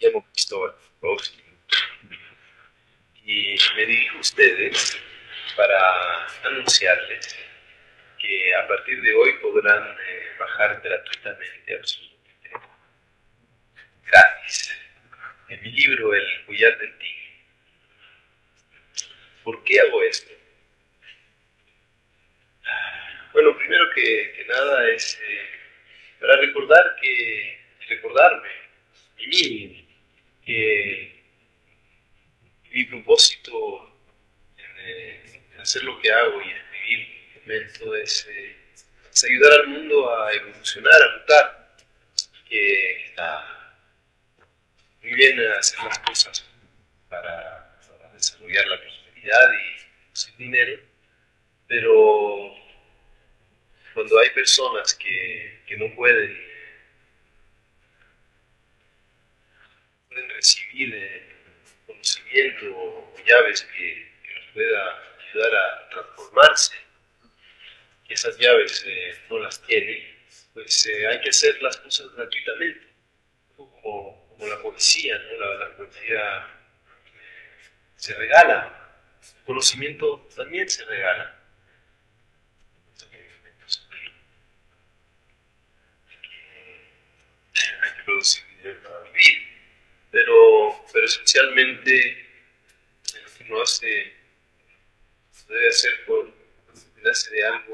llamo Cristóbal y me dirijo a ustedes para anunciarles que a partir de hoy podrán eh, bajar gratuitamente, absolutamente gratis, en mi libro El collar del tigre. ¿Por qué hago esto? Bueno, primero que, nada es eh, para recordar que recordarme, mi que mi propósito eh, en hacer lo que hago y en vivir es, eh, es, ayudar al mundo a evolucionar, a lutar, que está muy bien hacer las cosas para, desarrollar la prosperidad y hacer dinero, pero cuando hay personas que, que no pueden pueden recibir eh, conocimiento o llaves que, nos pueda ayudar a transformarse, esas llaves eh, no las tienen, pues eh, hay que hacer las cosas gratuitamente, como, la policía, la, poesía se regala, el conocimiento también se regala. Hay que producir dinero para vivir pero, pero esencialmente lo que uno hace debe hacer por hace de algo,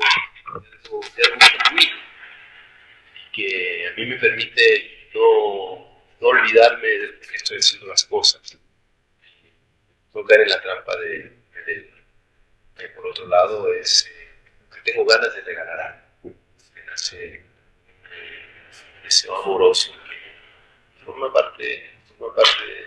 de algo, que a mí me permite no, no olvidarme de que estoy haciendo las cosas, no caer en la trampa de, de, por otro lado es eh, que tengo ganas de regalar eh, ese, ese amoroso que forma parte por parte de,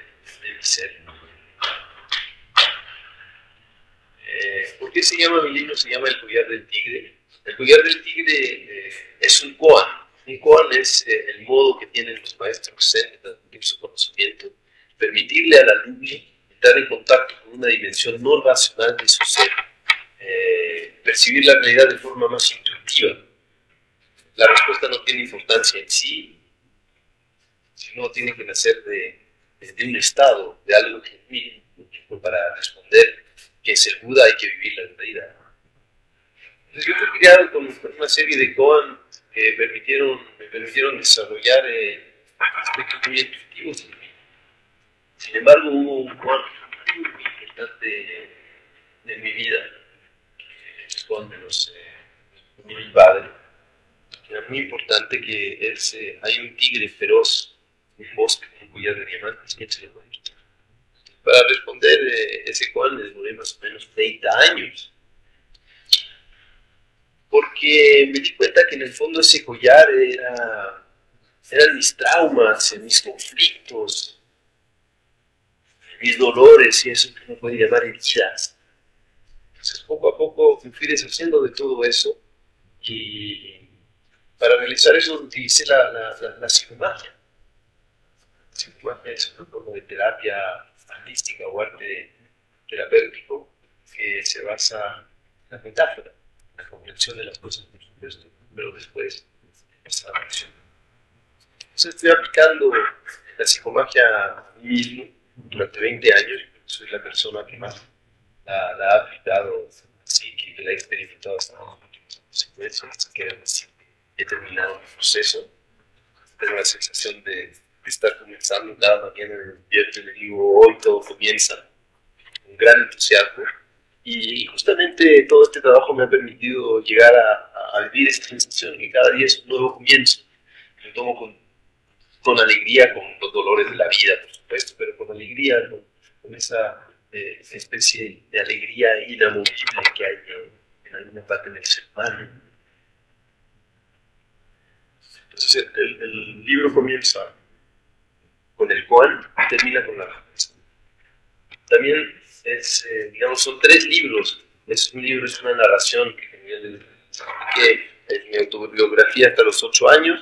eh, ¿Por qué se llama mi libro? Se llama El collar del tigre. El collar del tigre eh, es un koan. Un koan es eh, el modo que tienen los maestros de transmitir su conocimiento, permitirle la alumno entrar en contacto con una dimensión no racional de su ser, percibir la realidad de forma más intuitiva. La respuesta no tiene importancia en sí, sino tiene que nacer de, de un estado, de algo que mío. para responder que es el Buda, hay que vivir la realidad. yo fui criado con una serie de koans que permitieron, me permitieron desarrollar eh, aspectos muy intuitivos en mí. Sin embargo, hubo un koan muy importante de mi vida, el koan de los eh, mi padre, era muy importante que él se, hay un tigre feroz un bosque con collar de diamantes, ¿quién se le va Para responder, eh, ese cual les duré más o menos 30 años. Porque me di cuenta que en el fondo ese collar era, eran mis traumas, eh, mis conflictos, mis dolores y eso que uno puede llamar heridas. Entonces, poco a poco me fui deshaciendo de todo eso y para realizar eso utilicé la, la, la, la psicomagia se un en de terapia artística o arte terapéutico que se basa en la metáfora, la comprensión de las cosas que supuesto, pero después esa acción. yo estoy aplicando la psicomagia a durante 20 años, soy la persona que más la, ha aplicado así, que, la ha experimentado hasta ahora consecuencias que he terminado el proceso, tengo la sensación de estar comenzando cada mañana en el viernes del libro, hoy todo comienza, un gran entusiasmo. Y justamente todo este trabajo me ha permitido llegar a, vivir esta sensación que cada día es un nuevo comienzo. Lo tomo con, con, alegría, con los dolores de la vida, por supuesto, pero con alegría, con, esa eh, especie de alegría inamovible que hay en, en alguna parte del ser humano. Entonces, el, el libro comienza con el cual termina con la cabeza. También es, eh, digamos, son tres libros. Es un libro, es una narración que en mi autobiografía hasta los ocho años,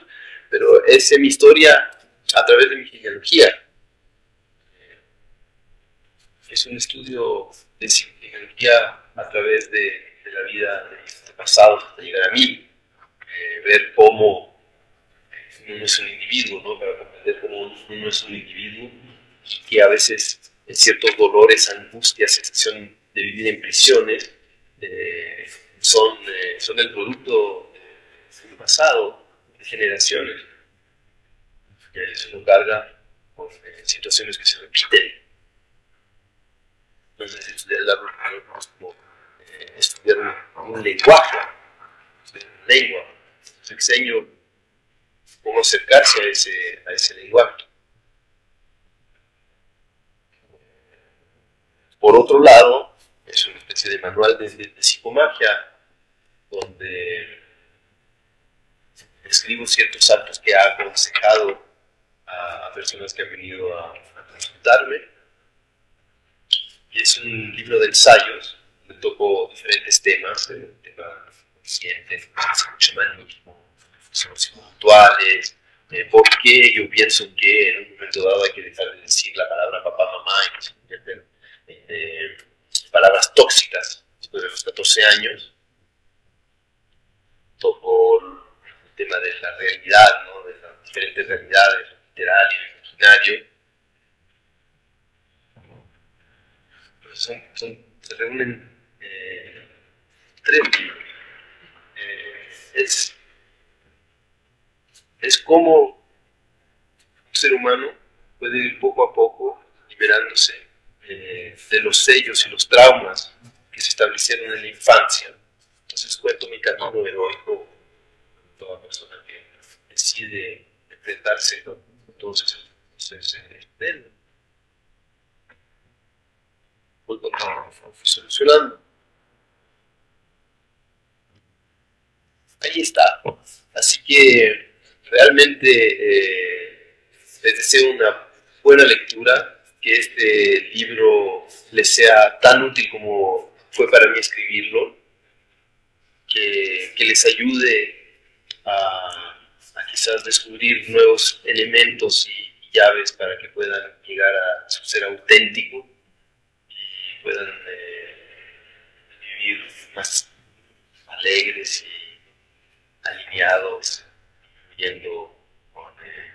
pero es mi historia a través de mi genealogía. Eh, es un estudio de genealogía a través de, la vida de mis este pasados hasta llegar a mí, eh, ver cómo uno es un individuo, ¿no? Para comprender cómo uno es un individuo que a veces ciertos dolores, angustias, sensación de vivir en prisiones, eh, son, eh, son el producto del pasado, de generaciones. que se carga por eh, situaciones que se repiten. Entonces, estudiar como un, lenguaje, una lengua, un sexenio cómo acercarse a ese, a ese lenguaje. Por otro lado, es una especie de manual de, psicomagia donde escribo ciertos actos que ha aconsejado a, personas que han venido a, consultarme. Y es un libro de ensayos donde toco diferentes temas, el tema consciente, el somos puntuales, eh, por qué yo pienso que en un momento dado hay que dejar de decir la palabra papá, mamá y eh, palabras tóxicas después de los 14 años, todo el tema de la realidad, de las diferentes realidades, literal y imaginario. Pues son, se reúnen eh, tres. Eh, es es como un ser humano puede ir poco a poco liberándose eh, de los sellos y los traumas que se establecieron en la infancia. Entonces cuento mi camino heroico toda persona que decide enfrentarse entonces esos eh, voy solucionando ahí está así que realmente eh, les deseo una buena lectura, que este libro les sea tan útil como fue para mí escribirlo, que, les ayude a, quizás descubrir nuevos elementos y, llaves para que puedan llegar a su ser auténtico y puedan eh, vivir más alegres y alineados yendo con eh,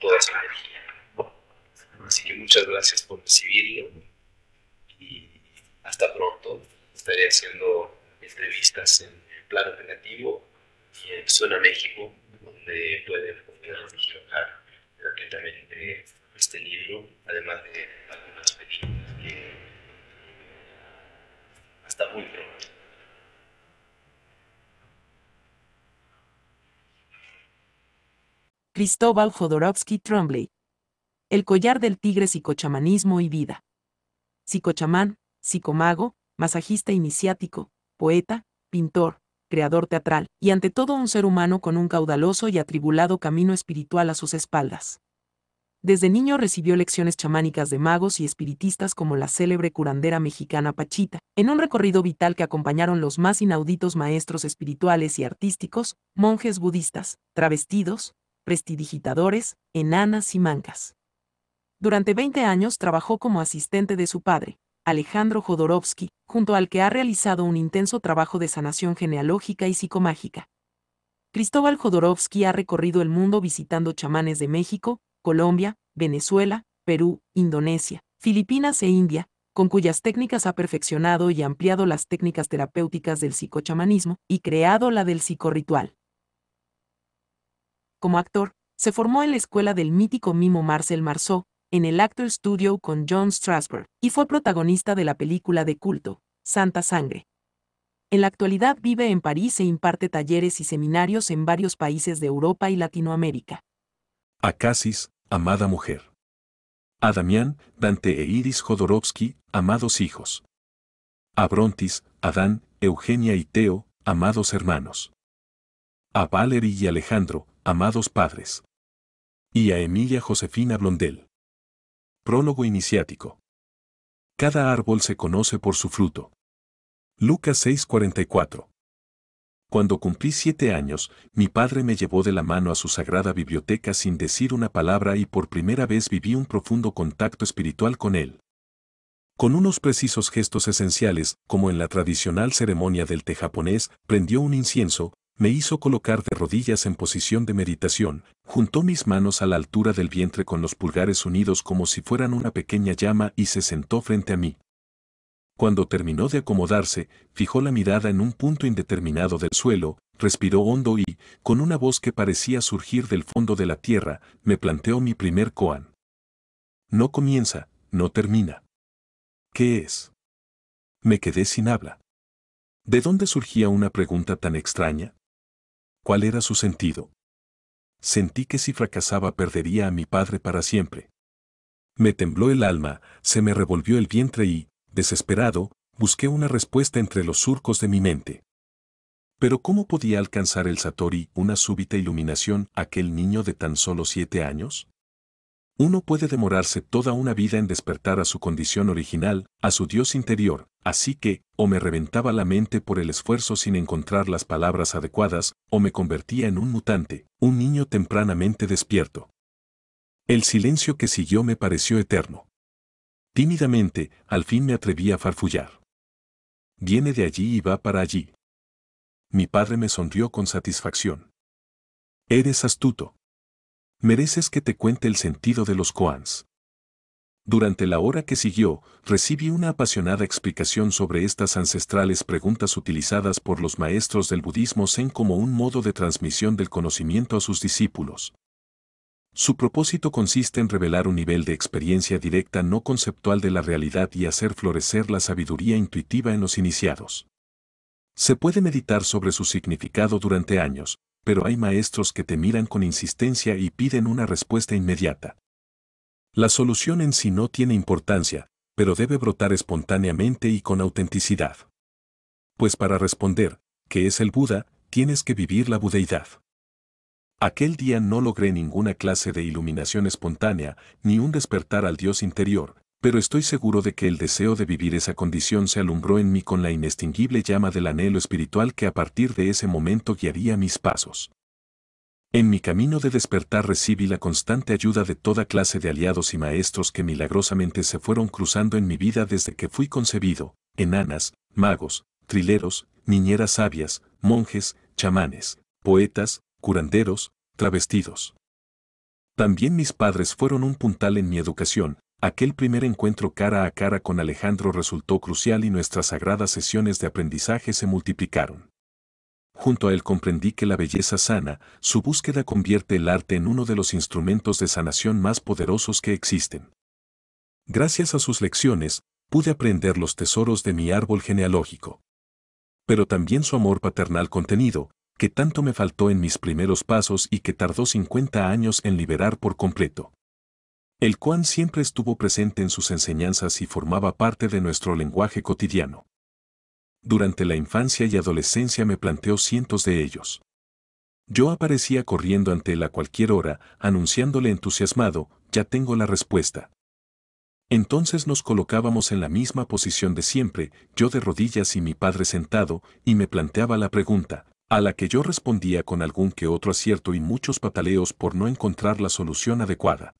toda esa energía. Así que muchas gracias por recibirlo y hasta pronto. Estaré haciendo entrevistas en, el Plano creativo y en Zona México, donde pueden trabajar completamente este libro, además de algunas películas que eh, hasta muy pronto. Cristóbal Jodorowsky Trumbly, El collar del tigre psicochamanismo y vida. Psicochamán, psicomago, masajista iniciático, poeta, pintor, creador teatral, y ante todo un ser humano con un caudaloso y atribulado camino espiritual a sus espaldas. Desde niño recibió lecciones chamánicas de magos y espiritistas como la célebre curandera mexicana Pachita, en un recorrido vital que acompañaron los más inauditos maestros espirituales y artísticos, monjes budistas, travestidos, prestidigitadores, enanas y mancas. Durante 20 años trabajó como asistente de su padre, Alejandro Jodorowsky, junto al que ha realizado un intenso trabajo de sanación genealógica y psicomágica. Cristóbal Jodorowsky ha recorrido el mundo visitando chamanes de México, Colombia, Venezuela, Perú, Indonesia, Filipinas e India, con cuyas técnicas ha perfeccionado y ampliado las técnicas terapéuticas del psicochamanismo y creado la del psicorritual. Como actor, se formó en la escuela del mítico mimo Marcel Marceau, en el Actor Studio con John Strasberg, y fue protagonista de la película de culto, Santa Sangre. En la actualidad vive en París e imparte talleres y seminarios en varios países de Europa y Latinoamérica. A Casis, amada mujer. A Damián, Dante e Iris Jodorowsky, amados hijos. A Brontis, Adán, Eugenia y Teo, amados hermanos. A Valery y Alejandro, amados padres. Y a Emilia Josefina Blondel. Prólogo iniciático. Cada árbol se conoce por su fruto. Lucas 6:44. Cuando cumplí siete años, mi padre me llevó de la mano a su sagrada biblioteca sin decir una palabra y por primera vez viví un profundo contacto espiritual con él. Con unos precisos gestos esenciales, como en la tradicional ceremonia del té japonés, prendió un incienso, me hizo colocar de rodillas en posición de meditación, juntó mis manos a la altura del vientre con los pulgares unidos como si fueran una pequeña llama y se sentó frente a mí. Cuando terminó de acomodarse, fijó la mirada en un punto indeterminado del suelo, respiró hondo y, con una voz que parecía surgir del fondo de la tierra, me planteó mi primer koan. No comienza, no termina. ¿Qué es? Me quedé sin habla. ¿De dónde surgía una pregunta tan extraña? ¿Cuál era su sentido? Sentí que si fracasaba perdería a mi padre para siempre. Me tembló el alma, se me revolvió el vientre y, desesperado, busqué una respuesta entre los surcos de mi mente. Pero ¿cómo podía alcanzar el Satori una súbita iluminación aquel niño de tan solo siete años? Uno puede demorarse toda una vida en despertar a su condición original, a su Dios interior, Así que, o me reventaba la mente por el esfuerzo sin encontrar las palabras adecuadas, o me convertía en un mutante, un niño tempranamente despierto. El silencio que siguió me pareció eterno. Tímidamente, al fin me atreví a farfullar. Viene de allí y va para allí. Mi padre me sonrió con satisfacción. Eres astuto. Mereces que te cuente el sentido de los koans. Durante la hora que siguió, recibí una apasionada explicación sobre estas ancestrales preguntas utilizadas por los maestros del budismo Zen como un modo de transmisión del conocimiento a sus discípulos. Su propósito consiste en revelar un nivel de experiencia directa no conceptual de la realidad y hacer florecer la sabiduría intuitiva en los iniciados. Se puede meditar sobre su significado durante años, pero hay maestros que te miran con insistencia y piden una respuesta inmediata. La solución en sí no tiene importancia, pero debe brotar espontáneamente y con autenticidad. Pues para responder, ¿qué es el Buda? Tienes que vivir la budeidad. Aquel día no logré ninguna clase de iluminación espontánea, ni un despertar al Dios interior, pero estoy seguro de que el deseo de vivir esa condición se alumbró en mí con la inextinguible llama del anhelo espiritual que a partir de ese momento guiaría mis pasos. En mi camino de despertar recibí la constante ayuda de toda clase de aliados y maestros que milagrosamente se fueron cruzando en mi vida desde que fui concebido, enanas, magos, trileros, niñeras sabias, monjes, chamanes, poetas, curanderos, travestidos. También mis padres fueron un puntal en mi educación, aquel primer encuentro cara a cara con Alejandro resultó crucial y nuestras sagradas sesiones de aprendizaje se multiplicaron. Junto a él comprendí que la belleza sana, su búsqueda convierte el arte en uno de los instrumentos de sanación más poderosos que existen. Gracias a sus lecciones, pude aprender los tesoros de mi árbol genealógico. Pero también su amor paternal contenido, que tanto me faltó en mis primeros pasos y que tardó 50 años en liberar por completo. El Kuan siempre estuvo presente en sus enseñanzas y formaba parte de nuestro lenguaje cotidiano. Durante la infancia y adolescencia me planteó cientos de ellos. Yo aparecía corriendo ante él a cualquier hora, anunciándole entusiasmado, ya tengo la respuesta. Entonces nos colocábamos en la misma posición de siempre, yo de rodillas y mi padre sentado, y me planteaba la pregunta, a la que yo respondía con algún que otro acierto y muchos pataleos por no encontrar la solución adecuada.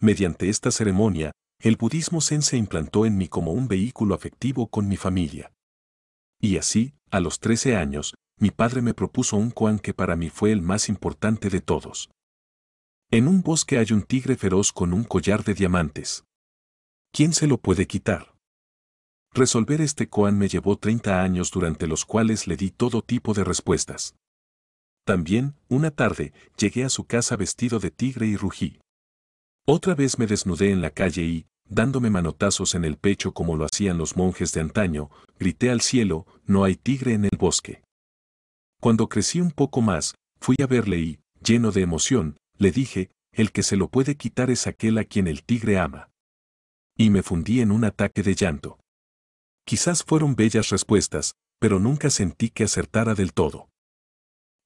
Mediante esta ceremonia, el budismo zen se implantó en mí como un vehículo afectivo con mi familia. Y así, a los 13 años, mi padre me propuso un koan que para mí fue el más importante de todos. En un bosque hay un tigre feroz con un collar de diamantes. ¿Quién se lo puede quitar? Resolver este koan me llevó 30 años durante los cuales le di todo tipo de respuestas. También, una tarde, llegué a su casa vestido de tigre y rugí. Otra vez me desnudé en la calle y, dándome manotazos en el pecho como lo hacían los monjes de antaño, grité al cielo, no hay tigre en el bosque. Cuando crecí un poco más, fui a verle y, lleno de emoción, le dije, el que se lo puede quitar es aquel a quien el tigre ama. Y me fundí en un ataque de llanto. Quizás fueron bellas respuestas, pero nunca sentí que acertara del todo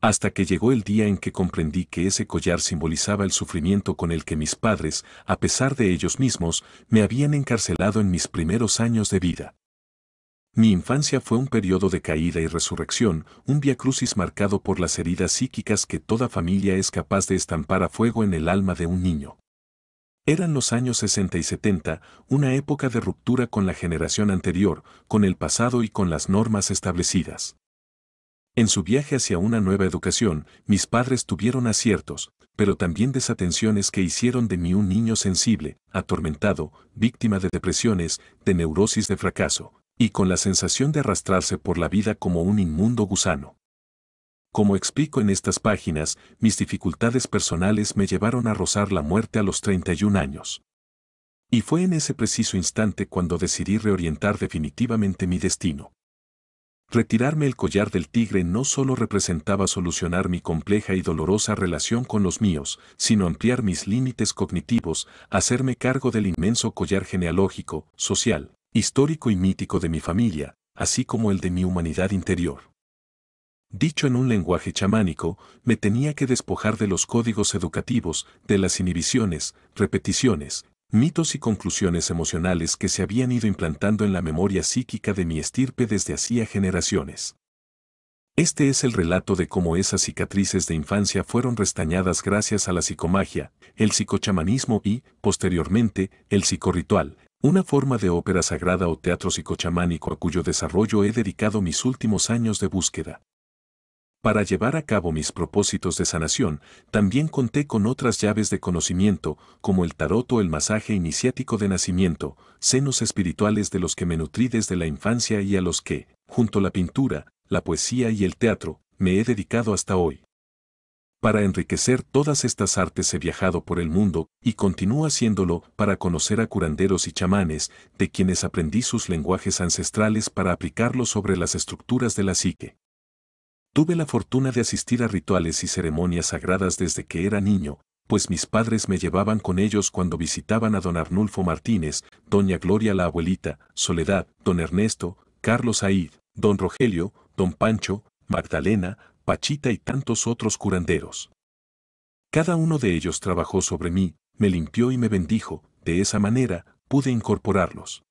hasta que llegó el día en que comprendí que ese collar simbolizaba el sufrimiento con el que mis padres, a pesar de ellos mismos, me habían encarcelado en mis primeros años de vida. Mi infancia fue un periodo de caída y resurrección, un viacrucis marcado por las heridas psíquicas que toda familia es capaz de estampar a fuego en el alma de un niño. Eran los años 60 y 70, una época de ruptura con la generación anterior, con el pasado y con las normas establecidas. En su viaje hacia una nueva educación, mis padres tuvieron aciertos, pero también desatenciones que hicieron de mí un niño sensible, atormentado, víctima de depresiones, de neurosis de fracaso, y con la sensación de arrastrarse por la vida como un inmundo gusano. Como explico en estas páginas, mis dificultades personales me llevaron a rozar la muerte a los 31 años. Y fue en ese preciso instante cuando decidí reorientar definitivamente mi destino. Retirarme el collar del tigre no solo representaba solucionar mi compleja y dolorosa relación con los míos, sino ampliar mis límites cognitivos, hacerme cargo del inmenso collar genealógico, social, histórico y mítico de mi familia, así como el de mi humanidad interior. Dicho en un lenguaje chamánico, me tenía que despojar de los códigos educativos, de las inhibiciones, repeticiones, mitos y conclusiones emocionales que se habían ido implantando en la memoria psíquica de mi estirpe desde hacía generaciones. Este es el relato de cómo esas cicatrices de infancia fueron restañadas gracias a la psicomagia, el psicochamanismo y, posteriormente, el psicorritual, una forma de ópera sagrada o teatro psicochamánico a cuyo desarrollo he dedicado mis últimos años de búsqueda. Para llevar a cabo mis propósitos de sanación, también conté con otras llaves de conocimiento, como el tarot o el masaje iniciático de nacimiento, senos espirituales de los que me nutrí desde la infancia y a los que, junto a la pintura, la poesía y el teatro, me he dedicado hasta hoy. Para enriquecer todas estas artes he viajado por el mundo y continúo haciéndolo para conocer a curanderos y chamanes, de quienes aprendí sus lenguajes ancestrales para aplicarlos sobre las estructuras de la psique. Tuve la fortuna de asistir a rituales y ceremonias sagradas desde que era niño, pues mis padres me llevaban con ellos cuando visitaban a don Arnulfo Martínez, doña Gloria la abuelita, Soledad, don Ernesto, Carlos Aid, don Rogelio, don Pancho, Magdalena, Pachita y tantos otros curanderos. Cada uno de ellos trabajó sobre mí, me limpió y me bendijo, de esa manera pude incorporarlos.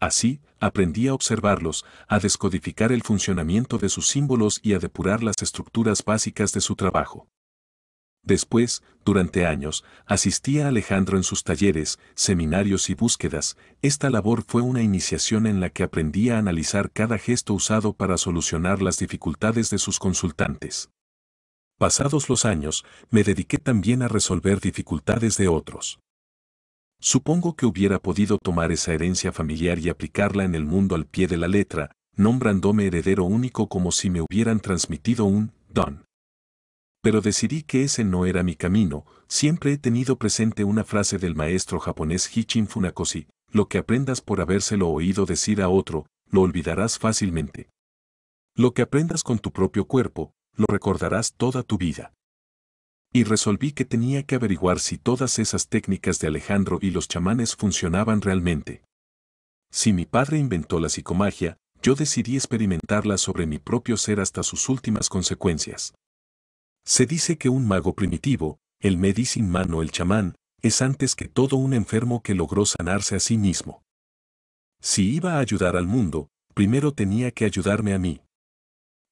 Así, aprendí a observarlos, a descodificar el funcionamiento de sus símbolos y a depurar las estructuras básicas de su trabajo. Después, durante años, asistí a Alejandro en sus talleres, seminarios y búsquedas. Esta labor fue una iniciación en la que aprendí a analizar cada gesto usado para solucionar las dificultades de sus consultantes. Pasados los años, me dediqué también a resolver dificultades de otros. Supongo que hubiera podido tomar esa herencia familiar y aplicarla en el mundo al pie de la letra, nombrándome heredero único como si me hubieran transmitido un don. Pero decidí que ese no era mi camino, siempre he tenido presente una frase del maestro japonés Hichin Funakoshi, lo que aprendas por habérselo oído decir a otro, lo olvidarás fácilmente. Lo que aprendas con tu propio cuerpo, lo recordarás toda tu vida y resolví que tenía que averiguar si todas esas técnicas de Alejandro y los chamanes funcionaban realmente. Si mi padre inventó la psicomagia, yo decidí experimentarla sobre mi propio ser hasta sus últimas consecuencias. Se dice que un mago primitivo, el medicine man o el chamán, es antes que todo un enfermo que logró sanarse a sí mismo. Si iba a ayudar al mundo, primero tenía que ayudarme a mí.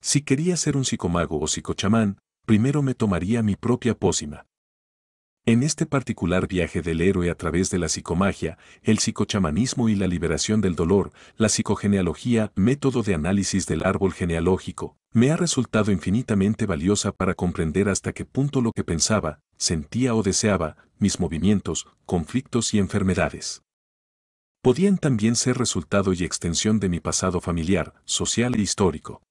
Si quería ser un psicomago o psicochamán, primero me tomaría mi propia pócima. En este particular viaje del héroe a través de la psicomagia, el psicochamanismo y la liberación del dolor, la psicogenealogía, método de análisis del árbol genealógico, me ha resultado infinitamente valiosa para comprender hasta qué punto lo que pensaba, sentía o deseaba, mis movimientos, conflictos y enfermedades. Podían también ser resultado y extensión de mi pasado familiar, social e histórico.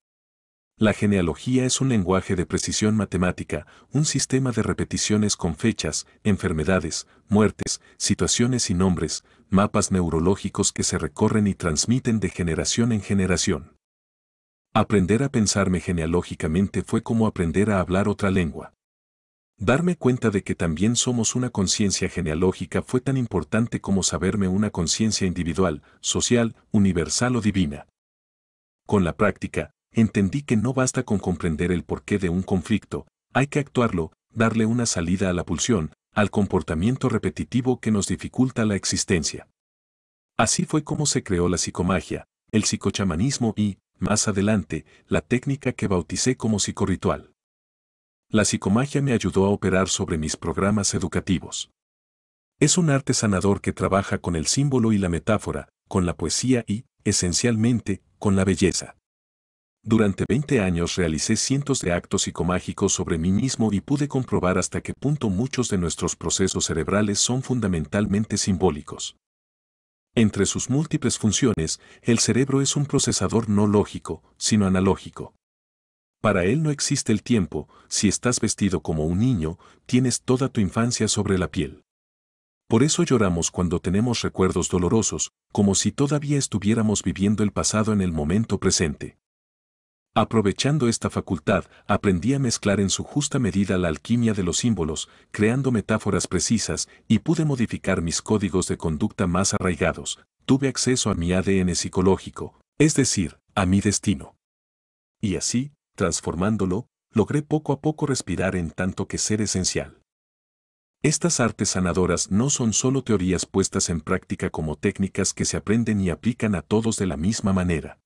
La genealogía es un lenguaje de precisión matemática, un sistema de repeticiones con fechas, enfermedades, muertes, situaciones y nombres, mapas neurológicos que se recorren y transmiten de generación en generación. Aprender a pensarme genealógicamente fue como aprender a hablar otra lengua. Darme cuenta de que también somos una conciencia genealógica fue tan importante como saberme una conciencia individual, social, universal o divina. Con la práctica, entendí que no basta con comprender el porqué de un conflicto, hay que actuarlo, darle una salida a la pulsión, al comportamiento repetitivo que nos dificulta la existencia. Así fue como se creó la psicomagia, el psicochamanismo y, más adelante, la técnica que bauticé como psicoritual. La psicomagia me ayudó a operar sobre mis programas educativos. Es un arte sanador que trabaja con el símbolo y la metáfora, con la poesía y, esencialmente, con la belleza. Durante 20 años realicé cientos de actos psicomágicos sobre mí mismo y pude comprobar hasta qué punto muchos de nuestros procesos cerebrales son fundamentalmente simbólicos. Entre sus múltiples funciones, el cerebro es un procesador no lógico, sino analógico. Para él no existe el tiempo, si estás vestido como un niño, tienes toda tu infancia sobre la piel. Por eso lloramos cuando tenemos recuerdos dolorosos, como si todavía estuviéramos viviendo el pasado en el momento presente. Aprovechando esta facultad, aprendí a mezclar en su justa medida la alquimia de los símbolos, creando metáforas precisas, y pude modificar mis códigos de conducta más arraigados. Tuve acceso a mi ADN psicológico, es decir, a mi destino. Y así, transformándolo, logré poco a poco respirar en tanto que ser esencial. Estas artes sanadoras no son solo teorías puestas en práctica como técnicas que se aprenden y aplican a todos de la misma manera.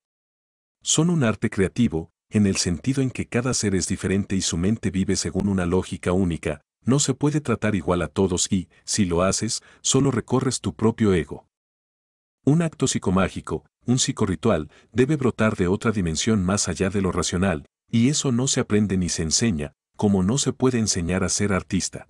Son un arte creativo, en el sentido en que cada ser es diferente y su mente vive según una lógica única, no se puede tratar igual a todos y, si lo haces, solo recorres tu propio ego. Un acto psicomágico, un psicoritual, debe brotar de otra dimensión más allá de lo racional, y eso no se aprende ni se enseña, como no se puede enseñar a ser artista.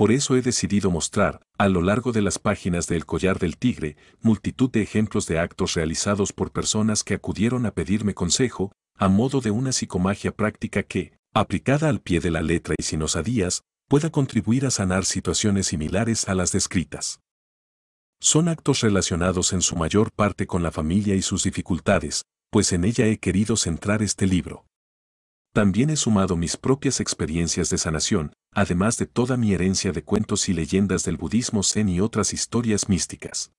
Por eso he decidido mostrar, a lo largo de las páginas de El Collar del Tigre, multitud de ejemplos de actos realizados por personas que acudieron a pedirme consejo, a modo de una psicomagia práctica que, aplicada al pie de la letra y sin osadías, pueda contribuir a sanar situaciones similares a las descritas. Son actos relacionados en su mayor parte con la familia y sus dificultades, pues en ella he querido centrar este libro. También he sumado mis propias experiencias de sanación, además de toda mi herencia de cuentos y leyendas del budismo zen y otras historias místicas.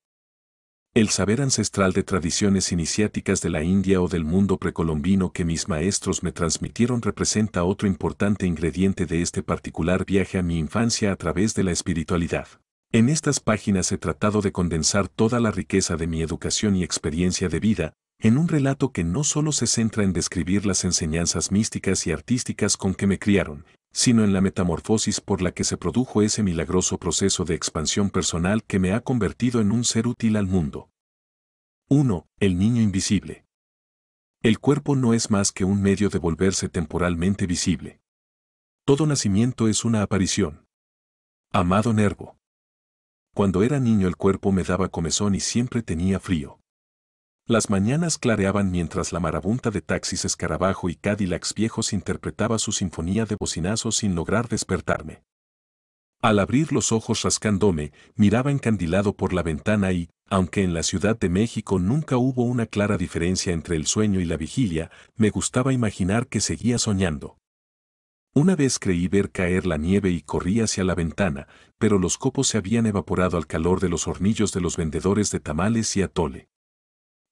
El saber ancestral de tradiciones iniciáticas de la India o del mundo precolombino que mis maestros me transmitieron representa otro importante ingrediente de este particular viaje a mi infancia a través de la espiritualidad. En estas páginas he tratado de condensar toda la riqueza de mi educación y experiencia de vida, en un relato que no solo se centra en describir las enseñanzas místicas y artísticas con que me criaron, sino en la metamorfosis por la que se produjo ese milagroso proceso de expansión personal que me ha convertido en un ser útil al mundo. 1. El niño invisible. El cuerpo no es más que un medio de volverse temporalmente visible. Todo nacimiento es una aparición. Amado Nervo. Cuando era niño el cuerpo me daba comezón y siempre tenía frío. Las mañanas clareaban mientras la marabunta de taxis escarabajo y Cadillacs viejos interpretaba su sinfonía de bocinazos sin lograr despertarme. Al abrir los ojos rascándome, miraba encandilado por la ventana y, aunque en la Ciudad de México nunca hubo una clara diferencia entre el sueño y la vigilia, me gustaba imaginar que seguía soñando. Una vez creí ver caer la nieve y corrí hacia la ventana, pero los copos se habían evaporado al calor de los hornillos de los vendedores de tamales y atole.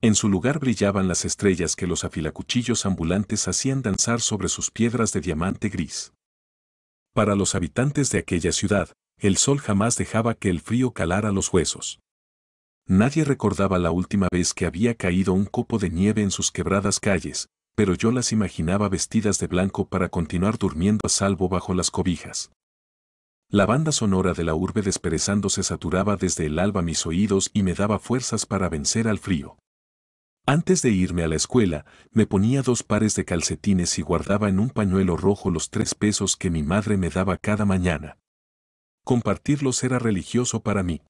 En su lugar brillaban las estrellas que los afilacuchillos ambulantes hacían danzar sobre sus piedras de diamante gris. Para los habitantes de aquella ciudad, el sol jamás dejaba que el frío calara los huesos. Nadie recordaba la última vez que había caído un copo de nieve en sus quebradas calles, pero yo las imaginaba vestidas de blanco para continuar durmiendo a salvo bajo las cobijas. La banda sonora de la urbe desperezándose saturaba desde el alba mis oídos y me daba fuerzas para vencer al frío. Antes de irme a la escuela, me ponía dos pares de calcetines y guardaba en un pañuelo rojo los tres pesos que mi madre me daba cada mañana. Compartirlos era religioso para mí.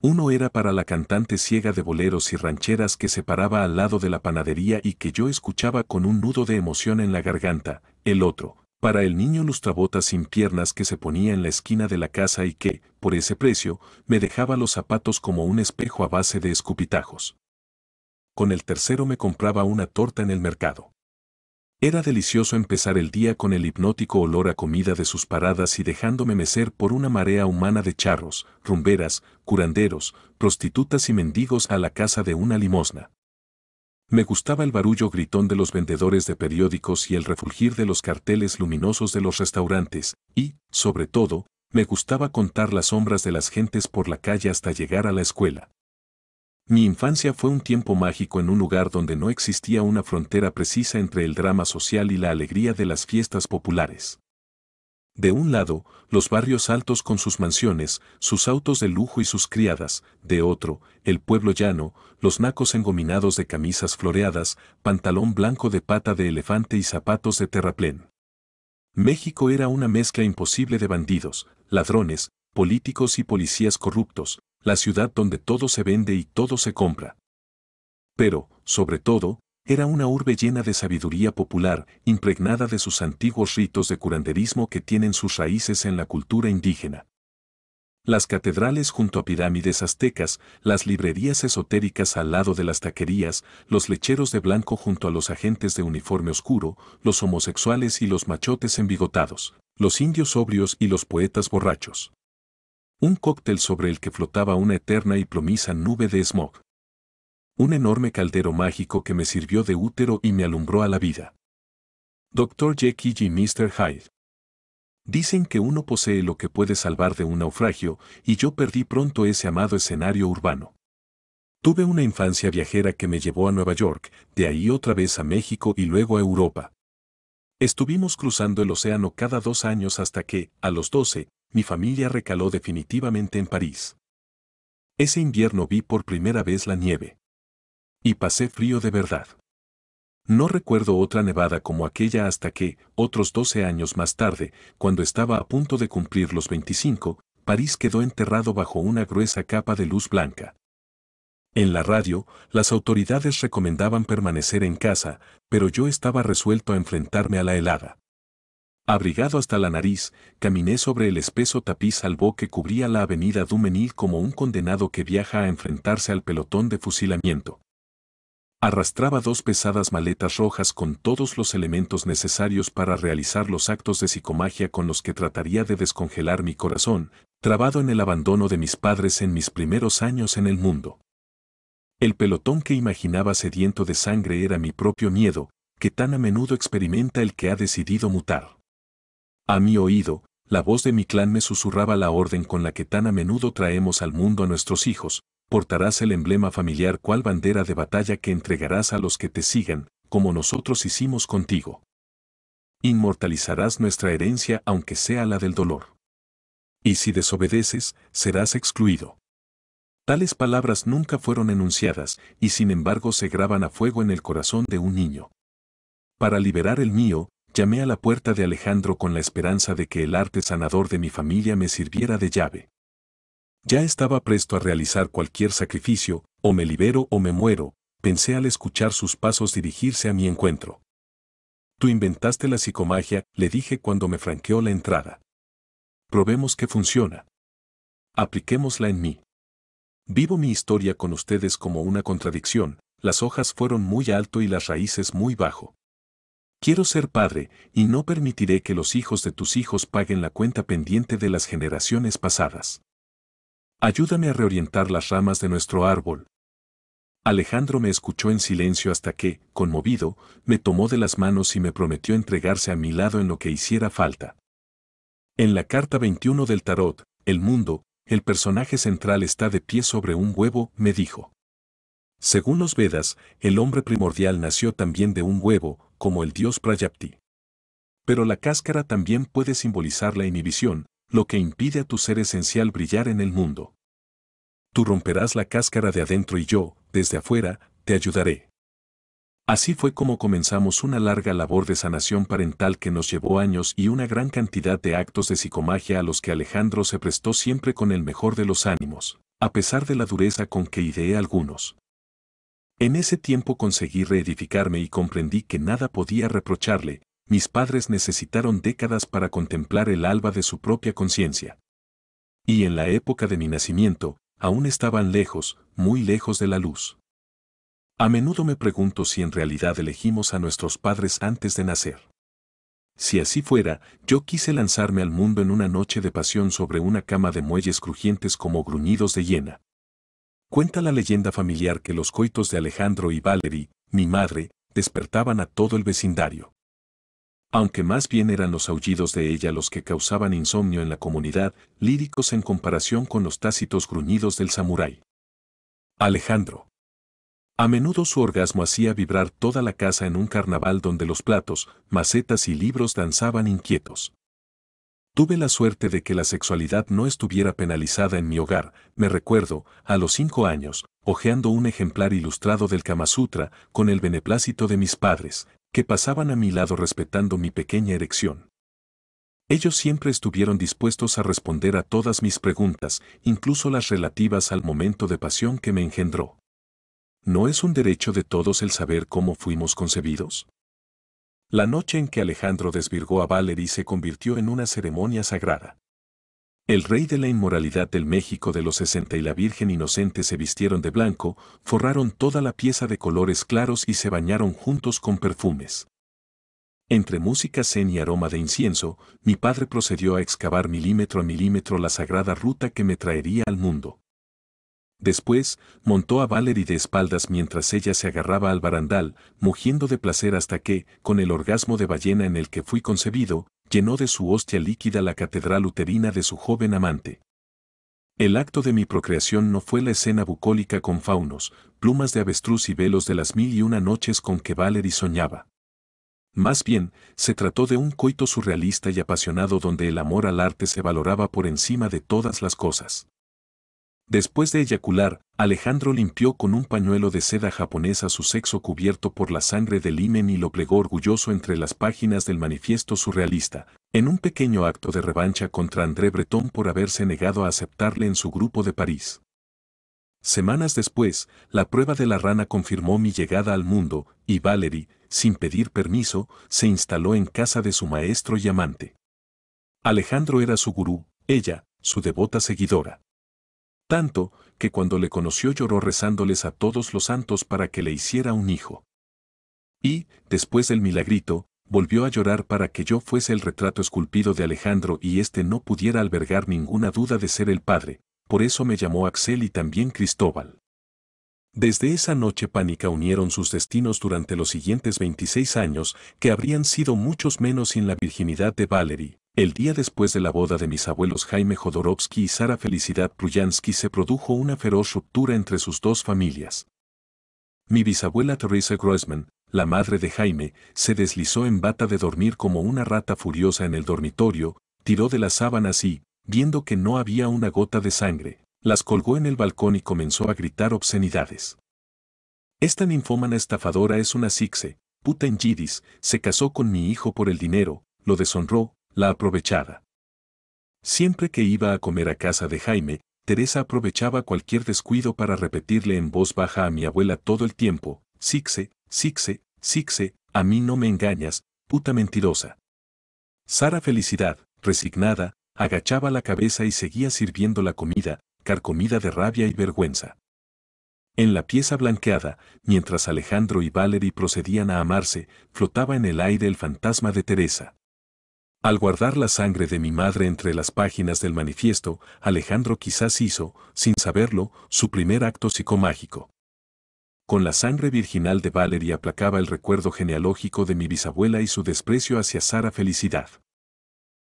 Uno era para la cantante ciega de boleros y rancheras que se paraba al lado de la panadería y que yo escuchaba con un nudo de emoción en la garganta, el otro, para el niño lustrabotas sin piernas que se ponía en la esquina de la casa y que, por ese precio, me dejaba los zapatos como un espejo a base de escupitajos con el tercero me compraba una torta en el mercado. Era delicioso empezar el día con el hipnótico olor a comida de sus paradas y dejándome mecer por una marea humana de charros, rumberas, curanderos, prostitutas y mendigos a la casa de una limosna. Me gustaba el barullo gritón de los vendedores de periódicos y el refulgir de los carteles luminosos de los restaurantes, y, sobre todo, me gustaba contar las sombras de las gentes por la calle hasta llegar a la escuela. Mi infancia fue un tiempo mágico en un lugar donde no existía una frontera precisa entre el drama social y la alegría de las fiestas populares. De un lado, los barrios altos con sus mansiones, sus autos de lujo y sus criadas, de otro, el pueblo llano, los nacos engominados de camisas floreadas, pantalón blanco de pata de elefante y zapatos de terraplén. México era una mezcla imposible de bandidos, ladrones, políticos y policías corruptos, la ciudad donde todo se vende y todo se compra. Pero, sobre todo, era una urbe llena de sabiduría popular, impregnada de sus antiguos ritos de curanderismo que tienen sus raíces en la cultura indígena. Las catedrales junto a pirámides aztecas, las librerías esotéricas al lado de las taquerías, los lecheros de blanco junto a los agentes de uniforme oscuro, los homosexuales y los machotes embigotados, los indios sobrios y los poetas borrachos un cóctel sobre el que flotaba una eterna y promisa nube de smog. Un enorme caldero mágico que me sirvió de útero y me alumbró a la vida. Dr. Jekyll y Mr. Hyde. Dicen que uno posee lo que puede salvar de un naufragio, y yo perdí pronto ese amado escenario urbano. Tuve una infancia viajera que me llevó a Nueva York, de ahí otra vez a México y luego a Europa. Estuvimos cruzando el océano cada dos años hasta que, a los doce, mi familia recaló definitivamente en París. Ese invierno vi por primera vez la nieve. Y pasé frío de verdad. No recuerdo otra nevada como aquella hasta que, otros 12 años más tarde, cuando estaba a punto de cumplir los 25, París quedó enterrado bajo una gruesa capa de luz blanca. En la radio, las autoridades recomendaban permanecer en casa, pero yo estaba resuelto a enfrentarme a la helada. Abrigado hasta la nariz, caminé sobre el espeso tapiz albo que cubría la avenida Dumenil como un condenado que viaja a enfrentarse al pelotón de fusilamiento. Arrastraba dos pesadas maletas rojas con todos los elementos necesarios para realizar los actos de psicomagia con los que trataría de descongelar mi corazón, trabado en el abandono de mis padres en mis primeros años en el mundo. El pelotón que imaginaba sediento de sangre era mi propio miedo, que tan a menudo experimenta el que ha decidido mutar. A mi oído, la voz de mi clan me susurraba la orden con la que tan a menudo traemos al mundo a nuestros hijos, portarás el emblema familiar cual bandera de batalla que entregarás a los que te sigan, como nosotros hicimos contigo. Inmortalizarás nuestra herencia aunque sea la del dolor. Y si desobedeces, serás excluido. Tales palabras nunca fueron enunciadas, y sin embargo se graban a fuego en el corazón de un niño. Para liberar el mío, Llamé a la puerta de Alejandro con la esperanza de que el arte sanador de mi familia me sirviera de llave. Ya estaba presto a realizar cualquier sacrificio, o me libero o me muero, pensé al escuchar sus pasos dirigirse a mi encuentro. Tú inventaste la psicomagia, le dije cuando me franqueó la entrada. Probemos que funciona. Apliquémosla en mí. Vivo mi historia con ustedes como una contradicción, las hojas fueron muy alto y las raíces muy bajo. Quiero ser padre, y no permitiré que los hijos de tus hijos paguen la cuenta pendiente de las generaciones pasadas. Ayúdame a reorientar las ramas de nuestro árbol. Alejandro me escuchó en silencio hasta que, conmovido, me tomó de las manos y me prometió entregarse a mi lado en lo que hiciera falta. En la carta 21 del tarot, El mundo, el personaje central está de pie sobre un huevo, me dijo. Según los Vedas, el hombre primordial nació también de un huevo, como el dios Prayapti. Pero la cáscara también puede simbolizar la inhibición, lo que impide a tu ser esencial brillar en el mundo. Tú romperás la cáscara de adentro y yo, desde afuera, te ayudaré. Así fue como comenzamos una larga labor de sanación parental que nos llevó años y una gran cantidad de actos de psicomagia a los que Alejandro se prestó siempre con el mejor de los ánimos, a pesar de la dureza con que ideé algunos. En ese tiempo conseguí reedificarme y comprendí que nada podía reprocharle, mis padres necesitaron décadas para contemplar el alba de su propia conciencia. Y en la época de mi nacimiento, aún estaban lejos, muy lejos de la luz. A menudo me pregunto si en realidad elegimos a nuestros padres antes de nacer. Si así fuera, yo quise lanzarme al mundo en una noche de pasión sobre una cama de muelles crujientes como gruñidos de hiena. Cuenta la leyenda familiar que los coitos de Alejandro y Valerie, mi madre, despertaban a todo el vecindario. Aunque más bien eran los aullidos de ella los que causaban insomnio en la comunidad, líricos en comparación con los tácitos gruñidos del samurái. Alejandro. A menudo su orgasmo hacía vibrar toda la casa en un carnaval donde los platos, macetas y libros danzaban inquietos. Tuve la suerte de que la sexualidad no estuviera penalizada en mi hogar, me recuerdo, a los cinco años, hojeando un ejemplar ilustrado del Kama Sutra, con el beneplácito de mis padres, que pasaban a mi lado respetando mi pequeña erección. Ellos siempre estuvieron dispuestos a responder a todas mis preguntas, incluso las relativas al momento de pasión que me engendró. ¿No es un derecho de todos el saber cómo fuimos concebidos? La noche en que Alejandro desvirgó a Valery se convirtió en una ceremonia sagrada. El rey de la inmoralidad del México de los 60 y la Virgen Inocente se vistieron de blanco, forraron toda la pieza de colores claros y se bañaron juntos con perfumes. Entre música zen y aroma de incienso, mi padre procedió a excavar milímetro a milímetro la sagrada ruta que me traería al mundo. Después, montó a Valerie de espaldas mientras ella se agarraba al barandal, mugiendo de placer hasta que, con el orgasmo de ballena en el que fui concebido, llenó de su hostia líquida la catedral uterina de su joven amante. El acto de mi procreación no fue la escena bucólica con faunos, plumas de avestruz y velos de las mil y una noches con que Valerie soñaba. Más bien, se trató de un coito surrealista y apasionado donde el amor al arte se valoraba por encima de todas las cosas. Después de eyacular, Alejandro limpió con un pañuelo de seda japonesa su sexo cubierto por la sangre del himen y lo plegó orgulloso entre las páginas del manifiesto surrealista, en un pequeño acto de revancha contra André Breton por haberse negado a aceptarle en su grupo de París. Semanas después, la prueba de la rana confirmó mi llegada al mundo, y Valerie, sin pedir permiso, se instaló en casa de su maestro y amante. Alejandro era su gurú, ella, su devota seguidora tanto que cuando le conoció lloró rezándoles a todos los santos para que le hiciera un hijo. Y, después del milagrito, volvió a llorar para que yo fuese el retrato esculpido de Alejandro y éste no pudiera albergar ninguna duda de ser el padre, por eso me llamó Axel y también Cristóbal. Desde esa noche pánica unieron sus destinos durante los siguientes 26 años, que habrían sido muchos menos sin la virginidad de Valerie, el día después de la boda de mis abuelos Jaime Jodorowsky y Sara Felicidad Pruyansky se produjo una feroz ruptura entre sus dos familias. Mi bisabuela Teresa Grossman, la madre de Jaime, se deslizó en bata de dormir como una rata furiosa en el dormitorio, tiró de las sábanas y, viendo que no había una gota de sangre, las colgó en el balcón y comenzó a gritar obscenidades. Esta ninfómana estafadora es una sixe, puta en Gidis, se casó con mi hijo por el dinero, lo deshonró, la aprovechada. Siempre que iba a comer a casa de Jaime, Teresa aprovechaba cualquier descuido para repetirle en voz baja a mi abuela todo el tiempo, Sixe, Sixe, Sixe, a mí no me engañas, puta mentirosa. Sara Felicidad, resignada, agachaba la cabeza y seguía sirviendo la comida, carcomida de rabia y vergüenza. En la pieza blanqueada, mientras Alejandro y Valerie procedían a amarse, flotaba en el aire el fantasma de Teresa. Al guardar la sangre de mi madre entre las páginas del manifiesto, Alejandro quizás hizo, sin saberlo, su primer acto psicomágico. Con la sangre virginal de Valerie aplacaba el recuerdo genealógico de mi bisabuela y su desprecio hacia Sara Felicidad.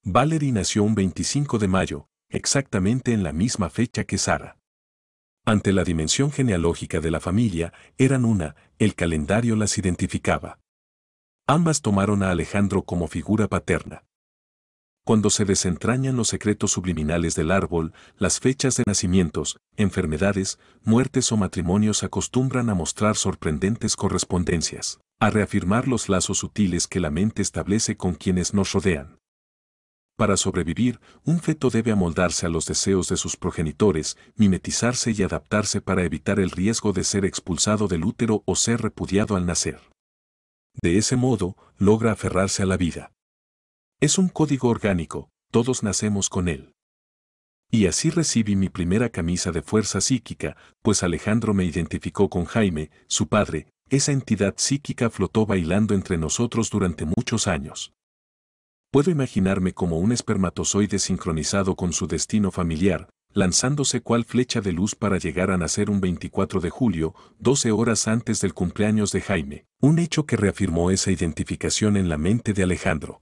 Valerie nació un 25 de mayo, exactamente en la misma fecha que Sara. Ante la dimensión genealógica de la familia, eran una, el calendario las identificaba. Ambas tomaron a Alejandro como figura paterna cuando se desentrañan los secretos subliminales del árbol, las fechas de nacimientos, enfermedades, muertes o matrimonios acostumbran a mostrar sorprendentes correspondencias, a reafirmar los lazos sutiles que la mente establece con quienes nos rodean. Para sobrevivir, un feto debe amoldarse a los deseos de sus progenitores, mimetizarse y adaptarse para evitar el riesgo de ser expulsado del útero o ser repudiado al nacer. De ese modo, logra aferrarse a la vida. Es un código orgánico, todos nacemos con él. Y así recibí mi primera camisa de fuerza psíquica, pues Alejandro me identificó con Jaime, su padre, esa entidad psíquica flotó bailando entre nosotros durante muchos años. Puedo imaginarme como un espermatozoide sincronizado con su destino familiar, lanzándose cual flecha de luz para llegar a nacer un 24 de julio, 12 horas antes del cumpleaños de Jaime, un hecho que reafirmó esa identificación en la mente de Alejandro.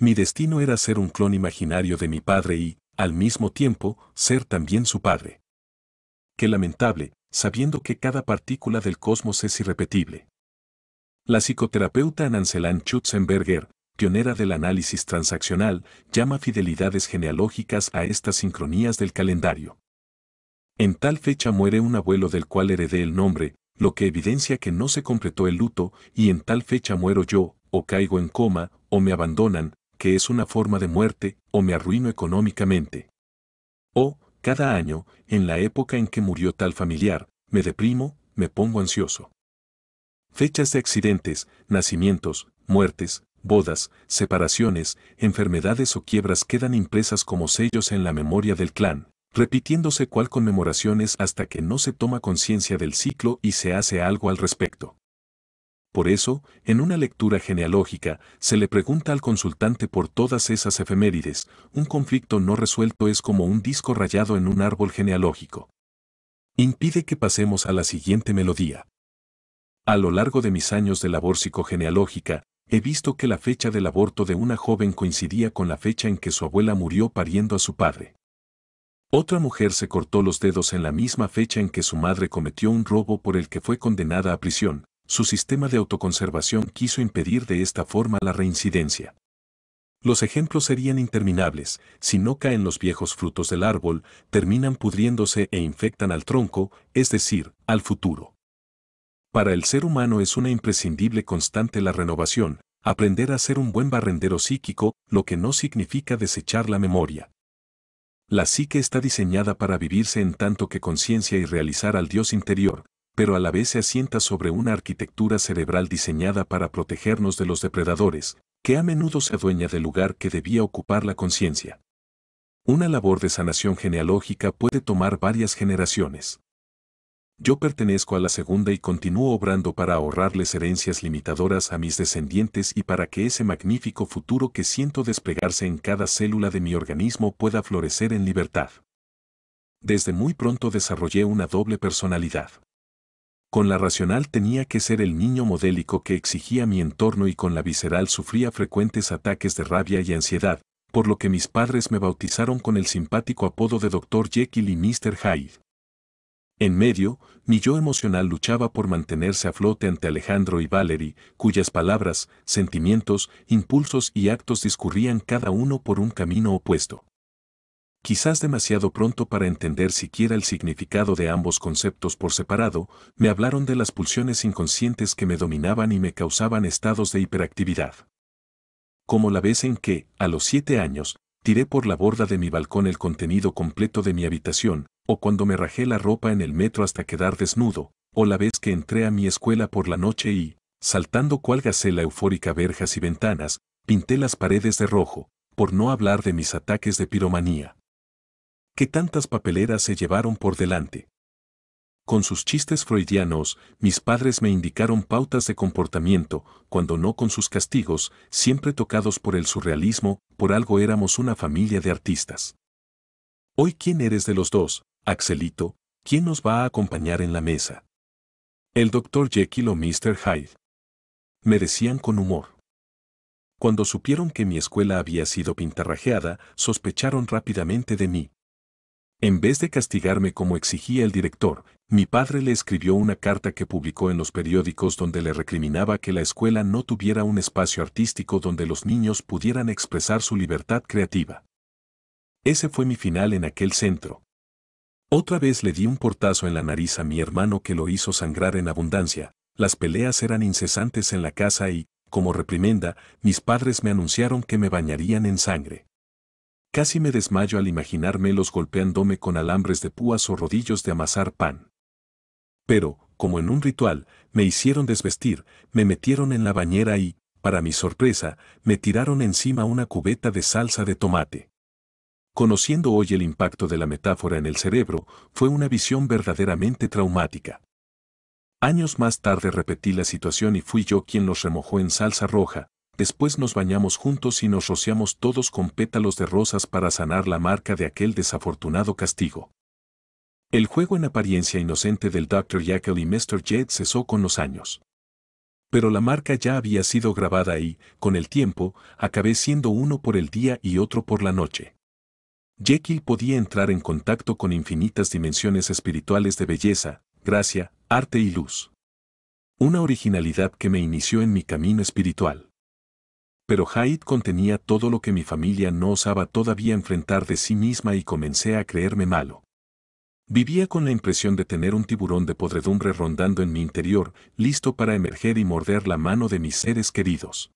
Mi destino era ser un clon imaginario de mi padre y, al mismo tiempo, ser también su padre. Qué lamentable, sabiendo que cada partícula del cosmos es irrepetible. La psicoterapeuta Nancelan Schutzenberger, pionera del análisis transaccional, llama fidelidades genealógicas a estas sincronías del calendario. En tal fecha muere un abuelo del cual heredé el nombre, lo que evidencia que no se completó el luto, y en tal fecha muero yo, o caigo en coma, o me abandonan, que es una forma de muerte, o me arruino económicamente. O, cada año, en la época en que murió tal familiar, me deprimo, me pongo ansioso. Fechas de accidentes, nacimientos, muertes, bodas, separaciones, enfermedades o quiebras quedan impresas como sellos en la memoria del clan, repitiéndose cual conmemoraciones hasta que no se toma conciencia del ciclo y se hace algo al respecto. Por eso, en una lectura genealógica, se le pregunta al consultante por todas esas efemérides, un conflicto no resuelto es como un disco rayado en un árbol genealógico. Impide que pasemos a la siguiente melodía. A lo largo de mis años de labor psicogenealógica, he visto que la fecha del aborto de una joven coincidía con la fecha en que su abuela murió pariendo a su padre. Otra mujer se cortó los dedos en la misma fecha en que su madre cometió un robo por el que fue condenada a prisión, su sistema de autoconservación quiso impedir de esta forma la reincidencia. Los ejemplos serían interminables, si no caen los viejos frutos del árbol, terminan pudriéndose e infectan al tronco, es decir, al futuro. Para el ser humano es una imprescindible constante la renovación, aprender a ser un buen barrendero psíquico, lo que no significa desechar la memoria. La psique está diseñada para vivirse en tanto que conciencia y realizar al Dios interior, pero a la vez se asienta sobre una arquitectura cerebral diseñada para protegernos de los depredadores, que a menudo se adueña del lugar que debía ocupar la conciencia. Una labor de sanación genealógica puede tomar varias generaciones. Yo pertenezco a la segunda y continúo obrando para ahorrarles herencias limitadoras a mis descendientes y para que ese magnífico futuro que siento desplegarse en cada célula de mi organismo pueda florecer en libertad. Desde muy pronto desarrollé una doble personalidad. Con la racional tenía que ser el niño modélico que exigía mi entorno y con la visceral sufría frecuentes ataques de rabia y ansiedad, por lo que mis padres me bautizaron con el simpático apodo de Dr. Jekyll y Mr. Hyde. En medio, mi yo emocional luchaba por mantenerse a flote ante Alejandro y Valerie, cuyas palabras, sentimientos, impulsos y actos discurrían cada uno por un camino opuesto quizás demasiado pronto para entender siquiera el significado de ambos conceptos por separado, me hablaron de las pulsiones inconscientes que me dominaban y me causaban estados de hiperactividad. Como la vez en que, a los siete años, tiré por la borda de mi balcón el contenido completo de mi habitación, o cuando me rajé la ropa en el metro hasta quedar desnudo, o la vez que entré a mi escuela por la noche y, saltando cual gacela eufórica verjas y ventanas, pinté las paredes de rojo, por no hablar de mis ataques de piromanía que tantas papeleras se llevaron por delante. Con sus chistes freudianos, mis padres me indicaron pautas de comportamiento, cuando no con sus castigos, siempre tocados por el surrealismo, por algo éramos una familia de artistas. Hoy quién eres de los dos, Axelito, quién nos va a acompañar en la mesa. El doctor Jekyll o Mr. Hyde. Me decían con humor. Cuando supieron que mi escuela había sido pintarrajeada, sospecharon rápidamente de mí, en vez de castigarme como exigía el director, mi padre le escribió una carta que publicó en los periódicos donde le recriminaba que la escuela no tuviera un espacio artístico donde los niños pudieran expresar su libertad creativa. Ese fue mi final en aquel centro. Otra vez le di un portazo en la nariz a mi hermano que lo hizo sangrar en abundancia, las peleas eran incesantes en la casa y, como reprimenda, mis padres me anunciaron que me bañarían en sangre. Casi me desmayo al los golpeándome con alambres de púas o rodillos de amasar pan. Pero, como en un ritual, me hicieron desvestir, me metieron en la bañera y, para mi sorpresa, me tiraron encima una cubeta de salsa de tomate. Conociendo hoy el impacto de la metáfora en el cerebro, fue una visión verdaderamente traumática. Años más tarde repetí la situación y fui yo quien los remojó en salsa roja, después nos bañamos juntos y nos rociamos todos con pétalos de rosas para sanar la marca de aquel desafortunado castigo. El juego en apariencia inocente del Dr. Jekyll y Mr. Jet cesó con los años. Pero la marca ya había sido grabada y, con el tiempo, acabé siendo uno por el día y otro por la noche. Jekyll podía entrar en contacto con infinitas dimensiones espirituales de belleza, gracia, arte y luz. Una originalidad que me inició en mi camino espiritual. Pero Haid contenía todo lo que mi familia no osaba todavía enfrentar de sí misma y comencé a creerme malo. Vivía con la impresión de tener un tiburón de podredumbre rondando en mi interior, listo para emerger y morder la mano de mis seres queridos.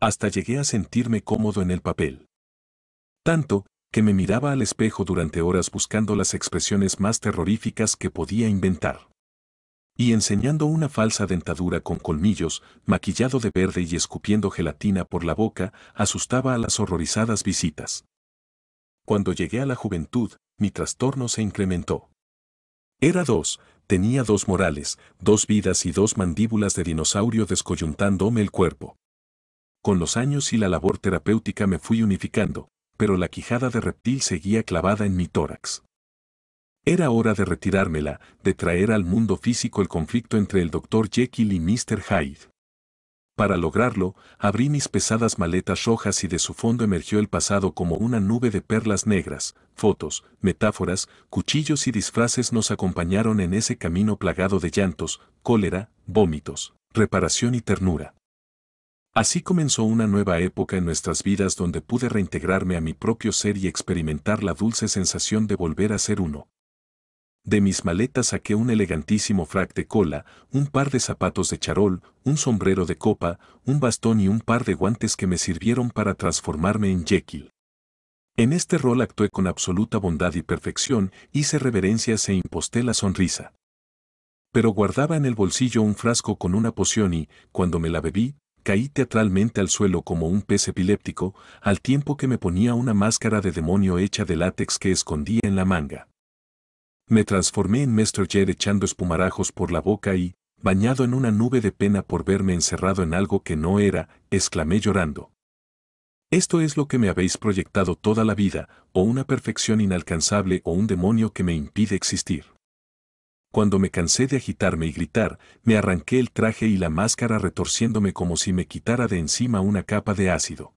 Hasta llegué a sentirme cómodo en el papel. Tanto, que me miraba al espejo durante horas buscando las expresiones más terroríficas que podía inventar y enseñando una falsa dentadura con colmillos, maquillado de verde y escupiendo gelatina por la boca, asustaba a las horrorizadas visitas. Cuando llegué a la juventud, mi trastorno se incrementó. Era dos, tenía dos morales, dos vidas y dos mandíbulas de dinosaurio descoyuntándome el cuerpo. Con los años y la labor terapéutica me fui unificando, pero la quijada de reptil seguía clavada en mi tórax. Era hora de retirármela, de traer al mundo físico el conflicto entre el Dr. Jekyll y Mr. Hyde. Para lograrlo, abrí mis pesadas maletas rojas y de su fondo emergió el pasado como una nube de perlas negras, fotos, metáforas, cuchillos y disfraces nos acompañaron en ese camino plagado de llantos, cólera, vómitos, reparación y ternura. Así comenzó una nueva época en nuestras vidas donde pude reintegrarme a mi propio ser y experimentar la dulce sensación de volver a ser uno, de mis maletas saqué un elegantísimo frac de cola, un par de zapatos de charol, un sombrero de copa, un bastón y un par de guantes que me sirvieron para transformarme en Jekyll. En este rol actué con absoluta bondad y perfección, hice reverencias e imposté la sonrisa. Pero guardaba en el bolsillo un frasco con una poción y, cuando me la bebí, caí teatralmente al suelo como un pez epiléptico, al tiempo que me ponía una máscara de demonio hecha de látex que escondía en la manga. Me transformé en Jed echando espumarajos por la boca y, bañado en una nube de pena por verme encerrado en algo que no era, exclamé llorando. Esto es lo que me habéis proyectado toda la vida, o una perfección inalcanzable o un demonio que me impide existir. Cuando me cansé de agitarme y gritar, me arranqué el traje y la máscara retorciéndome como si me quitara de encima una capa de ácido.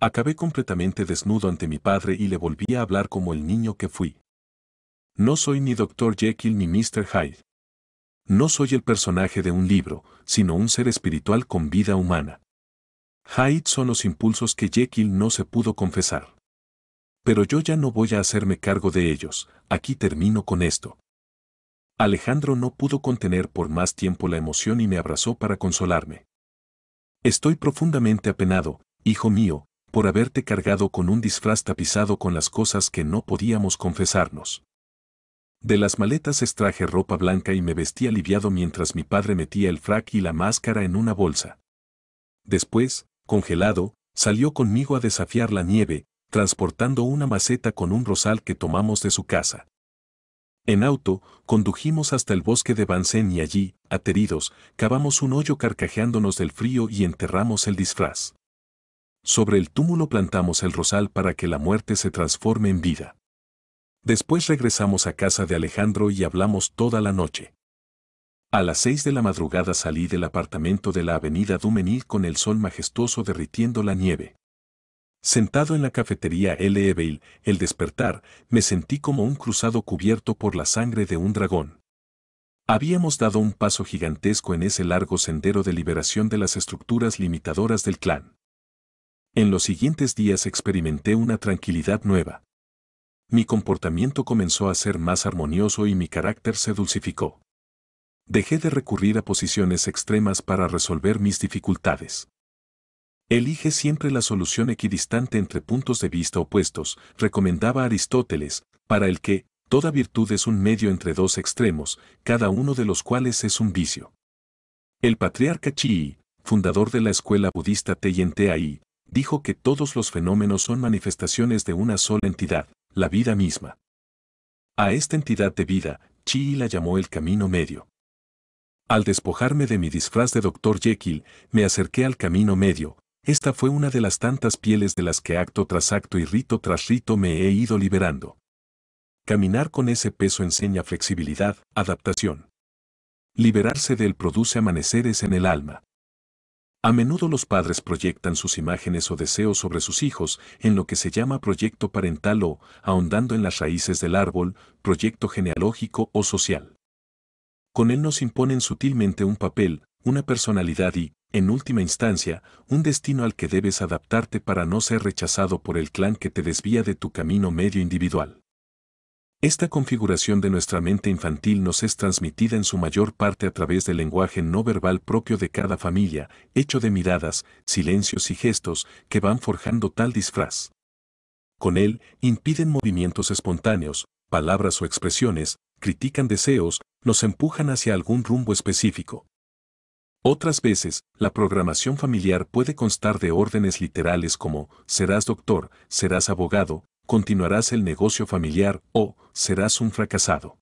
Acabé completamente desnudo ante mi padre y le volví a hablar como el niño que fui. No soy ni Dr. Jekyll ni Mr. Hyde. No soy el personaje de un libro, sino un ser espiritual con vida humana. Hyde son los impulsos que Jekyll no se pudo confesar. Pero yo ya no voy a hacerme cargo de ellos, aquí termino con esto. Alejandro no pudo contener por más tiempo la emoción y me abrazó para consolarme. Estoy profundamente apenado, hijo mío, por haberte cargado con un disfraz tapizado con las cosas que no podíamos confesarnos. De las maletas extraje ropa blanca y me vestí aliviado mientras mi padre metía el frac y la máscara en una bolsa. Después, congelado, salió conmigo a desafiar la nieve, transportando una maceta con un rosal que tomamos de su casa. En auto, condujimos hasta el bosque de Bansen y allí, ateridos, cavamos un hoyo carcajeándonos del frío y enterramos el disfraz. Sobre el túmulo plantamos el rosal para que la muerte se transforme en vida. Después regresamos a casa de Alejandro y hablamos toda la noche. A las seis de la madrugada salí del apartamento de la avenida Dumenil con el sol majestuoso derritiendo la nieve. Sentado en la cafetería L. Evil, el despertar, me sentí como un cruzado cubierto por la sangre de un dragón. Habíamos dado un paso gigantesco en ese largo sendero de liberación de las estructuras limitadoras del clan. En los siguientes días experimenté una tranquilidad nueva mi comportamiento comenzó a ser más armonioso y mi carácter se dulcificó. Dejé de recurrir a posiciones extremas para resolver mis dificultades. Elige siempre la solución equidistante entre puntos de vista opuestos, recomendaba Aristóteles, para el que, toda virtud es un medio entre dos extremos, cada uno de los cuales es un vicio. El patriarca Chi, fundador de la escuela budista Teyen dijo que todos los fenómenos son manifestaciones de una sola entidad, la vida misma. A esta entidad de vida, Chi la llamó el camino medio. Al despojarme de mi disfraz de doctor Jekyll, me acerqué al camino medio. Esta fue una de las tantas pieles de las que acto tras acto y rito tras rito me he ido liberando. Caminar con ese peso enseña flexibilidad, adaptación. Liberarse del produce amaneceres en el alma. A menudo los padres proyectan sus imágenes o deseos sobre sus hijos en lo que se llama proyecto parental o, ahondando en las raíces del árbol, proyecto genealógico o social. Con él nos imponen sutilmente un papel, una personalidad y, en última instancia, un destino al que debes adaptarte para no ser rechazado por el clan que te desvía de tu camino medio individual. Esta configuración de nuestra mente infantil nos es transmitida en su mayor parte a través del lenguaje no verbal propio de cada familia, hecho de miradas, silencios y gestos que van forjando tal disfraz. Con él, impiden movimientos espontáneos, palabras o expresiones, critican deseos, nos empujan hacia algún rumbo específico. Otras veces, la programación familiar puede constar de órdenes literales como, serás doctor, serás abogado, continuarás el negocio familiar o serás un fracasado.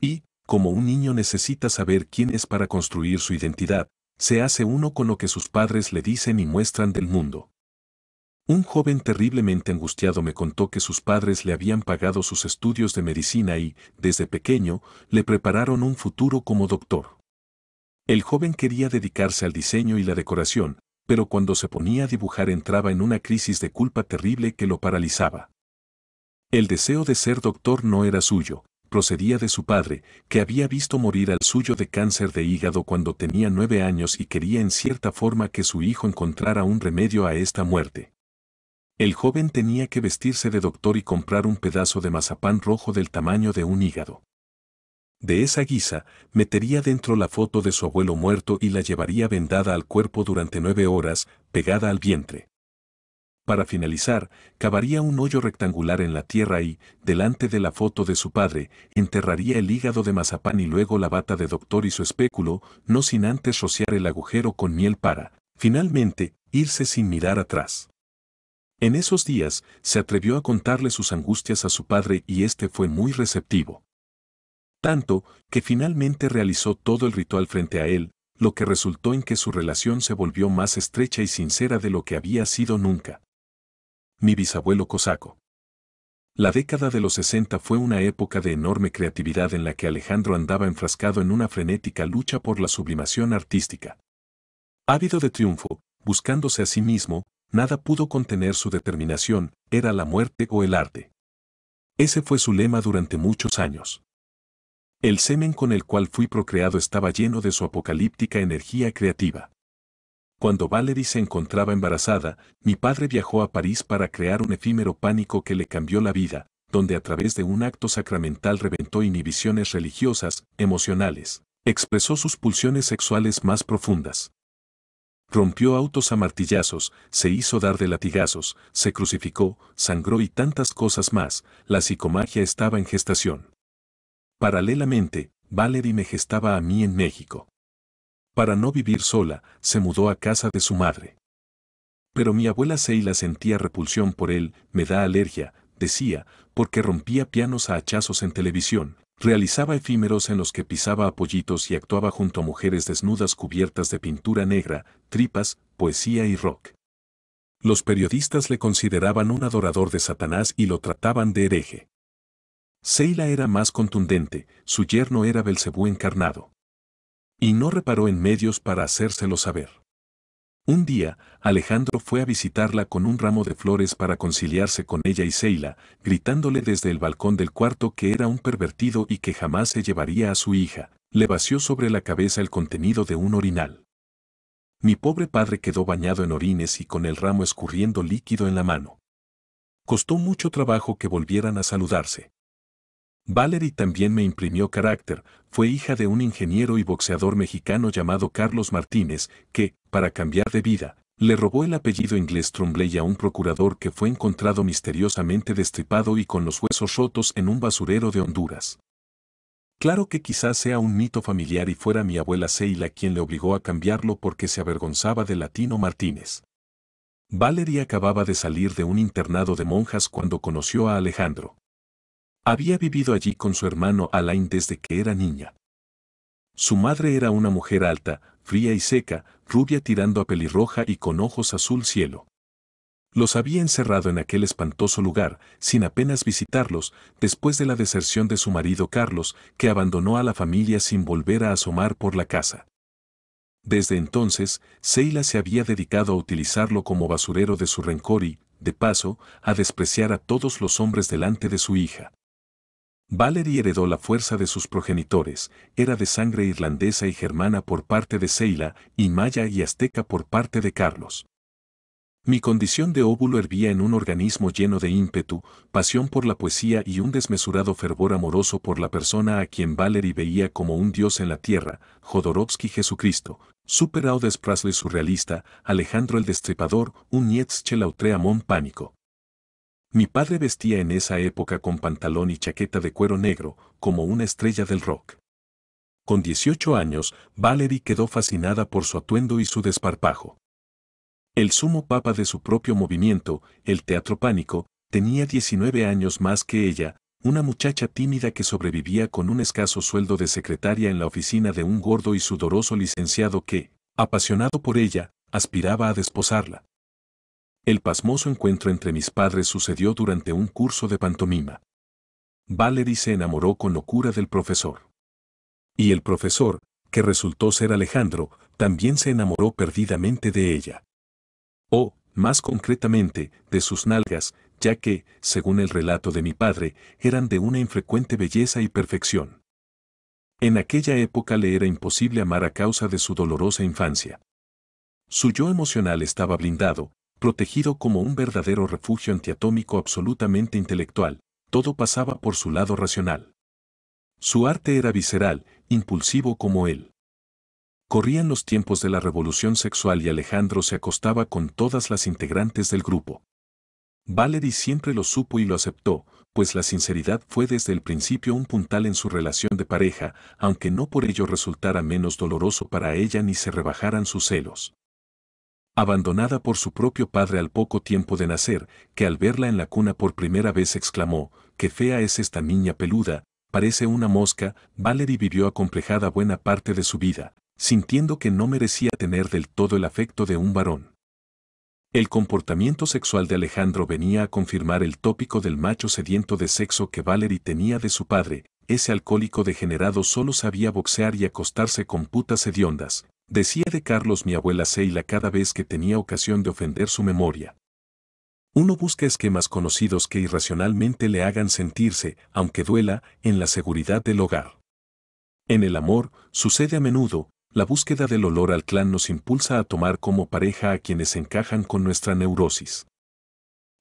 Y, como un niño necesita saber quién es para construir su identidad, se hace uno con lo que sus padres le dicen y muestran del mundo. Un joven terriblemente angustiado me contó que sus padres le habían pagado sus estudios de medicina y, desde pequeño, le prepararon un futuro como doctor. El joven quería dedicarse al diseño y la decoración, pero cuando se ponía a dibujar entraba en una crisis de culpa terrible que lo paralizaba. El deseo de ser doctor no era suyo, procedía de su padre, que había visto morir al suyo de cáncer de hígado cuando tenía nueve años y quería en cierta forma que su hijo encontrara un remedio a esta muerte. El joven tenía que vestirse de doctor y comprar un pedazo de mazapán rojo del tamaño de un hígado. De esa guisa, metería dentro la foto de su abuelo muerto y la llevaría vendada al cuerpo durante nueve horas, pegada al vientre. Para finalizar, cavaría un hoyo rectangular en la tierra y, delante de la foto de su padre, enterraría el hígado de mazapán y luego la bata de doctor y su espéculo, no sin antes rociar el agujero con miel para, finalmente, irse sin mirar atrás. En esos días, se atrevió a contarle sus angustias a su padre y este fue muy receptivo. Tanto, que finalmente realizó todo el ritual frente a él, lo que resultó en que su relación se volvió más estrecha y sincera de lo que había sido nunca mi bisabuelo cosaco. La década de los 60 fue una época de enorme creatividad en la que Alejandro andaba enfrascado en una frenética lucha por la sublimación artística. Ávido de triunfo, buscándose a sí mismo, nada pudo contener su determinación, era la muerte o el arte. Ese fue su lema durante muchos años. El semen con el cual fui procreado estaba lleno de su apocalíptica energía creativa. Cuando Valerie se encontraba embarazada, mi padre viajó a París para crear un efímero pánico que le cambió la vida, donde a través de un acto sacramental reventó inhibiciones religiosas, emocionales, expresó sus pulsiones sexuales más profundas. Rompió autos a martillazos, se hizo dar de latigazos, se crucificó, sangró y tantas cosas más, la psicomagia estaba en gestación. Paralelamente, Valerie me gestaba a mí en México. Para no vivir sola, se mudó a casa de su madre. Pero mi abuela Seila sentía repulsión por él, me da alergia, decía, porque rompía pianos a hachazos en televisión, realizaba efímeros en los que pisaba apoyitos y actuaba junto a mujeres desnudas cubiertas de pintura negra, tripas, poesía y rock. Los periodistas le consideraban un adorador de Satanás y lo trataban de hereje. Seila era más contundente, su yerno era Belcebú encarnado. Y no reparó en medios para hacérselo saber. Un día, Alejandro fue a visitarla con un ramo de flores para conciliarse con ella y Seila, gritándole desde el balcón del cuarto que era un pervertido y que jamás se llevaría a su hija. Le vació sobre la cabeza el contenido de un orinal. Mi pobre padre quedó bañado en orines y con el ramo escurriendo líquido en la mano. Costó mucho trabajo que volvieran a saludarse. Valerie también me imprimió carácter, fue hija de un ingeniero y boxeador mexicano llamado Carlos Martínez, que, para cambiar de vida, le robó el apellido inglés Trombley a un procurador que fue encontrado misteriosamente destripado y con los huesos rotos en un basurero de Honduras. Claro que quizás sea un mito familiar y fuera mi abuela Seila quien le obligó a cambiarlo porque se avergonzaba de Latino Martínez. Valerie acababa de salir de un internado de monjas cuando conoció a Alejandro. Había vivido allí con su hermano Alain desde que era niña. Su madre era una mujer alta, fría y seca, rubia tirando a pelirroja y con ojos azul cielo. Los había encerrado en aquel espantoso lugar, sin apenas visitarlos, después de la deserción de su marido Carlos, que abandonó a la familia sin volver a asomar por la casa. Desde entonces, Seila se había dedicado a utilizarlo como basurero de su rencor y, de paso, a despreciar a todos los hombres delante de su hija. Valery heredó la fuerza de sus progenitores, era de sangre irlandesa y germana por parte de Seila y maya y azteca por parte de Carlos. Mi condición de óvulo hervía en un organismo lleno de ímpetu, pasión por la poesía y un desmesurado fervor amoroso por la persona a quien Valery veía como un dios en la tierra, Jodorowsky Jesucristo, Super Audes surrealista, Alejandro el Destripador, un Nietzsche Mon pánico. Mi padre vestía en esa época con pantalón y chaqueta de cuero negro, como una estrella del rock. Con 18 años, Valerie quedó fascinada por su atuendo y su desparpajo. El sumo papa de su propio movimiento, el teatro pánico, tenía 19 años más que ella, una muchacha tímida que sobrevivía con un escaso sueldo de secretaria en la oficina de un gordo y sudoroso licenciado que, apasionado por ella, aspiraba a desposarla. El pasmoso encuentro entre mis padres sucedió durante un curso de pantomima. Valerie se enamoró con locura del profesor. Y el profesor, que resultó ser Alejandro, también se enamoró perdidamente de ella. O, más concretamente, de sus nalgas, ya que, según el relato de mi padre, eran de una infrecuente belleza y perfección. En aquella época le era imposible amar a causa de su dolorosa infancia. Su yo emocional estaba blindado, protegido como un verdadero refugio antiatómico absolutamente intelectual, todo pasaba por su lado racional. Su arte era visceral, impulsivo como él. Corrían los tiempos de la revolución sexual y Alejandro se acostaba con todas las integrantes del grupo. Valery siempre lo supo y lo aceptó, pues la sinceridad fue desde el principio un puntal en su relación de pareja, aunque no por ello resultara menos doloroso para ella ni se rebajaran sus celos abandonada por su propio padre al poco tiempo de nacer, que al verla en la cuna por primera vez exclamó, qué fea es esta niña peluda, parece una mosca, Valerie vivió acomplejada buena parte de su vida, sintiendo que no merecía tener del todo el afecto de un varón. El comportamiento sexual de Alejandro venía a confirmar el tópico del macho sediento de sexo que Valerie tenía de su padre, ese alcohólico degenerado solo sabía boxear y acostarse con putas hediondas, Decía de Carlos mi abuela Seila cada vez que tenía ocasión de ofender su memoria. Uno busca esquemas conocidos que irracionalmente le hagan sentirse, aunque duela, en la seguridad del hogar. En el amor, sucede a menudo, la búsqueda del olor al clan nos impulsa a tomar como pareja a quienes encajan con nuestra neurosis.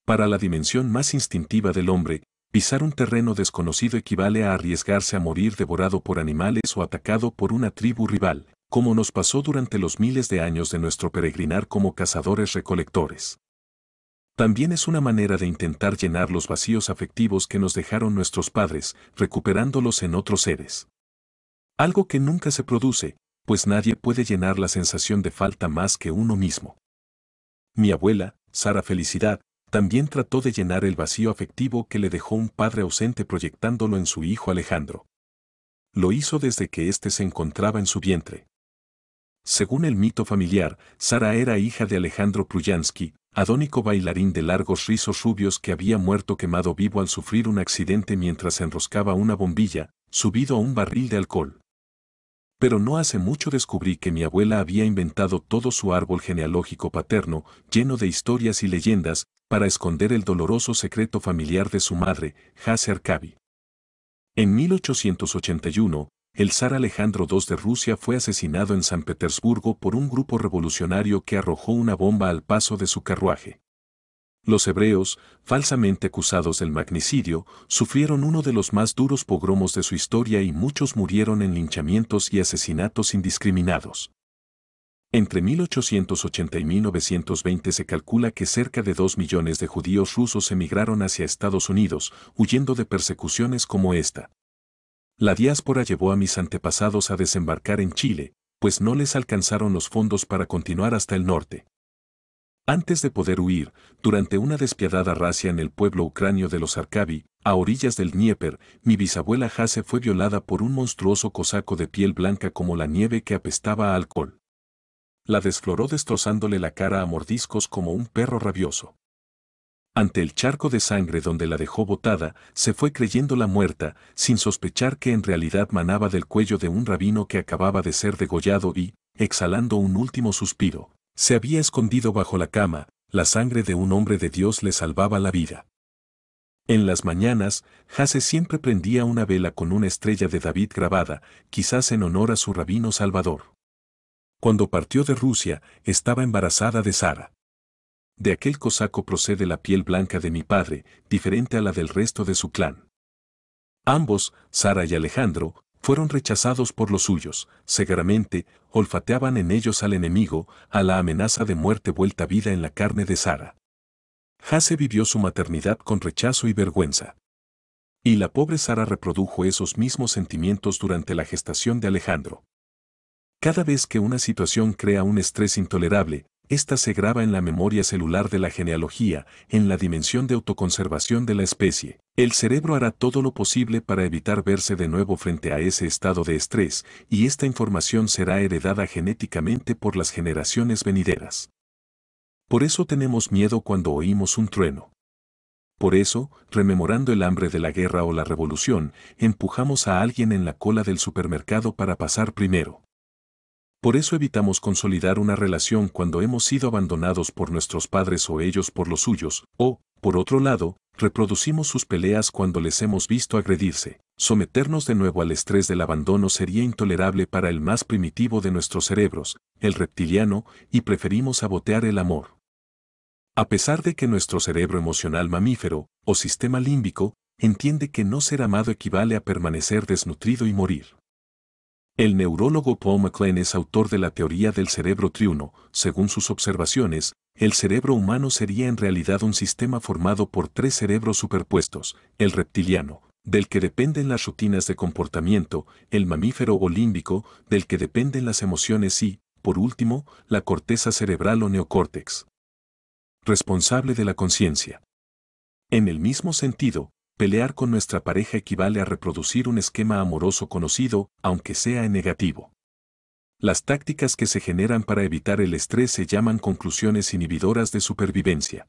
Para la dimensión más instintiva del hombre, pisar un terreno desconocido equivale a arriesgarse a morir devorado por animales o atacado por una tribu rival, como nos pasó durante los miles de años de nuestro peregrinar como cazadores-recolectores. También es una manera de intentar llenar los vacíos afectivos que nos dejaron nuestros padres, recuperándolos en otros seres. Algo que nunca se produce, pues nadie puede llenar la sensación de falta más que uno mismo. Mi abuela, Sara Felicidad, también trató de llenar el vacío afectivo que le dejó un padre ausente proyectándolo en su hijo Alejandro. Lo hizo desde que éste se encontraba en su vientre. Según el mito familiar, Sara era hija de Alejandro Pruyansky, adónico bailarín de largos rizos rubios que había muerto quemado vivo al sufrir un accidente mientras enroscaba una bombilla, subido a un barril de alcohol. Pero no hace mucho descubrí que mi abuela había inventado todo su árbol genealógico paterno, lleno de historias y leyendas, para esconder el doloroso secreto familiar de su madre, Hasser Kabi. En 1881, el zar Alejandro II de Rusia fue asesinado en San Petersburgo por un grupo revolucionario que arrojó una bomba al paso de su carruaje. Los hebreos, falsamente acusados del magnicidio, sufrieron uno de los más duros pogromos de su historia y muchos murieron en linchamientos y asesinatos indiscriminados. Entre 1880 y 1920 se calcula que cerca de 2 millones de judíos rusos emigraron hacia Estados Unidos, huyendo de persecuciones como esta. La diáspora llevó a mis antepasados a desembarcar en Chile, pues no les alcanzaron los fondos para continuar hasta el norte. Antes de poder huir, durante una despiadada racia en el pueblo ucranio de los Arkavi, a orillas del Dnieper, mi bisabuela Jase fue violada por un monstruoso cosaco de piel blanca como la nieve que apestaba a alcohol. La desfloró destrozándole la cara a mordiscos como un perro rabioso. Ante el charco de sangre donde la dejó botada, se fue creyéndola muerta, sin sospechar que en realidad manaba del cuello de un rabino que acababa de ser degollado y, exhalando un último suspiro, se había escondido bajo la cama, la sangre de un hombre de Dios le salvaba la vida. En las mañanas, Hase siempre prendía una vela con una estrella de David grabada, quizás en honor a su rabino Salvador. Cuando partió de Rusia, estaba embarazada de Sara. De aquel cosaco procede la piel blanca de mi padre, diferente a la del resto de su clan. Ambos, Sara y Alejandro, fueron rechazados por los suyos, seguramente, olfateaban en ellos al enemigo, a la amenaza de muerte vuelta vida en la carne de Sara. Hase vivió su maternidad con rechazo y vergüenza. Y la pobre Sara reprodujo esos mismos sentimientos durante la gestación de Alejandro. Cada vez que una situación crea un estrés intolerable, esta se graba en la memoria celular de la genealogía, en la dimensión de autoconservación de la especie. El cerebro hará todo lo posible para evitar verse de nuevo frente a ese estado de estrés, y esta información será heredada genéticamente por las generaciones venideras. Por eso tenemos miedo cuando oímos un trueno. Por eso, rememorando el hambre de la guerra o la revolución, empujamos a alguien en la cola del supermercado para pasar primero. Por eso evitamos consolidar una relación cuando hemos sido abandonados por nuestros padres o ellos por los suyos, o, por otro lado, reproducimos sus peleas cuando les hemos visto agredirse. Someternos de nuevo al estrés del abandono sería intolerable para el más primitivo de nuestros cerebros, el reptiliano, y preferimos sabotear el amor. A pesar de que nuestro cerebro emocional mamífero, o sistema límbico, entiende que no ser amado equivale a permanecer desnutrido y morir. El neurólogo Paul MacLean es autor de la teoría del cerebro triuno. Según sus observaciones, el cerebro humano sería en realidad un sistema formado por tres cerebros superpuestos, el reptiliano, del que dependen las rutinas de comportamiento, el mamífero o del que dependen las emociones y, por último, la corteza cerebral o neocórtex, responsable de la conciencia. En el mismo sentido, pelear con nuestra pareja equivale a reproducir un esquema amoroso conocido, aunque sea en negativo. Las tácticas que se generan para evitar el estrés se llaman conclusiones inhibidoras de supervivencia.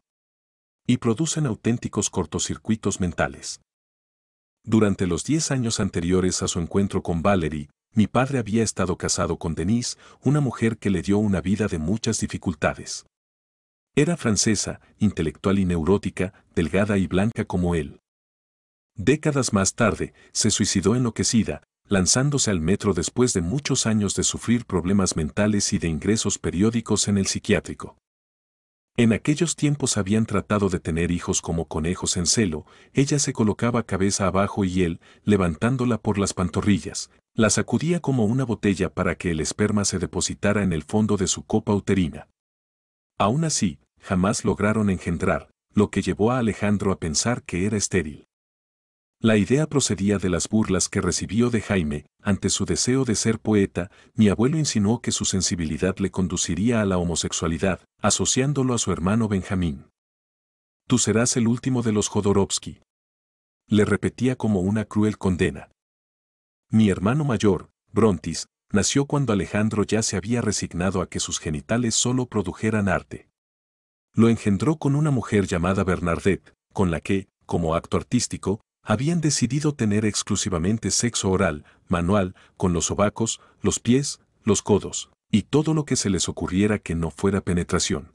Y producen auténticos cortocircuitos mentales. Durante los 10 años anteriores a su encuentro con Valerie, mi padre había estado casado con Denise, una mujer que le dio una vida de muchas dificultades. Era francesa, intelectual y neurótica, delgada y blanca como él. Décadas más tarde, se suicidó enloquecida, lanzándose al metro después de muchos años de sufrir problemas mentales y de ingresos periódicos en el psiquiátrico. En aquellos tiempos habían tratado de tener hijos como conejos en celo, ella se colocaba cabeza abajo y él, levantándola por las pantorrillas, la sacudía como una botella para que el esperma se depositara en el fondo de su copa uterina. Aún así, jamás lograron engendrar, lo que llevó a Alejandro a pensar que era estéril. La idea procedía de las burlas que recibió de Jaime, ante su deseo de ser poeta, mi abuelo insinuó que su sensibilidad le conduciría a la homosexualidad, asociándolo a su hermano Benjamín. Tú serás el último de los Jodorowsky. Le repetía como una cruel condena. Mi hermano mayor, Brontis, nació cuando Alejandro ya se había resignado a que sus genitales solo produjeran arte. Lo engendró con una mujer llamada Bernadette, con la que, como acto artístico, habían decidido tener exclusivamente sexo oral, manual, con los sobacos, los pies, los codos, y todo lo que se les ocurriera que no fuera penetración.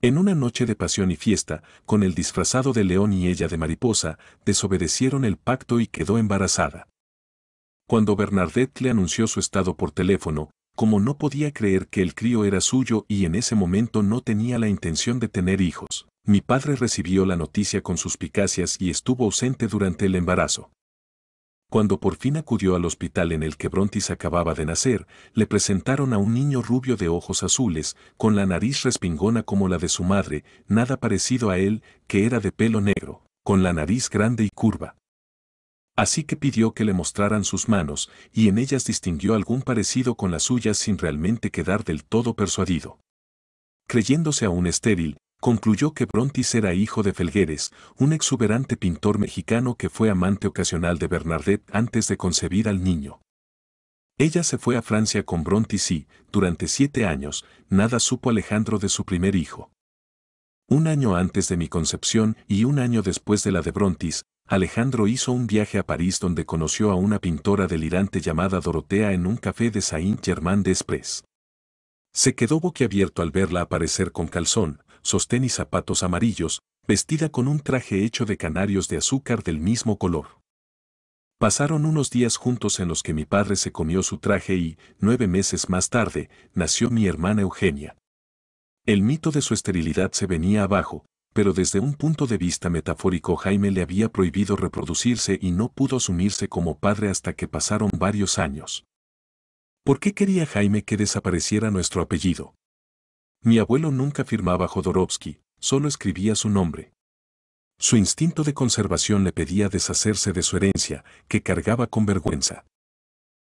En una noche de pasión y fiesta, con el disfrazado de león y ella de mariposa, desobedecieron el pacto y quedó embarazada. Cuando Bernadette le anunció su estado por teléfono, como no podía creer que el crío era suyo y en ese momento no tenía la intención de tener hijos mi padre recibió la noticia con suspicacias y estuvo ausente durante el embarazo. Cuando por fin acudió al hospital en el que Brontis acababa de nacer, le presentaron a un niño rubio de ojos azules, con la nariz respingona como la de su madre, nada parecido a él, que era de pelo negro, con la nariz grande y curva. Así que pidió que le mostraran sus manos, y en ellas distinguió algún parecido con las suyas sin realmente quedar del todo persuadido. Creyéndose aún estéril, concluyó que Brontis era hijo de Felgueres, un exuberante pintor mexicano que fue amante ocasional de Bernadette antes de concebir al niño. Ella se fue a Francia con Brontis y, durante siete años, nada supo Alejandro de su primer hijo. Un año antes de mi concepción y un año después de la de Brontis, Alejandro hizo un viaje a París donde conoció a una pintora delirante llamada Dorotea en un café de Saint-Germain-des-Prés. Se quedó boquiabierto al verla aparecer con calzón, sostén y zapatos amarillos, vestida con un traje hecho de canarios de azúcar del mismo color. Pasaron unos días juntos en los que mi padre se comió su traje y, nueve meses más tarde, nació mi hermana Eugenia. El mito de su esterilidad se venía abajo, pero desde un punto de vista metafórico Jaime le había prohibido reproducirse y no pudo asumirse como padre hasta que pasaron varios años. ¿Por qué quería Jaime que desapareciera nuestro apellido? Mi abuelo nunca firmaba Jodorowsky, solo escribía su nombre. Su instinto de conservación le pedía deshacerse de su herencia, que cargaba con vergüenza.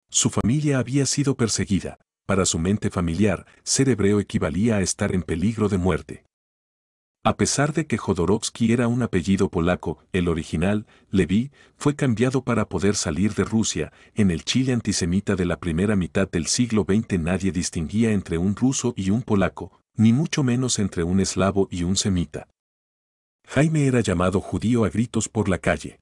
Su familia había sido perseguida, para su mente familiar, ser hebreo equivalía a estar en peligro de muerte. A pesar de que Jodorowsky era un apellido polaco, el original, Levi, fue cambiado para poder salir de Rusia. En el Chile antisemita de la primera mitad del siglo XX nadie distinguía entre un ruso y un polaco, ni mucho menos entre un eslavo y un semita. Jaime era llamado judío a gritos por la calle.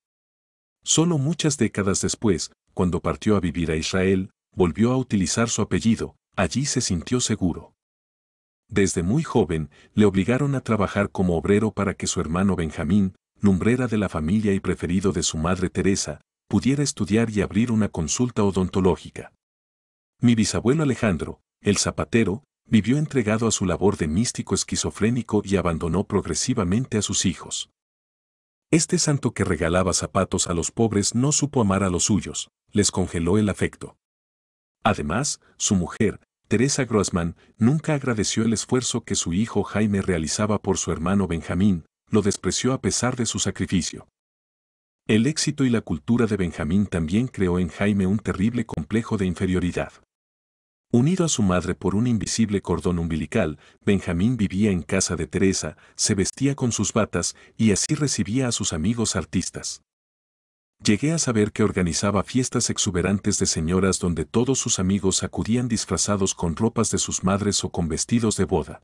Solo muchas décadas después, cuando partió a vivir a Israel, volvió a utilizar su apellido, allí se sintió seguro. Desde muy joven, le obligaron a trabajar como obrero para que su hermano Benjamín, lumbrera de la familia y preferido de su madre Teresa, pudiera estudiar y abrir una consulta odontológica. Mi bisabuelo Alejandro, el zapatero, vivió entregado a su labor de místico esquizofrénico y abandonó progresivamente a sus hijos. Este santo que regalaba zapatos a los pobres no supo amar a los suyos, les congeló el afecto. Además, su mujer, Teresa Grossman, nunca agradeció el esfuerzo que su hijo Jaime realizaba por su hermano Benjamín, lo despreció a pesar de su sacrificio. El éxito y la cultura de Benjamín también creó en Jaime un terrible complejo de inferioridad. Unido a su madre por un invisible cordón umbilical, Benjamín vivía en casa de Teresa, se vestía con sus batas y así recibía a sus amigos artistas. Llegué a saber que organizaba fiestas exuberantes de señoras donde todos sus amigos acudían disfrazados con ropas de sus madres o con vestidos de boda.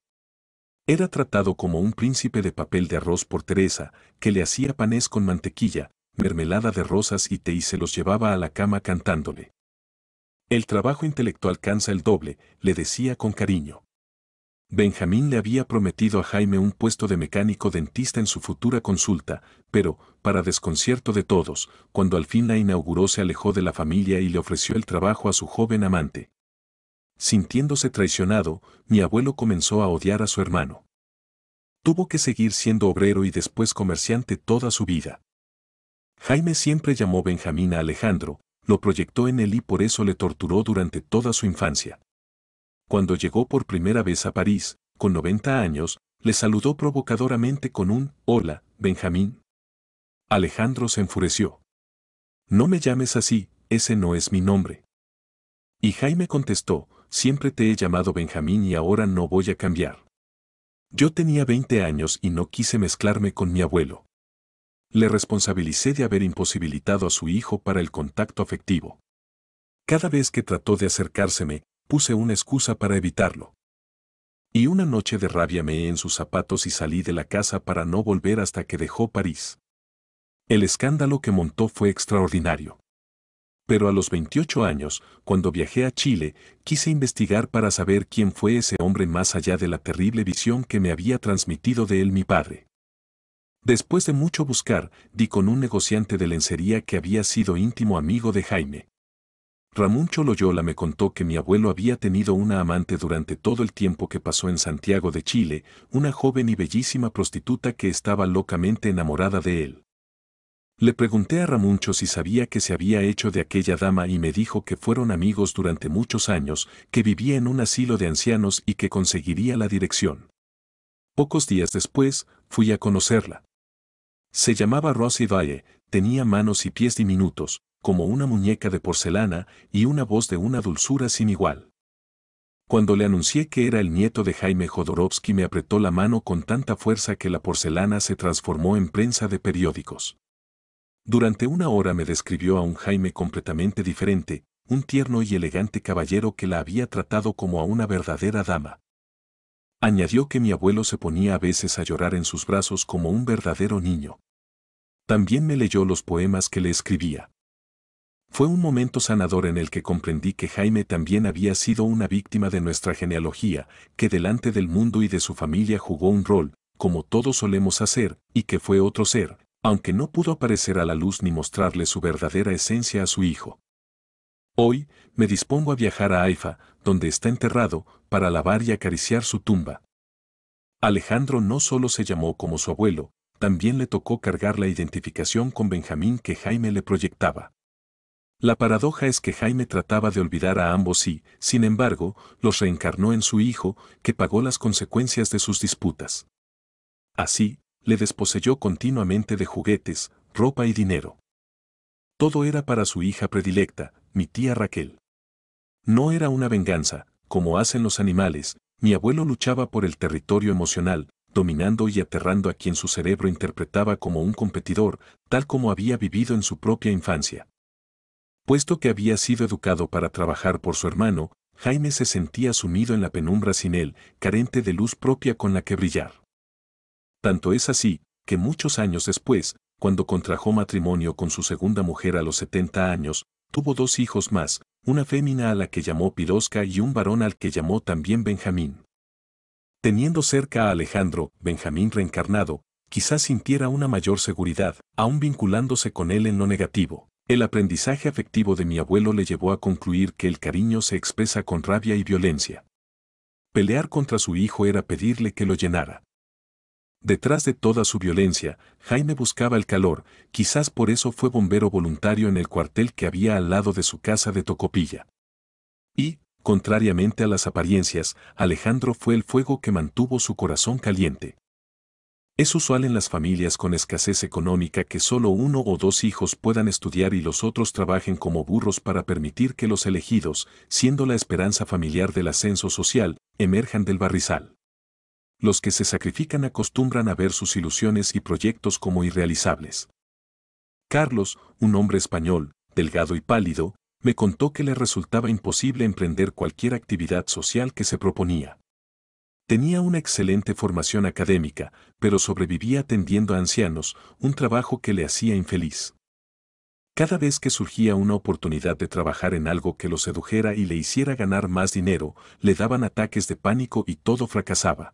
Era tratado como un príncipe de papel de arroz por Teresa, que le hacía panés con mantequilla, mermelada de rosas y té y se los llevaba a la cama cantándole. El trabajo intelectual cansa el doble, le decía con cariño. Benjamín le había prometido a Jaime un puesto de mecánico dentista en su futura consulta, pero, para desconcierto de todos, cuando al fin la inauguró se alejó de la familia y le ofreció el trabajo a su joven amante. Sintiéndose traicionado, mi abuelo comenzó a odiar a su hermano. Tuvo que seguir siendo obrero y después comerciante toda su vida. Jaime siempre llamó Benjamín a Alejandro, lo proyectó en él y por eso le torturó durante toda su infancia. Cuando llegó por primera vez a París, con 90 años, le saludó provocadoramente con un Hola, Benjamín. Alejandro se enfureció. No me llames así, ese no es mi nombre. Y Jaime contestó, siempre te he llamado Benjamín y ahora no voy a cambiar. Yo tenía 20 años y no quise mezclarme con mi abuelo le responsabilicé de haber imposibilitado a su hijo para el contacto afectivo. Cada vez que trató de acercárseme, puse una excusa para evitarlo. Y una noche de rabia me en sus zapatos y salí de la casa para no volver hasta que dejó París. El escándalo que montó fue extraordinario. Pero a los 28 años, cuando viajé a Chile, quise investigar para saber quién fue ese hombre más allá de la terrible visión que me había transmitido de él mi padre. Después de mucho buscar, di con un negociante de lencería que había sido íntimo amigo de Jaime. Ramuncho Loyola me contó que mi abuelo había tenido una amante durante todo el tiempo que pasó en Santiago de Chile, una joven y bellísima prostituta que estaba locamente enamorada de él. Le pregunté a Ramuncho si sabía que se había hecho de aquella dama y me dijo que fueron amigos durante muchos años, que vivía en un asilo de ancianos y que conseguiría la dirección. Pocos días después, fui a conocerla. Se llamaba Rosy Valle, tenía manos y pies diminutos, como una muñeca de porcelana, y una voz de una dulzura sin igual. Cuando le anuncié que era el nieto de Jaime Jodorowsky me apretó la mano con tanta fuerza que la porcelana se transformó en prensa de periódicos. Durante una hora me describió a un Jaime completamente diferente, un tierno y elegante caballero que la había tratado como a una verdadera dama. Añadió que mi abuelo se ponía a veces a llorar en sus brazos como un verdadero niño. También me leyó los poemas que le escribía. Fue un momento sanador en el que comprendí que Jaime también había sido una víctima de nuestra genealogía, que delante del mundo y de su familia jugó un rol, como todos solemos hacer, y que fue otro ser, aunque no pudo aparecer a la luz ni mostrarle su verdadera esencia a su hijo. Hoy, me dispongo a viajar a Haifa, donde está enterrado, para lavar y acariciar su tumba. Alejandro no solo se llamó como su abuelo, también le tocó cargar la identificación con Benjamín que Jaime le proyectaba. La paradoja es que Jaime trataba de olvidar a ambos y, sin embargo, los reencarnó en su hijo, que pagó las consecuencias de sus disputas. Así, le desposeyó continuamente de juguetes, ropa y dinero. Todo era para su hija predilecta, mi tía Raquel. No era una venganza, como hacen los animales, mi abuelo luchaba por el territorio emocional, dominando y aterrando a quien su cerebro interpretaba como un competidor, tal como había vivido en su propia infancia. Puesto que había sido educado para trabajar por su hermano, Jaime se sentía sumido en la penumbra sin él, carente de luz propia con la que brillar. Tanto es así, que muchos años después, cuando contrajo matrimonio con su segunda mujer a los 70 años, Tuvo dos hijos más, una fémina a la que llamó Pirosca y un varón al que llamó también Benjamín. Teniendo cerca a Alejandro, Benjamín reencarnado, quizás sintiera una mayor seguridad, aún vinculándose con él en lo negativo. El aprendizaje afectivo de mi abuelo le llevó a concluir que el cariño se expresa con rabia y violencia. Pelear contra su hijo era pedirle que lo llenara. Detrás de toda su violencia, Jaime buscaba el calor, quizás por eso fue bombero voluntario en el cuartel que había al lado de su casa de Tocopilla. Y, contrariamente a las apariencias, Alejandro fue el fuego que mantuvo su corazón caliente. Es usual en las familias con escasez económica que solo uno o dos hijos puedan estudiar y los otros trabajen como burros para permitir que los elegidos, siendo la esperanza familiar del ascenso social, emerjan del barrizal los que se sacrifican acostumbran a ver sus ilusiones y proyectos como irrealizables. Carlos, un hombre español, delgado y pálido, me contó que le resultaba imposible emprender cualquier actividad social que se proponía. Tenía una excelente formación académica, pero sobrevivía atendiendo a ancianos, un trabajo que le hacía infeliz. Cada vez que surgía una oportunidad de trabajar en algo que lo sedujera y le hiciera ganar más dinero, le daban ataques de pánico y todo fracasaba.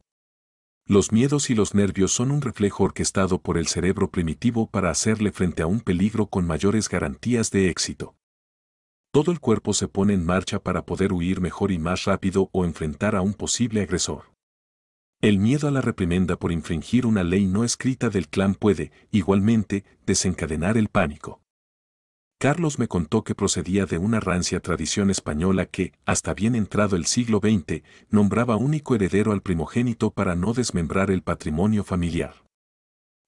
Los miedos y los nervios son un reflejo orquestado por el cerebro primitivo para hacerle frente a un peligro con mayores garantías de éxito. Todo el cuerpo se pone en marcha para poder huir mejor y más rápido o enfrentar a un posible agresor. El miedo a la reprimenda por infringir una ley no escrita del clan puede, igualmente, desencadenar el pánico. Carlos me contó que procedía de una rancia tradición española que, hasta bien entrado el siglo XX, nombraba único heredero al primogénito para no desmembrar el patrimonio familiar.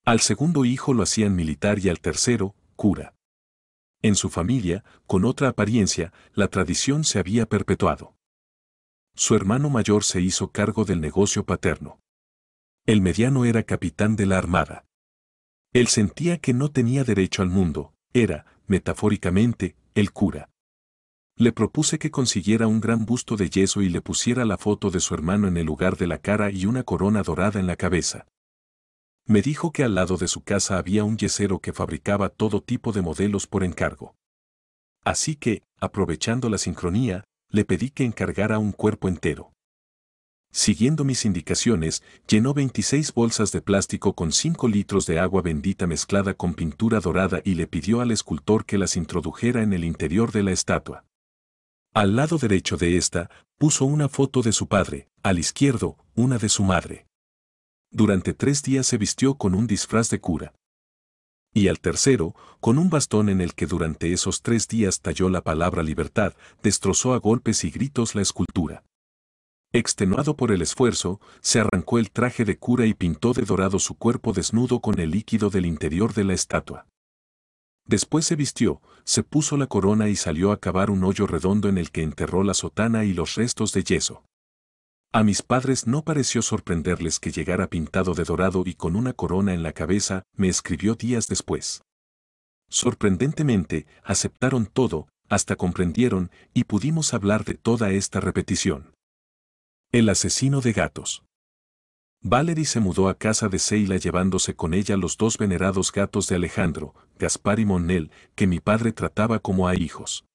Al segundo hijo lo hacían militar y al tercero, cura. En su familia, con otra apariencia, la tradición se había perpetuado. Su hermano mayor se hizo cargo del negocio paterno. El mediano era capitán de la Armada. Él sentía que no tenía derecho al mundo, era, metafóricamente, el cura. Le propuse que consiguiera un gran busto de yeso y le pusiera la foto de su hermano en el lugar de la cara y una corona dorada en la cabeza. Me dijo que al lado de su casa había un yesero que fabricaba todo tipo de modelos por encargo. Así que, aprovechando la sincronía, le pedí que encargara un cuerpo entero. Siguiendo mis indicaciones, llenó 26 bolsas de plástico con 5 litros de agua bendita mezclada con pintura dorada y le pidió al escultor que las introdujera en el interior de la estatua. Al lado derecho de esta, puso una foto de su padre, al izquierdo, una de su madre. Durante tres días se vistió con un disfraz de cura. Y al tercero, con un bastón en el que durante esos tres días talló la palabra libertad, destrozó a golpes y gritos la escultura. Extenuado por el esfuerzo, se arrancó el traje de cura y pintó de dorado su cuerpo desnudo con el líquido del interior de la estatua. Después se vistió, se puso la corona y salió a cavar un hoyo redondo en el que enterró la sotana y los restos de yeso. A mis padres no pareció sorprenderles que llegara pintado de dorado y con una corona en la cabeza, me escribió días después. Sorprendentemente, aceptaron todo, hasta comprendieron, y pudimos hablar de toda esta repetición. El asesino de gatos. Valery se mudó a casa de Seila llevándose con ella los dos venerados gatos de Alejandro, Gaspar y Monel, que mi padre trataba como a hijos.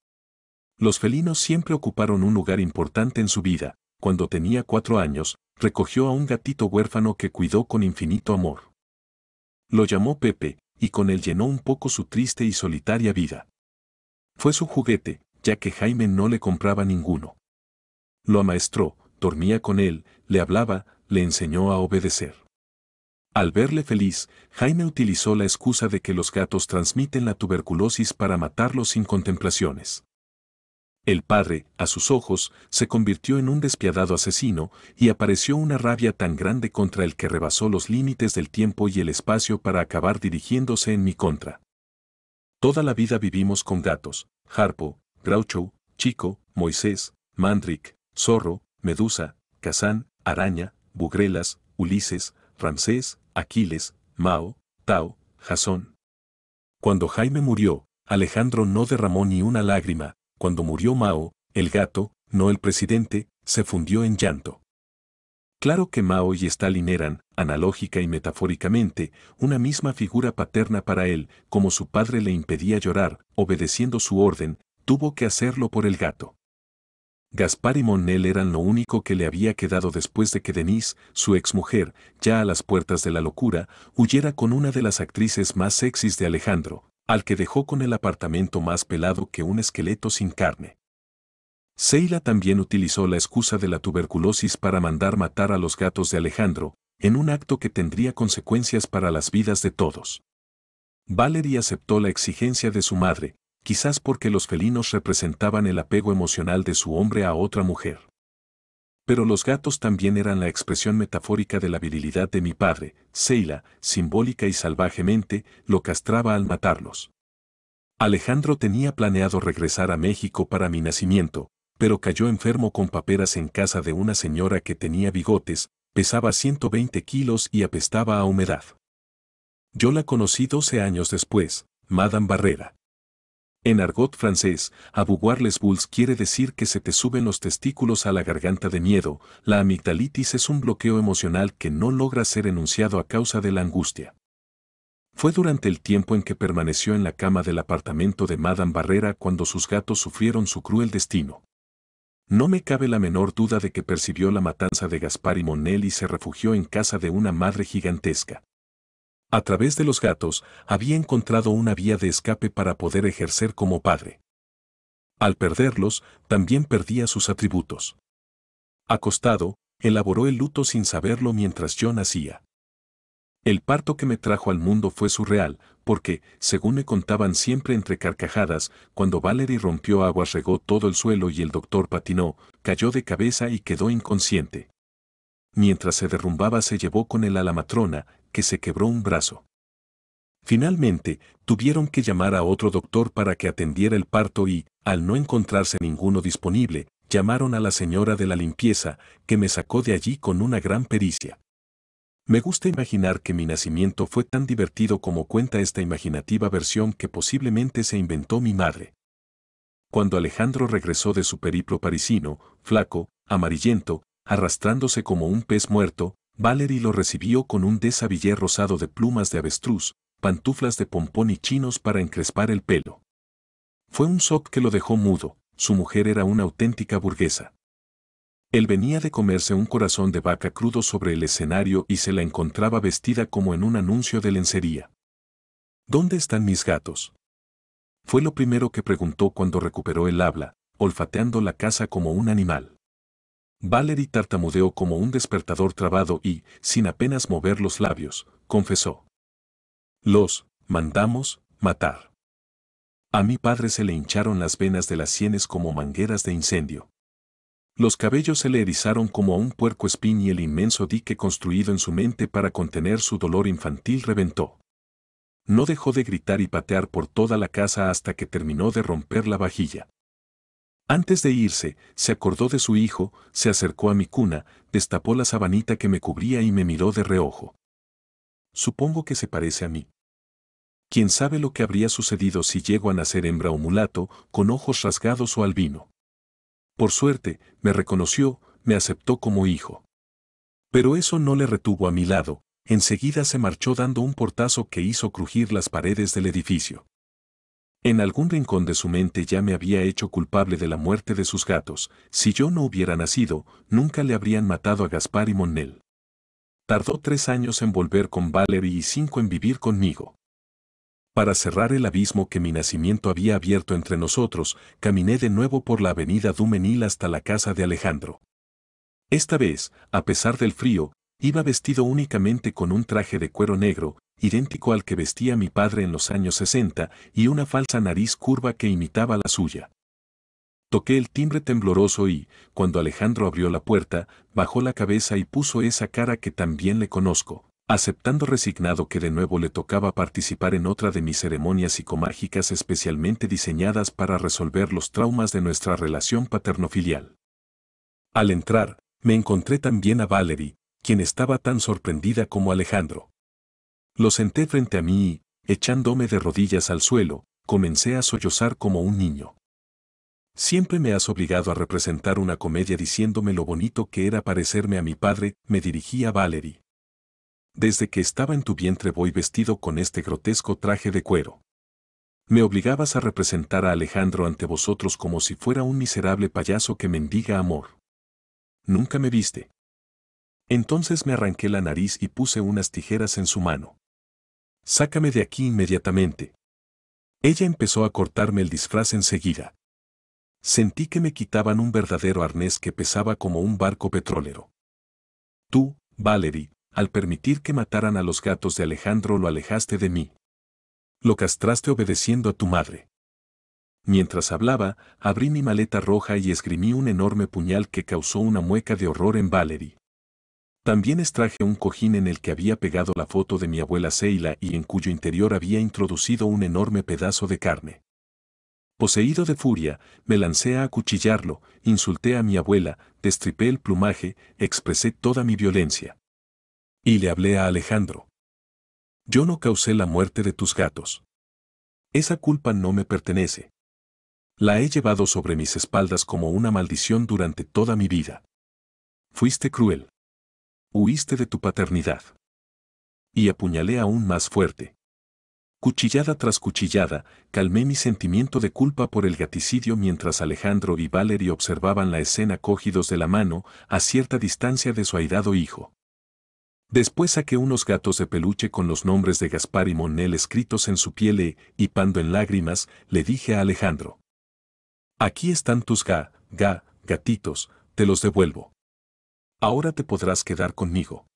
Los felinos siempre ocuparon un lugar importante en su vida. Cuando tenía cuatro años, recogió a un gatito huérfano que cuidó con infinito amor. Lo llamó Pepe, y con él llenó un poco su triste y solitaria vida. Fue su juguete, ya que Jaime no le compraba ninguno. Lo amaestró, dormía con él, le hablaba, le enseñó a obedecer. Al verle feliz, Jaime utilizó la excusa de que los gatos transmiten la tuberculosis para matarlos sin contemplaciones. El padre, a sus ojos, se convirtió en un despiadado asesino y apareció una rabia tan grande contra el que rebasó los límites del tiempo y el espacio para acabar dirigiéndose en mi contra. Toda la vida vivimos con gatos, Harpo, Groucho, Chico, Moisés, Mandrick, Zorro, Medusa, Kazán, Araña, Bugrelas, Ulises, Ramsés, Aquiles, Mao, Tao, Jasón. Cuando Jaime murió, Alejandro no derramó ni una lágrima, cuando murió Mao, el gato, no el presidente, se fundió en llanto. Claro que Mao y Stalin eran, analógica y metafóricamente, una misma figura paterna para él, como su padre le impedía llorar, obedeciendo su orden, tuvo que hacerlo por el gato. Gaspar y Monnell eran lo único que le había quedado después de que Denise, su exmujer, ya a las puertas de la locura, huyera con una de las actrices más sexys de Alejandro, al que dejó con el apartamento más pelado que un esqueleto sin carne. Seila también utilizó la excusa de la tuberculosis para mandar matar a los gatos de Alejandro, en un acto que tendría consecuencias para las vidas de todos. Valerie aceptó la exigencia de su madre, quizás porque los felinos representaban el apego emocional de su hombre a otra mujer. Pero los gatos también eran la expresión metafórica de la virilidad de mi padre, Seila, simbólica y salvajemente, lo castraba al matarlos. Alejandro tenía planeado regresar a México para mi nacimiento, pero cayó enfermo con paperas en casa de una señora que tenía bigotes, pesaba 120 kilos y apestaba a humedad. Yo la conocí 12 años después, Madame Barrera. En argot francés, abouvoir les bulls quiere decir que se te suben los testículos a la garganta de miedo. La amigdalitis es un bloqueo emocional que no logra ser enunciado a causa de la angustia. Fue durante el tiempo en que permaneció en la cama del apartamento de Madame Barrera cuando sus gatos sufrieron su cruel destino. No me cabe la menor duda de que percibió la matanza de Gaspar y Monel y se refugió en casa de una madre gigantesca. A través de los gatos, había encontrado una vía de escape para poder ejercer como padre. Al perderlos, también perdía sus atributos. Acostado, elaboró el luto sin saberlo mientras yo nacía. El parto que me trajo al mundo fue surreal, porque, según me contaban siempre entre carcajadas, cuando Valerie rompió aguas regó todo el suelo y el doctor patinó, cayó de cabeza y quedó inconsciente. Mientras se derrumbaba se llevó con él a la matrona, que se quebró un brazo. Finalmente, tuvieron que llamar a otro doctor para que atendiera el parto y, al no encontrarse ninguno disponible, llamaron a la señora de la limpieza, que me sacó de allí con una gran pericia. Me gusta imaginar que mi nacimiento fue tan divertido como cuenta esta imaginativa versión que posiblemente se inventó mi madre. Cuando Alejandro regresó de su periplo parisino, flaco, amarillento, arrastrándose como un pez muerto, Valerie lo recibió con un desabillé rosado de plumas de avestruz, pantuflas de pompón y chinos para encrespar el pelo. Fue un shock que lo dejó mudo, su mujer era una auténtica burguesa. Él venía de comerse un corazón de vaca crudo sobre el escenario y se la encontraba vestida como en un anuncio de lencería. ¿Dónde están mis gatos? Fue lo primero que preguntó cuando recuperó el habla, olfateando la casa como un animal. Valery tartamudeó como un despertador trabado y, sin apenas mover los labios, confesó. Los mandamos matar. A mi padre se le hincharon las venas de las sienes como mangueras de incendio. Los cabellos se le erizaron como a un puerco espín y el inmenso dique construido en su mente para contener su dolor infantil reventó. No dejó de gritar y patear por toda la casa hasta que terminó de romper la vajilla. Antes de irse, se acordó de su hijo, se acercó a mi cuna, destapó la sabanita que me cubría y me miró de reojo. Supongo que se parece a mí. Quién sabe lo que habría sucedido si llego a nacer hembra o mulato, con ojos rasgados o albino. Por suerte, me reconoció, me aceptó como hijo. Pero eso no le retuvo a mi lado, enseguida se marchó dando un portazo que hizo crujir las paredes del edificio. En algún rincón de su mente ya me había hecho culpable de la muerte de sus gatos, si yo no hubiera nacido, nunca le habrían matado a Gaspar y Monnel. Tardó tres años en volver con Valerie y cinco en vivir conmigo. Para cerrar el abismo que mi nacimiento había abierto entre nosotros, caminé de nuevo por la avenida Dumenil hasta la casa de Alejandro. Esta vez, a pesar del frío, Iba vestido únicamente con un traje de cuero negro, idéntico al que vestía mi padre en los años 60, y una falsa nariz curva que imitaba la suya. Toqué el timbre tembloroso y, cuando Alejandro abrió la puerta, bajó la cabeza y puso esa cara que también le conozco, aceptando resignado que de nuevo le tocaba participar en otra de mis ceremonias psicomágicas especialmente diseñadas para resolver los traumas de nuestra relación paternofilial. Al entrar, me encontré también a Valerie, quien estaba tan sorprendida como Alejandro. Lo senté frente a mí y, echándome de rodillas al suelo, comencé a sollozar como un niño. Siempre me has obligado a representar una comedia diciéndome lo bonito que era parecerme a mi padre, me dirigí a Valerie. Desde que estaba en tu vientre voy vestido con este grotesco traje de cuero. Me obligabas a representar a Alejandro ante vosotros como si fuera un miserable payaso que mendiga amor. Nunca me viste. Entonces me arranqué la nariz y puse unas tijeras en su mano. Sácame de aquí inmediatamente. Ella empezó a cortarme el disfraz enseguida. Sentí que me quitaban un verdadero arnés que pesaba como un barco petrolero. Tú, Valerie, al permitir que mataran a los gatos de Alejandro lo alejaste de mí. Lo castraste obedeciendo a tu madre. Mientras hablaba, abrí mi maleta roja y esgrimí un enorme puñal que causó una mueca de horror en Valerie. También extraje un cojín en el que había pegado la foto de mi abuela Seila y en cuyo interior había introducido un enorme pedazo de carne. Poseído de furia, me lancé a acuchillarlo, insulté a mi abuela, destripé el plumaje, expresé toda mi violencia. Y le hablé a Alejandro. Yo no causé la muerte de tus gatos. Esa culpa no me pertenece. La he llevado sobre mis espaldas como una maldición durante toda mi vida. Fuiste cruel huiste de tu paternidad. Y apuñalé aún más fuerte. Cuchillada tras cuchillada, calmé mi sentimiento de culpa por el gaticidio mientras Alejandro y Valerie observaban la escena cogidos de la mano, a cierta distancia de su airado hijo. Después saqué unos gatos de peluche con los nombres de Gaspar y Monel escritos en su piel y e, pando en lágrimas, le dije a Alejandro. Aquí están tus ga, ga, gatitos, te los devuelvo ahora te podrás quedar conmigo.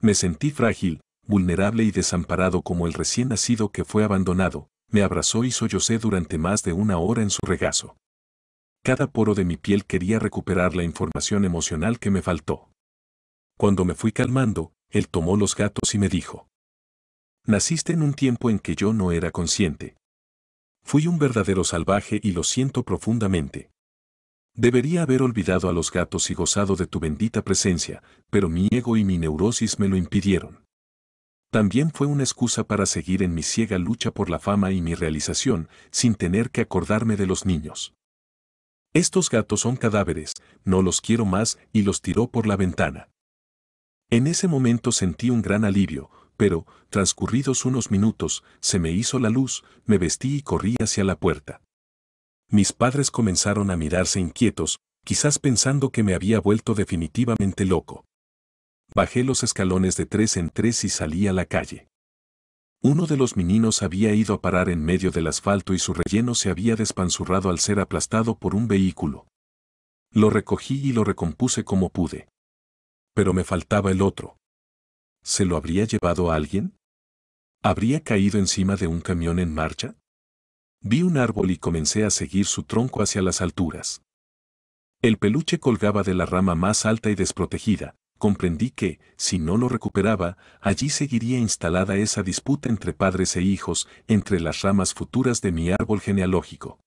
Me sentí frágil, vulnerable y desamparado como el recién nacido que fue abandonado, me abrazó y sollocé durante más de una hora en su regazo. Cada poro de mi piel quería recuperar la información emocional que me faltó. Cuando me fui calmando, él tomó los gatos y me dijo. Naciste en un tiempo en que yo no era consciente. Fui un verdadero salvaje y lo siento profundamente. Debería haber olvidado a los gatos y gozado de tu bendita presencia, pero mi ego y mi neurosis me lo impidieron. También fue una excusa para seguir en mi ciega lucha por la fama y mi realización, sin tener que acordarme de los niños. Estos gatos son cadáveres, no los quiero más, y los tiró por la ventana. En ese momento sentí un gran alivio, pero, transcurridos unos minutos, se me hizo la luz, me vestí y corrí hacia la puerta mis padres comenzaron a mirarse inquietos, quizás pensando que me había vuelto definitivamente loco. Bajé los escalones de tres en tres y salí a la calle. Uno de los meninos había ido a parar en medio del asfalto y su relleno se había despanzurrado al ser aplastado por un vehículo. Lo recogí y lo recompuse como pude. Pero me faltaba el otro. ¿Se lo habría llevado alguien? ¿Habría caído encima de un camión en marcha? Vi un árbol y comencé a seguir su tronco hacia las alturas. El peluche colgaba de la rama más alta y desprotegida. Comprendí que, si no lo recuperaba, allí seguiría instalada esa disputa entre padres e hijos, entre las ramas futuras de mi árbol genealógico.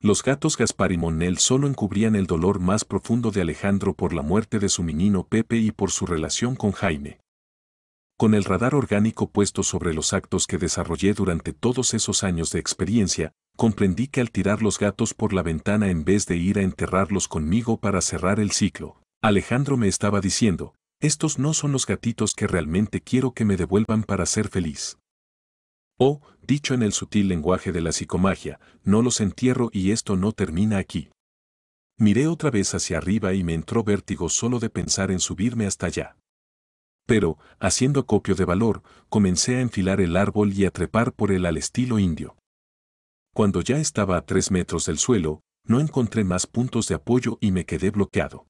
Los gatos Gaspar y Monel solo encubrían el dolor más profundo de Alejandro por la muerte de su menino Pepe y por su relación con Jaime. Con el radar orgánico puesto sobre los actos que desarrollé durante todos esos años de experiencia, comprendí que al tirar los gatos por la ventana en vez de ir a enterrarlos conmigo para cerrar el ciclo, Alejandro me estaba diciendo, estos no son los gatitos que realmente quiero que me devuelvan para ser feliz. O, dicho en el sutil lenguaje de la psicomagia, no los entierro y esto no termina aquí. Miré otra vez hacia arriba y me entró vértigo solo de pensar en subirme hasta allá pero, haciendo copio de valor, comencé a enfilar el árbol y a trepar por él al estilo indio. Cuando ya estaba a tres metros del suelo, no encontré más puntos de apoyo y me quedé bloqueado.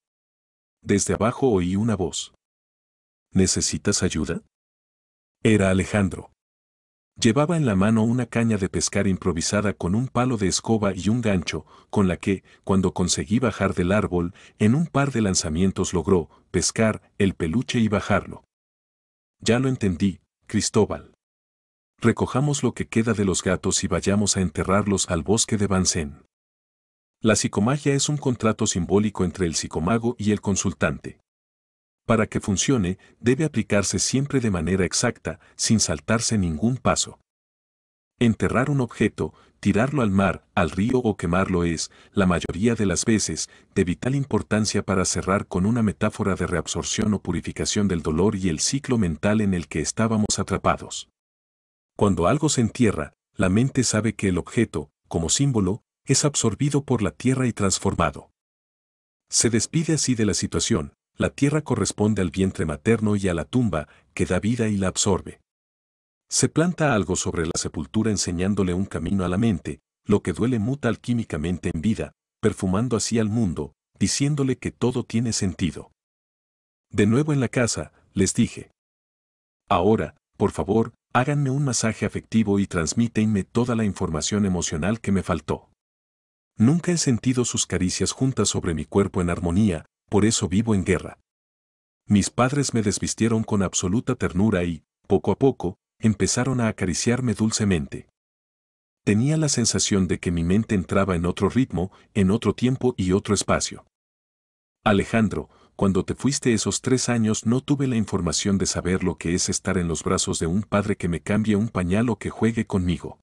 Desde abajo oí una voz. ¿Necesitas ayuda? Era Alejandro. Llevaba en la mano una caña de pescar improvisada con un palo de escoba y un gancho, con la que, cuando conseguí bajar del árbol, en un par de lanzamientos logró pescar el peluche y bajarlo. Ya lo entendí, Cristóbal. Recojamos lo que queda de los gatos y vayamos a enterrarlos al bosque de Bansen. La psicomagia es un contrato simbólico entre el psicomago y el consultante. Para que funcione, debe aplicarse siempre de manera exacta, sin saltarse ningún paso. Enterrar un objeto, tirarlo al mar, al río o quemarlo es, la mayoría de las veces, de vital importancia para cerrar con una metáfora de reabsorción o purificación del dolor y el ciclo mental en el que estábamos atrapados. Cuando algo se entierra, la mente sabe que el objeto, como símbolo, es absorbido por la tierra y transformado. Se despide así de la situación, la tierra corresponde al vientre materno y a la tumba, que da vida y la absorbe. Se planta algo sobre la sepultura enseñándole un camino a la mente, lo que duele muta alquímicamente en vida, perfumando así al mundo, diciéndole que todo tiene sentido. De nuevo en la casa, les dije. Ahora, por favor, háganme un masaje afectivo y transmítenme toda la información emocional que me faltó. Nunca he sentido sus caricias juntas sobre mi cuerpo en armonía, por eso vivo en guerra. Mis padres me desvistieron con absoluta ternura y, poco a poco, empezaron a acariciarme dulcemente. Tenía la sensación de que mi mente entraba en otro ritmo, en otro tiempo y otro espacio. Alejandro, cuando te fuiste esos tres años no tuve la información de saber lo que es estar en los brazos de un padre que me cambie un pañal o que juegue conmigo.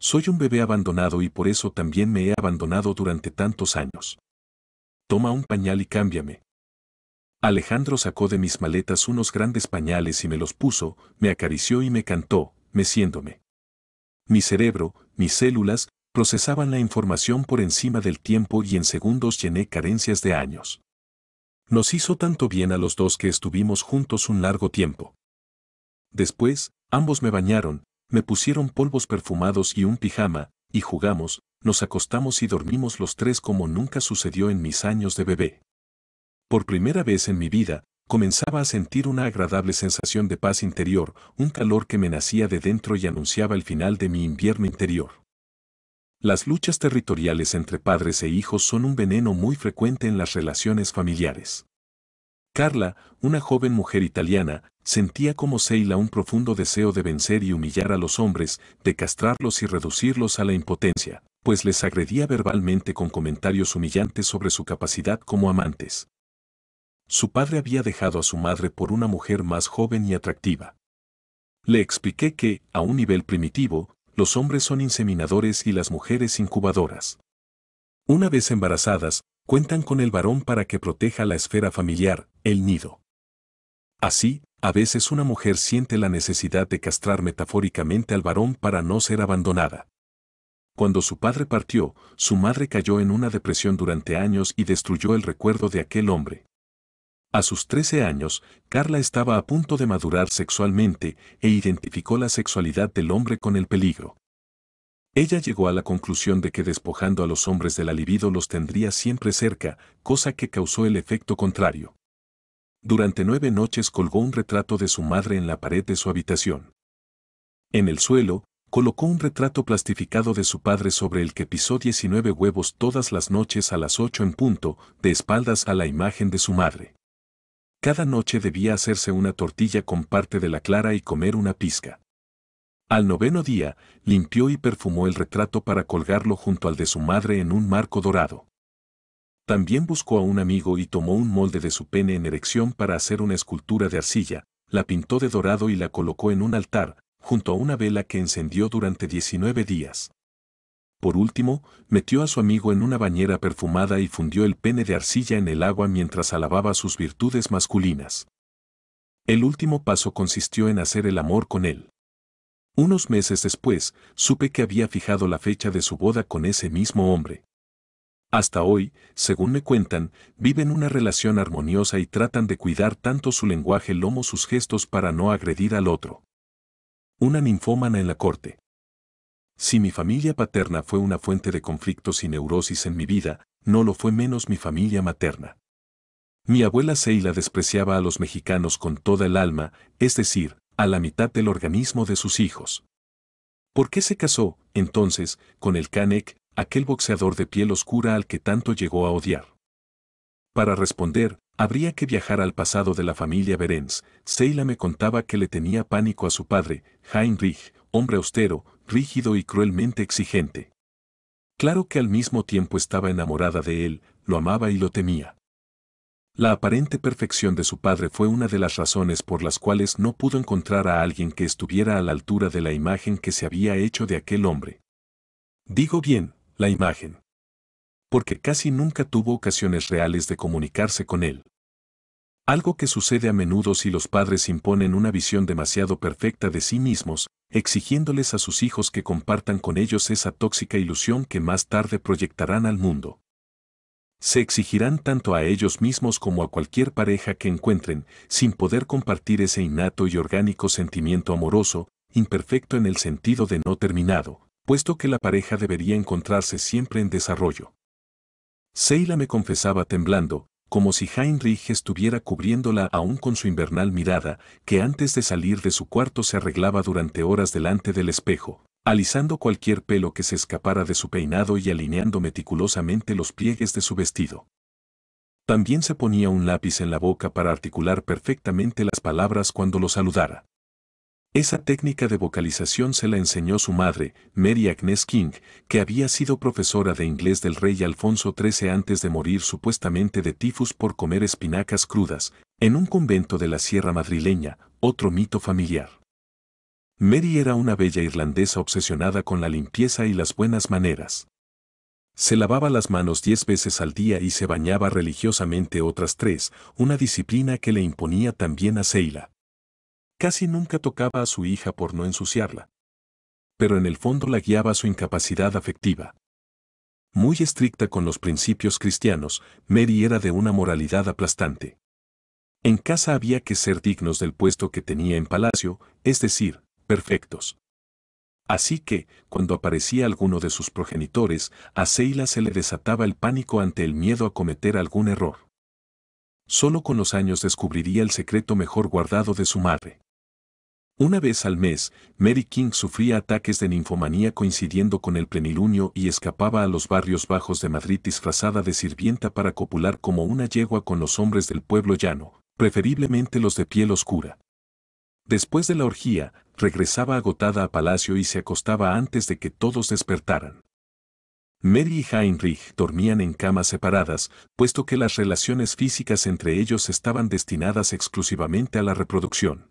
Soy un bebé abandonado y por eso también me he abandonado durante tantos años. Toma un pañal y cámbiame. Alejandro sacó de mis maletas unos grandes pañales y me los puso, me acarició y me cantó, meciéndome. Mi cerebro, mis células, procesaban la información por encima del tiempo y en segundos llené carencias de años. Nos hizo tanto bien a los dos que estuvimos juntos un largo tiempo. Después, ambos me bañaron, me pusieron polvos perfumados y un pijama, y jugamos, nos acostamos y dormimos los tres como nunca sucedió en mis años de bebé. Por primera vez en mi vida, comenzaba a sentir una agradable sensación de paz interior, un calor que me nacía de dentro y anunciaba el final de mi invierno interior. Las luchas territoriales entre padres e hijos son un veneno muy frecuente en las relaciones familiares. Carla, una joven mujer italiana, sentía como Seila un profundo deseo de vencer y humillar a los hombres, de castrarlos y reducirlos a la impotencia, pues les agredía verbalmente con comentarios humillantes sobre su capacidad como amantes su padre había dejado a su madre por una mujer más joven y atractiva. Le expliqué que, a un nivel primitivo, los hombres son inseminadores y las mujeres incubadoras. Una vez embarazadas, cuentan con el varón para que proteja la esfera familiar, el nido. Así, a veces una mujer siente la necesidad de castrar metafóricamente al varón para no ser abandonada. Cuando su padre partió, su madre cayó en una depresión durante años y destruyó el recuerdo de aquel hombre. A sus 13 años, Carla estaba a punto de madurar sexualmente e identificó la sexualidad del hombre con el peligro. Ella llegó a la conclusión de que despojando a los hombres de la libido los tendría siempre cerca, cosa que causó el efecto contrario. Durante nueve noches colgó un retrato de su madre en la pared de su habitación. En el suelo, colocó un retrato plastificado de su padre sobre el que pisó 19 huevos todas las noches a las 8 en punto, de espaldas a la imagen de su madre. Cada noche debía hacerse una tortilla con parte de la clara y comer una pizca. Al noveno día, limpió y perfumó el retrato para colgarlo junto al de su madre en un marco dorado. También buscó a un amigo y tomó un molde de su pene en erección para hacer una escultura de arcilla, la pintó de dorado y la colocó en un altar, junto a una vela que encendió durante 19 días. Por último, metió a su amigo en una bañera perfumada y fundió el pene de arcilla en el agua mientras alababa sus virtudes masculinas. El último paso consistió en hacer el amor con él. Unos meses después, supe que había fijado la fecha de su boda con ese mismo hombre. Hasta hoy, según me cuentan, viven una relación armoniosa y tratan de cuidar tanto su lenguaje lomo sus gestos para no agredir al otro. Una ninfómana en la corte. Si mi familia paterna fue una fuente de conflictos y neurosis en mi vida, no lo fue menos mi familia materna. Mi abuela Seila despreciaba a los mexicanos con toda el alma, es decir, a la mitad del organismo de sus hijos. ¿Por qué se casó, entonces, con el Canek, aquel boxeador de piel oscura al que tanto llegó a odiar? Para responder, habría que viajar al pasado de la familia Berens. Seila me contaba que le tenía pánico a su padre, Heinrich, hombre austero, rígido y cruelmente exigente. Claro que al mismo tiempo estaba enamorada de él, lo amaba y lo temía. La aparente perfección de su padre fue una de las razones por las cuales no pudo encontrar a alguien que estuviera a la altura de la imagen que se había hecho de aquel hombre. Digo bien, la imagen. Porque casi nunca tuvo ocasiones reales de comunicarse con él. Algo que sucede a menudo si los padres imponen una visión demasiado perfecta de sí mismos, exigiéndoles a sus hijos que compartan con ellos esa tóxica ilusión que más tarde proyectarán al mundo. Se exigirán tanto a ellos mismos como a cualquier pareja que encuentren, sin poder compartir ese innato y orgánico sentimiento amoroso, imperfecto en el sentido de no terminado, puesto que la pareja debería encontrarse siempre en desarrollo. Seila me confesaba temblando, como si Heinrich estuviera cubriéndola aún con su invernal mirada, que antes de salir de su cuarto se arreglaba durante horas delante del espejo, alisando cualquier pelo que se escapara de su peinado y alineando meticulosamente los pliegues de su vestido. También se ponía un lápiz en la boca para articular perfectamente las palabras cuando lo saludara. Esa técnica de vocalización se la enseñó su madre, Mary Agnes King, que había sido profesora de inglés del rey Alfonso XIII antes de morir supuestamente de tifus por comer espinacas crudas, en un convento de la Sierra Madrileña, otro mito familiar. Mary era una bella irlandesa obsesionada con la limpieza y las buenas maneras. Se lavaba las manos diez veces al día y se bañaba religiosamente otras tres, una disciplina que le imponía también a Seila. Casi nunca tocaba a su hija por no ensuciarla. Pero en el fondo la guiaba su incapacidad afectiva. Muy estricta con los principios cristianos, Mary era de una moralidad aplastante. En casa había que ser dignos del puesto que tenía en palacio, es decir, perfectos. Así que, cuando aparecía alguno de sus progenitores, a Seila se le desataba el pánico ante el miedo a cometer algún error. Solo con los años descubriría el secreto mejor guardado de su madre. Una vez al mes, Mary King sufría ataques de ninfomanía coincidiendo con el plenilunio y escapaba a los barrios bajos de Madrid disfrazada de sirvienta para copular como una yegua con los hombres del pueblo llano, preferiblemente los de piel oscura. Después de la orgía, regresaba agotada a palacio y se acostaba antes de que todos despertaran. Mary y Heinrich dormían en camas separadas, puesto que las relaciones físicas entre ellos estaban destinadas exclusivamente a la reproducción.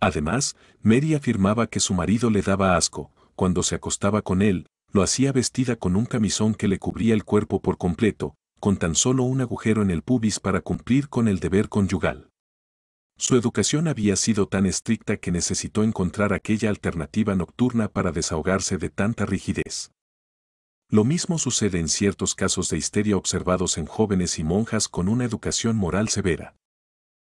Además, Mary afirmaba que su marido le daba asco, cuando se acostaba con él, lo hacía vestida con un camisón que le cubría el cuerpo por completo, con tan solo un agujero en el pubis para cumplir con el deber conyugal. Su educación había sido tan estricta que necesitó encontrar aquella alternativa nocturna para desahogarse de tanta rigidez. Lo mismo sucede en ciertos casos de histeria observados en jóvenes y monjas con una educación moral severa.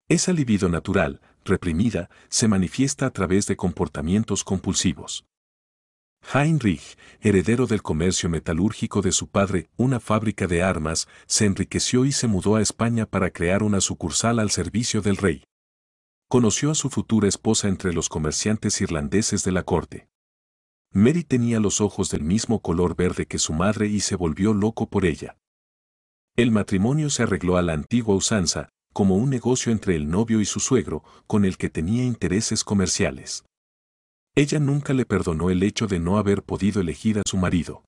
Esa libido natural, reprimida, se manifiesta a través de comportamientos compulsivos. Heinrich, heredero del comercio metalúrgico de su padre, una fábrica de armas, se enriqueció y se mudó a España para crear una sucursal al servicio del rey. Conoció a su futura esposa entre los comerciantes irlandeses de la corte. Mary tenía los ojos del mismo color verde que su madre y se volvió loco por ella. El matrimonio se arregló a la antigua usanza, como un negocio entre el novio y su suegro, con el que tenía intereses comerciales. Ella nunca le perdonó el hecho de no haber podido elegir a su marido.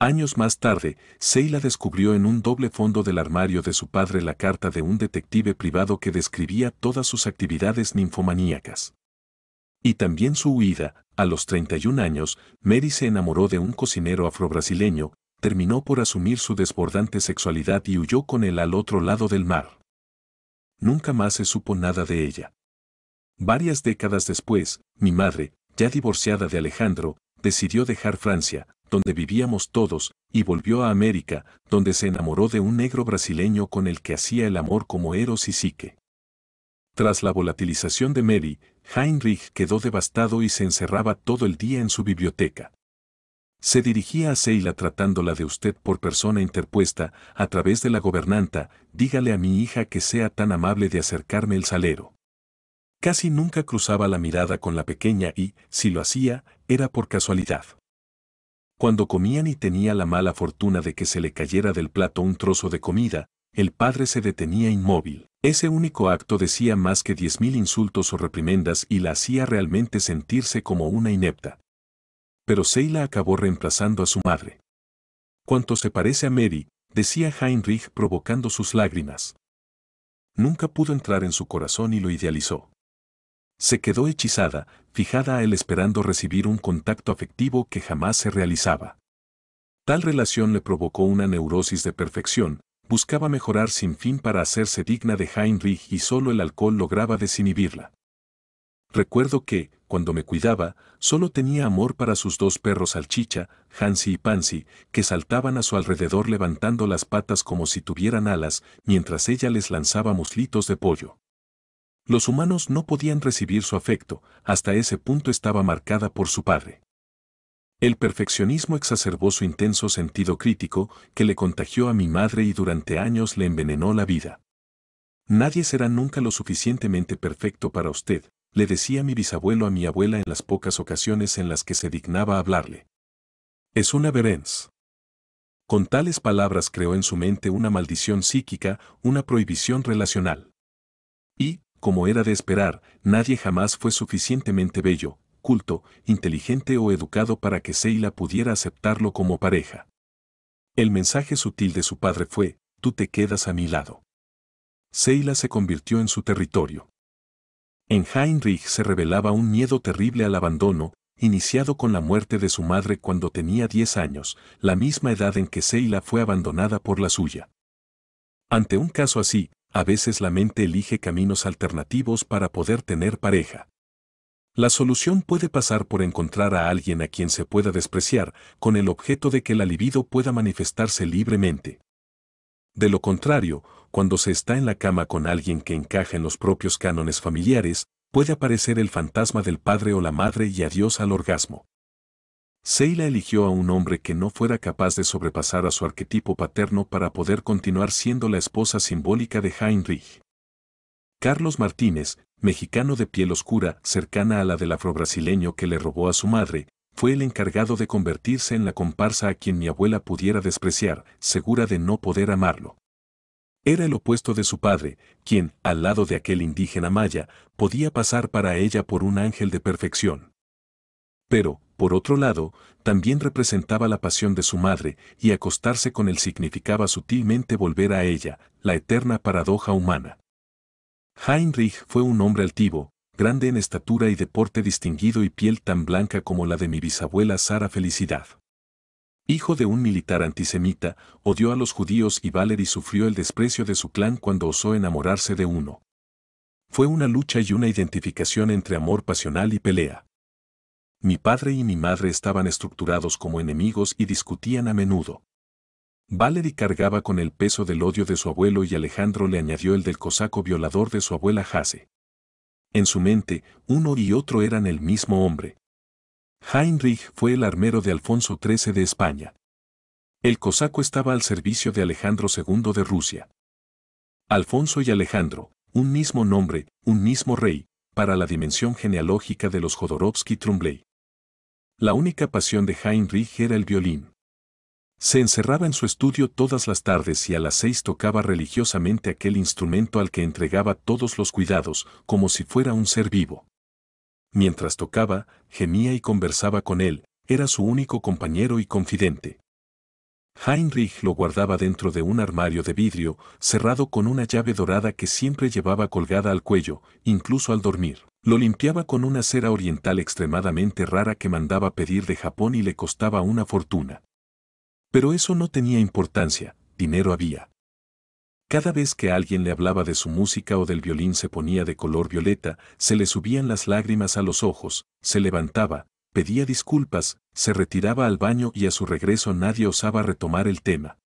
Años más tarde, Seila descubrió en un doble fondo del armario de su padre la carta de un detective privado que describía todas sus actividades ninfomaníacas. Y también su huida, a los 31 años, Mary se enamoró de un cocinero afrobrasileño, terminó por asumir su desbordante sexualidad y huyó con él al otro lado del mar nunca más se supo nada de ella. Varias décadas después, mi madre, ya divorciada de Alejandro, decidió dejar Francia, donde vivíamos todos, y volvió a América, donde se enamoró de un negro brasileño con el que hacía el amor como Eros y Psique. Tras la volatilización de Mary, Heinrich quedó devastado y se encerraba todo el día en su biblioteca. Se dirigía a Seila tratándola de usted por persona interpuesta, a través de la gobernanta, dígale a mi hija que sea tan amable de acercarme el salero. Casi nunca cruzaba la mirada con la pequeña y, si lo hacía, era por casualidad. Cuando comían y tenía la mala fortuna de que se le cayera del plato un trozo de comida, el padre se detenía inmóvil. Ese único acto decía más que diez mil insultos o reprimendas y la hacía realmente sentirse como una inepta pero Seila acabó reemplazando a su madre. Cuanto se parece a Mary, decía Heinrich provocando sus lágrimas. Nunca pudo entrar en su corazón y lo idealizó. Se quedó hechizada, fijada a él esperando recibir un contacto afectivo que jamás se realizaba. Tal relación le provocó una neurosis de perfección, buscaba mejorar sin fin para hacerse digna de Heinrich y solo el alcohol lograba desinhibirla. Recuerdo que, cuando me cuidaba, solo tenía amor para sus dos perros salchicha, Hansi y Pansy, que saltaban a su alrededor levantando las patas como si tuvieran alas, mientras ella les lanzaba muslitos de pollo. Los humanos no podían recibir su afecto, hasta ese punto estaba marcada por su padre. El perfeccionismo exacerbó su intenso sentido crítico que le contagió a mi madre y durante años le envenenó la vida. Nadie será nunca lo suficientemente perfecto para usted, le decía mi bisabuelo a mi abuela en las pocas ocasiones en las que se dignaba hablarle. Es una verens. Con tales palabras creó en su mente una maldición psíquica, una prohibición relacional. Y, como era de esperar, nadie jamás fue suficientemente bello, culto, inteligente o educado para que Seila pudiera aceptarlo como pareja. El mensaje sutil de su padre fue, tú te quedas a mi lado. Seila se convirtió en su territorio. En Heinrich se revelaba un miedo terrible al abandono, iniciado con la muerte de su madre cuando tenía 10 años, la misma edad en que Seila fue abandonada por la suya. Ante un caso así, a veces la mente elige caminos alternativos para poder tener pareja. La solución puede pasar por encontrar a alguien a quien se pueda despreciar, con el objeto de que la libido pueda manifestarse libremente. De lo contrario, cuando se está en la cama con alguien que encaja en los propios cánones familiares, puede aparecer el fantasma del padre o la madre y adiós al orgasmo. Seila eligió a un hombre que no fuera capaz de sobrepasar a su arquetipo paterno para poder continuar siendo la esposa simbólica de Heinrich. Carlos Martínez, mexicano de piel oscura, cercana a la del afrobrasileño que le robó a su madre, fue el encargado de convertirse en la comparsa a quien mi abuela pudiera despreciar, segura de no poder amarlo. Era el opuesto de su padre, quien, al lado de aquel indígena maya, podía pasar para ella por un ángel de perfección. Pero, por otro lado, también representaba la pasión de su madre, y acostarse con él significaba sutilmente volver a ella, la eterna paradoja humana. Heinrich fue un hombre altivo, grande en estatura y deporte distinguido y piel tan blanca como la de mi bisabuela Sara Felicidad. Hijo de un militar antisemita, odió a los judíos y Valery sufrió el desprecio de su clan cuando osó enamorarse de uno. Fue una lucha y una identificación entre amor pasional y pelea. Mi padre y mi madre estaban estructurados como enemigos y discutían a menudo. Valery cargaba con el peso del odio de su abuelo y Alejandro le añadió el del cosaco violador de su abuela Jase. En su mente, uno y otro eran el mismo hombre. Heinrich fue el armero de Alfonso XIII de España. El cosaco estaba al servicio de Alejandro II de Rusia. Alfonso y Alejandro, un mismo nombre, un mismo rey, para la dimensión genealógica de los Jodorowsky-Trumbley. La única pasión de Heinrich era el violín. Se encerraba en su estudio todas las tardes y a las seis tocaba religiosamente aquel instrumento al que entregaba todos los cuidados, como si fuera un ser vivo. Mientras tocaba, gemía y conversaba con él, era su único compañero y confidente. Heinrich lo guardaba dentro de un armario de vidrio, cerrado con una llave dorada que siempre llevaba colgada al cuello, incluso al dormir. Lo limpiaba con una cera oriental extremadamente rara que mandaba pedir de Japón y le costaba una fortuna. Pero eso no tenía importancia, dinero había. Cada vez que alguien le hablaba de su música o del violín se ponía de color violeta, se le subían las lágrimas a los ojos, se levantaba, pedía disculpas, se retiraba al baño y a su regreso nadie osaba retomar el tema.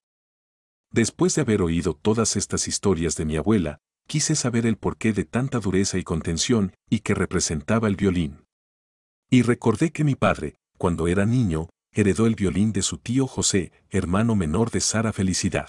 Después de haber oído todas estas historias de mi abuela, quise saber el porqué de tanta dureza y contención y que representaba el violín. Y recordé que mi padre, cuando era niño, heredó el violín de su tío José, hermano menor de Sara Felicidad.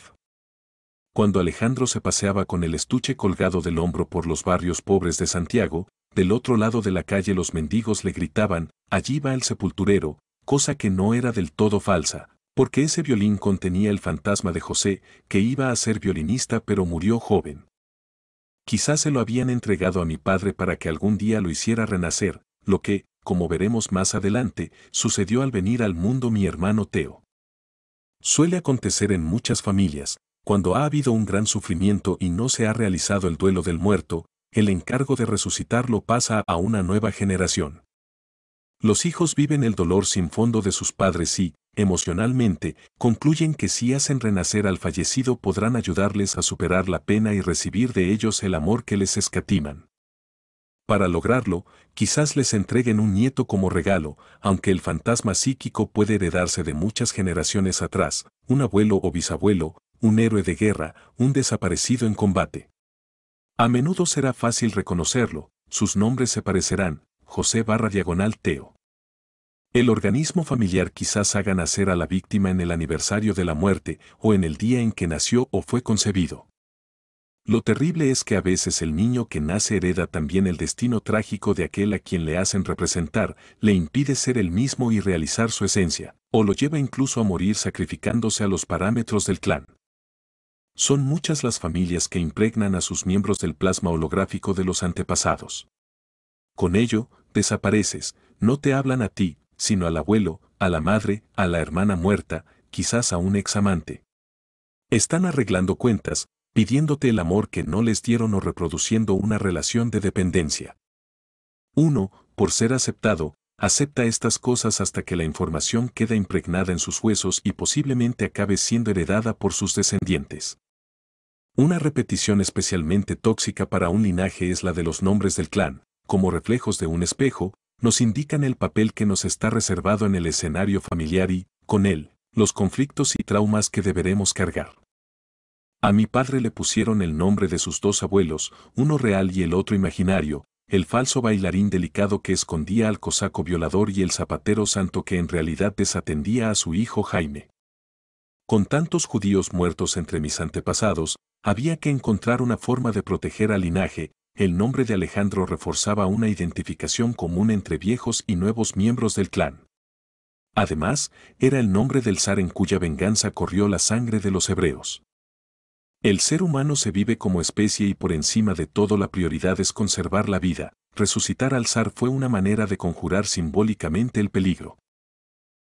Cuando Alejandro se paseaba con el estuche colgado del hombro por los barrios pobres de Santiago, del otro lado de la calle los mendigos le gritaban, allí va el sepulturero, cosa que no era del todo falsa, porque ese violín contenía el fantasma de José, que iba a ser violinista pero murió joven. Quizás se lo habían entregado a mi padre para que algún día lo hiciera renacer, lo que, como veremos más adelante, sucedió al venir al mundo mi hermano Teo. Suele acontecer en muchas familias, cuando ha habido un gran sufrimiento y no se ha realizado el duelo del muerto, el encargo de resucitarlo pasa a una nueva generación. Los hijos viven el dolor sin fondo de sus padres y, emocionalmente, concluyen que si hacen renacer al fallecido podrán ayudarles a superar la pena y recibir de ellos el amor que les escatiman. Para lograrlo, quizás les entreguen un nieto como regalo, aunque el fantasma psíquico puede heredarse de muchas generaciones atrás, un abuelo o bisabuelo, un héroe de guerra, un desaparecido en combate. A menudo será fácil reconocerlo, sus nombres se parecerán, José barra diagonal Teo. El organismo familiar quizás haga nacer a la víctima en el aniversario de la muerte o en el día en que nació o fue concebido. Lo terrible es que a veces el niño que nace hereda también el destino trágico de aquel a quien le hacen representar, le impide ser el mismo y realizar su esencia, o lo lleva incluso a morir sacrificándose a los parámetros del clan. Son muchas las familias que impregnan a sus miembros del plasma holográfico de los antepasados. Con ello, desapareces, no te hablan a ti, sino al abuelo, a la madre, a la hermana muerta, quizás a un examante. Están arreglando cuentas, pidiéndote el amor que no les dieron o reproduciendo una relación de dependencia. Uno, Por ser aceptado, acepta estas cosas hasta que la información queda impregnada en sus huesos y posiblemente acabe siendo heredada por sus descendientes. Una repetición especialmente tóxica para un linaje es la de los nombres del clan, como reflejos de un espejo, nos indican el papel que nos está reservado en el escenario familiar y, con él, los conflictos y traumas que deberemos cargar. A mi padre le pusieron el nombre de sus dos abuelos, uno real y el otro imaginario, el falso bailarín delicado que escondía al cosaco violador y el zapatero santo que en realidad desatendía a su hijo Jaime. Con tantos judíos muertos entre mis antepasados, había que encontrar una forma de proteger al linaje, el nombre de Alejandro reforzaba una identificación común entre viejos y nuevos miembros del clan. Además, era el nombre del zar en cuya venganza corrió la sangre de los hebreos. El ser humano se vive como especie y por encima de todo la prioridad es conservar la vida. Resucitar al zar fue una manera de conjurar simbólicamente el peligro.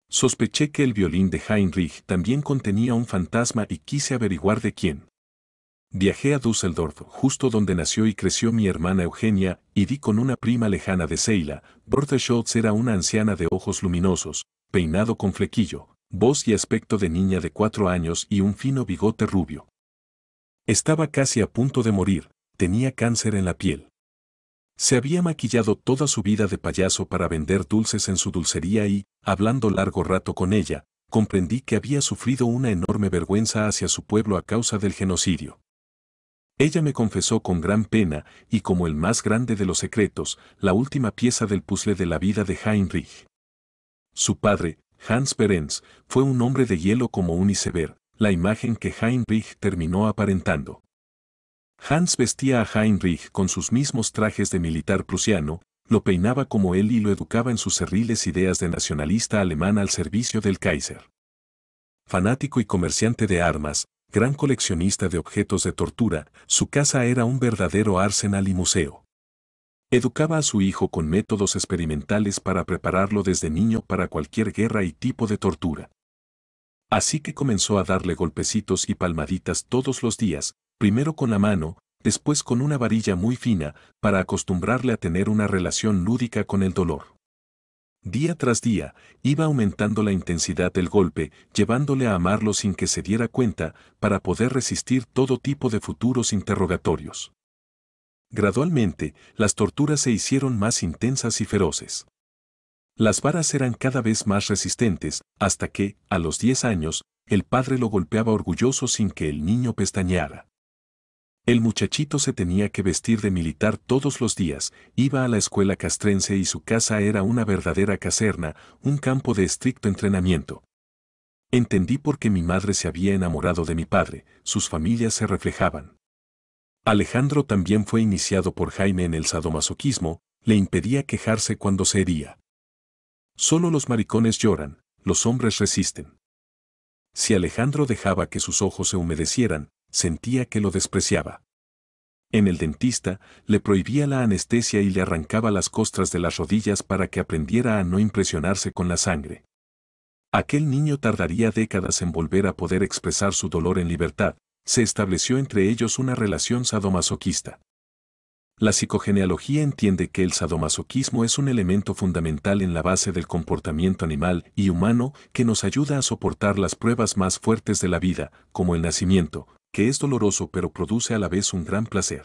Sospeché que el violín de Heinrich también contenía un fantasma y quise averiguar de quién. Viajé a Düsseldorf, justo donde nació y creció mi hermana Eugenia, y di con una prima lejana de Seila. Bertha era una anciana de ojos luminosos, peinado con flequillo, voz y aspecto de niña de cuatro años y un fino bigote rubio. Estaba casi a punto de morir, tenía cáncer en la piel. Se había maquillado toda su vida de payaso para vender dulces en su dulcería y, hablando largo rato con ella, comprendí que había sufrido una enorme vergüenza hacia su pueblo a causa del genocidio. Ella me confesó con gran pena, y como el más grande de los secretos, la última pieza del puzzle de la vida de Heinrich. Su padre, Hans Berenz, fue un hombre de hielo como un iceberg, la imagen que Heinrich terminó aparentando. Hans vestía a Heinrich con sus mismos trajes de militar prusiano, lo peinaba como él y lo educaba en sus cerriles ideas de nacionalista alemán al servicio del Kaiser. Fanático y comerciante de armas, gran coleccionista de objetos de tortura, su casa era un verdadero arsenal y museo. Educaba a su hijo con métodos experimentales para prepararlo desde niño para cualquier guerra y tipo de tortura. Así que comenzó a darle golpecitos y palmaditas todos los días, primero con la mano, después con una varilla muy fina, para acostumbrarle a tener una relación lúdica con el dolor. Día tras día, iba aumentando la intensidad del golpe, llevándole a amarlo sin que se diera cuenta, para poder resistir todo tipo de futuros interrogatorios. Gradualmente, las torturas se hicieron más intensas y feroces. Las varas eran cada vez más resistentes, hasta que, a los 10 años, el padre lo golpeaba orgulloso sin que el niño pestañeara. El muchachito se tenía que vestir de militar todos los días, iba a la escuela castrense y su casa era una verdadera caserna, un campo de estricto entrenamiento. Entendí por qué mi madre se había enamorado de mi padre, sus familias se reflejaban. Alejandro también fue iniciado por Jaime en el sadomasoquismo, le impedía quejarse cuando se hería. Solo los maricones lloran, los hombres resisten. Si Alejandro dejaba que sus ojos se humedecieran, sentía que lo despreciaba. En el dentista, le prohibía la anestesia y le arrancaba las costras de las rodillas para que aprendiera a no impresionarse con la sangre. Aquel niño tardaría décadas en volver a poder expresar su dolor en libertad, se estableció entre ellos una relación sadomasoquista. La psicogenealogía entiende que el sadomasoquismo es un elemento fundamental en la base del comportamiento animal y humano que nos ayuda a soportar las pruebas más fuertes de la vida, como el nacimiento, que es doloroso pero produce a la vez un gran placer.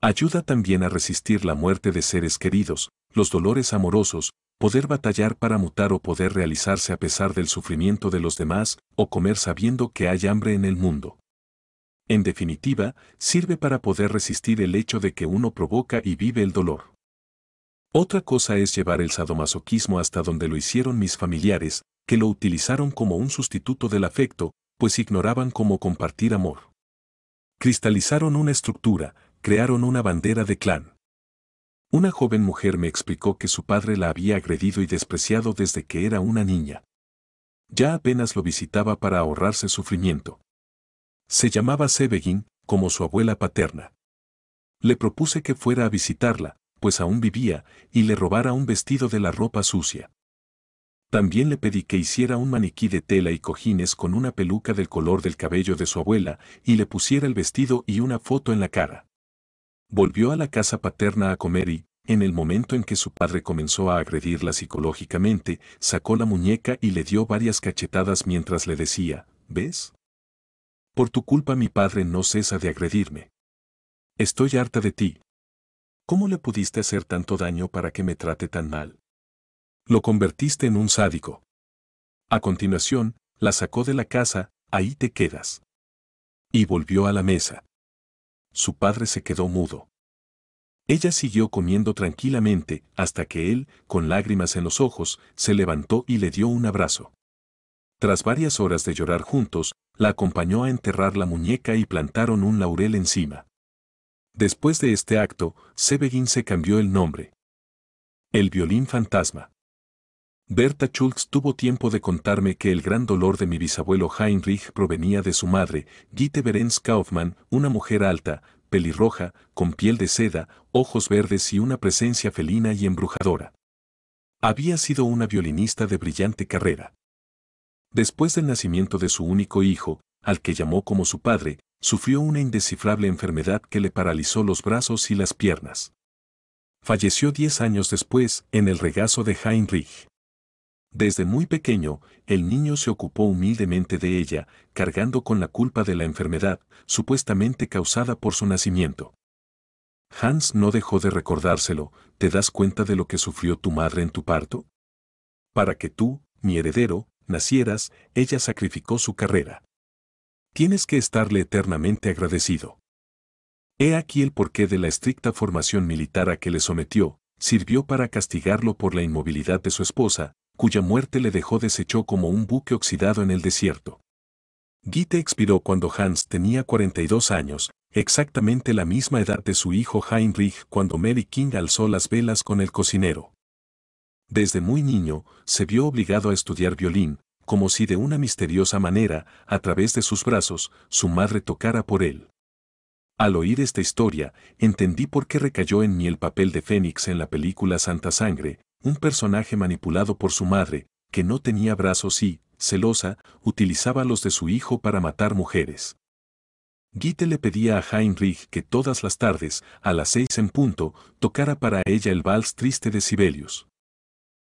Ayuda también a resistir la muerte de seres queridos, los dolores amorosos, poder batallar para mutar o poder realizarse a pesar del sufrimiento de los demás, o comer sabiendo que hay hambre en el mundo. En definitiva, sirve para poder resistir el hecho de que uno provoca y vive el dolor. Otra cosa es llevar el sadomasoquismo hasta donde lo hicieron mis familiares, que lo utilizaron como un sustituto del afecto, pues ignoraban cómo compartir amor. Cristalizaron una estructura, crearon una bandera de clan. Una joven mujer me explicó que su padre la había agredido y despreciado desde que era una niña. Ya apenas lo visitaba para ahorrarse sufrimiento. Se llamaba Sebegin, como su abuela paterna. Le propuse que fuera a visitarla, pues aún vivía, y le robara un vestido de la ropa sucia. También le pedí que hiciera un maniquí de tela y cojines con una peluca del color del cabello de su abuela y le pusiera el vestido y una foto en la cara. Volvió a la casa paterna a comer y, en el momento en que su padre comenzó a agredirla psicológicamente, sacó la muñeca y le dio varias cachetadas mientras le decía, ¿ves? Por tu culpa mi padre no cesa de agredirme. Estoy harta de ti. ¿Cómo le pudiste hacer tanto daño para que me trate tan mal? Lo convertiste en un sádico. A continuación, la sacó de la casa, ahí te quedas. Y volvió a la mesa. Su padre se quedó mudo. Ella siguió comiendo tranquilamente hasta que él, con lágrimas en los ojos, se levantó y le dio un abrazo. Tras varias horas de llorar juntos, la acompañó a enterrar la muñeca y plantaron un laurel encima. Después de este acto, Sebegin se cambió el nombre. El violín fantasma. Berta Schulz tuvo tiempo de contarme que el gran dolor de mi bisabuelo Heinrich provenía de su madre, Gitte Berens Kaufmann, una mujer alta, pelirroja, con piel de seda, ojos verdes y una presencia felina y embrujadora. Había sido una violinista de brillante carrera después del nacimiento de su único hijo, al que llamó como su padre, sufrió una indescifrable enfermedad que le paralizó los brazos y las piernas. Falleció diez años después en el regazo de Heinrich. Desde muy pequeño, el niño se ocupó humildemente de ella, cargando con la culpa de la enfermedad, supuestamente causada por su nacimiento. Hans no dejó de recordárselo, ¿te das cuenta de lo que sufrió tu madre en tu parto? Para que tú, mi heredero, nacieras, ella sacrificó su carrera. Tienes que estarle eternamente agradecido. He aquí el porqué de la estricta formación militar a que le sometió, sirvió para castigarlo por la inmovilidad de su esposa, cuya muerte le dejó deshecho como un buque oxidado en el desierto. Guite expiró cuando Hans tenía 42 años, exactamente la misma edad de su hijo Heinrich cuando Mary King alzó las velas con el cocinero. Desde muy niño, se vio obligado a estudiar violín, como si de una misteriosa manera, a través de sus brazos, su madre tocara por él. Al oír esta historia, entendí por qué recayó en mí el papel de Fénix en la película Santa Sangre, un personaje manipulado por su madre, que no tenía brazos y, celosa, utilizaba los de su hijo para matar mujeres. Gite le pedía a Heinrich que todas las tardes, a las seis en punto, tocara para ella el vals triste de Sibelius.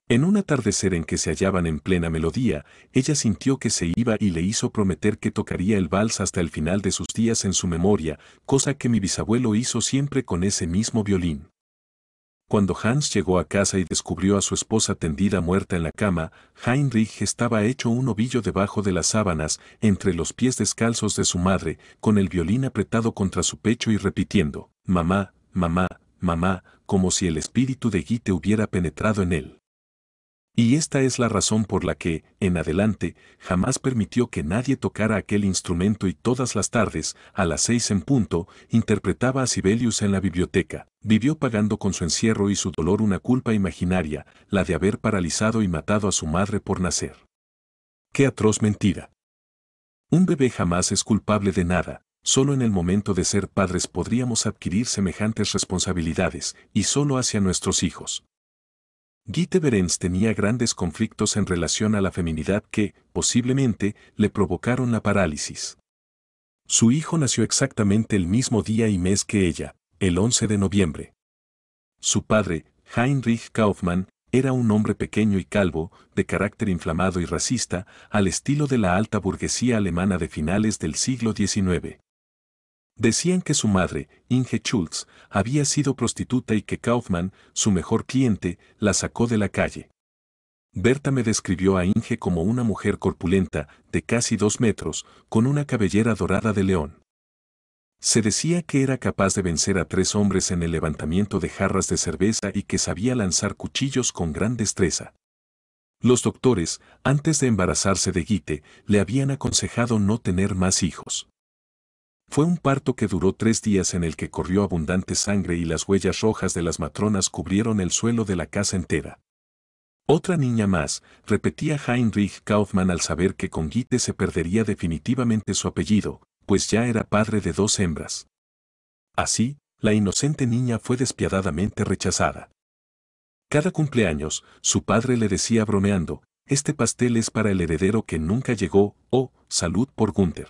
En un atardecer en que se hallaban en plena melodía, ella sintió que se iba y le hizo prometer que tocaría el vals hasta el final de sus días en su memoria, cosa que mi bisabuelo hizo siempre con ese mismo violín. Cuando Hans llegó a casa y descubrió a su esposa tendida muerta en la cama, Heinrich estaba hecho un ovillo debajo de las sábanas, entre los pies descalzos de su madre, con el violín apretado contra su pecho y repitiendo, Mamá, mamá, mamá, como si el espíritu de Guy hubiera penetrado en él. Y esta es la razón por la que, en adelante, jamás permitió que nadie tocara aquel instrumento y todas las tardes, a las seis en punto, interpretaba a Sibelius en la biblioteca. Vivió pagando con su encierro y su dolor una culpa imaginaria, la de haber paralizado y matado a su madre por nacer. ¡Qué atroz mentira! Un bebé jamás es culpable de nada, Solo en el momento de ser padres podríamos adquirir semejantes responsabilidades, y solo hacia nuestros hijos. Gitte Berens tenía grandes conflictos en relación a la feminidad que, posiblemente, le provocaron la parálisis. Su hijo nació exactamente el mismo día y mes que ella, el 11 de noviembre. Su padre, Heinrich Kaufmann, era un hombre pequeño y calvo, de carácter inflamado y racista, al estilo de la alta burguesía alemana de finales del siglo XIX. Decían que su madre, Inge Schultz, había sido prostituta y que Kaufman, su mejor cliente, la sacó de la calle. Berta me describió a Inge como una mujer corpulenta, de casi dos metros, con una cabellera dorada de león. Se decía que era capaz de vencer a tres hombres en el levantamiento de jarras de cerveza y que sabía lanzar cuchillos con gran destreza. Los doctores, antes de embarazarse de Guite, le habían aconsejado no tener más hijos. Fue un parto que duró tres días en el que corrió abundante sangre y las huellas rojas de las matronas cubrieron el suelo de la casa entera. Otra niña más, repetía Heinrich Kaufmann al saber que con Gitte se perdería definitivamente su apellido, pues ya era padre de dos hembras. Así, la inocente niña fue despiadadamente rechazada. Cada cumpleaños, su padre le decía bromeando, este pastel es para el heredero que nunca llegó, o, salud por Gunther.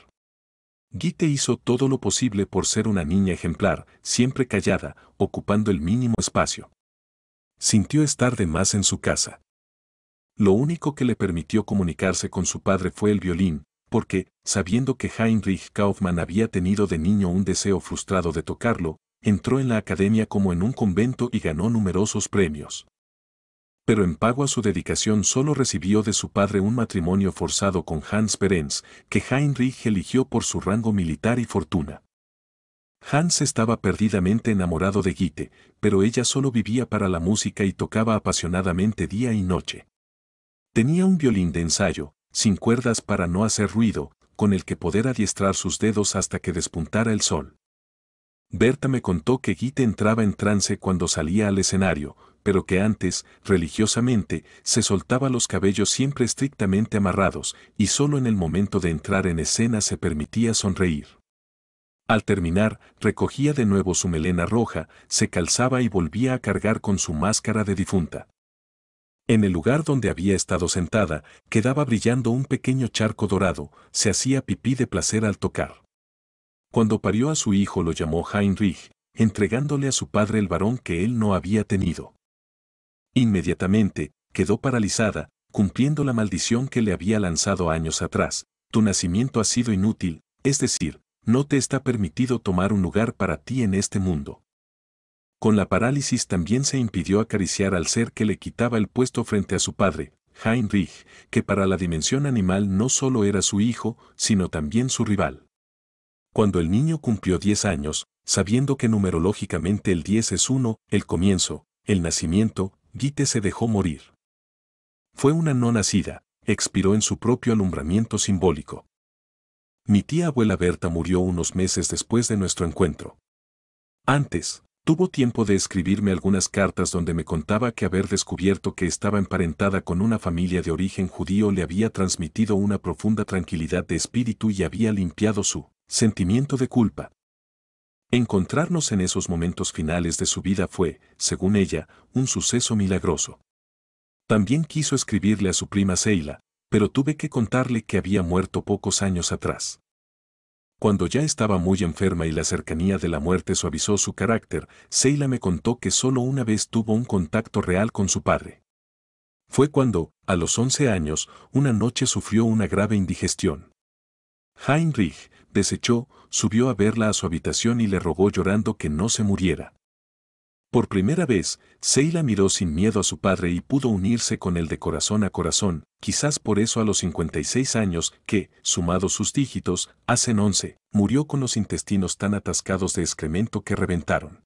Gite hizo todo lo posible por ser una niña ejemplar, siempre callada, ocupando el mínimo espacio. Sintió estar de más en su casa. Lo único que le permitió comunicarse con su padre fue el violín, porque, sabiendo que Heinrich Kaufmann había tenido de niño un deseo frustrado de tocarlo, entró en la academia como en un convento y ganó numerosos premios pero en pago a su dedicación solo recibió de su padre un matrimonio forzado con Hans Perens, que Heinrich eligió por su rango militar y fortuna. Hans estaba perdidamente enamorado de Gitte, pero ella solo vivía para la música y tocaba apasionadamente día y noche. Tenía un violín de ensayo, sin cuerdas para no hacer ruido, con el que poder adiestrar sus dedos hasta que despuntara el sol. Berta me contó que Gitte entraba en trance cuando salía al escenario, pero que antes, religiosamente, se soltaba los cabellos siempre estrictamente amarrados y solo en el momento de entrar en escena se permitía sonreír. Al terminar, recogía de nuevo su melena roja, se calzaba y volvía a cargar con su máscara de difunta. En el lugar donde había estado sentada, quedaba brillando un pequeño charco dorado, se hacía pipí de placer al tocar. Cuando parió a su hijo lo llamó Heinrich, entregándole a su padre el varón que él no había tenido. Inmediatamente, quedó paralizada, cumpliendo la maldición que le había lanzado años atrás. Tu nacimiento ha sido inútil, es decir, no te está permitido tomar un lugar para ti en este mundo. Con la parálisis también se impidió acariciar al ser que le quitaba el puesto frente a su padre, Heinrich, que para la dimensión animal no solo era su hijo, sino también su rival. Cuando el niño cumplió 10 años, sabiendo que numerológicamente el 10 es 1, el comienzo, el nacimiento, Gite se dejó morir. Fue una no nacida, expiró en su propio alumbramiento simbólico. Mi tía abuela Berta murió unos meses después de nuestro encuentro. Antes, tuvo tiempo de escribirme algunas cartas donde me contaba que haber descubierto que estaba emparentada con una familia de origen judío le había transmitido una profunda tranquilidad de espíritu y había limpiado su sentimiento de culpa. Encontrarnos en esos momentos finales de su vida fue, según ella, un suceso milagroso. También quiso escribirle a su prima Seila, pero tuve que contarle que había muerto pocos años atrás. Cuando ya estaba muy enferma y la cercanía de la muerte suavizó su carácter, Seila me contó que solo una vez tuvo un contacto real con su padre. Fue cuando, a los 11 años, una noche sufrió una grave indigestión. Heinrich, desechó, subió a verla a su habitación y le rogó llorando que no se muriera. Por primera vez, Seila miró sin miedo a su padre y pudo unirse con él de corazón a corazón, quizás por eso a los 56 años, que, sumados sus dígitos, hacen 11, murió con los intestinos tan atascados de excremento que reventaron.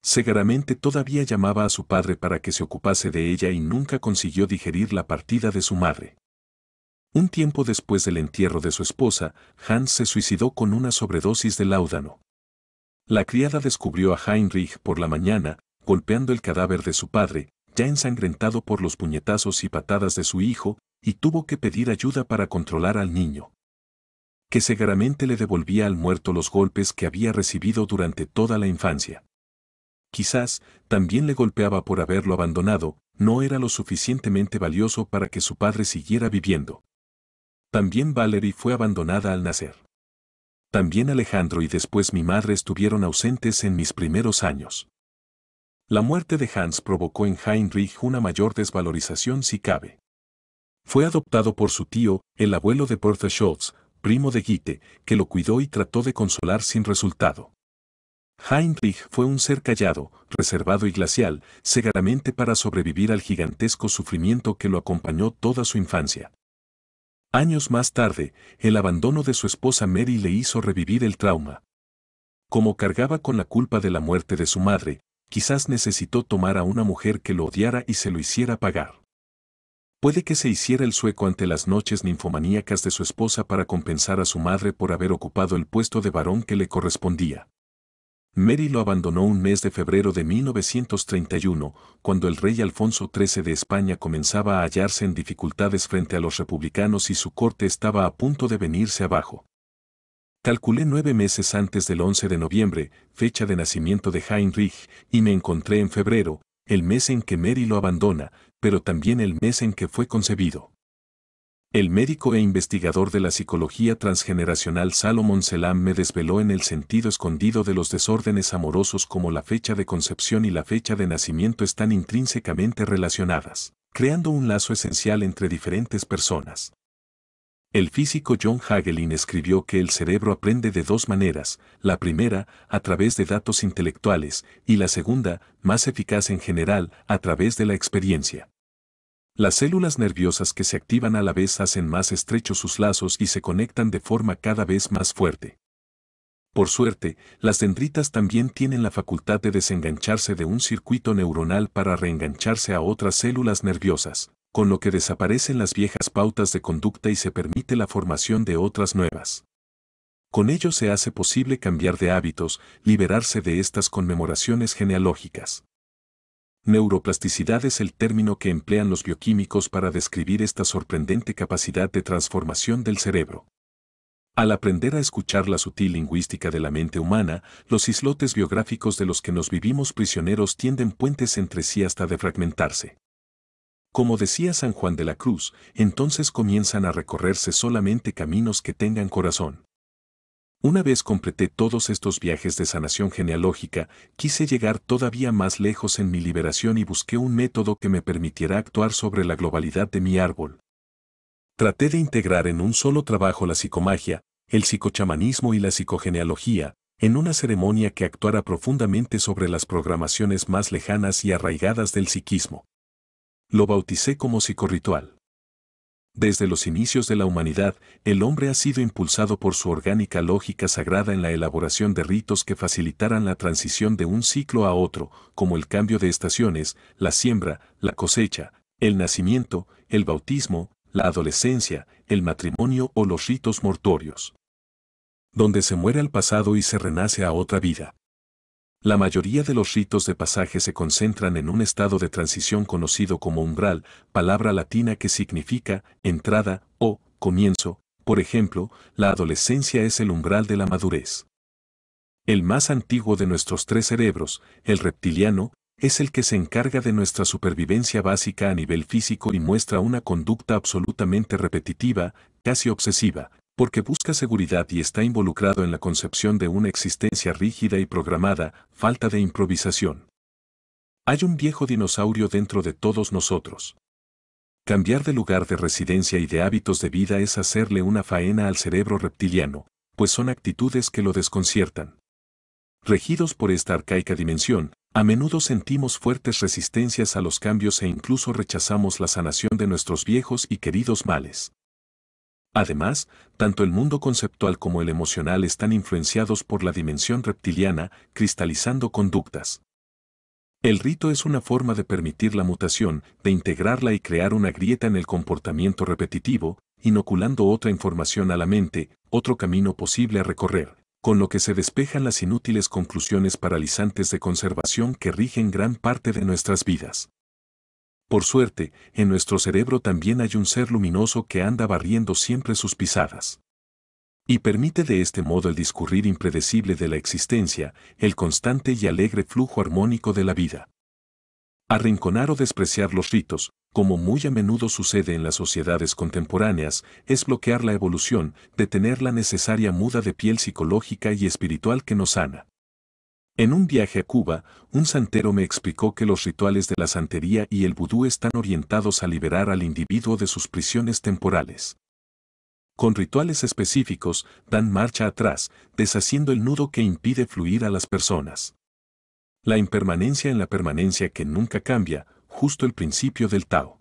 Segaramente todavía llamaba a su padre para que se ocupase de ella y nunca consiguió digerir la partida de su madre. Un tiempo después del entierro de su esposa, Hans se suicidó con una sobredosis de láudano. La criada descubrió a Heinrich por la mañana, golpeando el cadáver de su padre, ya ensangrentado por los puñetazos y patadas de su hijo, y tuvo que pedir ayuda para controlar al niño. Que seguramente le devolvía al muerto los golpes que había recibido durante toda la infancia. Quizás, también le golpeaba por haberlo abandonado, no era lo suficientemente valioso para que su padre siguiera viviendo. También Valerie fue abandonada al nacer. También Alejandro y después mi madre estuvieron ausentes en mis primeros años. La muerte de Hans provocó en Heinrich una mayor desvalorización si cabe. Fue adoptado por su tío, el abuelo de Bertha Schultz, primo de Gite, que lo cuidó y trató de consolar sin resultado. Heinrich fue un ser callado, reservado y glacial, cegadamente para sobrevivir al gigantesco sufrimiento que lo acompañó toda su infancia. Años más tarde, el abandono de su esposa Mary le hizo revivir el trauma. Como cargaba con la culpa de la muerte de su madre, quizás necesitó tomar a una mujer que lo odiara y se lo hiciera pagar. Puede que se hiciera el sueco ante las noches ninfomaníacas de su esposa para compensar a su madre por haber ocupado el puesto de varón que le correspondía. Mary lo abandonó un mes de febrero de 1931, cuando el rey Alfonso XIII de España comenzaba a hallarse en dificultades frente a los republicanos y su corte estaba a punto de venirse abajo. Calculé nueve meses antes del 11 de noviembre, fecha de nacimiento de Heinrich, y me encontré en febrero, el mes en que Mary lo abandona, pero también el mes en que fue concebido. El médico e investigador de la psicología transgeneracional Salomon Selam me desveló en el sentido escondido de los desórdenes amorosos como la fecha de concepción y la fecha de nacimiento están intrínsecamente relacionadas, creando un lazo esencial entre diferentes personas. El físico John Hagelin escribió que el cerebro aprende de dos maneras, la primera, a través de datos intelectuales, y la segunda, más eficaz en general, a través de la experiencia. Las células nerviosas que se activan a la vez hacen más estrechos sus lazos y se conectan de forma cada vez más fuerte. Por suerte, las dendritas también tienen la facultad de desengancharse de un circuito neuronal para reengancharse a otras células nerviosas, con lo que desaparecen las viejas pautas de conducta y se permite la formación de otras nuevas. Con ello se hace posible cambiar de hábitos, liberarse de estas conmemoraciones genealógicas. Neuroplasticidad es el término que emplean los bioquímicos para describir esta sorprendente capacidad de transformación del cerebro. Al aprender a escuchar la sutil lingüística de la mente humana, los islotes biográficos de los que nos vivimos prisioneros tienden puentes entre sí hasta defragmentarse. Como decía San Juan de la Cruz, entonces comienzan a recorrerse solamente caminos que tengan corazón. Una vez completé todos estos viajes de sanación genealógica, quise llegar todavía más lejos en mi liberación y busqué un método que me permitiera actuar sobre la globalidad de mi árbol. Traté de integrar en un solo trabajo la psicomagia, el psicochamanismo y la psicogenealogía, en una ceremonia que actuara profundamente sobre las programaciones más lejanas y arraigadas del psiquismo. Lo bauticé como psicorritual. Desde los inicios de la humanidad, el hombre ha sido impulsado por su orgánica lógica sagrada en la elaboración de ritos que facilitaran la transición de un ciclo a otro, como el cambio de estaciones, la siembra, la cosecha, el nacimiento, el bautismo, la adolescencia, el matrimonio o los ritos mortorios. Donde se muere al pasado y se renace a otra vida. La mayoría de los ritos de pasaje se concentran en un estado de transición conocido como umbral, palabra latina que significa entrada o comienzo. Por ejemplo, la adolescencia es el umbral de la madurez. El más antiguo de nuestros tres cerebros, el reptiliano, es el que se encarga de nuestra supervivencia básica a nivel físico y muestra una conducta absolutamente repetitiva, casi obsesiva, porque busca seguridad y está involucrado en la concepción de una existencia rígida y programada, falta de improvisación. Hay un viejo dinosaurio dentro de todos nosotros. Cambiar de lugar de residencia y de hábitos de vida es hacerle una faena al cerebro reptiliano, pues son actitudes que lo desconciertan. Regidos por esta arcaica dimensión, a menudo sentimos fuertes resistencias a los cambios e incluso rechazamos la sanación de nuestros viejos y queridos males. Además, tanto el mundo conceptual como el emocional están influenciados por la dimensión reptiliana, cristalizando conductas. El rito es una forma de permitir la mutación, de integrarla y crear una grieta en el comportamiento repetitivo, inoculando otra información a la mente, otro camino posible a recorrer, con lo que se despejan las inútiles conclusiones paralizantes de conservación que rigen gran parte de nuestras vidas. Por suerte, en nuestro cerebro también hay un ser luminoso que anda barriendo siempre sus pisadas. Y permite de este modo el discurrir impredecible de la existencia, el constante y alegre flujo armónico de la vida. Arrinconar o despreciar los ritos, como muy a menudo sucede en las sociedades contemporáneas, es bloquear la evolución, detener la necesaria muda de piel psicológica y espiritual que nos sana. En un viaje a Cuba, un santero me explicó que los rituales de la santería y el vudú están orientados a liberar al individuo de sus prisiones temporales. Con rituales específicos, dan marcha atrás, deshaciendo el nudo que impide fluir a las personas. La impermanencia en la permanencia que nunca cambia, justo el principio del Tao.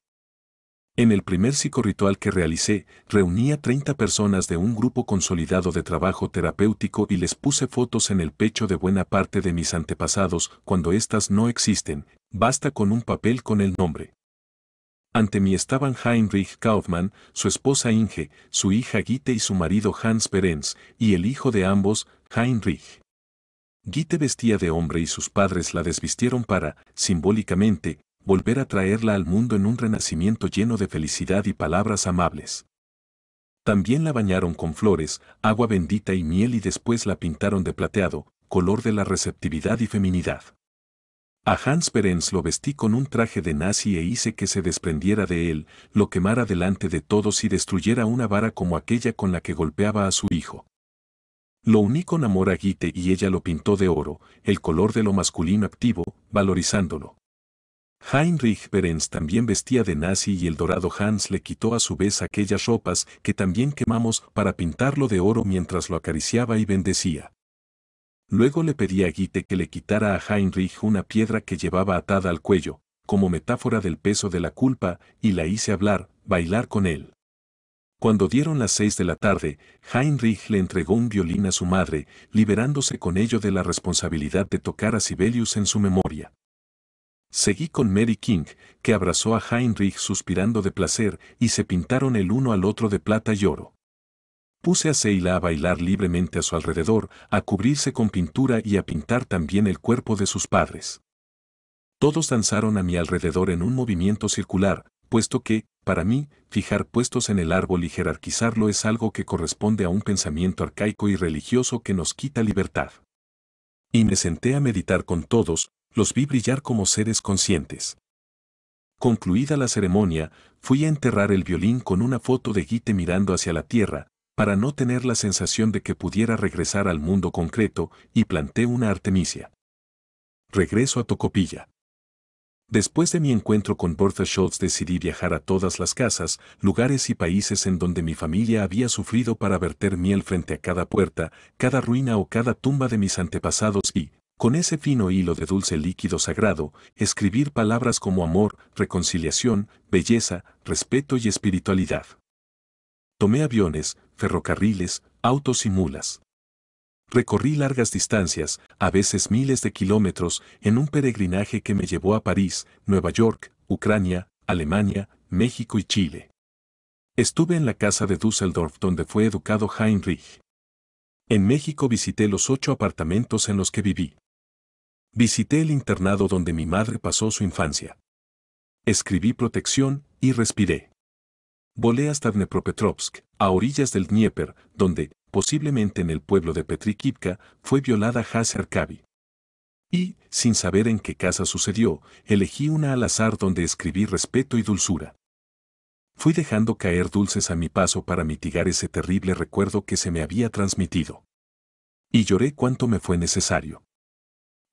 En el primer psicorritual que realicé, reuní a 30 personas de un grupo consolidado de trabajo terapéutico y les puse fotos en el pecho de buena parte de mis antepasados cuando éstas no existen, basta con un papel con el nombre. Ante mí estaban Heinrich Kaufmann, su esposa Inge, su hija Gitte y su marido Hans Berenz, y el hijo de ambos, Heinrich. Gite vestía de hombre y sus padres la desvistieron para, simbólicamente, volver a traerla al mundo en un renacimiento lleno de felicidad y palabras amables. También la bañaron con flores, agua bendita y miel y después la pintaron de plateado, color de la receptividad y feminidad. A Hans Perens lo vestí con un traje de nazi e hice que se desprendiera de él, lo quemara delante de todos y destruyera una vara como aquella con la que golpeaba a su hijo. Lo uní con amor a Gite y ella lo pintó de oro, el color de lo masculino activo, valorizándolo. Heinrich Berenz también vestía de nazi y el dorado Hans le quitó a su vez aquellas ropas que también quemamos para pintarlo de oro mientras lo acariciaba y bendecía. Luego le pedí a guite que le quitara a Heinrich una piedra que llevaba atada al cuello, como metáfora del peso de la culpa, y la hice hablar, bailar con él. Cuando dieron las seis de la tarde, Heinrich le entregó un violín a su madre, liberándose con ello de la responsabilidad de tocar a Sibelius en su memoria. Seguí con Mary King, que abrazó a Heinrich suspirando de placer y se pintaron el uno al otro de plata y oro. Puse a Seila a bailar libremente a su alrededor, a cubrirse con pintura y a pintar también el cuerpo de sus padres. Todos danzaron a mi alrededor en un movimiento circular, puesto que, para mí, fijar puestos en el árbol y jerarquizarlo es algo que corresponde a un pensamiento arcaico y religioso que nos quita libertad y me senté a meditar con todos, los vi brillar como seres conscientes. Concluida la ceremonia, fui a enterrar el violín con una foto de Guite mirando hacia la tierra, para no tener la sensación de que pudiera regresar al mundo concreto, y planté una artemisia. Regreso a Tocopilla. Después de mi encuentro con Bertha Schultz decidí viajar a todas las casas, lugares y países en donde mi familia había sufrido para verter miel frente a cada puerta, cada ruina o cada tumba de mis antepasados y, con ese fino hilo de dulce líquido sagrado, escribir palabras como amor, reconciliación, belleza, respeto y espiritualidad. Tomé aviones, ferrocarriles, autos y mulas. Recorrí largas distancias, a veces miles de kilómetros, en un peregrinaje que me llevó a París, Nueva York, Ucrania, Alemania, México y Chile. Estuve en la casa de Düsseldorf donde fue educado Heinrich. En México visité los ocho apartamentos en los que viví. Visité el internado donde mi madre pasó su infancia. Escribí protección y respiré. Volé hasta Dnepropetrovsk, a orillas del Dnieper, donde, posiblemente en el pueblo de Petrikivka, fue violada Hazer Kavi. Y, sin saber en qué casa sucedió, elegí una al azar donde escribí respeto y dulzura. Fui dejando caer dulces a mi paso para mitigar ese terrible recuerdo que se me había transmitido. Y lloré cuanto me fue necesario.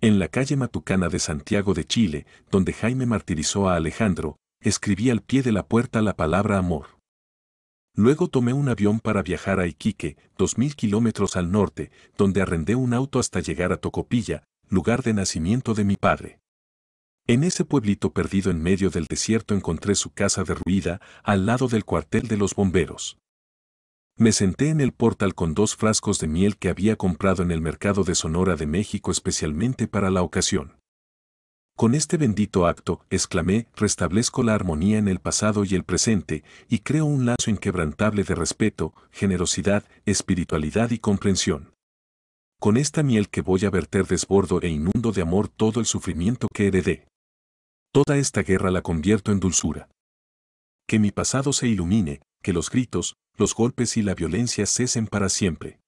En la calle Matucana de Santiago de Chile, donde Jaime martirizó a Alejandro, escribí al pie de la puerta la palabra amor. Luego tomé un avión para viajar a Iquique, 2.000 kilómetros al norte, donde arrendé un auto hasta llegar a Tocopilla, lugar de nacimiento de mi padre. En ese pueblito perdido en medio del desierto encontré su casa derruida, al lado del cuartel de los bomberos. Me senté en el portal con dos frascos de miel que había comprado en el mercado de Sonora de México especialmente para la ocasión. Con este bendito acto, exclamé, restablezco la armonía en el pasado y el presente, y creo un lazo inquebrantable de respeto, generosidad, espiritualidad y comprensión. Con esta miel que voy a verter desbordo e inundo de amor todo el sufrimiento que heredé. Toda esta guerra la convierto en dulzura. Que mi pasado se ilumine, que los gritos, los golpes y la violencia cesen para siempre.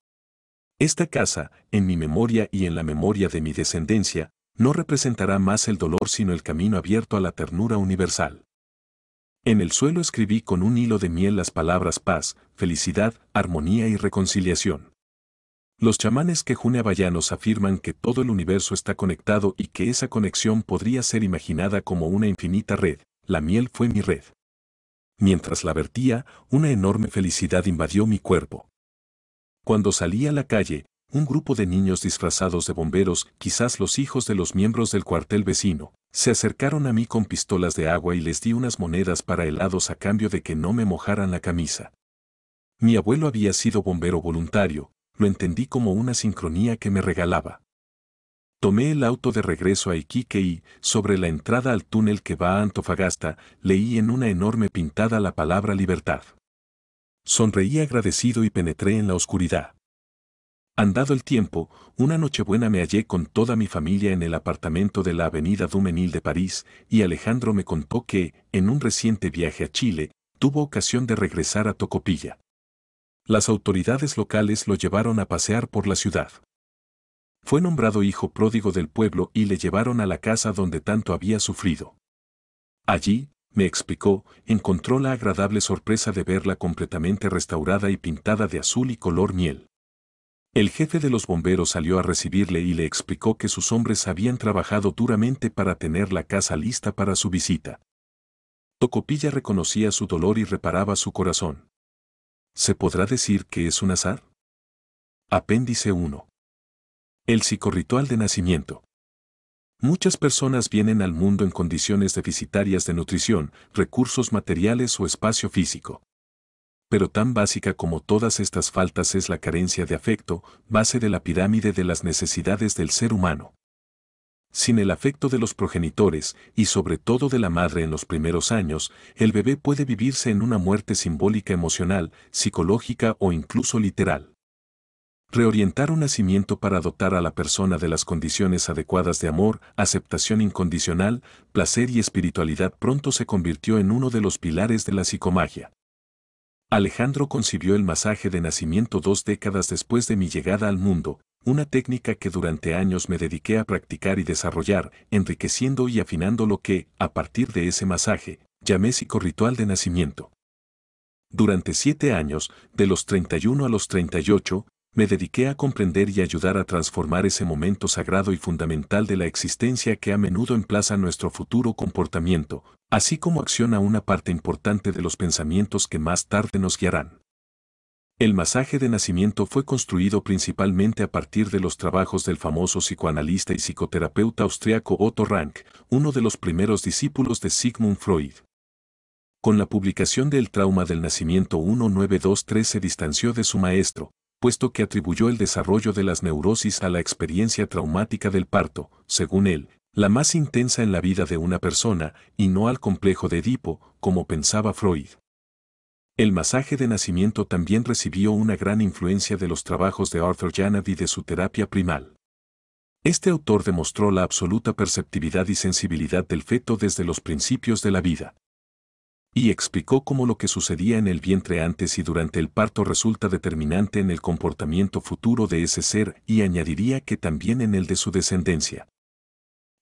Esta casa, en mi memoria y en la memoria de mi descendencia, no representará más el dolor sino el camino abierto a la ternura universal. En el suelo escribí con un hilo de miel las palabras paz, felicidad, armonía y reconciliación. Los chamanes que quejuneabayanos afirman que todo el universo está conectado y que esa conexión podría ser imaginada como una infinita red. La miel fue mi red. Mientras la vertía, una enorme felicidad invadió mi cuerpo. Cuando salí a la calle, un grupo de niños disfrazados de bomberos, quizás los hijos de los miembros del cuartel vecino, se acercaron a mí con pistolas de agua y les di unas monedas para helados a cambio de que no me mojaran la camisa. Mi abuelo había sido bombero voluntario, lo entendí como una sincronía que me regalaba. Tomé el auto de regreso a Iquique y, sobre la entrada al túnel que va a Antofagasta, leí en una enorme pintada la palabra libertad. Sonreí agradecido y penetré en la oscuridad. Andado el tiempo, una nochebuena me hallé con toda mi familia en el apartamento de la avenida Dumenil de París, y Alejandro me contó que, en un reciente viaje a Chile, tuvo ocasión de regresar a Tocopilla. Las autoridades locales lo llevaron a pasear por la ciudad fue nombrado hijo pródigo del pueblo y le llevaron a la casa donde tanto había sufrido. Allí, me explicó, encontró la agradable sorpresa de verla completamente restaurada y pintada de azul y color miel. El jefe de los bomberos salió a recibirle y le explicó que sus hombres habían trabajado duramente para tener la casa lista para su visita. Tocopilla reconocía su dolor y reparaba su corazón. ¿Se podrá decir que es un azar? Apéndice 1. El psicorritual de nacimiento. Muchas personas vienen al mundo en condiciones deficitarias de nutrición, recursos materiales o espacio físico. Pero tan básica como todas estas faltas es la carencia de afecto, base de la pirámide de las necesidades del ser humano. Sin el afecto de los progenitores, y sobre todo de la madre en los primeros años, el bebé puede vivirse en una muerte simbólica emocional, psicológica o incluso literal reorientar un nacimiento para dotar a la persona de las condiciones adecuadas de amor, aceptación incondicional, placer y espiritualidad pronto se convirtió en uno de los pilares de la psicomagia. Alejandro concibió el masaje de nacimiento dos décadas después de mi llegada al mundo, una técnica que durante años me dediqué a practicar y desarrollar, enriqueciendo y afinando lo que, a partir de ese masaje, llamé psicorritual de nacimiento. Durante siete años, de los 31 a los 38, me dediqué a comprender y ayudar a transformar ese momento sagrado y fundamental de la existencia que a menudo emplaza nuestro futuro comportamiento, así como acciona una parte importante de los pensamientos que más tarde nos guiarán. El masaje de nacimiento fue construido principalmente a partir de los trabajos del famoso psicoanalista y psicoterapeuta austriaco Otto Rank, uno de los primeros discípulos de Sigmund Freud. Con la publicación del Trauma del Nacimiento 1923 se distanció de su maestro, puesto que atribuyó el desarrollo de las neurosis a la experiencia traumática del parto, según él, la más intensa en la vida de una persona, y no al complejo de Edipo, como pensaba Freud. El masaje de nacimiento también recibió una gran influencia de los trabajos de Arthur Janet y de su terapia primal. Este autor demostró la absoluta perceptividad y sensibilidad del feto desde los principios de la vida y explicó cómo lo que sucedía en el vientre antes y durante el parto resulta determinante en el comportamiento futuro de ese ser y añadiría que también en el de su descendencia.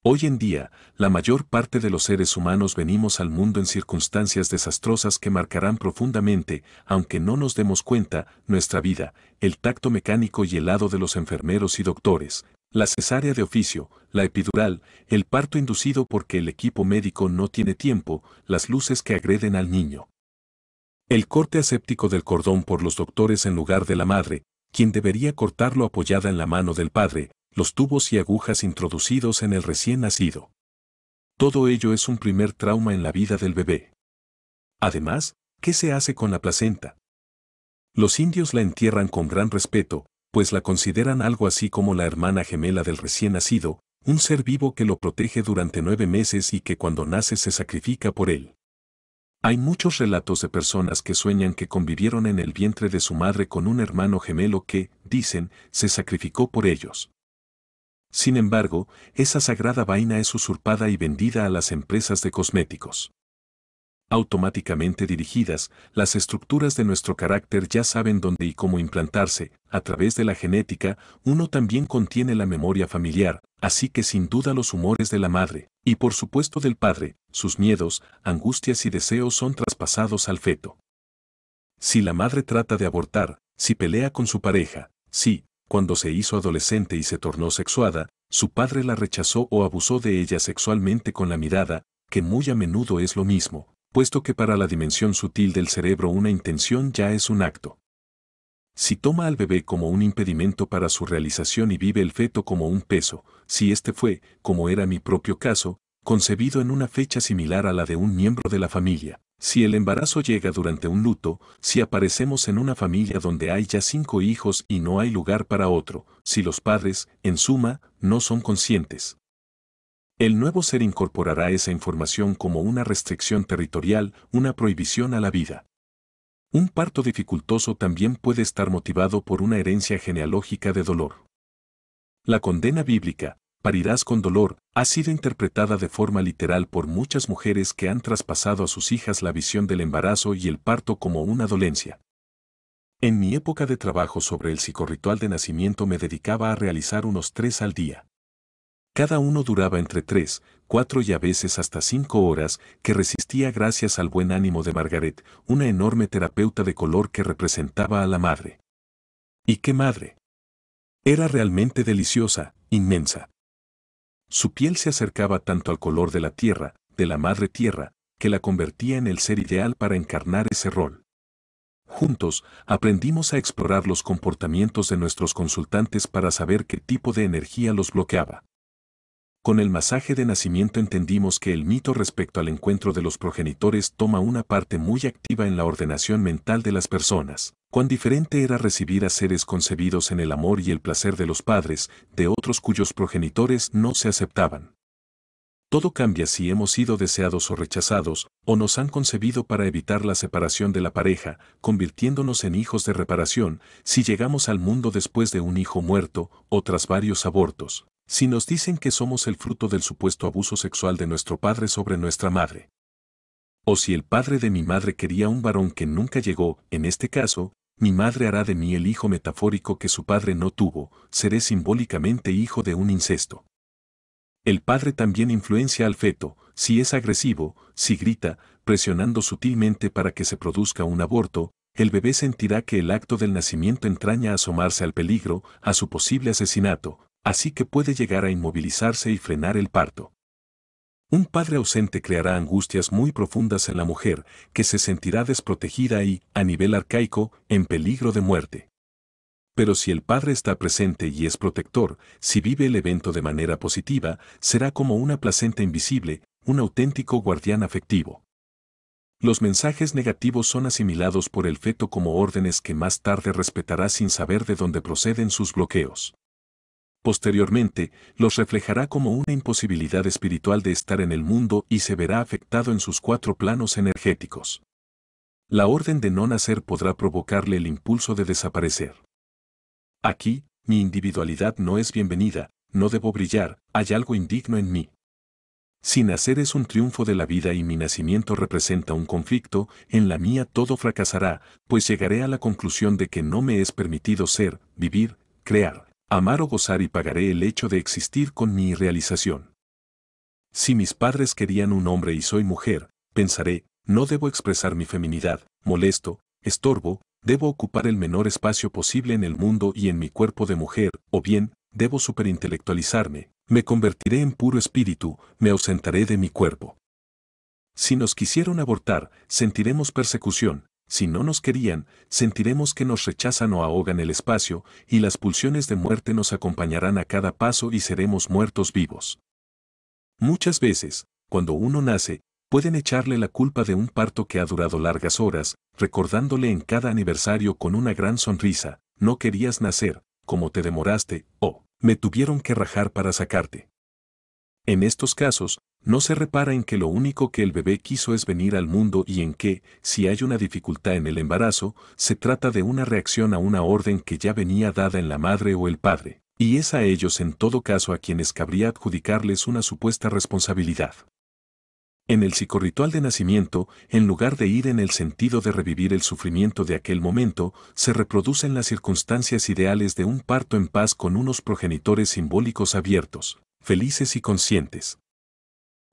Hoy en día, la mayor parte de los seres humanos venimos al mundo en circunstancias desastrosas que marcarán profundamente, aunque no nos demos cuenta, nuestra vida, el tacto mecánico y helado de los enfermeros y doctores, la cesárea de oficio, la epidural, el parto inducido porque el equipo médico no tiene tiempo, las luces que agreden al niño. El corte aséptico del cordón por los doctores en lugar de la madre, quien debería cortarlo apoyada en la mano del padre, los tubos y agujas introducidos en el recién nacido. Todo ello es un primer trauma en la vida del bebé. Además, ¿qué se hace con la placenta? Los indios la entierran con gran respeto, pues la consideran algo así como la hermana gemela del recién nacido, un ser vivo que lo protege durante nueve meses y que cuando nace se sacrifica por él. Hay muchos relatos de personas que sueñan que convivieron en el vientre de su madre con un hermano gemelo que, dicen, se sacrificó por ellos. Sin embargo, esa sagrada vaina es usurpada y vendida a las empresas de cosméticos automáticamente dirigidas, las estructuras de nuestro carácter ya saben dónde y cómo implantarse, a través de la genética, uno también contiene la memoria familiar, así que sin duda los humores de la madre, y por supuesto del padre, sus miedos, angustias y deseos son traspasados al feto. Si la madre trata de abortar, si pelea con su pareja, si, cuando se hizo adolescente y se tornó sexuada, su padre la rechazó o abusó de ella sexualmente con la mirada, que muy a menudo es lo mismo, puesto que para la dimensión sutil del cerebro una intención ya es un acto. Si toma al bebé como un impedimento para su realización y vive el feto como un peso, si este fue, como era mi propio caso, concebido en una fecha similar a la de un miembro de la familia, si el embarazo llega durante un luto, si aparecemos en una familia donde hay ya cinco hijos y no hay lugar para otro, si los padres, en suma, no son conscientes, el nuevo ser incorporará esa información como una restricción territorial, una prohibición a la vida. Un parto dificultoso también puede estar motivado por una herencia genealógica de dolor. La condena bíblica, parirás con dolor, ha sido interpretada de forma literal por muchas mujeres que han traspasado a sus hijas la visión del embarazo y el parto como una dolencia. En mi época de trabajo sobre el psicorritual de nacimiento me dedicaba a realizar unos tres al día. Cada uno duraba entre tres, cuatro y a veces hasta cinco horas, que resistía gracias al buen ánimo de Margaret, una enorme terapeuta de color que representaba a la madre. ¿Y qué madre? Era realmente deliciosa, inmensa. Su piel se acercaba tanto al color de la tierra, de la madre tierra, que la convertía en el ser ideal para encarnar ese rol. Juntos, aprendimos a explorar los comportamientos de nuestros consultantes para saber qué tipo de energía los bloqueaba. Con el masaje de nacimiento entendimos que el mito respecto al encuentro de los progenitores toma una parte muy activa en la ordenación mental de las personas. Cuán diferente era recibir a seres concebidos en el amor y el placer de los padres, de otros cuyos progenitores no se aceptaban. Todo cambia si hemos sido deseados o rechazados, o nos han concebido para evitar la separación de la pareja, convirtiéndonos en hijos de reparación, si llegamos al mundo después de un hijo muerto, o tras varios abortos si nos dicen que somos el fruto del supuesto abuso sexual de nuestro padre sobre nuestra madre. O si el padre de mi madre quería un varón que nunca llegó, en este caso, mi madre hará de mí el hijo metafórico que su padre no tuvo, seré simbólicamente hijo de un incesto. El padre también influencia al feto, si es agresivo, si grita, presionando sutilmente para que se produzca un aborto, el bebé sentirá que el acto del nacimiento entraña asomarse al peligro, a su posible asesinato, así que puede llegar a inmovilizarse y frenar el parto. Un padre ausente creará angustias muy profundas en la mujer, que se sentirá desprotegida y, a nivel arcaico, en peligro de muerte. Pero si el padre está presente y es protector, si vive el evento de manera positiva, será como una placenta invisible, un auténtico guardián afectivo. Los mensajes negativos son asimilados por el feto como órdenes que más tarde respetará sin saber de dónde proceden sus bloqueos. Posteriormente, los reflejará como una imposibilidad espiritual de estar en el mundo y se verá afectado en sus cuatro planos energéticos. La orden de no nacer podrá provocarle el impulso de desaparecer. Aquí, mi individualidad no es bienvenida, no debo brillar, hay algo indigno en mí. Si nacer es un triunfo de la vida y mi nacimiento representa un conflicto, en la mía todo fracasará, pues llegaré a la conclusión de que no me es permitido ser, vivir, crear, amar o gozar y pagaré el hecho de existir con mi realización. Si mis padres querían un hombre y soy mujer, pensaré, no debo expresar mi feminidad, molesto, estorbo, debo ocupar el menor espacio posible en el mundo y en mi cuerpo de mujer, o bien, debo superintelectualizarme, me convertiré en puro espíritu, me ausentaré de mi cuerpo. Si nos quisieron abortar, sentiremos persecución, si no nos querían, sentiremos que nos rechazan o ahogan el espacio, y las pulsiones de muerte nos acompañarán a cada paso y seremos muertos vivos. Muchas veces, cuando uno nace, pueden echarle la culpa de un parto que ha durado largas horas, recordándole en cada aniversario con una gran sonrisa, no querías nacer, como te demoraste, o me tuvieron que rajar para sacarte. En estos casos, no se repara en que lo único que el bebé quiso es venir al mundo y en que, si hay una dificultad en el embarazo, se trata de una reacción a una orden que ya venía dada en la madre o el padre, y es a ellos en todo caso a quienes cabría adjudicarles una supuesta responsabilidad. En el psicorritual de nacimiento, en lugar de ir en el sentido de revivir el sufrimiento de aquel momento, se reproducen las circunstancias ideales de un parto en paz con unos progenitores simbólicos abiertos, felices y conscientes.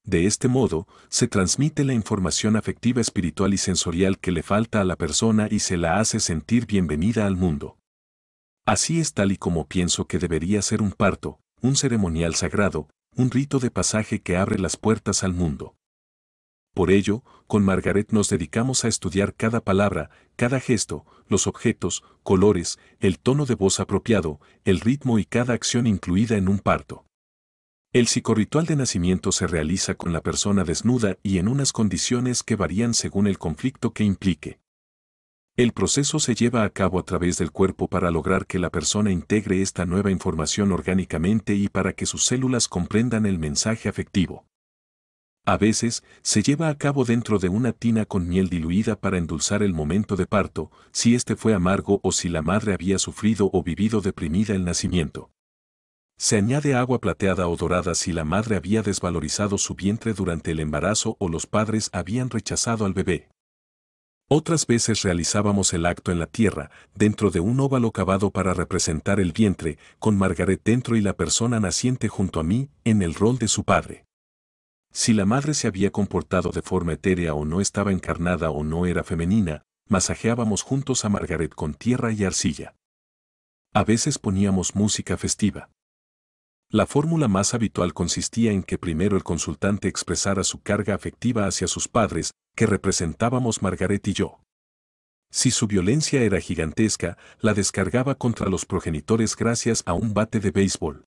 De este modo, se transmite la información afectiva espiritual y sensorial que le falta a la persona y se la hace sentir bienvenida al mundo. Así es tal y como pienso que debería ser un parto, un ceremonial sagrado, un rito de pasaje que abre las puertas al mundo. Por ello, con Margaret nos dedicamos a estudiar cada palabra, cada gesto, los objetos, colores, el tono de voz apropiado, el ritmo y cada acción incluida en un parto. El psicorritual de nacimiento se realiza con la persona desnuda y en unas condiciones que varían según el conflicto que implique. El proceso se lleva a cabo a través del cuerpo para lograr que la persona integre esta nueva información orgánicamente y para que sus células comprendan el mensaje afectivo. A veces, se lleva a cabo dentro de una tina con miel diluida para endulzar el momento de parto, si este fue amargo o si la madre había sufrido o vivido deprimida el nacimiento. Se añade agua plateada o dorada si la madre había desvalorizado su vientre durante el embarazo o los padres habían rechazado al bebé. Otras veces realizábamos el acto en la tierra, dentro de un óvalo cavado para representar el vientre, con Margaret dentro y la persona naciente junto a mí, en el rol de su padre. Si la madre se había comportado de forma etérea o no estaba encarnada o no era femenina, masajeábamos juntos a Margaret con tierra y arcilla. A veces poníamos música festiva. La fórmula más habitual consistía en que primero el consultante expresara su carga afectiva hacia sus padres, que representábamos Margaret y yo. Si su violencia era gigantesca, la descargaba contra los progenitores gracias a un bate de béisbol.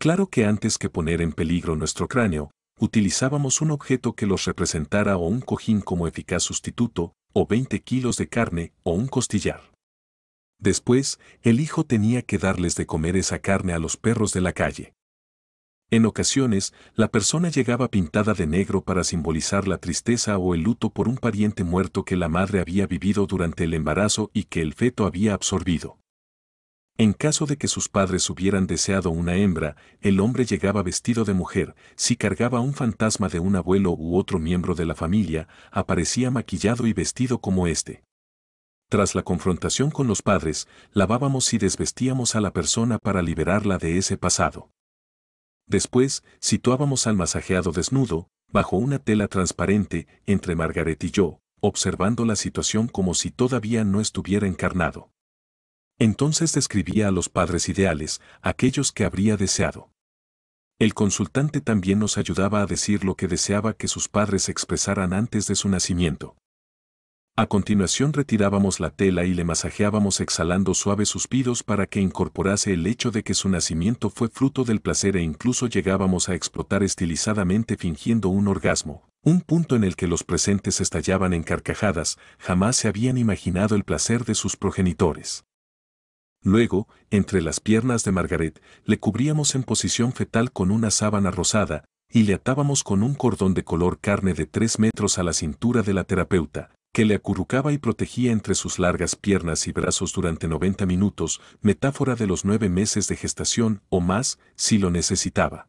Claro que antes que poner en peligro nuestro cráneo, utilizábamos un objeto que los representara o un cojín como eficaz sustituto, o 20 kilos de carne, o un costillar. Después, el hijo tenía que darles de comer esa carne a los perros de la calle. En ocasiones, la persona llegaba pintada de negro para simbolizar la tristeza o el luto por un pariente muerto que la madre había vivido durante el embarazo y que el feto había absorbido. En caso de que sus padres hubieran deseado una hembra, el hombre llegaba vestido de mujer, si cargaba un fantasma de un abuelo u otro miembro de la familia, aparecía maquillado y vestido como éste. Tras la confrontación con los padres, lavábamos y desvestíamos a la persona para liberarla de ese pasado. Después, situábamos al masajeado desnudo, bajo una tela transparente, entre Margaret y yo, observando la situación como si todavía no estuviera encarnado. Entonces describía a los padres ideales, aquellos que habría deseado. El consultante también nos ayudaba a decir lo que deseaba que sus padres expresaran antes de su nacimiento. A continuación retirábamos la tela y le masajeábamos exhalando suaves suspiros para que incorporase el hecho de que su nacimiento fue fruto del placer e incluso llegábamos a explotar estilizadamente fingiendo un orgasmo, un punto en el que los presentes estallaban en carcajadas, jamás se habían imaginado el placer de sus progenitores. Luego, entre las piernas de Margaret, le cubríamos en posición fetal con una sábana rosada, y le atábamos con un cordón de color carne de 3 metros a la cintura de la terapeuta, que le acurrucaba y protegía entre sus largas piernas y brazos durante 90 minutos, metáfora de los nueve meses de gestación o más, si lo necesitaba.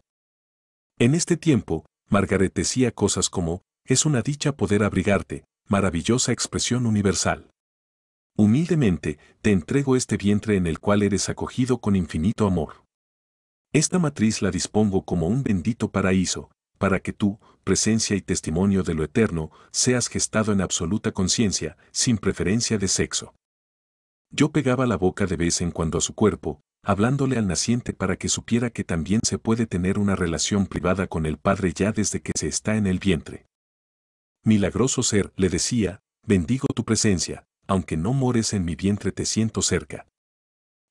En este tiempo, Margaret decía cosas como, es una dicha poder abrigarte, maravillosa expresión universal. Humildemente, te entrego este vientre en el cual eres acogido con infinito amor. Esta matriz la dispongo como un bendito paraíso, para que tú, presencia y testimonio de lo eterno, seas gestado en absoluta conciencia, sin preferencia de sexo. Yo pegaba la boca de vez en cuando a su cuerpo, hablándole al naciente para que supiera que también se puede tener una relación privada con el Padre ya desde que se está en el vientre. Milagroso ser, le decía, bendigo tu presencia, aunque no mores en mi vientre te siento cerca.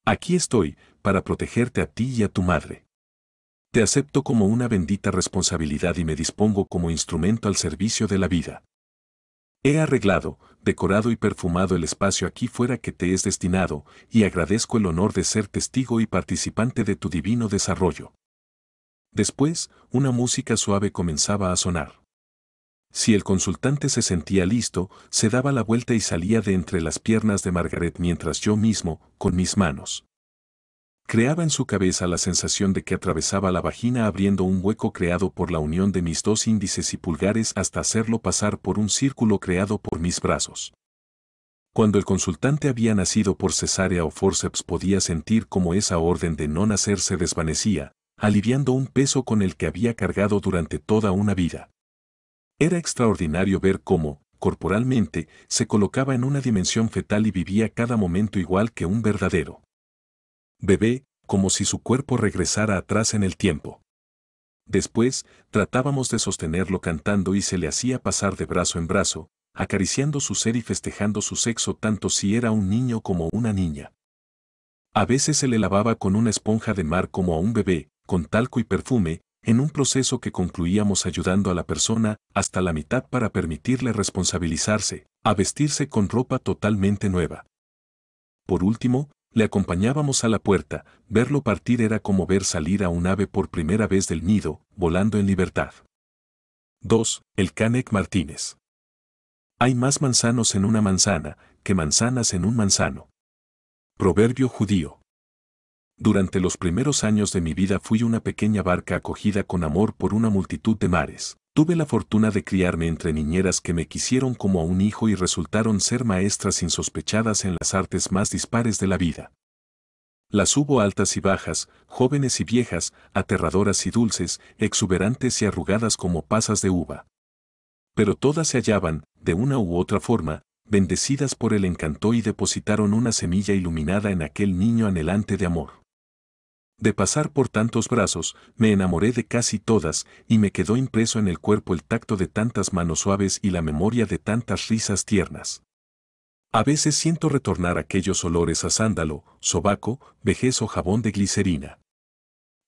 Aquí estoy, para protegerte a ti y a tu madre te acepto como una bendita responsabilidad y me dispongo como instrumento al servicio de la vida. He arreglado, decorado y perfumado el espacio aquí fuera que te es destinado, y agradezco el honor de ser testigo y participante de tu divino desarrollo. Después, una música suave comenzaba a sonar. Si el consultante se sentía listo, se daba la vuelta y salía de entre las piernas de Margaret mientras yo mismo, con mis manos creaba en su cabeza la sensación de que atravesaba la vagina abriendo un hueco creado por la unión de mis dos índices y pulgares hasta hacerlo pasar por un círculo creado por mis brazos. Cuando el consultante había nacido por cesárea o forceps podía sentir cómo esa orden de no nacer se desvanecía, aliviando un peso con el que había cargado durante toda una vida. Era extraordinario ver cómo, corporalmente, se colocaba en una dimensión fetal y vivía cada momento igual que un verdadero bebé, como si su cuerpo regresara atrás en el tiempo. Después, tratábamos de sostenerlo cantando y se le hacía pasar de brazo en brazo, acariciando su ser y festejando su sexo tanto si era un niño como una niña. A veces se le lavaba con una esponja de mar como a un bebé, con talco y perfume, en un proceso que concluíamos ayudando a la persona hasta la mitad para permitirle responsabilizarse, a vestirse con ropa totalmente nueva. Por último, le acompañábamos a la puerta, verlo partir era como ver salir a un ave por primera vez del nido, volando en libertad. 2. El Canek Martínez. Hay más manzanos en una manzana que manzanas en un manzano. Proverbio judío. Durante los primeros años de mi vida fui una pequeña barca acogida con amor por una multitud de mares. Tuve la fortuna de criarme entre niñeras que me quisieron como a un hijo y resultaron ser maestras insospechadas en las artes más dispares de la vida. Las hubo altas y bajas, jóvenes y viejas, aterradoras y dulces, exuberantes y arrugadas como pasas de uva. Pero todas se hallaban, de una u otra forma, bendecidas por el encanto y depositaron una semilla iluminada en aquel niño anhelante de amor. De pasar por tantos brazos, me enamoré de casi todas, y me quedó impreso en el cuerpo el tacto de tantas manos suaves y la memoria de tantas risas tiernas. A veces siento retornar aquellos olores a sándalo, sobaco, vejez o jabón de glicerina.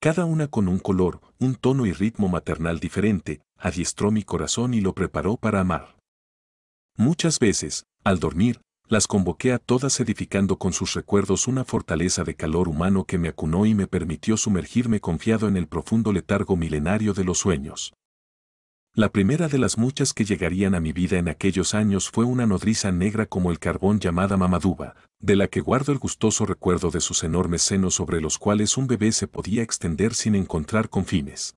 Cada una con un color, un tono y ritmo maternal diferente, adiestró mi corazón y lo preparó para amar. Muchas veces, al dormir, las convoqué a todas edificando con sus recuerdos una fortaleza de calor humano que me acunó y me permitió sumergirme confiado en el profundo letargo milenario de los sueños. La primera de las muchas que llegarían a mi vida en aquellos años fue una nodriza negra como el carbón llamada Mamaduba, de la que guardo el gustoso recuerdo de sus enormes senos sobre los cuales un bebé se podía extender sin encontrar confines.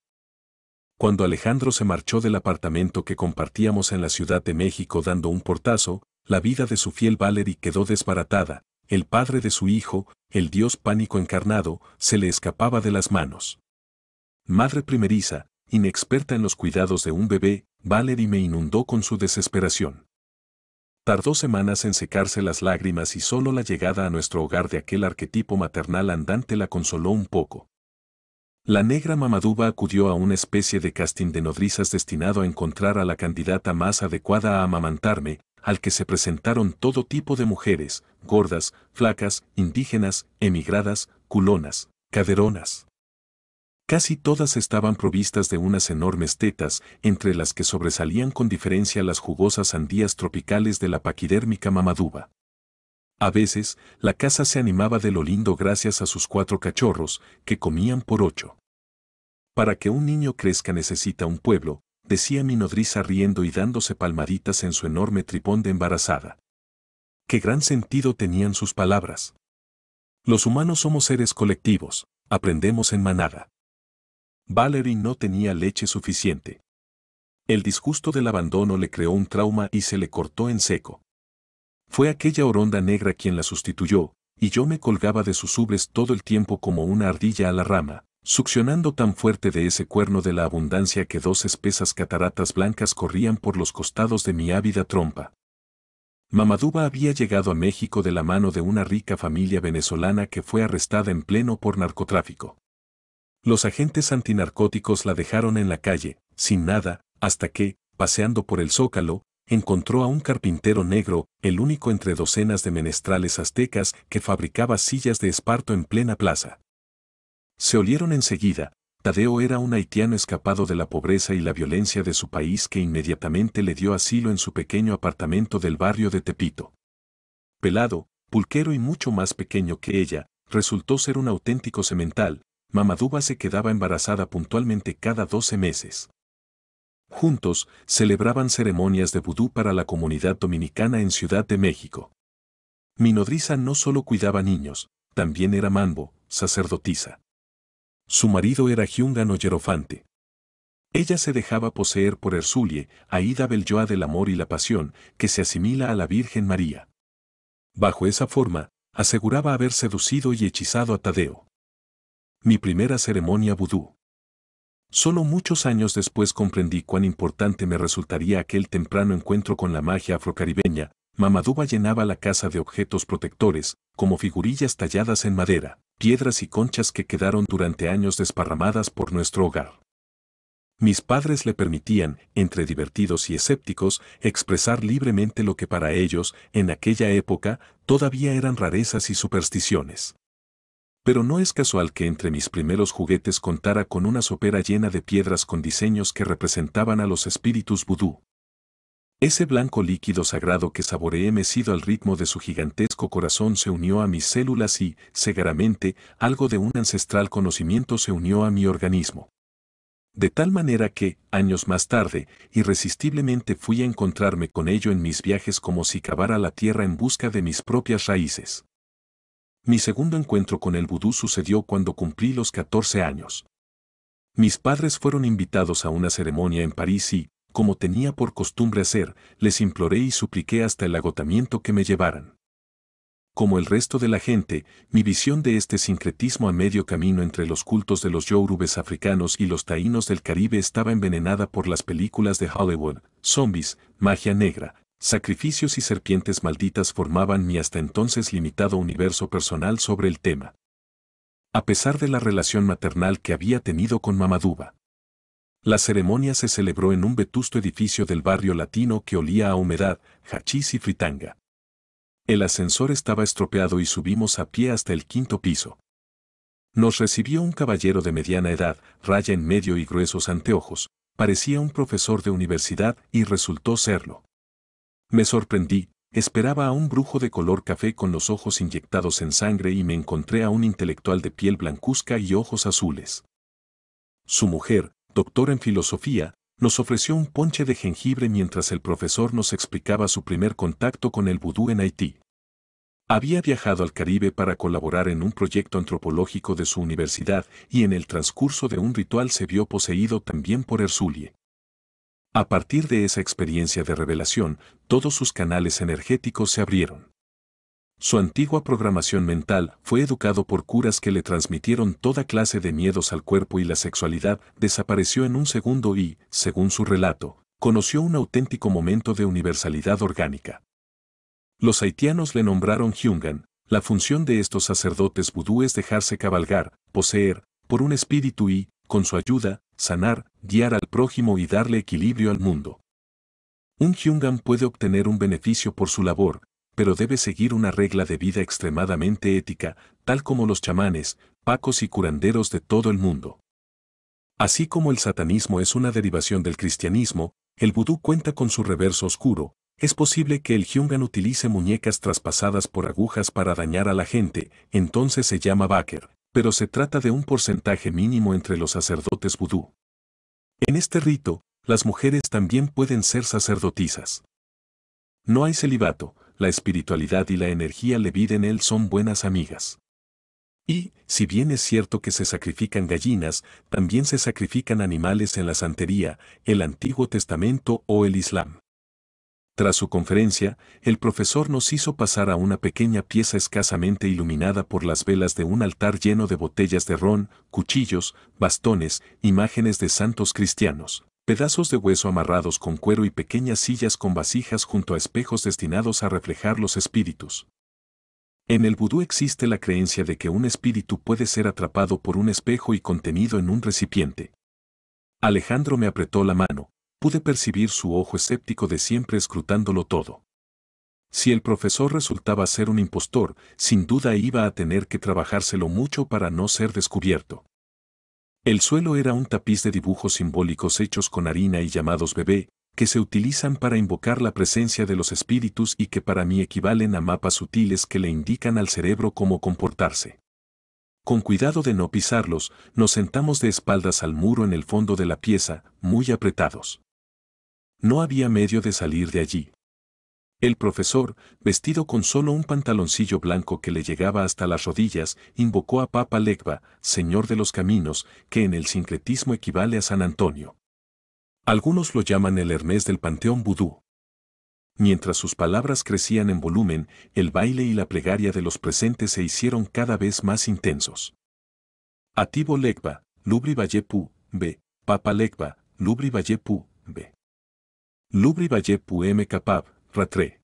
Cuando Alejandro se marchó del apartamento que compartíamos en la Ciudad de México dando un portazo, la vida de su fiel Valery quedó desbaratada, el padre de su hijo, el dios pánico encarnado, se le escapaba de las manos. Madre primeriza, inexperta en los cuidados de un bebé, Valery me inundó con su desesperación. Tardó semanas en secarse las lágrimas y solo la llegada a nuestro hogar de aquel arquetipo maternal andante la consoló un poco. La negra mamaduba acudió a una especie de casting de nodrizas destinado a encontrar a la candidata más adecuada a amamantarme, al que se presentaron todo tipo de mujeres, gordas, flacas, indígenas, emigradas, culonas, caderonas. Casi todas estaban provistas de unas enormes tetas, entre las que sobresalían con diferencia las jugosas sandías tropicales de la paquidérmica mamaduba. A veces, la casa se animaba de lo lindo gracias a sus cuatro cachorros, que comían por ocho. Para que un niño crezca necesita un pueblo, decía mi nodriza riendo y dándose palmaditas en su enorme tripón de embarazada. Qué gran sentido tenían sus palabras. Los humanos somos seres colectivos, aprendemos en manada. Valerie no tenía leche suficiente. El disgusto del abandono le creó un trauma y se le cortó en seco. Fue aquella oronda negra quien la sustituyó, y yo me colgaba de sus ubres todo el tiempo como una ardilla a la rama, succionando tan fuerte de ese cuerno de la abundancia que dos espesas cataratas blancas corrían por los costados de mi ávida trompa. Mamaduba había llegado a México de la mano de una rica familia venezolana que fue arrestada en pleno por narcotráfico. Los agentes antinarcóticos la dejaron en la calle, sin nada, hasta que, paseando por el zócalo, encontró a un carpintero negro, el único entre docenas de menestrales aztecas que fabricaba sillas de esparto en plena plaza. Se olieron enseguida, Tadeo era un haitiano escapado de la pobreza y la violencia de su país que inmediatamente le dio asilo en su pequeño apartamento del barrio de Tepito. Pelado, pulquero y mucho más pequeño que ella, resultó ser un auténtico semental, Mamaduba se quedaba embarazada puntualmente cada 12 meses. Juntos, celebraban ceremonias de vudú para la comunidad dominicana en Ciudad de México. Mi nodriza no solo cuidaba niños, también era mambo, sacerdotisa. Su marido era Hyungano Yerofante. Ella se dejaba poseer por Erzulie, Aida Belloa del amor y la pasión, que se asimila a la Virgen María. Bajo esa forma, aseguraba haber seducido y hechizado a Tadeo. Mi primera ceremonia vudú. Solo muchos años después comprendí cuán importante me resultaría aquel temprano encuentro con la magia afrocaribeña, Mamaduba llenaba la casa de objetos protectores, como figurillas talladas en madera, piedras y conchas que quedaron durante años desparramadas por nuestro hogar. Mis padres le permitían, entre divertidos y escépticos, expresar libremente lo que para ellos, en aquella época, todavía eran rarezas y supersticiones. Pero no es casual que entre mis primeros juguetes contara con una sopera llena de piedras con diseños que representaban a los espíritus vudú, ese blanco líquido sagrado que saboreé mecido al ritmo de su gigantesco corazón se unió a mis células y, cegaramente, algo de un ancestral conocimiento se unió a mi organismo. De tal manera que, años más tarde, irresistiblemente fui a encontrarme con ello en mis viajes como si cavara la tierra en busca de mis propias raíces. Mi segundo encuentro con el vudú sucedió cuando cumplí los 14 años. Mis padres fueron invitados a una ceremonia en París y, como tenía por costumbre hacer, les imploré y supliqué hasta el agotamiento que me llevaran. Como el resto de la gente, mi visión de este sincretismo a medio camino entre los cultos de los yorubes africanos y los taínos del Caribe estaba envenenada por las películas de Hollywood, zombies, magia negra, sacrificios y serpientes malditas formaban mi hasta entonces limitado universo personal sobre el tema. A pesar de la relación maternal que había tenido con Mamaduba, la ceremonia se celebró en un vetusto edificio del barrio latino que olía a humedad, hachís y fritanga. El ascensor estaba estropeado y subimos a pie hasta el quinto piso. Nos recibió un caballero de mediana edad, raya en medio y gruesos anteojos, parecía un profesor de universidad y resultó serlo. Me sorprendí, esperaba a un brujo de color café con los ojos inyectados en sangre y me encontré a un intelectual de piel blancuzca y ojos azules. Su mujer, doctor en filosofía, nos ofreció un ponche de jengibre mientras el profesor nos explicaba su primer contacto con el vudú en Haití. Había viajado al Caribe para colaborar en un proyecto antropológico de su universidad y en el transcurso de un ritual se vio poseído también por Erzulie. A partir de esa experiencia de revelación, todos sus canales energéticos se abrieron. Su antigua programación mental fue educado por curas que le transmitieron toda clase de miedos al cuerpo y la sexualidad desapareció en un segundo y, según su relato, conoció un auténtico momento de universalidad orgánica. Los haitianos le nombraron Hyungan. La función de estos sacerdotes vudú es dejarse cabalgar, poseer, por un espíritu y, con su ayuda, sanar, guiar al prójimo y darle equilibrio al mundo. Un Hyungan puede obtener un beneficio por su labor, pero debe seguir una regla de vida extremadamente ética, tal como los chamanes, pacos y curanderos de todo el mundo. Así como el satanismo es una derivación del cristianismo, el vudú cuenta con su reverso oscuro, es posible que el Hyungan utilice muñecas traspasadas por agujas para dañar a la gente, entonces se llama Baker, pero se trata de un porcentaje mínimo entre los sacerdotes vudú. En este rito, las mujeres también pueden ser sacerdotisas. No hay celibato, la espiritualidad y la energía le vida en él son buenas amigas. Y, si bien es cierto que se sacrifican gallinas, también se sacrifican animales en la santería, el Antiguo Testamento o el Islam. Tras su conferencia, el profesor nos hizo pasar a una pequeña pieza escasamente iluminada por las velas de un altar lleno de botellas de ron, cuchillos, bastones, imágenes de santos cristianos pedazos de hueso amarrados con cuero y pequeñas sillas con vasijas junto a espejos destinados a reflejar los espíritus. En el vudú existe la creencia de que un espíritu puede ser atrapado por un espejo y contenido en un recipiente. Alejandro me apretó la mano, pude percibir su ojo escéptico de siempre escrutándolo todo. Si el profesor resultaba ser un impostor, sin duda iba a tener que trabajárselo mucho para no ser descubierto. El suelo era un tapiz de dibujos simbólicos hechos con harina y llamados bebé, que se utilizan para invocar la presencia de los espíritus y que para mí equivalen a mapas sutiles que le indican al cerebro cómo comportarse. Con cuidado de no pisarlos, nos sentamos de espaldas al muro en el fondo de la pieza, muy apretados. No había medio de salir de allí. El profesor, vestido con solo un pantaloncillo blanco que le llegaba hasta las rodillas, invocó a Papa Legba, Señor de los Caminos, que en el sincretismo equivale a San Antonio. Algunos lo llaman el Hermes del Panteón Vudú. Mientras sus palabras crecían en volumen, el baile y la plegaria de los presentes se hicieron cada vez más intensos. Ativo Legba, Lubri pu B. Papa Legba, Lubri pu B. Lubri Vallepu M. Capab, Ratré.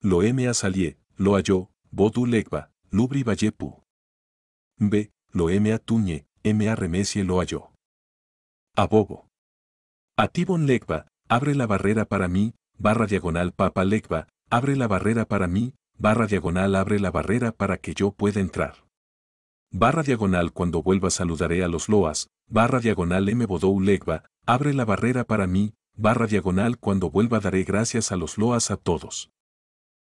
Lo M. Salié, lo halló, Bodu Legba, Lubri Vallepu. B. Lo M. tuñe, M. A. Remesie lo halló. A tibon Legba, abre la barrera para mí, barra diagonal Papa Legba, abre la barrera para mí, barra diagonal abre la barrera para que yo pueda entrar. Barra diagonal cuando vuelva saludaré a los Loas, barra diagonal M. Bodou Legba, abre la barrera para mí, barra diagonal cuando vuelva daré gracias a los loas a todos.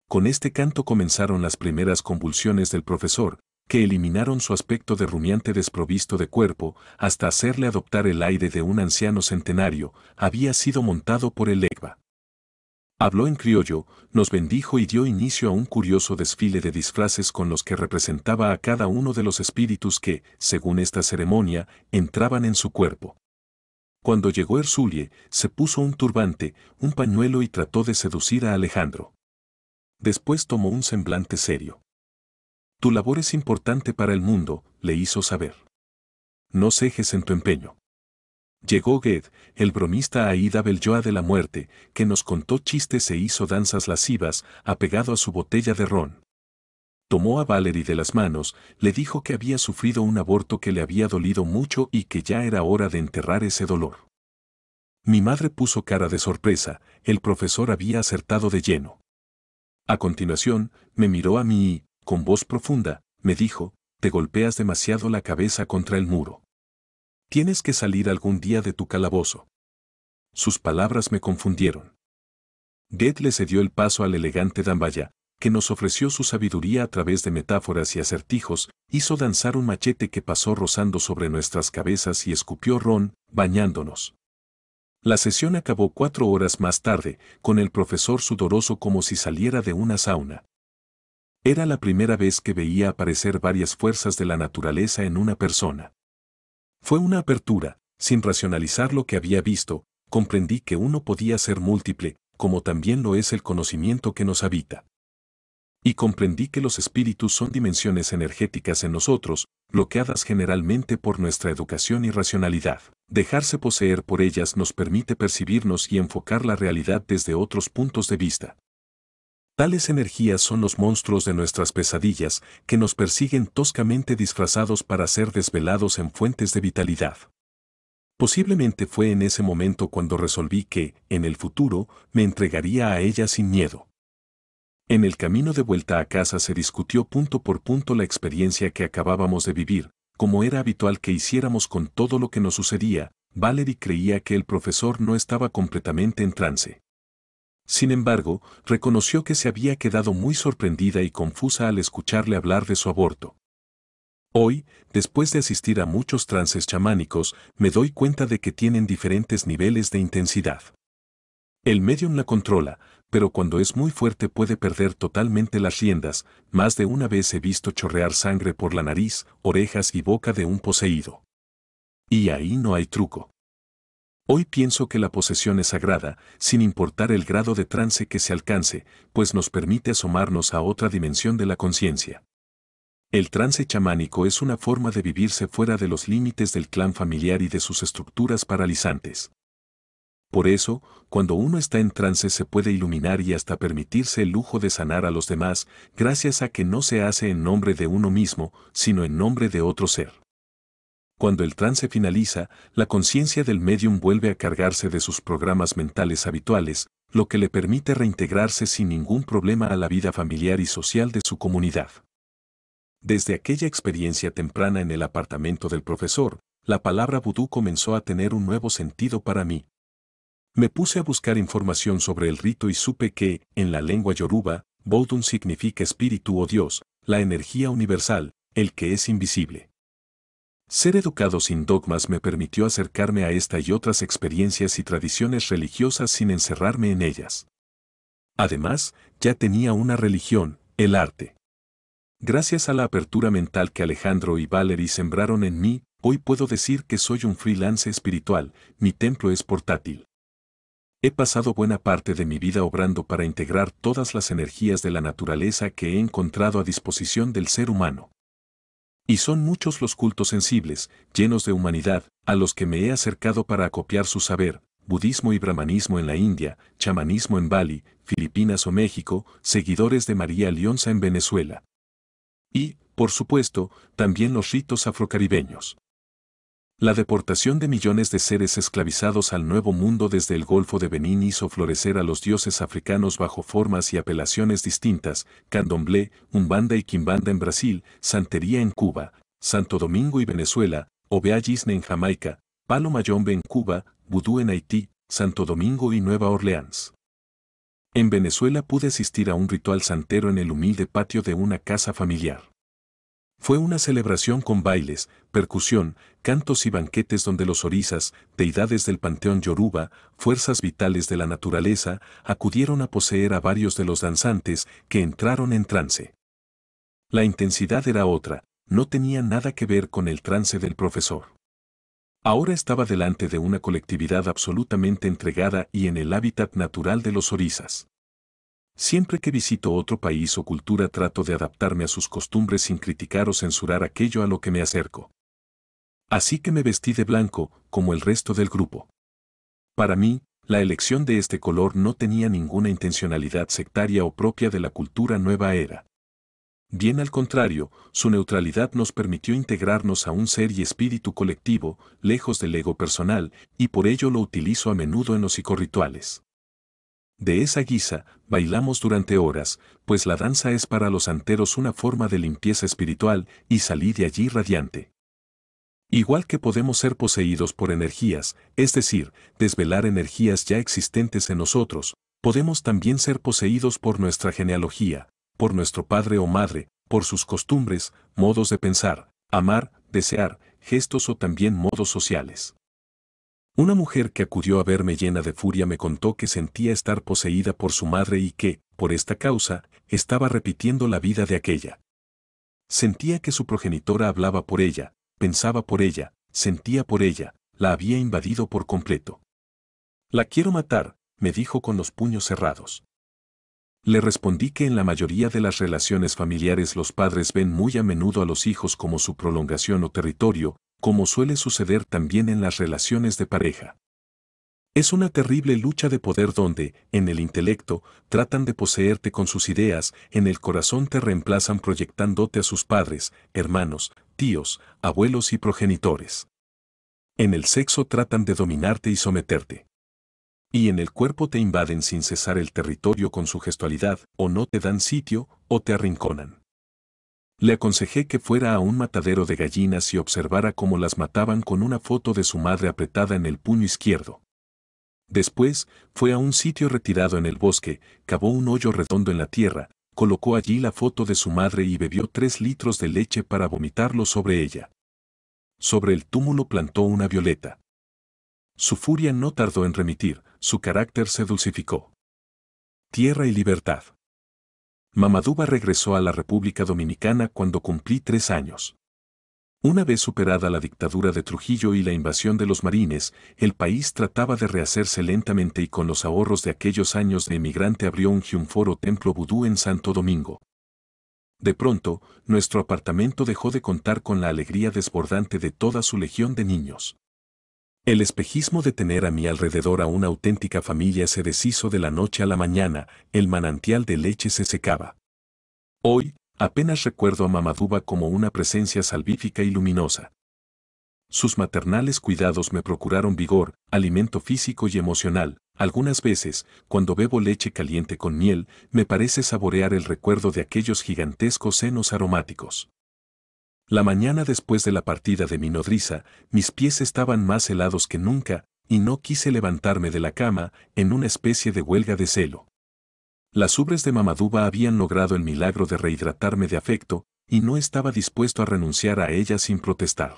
Con este canto comenzaron las primeras convulsiones del profesor, que eliminaron su aspecto de rumiante desprovisto de cuerpo, hasta hacerle adoptar el aire de un anciano centenario, había sido montado por el EGBA. Habló en criollo, nos bendijo y dio inicio a un curioso desfile de disfraces con los que representaba a cada uno de los espíritus que, según esta ceremonia, entraban en su cuerpo. Cuando llegó Erzulie, se puso un turbante, un pañuelo y trató de seducir a Alejandro. Después tomó un semblante serio. Tu labor es importante para el mundo, le hizo saber. No cejes en tu empeño. Llegó Ged, el bromista Aida Belloa de la muerte, que nos contó chistes e hizo danzas lascivas, apegado a su botella de ron. Tomó a Valerie de las manos, le dijo que había sufrido un aborto que le había dolido mucho y que ya era hora de enterrar ese dolor. Mi madre puso cara de sorpresa, el profesor había acertado de lleno. A continuación, me miró a mí y, con voz profunda, me dijo, te golpeas demasiado la cabeza contra el muro. Tienes que salir algún día de tu calabozo. Sus palabras me confundieron. Ged le cedió el paso al elegante Dambaya, que nos ofreció su sabiduría a través de metáforas y acertijos, hizo danzar un machete que pasó rozando sobre nuestras cabezas y escupió ron, bañándonos. La sesión acabó cuatro horas más tarde, con el profesor sudoroso como si saliera de una sauna. Era la primera vez que veía aparecer varias fuerzas de la naturaleza en una persona. Fue una apertura, sin racionalizar lo que había visto, comprendí que uno podía ser múltiple, como también lo es el conocimiento que nos habita y comprendí que los espíritus son dimensiones energéticas en nosotros, bloqueadas generalmente por nuestra educación y racionalidad. Dejarse poseer por ellas nos permite percibirnos y enfocar la realidad desde otros puntos de vista. Tales energías son los monstruos de nuestras pesadillas que nos persiguen toscamente disfrazados para ser desvelados en fuentes de vitalidad. Posiblemente fue en ese momento cuando resolví que, en el futuro, me entregaría a ellas sin miedo. En el camino de vuelta a casa se discutió punto por punto la experiencia que acabábamos de vivir, como era habitual que hiciéramos con todo lo que nos sucedía, Valerie creía que el profesor no estaba completamente en trance. Sin embargo, reconoció que se había quedado muy sorprendida y confusa al escucharle hablar de su aborto. Hoy, después de asistir a muchos trances chamánicos, me doy cuenta de que tienen diferentes niveles de intensidad. El medium la controla, pero cuando es muy fuerte puede perder totalmente las riendas, más de una vez he visto chorrear sangre por la nariz, orejas y boca de un poseído. Y ahí no hay truco. Hoy pienso que la posesión es sagrada, sin importar el grado de trance que se alcance, pues nos permite asomarnos a otra dimensión de la conciencia. El trance chamánico es una forma de vivirse fuera de los límites del clan familiar y de sus estructuras paralizantes. Por eso, cuando uno está en trance se puede iluminar y hasta permitirse el lujo de sanar a los demás, gracias a que no se hace en nombre de uno mismo, sino en nombre de otro ser. Cuando el trance finaliza, la conciencia del medium vuelve a cargarse de sus programas mentales habituales, lo que le permite reintegrarse sin ningún problema a la vida familiar y social de su comunidad. Desde aquella experiencia temprana en el apartamento del profesor, la palabra vudú comenzó a tener un nuevo sentido para mí, me puse a buscar información sobre el rito y supe que, en la lengua yoruba, Bodun significa espíritu o Dios, la energía universal, el que es invisible. Ser educado sin dogmas me permitió acercarme a esta y otras experiencias y tradiciones religiosas sin encerrarme en ellas. Además, ya tenía una religión, el arte. Gracias a la apertura mental que Alejandro y Valerie sembraron en mí, hoy puedo decir que soy un freelance espiritual, mi templo es portátil. He pasado buena parte de mi vida obrando para integrar todas las energías de la naturaleza que he encontrado a disposición del ser humano. Y son muchos los cultos sensibles, llenos de humanidad, a los que me he acercado para acopiar su saber, budismo y brahmanismo en la India, chamanismo en Bali, Filipinas o México, seguidores de María Lionza en Venezuela. Y, por supuesto, también los ritos afrocaribeños. La deportación de millones de seres esclavizados al Nuevo Mundo desde el Golfo de Benín hizo florecer a los dioses africanos bajo formas y apelaciones distintas, candomblé, umbanda y quimbanda en Brasil, santería en Cuba, Santo Domingo y Venezuela, Obeayisne en Jamaica, palo mayombe en Cuba, vudú en Haití, Santo Domingo y Nueva Orleans. En Venezuela pude asistir a un ritual santero en el humilde patio de una casa familiar. Fue una celebración con bailes, percusión, cantos y banquetes donde los orisas, deidades del panteón yoruba, fuerzas vitales de la naturaleza, acudieron a poseer a varios de los danzantes que entraron en trance. La intensidad era otra, no tenía nada que ver con el trance del profesor. Ahora estaba delante de una colectividad absolutamente entregada y en el hábitat natural de los orisas. Siempre que visito otro país o cultura trato de adaptarme a sus costumbres sin criticar o censurar aquello a lo que me acerco. Así que me vestí de blanco, como el resto del grupo. Para mí, la elección de este color no tenía ninguna intencionalidad sectaria o propia de la cultura nueva era. Bien al contrario, su neutralidad nos permitió integrarnos a un ser y espíritu colectivo, lejos del ego personal, y por ello lo utilizo a menudo en los psicorrituales. De esa guisa, bailamos durante horas, pues la danza es para los anteros una forma de limpieza espiritual y salí de allí radiante. Igual que podemos ser poseídos por energías, es decir, desvelar energías ya existentes en nosotros, podemos también ser poseídos por nuestra genealogía, por nuestro padre o madre, por sus costumbres, modos de pensar, amar, desear, gestos o también modos sociales. Una mujer que acudió a verme llena de furia me contó que sentía estar poseída por su madre y que, por esta causa, estaba repitiendo la vida de aquella. Sentía que su progenitora hablaba por ella, pensaba por ella, sentía por ella, la había invadido por completo. La quiero matar, me dijo con los puños cerrados. Le respondí que en la mayoría de las relaciones familiares los padres ven muy a menudo a los hijos como su prolongación o territorio, como suele suceder también en las relaciones de pareja. Es una terrible lucha de poder donde, en el intelecto, tratan de poseerte con sus ideas, en el corazón te reemplazan proyectándote a sus padres, hermanos, tíos, abuelos y progenitores. En el sexo tratan de dominarte y someterte. Y en el cuerpo te invaden sin cesar el territorio con su gestualidad, o no te dan sitio, o te arrinconan. Le aconsejé que fuera a un matadero de gallinas y observara cómo las mataban con una foto de su madre apretada en el puño izquierdo. Después, fue a un sitio retirado en el bosque, cavó un hoyo redondo en la tierra, colocó allí la foto de su madre y bebió tres litros de leche para vomitarlo sobre ella. Sobre el túmulo plantó una violeta. Su furia no tardó en remitir, su carácter se dulcificó. Tierra y libertad. Mamaduba regresó a la República Dominicana cuando cumplí tres años. Una vez superada la dictadura de Trujillo y la invasión de los marines, el país trataba de rehacerse lentamente y con los ahorros de aquellos años de emigrante abrió un giunforo templo vudú en Santo Domingo. De pronto, nuestro apartamento dejó de contar con la alegría desbordante de toda su legión de niños. El espejismo de tener a mi alrededor a una auténtica familia se deshizo de la noche a la mañana, el manantial de leche se secaba. Hoy, apenas recuerdo a Mamaduba como una presencia salvífica y luminosa. Sus maternales cuidados me procuraron vigor, alimento físico y emocional. Algunas veces, cuando bebo leche caliente con miel, me parece saborear el recuerdo de aquellos gigantescos senos aromáticos. La mañana después de la partida de mi nodriza, mis pies estaban más helados que nunca, y no quise levantarme de la cama en una especie de huelga de celo. Las ubres de Mamaduba habían logrado el milagro de rehidratarme de afecto, y no estaba dispuesto a renunciar a ellas sin protestar.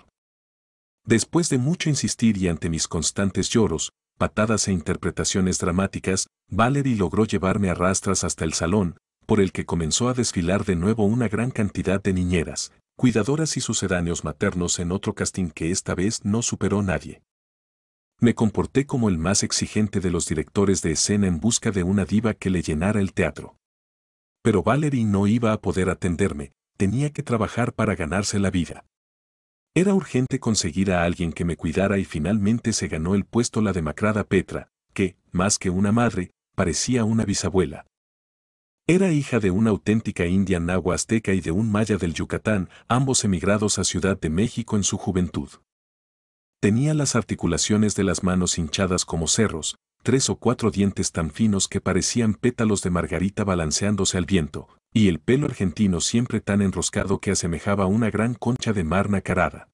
Después de mucho insistir y ante mis constantes lloros, patadas e interpretaciones dramáticas, Valerie logró llevarme a rastras hasta el salón, por el que comenzó a desfilar de nuevo una gran cantidad de niñeras, cuidadoras y sucedáneos maternos en otro casting que esta vez no superó nadie. Me comporté como el más exigente de los directores de escena en busca de una diva que le llenara el teatro. Pero Valerie no iba a poder atenderme, tenía que trabajar para ganarse la vida. Era urgente conseguir a alguien que me cuidara y finalmente se ganó el puesto la demacrada Petra, que, más que una madre, parecía una bisabuela. Era hija de una auténtica india nahua azteca y de un maya del Yucatán, ambos emigrados a Ciudad de México en su juventud. Tenía las articulaciones de las manos hinchadas como cerros, tres o cuatro dientes tan finos que parecían pétalos de margarita balanceándose al viento, y el pelo argentino siempre tan enroscado que asemejaba una gran concha de mar nacarada.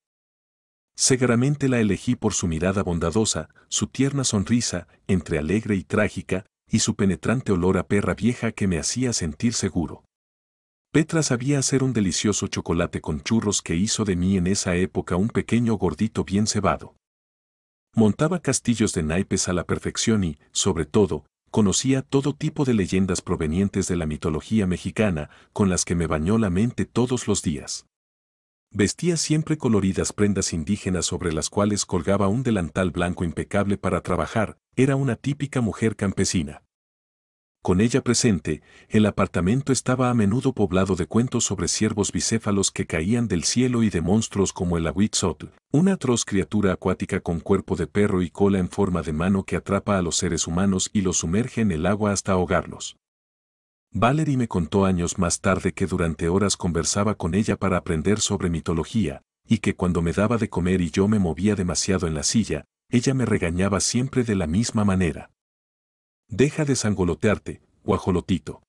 Seguramente la elegí por su mirada bondadosa, su tierna sonrisa, entre alegre y trágica, y su penetrante olor a perra vieja que me hacía sentir seguro. Petra sabía hacer un delicioso chocolate con churros que hizo de mí en esa época un pequeño gordito bien cebado. Montaba castillos de naipes a la perfección y, sobre todo, conocía todo tipo de leyendas provenientes de la mitología mexicana con las que me bañó la mente todos los días. Vestía siempre coloridas prendas indígenas sobre las cuales colgaba un delantal blanco impecable para trabajar, era una típica mujer campesina. Con ella presente, el apartamento estaba a menudo poblado de cuentos sobre ciervos bicéfalos que caían del cielo y de monstruos como el ahuizotl una atroz criatura acuática con cuerpo de perro y cola en forma de mano que atrapa a los seres humanos y los sumerge en el agua hasta ahogarlos. Valerie me contó años más tarde que durante horas conversaba con ella para aprender sobre mitología, y que cuando me daba de comer y yo me movía demasiado en la silla, ella me regañaba siempre de la misma manera. Deja de sangolotearte, guajolotito.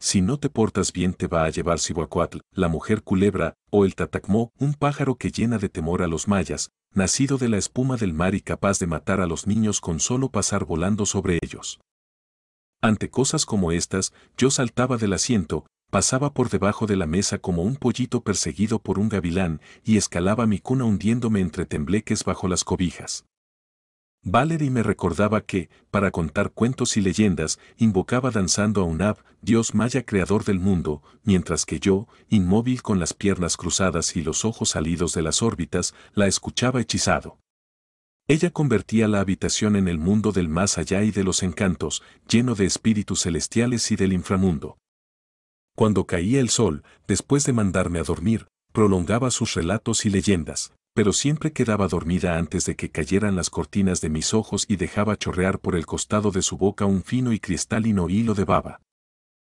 Si no te portas bien te va a llevar Sihuacuatl, la mujer culebra, o el tatacmó, un pájaro que llena de temor a los mayas, nacido de la espuma del mar y capaz de matar a los niños con solo pasar volando sobre ellos. Ante cosas como estas, yo saltaba del asiento, pasaba por debajo de la mesa como un pollito perseguido por un gavilán y escalaba mi cuna hundiéndome entre tembleques bajo las cobijas. Valerie me recordaba que, para contar cuentos y leyendas, invocaba danzando a un ab, dios maya creador del mundo, mientras que yo, inmóvil con las piernas cruzadas y los ojos salidos de las órbitas, la escuchaba hechizado. Ella convertía la habitación en el mundo del más allá y de los encantos, lleno de espíritus celestiales y del inframundo. Cuando caía el sol, después de mandarme a dormir, prolongaba sus relatos y leyendas, pero siempre quedaba dormida antes de que cayeran las cortinas de mis ojos y dejaba chorrear por el costado de su boca un fino y cristalino hilo de baba.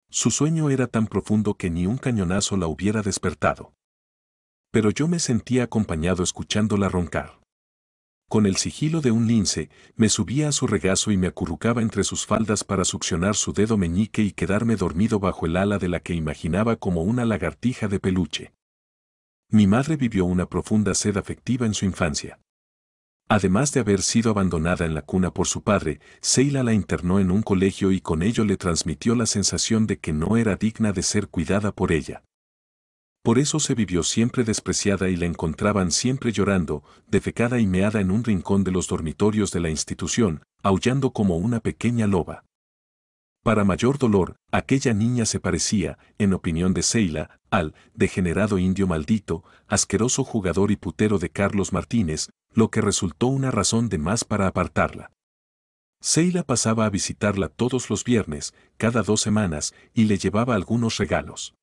Su sueño era tan profundo que ni un cañonazo la hubiera despertado. Pero yo me sentía acompañado escuchándola roncar. Con el sigilo de un lince, me subía a su regazo y me acurrucaba entre sus faldas para succionar su dedo meñique y quedarme dormido bajo el ala de la que imaginaba como una lagartija de peluche. Mi madre vivió una profunda sed afectiva en su infancia. Además de haber sido abandonada en la cuna por su padre, Seila la internó en un colegio y con ello le transmitió la sensación de que no era digna de ser cuidada por ella. Por eso se vivió siempre despreciada y la encontraban siempre llorando, defecada y meada en un rincón de los dormitorios de la institución, aullando como una pequeña loba. Para mayor dolor, aquella niña se parecía, en opinión de Seila, al degenerado indio maldito, asqueroso jugador y putero de Carlos Martínez, lo que resultó una razón de más para apartarla. Seila pasaba a visitarla todos los viernes, cada dos semanas, y le llevaba algunos regalos.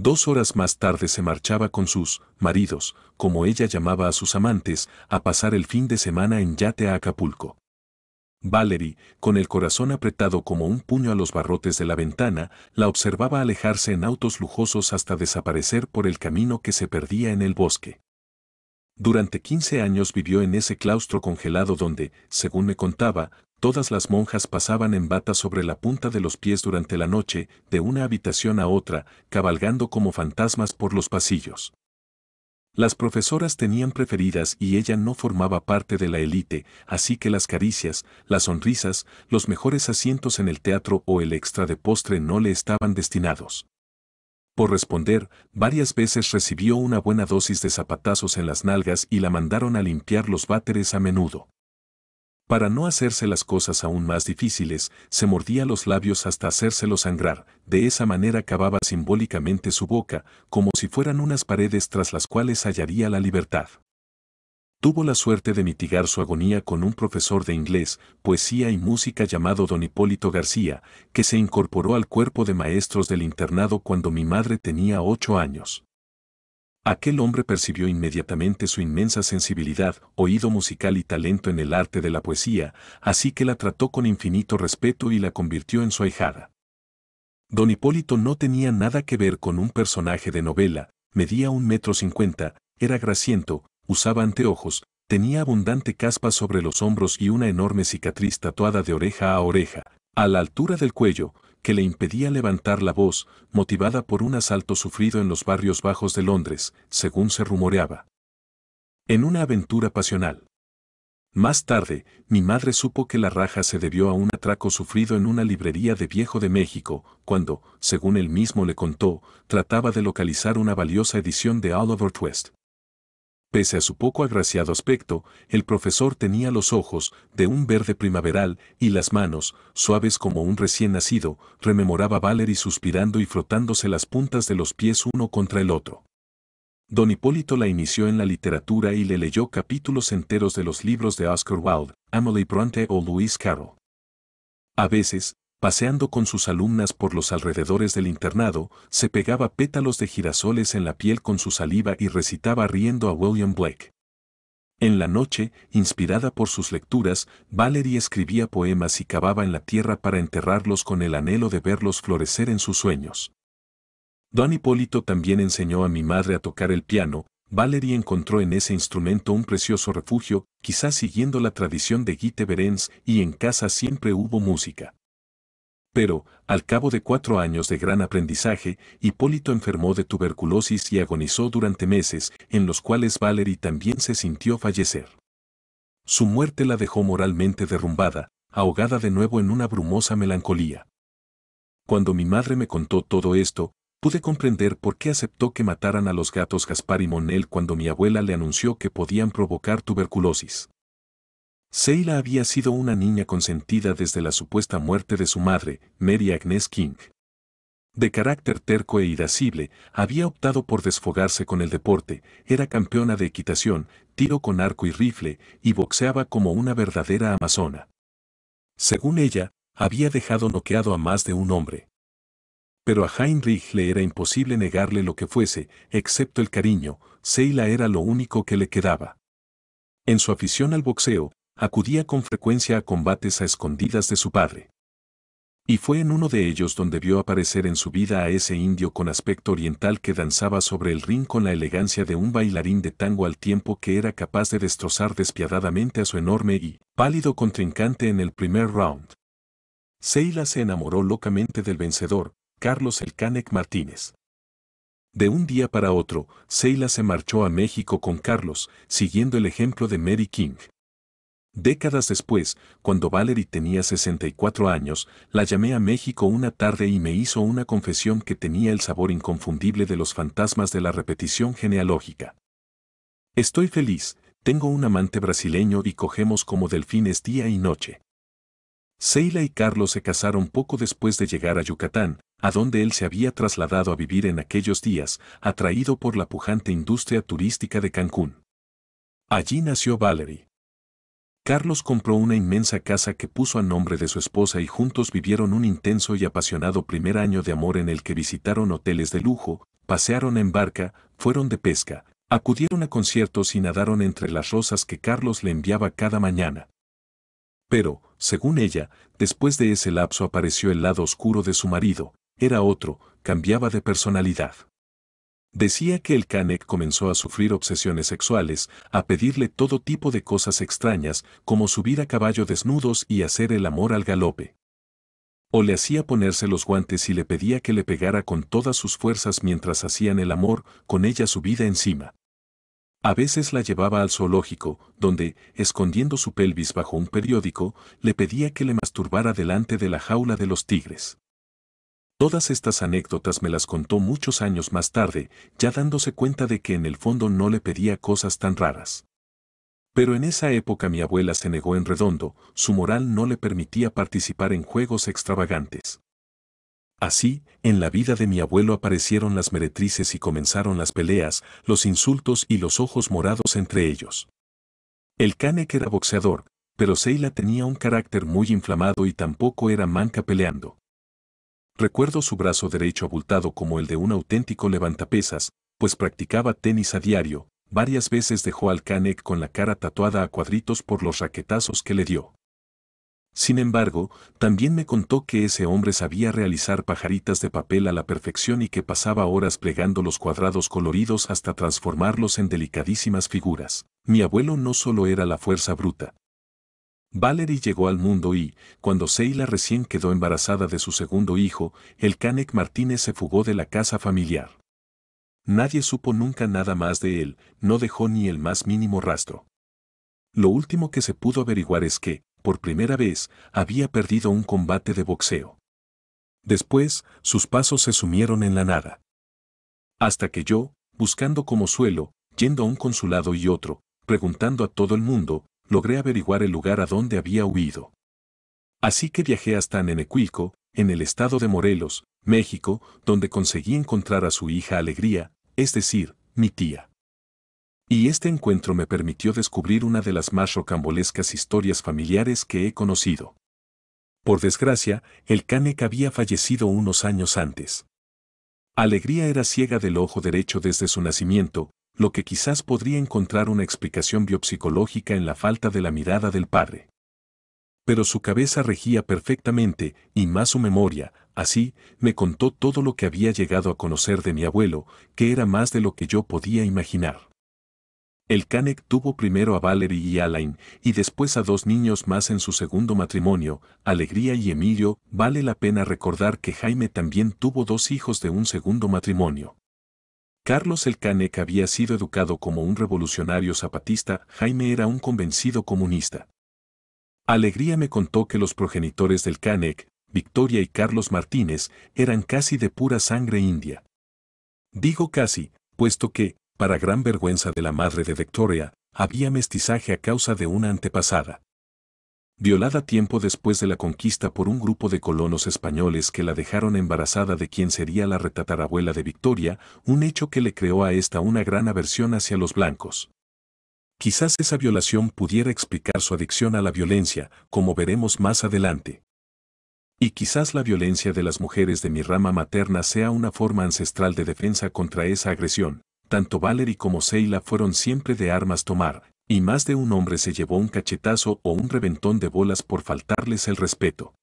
Dos horas más tarde se marchaba con sus maridos, como ella llamaba a sus amantes, a pasar el fin de semana en yate a Acapulco. Valerie, con el corazón apretado como un puño a los barrotes de la ventana, la observaba alejarse en autos lujosos hasta desaparecer por el camino que se perdía en el bosque. Durante quince años vivió en ese claustro congelado donde, según me contaba, todas las monjas pasaban en bata sobre la punta de los pies durante la noche, de una habitación a otra, cabalgando como fantasmas por los pasillos. Las profesoras tenían preferidas y ella no formaba parte de la élite, así que las caricias, las sonrisas, los mejores asientos en el teatro o el extra de postre no le estaban destinados. Por responder, varias veces recibió una buena dosis de zapatazos en las nalgas y la mandaron a limpiar los váteres a menudo. Para no hacerse las cosas aún más difíciles, se mordía los labios hasta hacérselo sangrar, de esa manera cavaba simbólicamente su boca, como si fueran unas paredes tras las cuales hallaría la libertad. Tuvo la suerte de mitigar su agonía con un profesor de inglés, poesía y música llamado don Hipólito García, que se incorporó al cuerpo de maestros del internado cuando mi madre tenía ocho años. Aquel hombre percibió inmediatamente su inmensa sensibilidad, oído musical y talento en el arte de la poesía, así que la trató con infinito respeto y la convirtió en su ahijada. Don Hipólito no tenía nada que ver con un personaje de novela, medía un metro cincuenta, era grasiento, usaba anteojos, tenía abundante caspa sobre los hombros y una enorme cicatriz tatuada de oreja a oreja, a la altura del cuello, que le impedía levantar la voz, motivada por un asalto sufrido en los barrios bajos de Londres, según se rumoreaba. En una aventura pasional. Más tarde, mi madre supo que la raja se debió a un atraco sufrido en una librería de Viejo de México, cuando, según él mismo le contó, trataba de localizar una valiosa edición de Oliver Twist. Pese a su poco agraciado aspecto, el profesor tenía los ojos de un verde primaveral y las manos, suaves como un recién nacido, rememoraba Valery suspirando y frotándose las puntas de los pies uno contra el otro. Don Hipólito la inició en la literatura y le leyó capítulos enteros de los libros de Oscar Wilde, Amelie Bronte o Lewis Carroll. A veces, paseando con sus alumnas por los alrededores del internado, se pegaba pétalos de girasoles en la piel con su saliva y recitaba riendo a William Blake. En la noche, inspirada por sus lecturas, Valerie escribía poemas y cavaba en la tierra para enterrarlos con el anhelo de verlos florecer en sus sueños. Don Hipólito también enseñó a mi madre a tocar el piano, Valerie encontró en ese instrumento un precioso refugio, quizás siguiendo la tradición de Guy Berens, y en casa siempre hubo música. Pero, al cabo de cuatro años de gran aprendizaje, Hipólito enfermó de tuberculosis y agonizó durante meses, en los cuales Valery también se sintió fallecer. Su muerte la dejó moralmente derrumbada, ahogada de nuevo en una brumosa melancolía. Cuando mi madre me contó todo esto, pude comprender por qué aceptó que mataran a los gatos Gaspar y Monel cuando mi abuela le anunció que podían provocar tuberculosis. Seila había sido una niña consentida desde la supuesta muerte de su madre, Mary Agnes King. De carácter terco e irascible, había optado por desfogarse con el deporte, era campeona de equitación, tiro con arco y rifle, y boxeaba como una verdadera amazona. Según ella, había dejado noqueado a más de un hombre. Pero a Heinrich le era imposible negarle lo que fuese, excepto el cariño, Seila era lo único que le quedaba. En su afición al boxeo, acudía con frecuencia a combates a escondidas de su padre. Y fue en uno de ellos donde vio aparecer en su vida a ese indio con aspecto oriental que danzaba sobre el ring con la elegancia de un bailarín de tango al tiempo que era capaz de destrozar despiadadamente a su enorme y pálido contrincante en el primer round. Seila se enamoró locamente del vencedor, Carlos El Martínez. De un día para otro, Seila se marchó a México con Carlos, siguiendo el ejemplo de Mary King. Décadas después, cuando Valerie tenía 64 años, la llamé a México una tarde y me hizo una confesión que tenía el sabor inconfundible de los fantasmas de la repetición genealógica. Estoy feliz, tengo un amante brasileño y cogemos como delfines día y noche. Seila y Carlos se casaron poco después de llegar a Yucatán, a donde él se había trasladado a vivir en aquellos días, atraído por la pujante industria turística de Cancún. Allí nació Valerie. Carlos compró una inmensa casa que puso a nombre de su esposa y juntos vivieron un intenso y apasionado primer año de amor en el que visitaron hoteles de lujo, pasearon en barca, fueron de pesca, acudieron a conciertos y nadaron entre las rosas que Carlos le enviaba cada mañana. Pero, según ella, después de ese lapso apareció el lado oscuro de su marido, era otro, cambiaba de personalidad. Decía que el Kanek comenzó a sufrir obsesiones sexuales, a pedirle todo tipo de cosas extrañas, como subir a caballo desnudos y hacer el amor al galope. O le hacía ponerse los guantes y le pedía que le pegara con todas sus fuerzas mientras hacían el amor, con ella subida encima. A veces la llevaba al zoológico, donde, escondiendo su pelvis bajo un periódico, le pedía que le masturbara delante de la jaula de los tigres. Todas estas anécdotas me las contó muchos años más tarde, ya dándose cuenta de que en el fondo no le pedía cosas tan raras. Pero en esa época mi abuela se negó en redondo, su moral no le permitía participar en juegos extravagantes. Así, en la vida de mi abuelo aparecieron las meretrices y comenzaron las peleas, los insultos y los ojos morados entre ellos. El Kanek era boxeador, pero Seila tenía un carácter muy inflamado y tampoco era manca peleando. Recuerdo su brazo derecho abultado como el de un auténtico levantapesas, pues practicaba tenis a diario, varias veces dejó al Canek con la cara tatuada a cuadritos por los raquetazos que le dio. Sin embargo, también me contó que ese hombre sabía realizar pajaritas de papel a la perfección y que pasaba horas plegando los cuadrados coloridos hasta transformarlos en delicadísimas figuras. Mi abuelo no solo era la fuerza bruta, Valery llegó al mundo y, cuando Seila recién quedó embarazada de su segundo hijo, el Canek Martínez se fugó de la casa familiar. Nadie supo nunca nada más de él, no dejó ni el más mínimo rastro. Lo último que se pudo averiguar es que, por primera vez, había perdido un combate de boxeo. Después, sus pasos se sumieron en la nada. Hasta que yo, buscando como suelo, yendo a un consulado y otro, preguntando a todo el mundo, logré averiguar el lugar a donde había huido. Así que viajé hasta Nenecuilco, en el estado de Morelos, México, donde conseguí encontrar a su hija Alegría, es decir, mi tía. Y este encuentro me permitió descubrir una de las más rocambolescas historias familiares que he conocido. Por desgracia, el Caneca había fallecido unos años antes. Alegría era ciega del ojo derecho desde su nacimiento, lo que quizás podría encontrar una explicación biopsicológica en la falta de la mirada del padre. Pero su cabeza regía perfectamente, y más su memoria, así, me contó todo lo que había llegado a conocer de mi abuelo, que era más de lo que yo podía imaginar. El Canek tuvo primero a Valerie y Alain, y después a dos niños más en su segundo matrimonio, Alegría y Emilio. Vale la pena recordar que Jaime también tuvo dos hijos de un segundo matrimonio. Carlos el Canek había sido educado como un revolucionario zapatista, Jaime era un convencido comunista. Alegría me contó que los progenitores del Canek, Victoria y Carlos Martínez, eran casi de pura sangre india. Digo casi, puesto que, para gran vergüenza de la madre de Victoria, había mestizaje a causa de una antepasada violada tiempo después de la conquista por un grupo de colonos españoles que la dejaron embarazada de quien sería la retatarabuela de Victoria, un hecho que le creó a esta una gran aversión hacia los blancos. Quizás esa violación pudiera explicar su adicción a la violencia, como veremos más adelante. Y quizás la violencia de las mujeres de mi rama materna sea una forma ancestral de defensa contra esa agresión. Tanto Valery como Seila fueron siempre de armas tomar, y más de un hombre se llevó un cachetazo o un reventón de bolas por faltarles el respeto.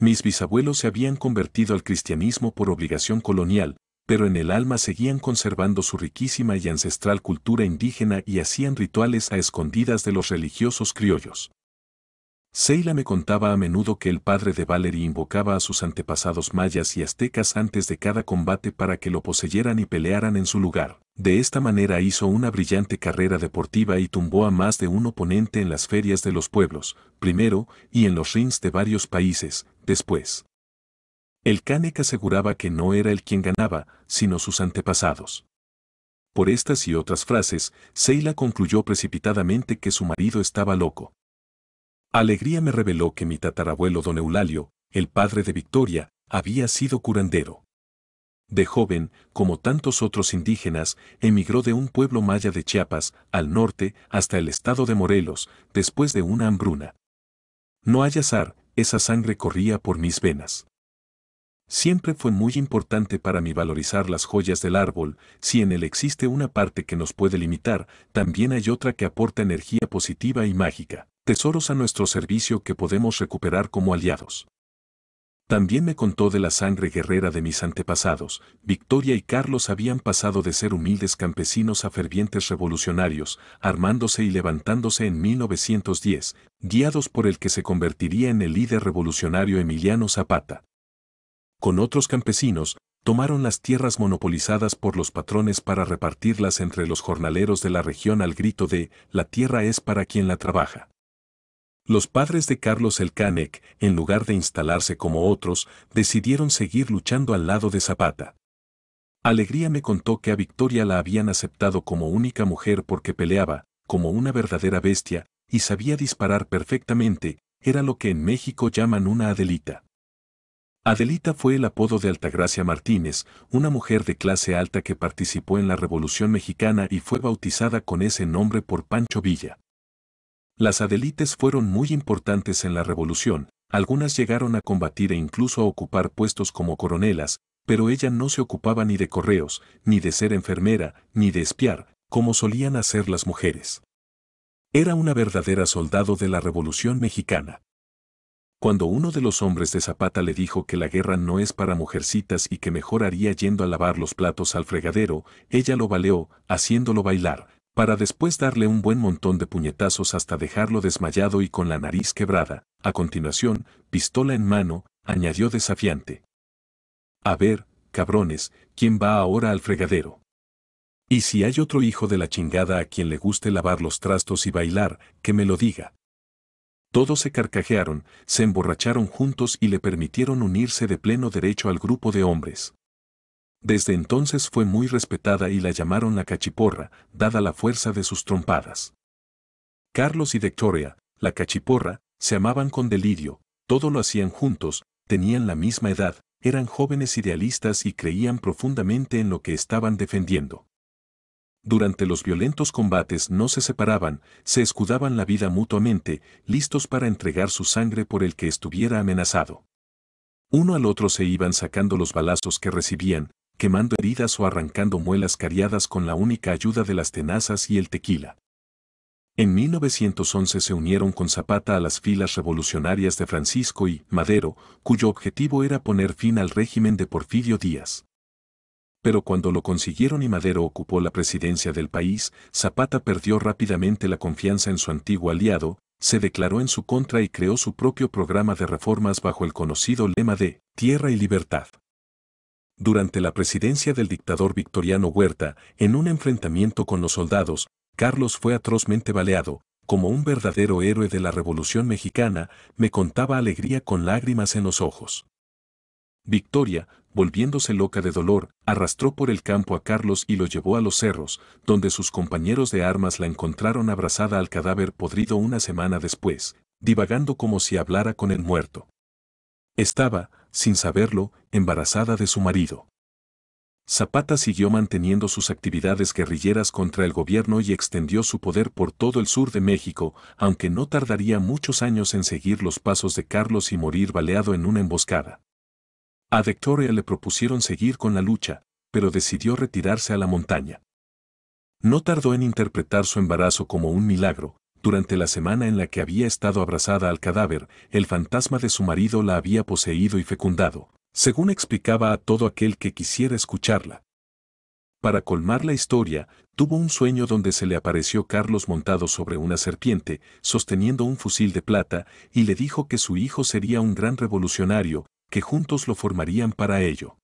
Mis bisabuelos se habían convertido al cristianismo por obligación colonial, pero en el alma seguían conservando su riquísima y ancestral cultura indígena y hacían rituales a escondidas de los religiosos criollos. Seila me contaba a menudo que el padre de Valery invocaba a sus antepasados mayas y aztecas antes de cada combate para que lo poseyeran y pelearan en su lugar. De esta manera hizo una brillante carrera deportiva y tumbó a más de un oponente en las ferias de los pueblos, primero, y en los rings de varios países, después. El Kanek aseguraba que no era él quien ganaba, sino sus antepasados. Por estas y otras frases, Seila concluyó precipitadamente que su marido estaba loco. Alegría me reveló que mi tatarabuelo don Eulalio, el padre de Victoria, había sido curandero. De joven, como tantos otros indígenas, emigró de un pueblo maya de Chiapas, al norte, hasta el estado de Morelos, después de una hambruna. No hay azar, esa sangre corría por mis venas. Siempre fue muy importante para mí valorizar las joyas del árbol, si en él existe una parte que nos puede limitar, también hay otra que aporta energía positiva y mágica tesoros a nuestro servicio que podemos recuperar como aliados. También me contó de la sangre guerrera de mis antepasados. Victoria y Carlos habían pasado de ser humildes campesinos a fervientes revolucionarios, armándose y levantándose en 1910, guiados por el que se convertiría en el líder revolucionario Emiliano Zapata. Con otros campesinos, tomaron las tierras monopolizadas por los patrones para repartirlas entre los jornaleros de la región al grito de, la tierra es para quien la trabaja. Los padres de Carlos el Canec, en lugar de instalarse como otros, decidieron seguir luchando al lado de Zapata. Alegría me contó que a Victoria la habían aceptado como única mujer porque peleaba, como una verdadera bestia, y sabía disparar perfectamente, era lo que en México llaman una Adelita. Adelita fue el apodo de Altagracia Martínez, una mujer de clase alta que participó en la Revolución Mexicana y fue bautizada con ese nombre por Pancho Villa. Las adelites fueron muy importantes en la revolución, algunas llegaron a combatir e incluso a ocupar puestos como coronelas, pero ella no se ocupaba ni de correos, ni de ser enfermera, ni de espiar, como solían hacer las mujeres. Era una verdadera soldado de la Revolución Mexicana. Cuando uno de los hombres de Zapata le dijo que la guerra no es para mujercitas y que mejor haría yendo a lavar los platos al fregadero, ella lo baleó, haciéndolo bailar, para después darle un buen montón de puñetazos hasta dejarlo desmayado y con la nariz quebrada. A continuación, pistola en mano, añadió desafiante. A ver, cabrones, ¿quién va ahora al fregadero? Y si hay otro hijo de la chingada a quien le guste lavar los trastos y bailar, que me lo diga. Todos se carcajearon, se emborracharon juntos y le permitieron unirse de pleno derecho al grupo de hombres. Desde entonces fue muy respetada y la llamaron la cachiporra, dada la fuerza de sus trompadas. Carlos y Victoria, la cachiporra, se amaban con delirio, todo lo hacían juntos, tenían la misma edad, eran jóvenes idealistas y creían profundamente en lo que estaban defendiendo. Durante los violentos combates no se separaban, se escudaban la vida mutuamente, listos para entregar su sangre por el que estuviera amenazado. Uno al otro se iban sacando los balazos que recibían, quemando heridas o arrancando muelas cariadas con la única ayuda de las tenazas y el tequila. En 1911 se unieron con Zapata a las filas revolucionarias de Francisco y Madero, cuyo objetivo era poner fin al régimen de Porfirio Díaz. Pero cuando lo consiguieron y Madero ocupó la presidencia del país, Zapata perdió rápidamente la confianza en su antiguo aliado, se declaró en su contra y creó su propio programa de reformas bajo el conocido lema de Tierra y Libertad durante la presidencia del dictador Victoriano Huerta, en un enfrentamiento con los soldados, Carlos fue atrozmente baleado, como un verdadero héroe de la Revolución Mexicana, me contaba alegría con lágrimas en los ojos. Victoria, volviéndose loca de dolor, arrastró por el campo a Carlos y lo llevó a los cerros, donde sus compañeros de armas la encontraron abrazada al cadáver podrido una semana después, divagando como si hablara con el muerto. Estaba, sin saberlo, embarazada de su marido. Zapata siguió manteniendo sus actividades guerrilleras contra el gobierno y extendió su poder por todo el sur de México, aunque no tardaría muchos años en seguir los pasos de Carlos y morir baleado en una emboscada. A Victoria le propusieron seguir con la lucha, pero decidió retirarse a la montaña. No tardó en interpretar su embarazo como un milagro, durante la semana en la que había estado abrazada al cadáver, el fantasma de su marido la había poseído y fecundado, según explicaba a todo aquel que quisiera escucharla. Para colmar la historia, tuvo un sueño donde se le apareció Carlos montado sobre una serpiente, sosteniendo un fusil de plata, y le dijo que su hijo sería un gran revolucionario, que juntos lo formarían para ello.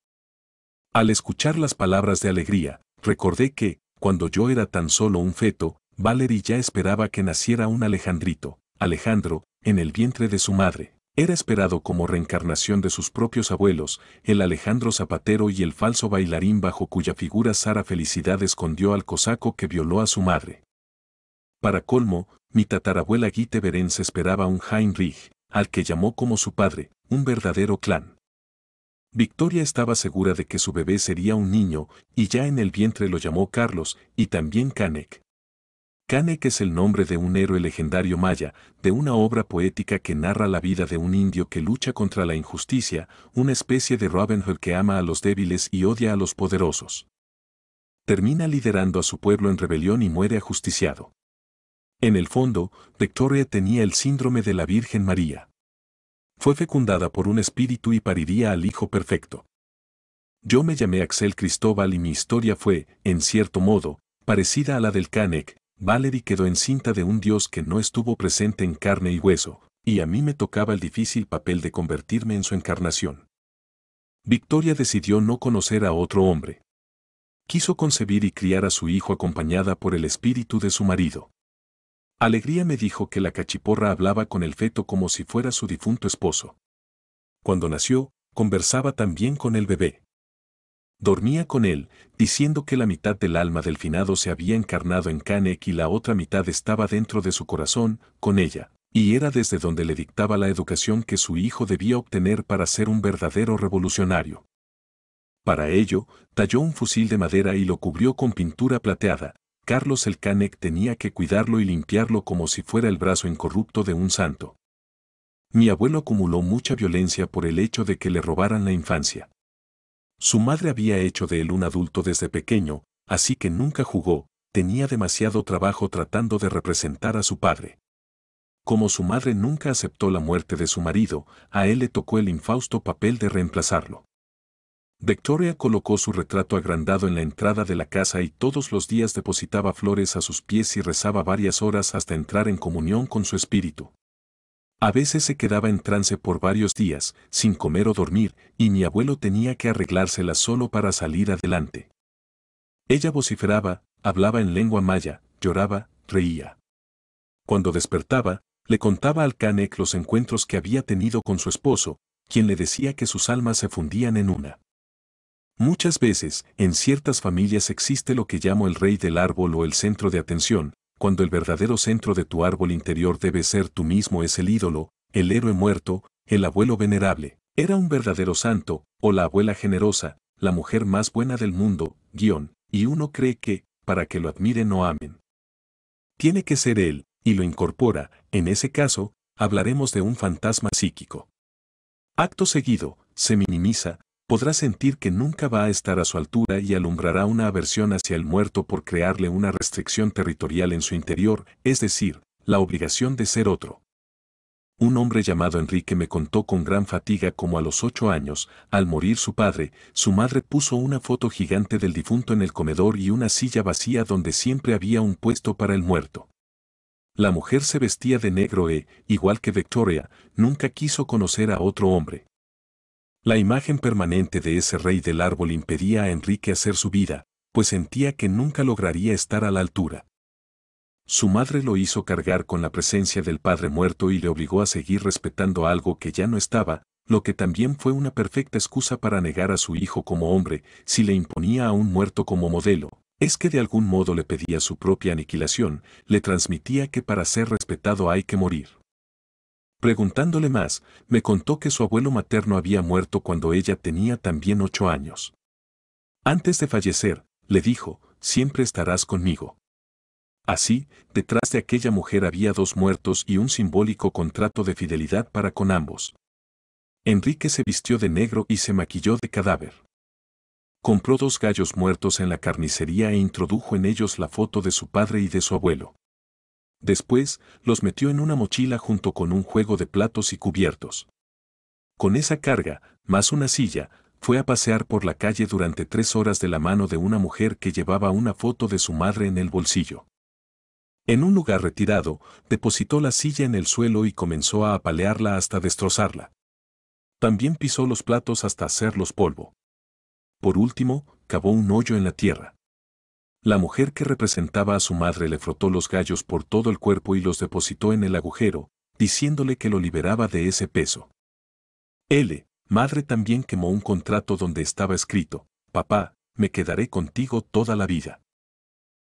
Al escuchar las palabras de alegría, recordé que, cuando yo era tan solo un feto, Valery ya esperaba que naciera un Alejandrito, Alejandro, en el vientre de su madre. Era esperado como reencarnación de sus propios abuelos, el Alejandro Zapatero y el falso bailarín bajo cuya figura Sara Felicidad escondió al cosaco que violó a su madre. Para colmo, mi tatarabuela Guite Berens esperaba un Heinrich, al que llamó como su padre, un verdadero clan. Victoria estaba segura de que su bebé sería un niño, y ya en el vientre lo llamó Carlos, y también Canek. Kanek es el nombre de un héroe legendario maya, de una obra poética que narra la vida de un indio que lucha contra la injusticia, una especie de Robin Hood que ama a los débiles y odia a los poderosos. Termina liderando a su pueblo en rebelión y muere ajusticiado. En el fondo, Victoria tenía el síndrome de la Virgen María. Fue fecundada por un espíritu y pariría al Hijo Perfecto. Yo me llamé Axel Cristóbal y mi historia fue, en cierto modo, parecida a la del Canek, Valerie quedó encinta de un Dios que no estuvo presente en carne y hueso, y a mí me tocaba el difícil papel de convertirme en su encarnación. Victoria decidió no conocer a otro hombre. Quiso concebir y criar a su hijo acompañada por el espíritu de su marido. Alegría me dijo que la cachiporra hablaba con el feto como si fuera su difunto esposo. Cuando nació, conversaba también con el bebé. Dormía con él, diciendo que la mitad del alma del finado se había encarnado en Kanek y la otra mitad estaba dentro de su corazón, con ella, y era desde donde le dictaba la educación que su hijo debía obtener para ser un verdadero revolucionario. Para ello, talló un fusil de madera y lo cubrió con pintura plateada. Carlos el Canek tenía que cuidarlo y limpiarlo como si fuera el brazo incorrupto de un santo. Mi abuelo acumuló mucha violencia por el hecho de que le robaran la infancia. Su madre había hecho de él un adulto desde pequeño, así que nunca jugó, tenía demasiado trabajo tratando de representar a su padre. Como su madre nunca aceptó la muerte de su marido, a él le tocó el infausto papel de reemplazarlo. Victoria colocó su retrato agrandado en la entrada de la casa y todos los días depositaba flores a sus pies y rezaba varias horas hasta entrar en comunión con su espíritu. A veces se quedaba en trance por varios días, sin comer o dormir, y mi abuelo tenía que arreglársela solo para salir adelante. Ella vociferaba, hablaba en lengua maya, lloraba, reía. Cuando despertaba, le contaba al Canek los encuentros que había tenido con su esposo, quien le decía que sus almas se fundían en una. Muchas veces, en ciertas familias existe lo que llamo el rey del árbol o el centro de atención, cuando el verdadero centro de tu árbol interior debe ser tú mismo es el ídolo, el héroe muerto, el abuelo venerable. Era un verdadero santo, o la abuela generosa, la mujer más buena del mundo, guión, y uno cree que, para que lo admiren o amen. Tiene que ser él, y lo incorpora, en ese caso, hablaremos de un fantasma psíquico. Acto seguido, se minimiza, podrá sentir que nunca va a estar a su altura y alumbrará una aversión hacia el muerto por crearle una restricción territorial en su interior, es decir, la obligación de ser otro. Un hombre llamado Enrique me contó con gran fatiga cómo a los ocho años, al morir su padre, su madre puso una foto gigante del difunto en el comedor y una silla vacía donde siempre había un puesto para el muerto. La mujer se vestía de negro e, igual que Victoria, nunca quiso conocer a otro hombre. La imagen permanente de ese rey del árbol impedía a Enrique hacer su vida, pues sentía que nunca lograría estar a la altura. Su madre lo hizo cargar con la presencia del padre muerto y le obligó a seguir respetando algo que ya no estaba, lo que también fue una perfecta excusa para negar a su hijo como hombre si le imponía a un muerto como modelo, es que de algún modo le pedía su propia aniquilación, le transmitía que para ser respetado hay que morir. Preguntándole más, me contó que su abuelo materno había muerto cuando ella tenía también ocho años. Antes de fallecer, le dijo, siempre estarás conmigo. Así, detrás de aquella mujer había dos muertos y un simbólico contrato de fidelidad para con ambos. Enrique se vistió de negro y se maquilló de cadáver. Compró dos gallos muertos en la carnicería e introdujo en ellos la foto de su padre y de su abuelo. Después, los metió en una mochila junto con un juego de platos y cubiertos. Con esa carga, más una silla, fue a pasear por la calle durante tres horas de la mano de una mujer que llevaba una foto de su madre en el bolsillo. En un lugar retirado, depositó la silla en el suelo y comenzó a apalearla hasta destrozarla. También pisó los platos hasta hacerlos polvo. Por último, cavó un hoyo en la tierra. La mujer que representaba a su madre le frotó los gallos por todo el cuerpo y los depositó en el agujero, diciéndole que lo liberaba de ese peso. L, madre también quemó un contrato donde estaba escrito, papá, me quedaré contigo toda la vida.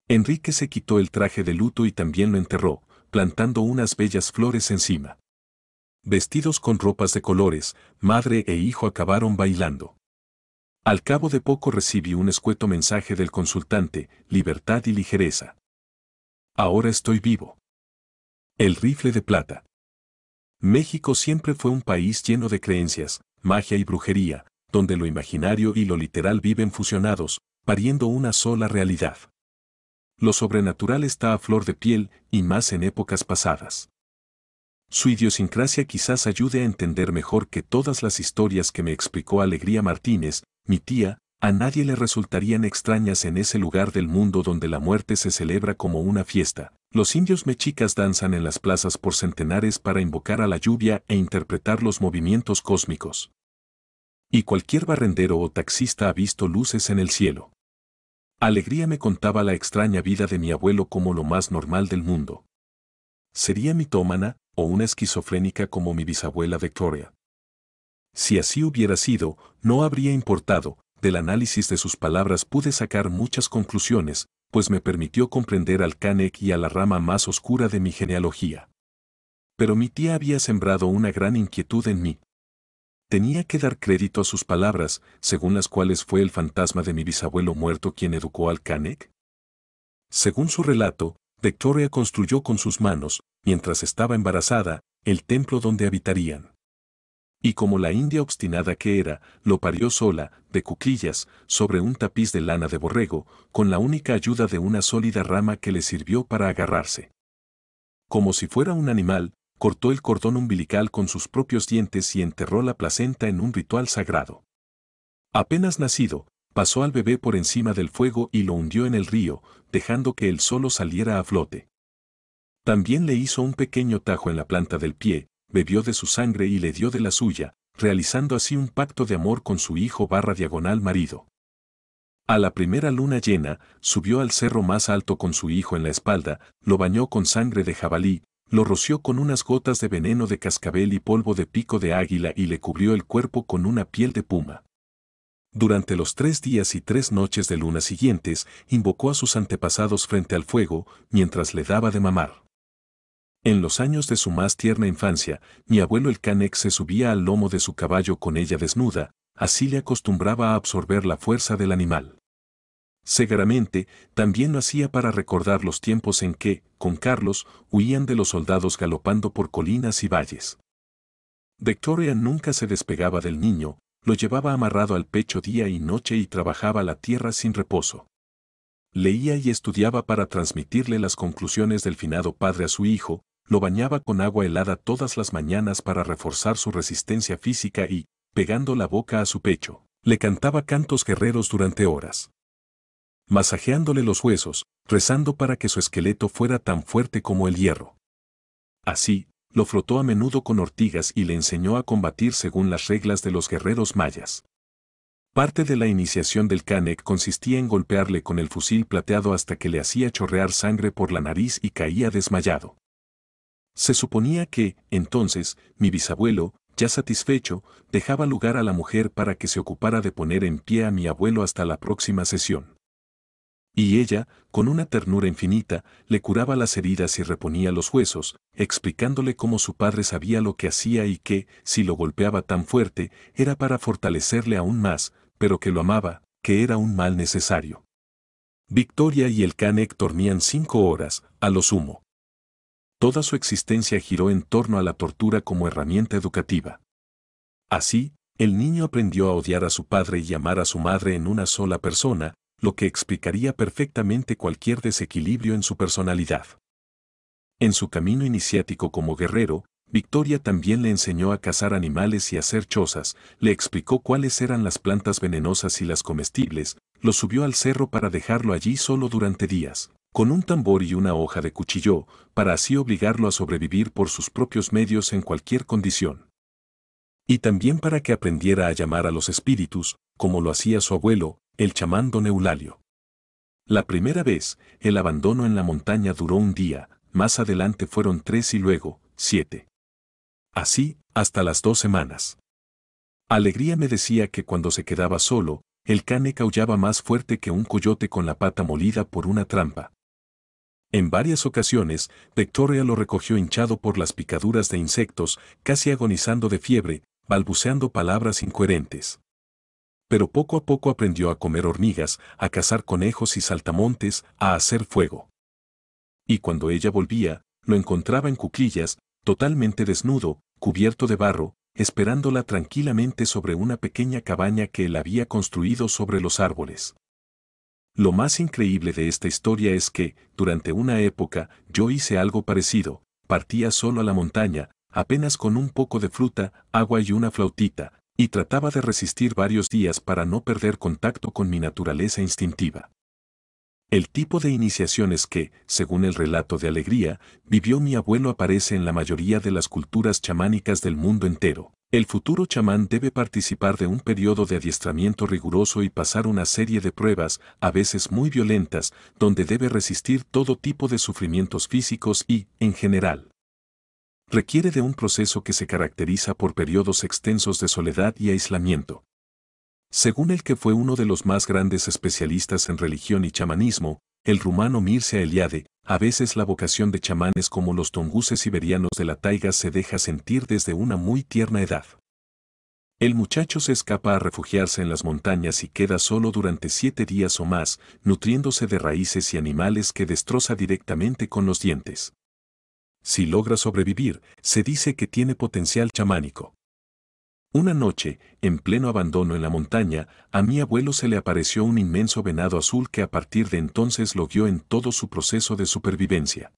Enrique se quitó el traje de luto y también lo enterró, plantando unas bellas flores encima. Vestidos con ropas de colores, madre e hijo acabaron bailando. Al cabo de poco recibí un escueto mensaje del consultante, libertad y ligereza. Ahora estoy vivo. El rifle de plata. México siempre fue un país lleno de creencias, magia y brujería, donde lo imaginario y lo literal viven fusionados, pariendo una sola realidad. Lo sobrenatural está a flor de piel, y más en épocas pasadas. Su idiosincrasia quizás ayude a entender mejor que todas las historias que me explicó Alegría Martínez, mi tía, a nadie le resultarían extrañas en ese lugar del mundo donde la muerte se celebra como una fiesta. Los indios mechicas danzan en las plazas por centenares para invocar a la lluvia e interpretar los movimientos cósmicos. Y cualquier barrendero o taxista ha visto luces en el cielo. Alegría me contaba la extraña vida de mi abuelo como lo más normal del mundo. Sería mitómana o una esquizofrénica como mi bisabuela Victoria. Si así hubiera sido, no habría importado, del análisis de sus palabras pude sacar muchas conclusiones, pues me permitió comprender al Canek y a la rama más oscura de mi genealogía. Pero mi tía había sembrado una gran inquietud en mí. Tenía que dar crédito a sus palabras, según las cuales fue el fantasma de mi bisabuelo muerto quien educó al Canek. Según su relato, Victoria construyó con sus manos, mientras estaba embarazada, el templo donde habitarían. Y como la india obstinada que era, lo parió sola, de cuclillas, sobre un tapiz de lana de borrego, con la única ayuda de una sólida rama que le sirvió para agarrarse. Como si fuera un animal, cortó el cordón umbilical con sus propios dientes y enterró la placenta en un ritual sagrado. Apenas nacido, pasó al bebé por encima del fuego y lo hundió en el río, dejando que él solo saliera a flote. También le hizo un pequeño tajo en la planta del pie, bebió de su sangre y le dio de la suya, realizando así un pacto de amor con su hijo barra diagonal marido. A la primera luna llena, subió al cerro más alto con su hijo en la espalda, lo bañó con sangre de jabalí, lo roció con unas gotas de veneno de cascabel y polvo de pico de águila y le cubrió el cuerpo con una piel de puma. Durante los tres días y tres noches de luna siguientes, invocó a sus antepasados frente al fuego, mientras le daba de mamar. En los años de su más tierna infancia, mi abuelo el Canex se subía al lomo de su caballo con ella desnuda, así le acostumbraba a absorber la fuerza del animal. Seguramente, también lo hacía para recordar los tiempos en que, con Carlos, huían de los soldados galopando por colinas y valles. Victoria nunca se despegaba del niño, lo llevaba amarrado al pecho día y noche y trabajaba la tierra sin reposo. Leía y estudiaba para transmitirle las conclusiones del finado padre a su hijo, lo bañaba con agua helada todas las mañanas para reforzar su resistencia física y, pegando la boca a su pecho, le cantaba cantos guerreros durante horas. Masajeándole los huesos, rezando para que su esqueleto fuera tan fuerte como el hierro. Así, lo frotó a menudo con ortigas y le enseñó a combatir según las reglas de los guerreros mayas. Parte de la iniciación del Kanek consistía en golpearle con el fusil plateado hasta que le hacía chorrear sangre por la nariz y caía desmayado. Se suponía que, entonces, mi bisabuelo, ya satisfecho, dejaba lugar a la mujer para que se ocupara de poner en pie a mi abuelo hasta la próxima sesión. Y ella, con una ternura infinita, le curaba las heridas y reponía los huesos, explicándole cómo su padre sabía lo que hacía y que, si lo golpeaba tan fuerte, era para fortalecerle aún más, pero que lo amaba, que era un mal necesario. Victoria y el Canek dormían cinco horas, a lo sumo. Toda su existencia giró en torno a la tortura como herramienta educativa. Así, el niño aprendió a odiar a su padre y amar a su madre en una sola persona, lo que explicaría perfectamente cualquier desequilibrio en su personalidad. En su camino iniciático como guerrero, Victoria también le enseñó a cazar animales y hacer chozas, le explicó cuáles eran las plantas venenosas y las comestibles, lo subió al cerro para dejarlo allí solo durante días con un tambor y una hoja de cuchillo, para así obligarlo a sobrevivir por sus propios medios en cualquier condición. Y también para que aprendiera a llamar a los espíritus, como lo hacía su abuelo, el chamán don Eulalio. La primera vez, el abandono en la montaña duró un día, más adelante fueron tres y luego, siete. Así, hasta las dos semanas. Alegría me decía que cuando se quedaba solo, el cane caullaba más fuerte que un coyote con la pata molida por una trampa. En varias ocasiones, Victoria lo recogió hinchado por las picaduras de insectos, casi agonizando de fiebre, balbuceando palabras incoherentes. Pero poco a poco aprendió a comer hormigas, a cazar conejos y saltamontes, a hacer fuego. Y cuando ella volvía, lo encontraba en cuclillas, totalmente desnudo, cubierto de barro, esperándola tranquilamente sobre una pequeña cabaña que él había construido sobre los árboles. Lo más increíble de esta historia es que, durante una época, yo hice algo parecido, partía solo a la montaña, apenas con un poco de fruta, agua y una flautita, y trataba de resistir varios días para no perder contacto con mi naturaleza instintiva. El tipo de iniciaciones que, según el relato de alegría, vivió mi abuelo aparece en la mayoría de las culturas chamánicas del mundo entero. El futuro chamán debe participar de un periodo de adiestramiento riguroso y pasar una serie de pruebas, a veces muy violentas, donde debe resistir todo tipo de sufrimientos físicos y, en general, requiere de un proceso que se caracteriza por periodos extensos de soledad y aislamiento. Según el que fue uno de los más grandes especialistas en religión y chamanismo, el rumano Mircea Eliade, a veces la vocación de chamanes como los tonguses siberianos de la taiga se deja sentir desde una muy tierna edad. El muchacho se escapa a refugiarse en las montañas y queda solo durante siete días o más, nutriéndose de raíces y animales que destroza directamente con los dientes. Si logra sobrevivir, se dice que tiene potencial chamánico. Una noche, en pleno abandono en la montaña, a mi abuelo se le apareció un inmenso venado azul que a partir de entonces lo guió en todo su proceso de supervivencia.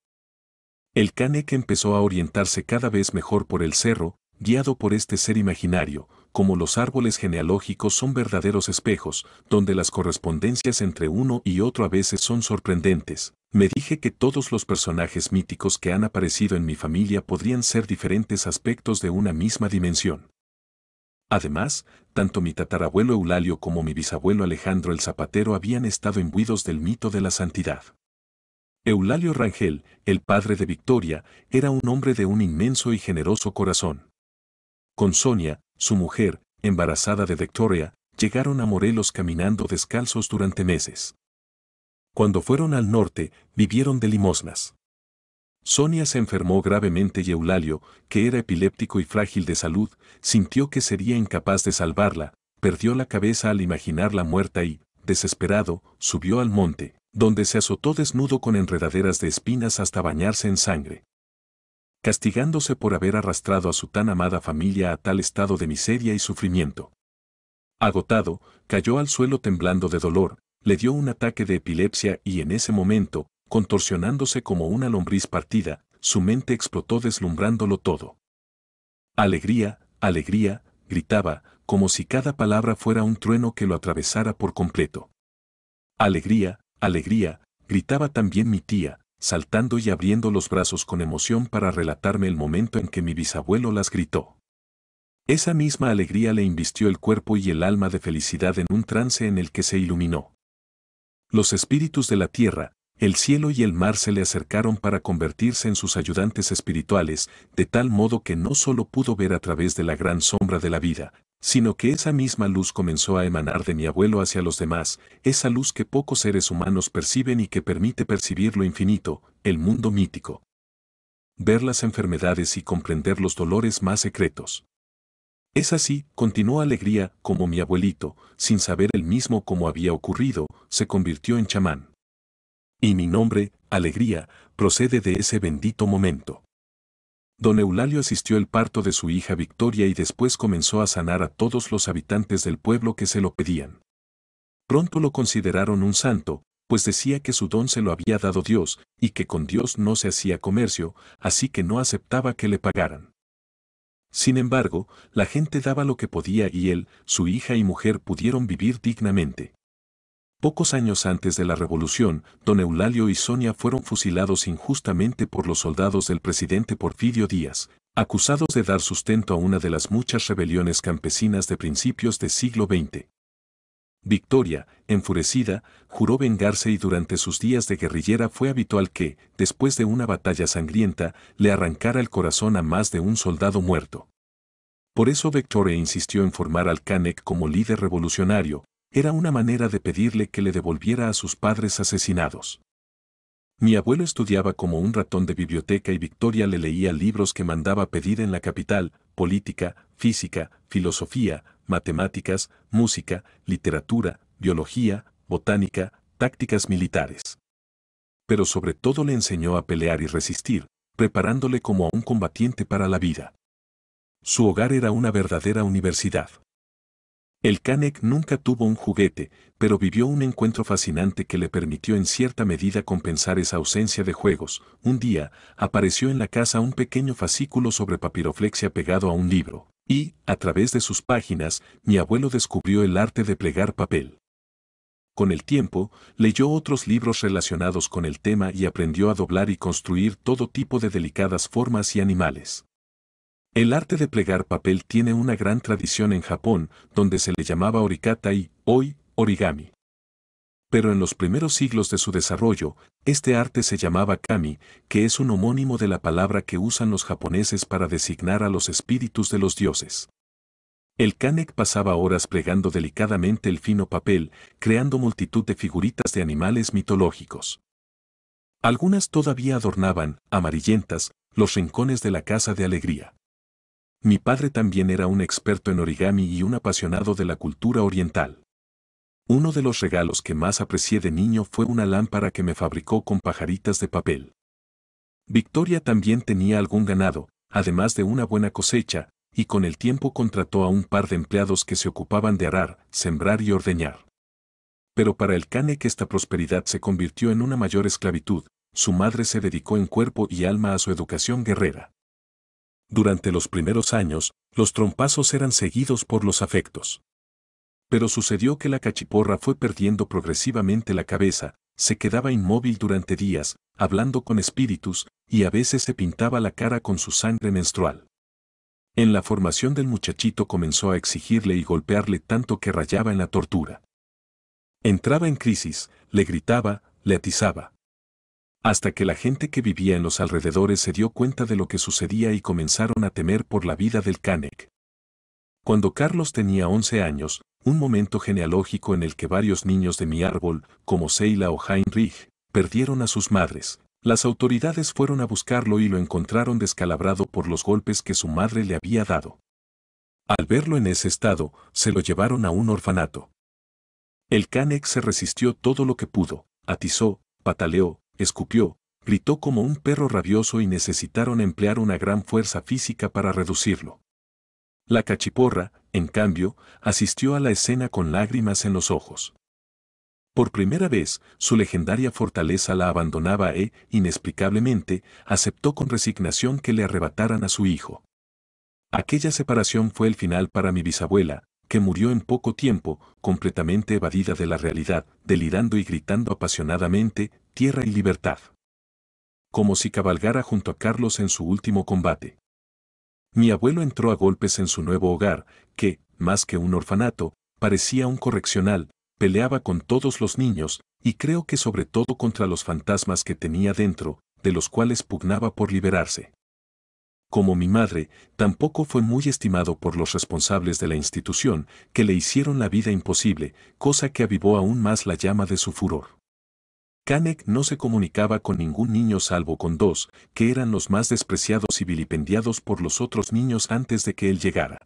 El Canek empezó a orientarse cada vez mejor por el cerro, guiado por este ser imaginario, como los árboles genealógicos son verdaderos espejos, donde las correspondencias entre uno y otro a veces son sorprendentes. Me dije que todos los personajes míticos que han aparecido en mi familia podrían ser diferentes aspectos de una misma dimensión. Además, tanto mi tatarabuelo Eulalio como mi bisabuelo Alejandro el Zapatero habían estado imbuidos del mito de la santidad. Eulalio Rangel, el padre de Victoria, era un hombre de un inmenso y generoso corazón. Con Sonia, su mujer, embarazada de Victoria, llegaron a Morelos caminando descalzos durante meses. Cuando fueron al norte, vivieron de limosnas. Sonia se enfermó gravemente y Eulalio, que era epiléptico y frágil de salud, sintió que sería incapaz de salvarla, perdió la cabeza al imaginarla muerta y, desesperado, subió al monte, donde se azotó desnudo con enredaderas de espinas hasta bañarse en sangre. Castigándose por haber arrastrado a su tan amada familia a tal estado de miseria y sufrimiento. Agotado, cayó al suelo temblando de dolor, le dio un ataque de epilepsia y en ese momento, contorsionándose como una lombriz partida, su mente explotó deslumbrándolo todo. Alegría, alegría, gritaba, como si cada palabra fuera un trueno que lo atravesara por completo. Alegría, alegría, gritaba también mi tía, saltando y abriendo los brazos con emoción para relatarme el momento en que mi bisabuelo las gritó. Esa misma alegría le invistió el cuerpo y el alma de felicidad en un trance en el que se iluminó. Los espíritus de la tierra, el cielo y el mar se le acercaron para convertirse en sus ayudantes espirituales, de tal modo que no solo pudo ver a través de la gran sombra de la vida, sino que esa misma luz comenzó a emanar de mi abuelo hacia los demás, esa luz que pocos seres humanos perciben y que permite percibir lo infinito, el mundo mítico. Ver las enfermedades y comprender los dolores más secretos. Es así, continuó Alegría, como mi abuelito, sin saber el mismo cómo había ocurrido, se convirtió en chamán. Y mi nombre, alegría, procede de ese bendito momento. Don Eulalio asistió el parto de su hija Victoria y después comenzó a sanar a todos los habitantes del pueblo que se lo pedían. Pronto lo consideraron un santo, pues decía que su don se lo había dado Dios y que con Dios no se hacía comercio, así que no aceptaba que le pagaran. Sin embargo, la gente daba lo que podía y él, su hija y mujer pudieron vivir dignamente. Pocos años antes de la revolución, don Eulalio y Sonia fueron fusilados injustamente por los soldados del presidente Porfirio Díaz, acusados de dar sustento a una de las muchas rebeliones campesinas de principios del siglo XX. Victoria, enfurecida, juró vengarse y durante sus días de guerrillera fue habitual que, después de una batalla sangrienta, le arrancara el corazón a más de un soldado muerto. Por eso Victoria insistió en formar al Canek como líder revolucionario, era una manera de pedirle que le devolviera a sus padres asesinados. Mi abuelo estudiaba como un ratón de biblioteca y Victoria le leía libros que mandaba pedir en la capital, política, física, filosofía, matemáticas, música, literatura, biología, botánica, tácticas militares. Pero sobre todo le enseñó a pelear y resistir, preparándole como a un combatiente para la vida. Su hogar era una verdadera universidad. El Kanek nunca tuvo un juguete, pero vivió un encuentro fascinante que le permitió en cierta medida compensar esa ausencia de juegos. Un día, apareció en la casa un pequeño fascículo sobre papiroflexia pegado a un libro, y, a través de sus páginas, mi abuelo descubrió el arte de plegar papel. Con el tiempo, leyó otros libros relacionados con el tema y aprendió a doblar y construir todo tipo de delicadas formas y animales. El arte de plegar papel tiene una gran tradición en Japón, donde se le llamaba orikata y, hoy, origami. Pero en los primeros siglos de su desarrollo, este arte se llamaba kami, que es un homónimo de la palabra que usan los japoneses para designar a los espíritus de los dioses. El kanek pasaba horas plegando delicadamente el fino papel, creando multitud de figuritas de animales mitológicos. Algunas todavía adornaban, amarillentas, los rincones de la casa de alegría. Mi padre también era un experto en origami y un apasionado de la cultura oriental. Uno de los regalos que más aprecié de niño fue una lámpara que me fabricó con pajaritas de papel. Victoria también tenía algún ganado, además de una buena cosecha, y con el tiempo contrató a un par de empleados que se ocupaban de arar, sembrar y ordeñar. Pero para el cane que esta prosperidad se convirtió en una mayor esclavitud, su madre se dedicó en cuerpo y alma a su educación guerrera. Durante los primeros años, los trompazos eran seguidos por los afectos. Pero sucedió que la cachiporra fue perdiendo progresivamente la cabeza, se quedaba inmóvil durante días, hablando con espíritus, y a veces se pintaba la cara con su sangre menstrual. En la formación del muchachito comenzó a exigirle y golpearle tanto que rayaba en la tortura. Entraba en crisis, le gritaba, le atizaba hasta que la gente que vivía en los alrededores se dio cuenta de lo que sucedía y comenzaron a temer por la vida del Canek. Cuando Carlos tenía 11 años, un momento genealógico en el que varios niños de mi árbol, como Seila o Heinrich, perdieron a sus madres, las autoridades fueron a buscarlo y lo encontraron descalabrado por los golpes que su madre le había dado. Al verlo en ese estado, se lo llevaron a un orfanato. El Canek se resistió todo lo que pudo, atizó, pataleó, escupió, gritó como un perro rabioso y necesitaron emplear una gran fuerza física para reducirlo. La cachiporra, en cambio, asistió a la escena con lágrimas en los ojos. Por primera vez, su legendaria fortaleza la abandonaba e, inexplicablemente, aceptó con resignación que le arrebataran a su hijo. Aquella separación fue el final para mi bisabuela, que murió en poco tiempo, completamente evadida de la realidad, delirando y gritando apasionadamente, tierra y libertad. Como si cabalgara junto a Carlos en su último combate. Mi abuelo entró a golpes en su nuevo hogar, que, más que un orfanato, parecía un correccional, peleaba con todos los niños, y creo que sobre todo contra los fantasmas que tenía dentro, de los cuales pugnaba por liberarse como mi madre, tampoco fue muy estimado por los responsables de la institución, que le hicieron la vida imposible, cosa que avivó aún más la llama de su furor. Kanek no se comunicaba con ningún niño salvo con dos, que eran los más despreciados y vilipendiados por los otros niños antes de que él llegara.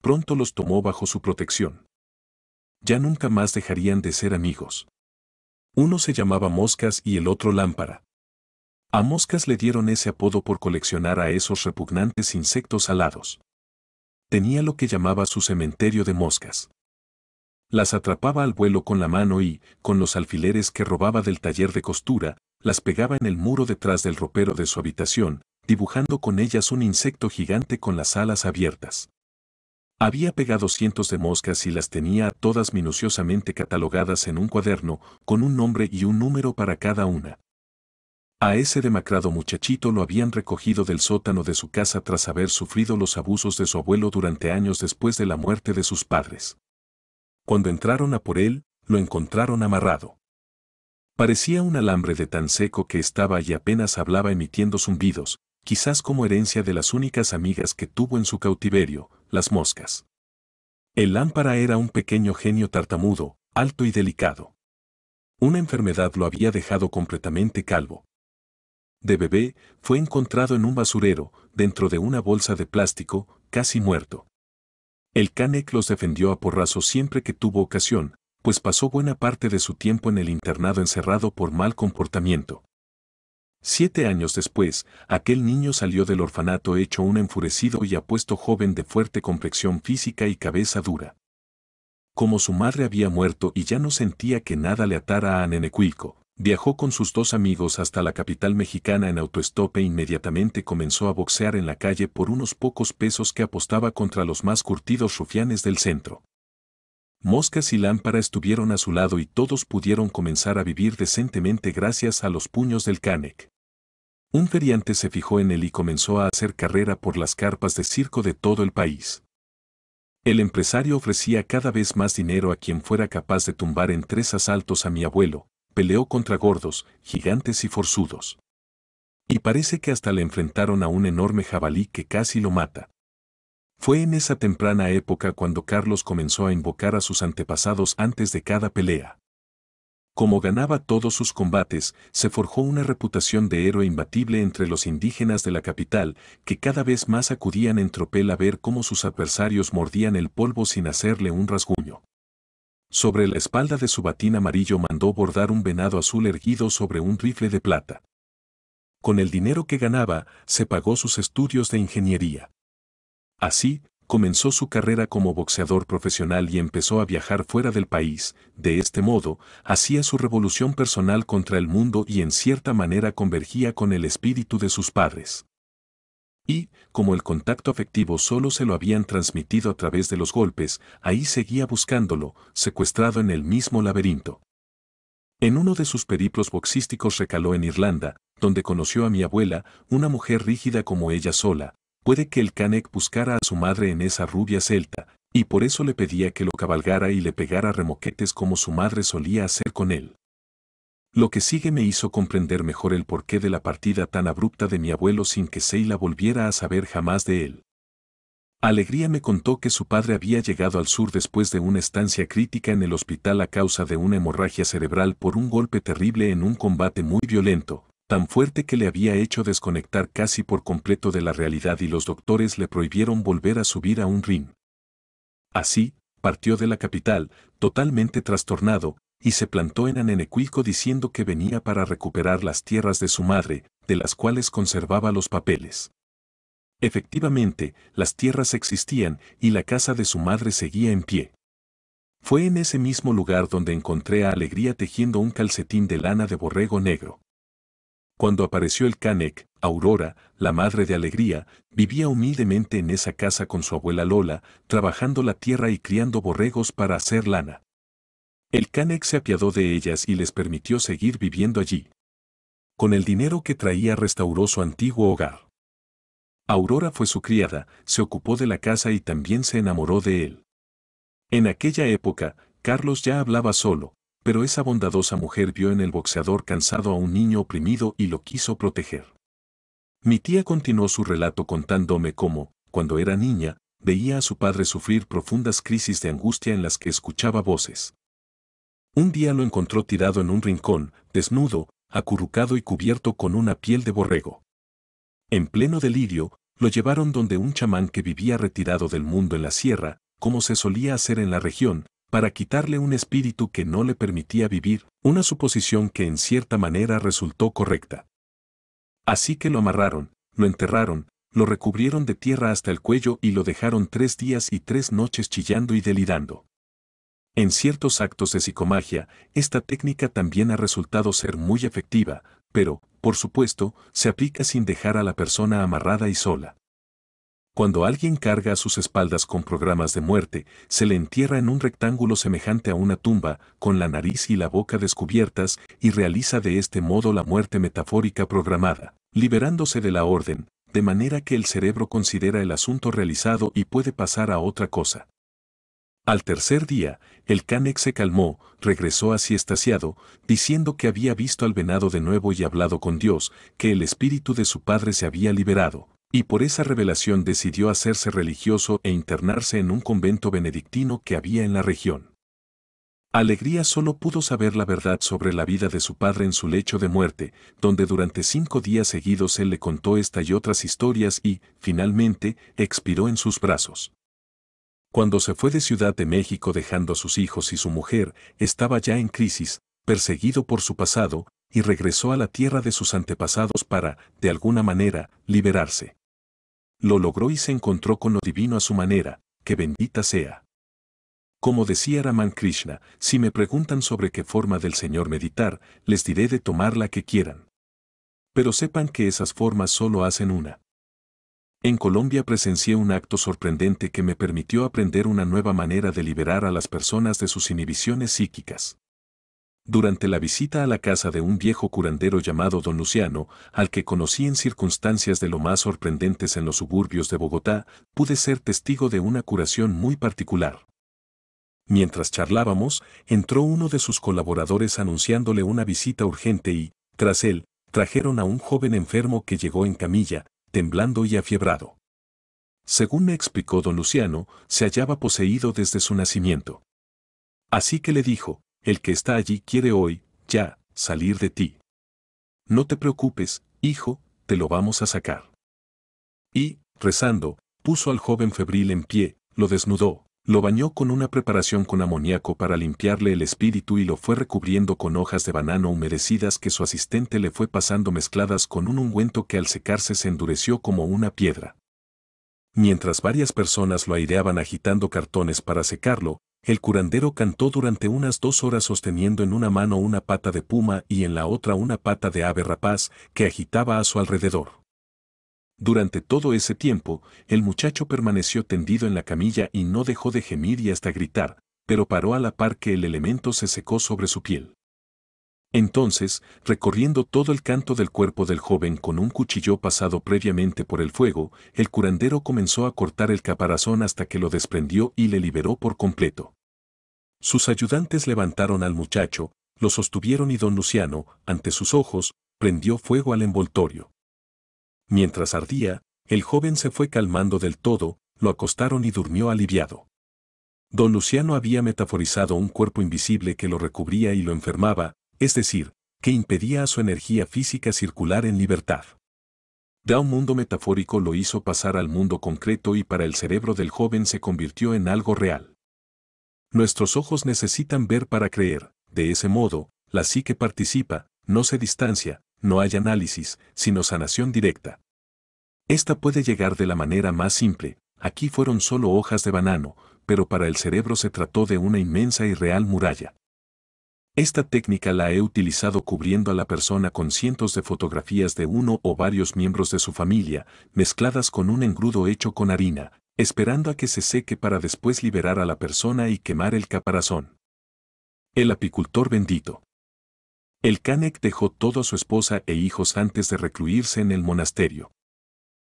Pronto los tomó bajo su protección. Ya nunca más dejarían de ser amigos. Uno se llamaba Moscas y el otro Lámpara. A moscas le dieron ese apodo por coleccionar a esos repugnantes insectos alados. Tenía lo que llamaba su cementerio de moscas. Las atrapaba al vuelo con la mano y, con los alfileres que robaba del taller de costura, las pegaba en el muro detrás del ropero de su habitación, dibujando con ellas un insecto gigante con las alas abiertas. Había pegado cientos de moscas y las tenía todas minuciosamente catalogadas en un cuaderno, con un nombre y un número para cada una. A ese demacrado muchachito lo habían recogido del sótano de su casa tras haber sufrido los abusos de su abuelo durante años después de la muerte de sus padres. Cuando entraron a por él, lo encontraron amarrado. Parecía un alambre de tan seco que estaba y apenas hablaba emitiendo zumbidos, quizás como herencia de las únicas amigas que tuvo en su cautiverio, las moscas. El lámpara era un pequeño genio tartamudo, alto y delicado. Una enfermedad lo había dejado completamente calvo de bebé, fue encontrado en un basurero, dentro de una bolsa de plástico, casi muerto. El Canek los defendió a porrazos siempre que tuvo ocasión, pues pasó buena parte de su tiempo en el internado encerrado por mal comportamiento. Siete años después, aquel niño salió del orfanato hecho un enfurecido y apuesto joven de fuerte complexión física y cabeza dura. Como su madre había muerto y ya no sentía que nada le atara a Nenecuilco, viajó con sus dos amigos hasta la capital mexicana en autoestop e inmediatamente comenzó a boxear en la calle por unos pocos pesos que apostaba contra los más curtidos rufianes del centro. Moscas y lámpara estuvieron a su lado y todos pudieron comenzar a vivir decentemente gracias a los puños del Canek. Un feriante se fijó en él y comenzó a hacer carrera por las carpas de circo de todo el país. El empresario ofrecía cada vez más dinero a quien fuera capaz de tumbar en tres asaltos a mi abuelo, peleó contra gordos, gigantes y forzudos. Y parece que hasta le enfrentaron a un enorme jabalí que casi lo mata. Fue en esa temprana época cuando Carlos comenzó a invocar a sus antepasados antes de cada pelea. Como ganaba todos sus combates, se forjó una reputación de héroe imbatible entre los indígenas de la capital, que cada vez más acudían en tropel a ver cómo sus adversarios mordían el polvo sin hacerle un rasguño. Sobre la espalda de su batín amarillo mandó bordar un venado azul erguido sobre un rifle de plata. Con el dinero que ganaba, se pagó sus estudios de ingeniería. Así, comenzó su carrera como boxeador profesional y empezó a viajar fuera del país, de este modo, hacía su revolución personal contra el mundo y en cierta manera convergía con el espíritu de sus padres. Y, como el contacto afectivo solo se lo habían transmitido a través de los golpes, ahí seguía buscándolo, secuestrado en el mismo laberinto. En uno de sus periplos boxísticos recaló en Irlanda, donde conoció a mi abuela, una mujer rígida como ella sola. Puede que el Canek buscara a su madre en esa rubia celta, y por eso le pedía que lo cabalgara y le pegara remoquetes como su madre solía hacer con él. Lo que sigue me hizo comprender mejor el porqué de la partida tan abrupta de mi abuelo sin que Seila volviera a saber jamás de él. Alegría me contó que su padre había llegado al sur después de una estancia crítica en el hospital a causa de una hemorragia cerebral por un golpe terrible en un combate muy violento, tan fuerte que le había hecho desconectar casi por completo de la realidad y los doctores le prohibieron volver a subir a un ring. Así, partió de la capital, totalmente trastornado, y se plantó en Anenecuilco diciendo que venía para recuperar las tierras de su madre, de las cuales conservaba los papeles. Efectivamente, las tierras existían y la casa de su madre seguía en pie. Fue en ese mismo lugar donde encontré a Alegría tejiendo un calcetín de lana de borrego negro. Cuando apareció el Canek, Aurora, la madre de Alegría, vivía humildemente en esa casa con su abuela Lola, trabajando la tierra y criando borregos para hacer lana. El canex se apiadó de ellas y les permitió seguir viviendo allí. Con el dinero que traía restauró su antiguo hogar. Aurora fue su criada, se ocupó de la casa y también se enamoró de él. En aquella época, Carlos ya hablaba solo, pero esa bondadosa mujer vio en el boxeador cansado a un niño oprimido y lo quiso proteger. Mi tía continuó su relato contándome cómo, cuando era niña, veía a su padre sufrir profundas crisis de angustia en las que escuchaba voces. Un día lo encontró tirado en un rincón, desnudo, acurrucado y cubierto con una piel de borrego. En pleno delirio, lo llevaron donde un chamán que vivía retirado del mundo en la sierra, como se solía hacer en la región, para quitarle un espíritu que no le permitía vivir, una suposición que en cierta manera resultó correcta. Así que lo amarraron, lo enterraron, lo recubrieron de tierra hasta el cuello y lo dejaron tres días y tres noches chillando y delirando. En ciertos actos de psicomagia, esta técnica también ha resultado ser muy efectiva, pero, por supuesto, se aplica sin dejar a la persona amarrada y sola. Cuando alguien carga a sus espaldas con programas de muerte, se le entierra en un rectángulo semejante a una tumba, con la nariz y la boca descubiertas, y realiza de este modo la muerte metafórica programada, liberándose de la orden, de manera que el cerebro considera el asunto realizado y puede pasar a otra cosa. Al tercer día, el Canek se calmó, regresó así estaciado, diciendo que había visto al venado de nuevo y hablado con Dios, que el espíritu de su padre se había liberado, y por esa revelación decidió hacerse religioso e internarse en un convento benedictino que había en la región. Alegría solo pudo saber la verdad sobre la vida de su padre en su lecho de muerte, donde durante cinco días seguidos él le contó esta y otras historias y, finalmente, expiró en sus brazos. Cuando se fue de Ciudad de México dejando a sus hijos y su mujer, estaba ya en crisis, perseguido por su pasado, y regresó a la tierra de sus antepasados para, de alguna manera, liberarse. Lo logró y se encontró con lo divino a su manera, que bendita sea. Como decía Raman Krishna, si me preguntan sobre qué forma del Señor meditar, les diré de tomar la que quieran. Pero sepan que esas formas solo hacen una. En Colombia presencié un acto sorprendente que me permitió aprender una nueva manera de liberar a las personas de sus inhibiciones psíquicas. Durante la visita a la casa de un viejo curandero llamado don Luciano, al que conocí en circunstancias de lo más sorprendentes en los suburbios de Bogotá, pude ser testigo de una curación muy particular. Mientras charlábamos, entró uno de sus colaboradores anunciándole una visita urgente y, tras él, trajeron a un joven enfermo que llegó en camilla, temblando y afiebrado. Según me explicó don Luciano, se hallaba poseído desde su nacimiento. Así que le dijo, el que está allí quiere hoy, ya, salir de ti. No te preocupes, hijo, te lo vamos a sacar. Y, rezando, puso al joven febril en pie, lo desnudó, lo bañó con una preparación con amoníaco para limpiarle el espíritu y lo fue recubriendo con hojas de banano humedecidas que su asistente le fue pasando mezcladas con un ungüento que al secarse se endureció como una piedra. Mientras varias personas lo aireaban agitando cartones para secarlo, el curandero cantó durante unas dos horas sosteniendo en una mano una pata de puma y en la otra una pata de ave rapaz que agitaba a su alrededor. Durante todo ese tiempo, el muchacho permaneció tendido en la camilla y no dejó de gemir y hasta gritar, pero paró a la par que el elemento se secó sobre su piel. Entonces, recorriendo todo el canto del cuerpo del joven con un cuchillo pasado previamente por el fuego, el curandero comenzó a cortar el caparazón hasta que lo desprendió y le liberó por completo. Sus ayudantes levantaron al muchacho, lo sostuvieron y don Luciano, ante sus ojos, prendió fuego al envoltorio. Mientras ardía, el joven se fue calmando del todo, lo acostaron y durmió aliviado. Don Luciano había metaforizado un cuerpo invisible que lo recubría y lo enfermaba, es decir, que impedía a su energía física circular en libertad. Da un mundo metafórico lo hizo pasar al mundo concreto y para el cerebro del joven se convirtió en algo real. Nuestros ojos necesitan ver para creer, de ese modo, la psique participa, no se distancia, no hay análisis, sino sanación directa. Esta puede llegar de la manera más simple, aquí fueron solo hojas de banano, pero para el cerebro se trató de una inmensa y real muralla. Esta técnica la he utilizado cubriendo a la persona con cientos de fotografías de uno o varios miembros de su familia, mezcladas con un engrudo hecho con harina, esperando a que se seque para después liberar a la persona y quemar el caparazón. El apicultor bendito. El Canek dejó todo a su esposa e hijos antes de recluirse en el monasterio.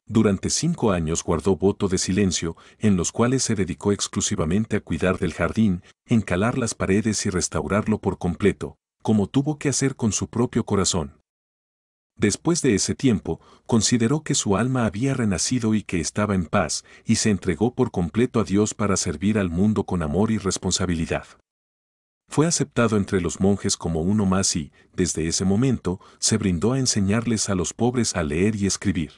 Durante cinco años guardó voto de silencio, en los cuales se dedicó exclusivamente a cuidar del jardín, encalar las paredes y restaurarlo por completo, como tuvo que hacer con su propio corazón. Después de ese tiempo, consideró que su alma había renacido y que estaba en paz, y se entregó por completo a Dios para servir al mundo con amor y responsabilidad. Fue aceptado entre los monjes como uno más y, desde ese momento, se brindó a enseñarles a los pobres a leer y escribir.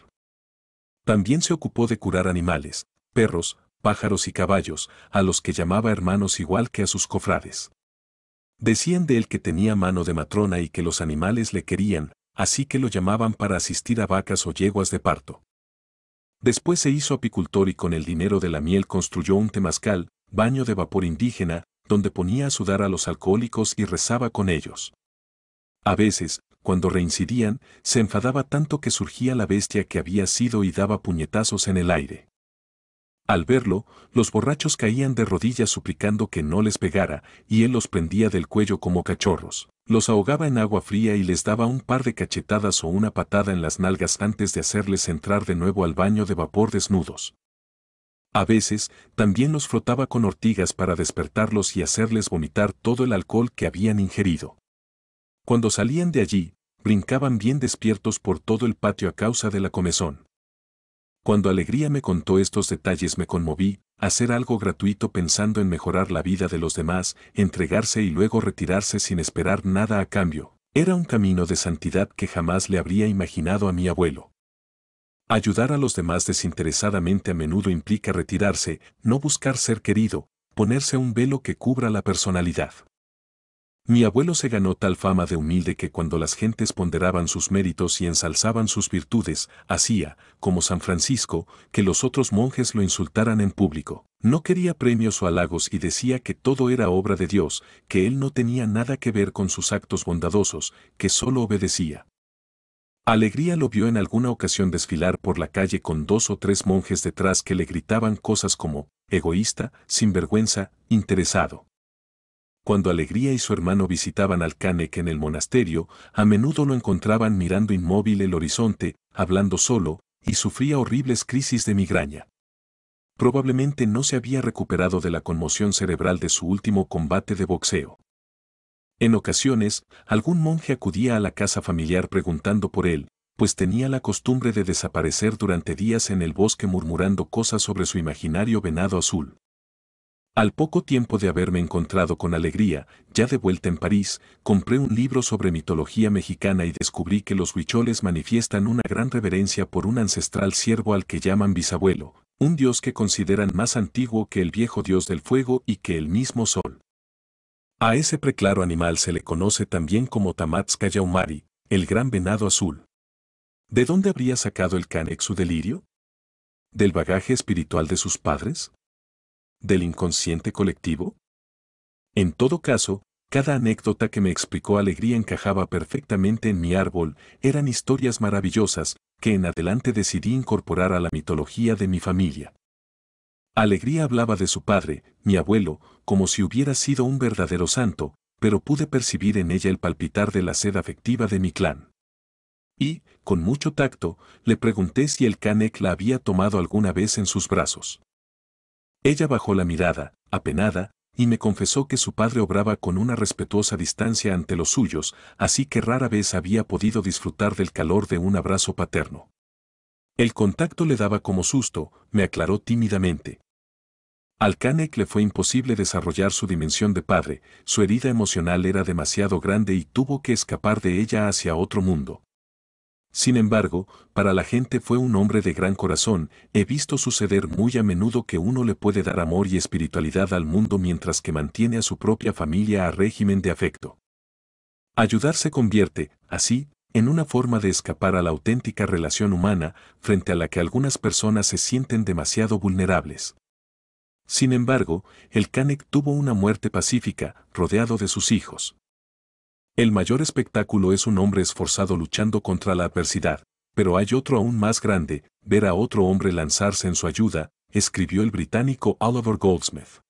También se ocupó de curar animales, perros, pájaros y caballos, a los que llamaba hermanos igual que a sus cofrades. Decían de él que tenía mano de matrona y que los animales le querían, así que lo llamaban para asistir a vacas o yeguas de parto. Después se hizo apicultor y con el dinero de la miel construyó un temascal, baño de vapor indígena, donde ponía a sudar a los alcohólicos y rezaba con ellos. A veces, cuando reincidían, se enfadaba tanto que surgía la bestia que había sido y daba puñetazos en el aire. Al verlo, los borrachos caían de rodillas suplicando que no les pegara, y él los prendía del cuello como cachorros, los ahogaba en agua fría y les daba un par de cachetadas o una patada en las nalgas antes de hacerles entrar de nuevo al baño de vapor desnudos. A veces, también los frotaba con ortigas para despertarlos y hacerles vomitar todo el alcohol que habían ingerido. Cuando salían de allí, brincaban bien despiertos por todo el patio a causa de la comezón. Cuando Alegría me contó estos detalles me conmoví, hacer algo gratuito pensando en mejorar la vida de los demás, entregarse y luego retirarse sin esperar nada a cambio, era un camino de santidad que jamás le habría imaginado a mi abuelo. Ayudar a los demás desinteresadamente a menudo implica retirarse, no buscar ser querido, ponerse un velo que cubra la personalidad. Mi abuelo se ganó tal fama de humilde que cuando las gentes ponderaban sus méritos y ensalzaban sus virtudes, hacía, como San Francisco, que los otros monjes lo insultaran en público. No quería premios o halagos y decía que todo era obra de Dios, que él no tenía nada que ver con sus actos bondadosos, que solo obedecía. Alegría lo vio en alguna ocasión desfilar por la calle con dos o tres monjes detrás que le gritaban cosas como, egoísta, sinvergüenza, interesado. Cuando Alegría y su hermano visitaban al Canek en el monasterio, a menudo lo encontraban mirando inmóvil el horizonte, hablando solo, y sufría horribles crisis de migraña. Probablemente no se había recuperado de la conmoción cerebral de su último combate de boxeo. En ocasiones, algún monje acudía a la casa familiar preguntando por él, pues tenía la costumbre de desaparecer durante días en el bosque murmurando cosas sobre su imaginario venado azul. Al poco tiempo de haberme encontrado con alegría, ya de vuelta en París, compré un libro sobre mitología mexicana y descubrí que los huicholes manifiestan una gran reverencia por un ancestral siervo al que llaman bisabuelo, un dios que consideran más antiguo que el viejo dios del fuego y que el mismo sol. A ese preclaro animal se le conoce también como Tamatska el gran venado azul. ¿De dónde habría sacado el Kanek su delirio? ¿Del bagaje espiritual de sus padres? ¿Del inconsciente colectivo? En todo caso, cada anécdota que me explicó Alegría encajaba perfectamente en mi árbol, eran historias maravillosas, que en adelante decidí incorporar a la mitología de mi familia. Alegría hablaba de su padre, mi abuelo, como si hubiera sido un verdadero santo, pero pude percibir en ella el palpitar de la sed afectiva de mi clan. Y, con mucho tacto, le pregunté si el Canek la había tomado alguna vez en sus brazos. Ella bajó la mirada, apenada, y me confesó que su padre obraba con una respetuosa distancia ante los suyos, así que rara vez había podido disfrutar del calor de un abrazo paterno. El contacto le daba como susto, me aclaró tímidamente. Al le fue imposible desarrollar su dimensión de padre, su herida emocional era demasiado grande y tuvo que escapar de ella hacia otro mundo. Sin embargo, para la gente fue un hombre de gran corazón, he visto suceder muy a menudo que uno le puede dar amor y espiritualidad al mundo mientras que mantiene a su propia familia a régimen de afecto. Ayudar se convierte, así, en una forma de escapar a la auténtica relación humana frente a la que algunas personas se sienten demasiado vulnerables. Sin embargo, el Kanek tuvo una muerte pacífica, rodeado de sus hijos. El mayor espectáculo es un hombre esforzado luchando contra la adversidad, pero hay otro aún más grande, ver a otro hombre lanzarse en su ayuda, escribió el británico Oliver Goldsmith.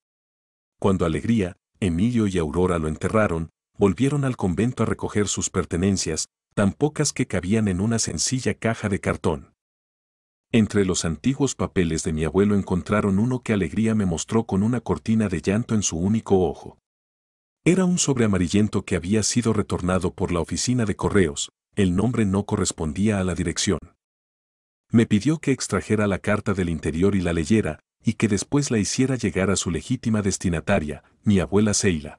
Cuando Alegría, Emilio y Aurora lo enterraron, volvieron al convento a recoger sus pertenencias, tan pocas que cabían en una sencilla caja de cartón. Entre los antiguos papeles de mi abuelo encontraron uno que alegría me mostró con una cortina de llanto en su único ojo. Era un sobre amarillento que había sido retornado por la oficina de correos, el nombre no correspondía a la dirección. Me pidió que extrajera la carta del interior y la leyera, y que después la hiciera llegar a su legítima destinataria, mi abuela Seila.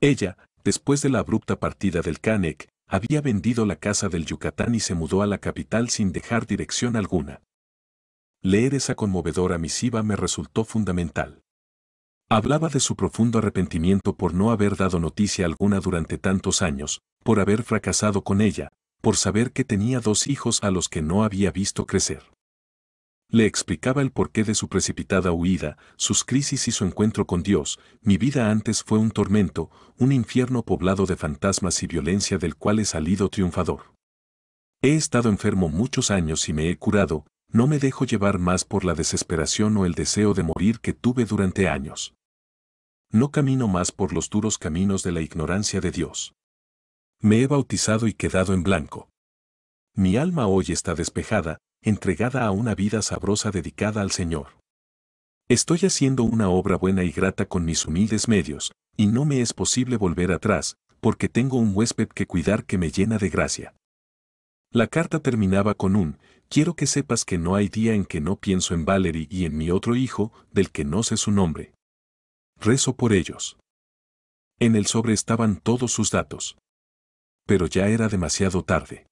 Ella, después de la abrupta partida del Canek, había vendido la casa del Yucatán y se mudó a la capital sin dejar dirección alguna. Leer esa conmovedora misiva me resultó fundamental. Hablaba de su profundo arrepentimiento por no haber dado noticia alguna durante tantos años, por haber fracasado con ella, por saber que tenía dos hijos a los que no había visto crecer. Le explicaba el porqué de su precipitada huida, sus crisis y su encuentro con Dios. Mi vida antes fue un tormento, un infierno poblado de fantasmas y violencia del cual he salido triunfador. He estado enfermo muchos años y me he curado, no me dejo llevar más por la desesperación o el deseo de morir que tuve durante años. No camino más por los duros caminos de la ignorancia de Dios. Me he bautizado y quedado en blanco. Mi alma hoy está despejada, entregada a una vida sabrosa dedicada al Señor. Estoy haciendo una obra buena y grata con mis humildes medios, y no me es posible volver atrás, porque tengo un huésped que cuidar que me llena de gracia. La carta terminaba con un, quiero que sepas que no hay día en que no pienso en Valerie y en mi otro hijo, del que no sé su nombre. Rezo por ellos. En el sobre estaban todos sus datos. Pero ya era demasiado tarde.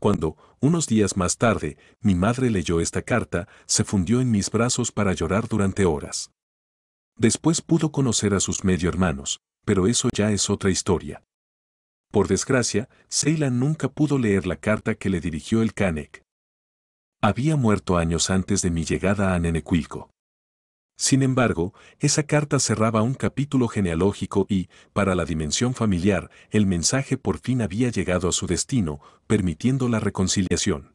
Cuando, unos días más tarde, mi madre leyó esta carta, se fundió en mis brazos para llorar durante horas. Después pudo conocer a sus medio hermanos, pero eso ya es otra historia. Por desgracia, Ceylan nunca pudo leer la carta que le dirigió el Kanek. Había muerto años antes de mi llegada a Nenecuilco. Sin embargo, esa carta cerraba un capítulo genealógico y, para la dimensión familiar, el mensaje por fin había llegado a su destino, permitiendo la reconciliación.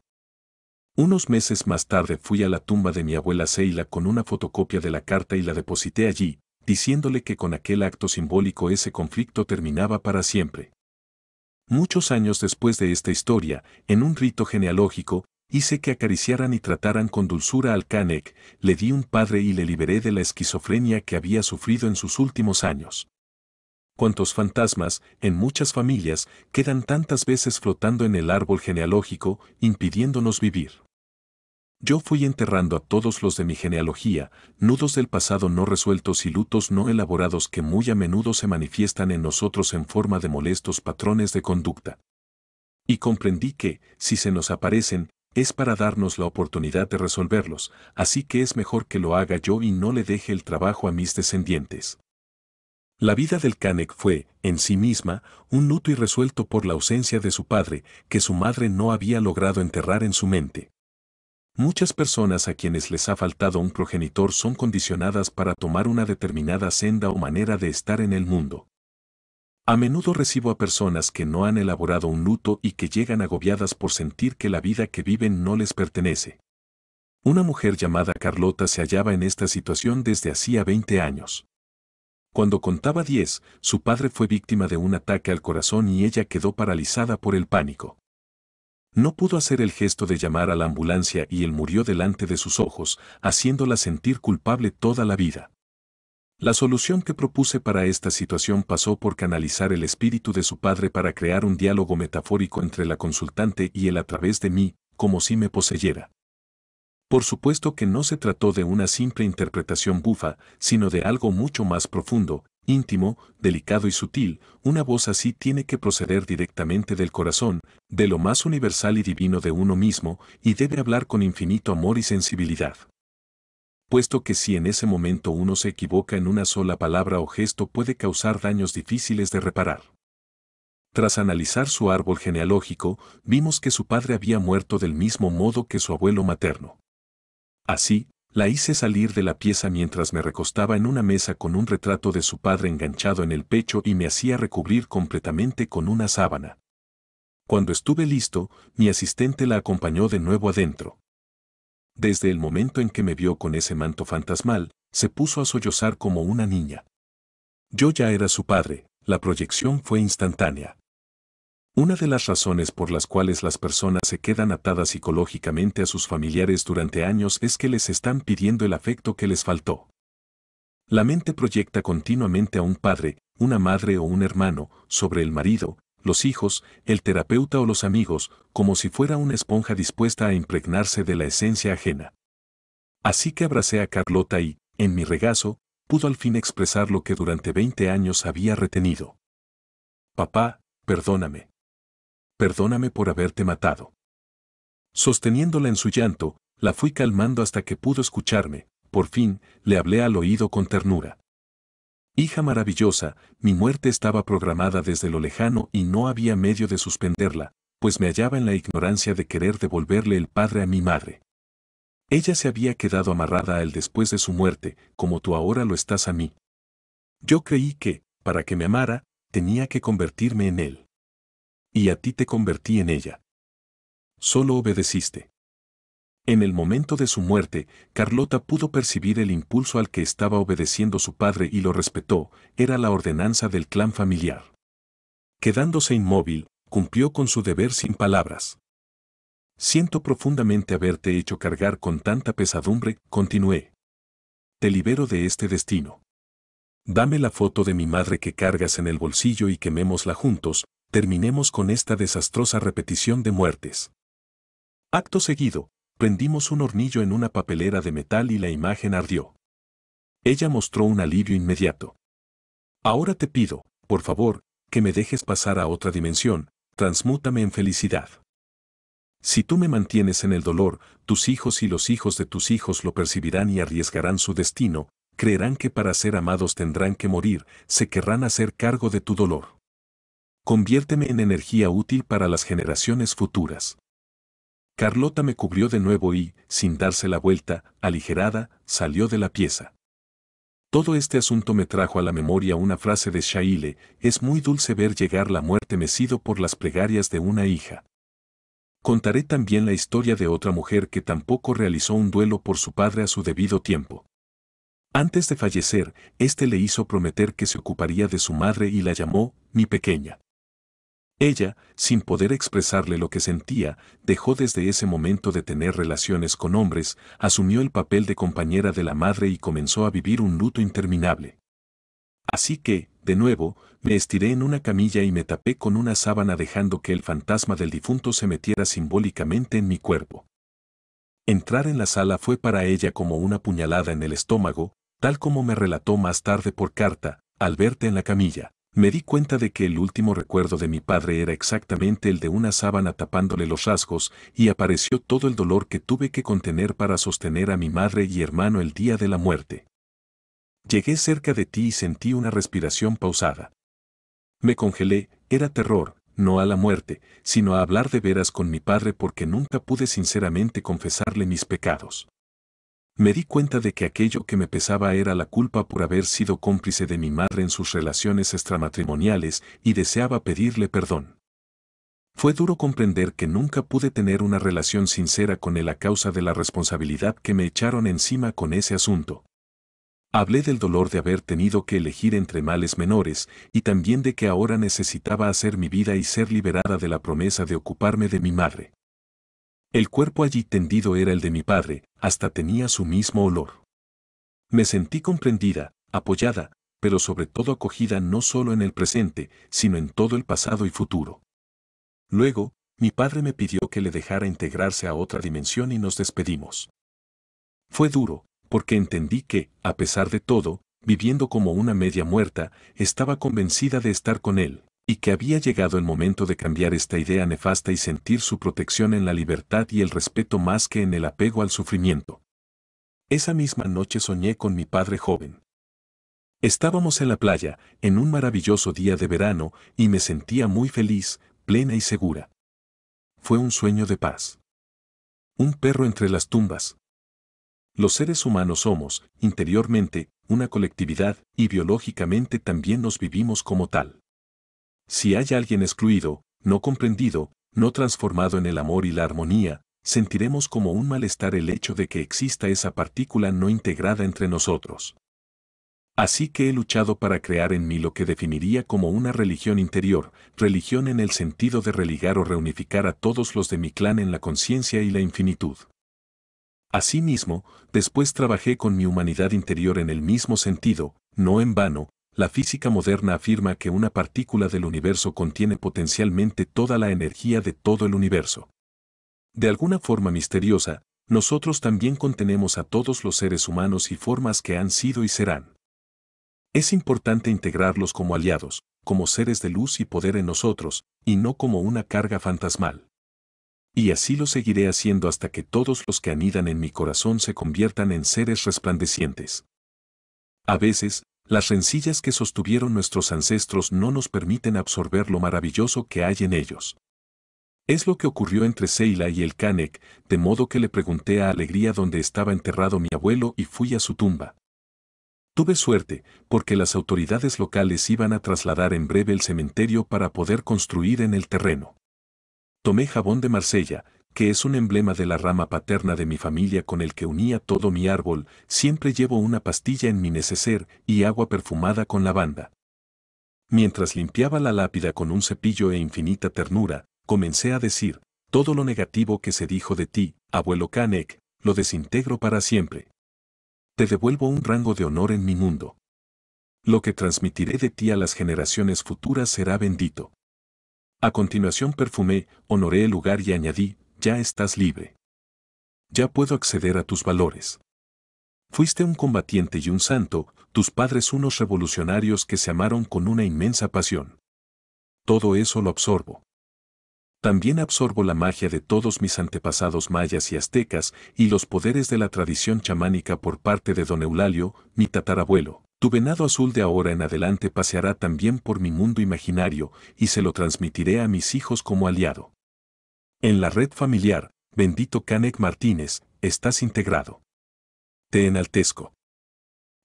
Unos meses más tarde fui a la tumba de mi abuela Seila con una fotocopia de la carta y la deposité allí, diciéndole que con aquel acto simbólico ese conflicto terminaba para siempre. Muchos años después de esta historia, en un rito genealógico, Hice que acariciaran y trataran con dulzura al Kanek. le di un padre y le liberé de la esquizofrenia que había sufrido en sus últimos años. Cuantos fantasmas, en muchas familias, quedan tantas veces flotando en el árbol genealógico, impidiéndonos vivir. Yo fui enterrando a todos los de mi genealogía, nudos del pasado no resueltos y lutos no elaborados que muy a menudo se manifiestan en nosotros en forma de molestos patrones de conducta. Y comprendí que, si se nos aparecen, es para darnos la oportunidad de resolverlos, así que es mejor que lo haga yo y no le deje el trabajo a mis descendientes. La vida del Kanek fue, en sí misma, un luto irresuelto por la ausencia de su padre, que su madre no había logrado enterrar en su mente. Muchas personas a quienes les ha faltado un progenitor son condicionadas para tomar una determinada senda o manera de estar en el mundo. A menudo recibo a personas que no han elaborado un luto y que llegan agobiadas por sentir que la vida que viven no les pertenece. Una mujer llamada Carlota se hallaba en esta situación desde hacía 20 años. Cuando contaba 10, su padre fue víctima de un ataque al corazón y ella quedó paralizada por el pánico. No pudo hacer el gesto de llamar a la ambulancia y él murió delante de sus ojos, haciéndola sentir culpable toda la vida. La solución que propuse para esta situación pasó por canalizar el espíritu de su padre para crear un diálogo metafórico entre la consultante y él a través de mí, como si me poseyera. Por supuesto que no se trató de una simple interpretación bufa, sino de algo mucho más profundo, íntimo, delicado y sutil, una voz así tiene que proceder directamente del corazón, de lo más universal y divino de uno mismo, y debe hablar con infinito amor y sensibilidad puesto que si en ese momento uno se equivoca en una sola palabra o gesto puede causar daños difíciles de reparar. Tras analizar su árbol genealógico, vimos que su padre había muerto del mismo modo que su abuelo materno. Así, la hice salir de la pieza mientras me recostaba en una mesa con un retrato de su padre enganchado en el pecho y me hacía recubrir completamente con una sábana. Cuando estuve listo, mi asistente la acompañó de nuevo adentro. Desde el momento en que me vio con ese manto fantasmal, se puso a sollozar como una niña. Yo ya era su padre, la proyección fue instantánea. Una de las razones por las cuales las personas se quedan atadas psicológicamente a sus familiares durante años es que les están pidiendo el afecto que les faltó. La mente proyecta continuamente a un padre, una madre o un hermano sobre el marido, los hijos, el terapeuta o los amigos, como si fuera una esponja dispuesta a impregnarse de la esencia ajena. Así que abracé a Carlota y, en mi regazo, pudo al fin expresar lo que durante 20 años había retenido. Papá, perdóname. Perdóname por haberte matado. Sosteniéndola en su llanto, la fui calmando hasta que pudo escucharme, por fin, le hablé al oído con ternura. Hija maravillosa, mi muerte estaba programada desde lo lejano y no había medio de suspenderla, pues me hallaba en la ignorancia de querer devolverle el padre a mi madre. Ella se había quedado amarrada a él después de su muerte, como tú ahora lo estás a mí. Yo creí que, para que me amara, tenía que convertirme en él. Y a ti te convertí en ella. Solo obedeciste. En el momento de su muerte, Carlota pudo percibir el impulso al que estaba obedeciendo su padre y lo respetó, era la ordenanza del clan familiar. Quedándose inmóvil, cumplió con su deber sin palabras. Siento profundamente haberte hecho cargar con tanta pesadumbre, continué. Te libero de este destino. Dame la foto de mi madre que cargas en el bolsillo y quemémosla juntos, terminemos con esta desastrosa repetición de muertes. Acto seguido, Prendimos un hornillo en una papelera de metal y la imagen ardió. Ella mostró un alivio inmediato. Ahora te pido, por favor, que me dejes pasar a otra dimensión, transmútame en felicidad. Si tú me mantienes en el dolor, tus hijos y los hijos de tus hijos lo percibirán y arriesgarán su destino, creerán que para ser amados tendrán que morir, se querrán hacer cargo de tu dolor. Conviérteme en energía útil para las generaciones futuras. Carlota me cubrió de nuevo y, sin darse la vuelta, aligerada, salió de la pieza. Todo este asunto me trajo a la memoria una frase de Shaile, es muy dulce ver llegar la muerte mecido por las plegarias de una hija. Contaré también la historia de otra mujer que tampoco realizó un duelo por su padre a su debido tiempo. Antes de fallecer, éste le hizo prometer que se ocuparía de su madre y la llamó mi pequeña. Ella, sin poder expresarle lo que sentía, dejó desde ese momento de tener relaciones con hombres, asumió el papel de compañera de la madre y comenzó a vivir un luto interminable. Así que, de nuevo, me estiré en una camilla y me tapé con una sábana dejando que el fantasma del difunto se metiera simbólicamente en mi cuerpo. Entrar en la sala fue para ella como una puñalada en el estómago, tal como me relató más tarde por carta, al verte en la camilla me di cuenta de que el último recuerdo de mi padre era exactamente el de una sábana tapándole los rasgos y apareció todo el dolor que tuve que contener para sostener a mi madre y hermano el día de la muerte. Llegué cerca de ti y sentí una respiración pausada. Me congelé, era terror, no a la muerte, sino a hablar de veras con mi padre porque nunca pude sinceramente confesarle mis pecados. Me di cuenta de que aquello que me pesaba era la culpa por haber sido cómplice de mi madre en sus relaciones extramatrimoniales y deseaba pedirle perdón. Fue duro comprender que nunca pude tener una relación sincera con él a causa de la responsabilidad que me echaron encima con ese asunto. Hablé del dolor de haber tenido que elegir entre males menores y también de que ahora necesitaba hacer mi vida y ser liberada de la promesa de ocuparme de mi madre. El cuerpo allí tendido era el de mi padre, hasta tenía su mismo olor. Me sentí comprendida, apoyada, pero sobre todo acogida no solo en el presente, sino en todo el pasado y futuro. Luego, mi padre me pidió que le dejara integrarse a otra dimensión y nos despedimos. Fue duro, porque entendí que, a pesar de todo, viviendo como una media muerta, estaba convencida de estar con él, y que había llegado el momento de cambiar esta idea nefasta y sentir su protección en la libertad y el respeto más que en el apego al sufrimiento. Esa misma noche soñé con mi padre joven. Estábamos en la playa, en un maravilloso día de verano, y me sentía muy feliz, plena y segura. Fue un sueño de paz. Un perro entre las tumbas. Los seres humanos somos, interiormente, una colectividad, y biológicamente también nos vivimos como tal. Si hay alguien excluido, no comprendido, no transformado en el amor y la armonía, sentiremos como un malestar el hecho de que exista esa partícula no integrada entre nosotros. Así que he luchado para crear en mí lo que definiría como una religión interior, religión en el sentido de religar o reunificar a todos los de mi clan en la conciencia y la infinitud. Asimismo, después trabajé con mi humanidad interior en el mismo sentido, no en vano, la física moderna afirma que una partícula del universo contiene potencialmente toda la energía de todo el universo. De alguna forma misteriosa, nosotros también contenemos a todos los seres humanos y formas que han sido y serán. Es importante integrarlos como aliados, como seres de luz y poder en nosotros, y no como una carga fantasmal. Y así lo seguiré haciendo hasta que todos los que anidan en mi corazón se conviertan en seres resplandecientes. A veces, las rencillas que sostuvieron nuestros ancestros no nos permiten absorber lo maravilloso que hay en ellos. Es lo que ocurrió entre Seila y el Canek, de modo que le pregunté a Alegría dónde estaba enterrado mi abuelo y fui a su tumba. Tuve suerte, porque las autoridades locales iban a trasladar en breve el cementerio para poder construir en el terreno. Tomé jabón de Marsella, que es un emblema de la rama paterna de mi familia con el que unía todo mi árbol, siempre llevo una pastilla en mi neceser y agua perfumada con lavanda. Mientras limpiaba la lápida con un cepillo e infinita ternura, comencé a decir, todo lo negativo que se dijo de ti, abuelo Kanek, lo desintegro para siempre. Te devuelvo un rango de honor en mi mundo. Lo que transmitiré de ti a las generaciones futuras será bendito. A continuación perfumé, honoré el lugar y añadí, ya estás libre. Ya puedo acceder a tus valores. Fuiste un combatiente y un santo, tus padres unos revolucionarios que se amaron con una inmensa pasión. Todo eso lo absorbo. También absorbo la magia de todos mis antepasados mayas y aztecas y los poderes de la tradición chamánica por parte de don Eulalio, mi tatarabuelo. Tu venado azul de ahora en adelante paseará también por mi mundo imaginario y se lo transmitiré a mis hijos como aliado. En la red familiar, bendito Canek Martínez, estás integrado. Te enaltezco.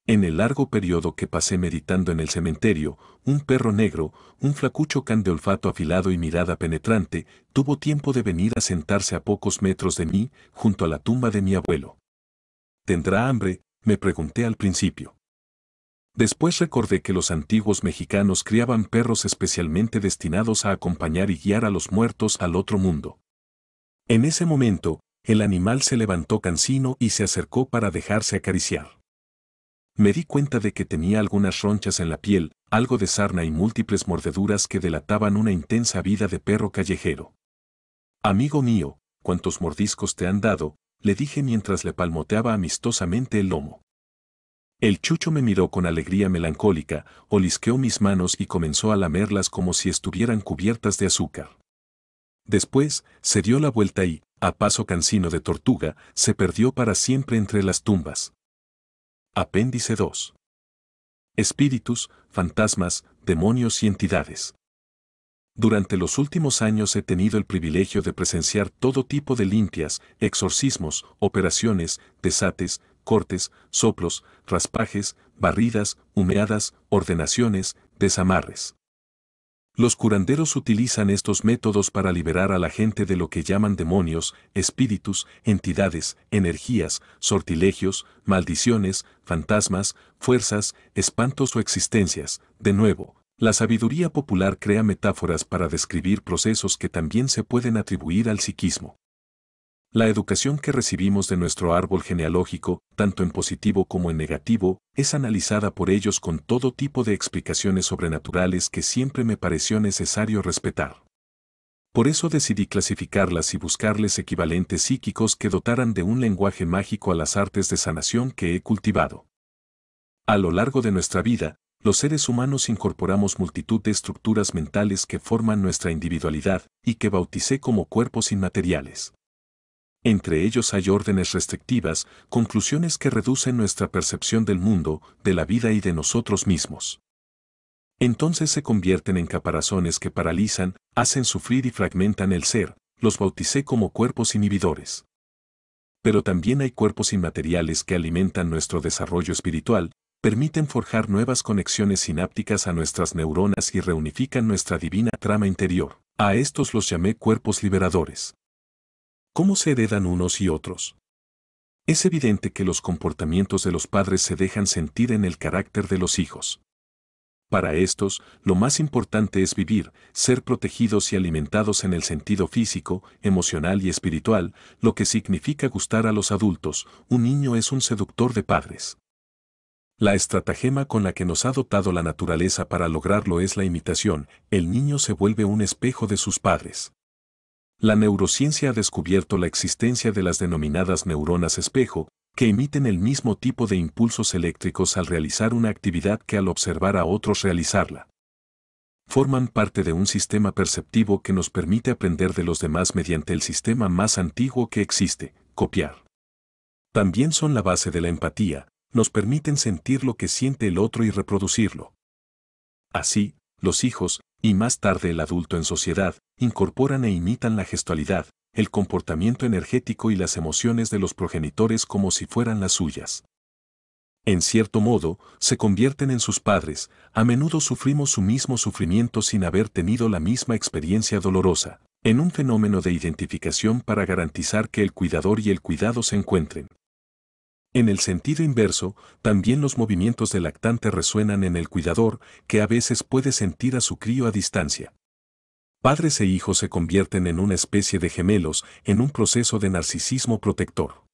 En el largo periodo que pasé meditando en el cementerio, un perro negro, un flacucho can de olfato afilado y mirada penetrante, tuvo tiempo de venir a sentarse a pocos metros de mí, junto a la tumba de mi abuelo. ¿Tendrá hambre? me pregunté al principio. Después recordé que los antiguos mexicanos criaban perros especialmente destinados a acompañar y guiar a los muertos al otro mundo. En ese momento, el animal se levantó cansino y se acercó para dejarse acariciar. Me di cuenta de que tenía algunas ronchas en la piel, algo de sarna y múltiples mordeduras que delataban una intensa vida de perro callejero. Amigo mío, ¿cuántos mordiscos te han dado? le dije mientras le palmoteaba amistosamente el lomo. El chucho me miró con alegría melancólica, olisqueó mis manos y comenzó a lamerlas como si estuvieran cubiertas de azúcar. Después, se dio la vuelta y, a paso cansino de tortuga, se perdió para siempre entre las tumbas. Apéndice 2. Espíritus, fantasmas, demonios y entidades. Durante los últimos años he tenido el privilegio de presenciar todo tipo de limpias, exorcismos, operaciones, desates, cortes, soplos, raspajes, barridas, humeadas, ordenaciones, desamarres. Los curanderos utilizan estos métodos para liberar a la gente de lo que llaman demonios, espíritus, entidades, energías, sortilegios, maldiciones, fantasmas, fuerzas, espantos o existencias. De nuevo, la sabiduría popular crea metáforas para describir procesos que también se pueden atribuir al psiquismo. La educación que recibimos de nuestro árbol genealógico, tanto en positivo como en negativo, es analizada por ellos con todo tipo de explicaciones sobrenaturales que siempre me pareció necesario respetar. Por eso decidí clasificarlas y buscarles equivalentes psíquicos que dotaran de un lenguaje mágico a las artes de sanación que he cultivado. A lo largo de nuestra vida, los seres humanos incorporamos multitud de estructuras mentales que forman nuestra individualidad y que bauticé como cuerpos inmateriales. Entre ellos hay órdenes restrictivas, conclusiones que reducen nuestra percepción del mundo, de la vida y de nosotros mismos. Entonces se convierten en caparazones que paralizan, hacen sufrir y fragmentan el ser, los bauticé como cuerpos inhibidores. Pero también hay cuerpos inmateriales que alimentan nuestro desarrollo espiritual, permiten forjar nuevas conexiones sinápticas a nuestras neuronas y reunifican nuestra divina trama interior. A estos los llamé cuerpos liberadores. ¿Cómo se heredan unos y otros? Es evidente que los comportamientos de los padres se dejan sentir en el carácter de los hijos. Para estos, lo más importante es vivir, ser protegidos y alimentados en el sentido físico, emocional y espiritual, lo que significa gustar a los adultos, un niño es un seductor de padres. La estratagema con la que nos ha dotado la naturaleza para lograrlo es la imitación, el niño se vuelve un espejo de sus padres. La neurociencia ha descubierto la existencia de las denominadas neuronas espejo, que emiten el mismo tipo de impulsos eléctricos al realizar una actividad que al observar a otros realizarla. Forman parte de un sistema perceptivo que nos permite aprender de los demás mediante el sistema más antiguo que existe, copiar. También son la base de la empatía, nos permiten sentir lo que siente el otro y reproducirlo. Así, los hijos, y más tarde el adulto en sociedad, incorporan e imitan la gestualidad, el comportamiento energético y las emociones de los progenitores como si fueran las suyas. En cierto modo, se convierten en sus padres, a menudo sufrimos su mismo sufrimiento sin haber tenido la misma experiencia dolorosa, en un fenómeno de identificación para garantizar que el cuidador y el cuidado se encuentren, en el sentido inverso, también los movimientos del lactante resuenan en el cuidador, que a veces puede sentir a su crío a distancia. Padres e hijos se convierten en una especie de gemelos en un proceso de narcisismo protector.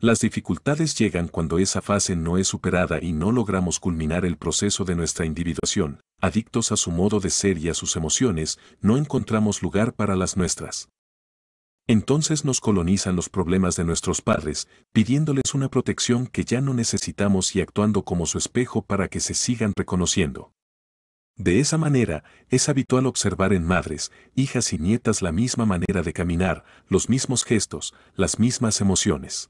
Las dificultades llegan cuando esa fase no es superada y no logramos culminar el proceso de nuestra individuación, adictos a su modo de ser y a sus emociones, no encontramos lugar para las nuestras. Entonces nos colonizan los problemas de nuestros padres, pidiéndoles una protección que ya no necesitamos y actuando como su espejo para que se sigan reconociendo. De esa manera, es habitual observar en madres, hijas y nietas la misma manera de caminar, los mismos gestos, las mismas emociones.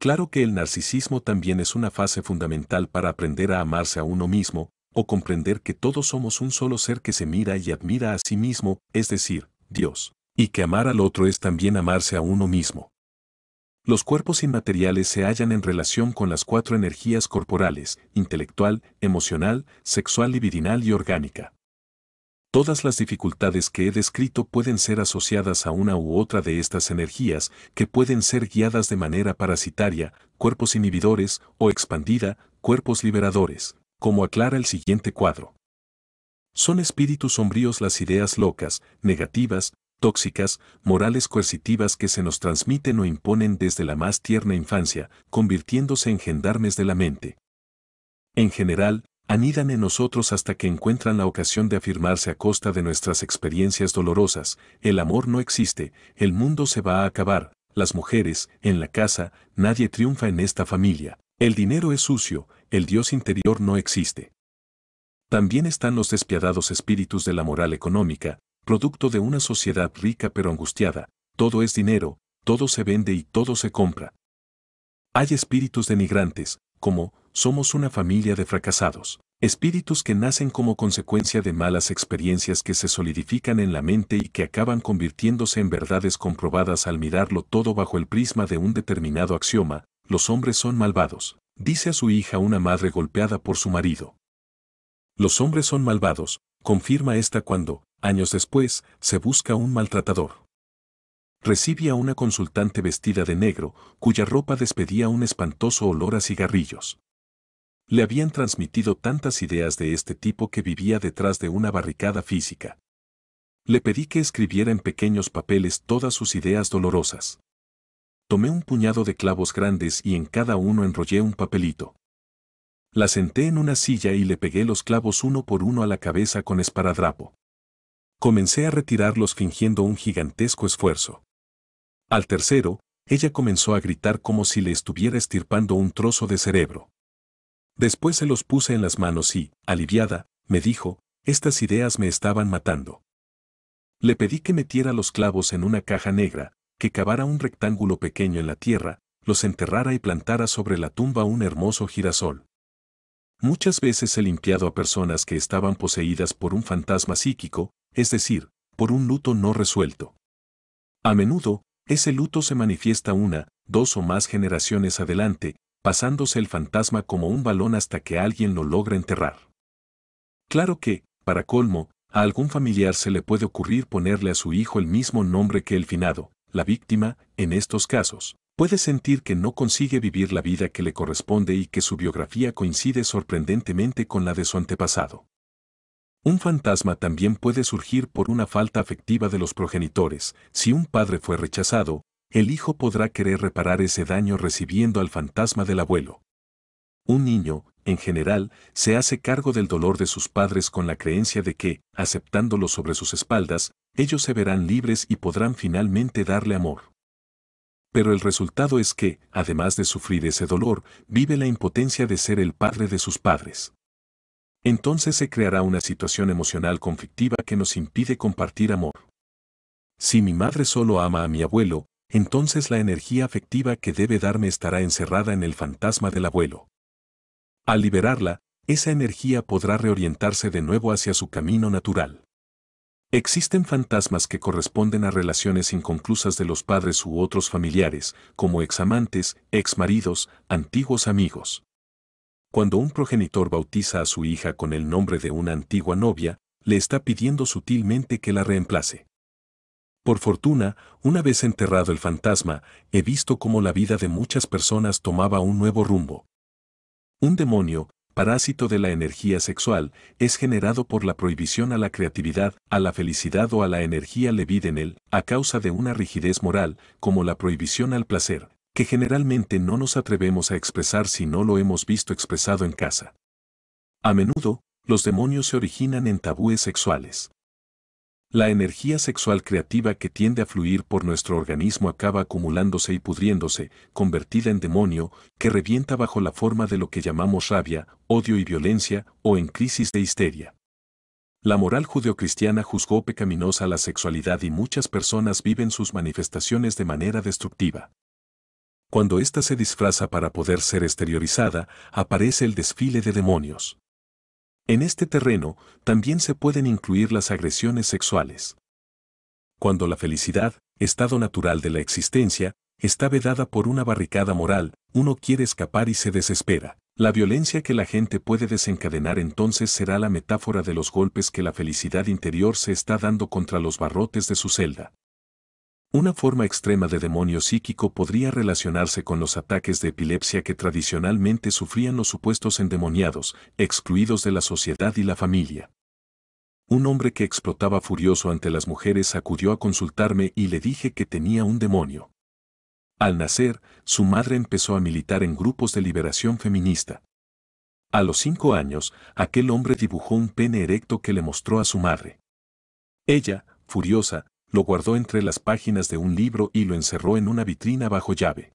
Claro que el narcisismo también es una fase fundamental para aprender a amarse a uno mismo, o comprender que todos somos un solo ser que se mira y admira a sí mismo, es decir, Dios y que amar al otro es también amarse a uno mismo. Los cuerpos inmateriales se hallan en relación con las cuatro energías corporales, intelectual, emocional, sexual libidinal y orgánica. Todas las dificultades que he descrito pueden ser asociadas a una u otra de estas energías, que pueden ser guiadas de manera parasitaria, cuerpos inhibidores, o expandida, cuerpos liberadores, como aclara el siguiente cuadro. Son espíritus sombríos las ideas locas, negativas, tóxicas, morales coercitivas que se nos transmiten o imponen desde la más tierna infancia, convirtiéndose en gendarmes de la mente. En general, anidan en nosotros hasta que encuentran la ocasión de afirmarse a costa de nuestras experiencias dolorosas, el amor no existe, el mundo se va a acabar, las mujeres, en la casa, nadie triunfa en esta familia, el dinero es sucio, el Dios interior no existe. También están los despiadados espíritus de la moral económica, producto de una sociedad rica pero angustiada, todo es dinero, todo se vende y todo se compra. Hay espíritus denigrantes, como, somos una familia de fracasados, espíritus que nacen como consecuencia de malas experiencias que se solidifican en la mente y que acaban convirtiéndose en verdades comprobadas al mirarlo todo bajo el prisma de un determinado axioma, los hombres son malvados, dice a su hija una madre golpeada por su marido. Los hombres son malvados, confirma esta cuando, años después, se busca un maltratador. Recibí a una consultante vestida de negro, cuya ropa despedía un espantoso olor a cigarrillos. Le habían transmitido tantas ideas de este tipo que vivía detrás de una barricada física. Le pedí que escribiera en pequeños papeles todas sus ideas dolorosas. Tomé un puñado de clavos grandes y en cada uno enrollé un papelito. La senté en una silla y le pegué los clavos uno por uno a la cabeza con esparadrapo. Comencé a retirarlos fingiendo un gigantesco esfuerzo. Al tercero, ella comenzó a gritar como si le estuviera estirpando un trozo de cerebro. Después se los puse en las manos y, aliviada, me dijo, estas ideas me estaban matando. Le pedí que metiera los clavos en una caja negra, que cavara un rectángulo pequeño en la tierra, los enterrara y plantara sobre la tumba un hermoso girasol. Muchas veces he limpiado a personas que estaban poseídas por un fantasma psíquico, es decir, por un luto no resuelto. A menudo, ese luto se manifiesta una, dos o más generaciones adelante, pasándose el fantasma como un balón hasta que alguien lo logra enterrar. Claro que, para colmo, a algún familiar se le puede ocurrir ponerle a su hijo el mismo nombre que el finado, la víctima, en estos casos, puede sentir que no consigue vivir la vida que le corresponde y que su biografía coincide sorprendentemente con la de su antepasado. Un fantasma también puede surgir por una falta afectiva de los progenitores. Si un padre fue rechazado, el hijo podrá querer reparar ese daño recibiendo al fantasma del abuelo. Un niño, en general, se hace cargo del dolor de sus padres con la creencia de que, aceptándolo sobre sus espaldas, ellos se verán libres y podrán finalmente darle amor. Pero el resultado es que, además de sufrir ese dolor, vive la impotencia de ser el padre de sus padres. Entonces se creará una situación emocional conflictiva que nos impide compartir amor. Si mi madre solo ama a mi abuelo, entonces la energía afectiva que debe darme estará encerrada en el fantasma del abuelo. Al liberarla, esa energía podrá reorientarse de nuevo hacia su camino natural. Existen fantasmas que corresponden a relaciones inconclusas de los padres u otros familiares, como examantes, exmaridos, antiguos amigos. Cuando un progenitor bautiza a su hija con el nombre de una antigua novia, le está pidiendo sutilmente que la reemplace. Por fortuna, una vez enterrado el fantasma, he visto cómo la vida de muchas personas tomaba un nuevo rumbo. Un demonio, parásito de la energía sexual, es generado por la prohibición a la creatividad, a la felicidad o a la energía levida en él, a causa de una rigidez moral, como la prohibición al placer, que generalmente no nos atrevemos a expresar si no lo hemos visto expresado en casa. A menudo, los demonios se originan en tabúes sexuales. La energía sexual creativa que tiende a fluir por nuestro organismo acaba acumulándose y pudriéndose, convertida en demonio, que revienta bajo la forma de lo que llamamos rabia, odio y violencia, o en crisis de histeria. La moral judeocristiana juzgó pecaminosa la sexualidad y muchas personas viven sus manifestaciones de manera destructiva. Cuando ésta se disfraza para poder ser exteriorizada, aparece el desfile de demonios. En este terreno también se pueden incluir las agresiones sexuales. Cuando la felicidad, estado natural de la existencia, está vedada por una barricada moral, uno quiere escapar y se desespera. La violencia que la gente puede desencadenar entonces será la metáfora de los golpes que la felicidad interior se está dando contra los barrotes de su celda. Una forma extrema de demonio psíquico podría relacionarse con los ataques de epilepsia que tradicionalmente sufrían los supuestos endemoniados, excluidos de la sociedad y la familia. Un hombre que explotaba furioso ante las mujeres acudió a consultarme y le dije que tenía un demonio. Al nacer, su madre empezó a militar en grupos de liberación feminista. A los cinco años, aquel hombre dibujó un pene erecto que le mostró a su madre. Ella, furiosa, lo guardó entre las páginas de un libro y lo encerró en una vitrina bajo llave.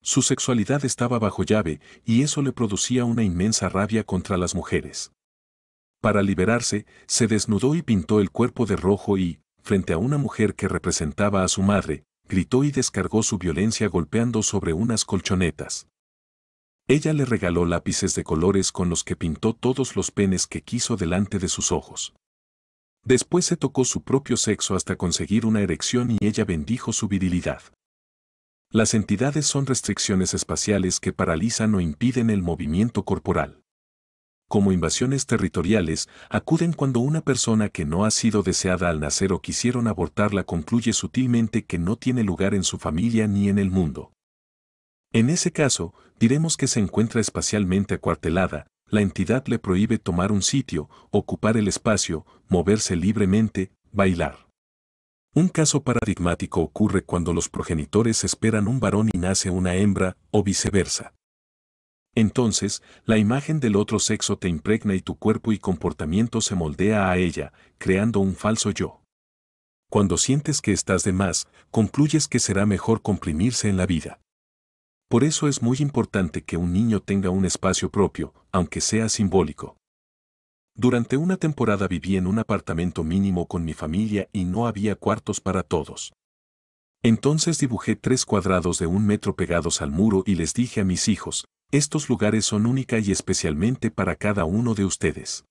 Su sexualidad estaba bajo llave y eso le producía una inmensa rabia contra las mujeres. Para liberarse, se desnudó y pintó el cuerpo de rojo y, frente a una mujer que representaba a su madre, gritó y descargó su violencia golpeando sobre unas colchonetas. Ella le regaló lápices de colores con los que pintó todos los penes que quiso delante de sus ojos. Después se tocó su propio sexo hasta conseguir una erección y ella bendijo su virilidad. Las entidades son restricciones espaciales que paralizan o impiden el movimiento corporal. Como invasiones territoriales, acuden cuando una persona que no ha sido deseada al nacer o quisieron abortarla concluye sutilmente que no tiene lugar en su familia ni en el mundo. En ese caso, diremos que se encuentra espacialmente acuartelada, la entidad le prohíbe tomar un sitio, ocupar el espacio, moverse libremente, bailar. Un caso paradigmático ocurre cuando los progenitores esperan un varón y nace una hembra, o viceversa. Entonces, la imagen del otro sexo te impregna y tu cuerpo y comportamiento se moldea a ella, creando un falso yo. Cuando sientes que estás de más, concluyes que será mejor comprimirse en la vida. Por eso es muy importante que un niño tenga un espacio propio, aunque sea simbólico. Durante una temporada viví en un apartamento mínimo con mi familia y no había cuartos para todos. Entonces dibujé tres cuadrados de un metro pegados al muro y les dije a mis hijos, estos lugares son única y especialmente para cada uno de ustedes.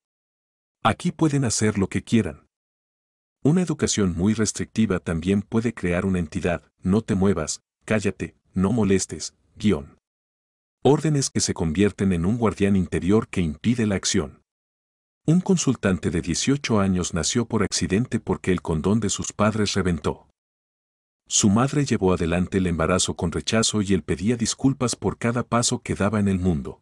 Aquí pueden hacer lo que quieran. Una educación muy restrictiva también puede crear una entidad, no te muevas, cállate, no molestes, guión. Órdenes que se convierten en un guardián interior que impide la acción. Un consultante de 18 años nació por accidente porque el condón de sus padres reventó. Su madre llevó adelante el embarazo con rechazo y él pedía disculpas por cada paso que daba en el mundo.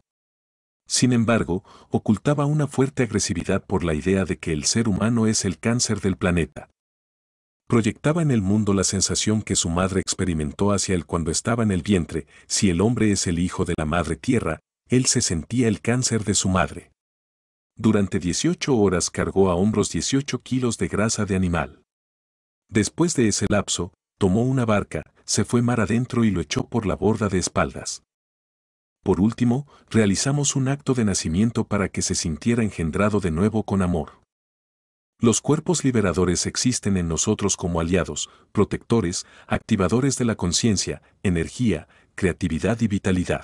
Sin embargo, ocultaba una fuerte agresividad por la idea de que el ser humano es el cáncer del planeta proyectaba en el mundo la sensación que su madre experimentó hacia él cuando estaba en el vientre, si el hombre es el hijo de la madre tierra, él se sentía el cáncer de su madre. Durante 18 horas cargó a hombros 18 kilos de grasa de animal. Después de ese lapso, tomó una barca, se fue mar adentro y lo echó por la borda de espaldas. Por último, realizamos un acto de nacimiento para que se sintiera engendrado de nuevo con amor. Los cuerpos liberadores existen en nosotros como aliados, protectores, activadores de la conciencia, energía, creatividad y vitalidad.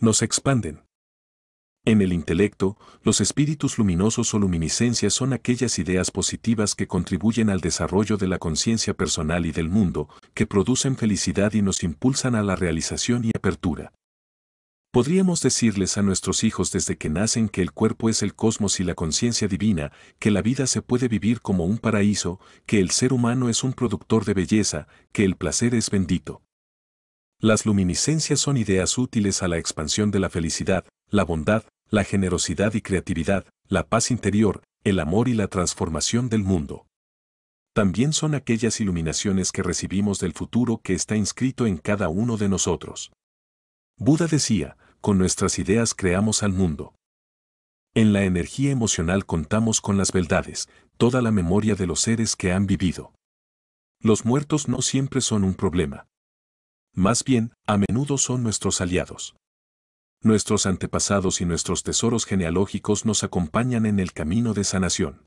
Nos expanden. En el intelecto, los espíritus luminosos o luminiscencias son aquellas ideas positivas que contribuyen al desarrollo de la conciencia personal y del mundo, que producen felicidad y nos impulsan a la realización y apertura. Podríamos decirles a nuestros hijos desde que nacen que el cuerpo es el cosmos y la conciencia divina, que la vida se puede vivir como un paraíso, que el ser humano es un productor de belleza, que el placer es bendito. Las luminiscencias son ideas útiles a la expansión de la felicidad, la bondad, la generosidad y creatividad, la paz interior, el amor y la transformación del mundo. También son aquellas iluminaciones que recibimos del futuro que está inscrito en cada uno de nosotros. Buda decía, con nuestras ideas creamos al mundo. En la energía emocional contamos con las verdades, toda la memoria de los seres que han vivido. Los muertos no siempre son un problema. Más bien, a menudo son nuestros aliados. Nuestros antepasados y nuestros tesoros genealógicos nos acompañan en el camino de sanación.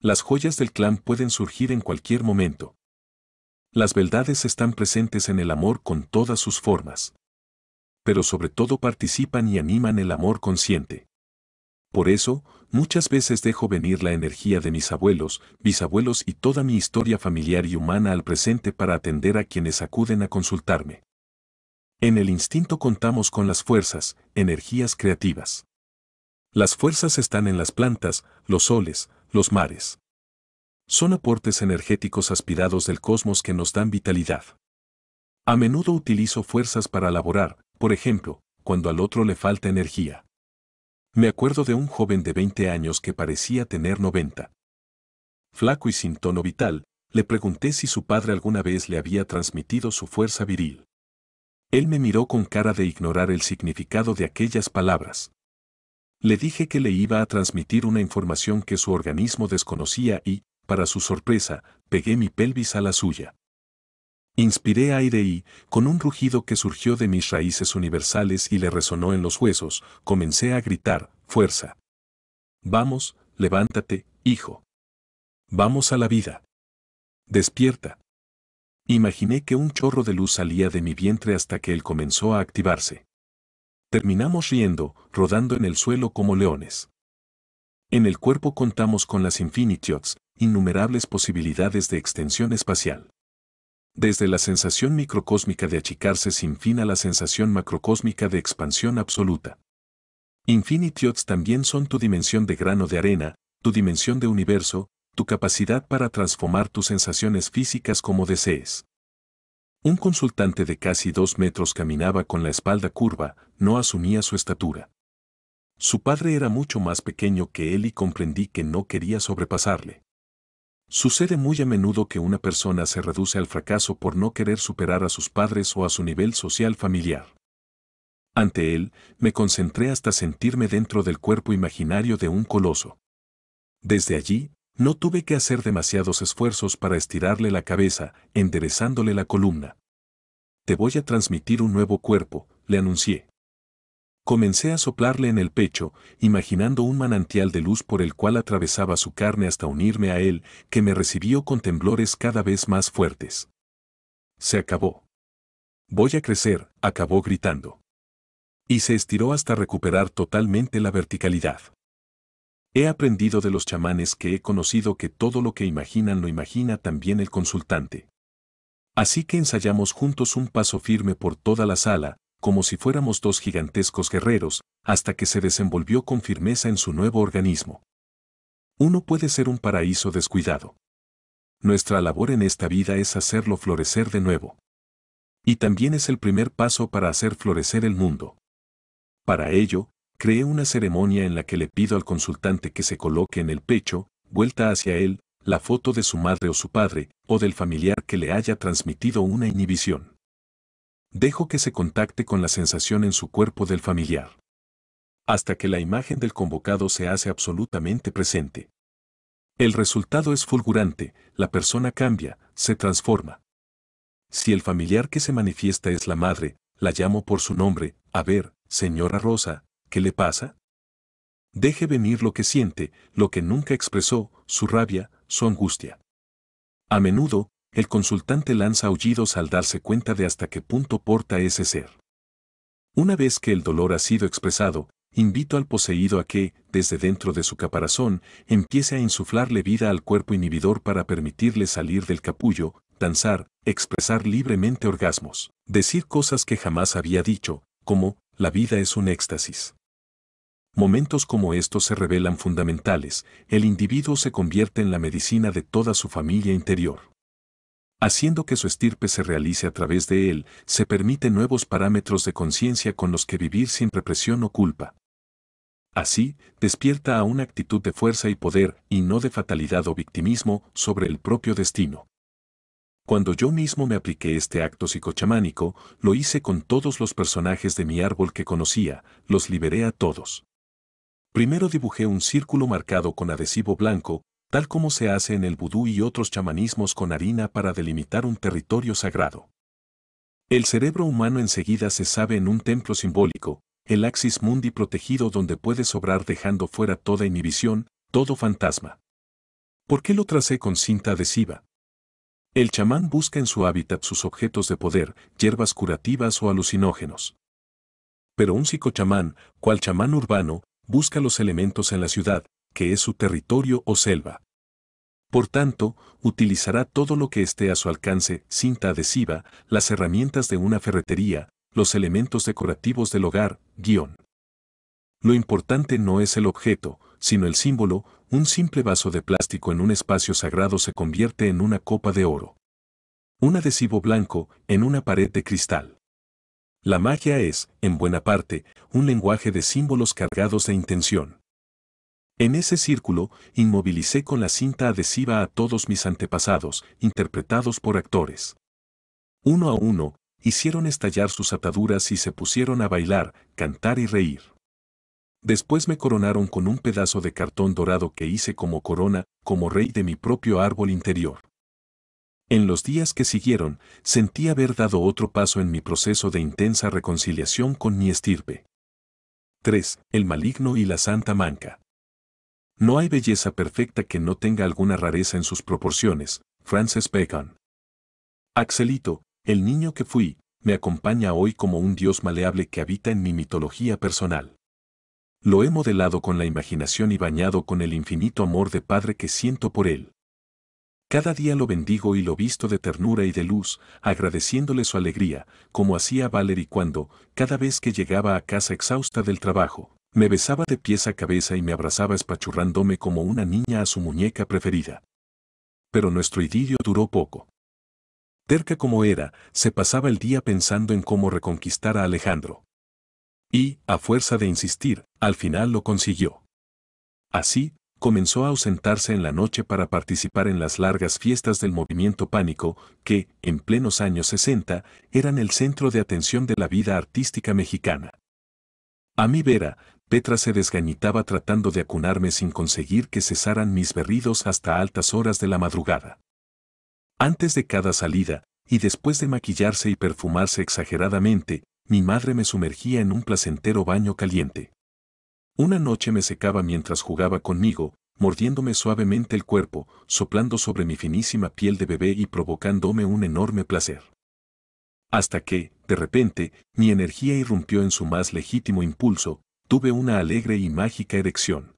Las joyas del clan pueden surgir en cualquier momento. Las verdades están presentes en el amor con todas sus formas pero sobre todo participan y animan el amor consciente. Por eso, muchas veces dejo venir la energía de mis abuelos, bisabuelos y toda mi historia familiar y humana al presente para atender a quienes acuden a consultarme. En el instinto contamos con las fuerzas, energías creativas. Las fuerzas están en las plantas, los soles, los mares. Son aportes energéticos aspirados del cosmos que nos dan vitalidad. A menudo utilizo fuerzas para laborar, por ejemplo, cuando al otro le falta energía. Me acuerdo de un joven de 20 años que parecía tener 90. Flaco y sin tono vital, le pregunté si su padre alguna vez le había transmitido su fuerza viril. Él me miró con cara de ignorar el significado de aquellas palabras. Le dije que le iba a transmitir una información que su organismo desconocía y, para su sorpresa, pegué mi pelvis a la suya. Inspiré aire y, con un rugido que surgió de mis raíces universales y le resonó en los huesos, comencé a gritar, fuerza. Vamos, levántate, hijo. Vamos a la vida. Despierta. Imaginé que un chorro de luz salía de mi vientre hasta que él comenzó a activarse. Terminamos riendo, rodando en el suelo como leones. En el cuerpo contamos con las infinitiots, innumerables posibilidades de extensión espacial desde la sensación microcósmica de achicarse sin fin a la sensación macrocósmica de expansión absoluta. Infinitiots también son tu dimensión de grano de arena, tu dimensión de universo, tu capacidad para transformar tus sensaciones físicas como desees. Un consultante de casi dos metros caminaba con la espalda curva, no asumía su estatura. Su padre era mucho más pequeño que él y comprendí que no quería sobrepasarle. Sucede muy a menudo que una persona se reduce al fracaso por no querer superar a sus padres o a su nivel social familiar. Ante él, me concentré hasta sentirme dentro del cuerpo imaginario de un coloso. Desde allí, no tuve que hacer demasiados esfuerzos para estirarle la cabeza, enderezándole la columna. Te voy a transmitir un nuevo cuerpo, le anuncié. Comencé a soplarle en el pecho, imaginando un manantial de luz por el cual atravesaba su carne hasta unirme a él, que me recibió con temblores cada vez más fuertes. Se acabó. Voy a crecer, acabó gritando. Y se estiró hasta recuperar totalmente la verticalidad. He aprendido de los chamanes que he conocido que todo lo que imaginan lo imagina también el consultante. Así que ensayamos juntos un paso firme por toda la sala, como si fuéramos dos gigantescos guerreros, hasta que se desenvolvió con firmeza en su nuevo organismo. Uno puede ser un paraíso descuidado. Nuestra labor en esta vida es hacerlo florecer de nuevo. Y también es el primer paso para hacer florecer el mundo. Para ello, creé una ceremonia en la que le pido al consultante que se coloque en el pecho, vuelta hacia él, la foto de su madre o su padre, o del familiar que le haya transmitido una inhibición dejo que se contacte con la sensación en su cuerpo del familiar. Hasta que la imagen del convocado se hace absolutamente presente. El resultado es fulgurante, la persona cambia, se transforma. Si el familiar que se manifiesta es la madre, la llamo por su nombre, a ver, señora Rosa, ¿qué le pasa? Deje venir lo que siente, lo que nunca expresó, su rabia, su angustia. A menudo, el consultante lanza aullidos al darse cuenta de hasta qué punto porta ese ser. Una vez que el dolor ha sido expresado, invito al poseído a que, desde dentro de su caparazón, empiece a insuflarle vida al cuerpo inhibidor para permitirle salir del capullo, danzar, expresar libremente orgasmos, decir cosas que jamás había dicho, como, la vida es un éxtasis. Momentos como estos se revelan fundamentales, el individuo se convierte en la medicina de toda su familia interior. Haciendo que su estirpe se realice a través de él, se permite nuevos parámetros de conciencia con los que vivir sin represión o culpa. Así, despierta a una actitud de fuerza y poder, y no de fatalidad o victimismo, sobre el propio destino. Cuando yo mismo me apliqué este acto psicochamánico, lo hice con todos los personajes de mi árbol que conocía, los liberé a todos. Primero dibujé un círculo marcado con adhesivo blanco, tal como se hace en el vudú y otros chamanismos con harina para delimitar un territorio sagrado. El cerebro humano enseguida se sabe en un templo simbólico, el axis mundi protegido donde puede sobrar dejando fuera toda inhibición, todo fantasma. ¿Por qué lo tracé con cinta adhesiva? El chamán busca en su hábitat sus objetos de poder, hierbas curativas o alucinógenos. Pero un psicochamán, cual chamán urbano, busca los elementos en la ciudad, que es su territorio o selva. Por tanto, utilizará todo lo que esté a su alcance, cinta adhesiva, las herramientas de una ferretería, los elementos decorativos del hogar, guión. Lo importante no es el objeto, sino el símbolo, un simple vaso de plástico en un espacio sagrado se convierte en una copa de oro. Un adhesivo blanco, en una pared de cristal. La magia es, en buena parte, un lenguaje de símbolos cargados de intención. En ese círculo, inmovilicé con la cinta adhesiva a todos mis antepasados, interpretados por actores. Uno a uno, hicieron estallar sus ataduras y se pusieron a bailar, cantar y reír. Después me coronaron con un pedazo de cartón dorado que hice como corona, como rey de mi propio árbol interior. En los días que siguieron, sentí haber dado otro paso en mi proceso de intensa reconciliación con mi estirpe. 3. El maligno y la santa manca. No hay belleza perfecta que no tenga alguna rareza en sus proporciones, Francis Bacon. Axelito, el niño que fui, me acompaña hoy como un dios maleable que habita en mi mitología personal. Lo he modelado con la imaginación y bañado con el infinito amor de Padre que siento por él. Cada día lo bendigo y lo visto de ternura y de luz, agradeciéndole su alegría, como hacía Valerie cuando, cada vez que llegaba a casa exhausta del trabajo, me besaba de pies a cabeza y me abrazaba espachurrándome como una niña a su muñeca preferida. Pero nuestro idilio duró poco. Terca como era, se pasaba el día pensando en cómo reconquistar a Alejandro. Y, a fuerza de insistir, al final lo consiguió. Así, comenzó a ausentarse en la noche para participar en las largas fiestas del movimiento pánico, que, en plenos años 60, eran el centro de atención de la vida artística mexicana. A mi vera, Petra se desgañitaba tratando de acunarme sin conseguir que cesaran mis berridos hasta altas horas de la madrugada. Antes de cada salida, y después de maquillarse y perfumarse exageradamente, mi madre me sumergía en un placentero baño caliente. Una noche me secaba mientras jugaba conmigo, mordiéndome suavemente el cuerpo, soplando sobre mi finísima piel de bebé y provocándome un enorme placer. Hasta que, de repente, mi energía irrumpió en su más legítimo impulso, tuve una alegre y mágica erección.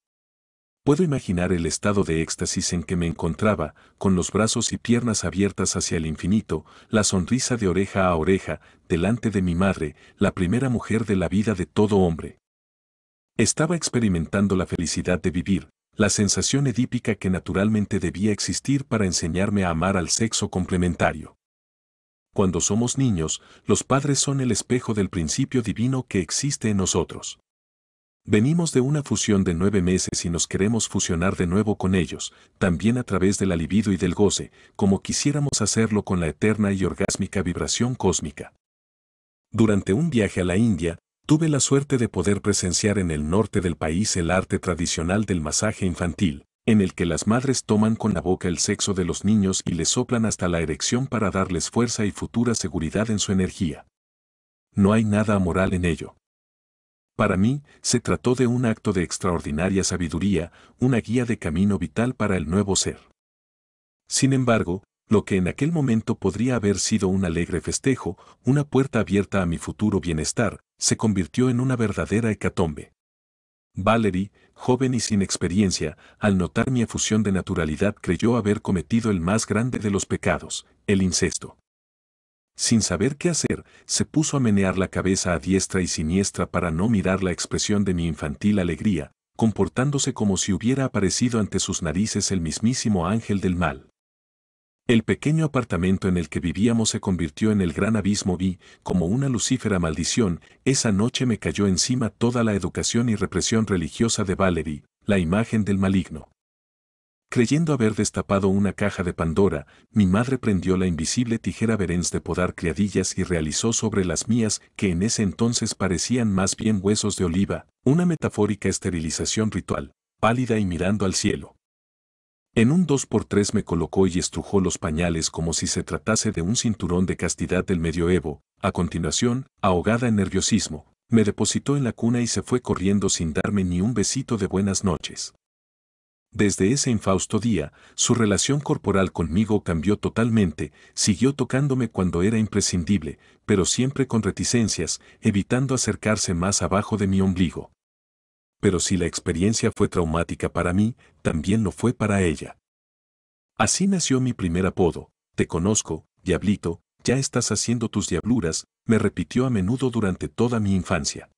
Puedo imaginar el estado de éxtasis en que me encontraba, con los brazos y piernas abiertas hacia el infinito, la sonrisa de oreja a oreja, delante de mi madre, la primera mujer de la vida de todo hombre. Estaba experimentando la felicidad de vivir, la sensación edípica que naturalmente debía existir para enseñarme a amar al sexo complementario. Cuando somos niños, los padres son el espejo del principio divino que existe en nosotros. Venimos de una fusión de nueve meses y nos queremos fusionar de nuevo con ellos, también a través del libido y del goce, como quisiéramos hacerlo con la eterna y orgásmica vibración cósmica. Durante un viaje a la India, tuve la suerte de poder presenciar en el norte del país el arte tradicional del masaje infantil, en el que las madres toman con la boca el sexo de los niños y les soplan hasta la erección para darles fuerza y futura seguridad en su energía. No hay nada amoral en ello. Para mí, se trató de un acto de extraordinaria sabiduría, una guía de camino vital para el nuevo ser. Sin embargo, lo que en aquel momento podría haber sido un alegre festejo, una puerta abierta a mi futuro bienestar, se convirtió en una verdadera hecatombe. Valerie, joven y sin experiencia, al notar mi efusión de naturalidad creyó haber cometido el más grande de los pecados, el incesto. Sin saber qué hacer, se puso a menear la cabeza a diestra y siniestra para no mirar la expresión de mi infantil alegría, comportándose como si hubiera aparecido ante sus narices el mismísimo ángel del mal. El pequeño apartamento en el que vivíamos se convirtió en el gran abismo y, como una lucífera maldición, esa noche me cayó encima toda la educación y represión religiosa de Valery, la imagen del maligno. Creyendo haber destapado una caja de Pandora, mi madre prendió la invisible tijera Berens de podar criadillas y realizó sobre las mías, que en ese entonces parecían más bien huesos de oliva, una metafórica esterilización ritual, pálida y mirando al cielo. En un dos por tres me colocó y estrujó los pañales como si se tratase de un cinturón de castidad del medioevo. A continuación, ahogada en nerviosismo, me depositó en la cuna y se fue corriendo sin darme ni un besito de buenas noches. Desde ese infausto día, su relación corporal conmigo cambió totalmente, siguió tocándome cuando era imprescindible, pero siempre con reticencias, evitando acercarse más abajo de mi ombligo. Pero si la experiencia fue traumática para mí, también lo fue para ella. Así nació mi primer apodo, te conozco, diablito, ya estás haciendo tus diabluras, me repitió a menudo durante toda mi infancia.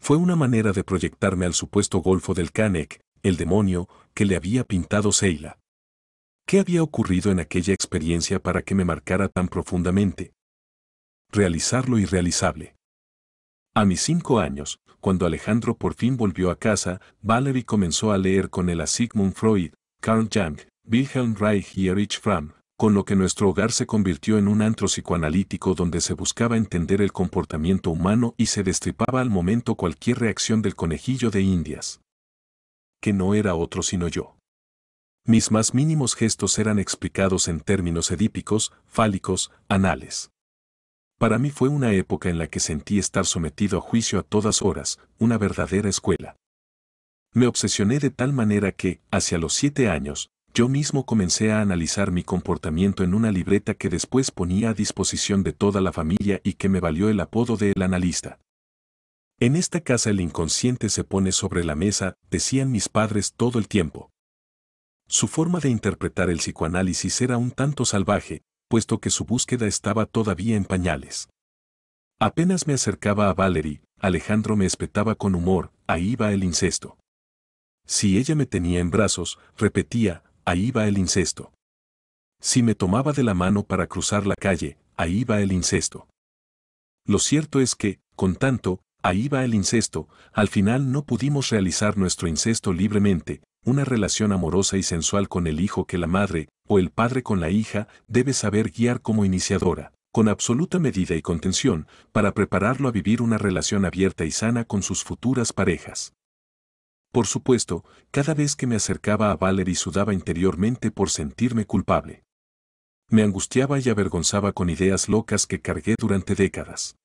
Fue una manera de proyectarme al supuesto golfo del Canek, el demonio, que le había pintado Seila. ¿Qué había ocurrido en aquella experiencia para que me marcara tan profundamente? Realizar lo irrealizable. A mis cinco años, cuando Alejandro por fin volvió a casa, Valerie comenzó a leer con él a Sigmund Freud, Carl Jung, Wilhelm Reich y Erich Fram, con lo que nuestro hogar se convirtió en un antro psicoanalítico donde se buscaba entender el comportamiento humano y se destripaba al momento cualquier reacción del conejillo de indias que no era otro sino yo. Mis más mínimos gestos eran explicados en términos edípicos, fálicos, anales. Para mí fue una época en la que sentí estar sometido a juicio a todas horas, una verdadera escuela. Me obsesioné de tal manera que, hacia los siete años, yo mismo comencé a analizar mi comportamiento en una libreta que después ponía a disposición de toda la familia y que me valió el apodo de El Analista. En esta casa el inconsciente se pone sobre la mesa, decían mis padres todo el tiempo. Su forma de interpretar el psicoanálisis era un tanto salvaje, puesto que su búsqueda estaba todavía en pañales. Apenas me acercaba a Valerie, Alejandro me espetaba con humor, ahí va el incesto. Si ella me tenía en brazos, repetía, ahí va el incesto. Si me tomaba de la mano para cruzar la calle, ahí va el incesto. Lo cierto es que, con tanto, Ahí va el incesto, al final no pudimos realizar nuestro incesto libremente, una relación amorosa y sensual con el hijo que la madre, o el padre con la hija, debe saber guiar como iniciadora, con absoluta medida y contención, para prepararlo a vivir una relación abierta y sana con sus futuras parejas. Por supuesto, cada vez que me acercaba a y sudaba interiormente por sentirme culpable. Me angustiaba y avergonzaba con ideas locas que cargué durante décadas.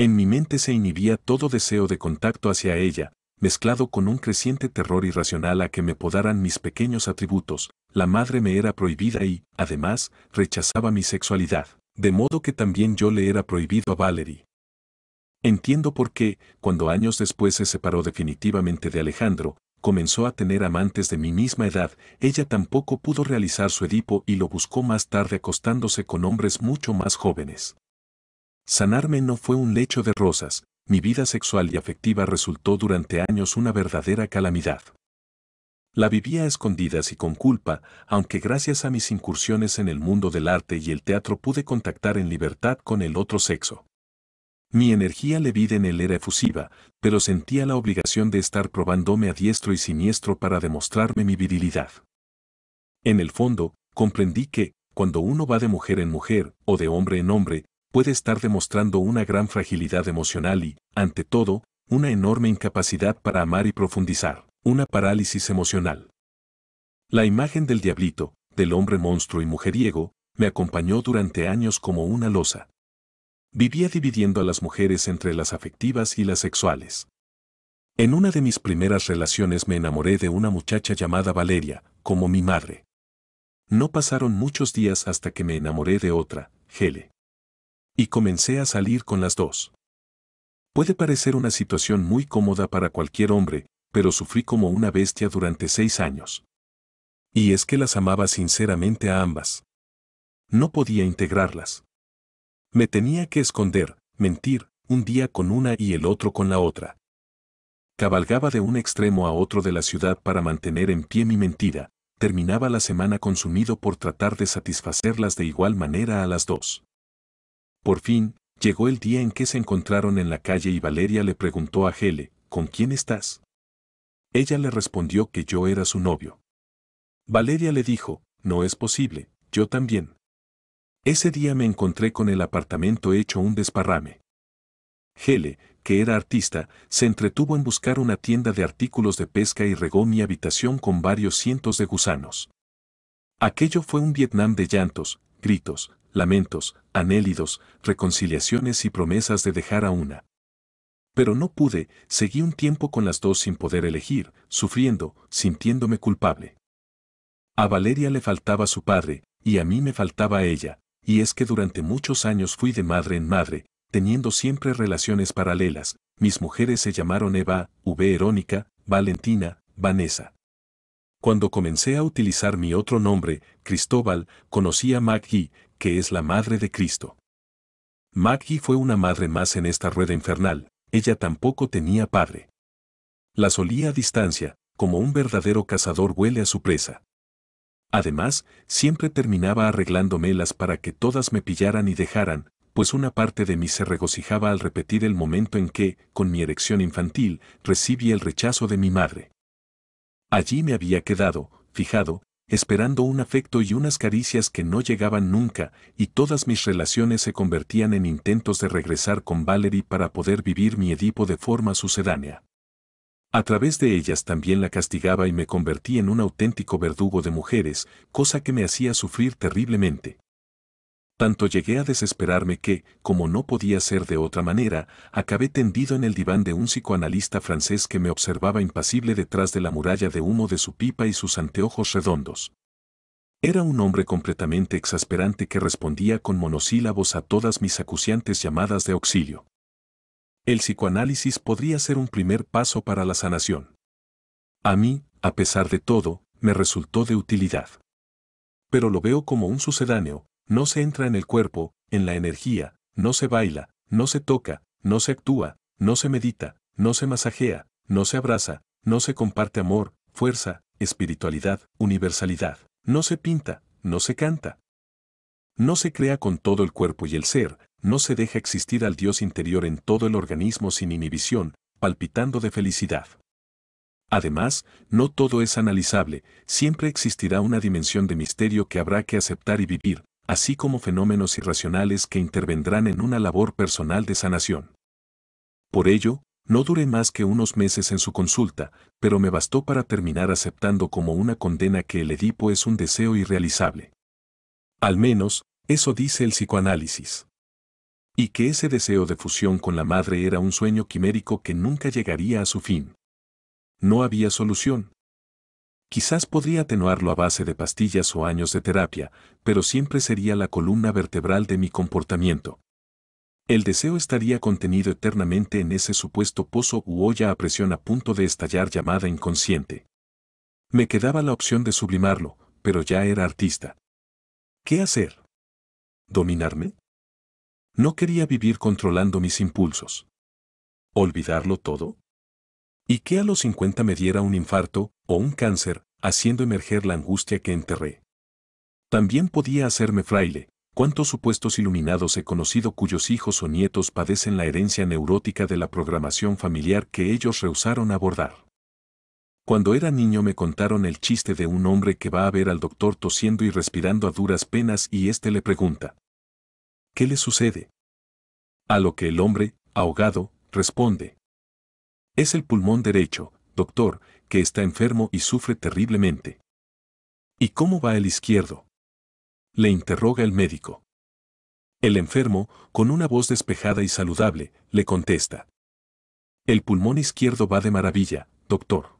En mi mente se inhibía todo deseo de contacto hacia ella, mezclado con un creciente terror irracional a que me podaran mis pequeños atributos, la madre me era prohibida y, además, rechazaba mi sexualidad, de modo que también yo le era prohibido a Valerie. Entiendo por qué, cuando años después se separó definitivamente de Alejandro, comenzó a tener amantes de mi misma edad, ella tampoco pudo realizar su Edipo y lo buscó más tarde acostándose con hombres mucho más jóvenes. Sanarme no fue un lecho de rosas, mi vida sexual y afectiva resultó durante años una verdadera calamidad. La vivía a escondidas y con culpa, aunque gracias a mis incursiones en el mundo del arte y el teatro pude contactar en libertad con el otro sexo. Mi energía le levida en él era efusiva, pero sentía la obligación de estar probándome a diestro y siniestro para demostrarme mi virilidad. En el fondo, comprendí que, cuando uno va de mujer en mujer, o de hombre en hombre, puede estar demostrando una gran fragilidad emocional y, ante todo, una enorme incapacidad para amar y profundizar, una parálisis emocional. La imagen del diablito, del hombre monstruo y mujeriego, me acompañó durante años como una losa. Vivía dividiendo a las mujeres entre las afectivas y las sexuales. En una de mis primeras relaciones me enamoré de una muchacha llamada Valeria, como mi madre. No pasaron muchos días hasta que me enamoré de otra, Gele. Y comencé a salir con las dos. Puede parecer una situación muy cómoda para cualquier hombre, pero sufrí como una bestia durante seis años. Y es que las amaba sinceramente a ambas. No podía integrarlas. Me tenía que esconder, mentir, un día con una y el otro con la otra. Cabalgaba de un extremo a otro de la ciudad para mantener en pie mi mentira, terminaba la semana consumido por tratar de satisfacerlas de igual manera a las dos. Por fin, llegó el día en que se encontraron en la calle y Valeria le preguntó a Gele, ¿con quién estás? Ella le respondió que yo era su novio. Valeria le dijo, no es posible, yo también. Ese día me encontré con el apartamento hecho un desparrame. Gele, que era artista, se entretuvo en buscar una tienda de artículos de pesca y regó mi habitación con varios cientos de gusanos. Aquello fue un Vietnam de llantos, gritos, lamentos, anélidos, reconciliaciones y promesas de dejar a una. Pero no pude, seguí un tiempo con las dos sin poder elegir, sufriendo, sintiéndome culpable. A Valeria le faltaba su padre, y a mí me faltaba ella, y es que durante muchos años fui de madre en madre, teniendo siempre relaciones paralelas, mis mujeres se llamaron Eva, V. Erónica, Valentina, Vanessa. Cuando comencé a utilizar mi otro nombre, Cristóbal, conocí a Maggie, que es la madre de Cristo. Maggie fue una madre más en esta rueda infernal, ella tampoco tenía padre. La solía a distancia, como un verdadero cazador huele a su presa. Además, siempre terminaba arreglándomelas para que todas me pillaran y dejaran, pues una parte de mí se regocijaba al repetir el momento en que, con mi erección infantil, recibí el rechazo de mi madre. Allí me había quedado, fijado, esperando un afecto y unas caricias que no llegaban nunca, y todas mis relaciones se convertían en intentos de regresar con Valerie para poder vivir mi Edipo de forma sucedánea. A través de ellas también la castigaba y me convertí en un auténtico verdugo de mujeres, cosa que me hacía sufrir terriblemente tanto llegué a desesperarme que, como no podía ser de otra manera, acabé tendido en el diván de un psicoanalista francés que me observaba impasible detrás de la muralla de humo de su pipa y sus anteojos redondos. Era un hombre completamente exasperante que respondía con monosílabos a todas mis acuciantes llamadas de auxilio. El psicoanálisis podría ser un primer paso para la sanación. A mí, a pesar de todo, me resultó de utilidad. Pero lo veo como un sucedáneo, no se entra en el cuerpo, en la energía, no se baila, no se toca, no se actúa, no se medita, no se masajea, no se abraza, no se comparte amor, fuerza, espiritualidad, universalidad, no se pinta, no se canta. No se crea con todo el cuerpo y el ser, no se deja existir al Dios interior en todo el organismo sin inhibición, palpitando de felicidad. Además, no todo es analizable, siempre existirá una dimensión de misterio que habrá que aceptar y vivir, así como fenómenos irracionales que intervendrán en una labor personal de sanación. Por ello, no duré más que unos meses en su consulta, pero me bastó para terminar aceptando como una condena que el Edipo es un deseo irrealizable. Al menos, eso dice el psicoanálisis. Y que ese deseo de fusión con la madre era un sueño quimérico que nunca llegaría a su fin. No había solución, Quizás podría atenuarlo a base de pastillas o años de terapia, pero siempre sería la columna vertebral de mi comportamiento. El deseo estaría contenido eternamente en ese supuesto pozo u olla a presión a punto de estallar llamada inconsciente. Me quedaba la opción de sublimarlo, pero ya era artista. ¿Qué hacer? ¿Dominarme? No quería vivir controlando mis impulsos. ¿Olvidarlo todo? Y que a los 50 me diera un infarto o un cáncer, haciendo emerger la angustia que enterré. También podía hacerme fraile, cuántos supuestos iluminados he conocido cuyos hijos o nietos padecen la herencia neurótica de la programación familiar que ellos rehusaron abordar. Cuando era niño me contaron el chiste de un hombre que va a ver al doctor tosiendo y respirando a duras penas y éste le pregunta, ¿qué le sucede? A lo que el hombre, ahogado, responde, es el pulmón derecho, doctor, que está enfermo y sufre terriblemente. ¿Y cómo va el izquierdo? Le interroga el médico. El enfermo, con una voz despejada y saludable, le contesta. El pulmón izquierdo va de maravilla, doctor.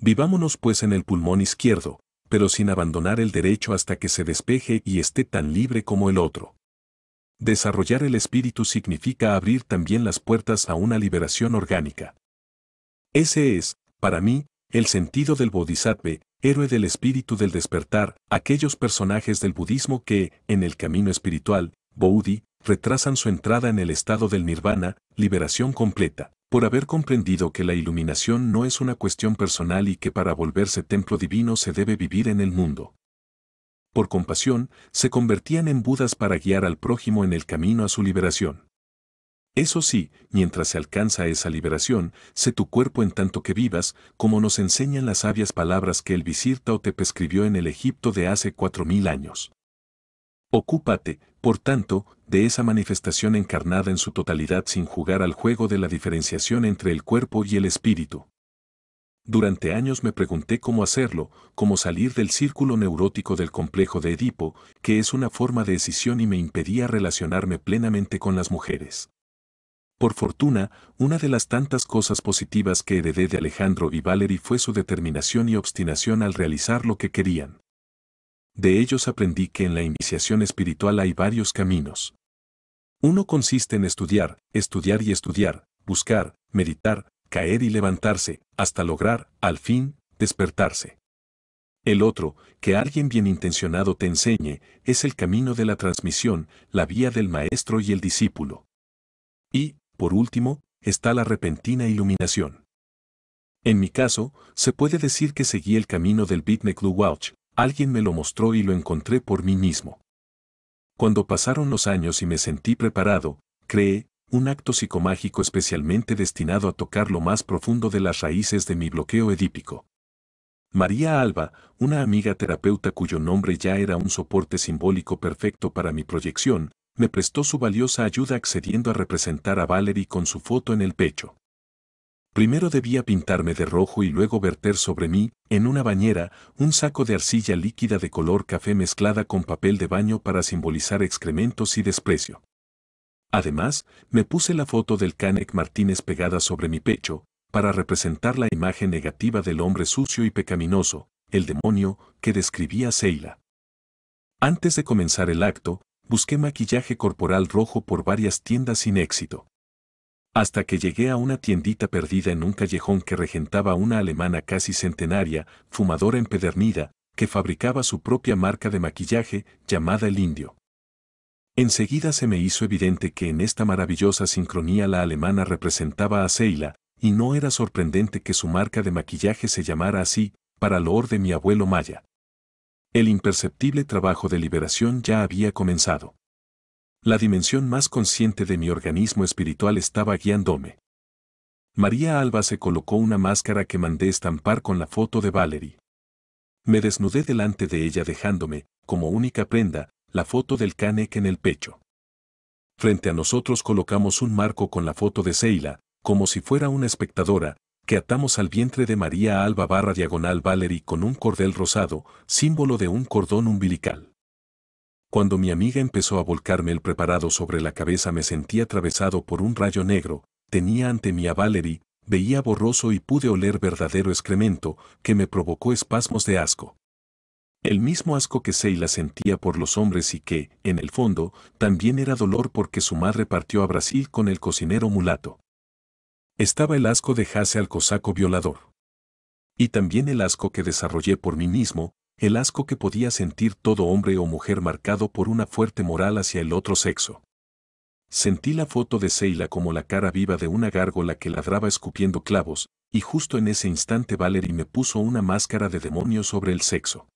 Vivámonos pues en el pulmón izquierdo, pero sin abandonar el derecho hasta que se despeje y esté tan libre como el otro. Desarrollar el espíritu significa abrir también las puertas a una liberación orgánica. Ese es, para mí, el sentido del Bodhisattva, héroe del espíritu del despertar, aquellos personajes del budismo que, en el camino espiritual, Bodhi, retrasan su entrada en el estado del nirvana, liberación completa, por haber comprendido que la iluminación no es una cuestión personal y que para volverse templo divino se debe vivir en el mundo por compasión, se convertían en Budas para guiar al prójimo en el camino a su liberación. Eso sí, mientras se alcanza esa liberación, sé tu cuerpo en tanto que vivas, como nos enseñan las sabias palabras que el visir Tautep escribió en el Egipto de hace cuatro mil años. Ocúpate, por tanto, de esa manifestación encarnada en su totalidad sin jugar al juego de la diferenciación entre el cuerpo y el espíritu. Durante años me pregunté cómo hacerlo, cómo salir del círculo neurótico del complejo de Edipo, que es una forma de decisión y me impedía relacionarme plenamente con las mujeres. Por fortuna, una de las tantas cosas positivas que heredé de Alejandro y Valery fue su determinación y obstinación al realizar lo que querían. De ellos aprendí que en la iniciación espiritual hay varios caminos. Uno consiste en estudiar, estudiar y estudiar, buscar, meditar, caer y levantarse, hasta lograr, al fin, despertarse. El otro, que alguien bien intencionado te enseñe, es el camino de la transmisión, la vía del maestro y el discípulo. Y, por último, está la repentina iluminación. En mi caso, se puede decir que seguí el camino del Bitneklu Welch. alguien me lo mostró y lo encontré por mí mismo. Cuando pasaron los años y me sentí preparado, creé, un acto psicomágico especialmente destinado a tocar lo más profundo de las raíces de mi bloqueo edípico. María Alba, una amiga terapeuta cuyo nombre ya era un soporte simbólico perfecto para mi proyección, me prestó su valiosa ayuda accediendo a representar a Valerie con su foto en el pecho. Primero debía pintarme de rojo y luego verter sobre mí, en una bañera, un saco de arcilla líquida de color café mezclada con papel de baño para simbolizar excrementos y desprecio. Además, me puse la foto del Canek Martínez pegada sobre mi pecho, para representar la imagen negativa del hombre sucio y pecaminoso, el demonio, que describía Seila. Antes de comenzar el acto, busqué maquillaje corporal rojo por varias tiendas sin éxito. Hasta que llegué a una tiendita perdida en un callejón que regentaba una alemana casi centenaria, fumadora empedernida, que fabricaba su propia marca de maquillaje llamada El Indio. Enseguida se me hizo evidente que en esta maravillosa sincronía la alemana representaba a Seila, y no era sorprendente que su marca de maquillaje se llamara así, para loor de mi abuelo Maya. El imperceptible trabajo de liberación ya había comenzado. La dimensión más consciente de mi organismo espiritual estaba guiándome. María Alba se colocó una máscara que mandé estampar con la foto de Valerie. Me desnudé delante de ella dejándome, como única prenda, la foto del Canek en el pecho. Frente a nosotros colocamos un marco con la foto de Seila, como si fuera una espectadora, que atamos al vientre de María Alba barra diagonal Valerie con un cordel rosado, símbolo de un cordón umbilical. Cuando mi amiga empezó a volcarme el preparado sobre la cabeza me sentí atravesado por un rayo negro, tenía ante mí a Valerie, veía borroso y pude oler verdadero excremento, que me provocó espasmos de asco. El mismo asco que Seila sentía por los hombres y que, en el fondo, también era dolor porque su madre partió a Brasil con el cocinero mulato. Estaba el asco de Jase al cosaco violador. Y también el asco que desarrollé por mí mismo, el asco que podía sentir todo hombre o mujer marcado por una fuerte moral hacia el otro sexo. Sentí la foto de Seila como la cara viva de una gárgola que ladraba escupiendo clavos, y justo en ese instante Valerie me puso una máscara de demonio sobre el sexo.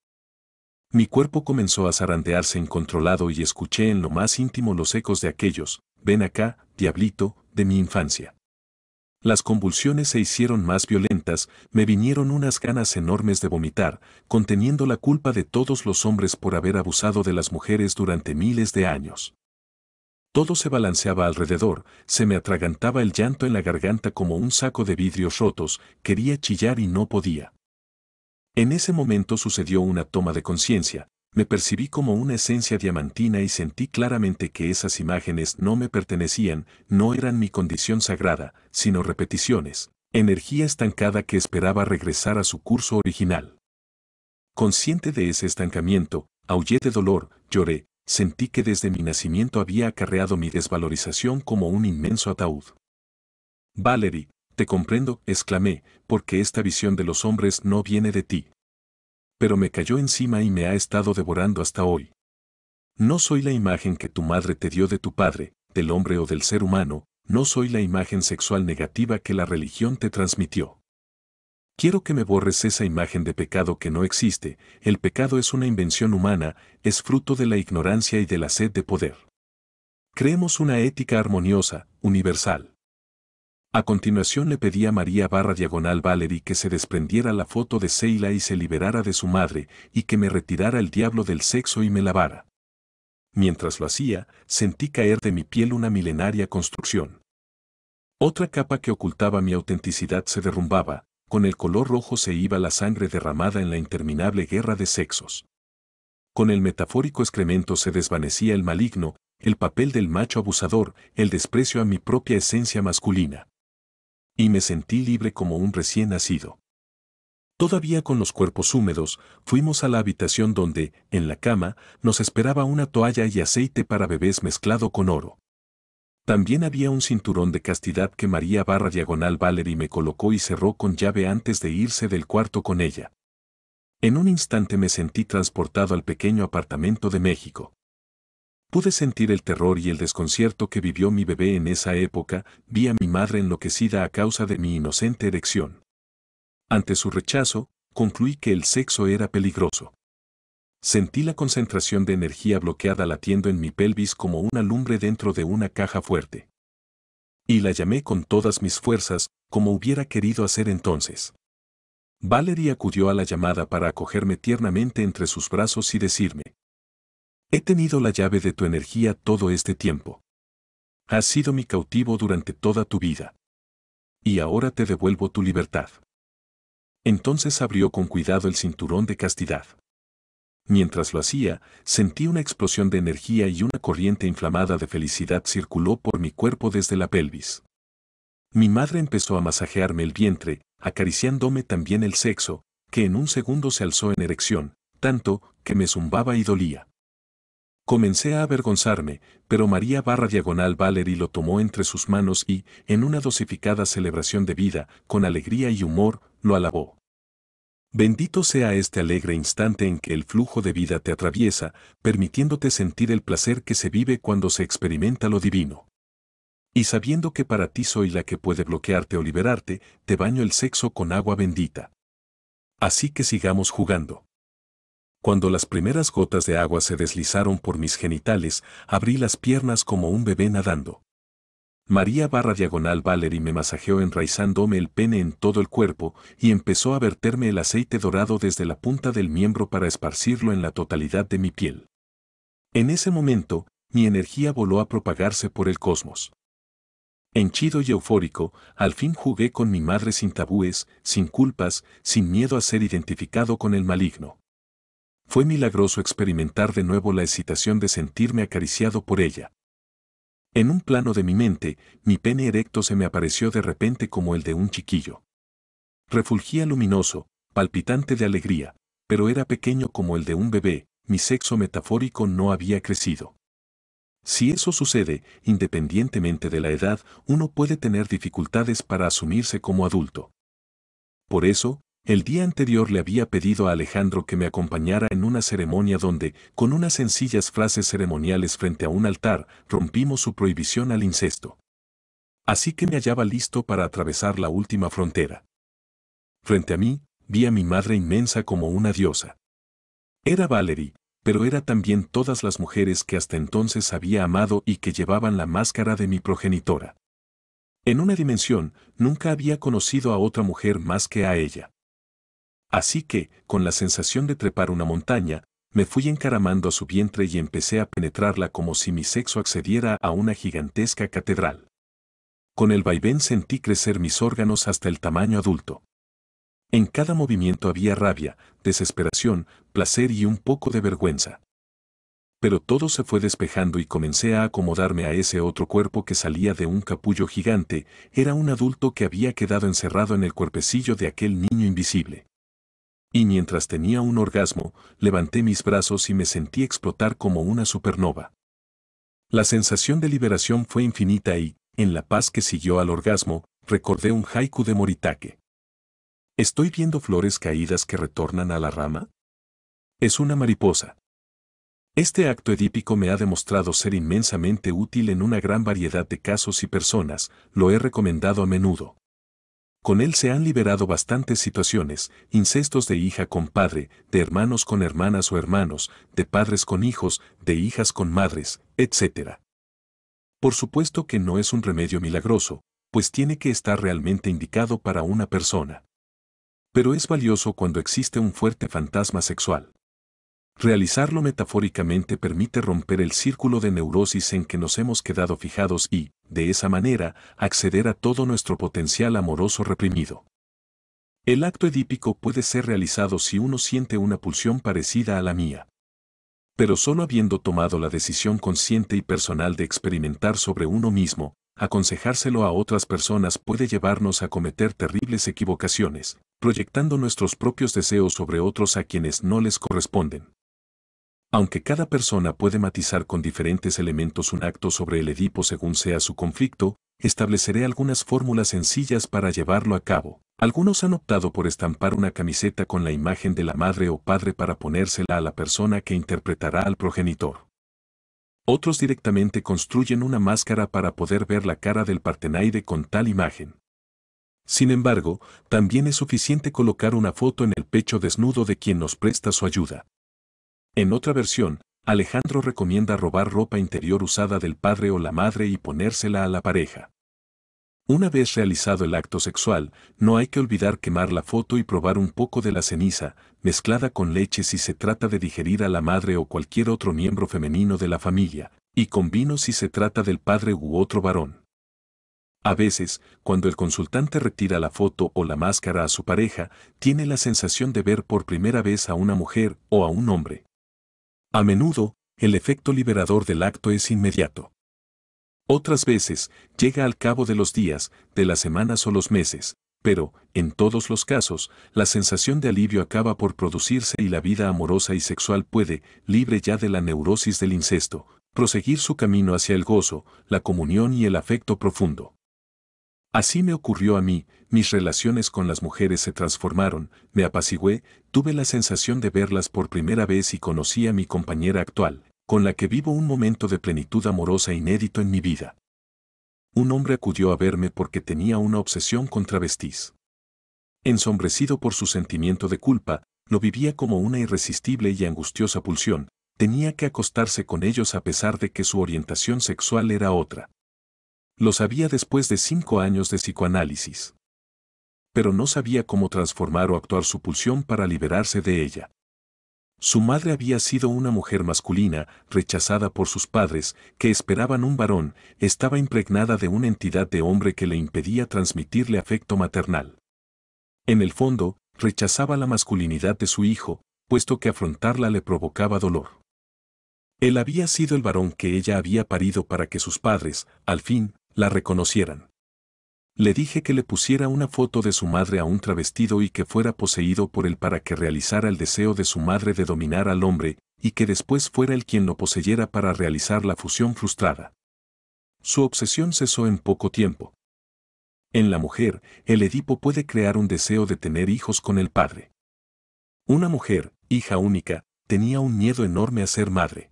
Mi cuerpo comenzó a zarandearse incontrolado y escuché en lo más íntimo los ecos de aquellos, ven acá, diablito, de mi infancia. Las convulsiones se hicieron más violentas, me vinieron unas ganas enormes de vomitar, conteniendo la culpa de todos los hombres por haber abusado de las mujeres durante miles de años. Todo se balanceaba alrededor, se me atragantaba el llanto en la garganta como un saco de vidrios rotos, quería chillar y no podía. En ese momento sucedió una toma de conciencia, me percibí como una esencia diamantina y sentí claramente que esas imágenes no me pertenecían, no eran mi condición sagrada, sino repeticiones, energía estancada que esperaba regresar a su curso original. Consciente de ese estancamiento, aullé de dolor, lloré, sentí que desde mi nacimiento había acarreado mi desvalorización como un inmenso ataúd. Valerie, te comprendo, exclamé, porque esta visión de los hombres no viene de ti. Pero me cayó encima y me ha estado devorando hasta hoy. No soy la imagen que tu madre te dio de tu padre, del hombre o del ser humano, no soy la imagen sexual negativa que la religión te transmitió. Quiero que me borres esa imagen de pecado que no existe, el pecado es una invención humana, es fruto de la ignorancia y de la sed de poder. Creemos una ética armoniosa, universal. A continuación le pedí a María barra diagonal Valery que se desprendiera la foto de Seila y se liberara de su madre, y que me retirara el diablo del sexo y me lavara. Mientras lo hacía, sentí caer de mi piel una milenaria construcción. Otra capa que ocultaba mi autenticidad se derrumbaba, con el color rojo se iba la sangre derramada en la interminable guerra de sexos. Con el metafórico excremento se desvanecía el maligno, el papel del macho abusador, el desprecio a mi propia esencia masculina y me sentí libre como un recién nacido. Todavía con los cuerpos húmedos, fuimos a la habitación donde, en la cama, nos esperaba una toalla y aceite para bebés mezclado con oro. También había un cinturón de castidad que María barra diagonal Valerie me colocó y cerró con llave antes de irse del cuarto con ella. En un instante me sentí transportado al pequeño apartamento de México. Pude sentir el terror y el desconcierto que vivió mi bebé en esa época, vi a mi madre enloquecida a causa de mi inocente erección. Ante su rechazo, concluí que el sexo era peligroso. Sentí la concentración de energía bloqueada latiendo en mi pelvis como una lumbre dentro de una caja fuerte. Y la llamé con todas mis fuerzas, como hubiera querido hacer entonces. Valerie acudió a la llamada para acogerme tiernamente entre sus brazos y decirme, He tenido la llave de tu energía todo este tiempo. Has sido mi cautivo durante toda tu vida. Y ahora te devuelvo tu libertad. Entonces abrió con cuidado el cinturón de castidad. Mientras lo hacía, sentí una explosión de energía y una corriente inflamada de felicidad circuló por mi cuerpo desde la pelvis. Mi madre empezó a masajearme el vientre, acariciándome también el sexo, que en un segundo se alzó en erección, tanto que me zumbaba y dolía. Comencé a avergonzarme, pero María Barra Diagonal Valery lo tomó entre sus manos y, en una dosificada celebración de vida, con alegría y humor, lo alabó. Bendito sea este alegre instante en que el flujo de vida te atraviesa, permitiéndote sentir el placer que se vive cuando se experimenta lo divino. Y sabiendo que para ti soy la que puede bloquearte o liberarte, te baño el sexo con agua bendita. Así que sigamos jugando. Cuando las primeras gotas de agua se deslizaron por mis genitales, abrí las piernas como un bebé nadando. María barra diagonal Valerie me masajeó enraizándome el pene en todo el cuerpo y empezó a verterme el aceite dorado desde la punta del miembro para esparcirlo en la totalidad de mi piel. En ese momento, mi energía voló a propagarse por el cosmos. Henchido y eufórico, al fin jugué con mi madre sin tabúes, sin culpas, sin miedo a ser identificado con el maligno. Fue milagroso experimentar de nuevo la excitación de sentirme acariciado por ella. En un plano de mi mente, mi pene erecto se me apareció de repente como el de un chiquillo. Refulgía luminoso, palpitante de alegría, pero era pequeño como el de un bebé, mi sexo metafórico no había crecido. Si eso sucede, independientemente de la edad, uno puede tener dificultades para asumirse como adulto. Por eso, el día anterior le había pedido a Alejandro que me acompañara en una ceremonia donde, con unas sencillas frases ceremoniales frente a un altar, rompimos su prohibición al incesto. Así que me hallaba listo para atravesar la última frontera. Frente a mí, vi a mi madre inmensa como una diosa. Era Valerie, pero era también todas las mujeres que hasta entonces había amado y que llevaban la máscara de mi progenitora. En una dimensión, nunca había conocido a otra mujer más que a ella. Así que, con la sensación de trepar una montaña, me fui encaramando a su vientre y empecé a penetrarla como si mi sexo accediera a una gigantesca catedral. Con el vaivén sentí crecer mis órganos hasta el tamaño adulto. En cada movimiento había rabia, desesperación, placer y un poco de vergüenza. Pero todo se fue despejando y comencé a acomodarme a ese otro cuerpo que salía de un capullo gigante, era un adulto que había quedado encerrado en el cuerpecillo de aquel niño invisible. Y mientras tenía un orgasmo, levanté mis brazos y me sentí explotar como una supernova. La sensación de liberación fue infinita y, en la paz que siguió al orgasmo, recordé un haiku de Moritake. ¿Estoy viendo flores caídas que retornan a la rama? Es una mariposa. Este acto edípico me ha demostrado ser inmensamente útil en una gran variedad de casos y personas, lo he recomendado a menudo. Con él se han liberado bastantes situaciones, incestos de hija con padre, de hermanos con hermanas o hermanos, de padres con hijos, de hijas con madres, etc. Por supuesto que no es un remedio milagroso, pues tiene que estar realmente indicado para una persona. Pero es valioso cuando existe un fuerte fantasma sexual. Realizarlo metafóricamente permite romper el círculo de neurosis en que nos hemos quedado fijados y, de esa manera, acceder a todo nuestro potencial amoroso reprimido. El acto edípico puede ser realizado si uno siente una pulsión parecida a la mía. Pero solo habiendo tomado la decisión consciente y personal de experimentar sobre uno mismo, aconsejárselo a otras personas puede llevarnos a cometer terribles equivocaciones, proyectando nuestros propios deseos sobre otros a quienes no les corresponden. Aunque cada persona puede matizar con diferentes elementos un acto sobre el Edipo según sea su conflicto, estableceré algunas fórmulas sencillas para llevarlo a cabo. Algunos han optado por estampar una camiseta con la imagen de la madre o padre para ponérsela a la persona que interpretará al progenitor. Otros directamente construyen una máscara para poder ver la cara del partenaire con tal imagen. Sin embargo, también es suficiente colocar una foto en el pecho desnudo de quien nos presta su ayuda. En otra versión, Alejandro recomienda robar ropa interior usada del padre o la madre y ponérsela a la pareja. Una vez realizado el acto sexual, no hay que olvidar quemar la foto y probar un poco de la ceniza, mezclada con leche si se trata de digerir a la madre o cualquier otro miembro femenino de la familia, y con vino si se trata del padre u otro varón. A veces, cuando el consultante retira la foto o la máscara a su pareja, tiene la sensación de ver por primera vez a una mujer o a un hombre. A menudo, el efecto liberador del acto es inmediato. Otras veces, llega al cabo de los días, de las semanas o los meses, pero, en todos los casos, la sensación de alivio acaba por producirse y la vida amorosa y sexual puede, libre ya de la neurosis del incesto, proseguir su camino hacia el gozo, la comunión y el afecto profundo. Así me ocurrió a mí, mis relaciones con las mujeres se transformaron, me apacigué, tuve la sensación de verlas por primera vez y conocí a mi compañera actual, con la que vivo un momento de plenitud amorosa inédito en mi vida. Un hombre acudió a verme porque tenía una obsesión con travestis. Ensombrecido por su sentimiento de culpa, lo vivía como una irresistible y angustiosa pulsión, tenía que acostarse con ellos a pesar de que su orientación sexual era otra. Lo sabía después de cinco años de psicoanálisis. Pero no sabía cómo transformar o actuar su pulsión para liberarse de ella. Su madre había sido una mujer masculina, rechazada por sus padres, que esperaban un varón, estaba impregnada de una entidad de hombre que le impedía transmitirle afecto maternal. En el fondo, rechazaba la masculinidad de su hijo, puesto que afrontarla le provocaba dolor. Él había sido el varón que ella había parido para que sus padres, al fin, la reconocieran. Le dije que le pusiera una foto de su madre a un travestido y que fuera poseído por él para que realizara el deseo de su madre de dominar al hombre, y que después fuera él quien lo poseyera para realizar la fusión frustrada. Su obsesión cesó en poco tiempo. En la mujer, el Edipo puede crear un deseo de tener hijos con el padre. Una mujer, hija única, tenía un miedo enorme a ser madre.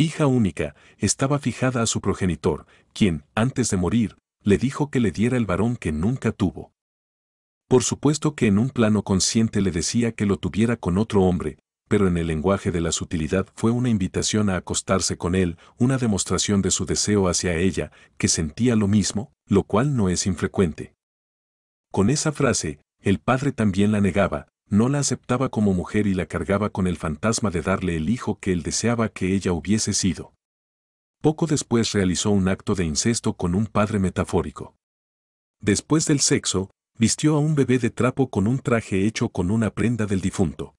Hija única, estaba fijada a su progenitor, quien, antes de morir, le dijo que le diera el varón que nunca tuvo. Por supuesto que en un plano consciente le decía que lo tuviera con otro hombre, pero en el lenguaje de la sutilidad fue una invitación a acostarse con él, una demostración de su deseo hacia ella, que sentía lo mismo, lo cual no es infrecuente. Con esa frase, el padre también la negaba, no la aceptaba como mujer y la cargaba con el fantasma de darle el hijo que él deseaba que ella hubiese sido. Poco después realizó un acto de incesto con un padre metafórico. Después del sexo, vistió a un bebé de trapo con un traje hecho con una prenda del difunto.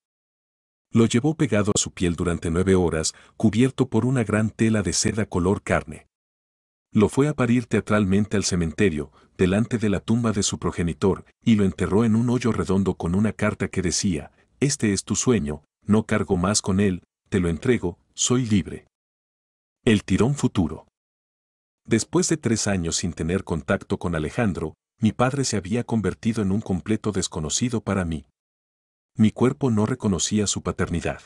Lo llevó pegado a su piel durante nueve horas, cubierto por una gran tela de seda color carne. Lo fue a parir teatralmente al cementerio, delante de la tumba de su progenitor, y lo enterró en un hoyo redondo con una carta que decía, Este es tu sueño, no cargo más con él, te lo entrego, soy libre. El tirón futuro. Después de tres años sin tener contacto con Alejandro, mi padre se había convertido en un completo desconocido para mí. Mi cuerpo no reconocía su paternidad.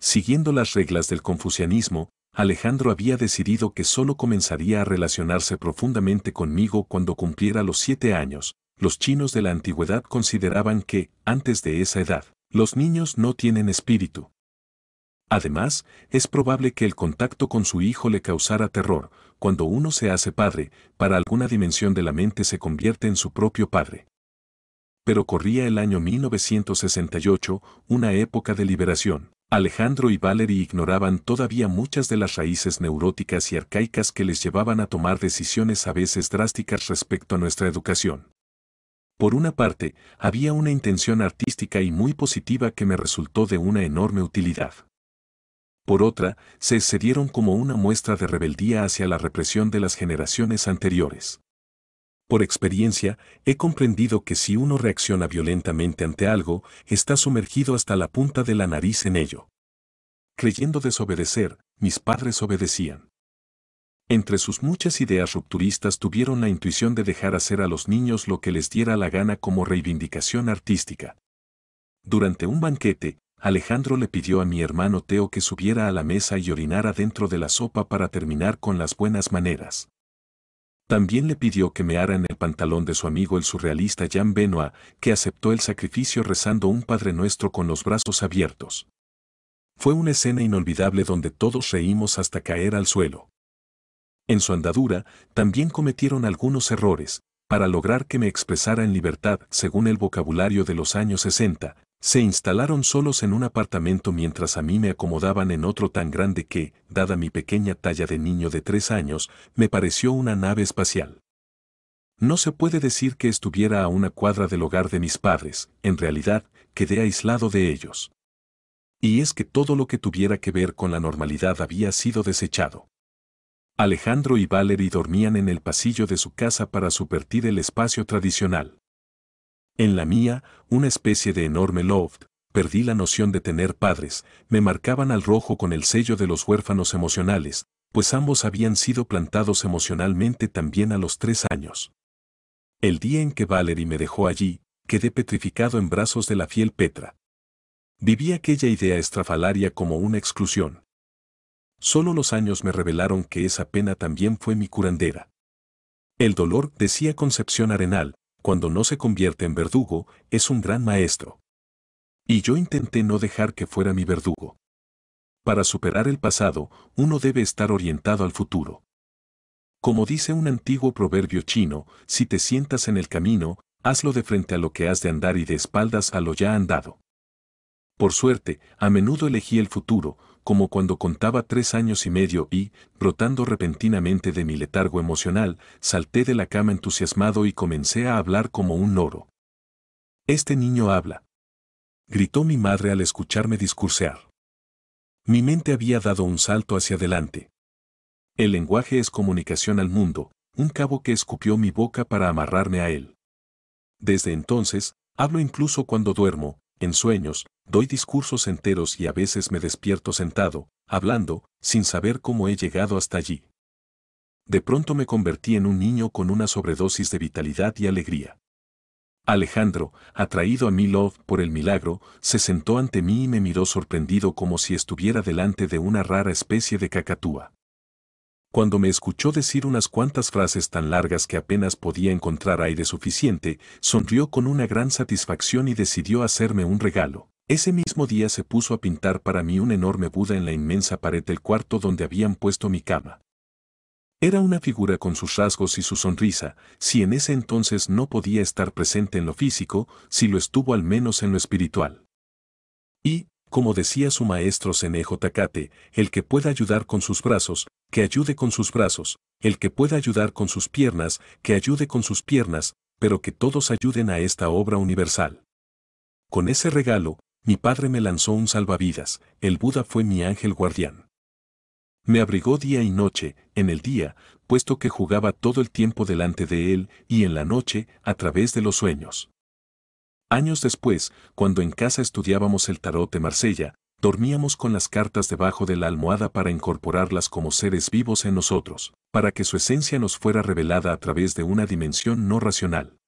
Siguiendo las reglas del confucianismo, Alejandro había decidido que solo comenzaría a relacionarse profundamente conmigo cuando cumpliera los siete años. Los chinos de la antigüedad consideraban que, antes de esa edad, los niños no tienen espíritu. Además, es probable que el contacto con su hijo le causara terror. Cuando uno se hace padre, para alguna dimensión de la mente se convierte en su propio padre. Pero corría el año 1968, una época de liberación. Alejandro y Valerie ignoraban todavía muchas de las raíces neuróticas y arcaicas que les llevaban a tomar decisiones a veces drásticas respecto a nuestra educación. Por una parte, había una intención artística y muy positiva que me resultó de una enorme utilidad. Por otra, se excedieron como una muestra de rebeldía hacia la represión de las generaciones anteriores. Por experiencia, he comprendido que si uno reacciona violentamente ante algo, está sumergido hasta la punta de la nariz en ello. Creyendo desobedecer, mis padres obedecían. Entre sus muchas ideas rupturistas tuvieron la intuición de dejar hacer a los niños lo que les diera la gana como reivindicación artística. Durante un banquete, Alejandro le pidió a mi hermano Teo que subiera a la mesa y orinara dentro de la sopa para terminar con las buenas maneras. También le pidió que me en el pantalón de su amigo el surrealista Jean Benoit, que aceptó el sacrificio rezando un Padre Nuestro con los brazos abiertos. Fue una escena inolvidable donde todos reímos hasta caer al suelo. En su andadura, también cometieron algunos errores, para lograr que me expresara en libertad según el vocabulario de los años 60, se instalaron solos en un apartamento mientras a mí me acomodaban en otro tan grande que, dada mi pequeña talla de niño de tres años, me pareció una nave espacial. No se puede decir que estuviera a una cuadra del hogar de mis padres, en realidad, quedé aislado de ellos. Y es que todo lo que tuviera que ver con la normalidad había sido desechado. Alejandro y Valerie dormían en el pasillo de su casa para subvertir el espacio tradicional. En la mía, una especie de enorme loft, perdí la noción de tener padres, me marcaban al rojo con el sello de los huérfanos emocionales, pues ambos habían sido plantados emocionalmente también a los tres años. El día en que Valerie me dejó allí, quedé petrificado en brazos de la fiel Petra. Viví aquella idea estrafalaria como una exclusión. Solo los años me revelaron que esa pena también fue mi curandera. El dolor, decía Concepción Arenal, cuando no se convierte en verdugo, es un gran maestro. Y yo intenté no dejar que fuera mi verdugo. Para superar el pasado, uno debe estar orientado al futuro. Como dice un antiguo proverbio chino, si te sientas en el camino, hazlo de frente a lo que has de andar y de espaldas a lo ya andado. Por suerte, a menudo elegí el futuro, como cuando contaba tres años y medio y, brotando repentinamente de mi letargo emocional, salté de la cama entusiasmado y comencé a hablar como un loro. Este niño habla. Gritó mi madre al escucharme discursear. Mi mente había dado un salto hacia adelante. El lenguaje es comunicación al mundo, un cabo que escupió mi boca para amarrarme a él. Desde entonces, hablo incluso cuando duermo, en sueños, doy discursos enteros y a veces me despierto sentado, hablando, sin saber cómo he llegado hasta allí. De pronto me convertí en un niño con una sobredosis de vitalidad y alegría. Alejandro, atraído a mi Love por el milagro, se sentó ante mí y me miró sorprendido como si estuviera delante de una rara especie de cacatúa cuando me escuchó decir unas cuantas frases tan largas que apenas podía encontrar aire suficiente, sonrió con una gran satisfacción y decidió hacerme un regalo. Ese mismo día se puso a pintar para mí un enorme Buda en la inmensa pared del cuarto donde habían puesto mi cama. Era una figura con sus rasgos y su sonrisa, si en ese entonces no podía estar presente en lo físico, si lo estuvo al menos en lo espiritual. Y, como decía su maestro Senejo Takate, el que pueda ayudar con sus brazos, que ayude con sus brazos, el que pueda ayudar con sus piernas, que ayude con sus piernas, pero que todos ayuden a esta obra universal. Con ese regalo, mi padre me lanzó un salvavidas, el Buda fue mi ángel guardián. Me abrigó día y noche, en el día, puesto que jugaba todo el tiempo delante de él, y en la noche, a través de los sueños. Años después, cuando en casa estudiábamos el tarot de Marsella, dormíamos con las cartas debajo de la almohada para incorporarlas como seres vivos en nosotros, para que su esencia nos fuera revelada a través de una dimensión no racional.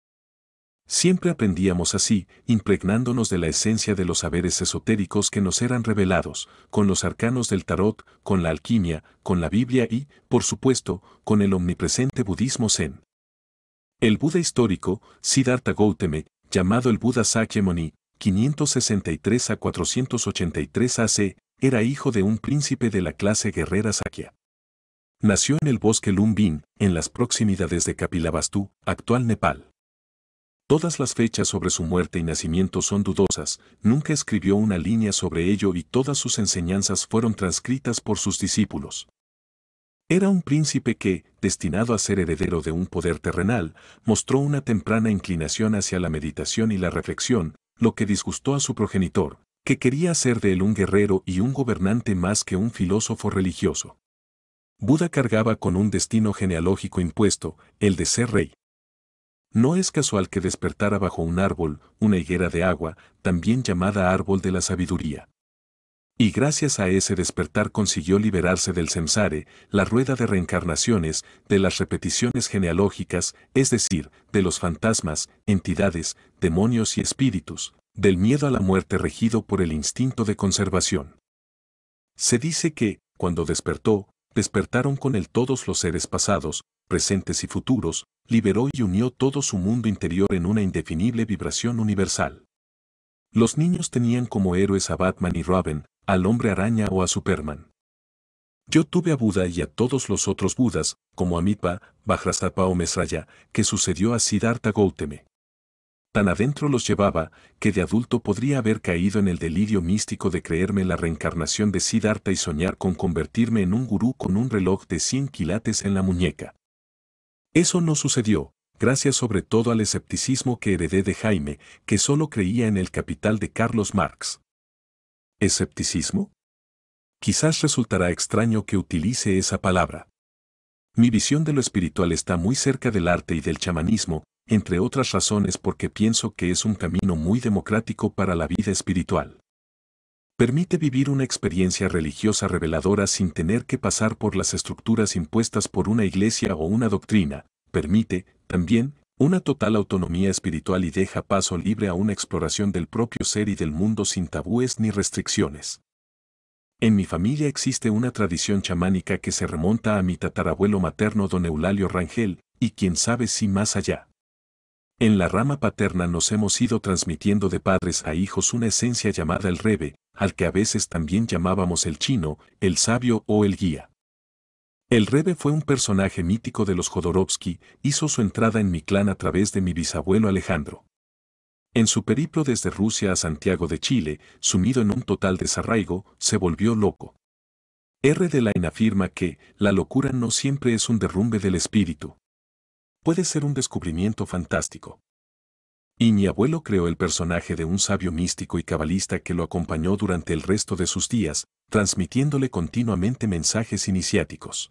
Siempre aprendíamos así, impregnándonos de la esencia de los saberes esotéricos que nos eran revelados, con los arcanos del tarot, con la alquimia, con la Biblia y, por supuesto, con el omnipresente budismo zen. El Buda histórico, Siddhartha Gautama, llamado el Buda Sakyamuni, 563 a 483 AC, era hijo de un príncipe de la clase guerrera Sakya. Nació en el bosque Lumbin, en las proximidades de Kapilavastu, actual Nepal. Todas las fechas sobre su muerte y nacimiento son dudosas, nunca escribió una línea sobre ello y todas sus enseñanzas fueron transcritas por sus discípulos. Era un príncipe que, destinado a ser heredero de un poder terrenal, mostró una temprana inclinación hacia la meditación y la reflexión, lo que disgustó a su progenitor, que quería hacer de él un guerrero y un gobernante más que un filósofo religioso. Buda cargaba con un destino genealógico impuesto, el de ser rey. No es casual que despertara bajo un árbol, una higuera de agua, también llamada árbol de la sabiduría. Y gracias a ese despertar consiguió liberarse del sensare, la rueda de reencarnaciones, de las repeticiones genealógicas, es decir, de los fantasmas, entidades, demonios y espíritus, del miedo a la muerte regido por el instinto de conservación. Se dice que, cuando despertó, despertaron con él todos los seres pasados, presentes y futuros, liberó y unió todo su mundo interior en una indefinible vibración universal. Los niños tenían como héroes a Batman y Robin, al hombre araña o a Superman. Yo tuve a Buda y a todos los otros Budas, como Amitva, Bajrasapa o Mesraya, que sucedió a Siddhartha Gautama. Tan adentro los llevaba, que de adulto podría haber caído en el delirio místico de creerme la reencarnación de Siddhartha y soñar con convertirme en un gurú con un reloj de 100 quilates en la muñeca. Eso no sucedió, gracias sobre todo al escepticismo que heredé de Jaime, que solo creía en el capital de Carlos Marx. ¿Escepticismo? Quizás resultará extraño que utilice esa palabra. Mi visión de lo espiritual está muy cerca del arte y del chamanismo, entre otras razones porque pienso que es un camino muy democrático para la vida espiritual. Permite vivir una experiencia religiosa reveladora sin tener que pasar por las estructuras impuestas por una iglesia o una doctrina, permite, también, una total autonomía espiritual y deja paso libre a una exploración del propio ser y del mundo sin tabúes ni restricciones. En mi familia existe una tradición chamánica que se remonta a mi tatarabuelo materno don Eulalio Rangel, y quién sabe si más allá. En la rama paterna nos hemos ido transmitiendo de padres a hijos una esencia llamada el rebe, al que a veces también llamábamos el chino, el sabio o el guía. El Rebe fue un personaje mítico de los Jodorowsky, hizo su entrada en mi clan a través de mi bisabuelo Alejandro. En su periplo desde Rusia a Santiago de Chile, sumido en un total desarraigo, se volvió loco. R. de afirma que la locura no siempre es un derrumbe del espíritu. Puede ser un descubrimiento fantástico. Y mi abuelo creó el personaje de un sabio místico y cabalista que lo acompañó durante el resto de sus días, transmitiéndole continuamente mensajes iniciáticos.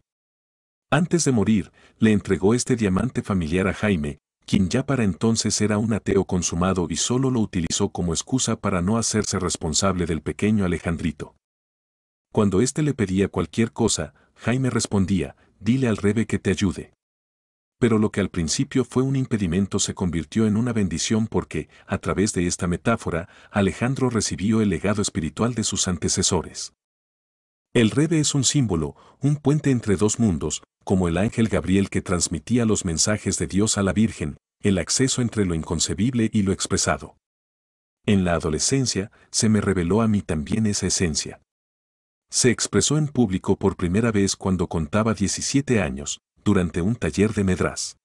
Antes de morir, le entregó este diamante familiar a Jaime, quien ya para entonces era un ateo consumado y solo lo utilizó como excusa para no hacerse responsable del pequeño Alejandrito. Cuando éste le pedía cualquier cosa, Jaime respondía, dile al rebe que te ayude. Pero lo que al principio fue un impedimento se convirtió en una bendición porque, a través de esta metáfora, Alejandro recibió el legado espiritual de sus antecesores. El rebe es un símbolo, un puente entre dos mundos, como el ángel Gabriel que transmitía los mensajes de Dios a la Virgen, el acceso entre lo inconcebible y lo expresado. En la adolescencia, se me reveló a mí también esa esencia. Se expresó en público por primera vez cuando contaba 17 años, durante un taller de Medrás.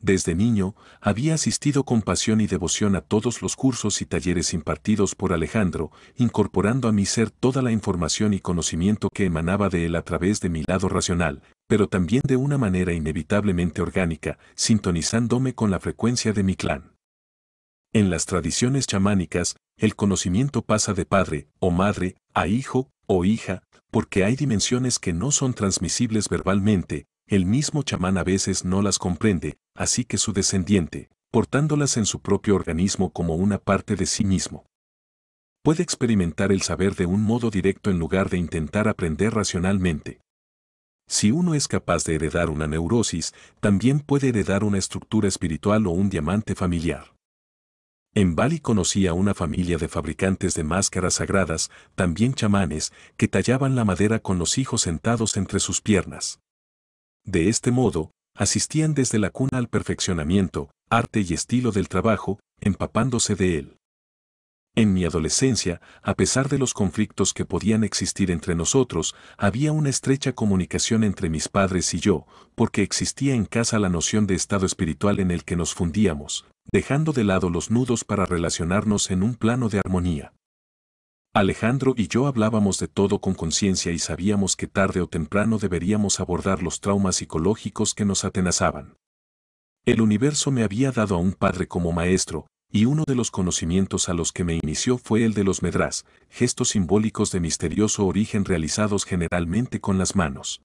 Desde niño, había asistido con pasión y devoción a todos los cursos y talleres impartidos por Alejandro, incorporando a mi ser toda la información y conocimiento que emanaba de él a través de mi lado racional, pero también de una manera inevitablemente orgánica, sintonizándome con la frecuencia de mi clan. En las tradiciones chamánicas, el conocimiento pasa de padre o madre a hijo o hija, porque hay dimensiones que no son transmisibles verbalmente, el mismo chamán a veces no las comprende, así que su descendiente, portándolas en su propio organismo como una parte de sí mismo, puede experimentar el saber de un modo directo en lugar de intentar aprender racionalmente. Si uno es capaz de heredar una neurosis, también puede heredar una estructura espiritual o un diamante familiar. En Bali conocía una familia de fabricantes de máscaras sagradas, también chamanes, que tallaban la madera con los hijos sentados entre sus piernas. De este modo, asistían desde la cuna al perfeccionamiento, arte y estilo del trabajo, empapándose de él. En mi adolescencia, a pesar de los conflictos que podían existir entre nosotros, había una estrecha comunicación entre mis padres y yo, porque existía en casa la noción de estado espiritual en el que nos fundíamos, dejando de lado los nudos para relacionarnos en un plano de armonía. Alejandro y yo hablábamos de todo con conciencia y sabíamos que tarde o temprano deberíamos abordar los traumas psicológicos que nos atenazaban. El universo me había dado a un padre como maestro, y uno de los conocimientos a los que me inició fue el de los medrás, gestos simbólicos de misterioso origen realizados generalmente con las manos.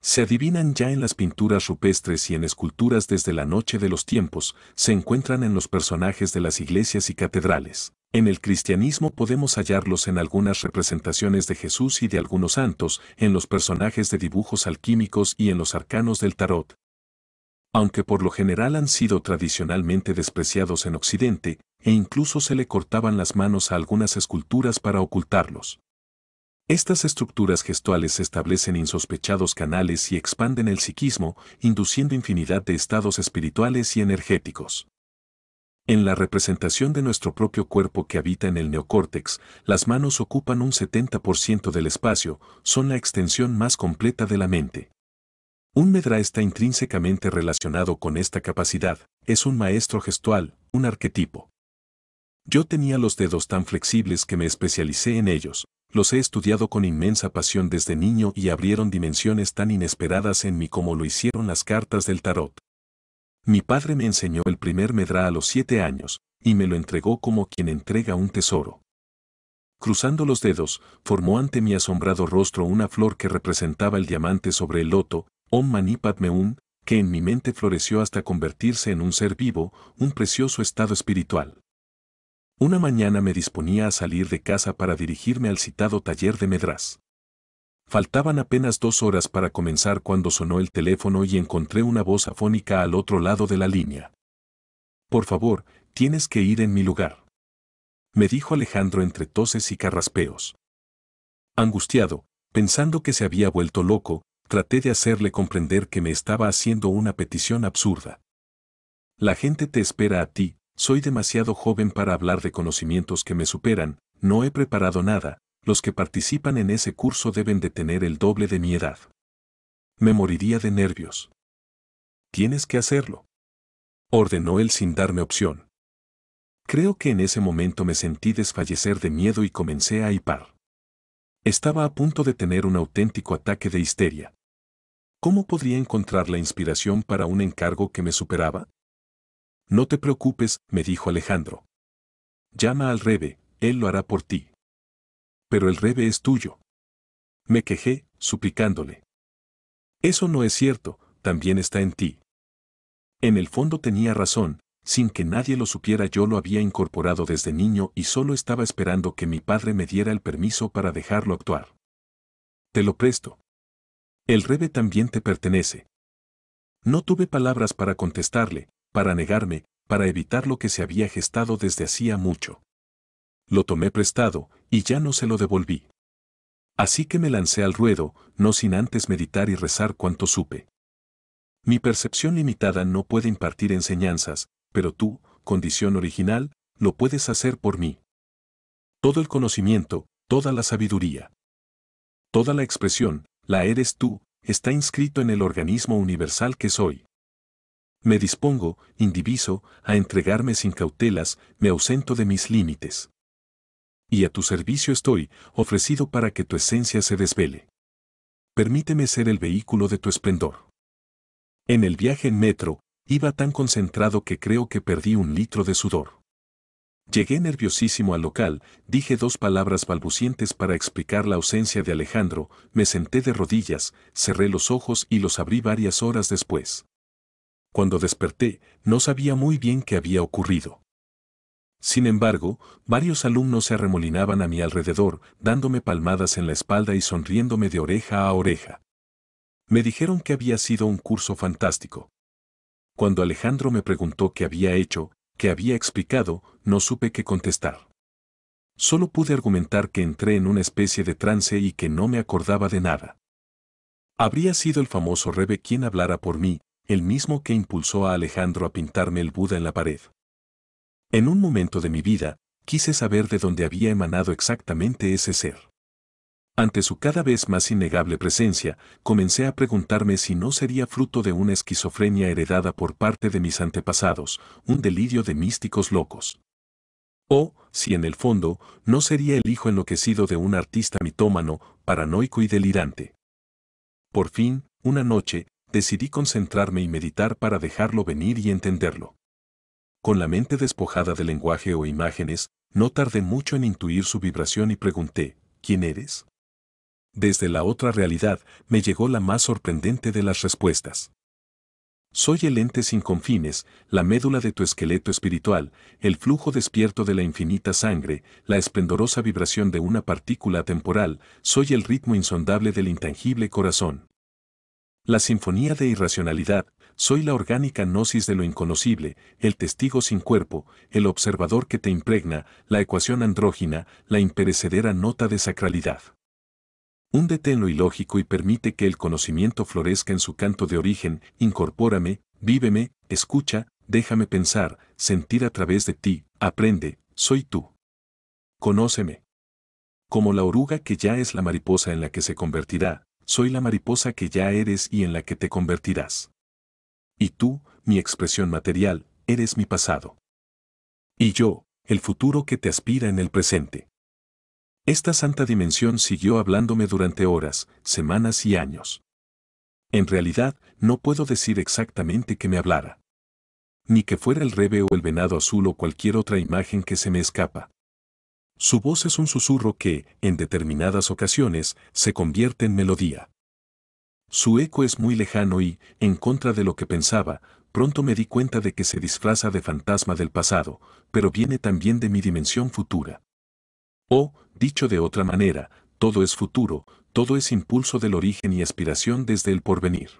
Se adivinan ya en las pinturas rupestres y en esculturas desde la noche de los tiempos, se encuentran en los personajes de las iglesias y catedrales. En el cristianismo podemos hallarlos en algunas representaciones de Jesús y de algunos santos, en los personajes de dibujos alquímicos y en los arcanos del tarot, aunque por lo general han sido tradicionalmente despreciados en Occidente, e incluso se le cortaban las manos a algunas esculturas para ocultarlos. Estas estructuras gestuales establecen insospechados canales y expanden el psiquismo, induciendo infinidad de estados espirituales y energéticos. En la representación de nuestro propio cuerpo que habita en el neocórtex, las manos ocupan un 70% del espacio, son la extensión más completa de la mente. Un Medra está intrínsecamente relacionado con esta capacidad, es un maestro gestual, un arquetipo. Yo tenía los dedos tan flexibles que me especialicé en ellos, los he estudiado con inmensa pasión desde niño y abrieron dimensiones tan inesperadas en mí como lo hicieron las cartas del tarot. Mi padre me enseñó el primer Medra a los siete años, y me lo entregó como quien entrega un tesoro. Cruzando los dedos, formó ante mi asombrado rostro una flor que representaba el diamante sobre el loto, Om Mani Padme um, que en mi mente floreció hasta convertirse en un ser vivo, un precioso estado espiritual. Una mañana me disponía a salir de casa para dirigirme al citado taller de Medrás. Faltaban apenas dos horas para comenzar cuando sonó el teléfono y encontré una voz afónica al otro lado de la línea. Por favor, tienes que ir en mi lugar. Me dijo Alejandro entre toses y carraspeos. Angustiado, pensando que se había vuelto loco, traté de hacerle comprender que me estaba haciendo una petición absurda. La gente te espera a ti, soy demasiado joven para hablar de conocimientos que me superan, no he preparado nada, los que participan en ese curso deben de tener el doble de mi edad. Me moriría de nervios. Tienes que hacerlo. Ordenó él sin darme opción. Creo que en ese momento me sentí desfallecer de miedo y comencé a hipar. Estaba a punto de tener un auténtico ataque de histeria. ¿Cómo podría encontrar la inspiración para un encargo que me superaba? No te preocupes, me dijo Alejandro. Llama al Rebe, él lo hará por ti. Pero el Rebe es tuyo. Me quejé, suplicándole. Eso no es cierto, también está en ti. En el fondo tenía razón, sin que nadie lo supiera yo lo había incorporado desde niño y solo estaba esperando que mi padre me diera el permiso para dejarlo actuar. Te lo presto, el rebe también te pertenece. No tuve palabras para contestarle, para negarme, para evitar lo que se había gestado desde hacía mucho. Lo tomé prestado y ya no se lo devolví. Así que me lancé al ruedo, no sin antes meditar y rezar cuanto supe. Mi percepción limitada no puede impartir enseñanzas, pero tú, condición original, lo puedes hacer por mí. Todo el conocimiento, toda la sabiduría, toda la expresión, la eres tú, está inscrito en el organismo universal que soy. Me dispongo, indiviso, a entregarme sin cautelas, me ausento de mis límites. Y a tu servicio estoy, ofrecido para que tu esencia se desvele. Permíteme ser el vehículo de tu esplendor. En el viaje en metro, iba tan concentrado que creo que perdí un litro de sudor. Llegué nerviosísimo al local, dije dos palabras balbucientes para explicar la ausencia de Alejandro, me senté de rodillas, cerré los ojos y los abrí varias horas después. Cuando desperté, no sabía muy bien qué había ocurrido. Sin embargo, varios alumnos se arremolinaban a mi alrededor, dándome palmadas en la espalda y sonriéndome de oreja a oreja. Me dijeron que había sido un curso fantástico. Cuando Alejandro me preguntó qué había hecho, que había explicado, no supe qué contestar. Solo pude argumentar que entré en una especie de trance y que no me acordaba de nada. Habría sido el famoso Rebe quien hablara por mí, el mismo que impulsó a Alejandro a pintarme el Buda en la pared. En un momento de mi vida, quise saber de dónde había emanado exactamente ese ser. Ante su cada vez más innegable presencia, comencé a preguntarme si no sería fruto de una esquizofrenia heredada por parte de mis antepasados, un delirio de místicos locos. O, si en el fondo, no sería el hijo enloquecido de un artista mitómano, paranoico y delirante. Por fin, una noche, decidí concentrarme y meditar para dejarlo venir y entenderlo. Con la mente despojada de lenguaje o imágenes, no tardé mucho en intuir su vibración y pregunté, ¿quién eres? Desde la otra realidad me llegó la más sorprendente de las respuestas. Soy el ente sin confines, la médula de tu esqueleto espiritual, el flujo despierto de la infinita sangre, la esplendorosa vibración de una partícula temporal, soy el ritmo insondable del intangible corazón. La sinfonía de irracionalidad, soy la orgánica gnosis de lo inconocible, el testigo sin cuerpo, el observador que te impregna, la ecuación andrógina, la imperecedera nota de sacralidad. Húndete en lo ilógico y permite que el conocimiento florezca en su canto de origen, incorpórame, víveme, escucha, déjame pensar, sentir a través de ti, aprende, soy tú. Conóceme. Como la oruga que ya es la mariposa en la que se convertirá, soy la mariposa que ya eres y en la que te convertirás. Y tú, mi expresión material, eres mi pasado. Y yo, el futuro que te aspira en el presente. Esta santa dimensión siguió hablándome durante horas, semanas y años. En realidad, no puedo decir exactamente que me hablara. Ni que fuera el rebe o el venado azul o cualquier otra imagen que se me escapa. Su voz es un susurro que, en determinadas ocasiones, se convierte en melodía. Su eco es muy lejano y, en contra de lo que pensaba, pronto me di cuenta de que se disfraza de fantasma del pasado, pero viene también de mi dimensión futura. O, dicho de otra manera, todo es futuro, todo es impulso del origen y aspiración desde el porvenir.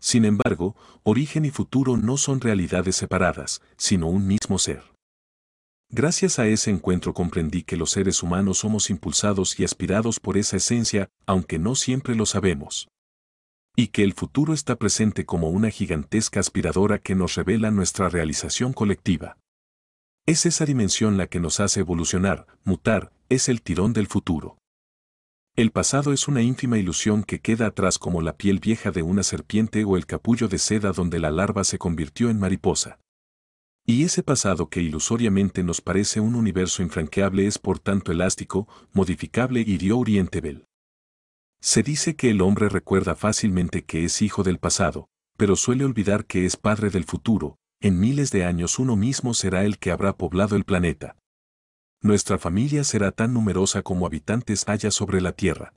Sin embargo, origen y futuro no son realidades separadas, sino un mismo ser. Gracias a ese encuentro comprendí que los seres humanos somos impulsados y aspirados por esa esencia, aunque no siempre lo sabemos. Y que el futuro está presente como una gigantesca aspiradora que nos revela nuestra realización colectiva. Es esa dimensión la que nos hace evolucionar, mutar, es el tirón del futuro. El pasado es una ínfima ilusión que queda atrás como la piel vieja de una serpiente o el capullo de seda donde la larva se convirtió en mariposa. Y ese pasado que ilusoriamente nos parece un universo infranqueable es por tanto elástico, modificable y dio orientebel. Se dice que el hombre recuerda fácilmente que es hijo del pasado, pero suele olvidar que es padre del futuro, en miles de años uno mismo será el que habrá poblado el planeta. Nuestra familia será tan numerosa como habitantes haya sobre la Tierra.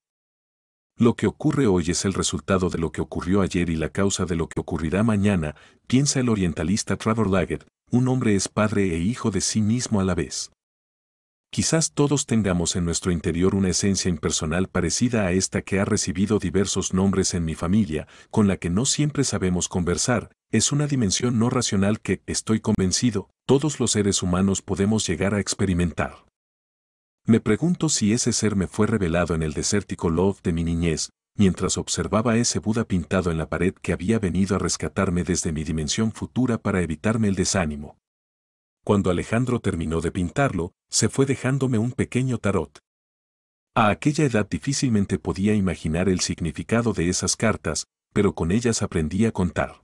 Lo que ocurre hoy es el resultado de lo que ocurrió ayer y la causa de lo que ocurrirá mañana, piensa el orientalista Trevor Laggett, un hombre es padre e hijo de sí mismo a la vez. Quizás todos tengamos en nuestro interior una esencia impersonal parecida a esta que ha recibido diversos nombres en mi familia, con la que no siempre sabemos conversar, es una dimensión no racional que, estoy convencido, todos los seres humanos podemos llegar a experimentar. Me pregunto si ese ser me fue revelado en el desértico love de mi niñez, mientras observaba ese Buda pintado en la pared que había venido a rescatarme desde mi dimensión futura para evitarme el desánimo, cuando Alejandro terminó de pintarlo, se fue dejándome un pequeño tarot. A aquella edad difícilmente podía imaginar el significado de esas cartas, pero con ellas aprendí a contar.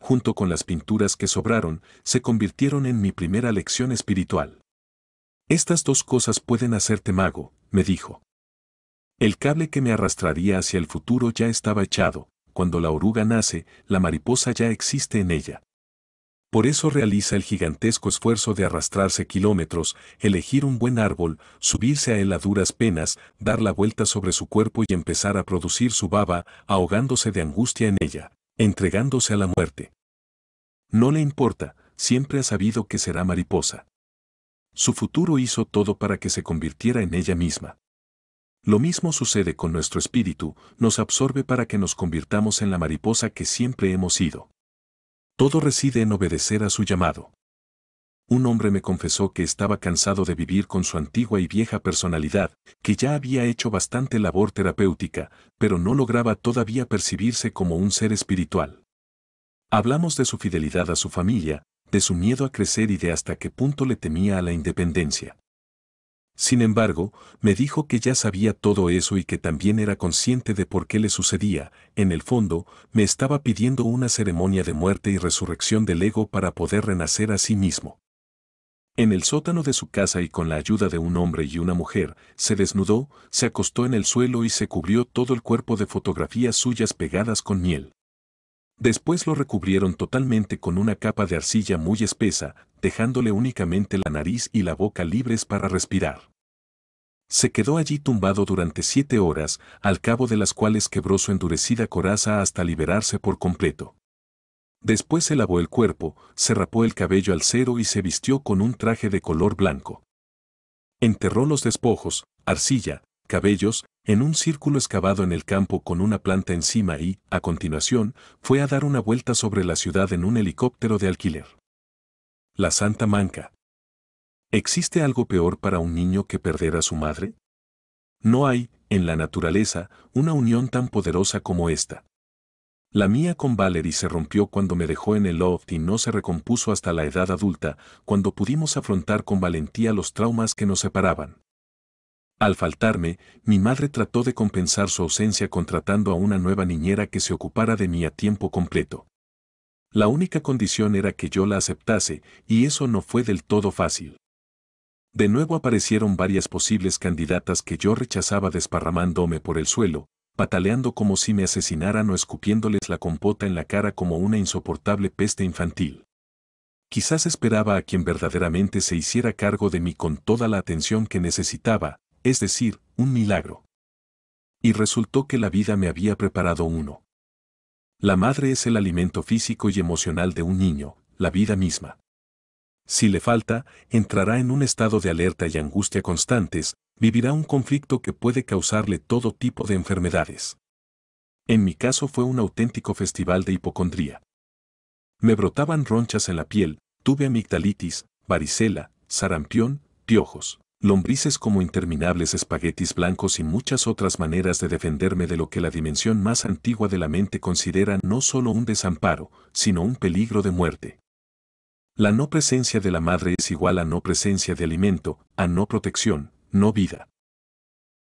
Junto con las pinturas que sobraron, se convirtieron en mi primera lección espiritual. Estas dos cosas pueden hacerte mago, me dijo. El cable que me arrastraría hacia el futuro ya estaba echado, cuando la oruga nace, la mariposa ya existe en ella. Por eso realiza el gigantesco esfuerzo de arrastrarse kilómetros, elegir un buen árbol, subirse a él a duras penas, dar la vuelta sobre su cuerpo y empezar a producir su baba, ahogándose de angustia en ella, entregándose a la muerte. No le importa, siempre ha sabido que será mariposa. Su futuro hizo todo para que se convirtiera en ella misma. Lo mismo sucede con nuestro espíritu, nos absorbe para que nos convirtamos en la mariposa que siempre hemos sido. Todo reside en obedecer a su llamado. Un hombre me confesó que estaba cansado de vivir con su antigua y vieja personalidad, que ya había hecho bastante labor terapéutica, pero no lograba todavía percibirse como un ser espiritual. Hablamos de su fidelidad a su familia, de su miedo a crecer y de hasta qué punto le temía a la independencia. Sin embargo, me dijo que ya sabía todo eso y que también era consciente de por qué le sucedía, en el fondo, me estaba pidiendo una ceremonia de muerte y resurrección del ego para poder renacer a sí mismo. En el sótano de su casa y con la ayuda de un hombre y una mujer, se desnudó, se acostó en el suelo y se cubrió todo el cuerpo de fotografías suyas pegadas con miel. Después lo recubrieron totalmente con una capa de arcilla muy espesa, dejándole únicamente la nariz y la boca libres para respirar. Se quedó allí tumbado durante siete horas, al cabo de las cuales quebró su endurecida coraza hasta liberarse por completo. Después se lavó el cuerpo, se rapó el cabello al cero y se vistió con un traje de color blanco. Enterró los despojos, arcilla, cabellos, en un círculo excavado en el campo con una planta encima y, a continuación, fue a dar una vuelta sobre la ciudad en un helicóptero de alquiler. La Santa Manca. ¿Existe algo peor para un niño que perder a su madre? No hay, en la naturaleza, una unión tan poderosa como esta. La mía con Valerie se rompió cuando me dejó en el loft y no se recompuso hasta la edad adulta, cuando pudimos afrontar con valentía los traumas que nos separaban. Al faltarme, mi madre trató de compensar su ausencia contratando a una nueva niñera que se ocupara de mí a tiempo completo. La única condición era que yo la aceptase, y eso no fue del todo fácil. De nuevo aparecieron varias posibles candidatas que yo rechazaba desparramándome por el suelo, pataleando como si me asesinaran o escupiéndoles la compota en la cara como una insoportable peste infantil. Quizás esperaba a quien verdaderamente se hiciera cargo de mí con toda la atención que necesitaba, es decir, un milagro. Y resultó que la vida me había preparado uno. La madre es el alimento físico y emocional de un niño, la vida misma. Si le falta, entrará en un estado de alerta y angustia constantes, vivirá un conflicto que puede causarle todo tipo de enfermedades. En mi caso fue un auténtico festival de hipocondría. Me brotaban ronchas en la piel, tuve amigdalitis, varicela, sarampión, piojos lombrices como interminables espaguetis blancos y muchas otras maneras de defenderme de lo que la dimensión más antigua de la mente considera no solo un desamparo, sino un peligro de muerte. La no presencia de la madre es igual a no presencia de alimento, a no protección, no vida.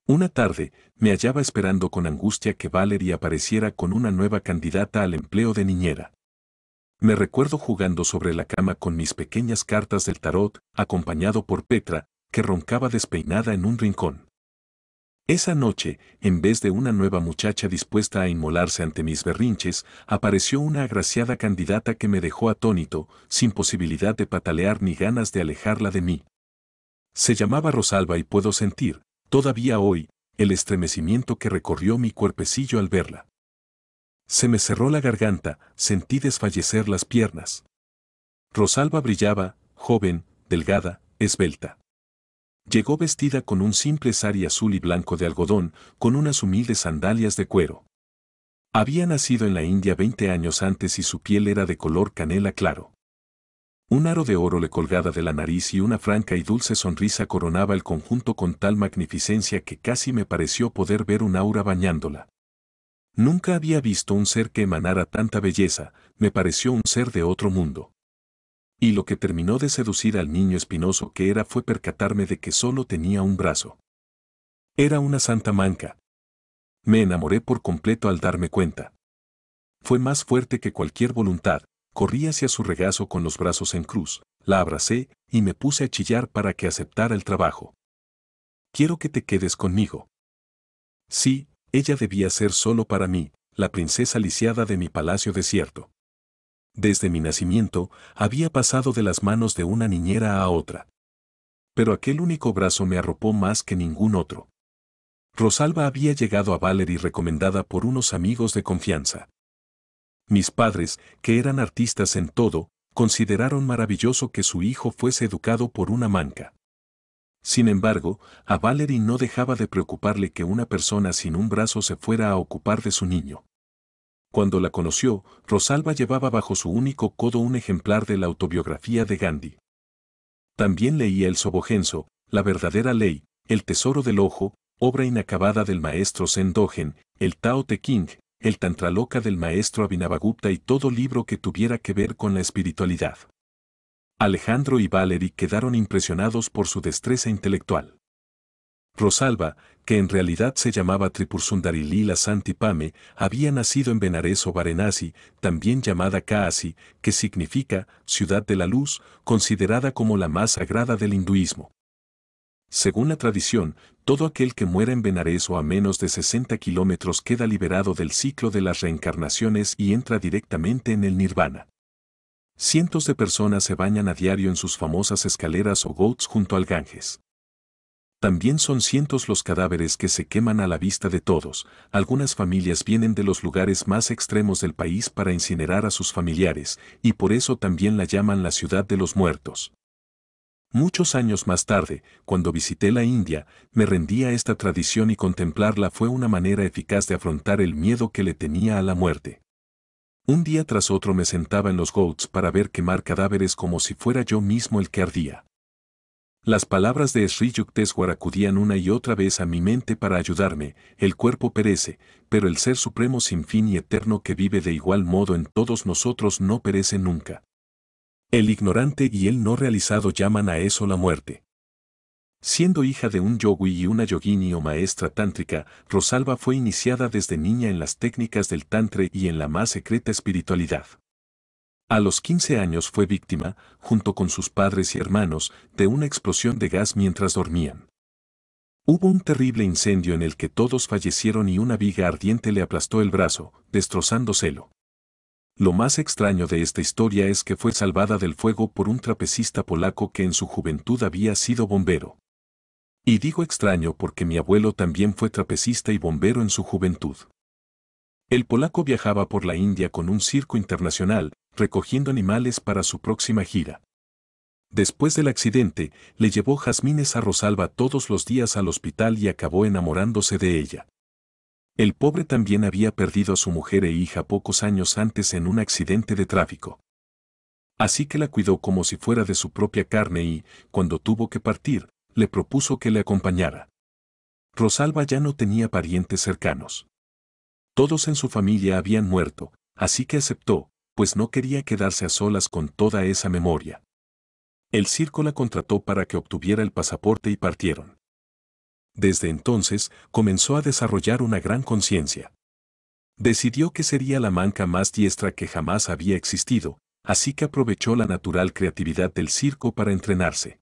Una tarde, me hallaba esperando con angustia que Valerie apareciera con una nueva candidata al empleo de niñera. Me recuerdo jugando sobre la cama con mis pequeñas cartas del tarot, acompañado por Petra, que roncaba despeinada en un rincón. Esa noche, en vez de una nueva muchacha dispuesta a inmolarse ante mis berrinches, apareció una agraciada candidata que me dejó atónito, sin posibilidad de patalear ni ganas de alejarla de mí. Se llamaba Rosalba y puedo sentir, todavía hoy, el estremecimiento que recorrió mi cuerpecillo al verla. Se me cerró la garganta, sentí desfallecer las piernas. Rosalba brillaba, joven, delgada, esbelta. Llegó vestida con un simple sari azul y blanco de algodón, con unas humildes sandalias de cuero. Había nacido en la India 20 años antes y su piel era de color canela claro. Un aro de oro le colgaba de la nariz y una franca y dulce sonrisa coronaba el conjunto con tal magnificencia que casi me pareció poder ver un aura bañándola. Nunca había visto un ser que emanara tanta belleza, me pareció un ser de otro mundo. Y lo que terminó de seducir al niño espinoso que era fue percatarme de que solo tenía un brazo. Era una santa manca. Me enamoré por completo al darme cuenta. Fue más fuerte que cualquier voluntad, corrí hacia su regazo con los brazos en cruz, la abracé y me puse a chillar para que aceptara el trabajo. Quiero que te quedes conmigo. Sí, ella debía ser solo para mí, la princesa lisiada de mi palacio desierto. Desde mi nacimiento, había pasado de las manos de una niñera a otra. Pero aquel único brazo me arropó más que ningún otro. Rosalba había llegado a Valerie recomendada por unos amigos de confianza. Mis padres, que eran artistas en todo, consideraron maravilloso que su hijo fuese educado por una manca. Sin embargo, a Valerie no dejaba de preocuparle que una persona sin un brazo se fuera a ocupar de su niño. Cuando la conoció, Rosalba llevaba bajo su único codo un ejemplar de la autobiografía de Gandhi. También leía el Sobogenso, La verdadera ley, El tesoro del ojo, obra inacabada del maestro Sendogen, el Tao Te King, el Tantraloca del maestro Abhinavagupta y todo libro que tuviera que ver con la espiritualidad. Alejandro y Valery quedaron impresionados por su destreza intelectual. Rosalba, que en realidad se llamaba Tripursundarilila Santipame, había nacido en Benares o Varanasi, también llamada Kaasi, que significa ciudad de la luz, considerada como la más sagrada del hinduismo. Según la tradición, todo aquel que muera en Benares o a menos de 60 kilómetros queda liberado del ciclo de las reencarnaciones y entra directamente en el nirvana. Cientos de personas se bañan a diario en sus famosas escaleras o goats junto al Ganges. También son cientos los cadáveres que se queman a la vista de todos. Algunas familias vienen de los lugares más extremos del país para incinerar a sus familiares, y por eso también la llaman la ciudad de los muertos. Muchos años más tarde, cuando visité la India, me rendí a esta tradición y contemplarla fue una manera eficaz de afrontar el miedo que le tenía a la muerte. Un día tras otro me sentaba en los goats para ver quemar cadáveres como si fuera yo mismo el que ardía. Las palabras de Sri Yukteswar acudían una y otra vez a mi mente para ayudarme, el cuerpo perece, pero el Ser Supremo sin fin y eterno que vive de igual modo en todos nosotros no perece nunca. El ignorante y el no realizado llaman a eso la muerte. Siendo hija de un yogui y una yogini o maestra tántrica, Rosalba fue iniciada desde niña en las técnicas del tantre y en la más secreta espiritualidad. A los 15 años fue víctima, junto con sus padres y hermanos, de una explosión de gas mientras dormían. Hubo un terrible incendio en el que todos fallecieron y una viga ardiente le aplastó el brazo, destrozándoselo. Lo más extraño de esta historia es que fue salvada del fuego por un trapecista polaco que en su juventud había sido bombero. Y digo extraño porque mi abuelo también fue trapecista y bombero en su juventud. El polaco viajaba por la India con un circo internacional, recogiendo animales para su próxima gira. Después del accidente, le llevó jazmines a Rosalba todos los días al hospital y acabó enamorándose de ella. El pobre también había perdido a su mujer e hija pocos años antes en un accidente de tráfico. Así que la cuidó como si fuera de su propia carne y, cuando tuvo que partir, le propuso que le acompañara. Rosalba ya no tenía parientes cercanos. Todos en su familia habían muerto, así que aceptó, pues no quería quedarse a solas con toda esa memoria. El circo la contrató para que obtuviera el pasaporte y partieron. Desde entonces comenzó a desarrollar una gran conciencia. Decidió que sería la manca más diestra que jamás había existido, así que aprovechó la natural creatividad del circo para entrenarse.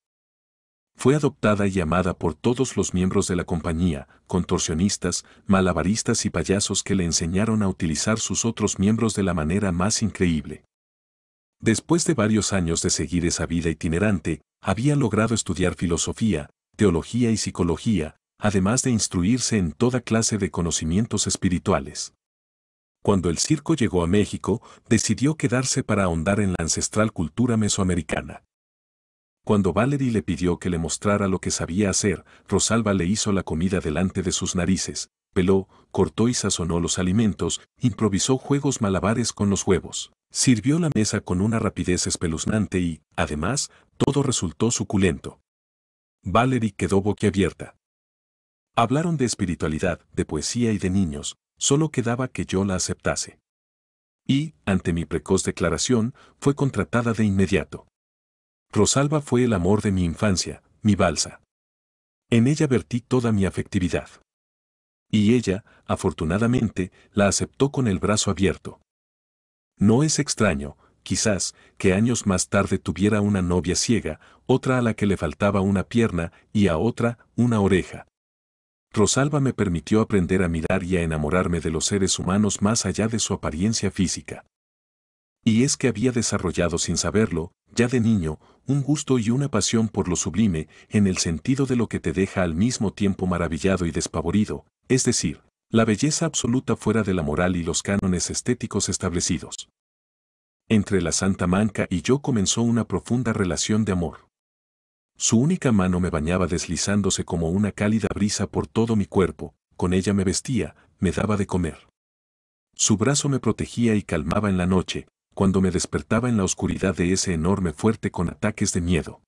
Fue adoptada y amada por todos los miembros de la compañía, contorsionistas, malabaristas y payasos que le enseñaron a utilizar sus otros miembros de la manera más increíble. Después de varios años de seguir esa vida itinerante, había logrado estudiar filosofía, teología y psicología, además de instruirse en toda clase de conocimientos espirituales. Cuando el circo llegó a México, decidió quedarse para ahondar en la ancestral cultura mesoamericana. Cuando Valerie le pidió que le mostrara lo que sabía hacer, Rosalba le hizo la comida delante de sus narices, peló, cortó y sazonó los alimentos, improvisó juegos malabares con los huevos, sirvió la mesa con una rapidez espeluznante y, además, todo resultó suculento. Valerie quedó boquiabierta. Hablaron de espiritualidad, de poesía y de niños, solo quedaba que yo la aceptase. Y, ante mi precoz declaración, fue contratada de inmediato. Rosalba fue el amor de mi infancia, mi balsa. En ella vertí toda mi afectividad. Y ella, afortunadamente, la aceptó con el brazo abierto. No es extraño, quizás, que años más tarde tuviera una novia ciega, otra a la que le faltaba una pierna y a otra una oreja. Rosalba me permitió aprender a mirar y a enamorarme de los seres humanos más allá de su apariencia física. Y es que había desarrollado sin saberlo, ya de niño, un gusto y una pasión por lo sublime, en el sentido de lo que te deja al mismo tiempo maravillado y despavorido, es decir, la belleza absoluta fuera de la moral y los cánones estéticos establecidos. Entre la Santa Manca y yo comenzó una profunda relación de amor. Su única mano me bañaba deslizándose como una cálida brisa por todo mi cuerpo, con ella me vestía, me daba de comer. Su brazo me protegía y calmaba en la noche, cuando me despertaba en la oscuridad de ese enorme fuerte con ataques de miedo.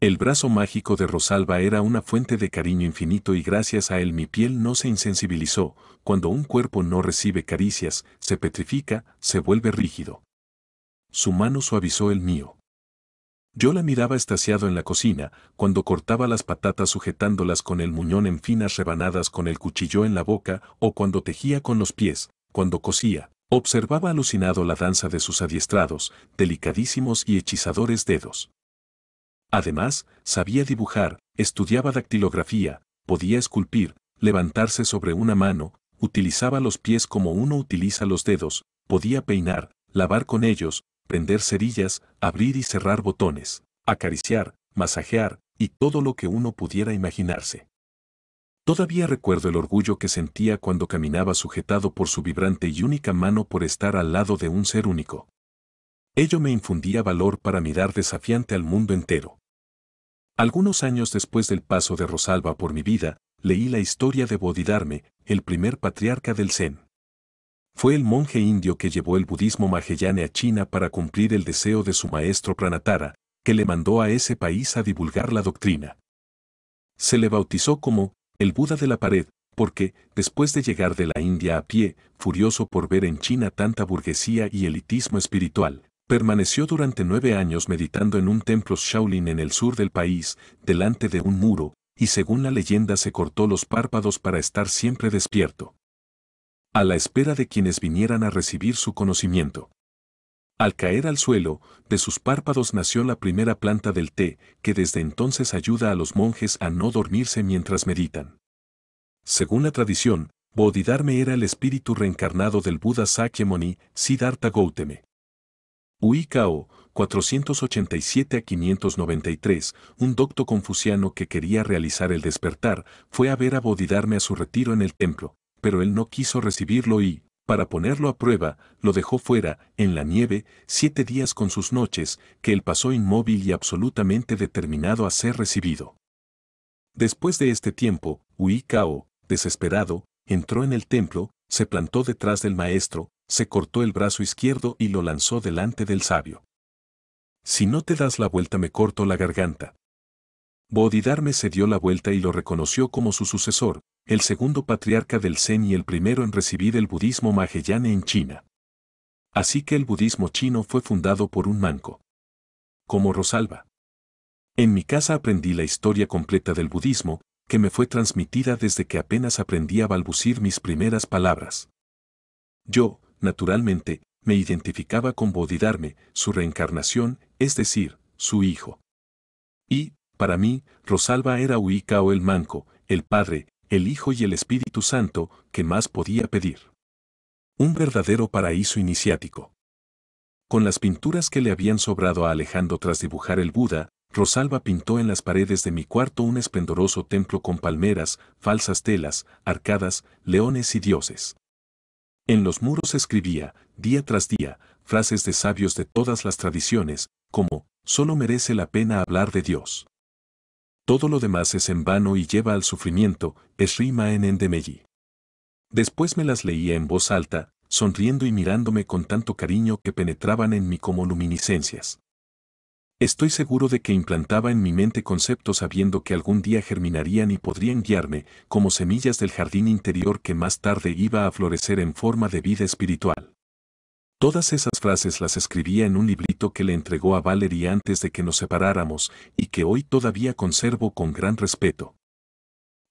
El brazo mágico de Rosalba era una fuente de cariño infinito y gracias a él mi piel no se insensibilizó, cuando un cuerpo no recibe caricias, se petrifica, se vuelve rígido. Su mano suavizó el mío. Yo la miraba estaciado en la cocina, cuando cortaba las patatas sujetándolas con el muñón en finas rebanadas con el cuchillo en la boca o cuando tejía con los pies, cuando cosía, Observaba alucinado la danza de sus adiestrados, delicadísimos y hechizadores dedos. Además, sabía dibujar, estudiaba dactilografía, podía esculpir, levantarse sobre una mano, utilizaba los pies como uno utiliza los dedos, podía peinar, lavar con ellos, prender cerillas, abrir y cerrar botones, acariciar, masajear, y todo lo que uno pudiera imaginarse. Todavía recuerdo el orgullo que sentía cuando caminaba sujetado por su vibrante y única mano por estar al lado de un ser único. Ello me infundía valor para mirar desafiante al mundo entero. Algunos años después del paso de Rosalba por mi vida, leí la historia de Bodhidharma, el primer patriarca del Zen. Fue el monje indio que llevó el budismo Majeyane a China para cumplir el deseo de su maestro Pranatara, que le mandó a ese país a divulgar la doctrina. Se le bautizó como el Buda de la pared, porque, después de llegar de la India a pie, furioso por ver en China tanta burguesía y elitismo espiritual, permaneció durante nueve años meditando en un templo Shaolin en el sur del país, delante de un muro, y según la leyenda se cortó los párpados para estar siempre despierto. A la espera de quienes vinieran a recibir su conocimiento. Al caer al suelo, de sus párpados nació la primera planta del té, que desde entonces ayuda a los monjes a no dormirse mientras meditan. Según la tradición, Bodhidharma era el espíritu reencarnado del Buda Sakyamuni, Siddhartha Gautame. Uikao, 487 a 593, un docto confuciano que quería realizar el despertar, fue a ver a Bodhidharma a su retiro en el templo, pero él no quiso recibirlo y, para ponerlo a prueba, lo dejó fuera, en la nieve, siete días con sus noches, que él pasó inmóvil y absolutamente determinado a ser recibido. Después de este tiempo, Hui desesperado, entró en el templo, se plantó detrás del maestro, se cortó el brazo izquierdo y lo lanzó delante del sabio. Si no te das la vuelta me corto la garganta. Bodhidharma se dio la vuelta y lo reconoció como su sucesor, el segundo patriarca del Zen y el primero en recibir el budismo mahayana en China. Así que el budismo chino fue fundado por un manco. Como Rosalba. En mi casa aprendí la historia completa del budismo, que me fue transmitida desde que apenas aprendí a balbucir mis primeras palabras. Yo, naturalmente, me identificaba con Bodhidharma, su reencarnación, es decir, su hijo. Y, para mí, Rosalba era Uica o el Manco, el Padre, el Hijo y el Espíritu Santo, que más podía pedir. Un verdadero paraíso iniciático. Con las pinturas que le habían sobrado a Alejandro tras dibujar el Buda, Rosalba pintó en las paredes de mi cuarto un esplendoroso templo con palmeras, falsas telas, arcadas, leones y dioses. En los muros escribía, día tras día, frases de sabios de todas las tradiciones, como, solo merece la pena hablar de Dios todo lo demás es en vano y lleva al sufrimiento, es rima en Endemelli. Después me las leía en voz alta, sonriendo y mirándome con tanto cariño que penetraban en mí como luminiscencias. Estoy seguro de que implantaba en mi mente conceptos sabiendo que algún día germinarían y podrían guiarme como semillas del jardín interior que más tarde iba a florecer en forma de vida espiritual. Todas esas frases las escribía en un librito que le entregó a Valerie antes de que nos separáramos y que hoy todavía conservo con gran respeto.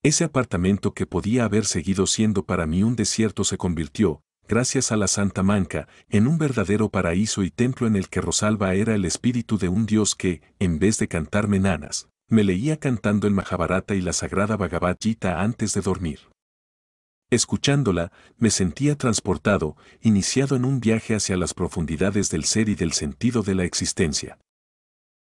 Ese apartamento que podía haber seguido siendo para mí un desierto se convirtió, gracias a la Santa Manca, en un verdadero paraíso y templo en el que Rosalba era el espíritu de un dios que, en vez de cantarme nanas, me leía cantando el Mahabharata y la Sagrada Bhagavad Gita antes de dormir. Escuchándola, me sentía transportado, iniciado en un viaje hacia las profundidades del ser y del sentido de la existencia.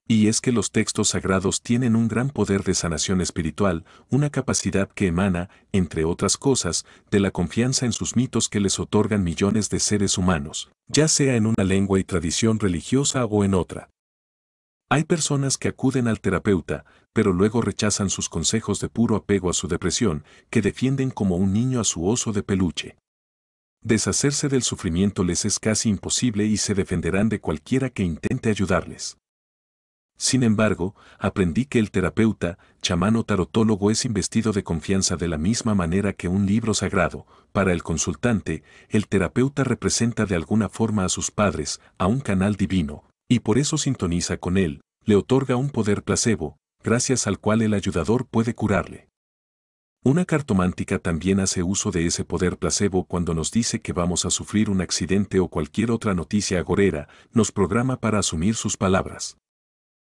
Y es que los textos sagrados tienen un gran poder de sanación espiritual, una capacidad que emana, entre otras cosas, de la confianza en sus mitos que les otorgan millones de seres humanos, ya sea en una lengua y tradición religiosa o en otra. Hay personas que acuden al terapeuta, pero luego rechazan sus consejos de puro apego a su depresión, que defienden como un niño a su oso de peluche. Deshacerse del sufrimiento les es casi imposible y se defenderán de cualquiera que intente ayudarles. Sin embargo, aprendí que el terapeuta, chamán o tarotólogo es investido de confianza de la misma manera que un libro sagrado. Para el consultante, el terapeuta representa de alguna forma a sus padres, a un canal divino, y por eso sintoniza con él, le otorga un poder placebo, gracias al cual el ayudador puede curarle. Una cartomántica también hace uso de ese poder placebo cuando nos dice que vamos a sufrir un accidente o cualquier otra noticia agorera, nos programa para asumir sus palabras.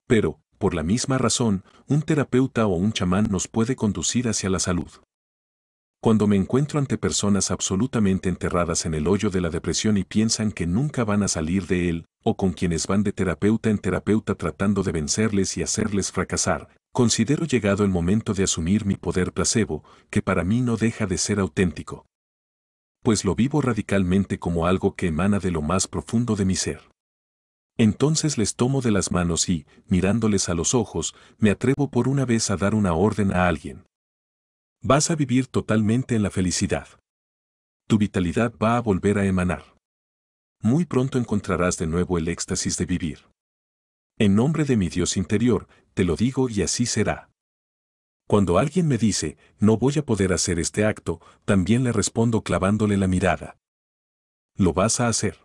Pero, por la misma razón, un terapeuta o un chamán nos puede conducir hacia la salud. Cuando me encuentro ante personas absolutamente enterradas en el hoyo de la depresión y piensan que nunca van a salir de él, o con quienes van de terapeuta en terapeuta tratando de vencerles y hacerles fracasar, considero llegado el momento de asumir mi poder placebo, que para mí no deja de ser auténtico. Pues lo vivo radicalmente como algo que emana de lo más profundo de mi ser. Entonces les tomo de las manos y, mirándoles a los ojos, me atrevo por una vez a dar una orden a alguien. Vas a vivir totalmente en la felicidad. Tu vitalidad va a volver a emanar. Muy pronto encontrarás de nuevo el éxtasis de vivir. En nombre de mi Dios interior, te lo digo y así será. Cuando alguien me dice, no voy a poder hacer este acto, también le respondo clavándole la mirada. Lo vas a hacer.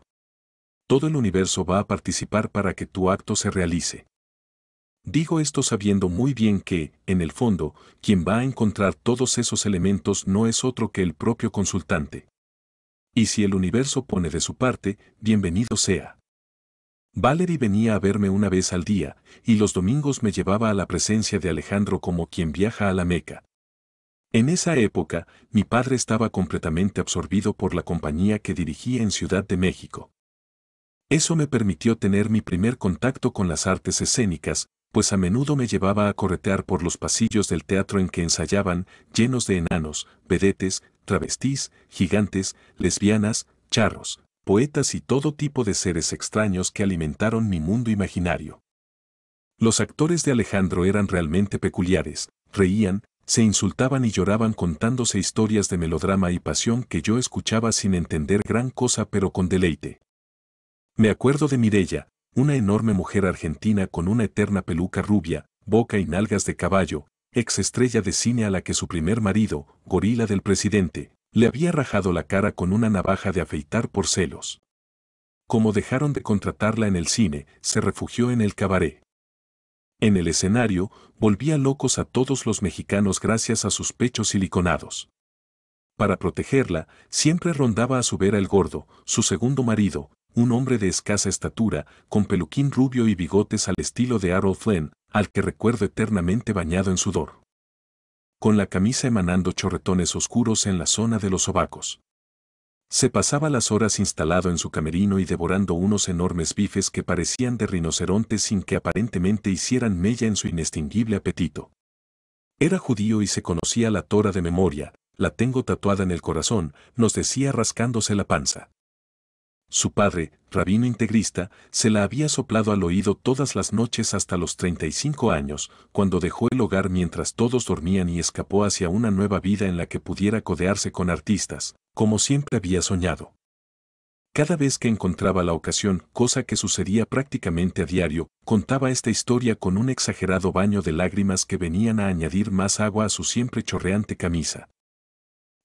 Todo el universo va a participar para que tu acto se realice. Digo esto sabiendo muy bien que, en el fondo, quien va a encontrar todos esos elementos no es otro que el propio consultante. Y si el universo pone de su parte, bienvenido sea. Valerie venía a verme una vez al día, y los domingos me llevaba a la presencia de Alejandro como quien viaja a la Meca. En esa época, mi padre estaba completamente absorbido por la compañía que dirigía en Ciudad de México. Eso me permitió tener mi primer contacto con las artes escénicas, pues a menudo me llevaba a corretear por los pasillos del teatro en que ensayaban, llenos de enanos, vedetes, travestis, gigantes, lesbianas, charros, poetas y todo tipo de seres extraños que alimentaron mi mundo imaginario. Los actores de Alejandro eran realmente peculiares, reían, se insultaban y lloraban contándose historias de melodrama y pasión que yo escuchaba sin entender gran cosa pero con deleite. Me acuerdo de Mirella, una enorme mujer argentina con una eterna peluca rubia, boca y nalgas de caballo, ex estrella de cine a la que su primer marido, gorila del presidente, le había rajado la cara con una navaja de afeitar por celos. Como dejaron de contratarla en el cine, se refugió en el cabaret. En el escenario, volvía locos a todos los mexicanos gracias a sus pechos siliconados. Para protegerla, siempre rondaba a su vera el gordo, su segundo marido, un hombre de escasa estatura, con peluquín rubio y bigotes al estilo de Harold Flynn, al que recuerdo eternamente bañado en sudor. Con la camisa emanando chorretones oscuros en la zona de los sobacos. Se pasaba las horas instalado en su camerino y devorando unos enormes bifes que parecían de rinoceronte sin que aparentemente hicieran mella en su inextinguible apetito. Era judío y se conocía la Tora de memoria, la tengo tatuada en el corazón, nos decía rascándose la panza. Su padre, rabino integrista, se la había soplado al oído todas las noches hasta los 35 años, cuando dejó el hogar mientras todos dormían y escapó hacia una nueva vida en la que pudiera codearse con artistas, como siempre había soñado. Cada vez que encontraba la ocasión, cosa que sucedía prácticamente a diario, contaba esta historia con un exagerado baño de lágrimas que venían a añadir más agua a su siempre chorreante camisa.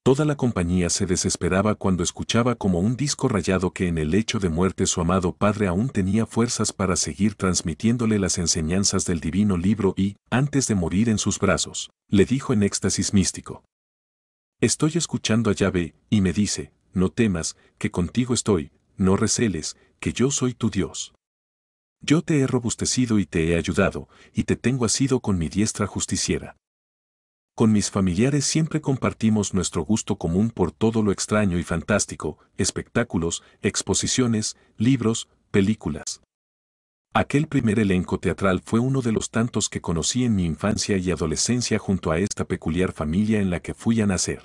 Toda la compañía se desesperaba cuando escuchaba como un disco rayado que en el hecho de muerte su amado padre aún tenía fuerzas para seguir transmitiéndole las enseñanzas del divino libro y, antes de morir en sus brazos, le dijo en éxtasis místico. Estoy escuchando a Yahvé, y me dice, no temas, que contigo estoy, no receles, que yo soy tu Dios. Yo te he robustecido y te he ayudado, y te tengo asido con mi diestra justiciera. Con mis familiares siempre compartimos nuestro gusto común por todo lo extraño y fantástico, espectáculos, exposiciones, libros, películas. Aquel primer elenco teatral fue uno de los tantos que conocí en mi infancia y adolescencia junto a esta peculiar familia en la que fui a nacer.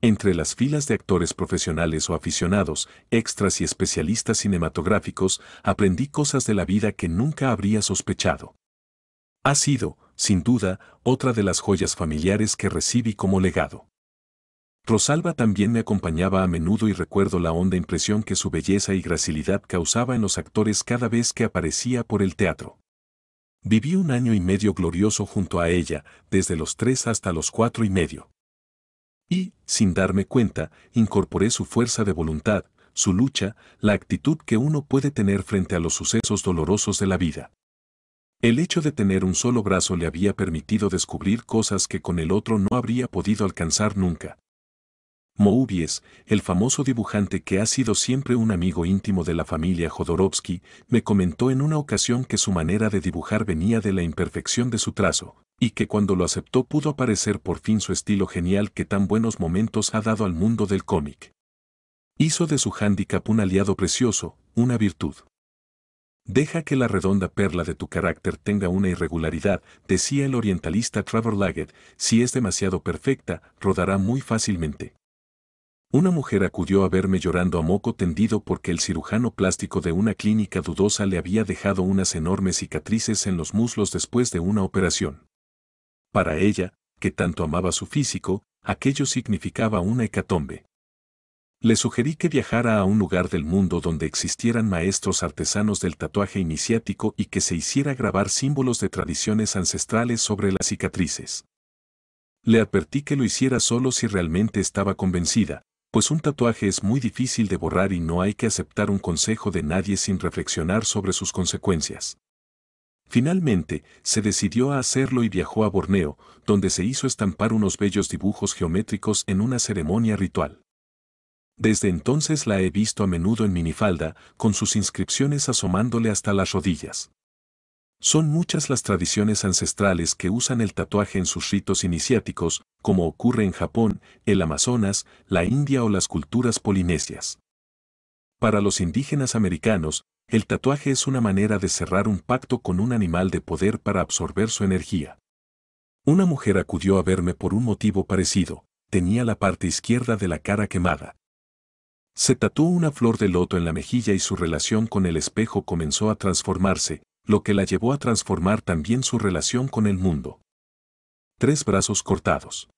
Entre las filas de actores profesionales o aficionados, extras y especialistas cinematográficos, aprendí cosas de la vida que nunca habría sospechado. Ha sido, sin duda, otra de las joyas familiares que recibí como legado. Rosalba también me acompañaba a menudo y recuerdo la honda impresión que su belleza y gracilidad causaba en los actores cada vez que aparecía por el teatro. Viví un año y medio glorioso junto a ella, desde los tres hasta los cuatro y medio. Y, sin darme cuenta, incorporé su fuerza de voluntad, su lucha, la actitud que uno puede tener frente a los sucesos dolorosos de la vida. El hecho de tener un solo brazo le había permitido descubrir cosas que con el otro no habría podido alcanzar nunca. Moubies, el famoso dibujante que ha sido siempre un amigo íntimo de la familia Jodorowsky, me comentó en una ocasión que su manera de dibujar venía de la imperfección de su trazo, y que cuando lo aceptó pudo aparecer por fin su estilo genial que tan buenos momentos ha dado al mundo del cómic. Hizo de su hándicap un aliado precioso, una virtud. Deja que la redonda perla de tu carácter tenga una irregularidad, decía el orientalista Trevor Laggett, si es demasiado perfecta, rodará muy fácilmente. Una mujer acudió a verme llorando a moco tendido porque el cirujano plástico de una clínica dudosa le había dejado unas enormes cicatrices en los muslos después de una operación. Para ella, que tanto amaba su físico, aquello significaba una hecatombe. Le sugerí que viajara a un lugar del mundo donde existieran maestros artesanos del tatuaje iniciático y que se hiciera grabar símbolos de tradiciones ancestrales sobre las cicatrices. Le advertí que lo hiciera solo si realmente estaba convencida, pues un tatuaje es muy difícil de borrar y no hay que aceptar un consejo de nadie sin reflexionar sobre sus consecuencias. Finalmente, se decidió a hacerlo y viajó a Borneo, donde se hizo estampar unos bellos dibujos geométricos en una ceremonia ritual. Desde entonces la he visto a menudo en minifalda, con sus inscripciones asomándole hasta las rodillas. Son muchas las tradiciones ancestrales que usan el tatuaje en sus ritos iniciáticos, como ocurre en Japón, el Amazonas, la India o las culturas polinesias. Para los indígenas americanos, el tatuaje es una manera de cerrar un pacto con un animal de poder para absorber su energía. Una mujer acudió a verme por un motivo parecido, tenía la parte izquierda de la cara quemada, se tatuó una flor de loto en la mejilla y su relación con el espejo comenzó a transformarse, lo que la llevó a transformar también su relación con el mundo. Tres brazos cortados.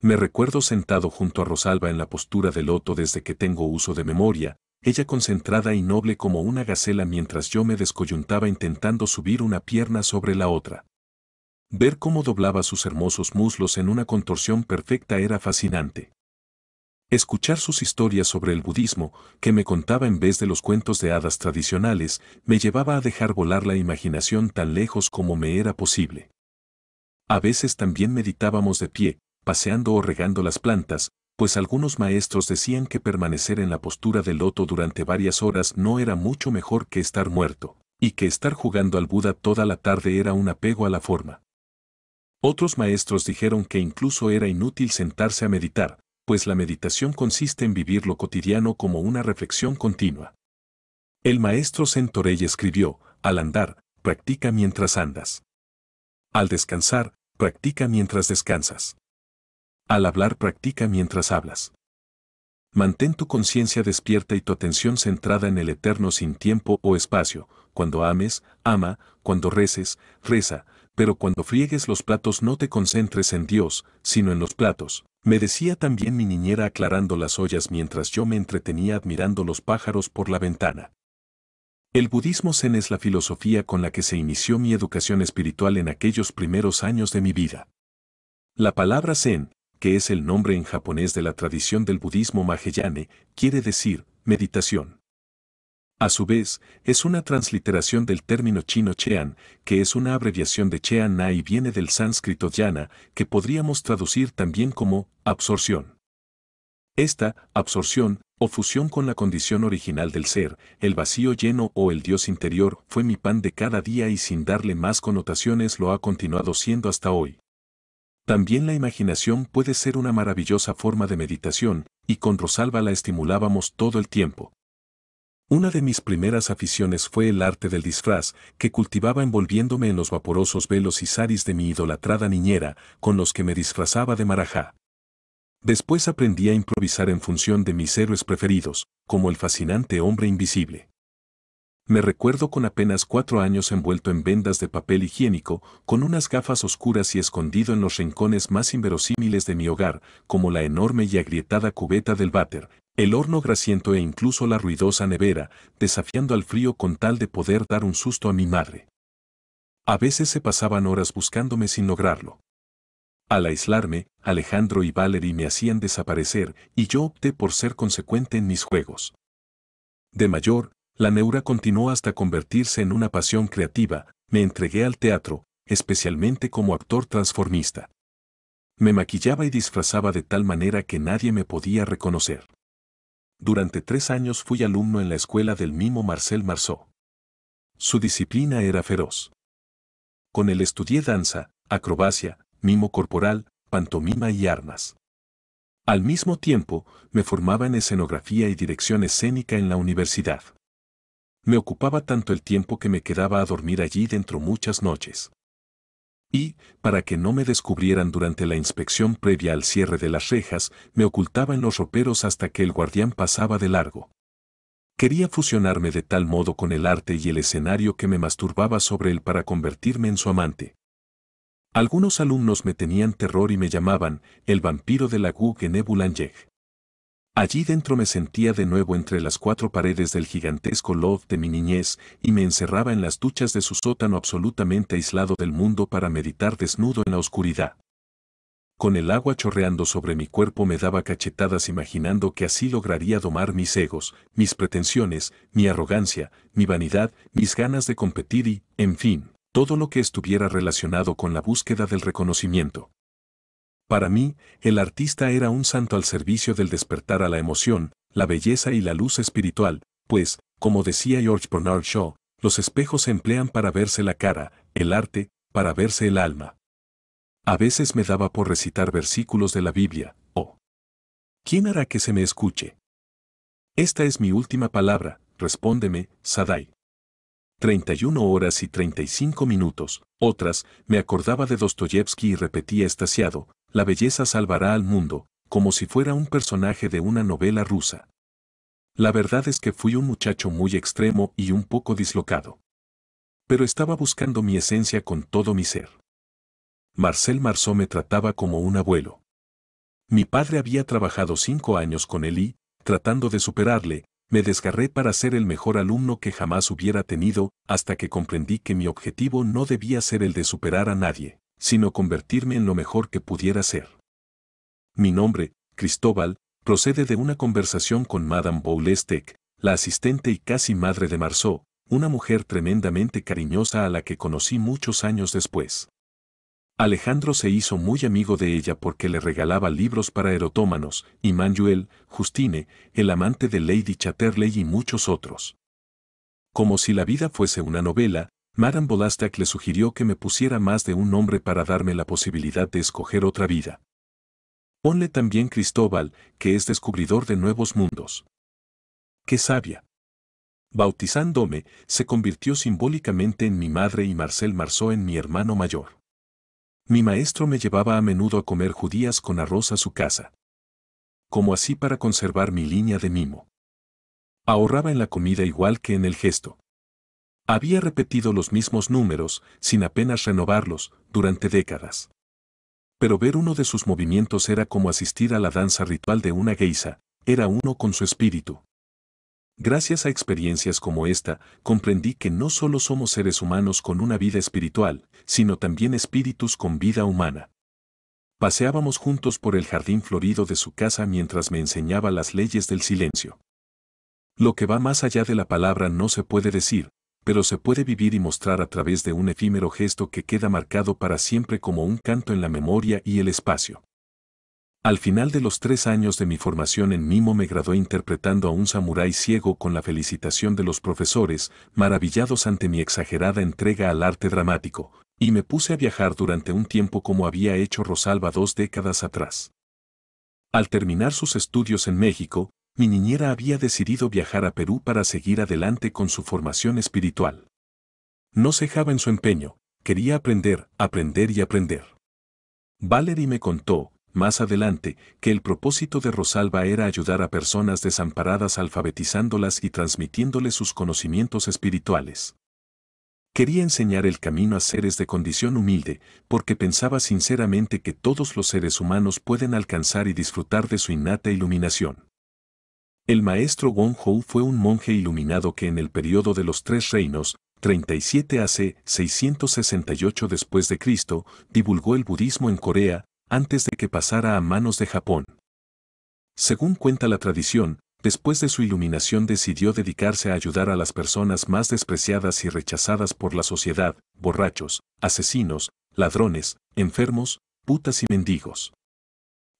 Me recuerdo sentado junto a Rosalba en la postura de loto desde que tengo uso de memoria, ella concentrada y noble como una gacela mientras yo me descoyuntaba intentando subir una pierna sobre la otra. Ver cómo doblaba sus hermosos muslos en una contorsión perfecta era fascinante. Escuchar sus historias sobre el budismo, que me contaba en vez de los cuentos de hadas tradicionales, me llevaba a dejar volar la imaginación tan lejos como me era posible. A veces también meditábamos de pie, paseando o regando las plantas, pues algunos maestros decían que permanecer en la postura del loto durante varias horas no era mucho mejor que estar muerto, y que estar jugando al Buda toda la tarde era un apego a la forma. Otros maestros dijeron que incluso era inútil sentarse a meditar, pues la meditación consiste en vivir lo cotidiano como una reflexión continua. El maestro Torey escribió, al andar, practica mientras andas. Al descansar, practica mientras descansas. Al hablar, practica mientras hablas. Mantén tu conciencia despierta y tu atención centrada en el eterno sin tiempo o espacio. Cuando ames, ama, cuando reces, reza, pero cuando friegues los platos no te concentres en Dios, sino en los platos, me decía también mi niñera aclarando las ollas mientras yo me entretenía admirando los pájaros por la ventana. El budismo zen es la filosofía con la que se inició mi educación espiritual en aquellos primeros años de mi vida. La palabra zen, que es el nombre en japonés de la tradición del budismo maheyane, quiere decir meditación. A su vez, es una transliteración del término chino chean, que es una abreviación de chean na y viene del sánscrito yana, que podríamos traducir también como absorción. Esta absorción o fusión con la condición original del ser, el vacío lleno o el Dios interior fue mi pan de cada día y sin darle más connotaciones lo ha continuado siendo hasta hoy. También la imaginación puede ser una maravillosa forma de meditación, y con Rosalba la estimulábamos todo el tiempo. Una de mis primeras aficiones fue el arte del disfraz, que cultivaba envolviéndome en los vaporosos velos y saris de mi idolatrada niñera, con los que me disfrazaba de marajá. Después aprendí a improvisar en función de mis héroes preferidos, como el fascinante hombre invisible. Me recuerdo con apenas cuatro años envuelto en vendas de papel higiénico, con unas gafas oscuras y escondido en los rincones más inverosímiles de mi hogar, como la enorme y agrietada cubeta del váter, el horno grasiento e incluso la ruidosa nevera, desafiando al frío con tal de poder dar un susto a mi madre. A veces se pasaban horas buscándome sin lograrlo. Al aislarme, Alejandro y Valerie me hacían desaparecer y yo opté por ser consecuente en mis juegos. De mayor, la neura continuó hasta convertirse en una pasión creativa, me entregué al teatro, especialmente como actor transformista. Me maquillaba y disfrazaba de tal manera que nadie me podía reconocer. Durante tres años fui alumno en la escuela del mimo Marcel Marceau. Su disciplina era feroz. Con él estudié danza, acrobacia, mimo corporal, pantomima y armas. Al mismo tiempo, me formaba en escenografía y dirección escénica en la universidad. Me ocupaba tanto el tiempo que me quedaba a dormir allí dentro muchas noches y, para que no me descubrieran durante la inspección previa al cierre de las rejas, me ocultaba en los roperos hasta que el guardián pasaba de largo. Quería fusionarme de tal modo con el arte y el escenario que me masturbaba sobre él para convertirme en su amante. Algunos alumnos me tenían terror y me llamaban el vampiro de la Guggenebulangeg. Allí dentro me sentía de nuevo entre las cuatro paredes del gigantesco loft de mi niñez y me encerraba en las duchas de su sótano absolutamente aislado del mundo para meditar desnudo en la oscuridad. Con el agua chorreando sobre mi cuerpo me daba cachetadas imaginando que así lograría domar mis egos, mis pretensiones, mi arrogancia, mi vanidad, mis ganas de competir y, en fin, todo lo que estuviera relacionado con la búsqueda del reconocimiento. Para mí, el artista era un santo al servicio del despertar a la emoción, la belleza y la luz espiritual, pues, como decía George Bernard Shaw, los espejos se emplean para verse la cara, el arte, para verse el alma. A veces me daba por recitar versículos de la Biblia, o oh, ¿Quién hará que se me escuche? Esta es mi última palabra, respóndeme, Sadai. 31 horas y 35 minutos, otras, me acordaba de Dostoyevsky y repetía estaciado, la belleza salvará al mundo, como si fuera un personaje de una novela rusa. La verdad es que fui un muchacho muy extremo y un poco dislocado. Pero estaba buscando mi esencia con todo mi ser. Marcel Marceau me trataba como un abuelo. Mi padre había trabajado cinco años con él y, tratando de superarle, me desgarré para ser el mejor alumno que jamás hubiera tenido, hasta que comprendí que mi objetivo no debía ser el de superar a nadie, sino convertirme en lo mejor que pudiera ser. Mi nombre, Cristóbal, procede de una conversación con Madame Boulestec, la asistente y casi madre de Marceau, una mujer tremendamente cariñosa a la que conocí muchos años después. Alejandro se hizo muy amigo de ella porque le regalaba libros para erotómanos, y Manuel, Justine, el amante de Lady Chatterley y muchos otros. Como si la vida fuese una novela, Madame Bolastak le sugirió que me pusiera más de un nombre para darme la posibilidad de escoger otra vida. Ponle también Cristóbal, que es descubridor de nuevos mundos. ¡Qué sabia! Bautizándome, se convirtió simbólicamente en mi madre y Marcel Marceau en mi hermano mayor. Mi maestro me llevaba a menudo a comer judías con arroz a su casa. Como así para conservar mi línea de mimo. Ahorraba en la comida igual que en el gesto. Había repetido los mismos números, sin apenas renovarlos, durante décadas. Pero ver uno de sus movimientos era como asistir a la danza ritual de una geisa, era uno con su espíritu. Gracias a experiencias como esta, comprendí que no solo somos seres humanos con una vida espiritual, sino también espíritus con vida humana. Paseábamos juntos por el jardín florido de su casa mientras me enseñaba las leyes del silencio. Lo que va más allá de la palabra no se puede decir, pero se puede vivir y mostrar a través de un efímero gesto que queda marcado para siempre como un canto en la memoria y el espacio. Al final de los tres años de mi formación en Mimo me gradué interpretando a un samurái ciego con la felicitación de los profesores, maravillados ante mi exagerada entrega al arte dramático, y me puse a viajar durante un tiempo como había hecho Rosalba dos décadas atrás. Al terminar sus estudios en México, mi niñera había decidido viajar a Perú para seguir adelante con su formación espiritual. No cejaba en su empeño, quería aprender, aprender y aprender. Valerie me contó, más adelante, que el propósito de Rosalba era ayudar a personas desamparadas alfabetizándolas y transmitiéndoles sus conocimientos espirituales. Quería enseñar el camino a seres de condición humilde, porque pensaba sinceramente que todos los seres humanos pueden alcanzar y disfrutar de su innata iluminación. El maestro Wong Ho fue un monje iluminado que en el periodo de los Tres Reinos, 37 AC 668 después divulgó el budismo en Corea, antes de que pasara a manos de Japón. Según cuenta la tradición, después de su iluminación decidió dedicarse a ayudar a las personas más despreciadas y rechazadas por la sociedad, borrachos, asesinos, ladrones, enfermos, putas y mendigos.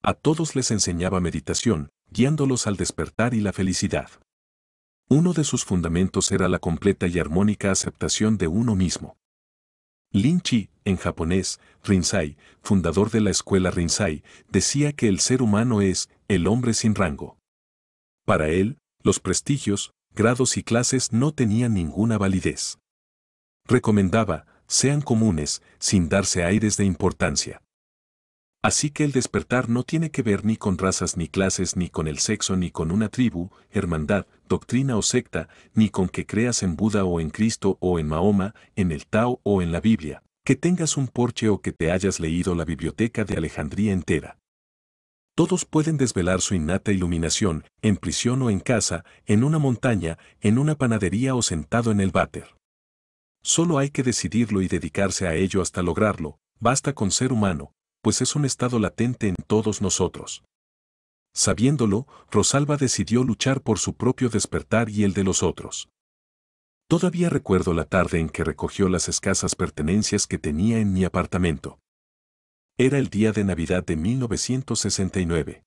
A todos les enseñaba meditación, guiándolos al despertar y la felicidad. Uno de sus fundamentos era la completa y armónica aceptación de uno mismo. Chi, en japonés, Rinzai, fundador de la escuela Rinzai, decía que el ser humano es el hombre sin rango. Para él, los prestigios, grados y clases no tenían ninguna validez. Recomendaba, sean comunes, sin darse aires de importancia. Así que el despertar no tiene que ver ni con razas ni clases ni con el sexo ni con una tribu, hermandad, doctrina o secta, ni con que creas en Buda o en Cristo o en Mahoma, en el Tao o en la Biblia, que tengas un porche o que te hayas leído la biblioteca de Alejandría entera. Todos pueden desvelar su innata iluminación, en prisión o en casa, en una montaña, en una panadería o sentado en el váter. Solo hay que decidirlo y dedicarse a ello hasta lograrlo, basta con ser humano, pues es un estado latente en todos nosotros. Sabiéndolo, Rosalba decidió luchar por su propio despertar y el de los otros. Todavía recuerdo la tarde en que recogió las escasas pertenencias que tenía en mi apartamento. Era el día de Navidad de 1969.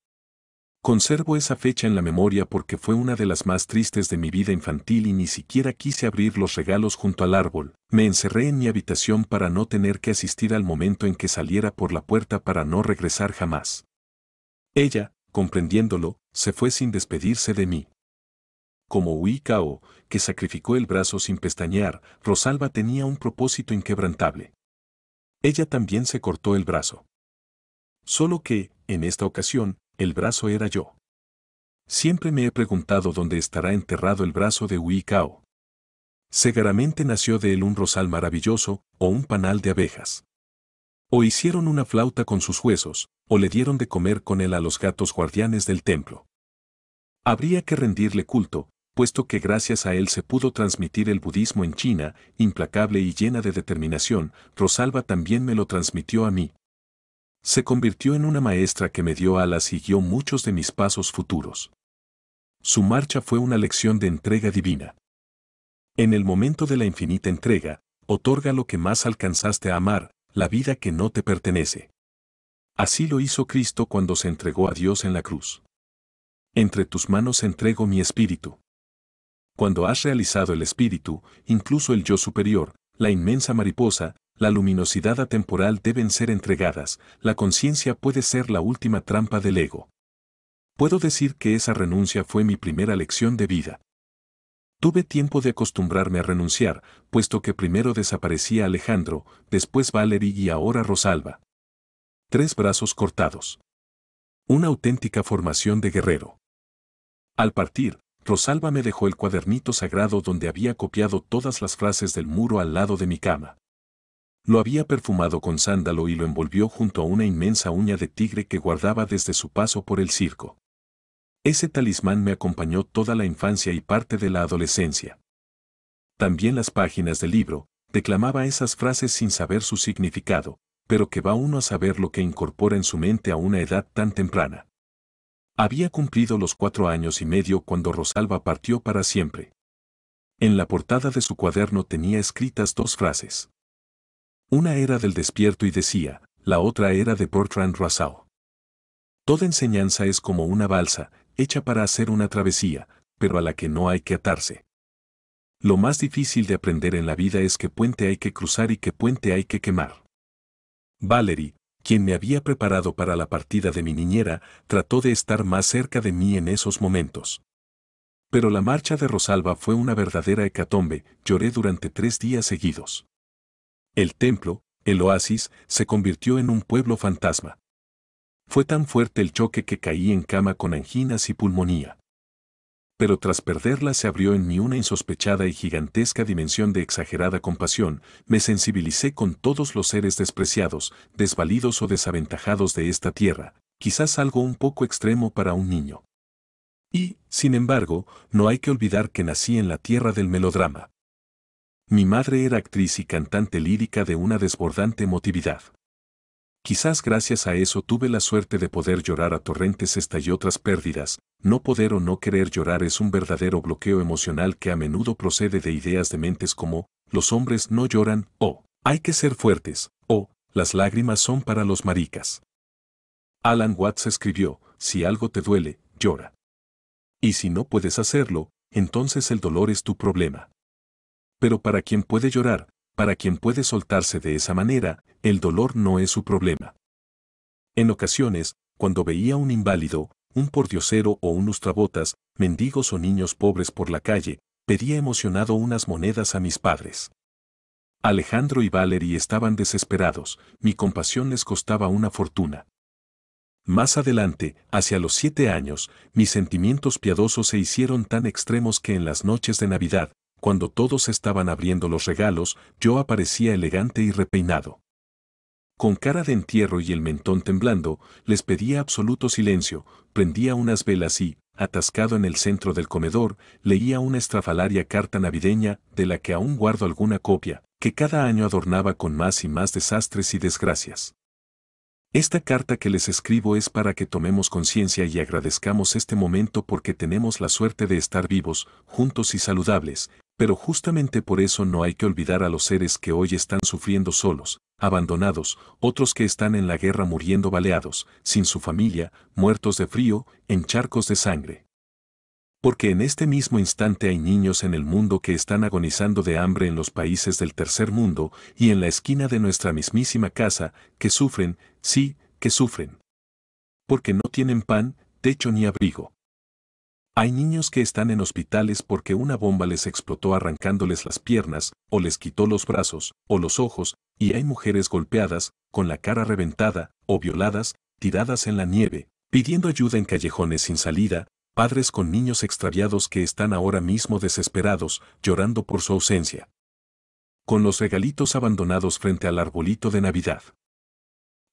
Conservo esa fecha en la memoria porque fue una de las más tristes de mi vida infantil y ni siquiera quise abrir los regalos junto al árbol. Me encerré en mi habitación para no tener que asistir al momento en que saliera por la puerta para no regresar jamás. Ella, comprendiéndolo, se fue sin despedirse de mí. Como Uicao, que sacrificó el brazo sin pestañear, Rosalba tenía un propósito inquebrantable. Ella también se cortó el brazo. Solo que, en esta ocasión, el brazo era yo. Siempre me he preguntado dónde estará enterrado el brazo de Cao. Seguramente nació de él un rosal maravilloso, o un panal de abejas. O hicieron una flauta con sus huesos, o le dieron de comer con él a los gatos guardianes del templo. Habría que rendirle culto, puesto que gracias a él se pudo transmitir el budismo en China, implacable y llena de determinación, Rosalba también me lo transmitió a mí, se convirtió en una maestra que me dio alas y guió muchos de mis pasos futuros. Su marcha fue una lección de entrega divina. En el momento de la infinita entrega, otorga lo que más alcanzaste a amar, la vida que no te pertenece. Así lo hizo Cristo cuando se entregó a Dios en la cruz. Entre tus manos entrego mi espíritu. Cuando has realizado el espíritu, incluso el yo superior, la inmensa mariposa, la luminosidad atemporal deben ser entregadas, la conciencia puede ser la última trampa del ego. Puedo decir que esa renuncia fue mi primera lección de vida. Tuve tiempo de acostumbrarme a renunciar, puesto que primero desaparecía Alejandro, después Valerie y ahora Rosalba. Tres brazos cortados. Una auténtica formación de guerrero. Al partir, Rosalba me dejó el cuadernito sagrado donde había copiado todas las frases del muro al lado de mi cama. Lo había perfumado con sándalo y lo envolvió junto a una inmensa uña de tigre que guardaba desde su paso por el circo. Ese talismán me acompañó toda la infancia y parte de la adolescencia. También las páginas del libro, declamaba esas frases sin saber su significado, pero que va uno a saber lo que incorpora en su mente a una edad tan temprana. Había cumplido los cuatro años y medio cuando Rosalba partió para siempre. En la portada de su cuaderno tenía escritas dos frases. Una era del despierto y decía, la otra era de Bertrand Russell. Toda enseñanza es como una balsa, hecha para hacer una travesía, pero a la que no hay que atarse. Lo más difícil de aprender en la vida es qué puente hay que cruzar y qué puente hay que quemar. Valerie, quien me había preparado para la partida de mi niñera, trató de estar más cerca de mí en esos momentos. Pero la marcha de Rosalba fue una verdadera hecatombe, lloré durante tres días seguidos. El templo, el oasis, se convirtió en un pueblo fantasma. Fue tan fuerte el choque que caí en cama con anginas y pulmonía. Pero tras perderla se abrió en mí una insospechada y gigantesca dimensión de exagerada compasión, me sensibilicé con todos los seres despreciados, desvalidos o desaventajados de esta tierra, quizás algo un poco extremo para un niño. Y, sin embargo, no hay que olvidar que nací en la tierra del melodrama. Mi madre era actriz y cantante lírica de una desbordante emotividad. Quizás gracias a eso tuve la suerte de poder llorar a torrentes esta y otras pérdidas, no poder o no querer llorar es un verdadero bloqueo emocional que a menudo procede de ideas de mentes como, los hombres no lloran, o, hay que ser fuertes, o, las lágrimas son para los maricas. Alan Watts escribió, si algo te duele, llora. Y si no puedes hacerlo, entonces el dolor es tu problema pero para quien puede llorar, para quien puede soltarse de esa manera, el dolor no es su problema. En ocasiones, cuando veía un inválido, un pordiosero o un trabotas, mendigos o niños pobres por la calle, pedía emocionado unas monedas a mis padres. Alejandro y Valerie estaban desesperados, mi compasión les costaba una fortuna. Más adelante, hacia los siete años, mis sentimientos piadosos se hicieron tan extremos que en las noches de Navidad, cuando todos estaban abriendo los regalos, yo aparecía elegante y repeinado. Con cara de entierro y el mentón temblando, les pedía absoluto silencio, prendía unas velas y, atascado en el centro del comedor, leía una estrafalaria carta navideña, de la que aún guardo alguna copia, que cada año adornaba con más y más desastres y desgracias. Esta carta que les escribo es para que tomemos conciencia y agradezcamos este momento porque tenemos la suerte de estar vivos, juntos y saludables, pero justamente por eso no hay que olvidar a los seres que hoy están sufriendo solos, abandonados, otros que están en la guerra muriendo baleados, sin su familia, muertos de frío, en charcos de sangre. Porque en este mismo instante hay niños en el mundo que están agonizando de hambre en los países del tercer mundo y en la esquina de nuestra mismísima casa, que sufren, sí, que sufren. Porque no tienen pan, techo ni abrigo. Hay niños que están en hospitales porque una bomba les explotó arrancándoles las piernas, o les quitó los brazos, o los ojos, y hay mujeres golpeadas, con la cara reventada, o violadas, tiradas en la nieve, pidiendo ayuda en callejones sin salida, padres con niños extraviados que están ahora mismo desesperados, llorando por su ausencia. Con los regalitos abandonados frente al arbolito de Navidad.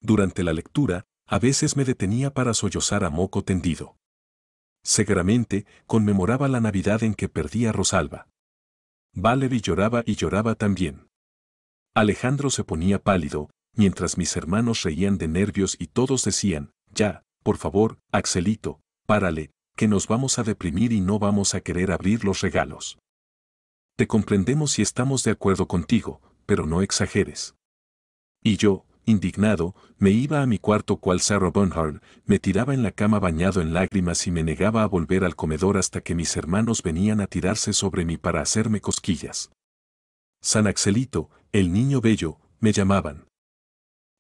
Durante la lectura, a veces me detenía para sollozar a moco tendido. Seguramente conmemoraba la Navidad en que perdía Rosalba. Valery lloraba y lloraba también. Alejandro se ponía pálido, mientras mis hermanos reían de nervios y todos decían, ya, por favor, Axelito, párale, que nos vamos a deprimir y no vamos a querer abrir los regalos. Te comprendemos y estamos de acuerdo contigo, pero no exageres. Y yo, Indignado, me iba a mi cuarto cual Sarah Bernhardt, me tiraba en la cama bañado en lágrimas y me negaba a volver al comedor hasta que mis hermanos venían a tirarse sobre mí para hacerme cosquillas. San Axelito, el niño bello, me llamaban.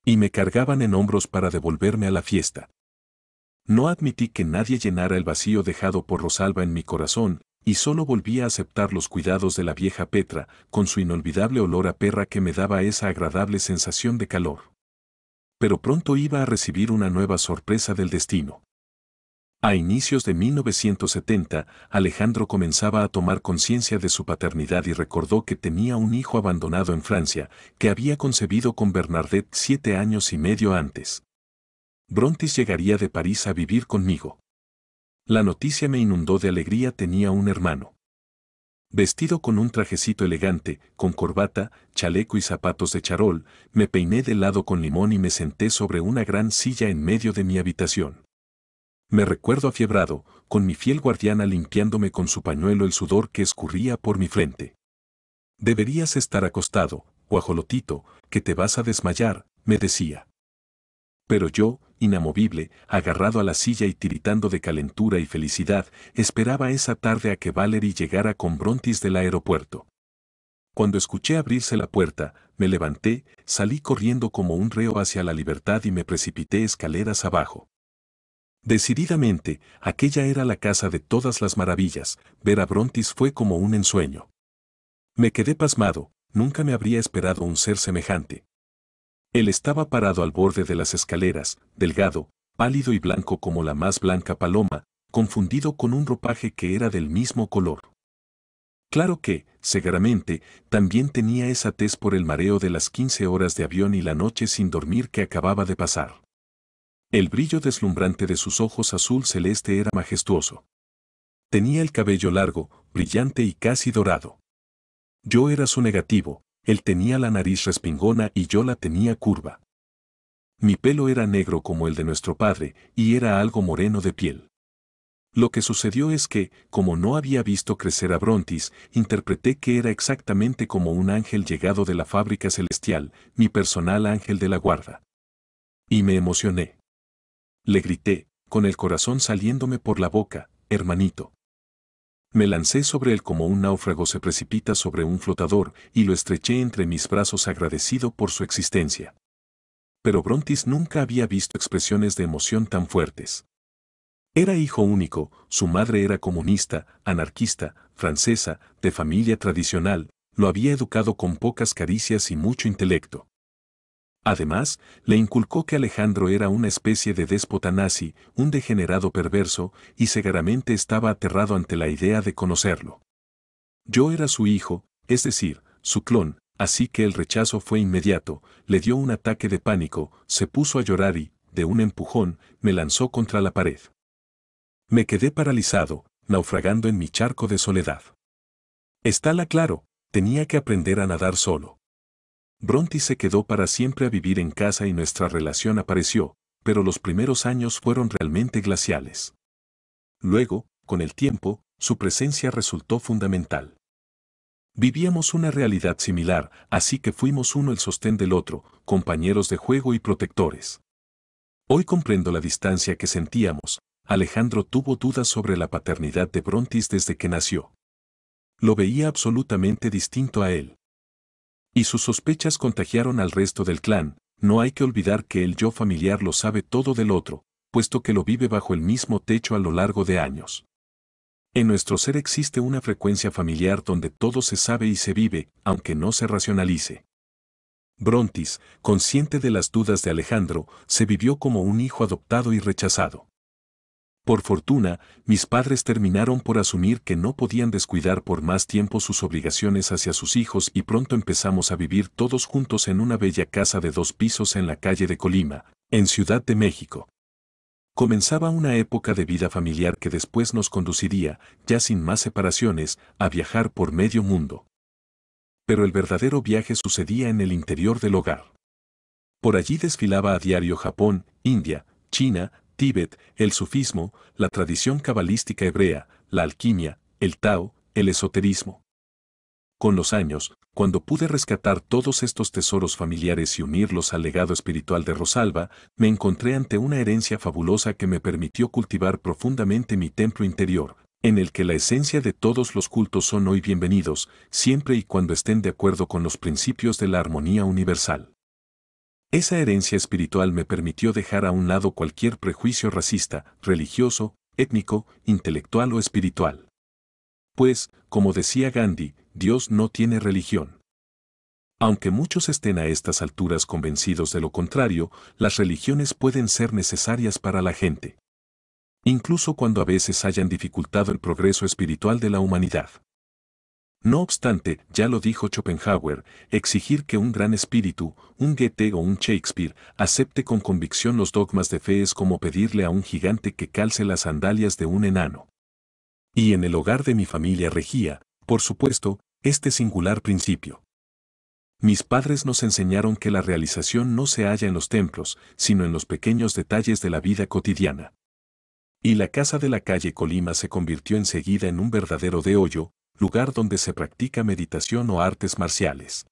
Y me cargaban en hombros para devolverme a la fiesta. No admití que nadie llenara el vacío dejado por Rosalba en mi corazón, y solo volví a aceptar los cuidados de la vieja Petra, con su inolvidable olor a perra que me daba esa agradable sensación de calor pero pronto iba a recibir una nueva sorpresa del destino. A inicios de 1970, Alejandro comenzaba a tomar conciencia de su paternidad y recordó que tenía un hijo abandonado en Francia, que había concebido con Bernadette siete años y medio antes. Brontis llegaría de París a vivir conmigo. La noticia me inundó de alegría, tenía un hermano. Vestido con un trajecito elegante, con corbata, chaleco y zapatos de charol, me peiné de lado con limón y me senté sobre una gran silla en medio de mi habitación. Me recuerdo afiebrado, con mi fiel guardiana limpiándome con su pañuelo el sudor que escurría por mi frente. Deberías estar acostado, guajolotito, que te vas a desmayar, me decía. Pero yo, inamovible, agarrado a la silla y tiritando de calentura y felicidad, esperaba esa tarde a que Valerie llegara con Brontis del aeropuerto. Cuando escuché abrirse la puerta, me levanté, salí corriendo como un reo hacia la libertad y me precipité escaleras abajo. Decididamente, aquella era la casa de todas las maravillas, ver a Brontis fue como un ensueño. Me quedé pasmado, nunca me habría esperado un ser semejante. Él estaba parado al borde de las escaleras, delgado, pálido y blanco como la más blanca paloma, confundido con un ropaje que era del mismo color. Claro que, seguramente, también tenía esa tez por el mareo de las 15 horas de avión y la noche sin dormir que acababa de pasar. El brillo deslumbrante de sus ojos azul celeste era majestuoso. Tenía el cabello largo, brillante y casi dorado. Yo era su negativo, él tenía la nariz respingona y yo la tenía curva. Mi pelo era negro como el de nuestro padre y era algo moreno de piel. Lo que sucedió es que, como no había visto crecer a Brontis, interpreté que era exactamente como un ángel llegado de la fábrica celestial, mi personal ángel de la guarda. Y me emocioné. Le grité, con el corazón saliéndome por la boca, hermanito. Me lancé sobre él como un náufrago se precipita sobre un flotador y lo estreché entre mis brazos agradecido por su existencia. Pero Brontis nunca había visto expresiones de emoción tan fuertes. Era hijo único, su madre era comunista, anarquista, francesa, de familia tradicional, lo había educado con pocas caricias y mucho intelecto. Además, le inculcó que Alejandro era una especie de déspota nazi, un degenerado perverso, y cegaramente estaba aterrado ante la idea de conocerlo. Yo era su hijo, es decir, su clon, así que el rechazo fue inmediato, le dio un ataque de pánico, se puso a llorar y, de un empujón, me lanzó contra la pared. Me quedé paralizado, naufragando en mi charco de soledad. Está claro, tenía que aprender a nadar solo. Bronte se quedó para siempre a vivir en casa y nuestra relación apareció, pero los primeros años fueron realmente glaciales. Luego, con el tiempo, su presencia resultó fundamental. Vivíamos una realidad similar, así que fuimos uno el sostén del otro, compañeros de juego y protectores. Hoy comprendo la distancia que sentíamos. Alejandro tuvo dudas sobre la paternidad de Brontis desde que nació. Lo veía absolutamente distinto a él. Y sus sospechas contagiaron al resto del clan, no hay que olvidar que el yo familiar lo sabe todo del otro, puesto que lo vive bajo el mismo techo a lo largo de años. En nuestro ser existe una frecuencia familiar donde todo se sabe y se vive, aunque no se racionalice. Brontis, consciente de las dudas de Alejandro, se vivió como un hijo adoptado y rechazado. Por fortuna, mis padres terminaron por asumir que no podían descuidar por más tiempo sus obligaciones hacia sus hijos y pronto empezamos a vivir todos juntos en una bella casa de dos pisos en la calle de Colima, en Ciudad de México. Comenzaba una época de vida familiar que después nos conduciría, ya sin más separaciones, a viajar por medio mundo. Pero el verdadero viaje sucedía en el interior del hogar. Por allí desfilaba a diario Japón, India, China, Tíbet, el sufismo, la tradición cabalística hebrea, la alquimia, el Tao, el esoterismo. Con los años, cuando pude rescatar todos estos tesoros familiares y unirlos al legado espiritual de Rosalba, me encontré ante una herencia fabulosa que me permitió cultivar profundamente mi templo interior, en el que la esencia de todos los cultos son hoy bienvenidos, siempre y cuando estén de acuerdo con los principios de la armonía universal. Esa herencia espiritual me permitió dejar a un lado cualquier prejuicio racista, religioso, étnico, intelectual o espiritual. Pues, como decía Gandhi, Dios no tiene religión. Aunque muchos estén a estas alturas convencidos de lo contrario, las religiones pueden ser necesarias para la gente. Incluso cuando a veces hayan dificultado el progreso espiritual de la humanidad. No obstante, ya lo dijo Schopenhauer, exigir que un gran espíritu, un Goethe o un Shakespeare, acepte con convicción los dogmas de fe es como pedirle a un gigante que calce las sandalias de un enano. Y en el hogar de mi familia regía, por supuesto, este singular principio. Mis padres nos enseñaron que la realización no se halla en los templos, sino en los pequeños detalles de la vida cotidiana. Y la casa de la calle Colima se convirtió enseguida en un verdadero de hoyo, lugar donde se practica meditación o artes marciales.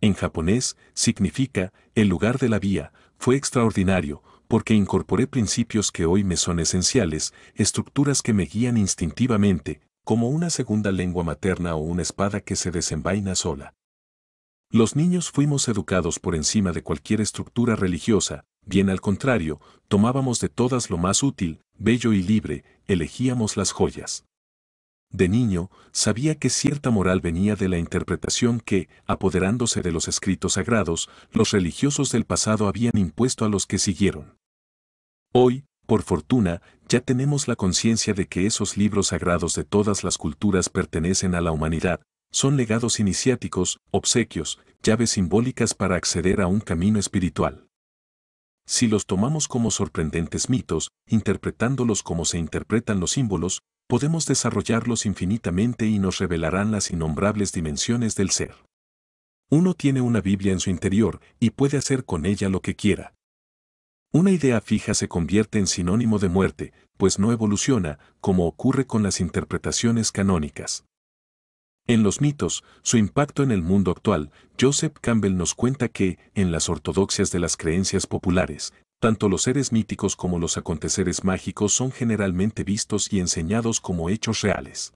En japonés, significa el lugar de la vía, fue extraordinario, porque incorporé principios que hoy me son esenciales, estructuras que me guían instintivamente, como una segunda lengua materna o una espada que se desenvaina sola. Los niños fuimos educados por encima de cualquier estructura religiosa, bien al contrario, tomábamos de todas lo más útil, bello y libre, elegíamos las joyas. De niño, sabía que cierta moral venía de la interpretación que, apoderándose de los escritos sagrados, los religiosos del pasado habían impuesto a los que siguieron. Hoy, por fortuna, ya tenemos la conciencia de que esos libros sagrados de todas las culturas pertenecen a la humanidad, son legados iniciáticos, obsequios, llaves simbólicas para acceder a un camino espiritual. Si los tomamos como sorprendentes mitos, interpretándolos como se interpretan los símbolos, podemos desarrollarlos infinitamente y nos revelarán las innombrables dimensiones del ser. Uno tiene una Biblia en su interior y puede hacer con ella lo que quiera. Una idea fija se convierte en sinónimo de muerte, pues no evoluciona, como ocurre con las interpretaciones canónicas. En los mitos, su impacto en el mundo actual, Joseph Campbell nos cuenta que, en las ortodoxias de las creencias populares, tanto los seres míticos como los aconteceres mágicos son generalmente vistos y enseñados como hechos reales.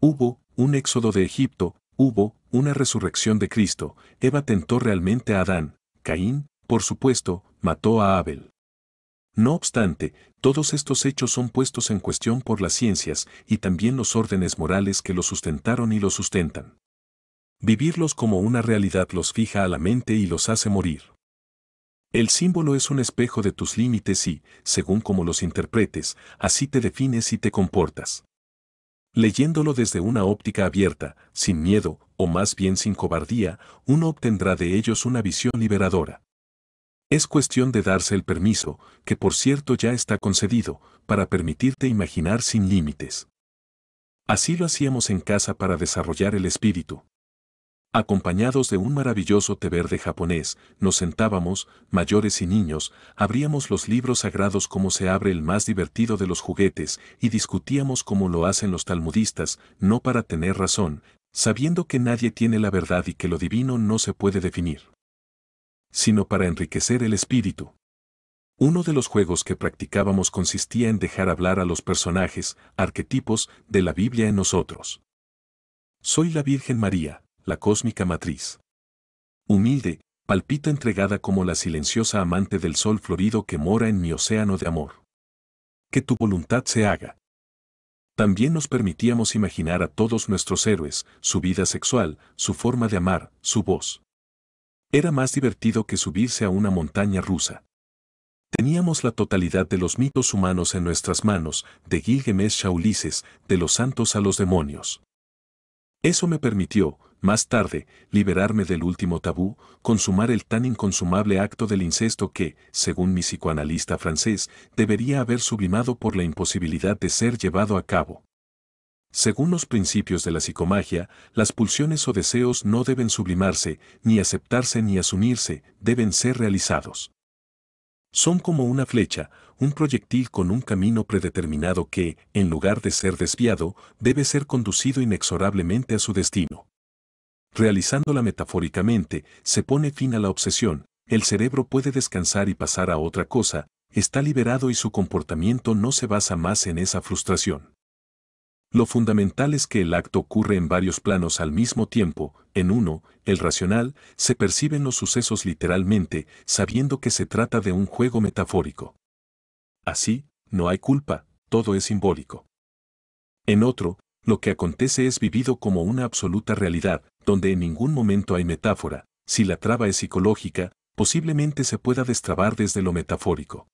Hubo un éxodo de Egipto, hubo una resurrección de Cristo, Eva tentó realmente a Adán, Caín, por supuesto, mató a Abel. No obstante, todos estos hechos son puestos en cuestión por las ciencias y también los órdenes morales que los sustentaron y los sustentan. Vivirlos como una realidad los fija a la mente y los hace morir. El símbolo es un espejo de tus límites y, según como los interpretes, así te defines y te comportas. Leyéndolo desde una óptica abierta, sin miedo, o más bien sin cobardía, uno obtendrá de ellos una visión liberadora. Es cuestión de darse el permiso, que por cierto ya está concedido, para permitirte imaginar sin límites. Así lo hacíamos en casa para desarrollar el espíritu. Acompañados de un maravilloso té verde japonés, nos sentábamos, mayores y niños, abríamos los libros sagrados como se abre el más divertido de los juguetes y discutíamos como lo hacen los talmudistas, no para tener razón, sabiendo que nadie tiene la verdad y que lo divino no se puede definir, sino para enriquecer el espíritu. Uno de los juegos que practicábamos consistía en dejar hablar a los personajes, arquetipos, de la Biblia en nosotros. Soy la Virgen María, la cósmica matriz. Humilde, palpita entregada como la silenciosa amante del sol florido que mora en mi océano de amor. Que tu voluntad se haga. También nos permitíamos imaginar a todos nuestros héroes, su vida sexual, su forma de amar, su voz. Era más divertido que subirse a una montaña rusa. Teníamos la totalidad de los mitos humanos en nuestras manos, de Gilgamesh a Ulises, de los santos a los demonios. Eso me permitió, más tarde, liberarme del último tabú, consumar el tan inconsumable acto del incesto que, según mi psicoanalista francés, debería haber sublimado por la imposibilidad de ser llevado a cabo. Según los principios de la psicomagia, las pulsiones o deseos no deben sublimarse, ni aceptarse ni asumirse, deben ser realizados. Son como una flecha, un proyectil con un camino predeterminado que, en lugar de ser desviado, debe ser conducido inexorablemente a su destino. Realizándola metafóricamente, se pone fin a la obsesión, el cerebro puede descansar y pasar a otra cosa, está liberado y su comportamiento no se basa más en esa frustración. Lo fundamental es que el acto ocurre en varios planos al mismo tiempo, en uno, el racional, se perciben los sucesos literalmente, sabiendo que se trata de un juego metafórico. Así, no hay culpa, todo es simbólico. En otro, lo que acontece es vivido como una absoluta realidad, donde en ningún momento hay metáfora, si la traba es psicológica, posiblemente se pueda destrabar desde lo metafórico.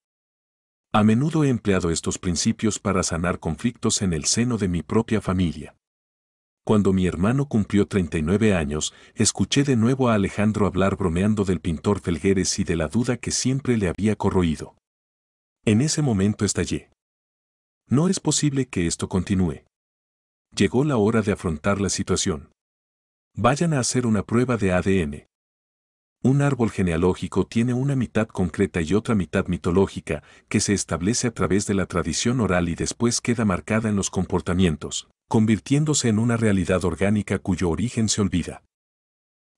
A menudo he empleado estos principios para sanar conflictos en el seno de mi propia familia. Cuando mi hermano cumplió 39 años, escuché de nuevo a Alejandro hablar bromeando del pintor Felgueres y de la duda que siempre le había corroído. En ese momento estallé. No es posible que esto continúe llegó la hora de afrontar la situación. Vayan a hacer una prueba de ADN. Un árbol genealógico tiene una mitad concreta y otra mitad mitológica, que se establece a través de la tradición oral y después queda marcada en los comportamientos, convirtiéndose en una realidad orgánica cuyo origen se olvida.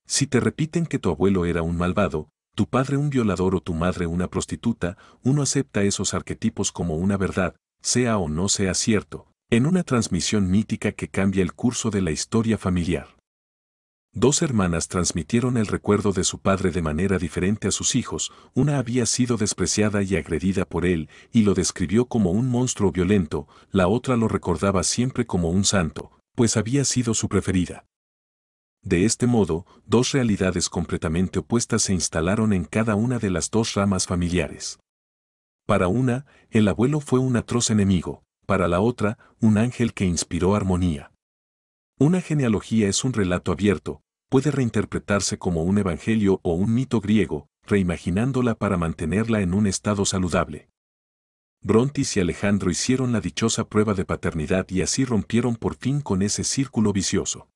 Si te repiten que tu abuelo era un malvado, tu padre un violador o tu madre una prostituta, uno acepta esos arquetipos como una verdad, sea o no sea cierto, en una transmisión mítica que cambia el curso de la historia familiar. Dos hermanas transmitieron el recuerdo de su padre de manera diferente a sus hijos, una había sido despreciada y agredida por él y lo describió como un monstruo violento, la otra lo recordaba siempre como un santo, pues había sido su preferida. De este modo, dos realidades completamente opuestas se instalaron en cada una de las dos ramas familiares. Para una, el abuelo fue un atroz enemigo, para la otra, un ángel que inspiró armonía. Una genealogía es un relato abierto, puede reinterpretarse como un evangelio o un mito griego, reimaginándola para mantenerla en un estado saludable. Brontis y Alejandro hicieron la dichosa prueba de paternidad y así rompieron por fin con ese círculo vicioso.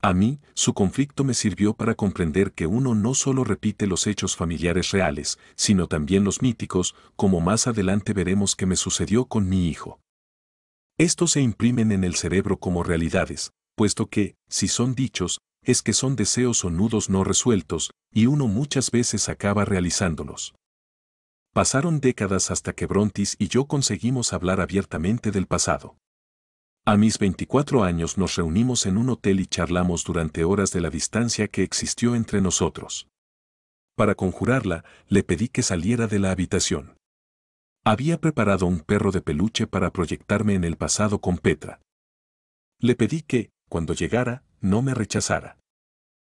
A mí, su conflicto me sirvió para comprender que uno no solo repite los hechos familiares reales, sino también los míticos, como más adelante veremos que me sucedió con mi hijo. Estos se imprimen en el cerebro como realidades, puesto que, si son dichos, es que son deseos o nudos no resueltos, y uno muchas veces acaba realizándolos. Pasaron décadas hasta que Brontis y yo conseguimos hablar abiertamente del pasado. A mis 24 años nos reunimos en un hotel y charlamos durante horas de la distancia que existió entre nosotros. Para conjurarla, le pedí que saliera de la habitación. Había preparado un perro de peluche para proyectarme en el pasado con Petra. Le pedí que, cuando llegara, no me rechazara.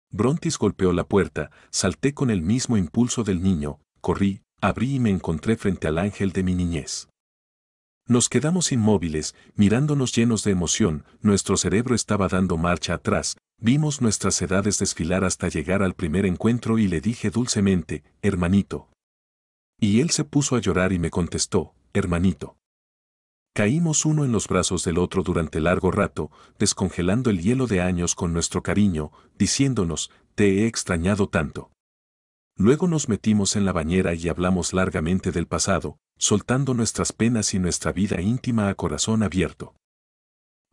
Brontis golpeó la puerta, salté con el mismo impulso del niño, corrí, abrí y me encontré frente al ángel de mi niñez. Nos quedamos inmóviles, mirándonos llenos de emoción, nuestro cerebro estaba dando marcha atrás, vimos nuestras edades desfilar hasta llegar al primer encuentro y le dije dulcemente, hermanito, y él se puso a llorar y me contestó, hermanito. Caímos uno en los brazos del otro durante largo rato, descongelando el hielo de años con nuestro cariño, diciéndonos, te he extrañado tanto. Luego nos metimos en la bañera y hablamos largamente del pasado, soltando nuestras penas y nuestra vida íntima a corazón abierto.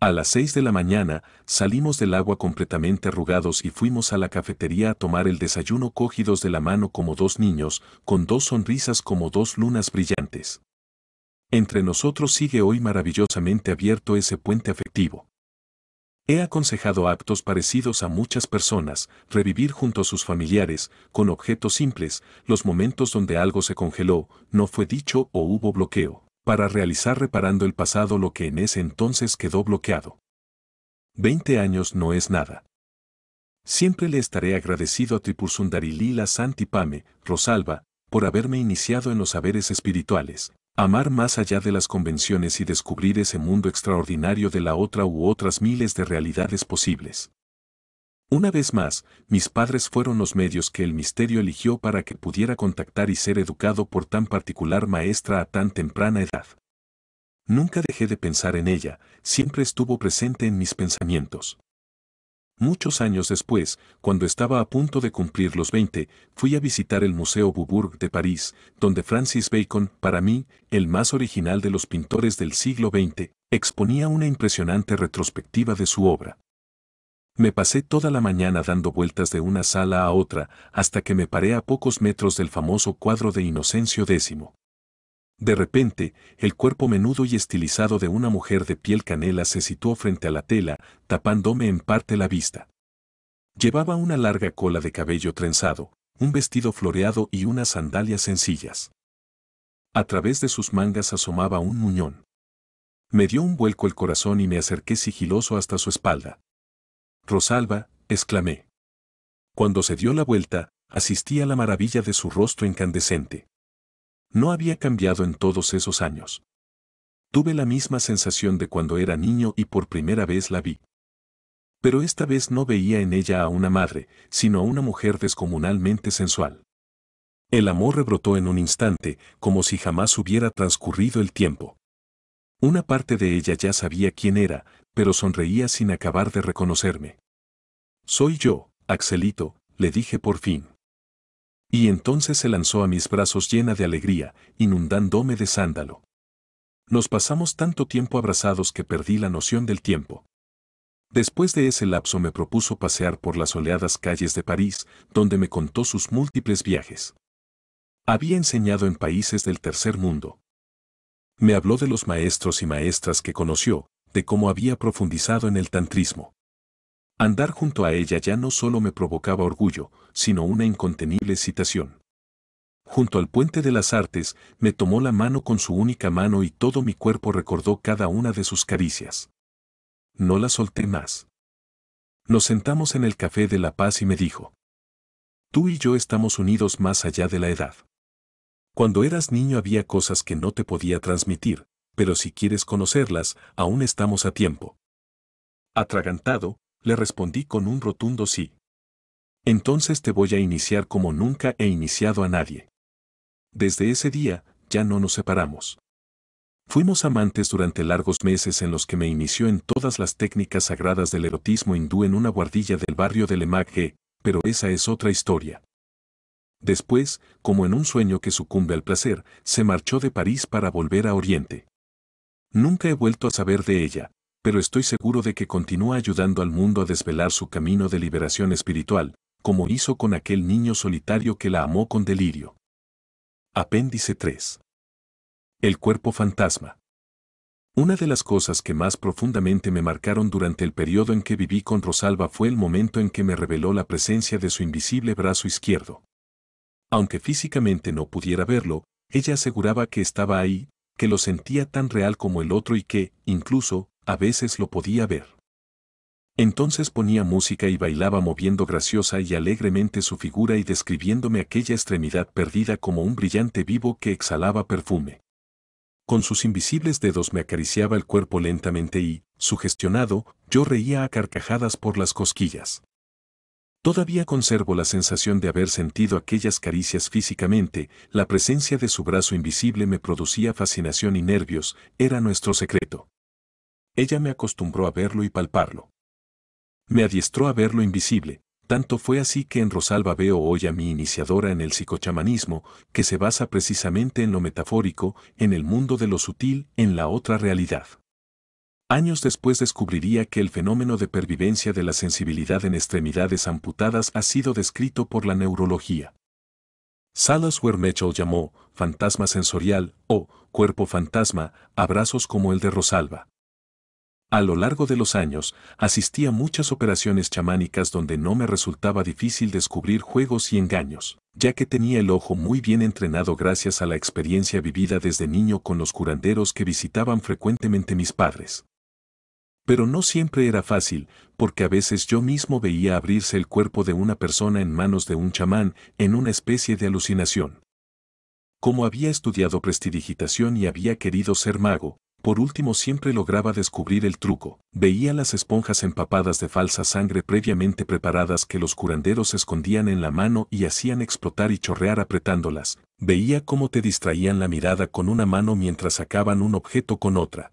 A las seis de la mañana, salimos del agua completamente arrugados y fuimos a la cafetería a tomar el desayuno cogidos de la mano como dos niños, con dos sonrisas como dos lunas brillantes. Entre nosotros sigue hoy maravillosamente abierto ese puente afectivo. He aconsejado actos parecidos a muchas personas, revivir junto a sus familiares, con objetos simples, los momentos donde algo se congeló, no fue dicho o hubo bloqueo para realizar reparando el pasado lo que en ese entonces quedó bloqueado. Veinte años no es nada. Siempre le estaré agradecido a Tripursundarilila Lila Santipame, Rosalba, por haberme iniciado en los saberes espirituales, amar más allá de las convenciones y descubrir ese mundo extraordinario de la otra u otras miles de realidades posibles. Una vez más, mis padres fueron los medios que el misterio eligió para que pudiera contactar y ser educado por tan particular maestra a tan temprana edad. Nunca dejé de pensar en ella, siempre estuvo presente en mis pensamientos. Muchos años después, cuando estaba a punto de cumplir los 20, fui a visitar el Museo Boubourg de París, donde Francis Bacon, para mí, el más original de los pintores del siglo XX, exponía una impresionante retrospectiva de su obra. Me pasé toda la mañana dando vueltas de una sala a otra hasta que me paré a pocos metros del famoso cuadro de Inocencio X. De repente, el cuerpo menudo y estilizado de una mujer de piel canela se situó frente a la tela, tapándome en parte la vista. Llevaba una larga cola de cabello trenzado, un vestido floreado y unas sandalias sencillas. A través de sus mangas asomaba un muñón. Me dio un vuelco el corazón y me acerqué sigiloso hasta su espalda. Rosalba, exclamé. Cuando se dio la vuelta, asistí a la maravilla de su rostro incandescente. No había cambiado en todos esos años. Tuve la misma sensación de cuando era niño y por primera vez la vi. Pero esta vez no veía en ella a una madre, sino a una mujer descomunalmente sensual. El amor rebrotó en un instante, como si jamás hubiera transcurrido el tiempo. Una parte de ella ya sabía quién era, pero sonreía sin acabar de reconocerme. Soy yo, Axelito, le dije por fin. Y entonces se lanzó a mis brazos llena de alegría, inundándome de sándalo. Nos pasamos tanto tiempo abrazados que perdí la noción del tiempo. Después de ese lapso me propuso pasear por las soleadas calles de París, donde me contó sus múltiples viajes. Había enseñado en países del tercer mundo. Me habló de los maestros y maestras que conoció, de cómo había profundizado en el tantrismo. Andar junto a ella ya no solo me provocaba orgullo, sino una incontenible excitación. Junto al puente de las artes, me tomó la mano con su única mano y todo mi cuerpo recordó cada una de sus caricias. No la solté más. Nos sentamos en el café de La Paz y me dijo, Tú y yo estamos unidos más allá de la edad. Cuando eras niño había cosas que no te podía transmitir, pero si quieres conocerlas, aún estamos a tiempo. Atragantado, le respondí con un rotundo sí. Entonces te voy a iniciar como nunca he iniciado a nadie. Desde ese día, ya no nos separamos. Fuimos amantes durante largos meses en los que me inició en todas las técnicas sagradas del erotismo hindú en una guardilla del barrio de Lemaghe, pero esa es otra historia. Después, como en un sueño que sucumbe al placer, se marchó de París para volver a Oriente. Nunca he vuelto a saber de ella, pero estoy seguro de que continúa ayudando al mundo a desvelar su camino de liberación espiritual, como hizo con aquel niño solitario que la amó con delirio. Apéndice 3. El cuerpo fantasma. Una de las cosas que más profundamente me marcaron durante el periodo en que viví con Rosalba fue el momento en que me reveló la presencia de su invisible brazo izquierdo. Aunque físicamente no pudiera verlo, ella aseguraba que estaba ahí, que lo sentía tan real como el otro y que, incluso, a veces lo podía ver. Entonces ponía música y bailaba moviendo graciosa y alegremente su figura y describiéndome aquella extremidad perdida como un brillante vivo que exhalaba perfume. Con sus invisibles dedos me acariciaba el cuerpo lentamente y, sugestionado, yo reía a carcajadas por las cosquillas. Todavía conservo la sensación de haber sentido aquellas caricias físicamente, la presencia de su brazo invisible me producía fascinación y nervios, era nuestro secreto. Ella me acostumbró a verlo y palparlo. Me adiestró a ver lo invisible, tanto fue así que en Rosalba veo hoy a mi iniciadora en el psicochamanismo, que se basa precisamente en lo metafórico, en el mundo de lo sutil, en la otra realidad. Años después descubriría que el fenómeno de pervivencia de la sensibilidad en extremidades amputadas ha sido descrito por la neurología. Salas Mitchell llamó fantasma sensorial o cuerpo fantasma a brazos como el de Rosalba. A lo largo de los años, asistí a muchas operaciones chamánicas donde no me resultaba difícil descubrir juegos y engaños, ya que tenía el ojo muy bien entrenado gracias a la experiencia vivida desde niño con los curanderos que visitaban frecuentemente mis padres. Pero no siempre era fácil, porque a veces yo mismo veía abrirse el cuerpo de una persona en manos de un chamán, en una especie de alucinación. Como había estudiado prestidigitación y había querido ser mago, por último siempre lograba descubrir el truco. Veía las esponjas empapadas de falsa sangre previamente preparadas que los curanderos escondían en la mano y hacían explotar y chorrear apretándolas. Veía cómo te distraían la mirada con una mano mientras sacaban un objeto con otra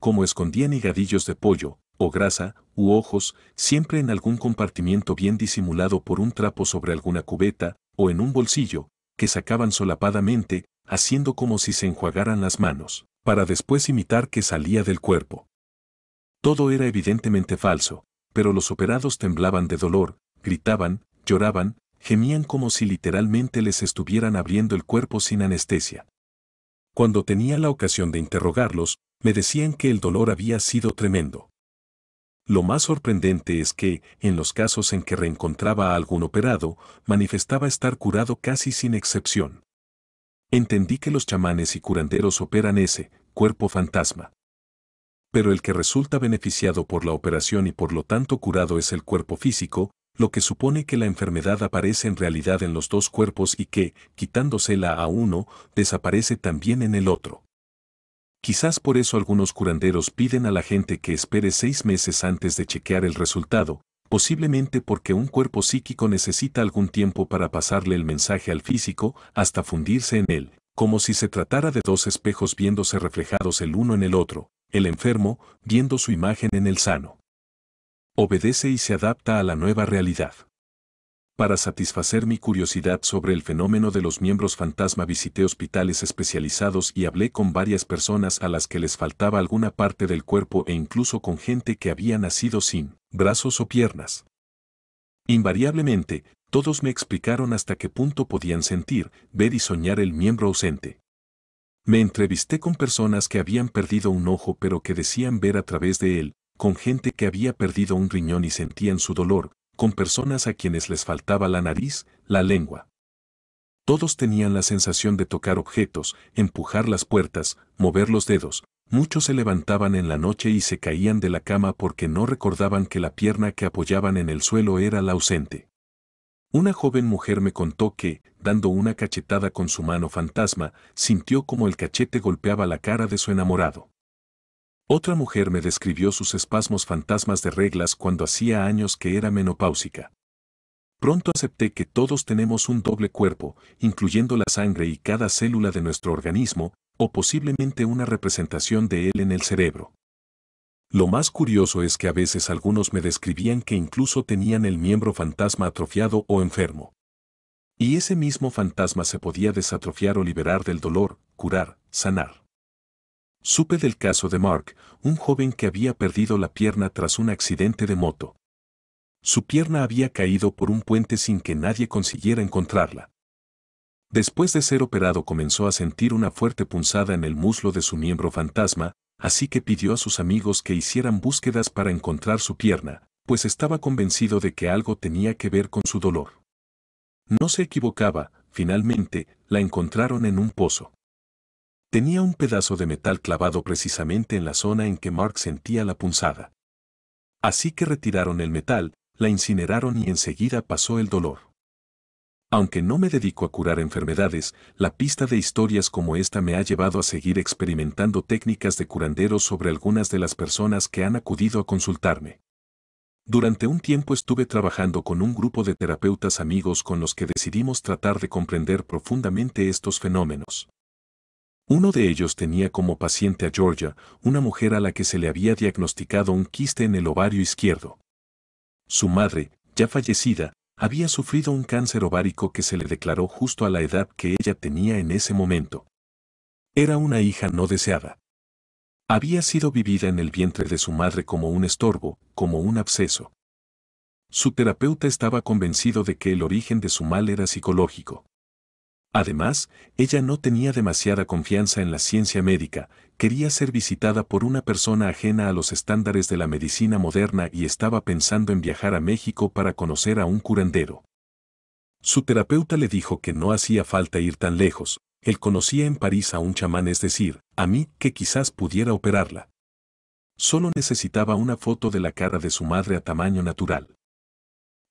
como escondían higadillos de pollo, o grasa, u ojos, siempre en algún compartimiento bien disimulado por un trapo sobre alguna cubeta, o en un bolsillo, que sacaban solapadamente, haciendo como si se enjuagaran las manos, para después imitar que salía del cuerpo. Todo era evidentemente falso, pero los operados temblaban de dolor, gritaban, lloraban, gemían como si literalmente les estuvieran abriendo el cuerpo sin anestesia. Cuando tenía la ocasión de interrogarlos, me decían que el dolor había sido tremendo. Lo más sorprendente es que, en los casos en que reencontraba a algún operado, manifestaba estar curado casi sin excepción. Entendí que los chamanes y curanderos operan ese cuerpo fantasma. Pero el que resulta beneficiado por la operación y por lo tanto curado es el cuerpo físico, lo que supone que la enfermedad aparece en realidad en los dos cuerpos y que, quitándosela a uno, desaparece también en el otro. Quizás por eso algunos curanderos piden a la gente que espere seis meses antes de chequear el resultado, posiblemente porque un cuerpo psíquico necesita algún tiempo para pasarle el mensaje al físico hasta fundirse en él, como si se tratara de dos espejos viéndose reflejados el uno en el otro, el enfermo viendo su imagen en el sano. Obedece y se adapta a la nueva realidad. Para satisfacer mi curiosidad sobre el fenómeno de los miembros fantasma visité hospitales especializados y hablé con varias personas a las que les faltaba alguna parte del cuerpo e incluso con gente que había nacido sin brazos o piernas. Invariablemente, todos me explicaron hasta qué punto podían sentir, ver y soñar el miembro ausente. Me entrevisté con personas que habían perdido un ojo pero que decían ver a través de él, con gente que había perdido un riñón y sentían su dolor, con personas a quienes les faltaba la nariz, la lengua. Todos tenían la sensación de tocar objetos, empujar las puertas, mover los dedos, muchos se levantaban en la noche y se caían de la cama porque no recordaban que la pierna que apoyaban en el suelo era la ausente. Una joven mujer me contó que, dando una cachetada con su mano fantasma, sintió como el cachete golpeaba la cara de su enamorado. Otra mujer me describió sus espasmos fantasmas de reglas cuando hacía años que era menopáusica. Pronto acepté que todos tenemos un doble cuerpo, incluyendo la sangre y cada célula de nuestro organismo, o posiblemente una representación de él en el cerebro. Lo más curioso es que a veces algunos me describían que incluso tenían el miembro fantasma atrofiado o enfermo. Y ese mismo fantasma se podía desatrofiar o liberar del dolor, curar, sanar. Supe del caso de Mark, un joven que había perdido la pierna tras un accidente de moto. Su pierna había caído por un puente sin que nadie consiguiera encontrarla. Después de ser operado comenzó a sentir una fuerte punzada en el muslo de su miembro fantasma, así que pidió a sus amigos que hicieran búsquedas para encontrar su pierna, pues estaba convencido de que algo tenía que ver con su dolor. No se equivocaba, finalmente, la encontraron en un pozo. Tenía un pedazo de metal clavado precisamente en la zona en que Mark sentía la punzada. Así que retiraron el metal, la incineraron y enseguida pasó el dolor. Aunque no me dedico a curar enfermedades, la pista de historias como esta me ha llevado a seguir experimentando técnicas de curanderos sobre algunas de las personas que han acudido a consultarme. Durante un tiempo estuve trabajando con un grupo de terapeutas amigos con los que decidimos tratar de comprender profundamente estos fenómenos. Uno de ellos tenía como paciente a Georgia, una mujer a la que se le había diagnosticado un quiste en el ovario izquierdo. Su madre, ya fallecida, había sufrido un cáncer ovárico que se le declaró justo a la edad que ella tenía en ese momento. Era una hija no deseada. Había sido vivida en el vientre de su madre como un estorbo, como un absceso. Su terapeuta estaba convencido de que el origen de su mal era psicológico. Además, ella no tenía demasiada confianza en la ciencia médica, quería ser visitada por una persona ajena a los estándares de la medicina moderna y estaba pensando en viajar a México para conocer a un curandero. Su terapeuta le dijo que no hacía falta ir tan lejos, él conocía en París a un chamán, es decir, a mí, que quizás pudiera operarla. Solo necesitaba una foto de la cara de su madre a tamaño natural.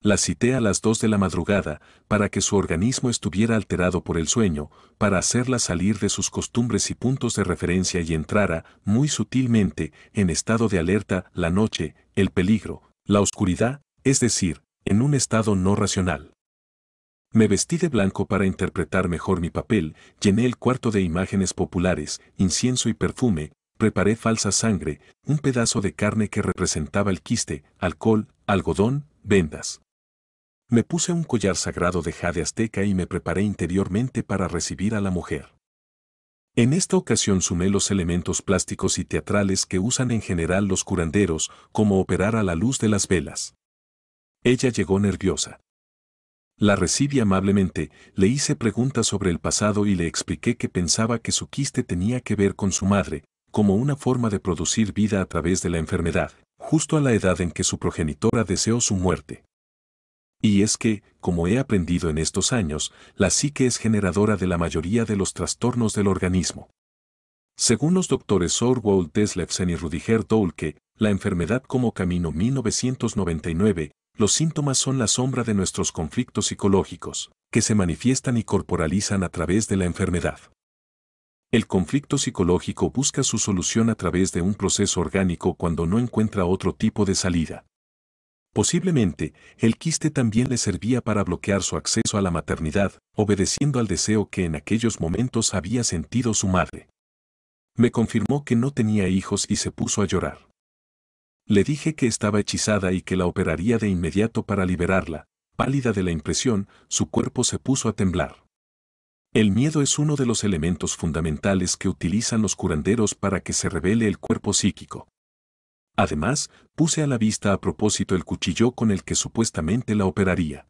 La cité a las dos de la madrugada, para que su organismo estuviera alterado por el sueño, para hacerla salir de sus costumbres y puntos de referencia y entrara, muy sutilmente, en estado de alerta, la noche, el peligro, la oscuridad, es decir, en un estado no racional. Me vestí de blanco para interpretar mejor mi papel, llené el cuarto de imágenes populares, incienso y perfume, preparé falsa sangre, un pedazo de carne que representaba el quiste, alcohol, algodón, vendas. Me puse un collar sagrado de jade azteca y me preparé interiormente para recibir a la mujer. En esta ocasión sumé los elementos plásticos y teatrales que usan en general los curanderos, como operar a la luz de las velas. Ella llegó nerviosa. La recibí amablemente, le hice preguntas sobre el pasado y le expliqué que pensaba que su quiste tenía que ver con su madre, como una forma de producir vida a través de la enfermedad, justo a la edad en que su progenitora deseó su muerte. Y es que, como he aprendido en estos años, la psique es generadora de la mayoría de los trastornos del organismo. Según los doctores Orwald Teslefsen y Rudiger Dolke, la enfermedad como camino 1999, los síntomas son la sombra de nuestros conflictos psicológicos, que se manifiestan y corporalizan a través de la enfermedad. El conflicto psicológico busca su solución a través de un proceso orgánico cuando no encuentra otro tipo de salida. Posiblemente, el quiste también le servía para bloquear su acceso a la maternidad, obedeciendo al deseo que en aquellos momentos había sentido su madre. Me confirmó que no tenía hijos y se puso a llorar. Le dije que estaba hechizada y que la operaría de inmediato para liberarla. Pálida de la impresión, su cuerpo se puso a temblar. El miedo es uno de los elementos fundamentales que utilizan los curanderos para que se revele el cuerpo psíquico. Además, puse a la vista a propósito el cuchillo con el que supuestamente la operaría.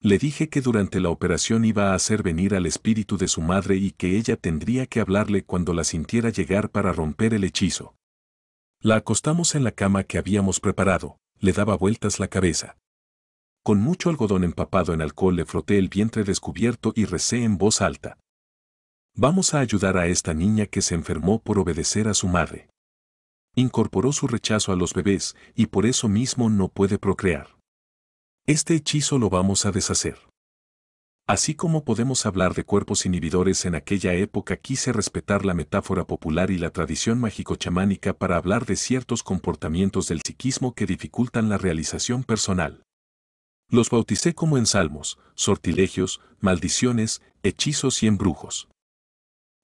Le dije que durante la operación iba a hacer venir al espíritu de su madre y que ella tendría que hablarle cuando la sintiera llegar para romper el hechizo. La acostamos en la cama que habíamos preparado, le daba vueltas la cabeza. Con mucho algodón empapado en alcohol le froté el vientre descubierto y recé en voz alta. Vamos a ayudar a esta niña que se enfermó por obedecer a su madre incorporó su rechazo a los bebés y por eso mismo no puede procrear. Este hechizo lo vamos a deshacer. Así como podemos hablar de cuerpos inhibidores en aquella época quise respetar la metáfora popular y la tradición mágico-chamánica para hablar de ciertos comportamientos del psiquismo que dificultan la realización personal. Los bauticé como ensalmos, sortilegios, maldiciones, hechizos y embrujos.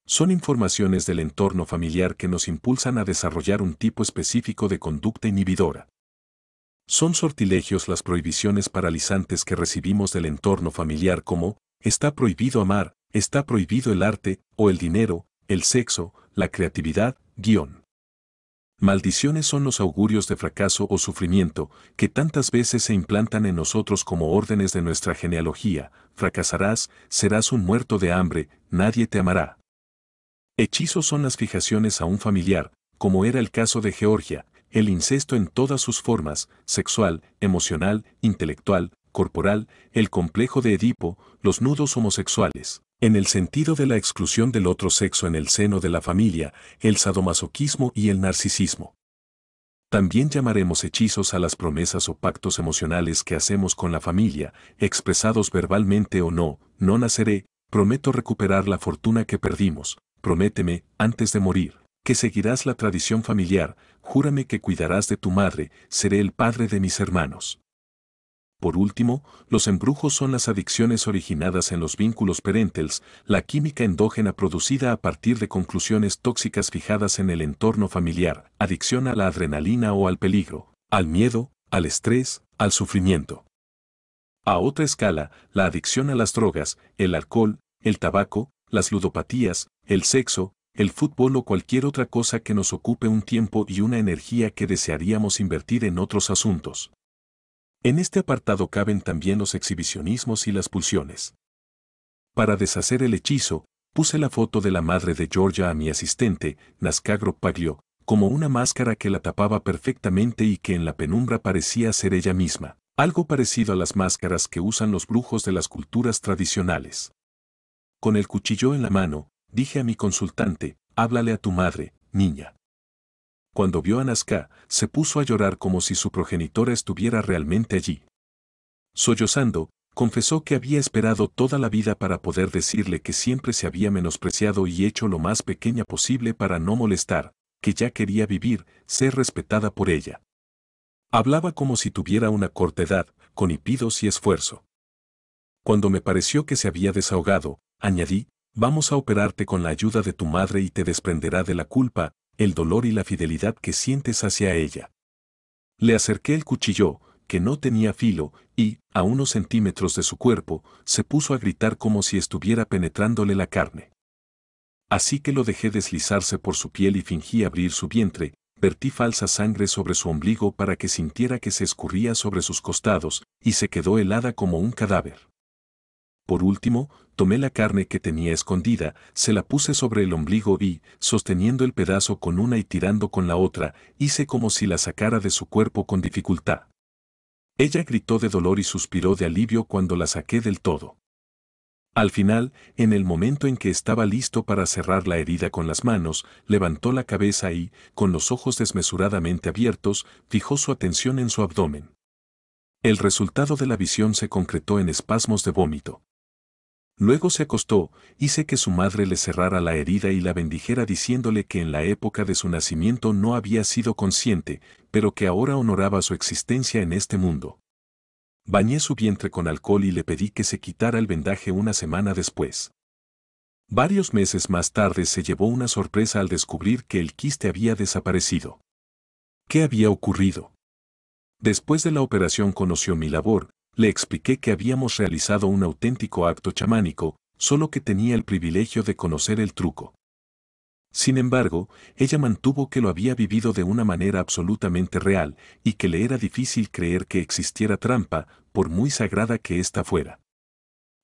Son informaciones del entorno familiar que nos impulsan a desarrollar un tipo específico de conducta inhibidora. Son sortilegios las prohibiciones paralizantes que recibimos del entorno familiar como, está prohibido amar, está prohibido el arte, o el dinero, el sexo, la creatividad, guión. Maldiciones son los augurios de fracaso o sufrimiento que tantas veces se implantan en nosotros como órdenes de nuestra genealogía, fracasarás, serás un muerto de hambre, nadie te amará. Hechizos son las fijaciones a un familiar, como era el caso de Georgia, el incesto en todas sus formas, sexual, emocional, intelectual, corporal, el complejo de Edipo, los nudos homosexuales. En el sentido de la exclusión del otro sexo en el seno de la familia, el sadomasoquismo y el narcisismo. También llamaremos hechizos a las promesas o pactos emocionales que hacemos con la familia, expresados verbalmente o no, no naceré, prometo recuperar la fortuna que perdimos, prométeme, antes de morir, que seguirás la tradición familiar, júrame que cuidarás de tu madre, seré el padre de mis hermanos. Por último, los embrujos son las adicciones originadas en los vínculos parentales, la química endógena producida a partir de conclusiones tóxicas fijadas en el entorno familiar, adicción a la adrenalina o al peligro, al miedo, al estrés, al sufrimiento. A otra escala, la adicción a las drogas, el alcohol, el tabaco, las ludopatías, el sexo, el fútbol o cualquier otra cosa que nos ocupe un tiempo y una energía que desearíamos invertir en otros asuntos. En este apartado caben también los exhibicionismos y las pulsiones. Para deshacer el hechizo, puse la foto de la madre de Georgia a mi asistente, Nascagro Paglio, como una máscara que la tapaba perfectamente y que en la penumbra parecía ser ella misma, algo parecido a las máscaras que usan los brujos de las culturas tradicionales con el cuchillo en la mano, dije a mi consultante, háblale a tu madre, niña. Cuando vio a Nazca, se puso a llorar como si su progenitora estuviera realmente allí. Sollozando, confesó que había esperado toda la vida para poder decirle que siempre se había menospreciado y hecho lo más pequeña posible para no molestar, que ya quería vivir, ser respetada por ella. Hablaba como si tuviera una corta edad, con hipidos y esfuerzo. Cuando me pareció que se había desahogado, añadí, vamos a operarte con la ayuda de tu madre y te desprenderá de la culpa, el dolor y la fidelidad que sientes hacia ella. Le acerqué el cuchillo, que no tenía filo, y, a unos centímetros de su cuerpo, se puso a gritar como si estuviera penetrándole la carne. Así que lo dejé deslizarse por su piel y fingí abrir su vientre, vertí falsa sangre sobre su ombligo para que sintiera que se escurría sobre sus costados, y se quedó helada como un cadáver. Por último, tomé la carne que tenía escondida, se la puse sobre el ombligo y, sosteniendo el pedazo con una y tirando con la otra, hice como si la sacara de su cuerpo con dificultad. Ella gritó de dolor y suspiró de alivio cuando la saqué del todo. Al final, en el momento en que estaba listo para cerrar la herida con las manos, levantó la cabeza y, con los ojos desmesuradamente abiertos, fijó su atención en su abdomen. El resultado de la visión se concretó en espasmos de vómito. Luego se acostó, hice que su madre le cerrara la herida y la bendijera diciéndole que en la época de su nacimiento no había sido consciente, pero que ahora honoraba su existencia en este mundo. Bañé su vientre con alcohol y le pedí que se quitara el vendaje una semana después. Varios meses más tarde se llevó una sorpresa al descubrir que el quiste había desaparecido. ¿Qué había ocurrido? Después de la operación conoció mi labor, le expliqué que habíamos realizado un auténtico acto chamánico, solo que tenía el privilegio de conocer el truco. Sin embargo, ella mantuvo que lo había vivido de una manera absolutamente real y que le era difícil creer que existiera trampa, por muy sagrada que ésta fuera.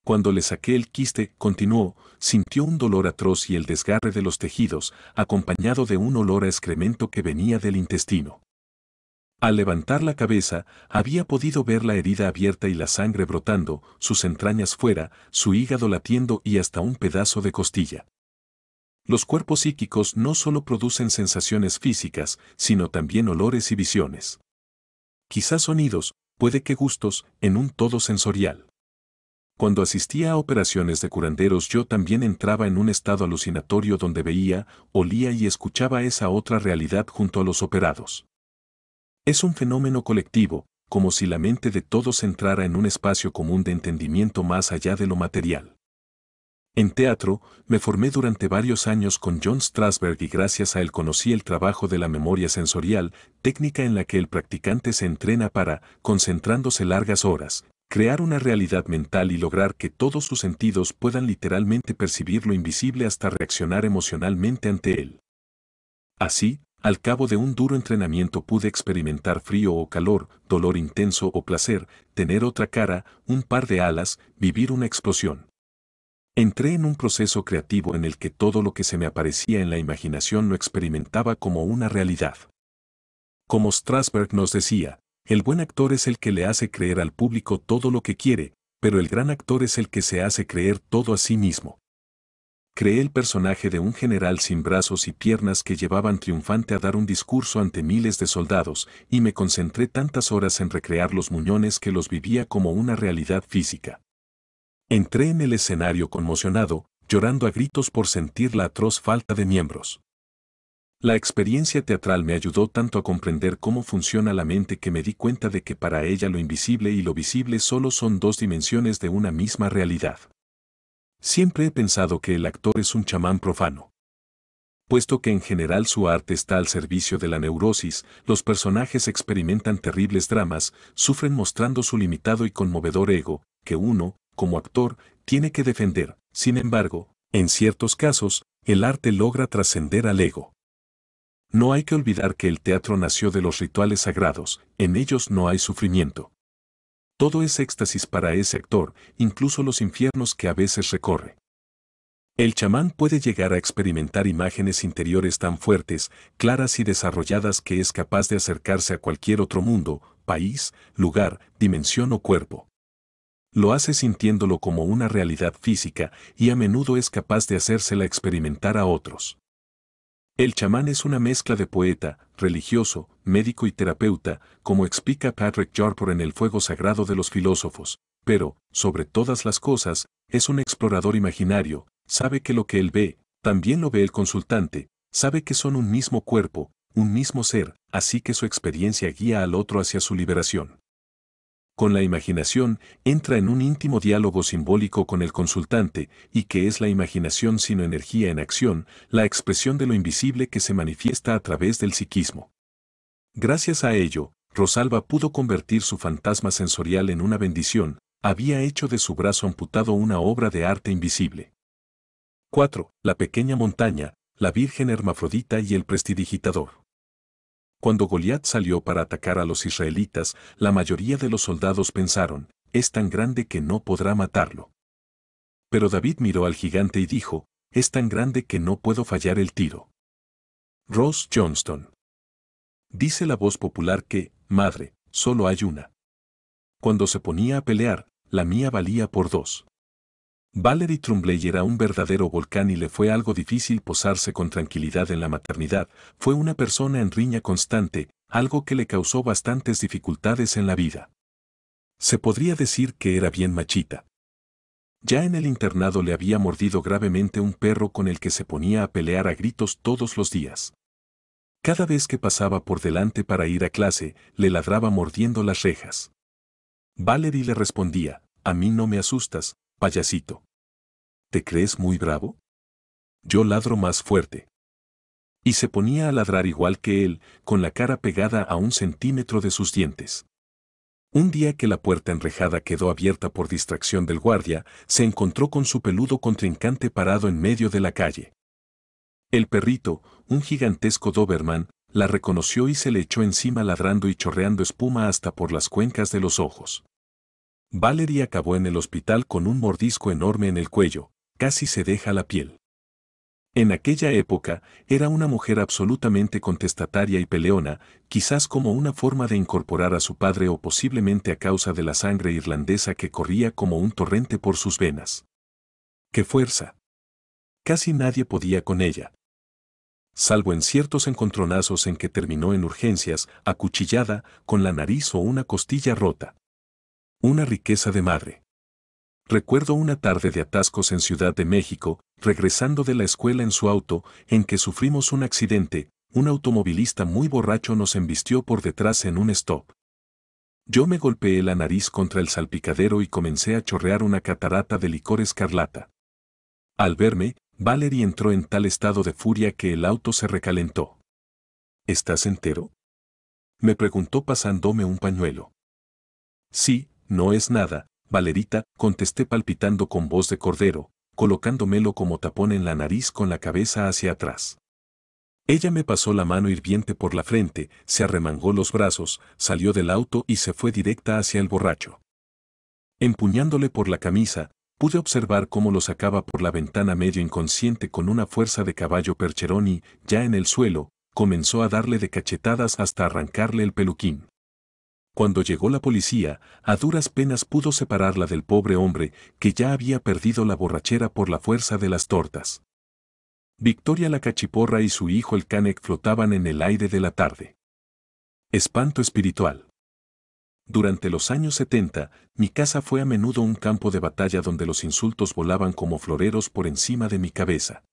Cuando le saqué el quiste, continuó, sintió un dolor atroz y el desgarre de los tejidos, acompañado de un olor a excremento que venía del intestino. Al levantar la cabeza, había podido ver la herida abierta y la sangre brotando, sus entrañas fuera, su hígado latiendo y hasta un pedazo de costilla. Los cuerpos psíquicos no solo producen sensaciones físicas, sino también olores y visiones. Quizás sonidos, puede que gustos, en un todo sensorial. Cuando asistía a operaciones de curanderos yo también entraba en un estado alucinatorio donde veía, olía y escuchaba esa otra realidad junto a los operados. Es un fenómeno colectivo, como si la mente de todos entrara en un espacio común de entendimiento más allá de lo material. En teatro, me formé durante varios años con John Strasberg y gracias a él conocí el trabajo de la memoria sensorial, técnica en la que el practicante se entrena para, concentrándose largas horas, crear una realidad mental y lograr que todos sus sentidos puedan literalmente percibir lo invisible hasta reaccionar emocionalmente ante él. Así, al cabo de un duro entrenamiento pude experimentar frío o calor, dolor intenso o placer, tener otra cara, un par de alas, vivir una explosión. Entré en un proceso creativo en el que todo lo que se me aparecía en la imaginación lo experimentaba como una realidad. Como Strasberg nos decía, el buen actor es el que le hace creer al público todo lo que quiere, pero el gran actor es el que se hace creer todo a sí mismo creé el personaje de un general sin brazos y piernas que llevaban triunfante a dar un discurso ante miles de soldados, y me concentré tantas horas en recrear los muñones que los vivía como una realidad física. Entré en el escenario conmocionado, llorando a gritos por sentir la atroz falta de miembros. La experiencia teatral me ayudó tanto a comprender cómo funciona la mente que me di cuenta de que para ella lo invisible y lo visible solo son dos dimensiones de una misma realidad. Siempre he pensado que el actor es un chamán profano. Puesto que en general su arte está al servicio de la neurosis, los personajes experimentan terribles dramas, sufren mostrando su limitado y conmovedor ego, que uno, como actor, tiene que defender. Sin embargo, en ciertos casos, el arte logra trascender al ego. No hay que olvidar que el teatro nació de los rituales sagrados, en ellos no hay sufrimiento. Todo es éxtasis para ese actor, incluso los infiernos que a veces recorre. El chamán puede llegar a experimentar imágenes interiores tan fuertes, claras y desarrolladas que es capaz de acercarse a cualquier otro mundo, país, lugar, dimensión o cuerpo. Lo hace sintiéndolo como una realidad física y a menudo es capaz de hacérsela experimentar a otros. El chamán es una mezcla de poeta, religioso, médico y terapeuta, como explica Patrick Jarpor en El Fuego Sagrado de los Filósofos, pero, sobre todas las cosas, es un explorador imaginario, sabe que lo que él ve, también lo ve el consultante, sabe que son un mismo cuerpo, un mismo ser, así que su experiencia guía al otro hacia su liberación con la imaginación, entra en un íntimo diálogo simbólico con el consultante, y que es la imaginación sino energía en acción, la expresión de lo invisible que se manifiesta a través del psiquismo. Gracias a ello, Rosalba pudo convertir su fantasma sensorial en una bendición, había hecho de su brazo amputado una obra de arte invisible. 4. La pequeña montaña, la Virgen Hermafrodita y el prestidigitador. Cuando Goliat salió para atacar a los israelitas, la mayoría de los soldados pensaron, es tan grande que no podrá matarlo. Pero David miró al gigante y dijo, es tan grande que no puedo fallar el tiro. Ross Johnston. Dice la voz popular que, madre, solo hay una. Cuando se ponía a pelear, la mía valía por dos. Valerie Trumbley era un verdadero volcán y le fue algo difícil posarse con tranquilidad en la maternidad, fue una persona en riña constante, algo que le causó bastantes dificultades en la vida. Se podría decir que era bien machita. Ya en el internado le había mordido gravemente un perro con el que se ponía a pelear a gritos todos los días. Cada vez que pasaba por delante para ir a clase, le ladraba mordiendo las rejas. Valerie le respondía, a mí no me asustas, payasito crees muy bravo? Yo ladro más fuerte. Y se ponía a ladrar igual que él, con la cara pegada a un centímetro de sus dientes. Un día que la puerta enrejada quedó abierta por distracción del guardia, se encontró con su peludo contrincante parado en medio de la calle. El perrito, un gigantesco Doberman, la reconoció y se le echó encima ladrando y chorreando espuma hasta por las cuencas de los ojos. Valerie acabó en el hospital con un mordisco enorme en el cuello, casi se deja la piel. En aquella época, era una mujer absolutamente contestataria y peleona, quizás como una forma de incorporar a su padre o posiblemente a causa de la sangre irlandesa que corría como un torrente por sus venas. ¡Qué fuerza! Casi nadie podía con ella. Salvo en ciertos encontronazos en que terminó en urgencias, acuchillada, con la nariz o una costilla rota. Una riqueza de madre. Recuerdo una tarde de atascos en Ciudad de México, regresando de la escuela en su auto, en que sufrimos un accidente, un automovilista muy borracho nos embistió por detrás en un stop. Yo me golpeé la nariz contra el salpicadero y comencé a chorrear una catarata de licor escarlata. Al verme, Valerie entró en tal estado de furia que el auto se recalentó. ¿Estás entero? Me preguntó pasándome un pañuelo. Sí, no es nada, Valerita, contesté palpitando con voz de cordero, colocándomelo como tapón en la nariz con la cabeza hacia atrás. Ella me pasó la mano hirviente por la frente, se arremangó los brazos, salió del auto y se fue directa hacia el borracho. Empuñándole por la camisa, pude observar cómo lo sacaba por la ventana medio inconsciente con una fuerza de caballo percherón y, ya en el suelo, comenzó a darle de cachetadas hasta arrancarle el peluquín. Cuando llegó la policía, a duras penas pudo separarla del pobre hombre que ya había perdido la borrachera por la fuerza de las tortas. Victoria la cachiporra y su hijo el canec flotaban en el aire de la tarde. Espanto espiritual. Durante los años 70, mi casa fue a menudo un campo de batalla donde los insultos volaban como floreros por encima de mi cabeza.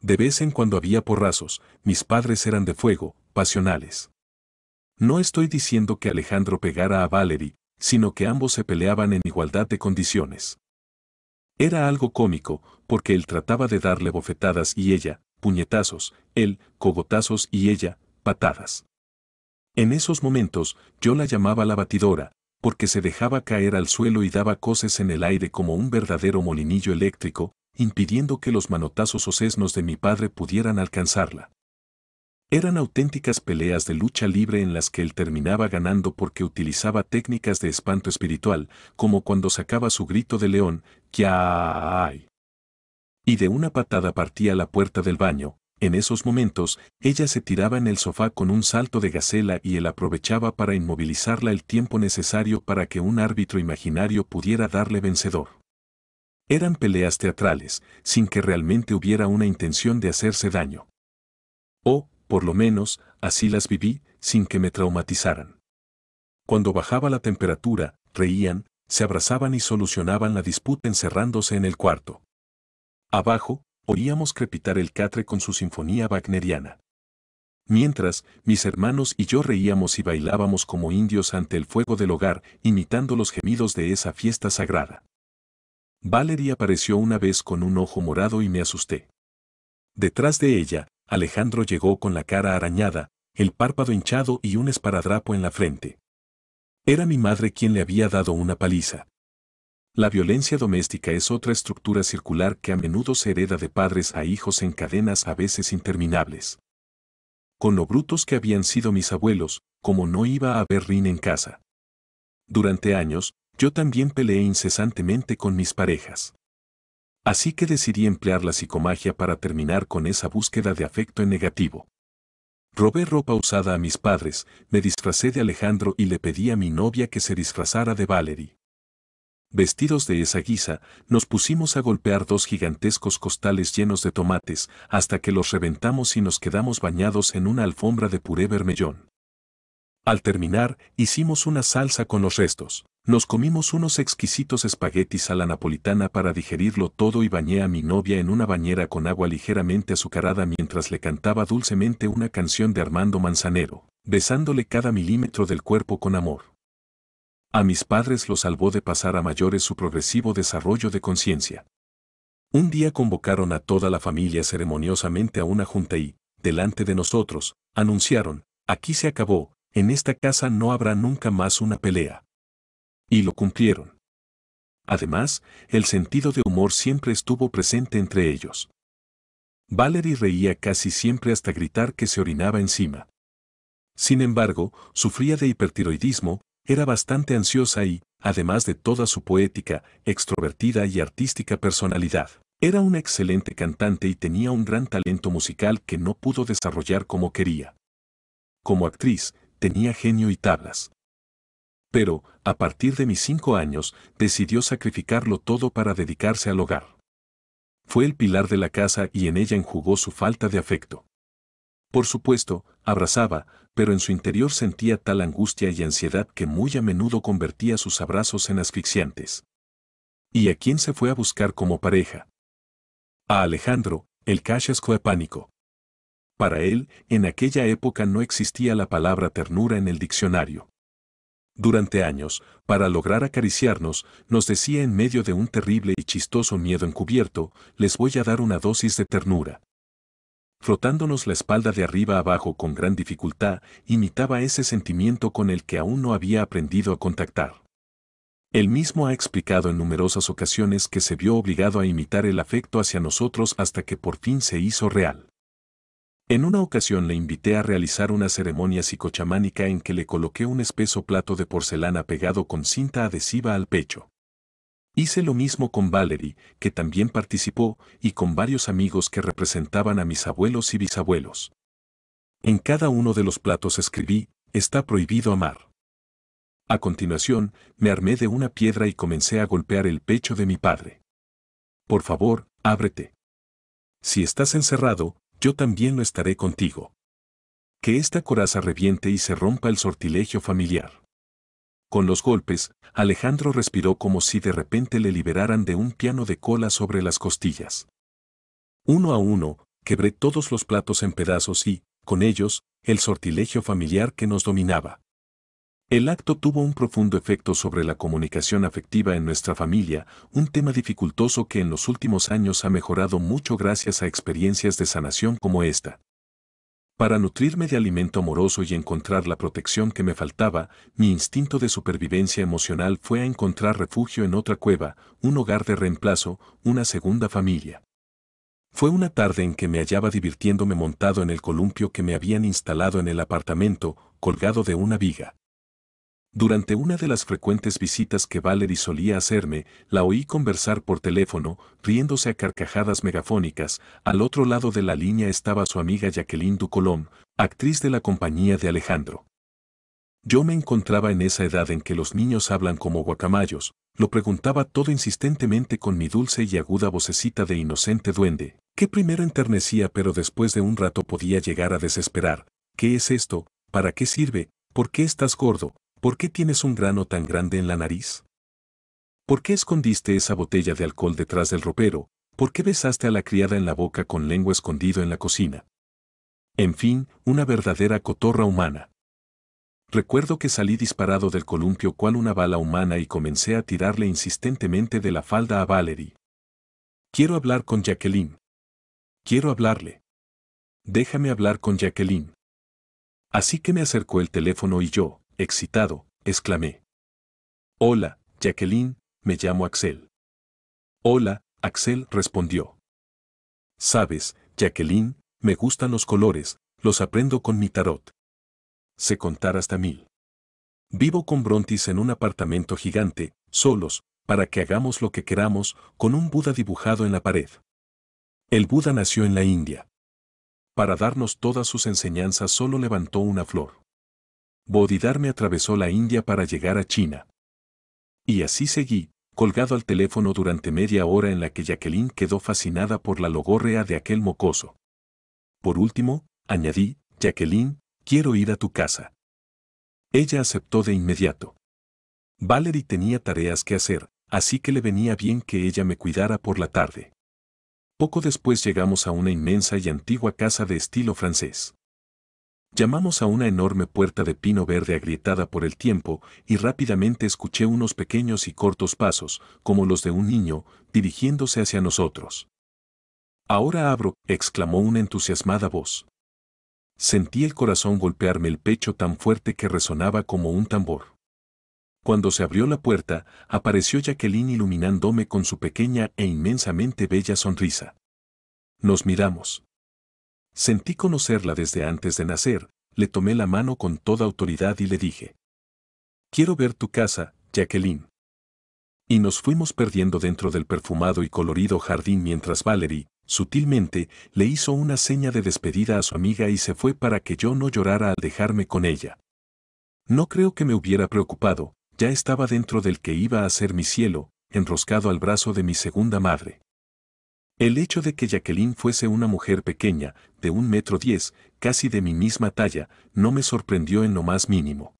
De vez en cuando había porrazos, mis padres eran de fuego, pasionales. No estoy diciendo que Alejandro pegara a Valerie, sino que ambos se peleaban en igualdad de condiciones. Era algo cómico, porque él trataba de darle bofetadas y ella, puñetazos, él, cogotazos y ella, patadas. En esos momentos, yo la llamaba la batidora, porque se dejaba caer al suelo y daba coces en el aire como un verdadero molinillo eléctrico, impidiendo que los manotazos o sesnos de mi padre pudieran alcanzarla. Eran auténticas peleas de lucha libre en las que él terminaba ganando porque utilizaba técnicas de espanto espiritual, como cuando sacaba su grito de león, ay Y de una patada partía la puerta del baño. En esos momentos, ella se tiraba en el sofá con un salto de gacela y él aprovechaba para inmovilizarla el tiempo necesario para que un árbitro imaginario pudiera darle vencedor. Eran peleas teatrales, sin que realmente hubiera una intención de hacerse daño. O, por lo menos, así las viví, sin que me traumatizaran. Cuando bajaba la temperatura, reían, se abrazaban y solucionaban la disputa encerrándose en el cuarto. Abajo, oíamos crepitar el catre con su sinfonía wagneriana. Mientras, mis hermanos y yo reíamos y bailábamos como indios ante el fuego del hogar, imitando los gemidos de esa fiesta sagrada. Valerie apareció una vez con un ojo morado y me asusté. Detrás de ella, Alejandro llegó con la cara arañada, el párpado hinchado y un esparadrapo en la frente. Era mi madre quien le había dado una paliza. La violencia doméstica es otra estructura circular que a menudo se hereda de padres a hijos en cadenas a veces interminables. Con lo brutos que habían sido mis abuelos, como no iba a haber rin en casa. Durante años, yo también peleé incesantemente con mis parejas. Así que decidí emplear la psicomagia para terminar con esa búsqueda de afecto en negativo. Robé ropa usada a mis padres, me disfracé de Alejandro y le pedí a mi novia que se disfrazara de Valerie. Vestidos de esa guisa, nos pusimos a golpear dos gigantescos costales llenos de tomates hasta que los reventamos y nos quedamos bañados en una alfombra de puré vermellón. Al terminar, hicimos una salsa con los restos. Nos comimos unos exquisitos espaguetis a la napolitana para digerirlo todo y bañé a mi novia en una bañera con agua ligeramente azucarada mientras le cantaba dulcemente una canción de Armando Manzanero, besándole cada milímetro del cuerpo con amor. A mis padres lo salvó de pasar a mayores su progresivo desarrollo de conciencia. Un día convocaron a toda la familia ceremoniosamente a una junta y, delante de nosotros, anunciaron, aquí se acabó, en esta casa no habrá nunca más una pelea. Y lo cumplieron. Además, el sentido de humor siempre estuvo presente entre ellos. Valerie reía casi siempre hasta gritar que se orinaba encima. Sin embargo, sufría de hipertiroidismo, era bastante ansiosa y, además de toda su poética, extrovertida y artística personalidad, era una excelente cantante y tenía un gran talento musical que no pudo desarrollar como quería. Como actriz, tenía genio y tablas pero, a partir de mis cinco años, decidió sacrificarlo todo para dedicarse al hogar. Fue el pilar de la casa y en ella enjugó su falta de afecto. Por supuesto, abrazaba, pero en su interior sentía tal angustia y ansiedad que muy a menudo convertía sus abrazos en asfixiantes. ¿Y a quién se fue a buscar como pareja? A Alejandro, el cachasco pánico. Para él, en aquella época no existía la palabra ternura en el diccionario durante años, para lograr acariciarnos, nos decía en medio de un terrible y chistoso miedo encubierto, les voy a dar una dosis de ternura. Frotándonos la espalda de arriba abajo con gran dificultad, imitaba ese sentimiento con el que aún no había aprendido a contactar. Él mismo ha explicado en numerosas ocasiones que se vio obligado a imitar el afecto hacia nosotros hasta que por fin se hizo real. En una ocasión le invité a realizar una ceremonia psicochamánica en que le coloqué un espeso plato de porcelana pegado con cinta adhesiva al pecho. Hice lo mismo con Valerie, que también participó, y con varios amigos que representaban a mis abuelos y bisabuelos. En cada uno de los platos escribí, está prohibido amar. A continuación, me armé de una piedra y comencé a golpear el pecho de mi padre. Por favor, ábrete. Si estás encerrado, yo también lo estaré contigo. Que esta coraza reviente y se rompa el sortilegio familiar. Con los golpes, Alejandro respiró como si de repente le liberaran de un piano de cola sobre las costillas. Uno a uno, quebré todos los platos en pedazos y, con ellos, el sortilegio familiar que nos dominaba. El acto tuvo un profundo efecto sobre la comunicación afectiva en nuestra familia, un tema dificultoso que en los últimos años ha mejorado mucho gracias a experiencias de sanación como esta. Para nutrirme de alimento amoroso y encontrar la protección que me faltaba, mi instinto de supervivencia emocional fue a encontrar refugio en otra cueva, un hogar de reemplazo, una segunda familia. Fue una tarde en que me hallaba divirtiéndome montado en el columpio que me habían instalado en el apartamento, colgado de una viga. Durante una de las frecuentes visitas que Valerie solía hacerme, la oí conversar por teléfono, riéndose a carcajadas megafónicas. Al otro lado de la línea estaba su amiga Jacqueline Ducolom, actriz de la compañía de Alejandro. Yo me encontraba en esa edad en que los niños hablan como guacamayos, lo preguntaba todo insistentemente con mi dulce y aguda vocecita de inocente duende, que primero enternecía pero después de un rato podía llegar a desesperar. ¿Qué es esto? ¿Para qué sirve? ¿Por qué estás gordo? ¿Por qué tienes un grano tan grande en la nariz? ¿Por qué escondiste esa botella de alcohol detrás del ropero? ¿Por qué besaste a la criada en la boca con lengua escondido en la cocina? En fin, una verdadera cotorra humana. Recuerdo que salí disparado del columpio cual una bala humana y comencé a tirarle insistentemente de la falda a Valerie. Quiero hablar con Jacqueline. Quiero hablarle. Déjame hablar con Jacqueline. Así que me acercó el teléfono y yo, excitado, exclamé. Hola, Jacqueline, me llamo Axel. Hola, Axel respondió. Sabes, Jacqueline, me gustan los colores, los aprendo con mi tarot. Sé contar hasta mil. Vivo con Brontis en un apartamento gigante, solos, para que hagamos lo que queramos, con un Buda dibujado en la pared. El Buda nació en la India. Para darnos todas sus enseñanzas solo levantó una flor me atravesó la India para llegar a China. Y así seguí, colgado al teléfono durante media hora en la que Jacqueline quedó fascinada por la logorrea de aquel mocoso. Por último, añadí, Jacqueline, quiero ir a tu casa. Ella aceptó de inmediato. Valerie tenía tareas que hacer, así que le venía bien que ella me cuidara por la tarde. Poco después llegamos a una inmensa y antigua casa de estilo francés. Llamamos a una enorme puerta de pino verde agrietada por el tiempo y rápidamente escuché unos pequeños y cortos pasos, como los de un niño, dirigiéndose hacia nosotros. Ahora abro, exclamó una entusiasmada voz. Sentí el corazón golpearme el pecho tan fuerte que resonaba como un tambor. Cuando se abrió la puerta, apareció Jacqueline iluminándome con su pequeña e inmensamente bella sonrisa. Nos miramos. Sentí conocerla desde antes de nacer, le tomé la mano con toda autoridad y le dije, Quiero ver tu casa, Jacqueline. Y nos fuimos perdiendo dentro del perfumado y colorido jardín mientras Valerie, sutilmente, le hizo una seña de despedida a su amiga y se fue para que yo no llorara al dejarme con ella. No creo que me hubiera preocupado, ya estaba dentro del que iba a ser mi cielo, enroscado al brazo de mi segunda madre. El hecho de que Jacqueline fuese una mujer pequeña, de un metro diez, casi de mi misma talla, no me sorprendió en lo más mínimo.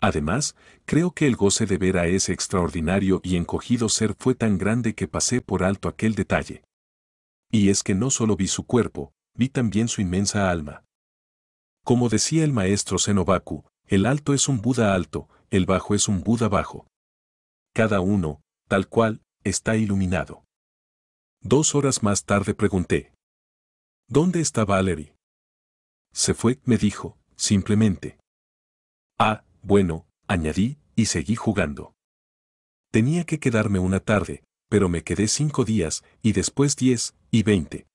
Además, creo que el goce de ver a ese extraordinario y encogido ser fue tan grande que pasé por alto aquel detalle. Y es que no solo vi su cuerpo, vi también su inmensa alma. Como decía el maestro Zenobaku, el alto es un Buda alto, el bajo es un Buda bajo. Cada uno, tal cual, está iluminado. Dos horas más tarde pregunté. ¿Dónde está Valerie? Se fue, me dijo, simplemente. Ah, bueno, añadí, y seguí jugando. Tenía que quedarme una tarde, pero me quedé cinco días, y después diez, y veinte.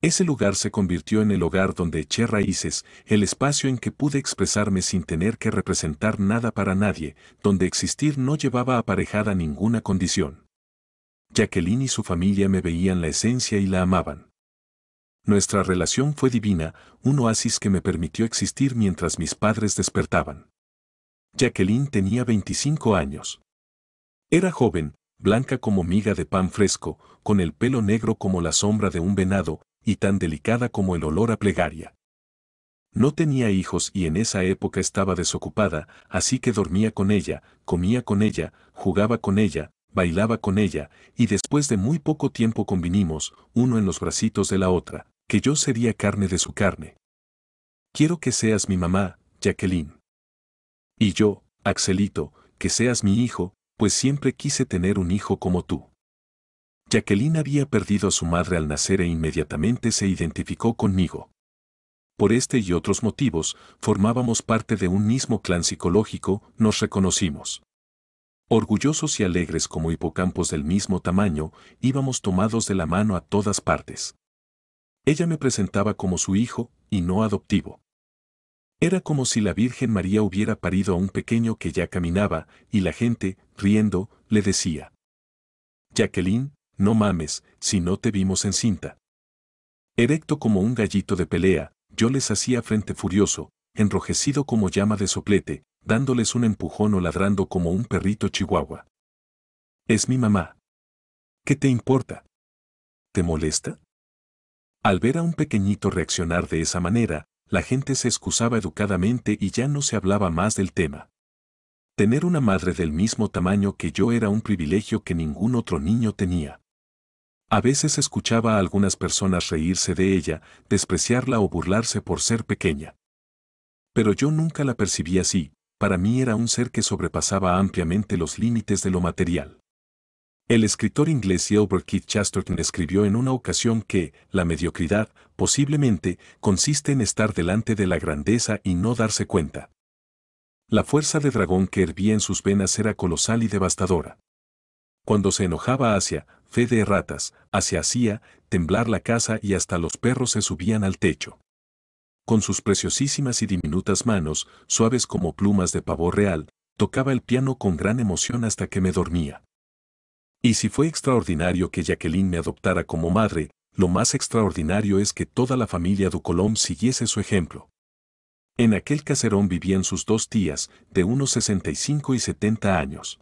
Ese lugar se convirtió en el hogar donde eché raíces, el espacio en que pude expresarme sin tener que representar nada para nadie, donde existir no llevaba aparejada ninguna condición. Jacqueline y su familia me veían la esencia y la amaban. Nuestra relación fue divina, un oasis que me permitió existir mientras mis padres despertaban. Jacqueline tenía 25 años. Era joven, blanca como miga de pan fresco, con el pelo negro como la sombra de un venado, y tan delicada como el olor a plegaria. No tenía hijos y en esa época estaba desocupada, así que dormía con ella, comía con ella, jugaba con ella, bailaba con ella, y después de muy poco tiempo convinimos, uno en los bracitos de la otra, que yo sería carne de su carne. Quiero que seas mi mamá, Jacqueline. Y yo, Axelito, que seas mi hijo, pues siempre quise tener un hijo como tú. Jacqueline había perdido a su madre al nacer e inmediatamente se identificó conmigo. Por este y otros motivos, formábamos parte de un mismo clan psicológico, nos reconocimos. Orgullosos y alegres como hipocampos del mismo tamaño, íbamos tomados de la mano a todas partes. Ella me presentaba como su hijo, y no adoptivo. Era como si la Virgen María hubiera parido a un pequeño que ya caminaba, y la gente, riendo, le decía, Jacqueline, no mames, si no te vimos en cinta. Erecto como un gallito de pelea, yo les hacía frente furioso, enrojecido como llama de soplete, dándoles un empujón o ladrando como un perrito chihuahua. Es mi mamá. ¿Qué te importa? ¿Te molesta? Al ver a un pequeñito reaccionar de esa manera, la gente se excusaba educadamente y ya no se hablaba más del tema. Tener una madre del mismo tamaño que yo era un privilegio que ningún otro niño tenía. A veces escuchaba a algunas personas reírse de ella, despreciarla o burlarse por ser pequeña. Pero yo nunca la percibí así, para mí era un ser que sobrepasaba ampliamente los límites de lo material. El escritor inglés Gilbert Keith Chesterton escribió en una ocasión que la mediocridad, posiblemente, consiste en estar delante de la grandeza y no darse cuenta. La fuerza de dragón que hervía en sus venas era colosal y devastadora. Cuando se enojaba hacia, fe de ratas, hacia hacía, temblar la casa y hasta los perros se subían al techo con sus preciosísimas y diminutas manos, suaves como plumas de pavor real, tocaba el piano con gran emoción hasta que me dormía. Y si fue extraordinario que Jacqueline me adoptara como madre, lo más extraordinario es que toda la familia Ducolom siguiese su ejemplo. En aquel caserón vivían sus dos tías, de unos 65 y 70 años.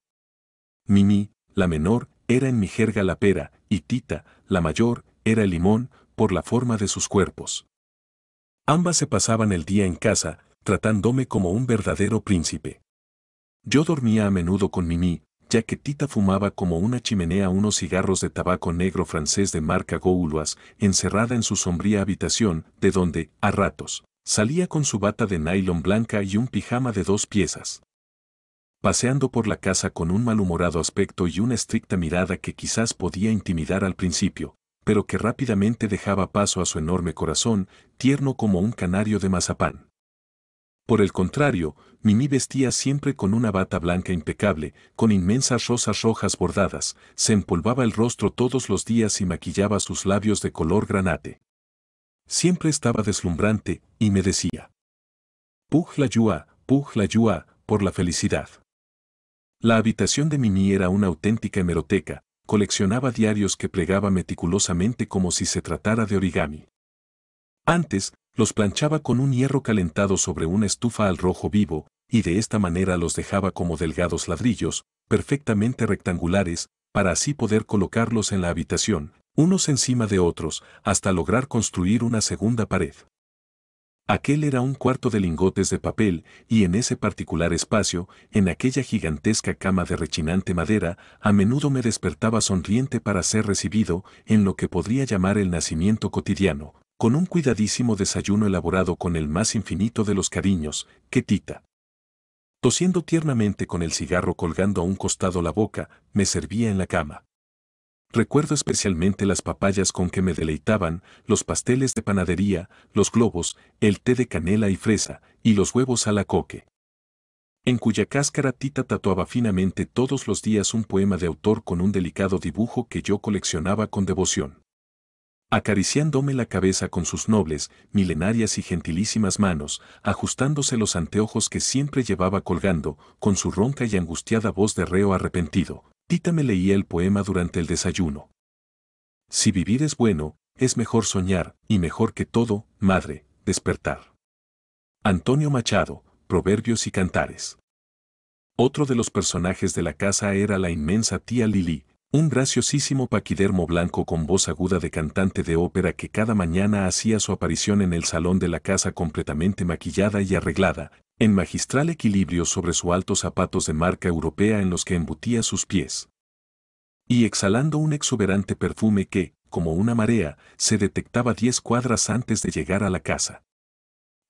Mimi, la menor, era en mi jerga la pera, y Tita, la mayor, era el limón, por la forma de sus cuerpos. Ambas se pasaban el día en casa, tratándome como un verdadero príncipe. Yo dormía a menudo con Mimi, ya que Tita fumaba como una chimenea unos cigarros de tabaco negro francés de marca Goulois, encerrada en su sombría habitación, de donde, a ratos, salía con su bata de nylon blanca y un pijama de dos piezas. Paseando por la casa con un malhumorado aspecto y una estricta mirada que quizás podía intimidar al principio, pero que rápidamente dejaba paso a su enorme corazón, tierno como un canario de mazapán. Por el contrario, Mimi vestía siempre con una bata blanca impecable, con inmensas rosas rojas bordadas, se empolvaba el rostro todos los días y maquillaba sus labios de color granate. Siempre estaba deslumbrante, y me decía, Puj la yua, puj la yua, por la felicidad. La habitación de Mimi era una auténtica hemeroteca, coleccionaba diarios que plegaba meticulosamente como si se tratara de origami. Antes, los planchaba con un hierro calentado sobre una estufa al rojo vivo, y de esta manera los dejaba como delgados ladrillos, perfectamente rectangulares, para así poder colocarlos en la habitación, unos encima de otros, hasta lograr construir una segunda pared. Aquel era un cuarto de lingotes de papel, y en ese particular espacio, en aquella gigantesca cama de rechinante madera, a menudo me despertaba sonriente para ser recibido en lo que podría llamar el nacimiento cotidiano, con un cuidadísimo desayuno elaborado con el más infinito de los cariños, que Tita. Tosiendo tiernamente con el cigarro colgando a un costado la boca, me servía en la cama. Recuerdo especialmente las papayas con que me deleitaban, los pasteles de panadería, los globos, el té de canela y fresa, y los huevos a la coque. En cuya cáscara Tita tatuaba finamente todos los días un poema de autor con un delicado dibujo que yo coleccionaba con devoción. Acariciándome la cabeza con sus nobles, milenarias y gentilísimas manos, ajustándose los anteojos que siempre llevaba colgando, con su ronca y angustiada voz de reo arrepentido, Tita me leía el poema durante el desayuno. Si vivir es bueno, es mejor soñar, y mejor que todo, madre, despertar. Antonio Machado, Proverbios y Cantares. Otro de los personajes de la casa era la inmensa tía Lili, un graciosísimo paquidermo blanco con voz aguda de cantante de ópera que cada mañana hacía su aparición en el salón de la casa completamente maquillada y arreglada, en magistral equilibrio sobre sus altos zapatos de marca europea en los que embutía sus pies. Y exhalando un exuberante perfume que, como una marea, se detectaba diez cuadras antes de llegar a la casa.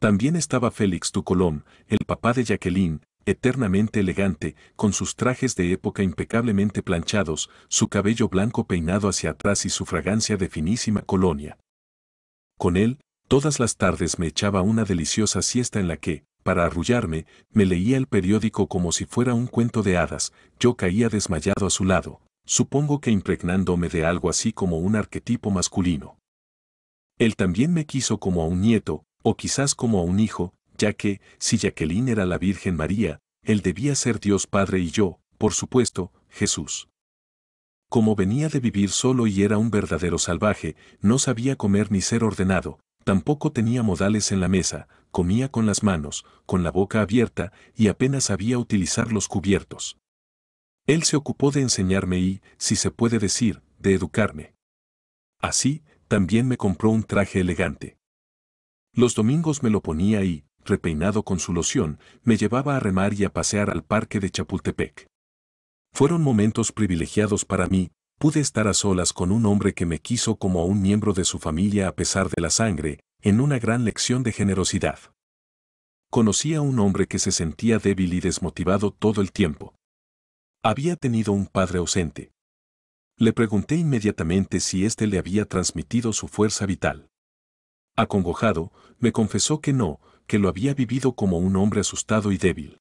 También estaba Félix Tucolón, el papá de Jacqueline, eternamente elegante, con sus trajes de época impecablemente planchados, su cabello blanco peinado hacia atrás y su fragancia de finísima colonia. Con él, todas las tardes me echaba una deliciosa siesta en la que, para arrullarme, me leía el periódico como si fuera un cuento de hadas, yo caía desmayado a su lado, supongo que impregnándome de algo así como un arquetipo masculino. Él también me quiso como a un nieto, o quizás como a un hijo, ya que, si Jacqueline era la Virgen María, él debía ser Dios Padre y yo, por supuesto, Jesús. Como venía de vivir solo y era un verdadero salvaje, no sabía comer ni ser ordenado, tampoco tenía modales en la mesa, comía con las manos, con la boca abierta, y apenas sabía utilizar los cubiertos. Él se ocupó de enseñarme y, si se puede decir, de educarme. Así, también me compró un traje elegante. Los domingos me lo ponía y, repeinado con su loción, me llevaba a remar y a pasear al parque de Chapultepec. Fueron momentos privilegiados para mí, pude estar a solas con un hombre que me quiso como a un miembro de su familia a pesar de la sangre, en una gran lección de generosidad. Conocí a un hombre que se sentía débil y desmotivado todo el tiempo. Había tenido un padre ausente. Le pregunté inmediatamente si éste le había transmitido su fuerza vital. Acongojado, me confesó que no, que lo había vivido como un hombre asustado y débil.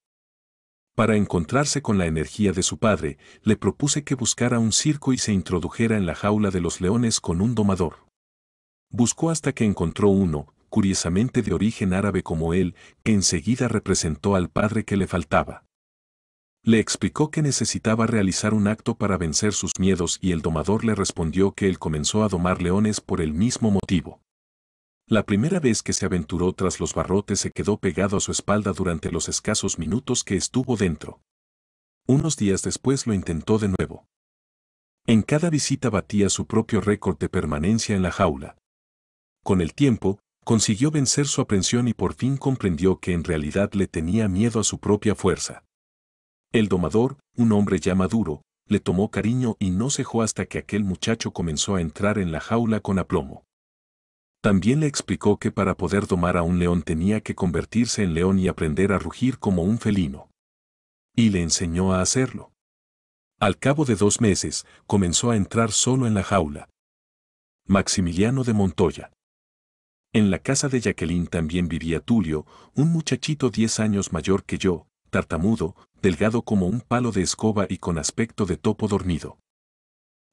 Para encontrarse con la energía de su padre, le propuse que buscara un circo y se introdujera en la jaula de los leones con un domador. Buscó hasta que encontró uno, curiosamente de origen árabe como él, que enseguida representó al padre que le faltaba. Le explicó que necesitaba realizar un acto para vencer sus miedos y el domador le respondió que él comenzó a domar leones por el mismo motivo. La primera vez que se aventuró tras los barrotes se quedó pegado a su espalda durante los escasos minutos que estuvo dentro. Unos días después lo intentó de nuevo. En cada visita batía su propio récord de permanencia en la jaula. Con el tiempo, consiguió vencer su aprensión y por fin comprendió que en realidad le tenía miedo a su propia fuerza. El domador, un hombre ya maduro, le tomó cariño y no cejó hasta que aquel muchacho comenzó a entrar en la jaula con aplomo. También le explicó que para poder domar a un león tenía que convertirse en león y aprender a rugir como un felino. Y le enseñó a hacerlo. Al cabo de dos meses, comenzó a entrar solo en la jaula. Maximiliano de Montoya. En la casa de Jacqueline también vivía Tulio, un muchachito diez años mayor que yo, tartamudo, delgado como un palo de escoba y con aspecto de topo dormido.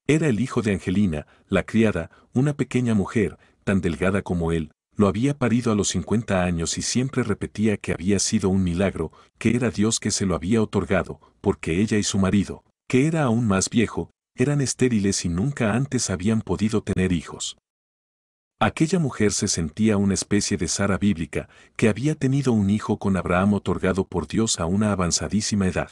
Era el hijo de Angelina, la criada, una pequeña mujer, tan delgada como él, lo había parido a los 50 años y siempre repetía que había sido un milagro, que era Dios que se lo había otorgado, porque ella y su marido, que era aún más viejo, eran estériles y nunca antes habían podido tener hijos. Aquella mujer se sentía una especie de Sara bíblica, que había tenido un hijo con Abraham otorgado por Dios a una avanzadísima edad.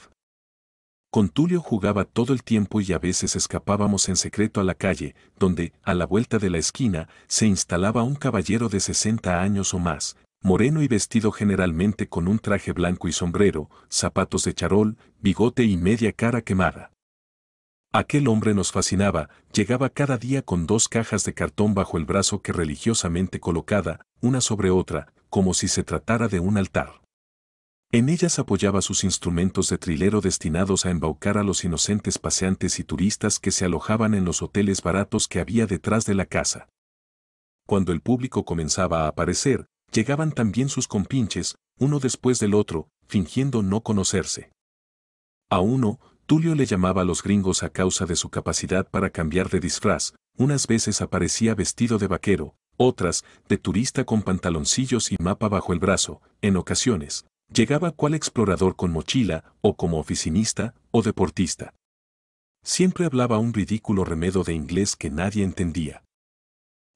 Con Tulio jugaba todo el tiempo y a veces escapábamos en secreto a la calle, donde, a la vuelta de la esquina, se instalaba un caballero de 60 años o más, moreno y vestido generalmente con un traje blanco y sombrero, zapatos de charol, bigote y media cara quemada. Aquel hombre nos fascinaba, llegaba cada día con dos cajas de cartón bajo el brazo que religiosamente colocada, una sobre otra, como si se tratara de un altar. En ellas apoyaba sus instrumentos de trilero destinados a embaucar a los inocentes paseantes y turistas que se alojaban en los hoteles baratos que había detrás de la casa. Cuando el público comenzaba a aparecer, llegaban también sus compinches, uno después del otro, fingiendo no conocerse. A uno, Tulio le llamaba a los gringos a causa de su capacidad para cambiar de disfraz, unas veces aparecía vestido de vaquero, otras, de turista con pantaloncillos y mapa bajo el brazo, en ocasiones, llegaba cual explorador con mochila, o como oficinista, o deportista. Siempre hablaba un ridículo remedo de inglés que nadie entendía.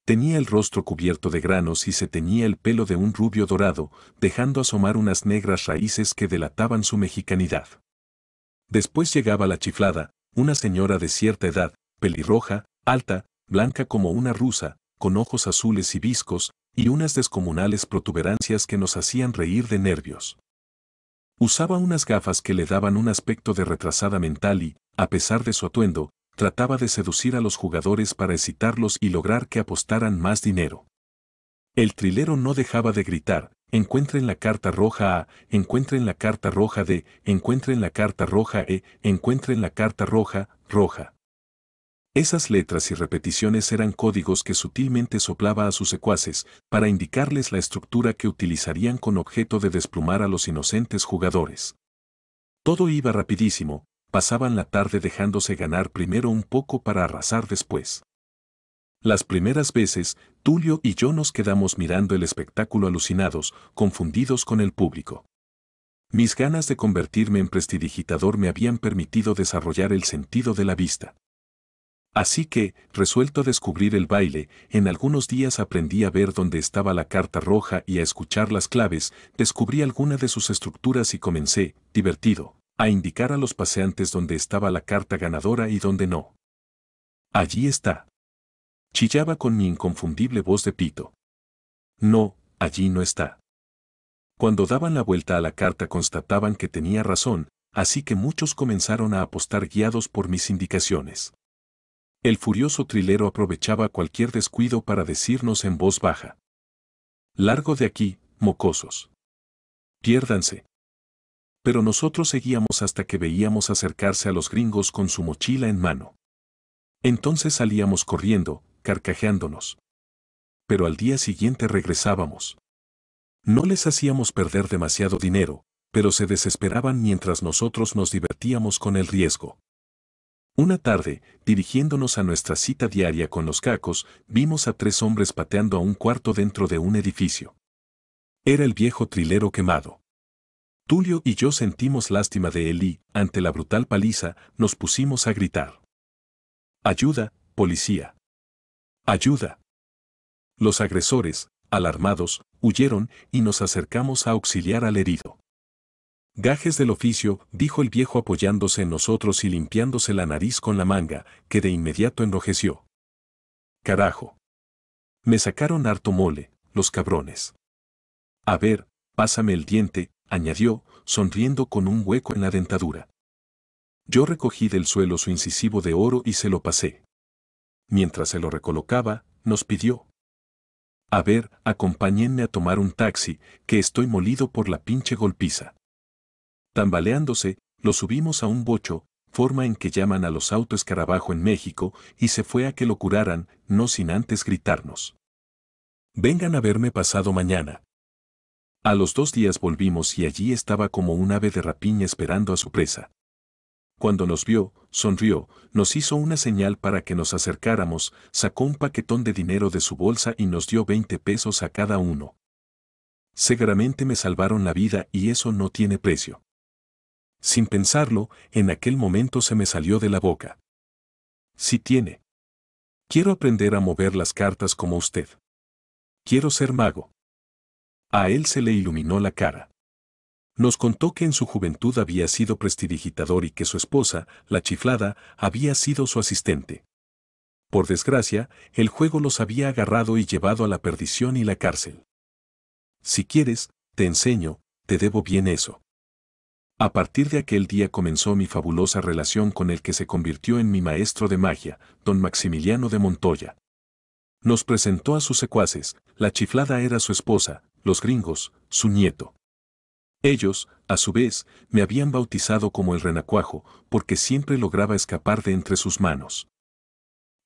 Tenía el rostro cubierto de granos y se tenía el pelo de un rubio dorado, dejando asomar unas negras raíces que delataban su mexicanidad. Después llegaba la chiflada, una señora de cierta edad, pelirroja, alta, blanca como una rusa, con ojos azules y viscos, y unas descomunales protuberancias que nos hacían reír de nervios. Usaba unas gafas que le daban un aspecto de retrasada mental y, a pesar de su atuendo, trataba de seducir a los jugadores para excitarlos y lograr que apostaran más dinero. El trilero no dejaba de gritar, encuentren la carta roja A, encuentren la carta roja D, encuentren la carta roja E, encuentren la carta roja, roja. Esas letras y repeticiones eran códigos que sutilmente soplaba a sus secuaces para indicarles la estructura que utilizarían con objeto de desplumar a los inocentes jugadores. Todo iba rapidísimo, pasaban la tarde dejándose ganar primero un poco para arrasar después. Las primeras veces, Tulio y yo nos quedamos mirando el espectáculo alucinados, confundidos con el público. Mis ganas de convertirme en prestidigitador me habían permitido desarrollar el sentido de la vista. Así que, resuelto a descubrir el baile, en algunos días aprendí a ver dónde estaba la carta roja y a escuchar las claves, descubrí alguna de sus estructuras y comencé, divertido, a indicar a los paseantes dónde estaba la carta ganadora y dónde no. Allí está. Chillaba con mi inconfundible voz de pito. No, allí no está. Cuando daban la vuelta a la carta constataban que tenía razón, así que muchos comenzaron a apostar guiados por mis indicaciones. El furioso trilero aprovechaba cualquier descuido para decirnos en voz baja. Largo de aquí, mocosos. Piérdanse. Pero nosotros seguíamos hasta que veíamos acercarse a los gringos con su mochila en mano. Entonces salíamos corriendo, carcajeándonos. Pero al día siguiente regresábamos. No les hacíamos perder demasiado dinero, pero se desesperaban mientras nosotros nos divertíamos con el riesgo. Una tarde, dirigiéndonos a nuestra cita diaria con los cacos, vimos a tres hombres pateando a un cuarto dentro de un edificio. Era el viejo trilero quemado. Tulio y yo sentimos lástima de él y, ante la brutal paliza, nos pusimos a gritar. Ayuda, policía. Ayuda. Los agresores, alarmados, huyeron y nos acercamos a auxiliar al herido. Gajes del oficio, dijo el viejo apoyándose en nosotros y limpiándose la nariz con la manga, que de inmediato enrojeció. Carajo. Me sacaron harto mole, los cabrones. A ver, pásame el diente, añadió, sonriendo con un hueco en la dentadura. Yo recogí del suelo su incisivo de oro y se lo pasé mientras se lo recolocaba, nos pidió. A ver, acompáñenme a tomar un taxi, que estoy molido por la pinche golpiza. Tambaleándose, lo subimos a un bocho, forma en que llaman a los autos Carabajo en México, y se fue a que lo curaran, no sin antes gritarnos. Vengan a verme pasado mañana. A los dos días volvimos y allí estaba como un ave de rapiña esperando a su presa. Cuando nos vio, sonrió, nos hizo una señal para que nos acercáramos, sacó un paquetón de dinero de su bolsa y nos dio 20 pesos a cada uno. Seguramente me salvaron la vida y eso no tiene precio. Sin pensarlo, en aquel momento se me salió de la boca. Sí tiene. Quiero aprender a mover las cartas como usted. Quiero ser mago. A él se le iluminó la cara nos contó que en su juventud había sido prestidigitador y que su esposa, la chiflada, había sido su asistente. Por desgracia, el juego los había agarrado y llevado a la perdición y la cárcel. Si quieres, te enseño, te debo bien eso. A partir de aquel día comenzó mi fabulosa relación con el que se convirtió en mi maestro de magia, don Maximiliano de Montoya. Nos presentó a sus secuaces, la chiflada era su esposa, los gringos, su nieto. Ellos, a su vez, me habían bautizado como el renacuajo, porque siempre lograba escapar de entre sus manos.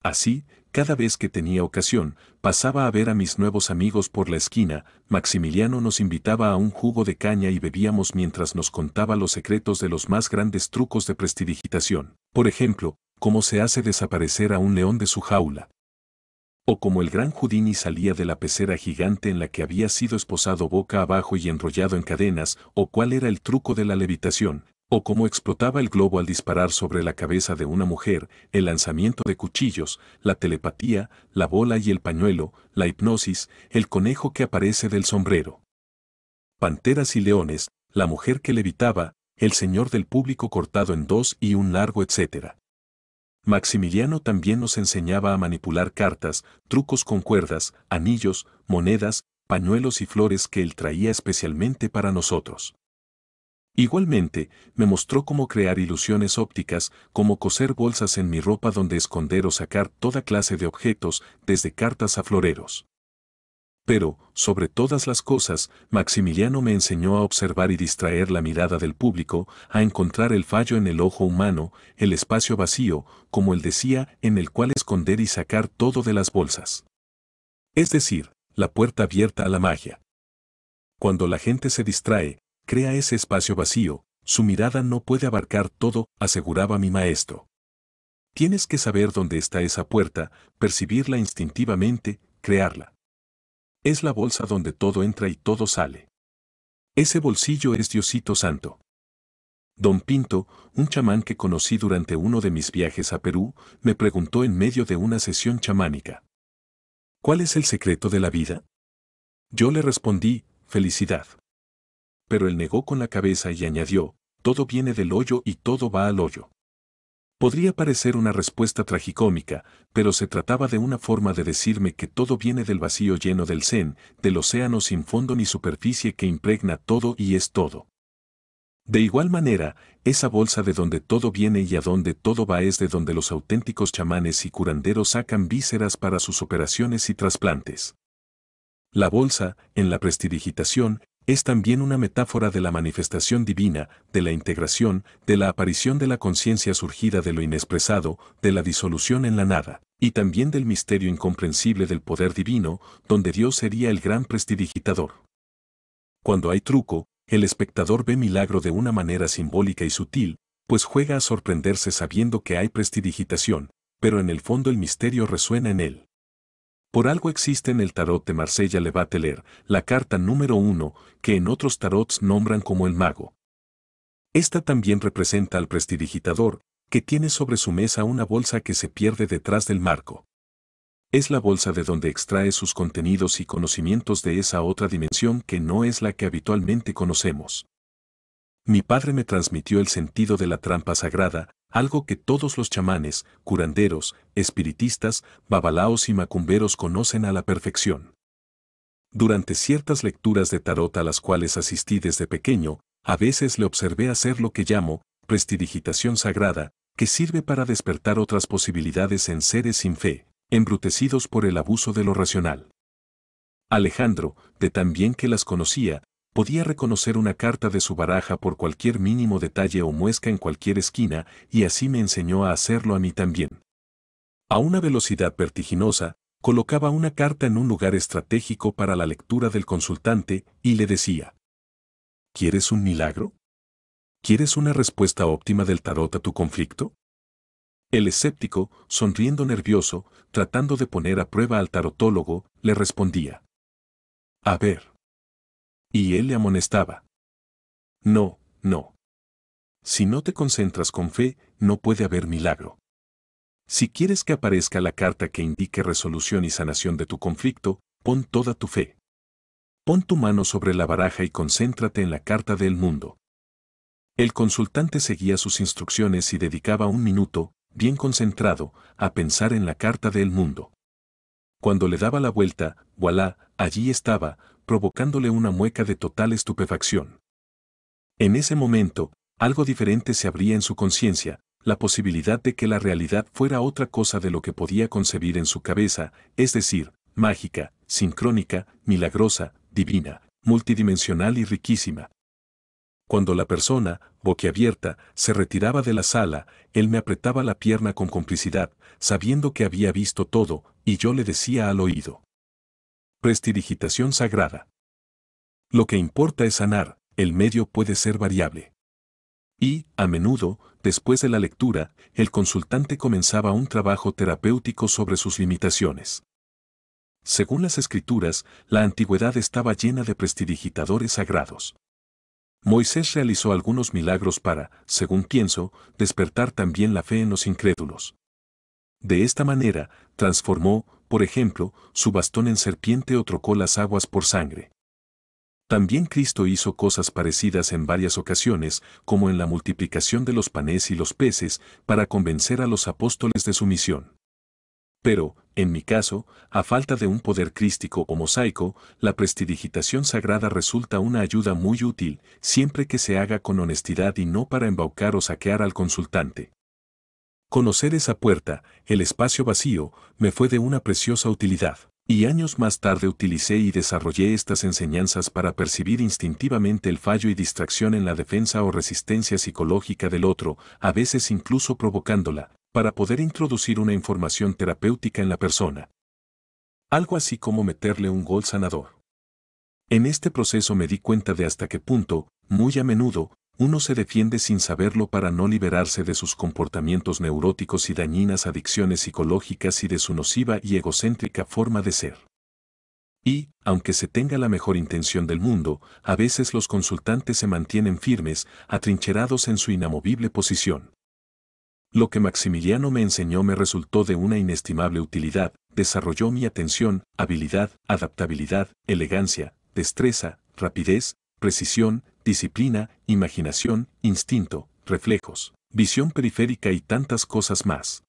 Así, cada vez que tenía ocasión, pasaba a ver a mis nuevos amigos por la esquina, Maximiliano nos invitaba a un jugo de caña y bebíamos mientras nos contaba los secretos de los más grandes trucos de prestidigitación. Por ejemplo, cómo se hace desaparecer a un león de su jaula, o como el gran Houdini salía de la pecera gigante en la que había sido esposado boca abajo y enrollado en cadenas, o cuál era el truco de la levitación, o cómo explotaba el globo al disparar sobre la cabeza de una mujer, el lanzamiento de cuchillos, la telepatía, la bola y el pañuelo, la hipnosis, el conejo que aparece del sombrero. Panteras y leones, la mujer que levitaba, el señor del público cortado en dos y un largo etcétera. Maximiliano también nos enseñaba a manipular cartas, trucos con cuerdas, anillos, monedas, pañuelos y flores que él traía especialmente para nosotros. Igualmente, me mostró cómo crear ilusiones ópticas, cómo coser bolsas en mi ropa donde esconder o sacar toda clase de objetos, desde cartas a floreros pero, sobre todas las cosas, Maximiliano me enseñó a observar y distraer la mirada del público, a encontrar el fallo en el ojo humano, el espacio vacío, como él decía, en el cual esconder y sacar todo de las bolsas. Es decir, la puerta abierta a la magia. Cuando la gente se distrae, crea ese espacio vacío, su mirada no puede abarcar todo, aseguraba mi maestro. Tienes que saber dónde está esa puerta, percibirla instintivamente, crearla. Es la bolsa donde todo entra y todo sale. Ese bolsillo es Diosito Santo. Don Pinto, un chamán que conocí durante uno de mis viajes a Perú, me preguntó en medio de una sesión chamánica. ¿Cuál es el secreto de la vida? Yo le respondí, felicidad. Pero él negó con la cabeza y añadió, todo viene del hoyo y todo va al hoyo. Podría parecer una respuesta tragicómica, pero se trataba de una forma de decirme que todo viene del vacío lleno del zen, del océano sin fondo ni superficie que impregna todo y es todo. De igual manera, esa bolsa de donde todo viene y a donde todo va es de donde los auténticos chamanes y curanderos sacan vísceras para sus operaciones y trasplantes. La bolsa, en la prestidigitación, es también una metáfora de la manifestación divina, de la integración, de la aparición de la conciencia surgida de lo inexpresado, de la disolución en la nada, y también del misterio incomprensible del poder divino, donde Dios sería el gran prestidigitador. Cuando hay truco, el espectador ve milagro de una manera simbólica y sutil, pues juega a sorprenderse sabiendo que hay prestidigitación, pero en el fondo el misterio resuena en él. Por algo existe en el tarot de Marsella Le la carta número uno, que en otros tarots nombran como el mago. Esta también representa al prestidigitador, que tiene sobre su mesa una bolsa que se pierde detrás del marco. Es la bolsa de donde extrae sus contenidos y conocimientos de esa otra dimensión que no es la que habitualmente conocemos. Mi padre me transmitió el sentido de la trampa sagrada, algo que todos los chamanes, curanderos, espiritistas, babalaos y macumberos conocen a la perfección. Durante ciertas lecturas de tarot a las cuales asistí desde pequeño, a veces le observé hacer lo que llamo prestidigitación sagrada, que sirve para despertar otras posibilidades en seres sin fe, embrutecidos por el abuso de lo racional. Alejandro, de tan bien que las conocía, podía reconocer una carta de su baraja por cualquier mínimo detalle o muesca en cualquier esquina y así me enseñó a hacerlo a mí también. A una velocidad vertiginosa, colocaba una carta en un lugar estratégico para la lectura del consultante y le decía, ¿Quieres un milagro? ¿Quieres una respuesta óptima del tarot a tu conflicto? El escéptico, sonriendo nervioso, tratando de poner a prueba al tarotólogo, le respondía, A ver. Y él le amonestaba. No, no. Si no te concentras con fe, no puede haber milagro. Si quieres que aparezca la carta que indique resolución y sanación de tu conflicto, pon toda tu fe. Pon tu mano sobre la baraja y concéntrate en la carta del mundo. El consultante seguía sus instrucciones y dedicaba un minuto, bien concentrado, a pensar en la carta del mundo. Cuando le daba la vuelta, voilà, allí estaba, provocándole una mueca de total estupefacción. En ese momento, algo diferente se abría en su conciencia, la posibilidad de que la realidad fuera otra cosa de lo que podía concebir en su cabeza, es decir, mágica, sincrónica, milagrosa, divina, multidimensional y riquísima. Cuando la persona, boquiabierta, se retiraba de la sala, él me apretaba la pierna con complicidad, sabiendo que había visto todo, y yo le decía al oído. Prestidigitación sagrada. Lo que importa es sanar, el medio puede ser variable. Y, a menudo, después de la lectura, el consultante comenzaba un trabajo terapéutico sobre sus limitaciones. Según las escrituras, la antigüedad estaba llena de prestidigitadores sagrados. Moisés realizó algunos milagros para, según pienso, despertar también la fe en los incrédulos. De esta manera, transformó, por ejemplo, su bastón en serpiente o trocó las aguas por sangre. También Cristo hizo cosas parecidas en varias ocasiones, como en la multiplicación de los panes y los peces, para convencer a los apóstoles de su misión. Pero, en mi caso, a falta de un poder crístico o mosaico, la prestidigitación sagrada resulta una ayuda muy útil, siempre que se haga con honestidad y no para embaucar o saquear al consultante. Conocer esa puerta, el espacio vacío, me fue de una preciosa utilidad. Y años más tarde utilicé y desarrollé estas enseñanzas para percibir instintivamente el fallo y distracción en la defensa o resistencia psicológica del otro, a veces incluso provocándola, para poder introducir una información terapéutica en la persona. Algo así como meterle un gol sanador. En este proceso me di cuenta de hasta qué punto, muy a menudo, uno se defiende sin saberlo para no liberarse de sus comportamientos neuróticos y dañinas adicciones psicológicas y de su nociva y egocéntrica forma de ser. Y, aunque se tenga la mejor intención del mundo, a veces los consultantes se mantienen firmes, atrincherados en su inamovible posición. Lo que Maximiliano me enseñó me resultó de una inestimable utilidad, desarrolló mi atención, habilidad, adaptabilidad, elegancia, destreza, rapidez, precisión, disciplina, imaginación, instinto, reflejos, visión periférica y tantas cosas más.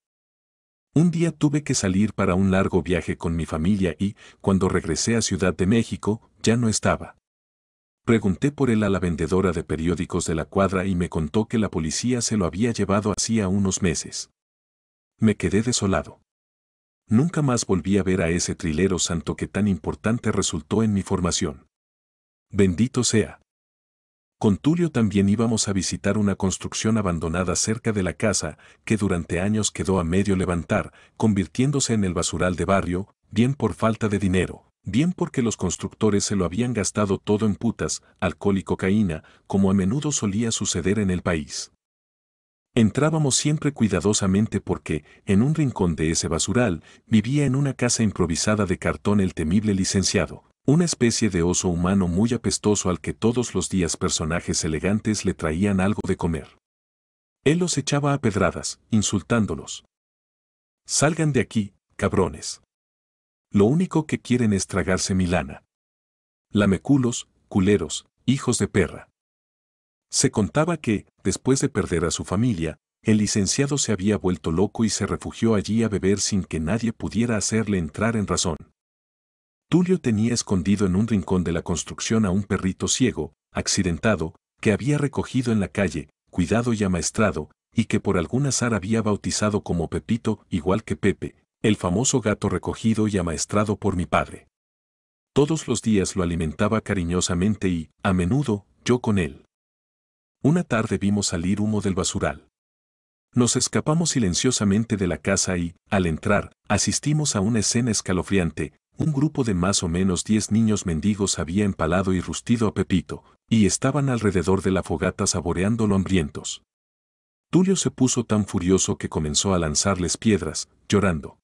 Un día tuve que salir para un largo viaje con mi familia y, cuando regresé a Ciudad de México, ya no estaba. Pregunté por él a la vendedora de periódicos de la cuadra y me contó que la policía se lo había llevado hacía unos meses. Me quedé desolado. Nunca más volví a ver a ese trilero santo que tan importante resultó en mi formación. Bendito sea. Con Tulio también íbamos a visitar una construcción abandonada cerca de la casa que durante años quedó a medio levantar, convirtiéndose en el basural de barrio, bien por falta de dinero, bien porque los constructores se lo habían gastado todo en putas, alcohol y cocaína, como a menudo solía suceder en el país. Entrábamos siempre cuidadosamente porque, en un rincón de ese basural, vivía en una casa improvisada de cartón el temible licenciado, una especie de oso humano muy apestoso al que todos los días personajes elegantes le traían algo de comer. Él los echaba a pedradas, insultándolos. Salgan de aquí, cabrones. Lo único que quieren es tragarse mi lana. Lameculos, culeros, hijos de perra. Se contaba que, después de perder a su familia, el licenciado se había vuelto loco y se refugió allí a beber sin que nadie pudiera hacerle entrar en razón. Tulio tenía escondido en un rincón de la construcción a un perrito ciego, accidentado, que había recogido en la calle, cuidado y amaestrado, y que por algún azar había bautizado como Pepito, igual que Pepe, el famoso gato recogido y amaestrado por mi padre. Todos los días lo alimentaba cariñosamente y, a menudo, yo con él. Una tarde vimos salir humo del basural. Nos escapamos silenciosamente de la casa y, al entrar, asistimos a una escena escalofriante, un grupo de más o menos diez niños mendigos había empalado y rustido a Pepito, y estaban alrededor de la fogata saboreándolo hambrientos. Tulio se puso tan furioso que comenzó a lanzarles piedras, llorando.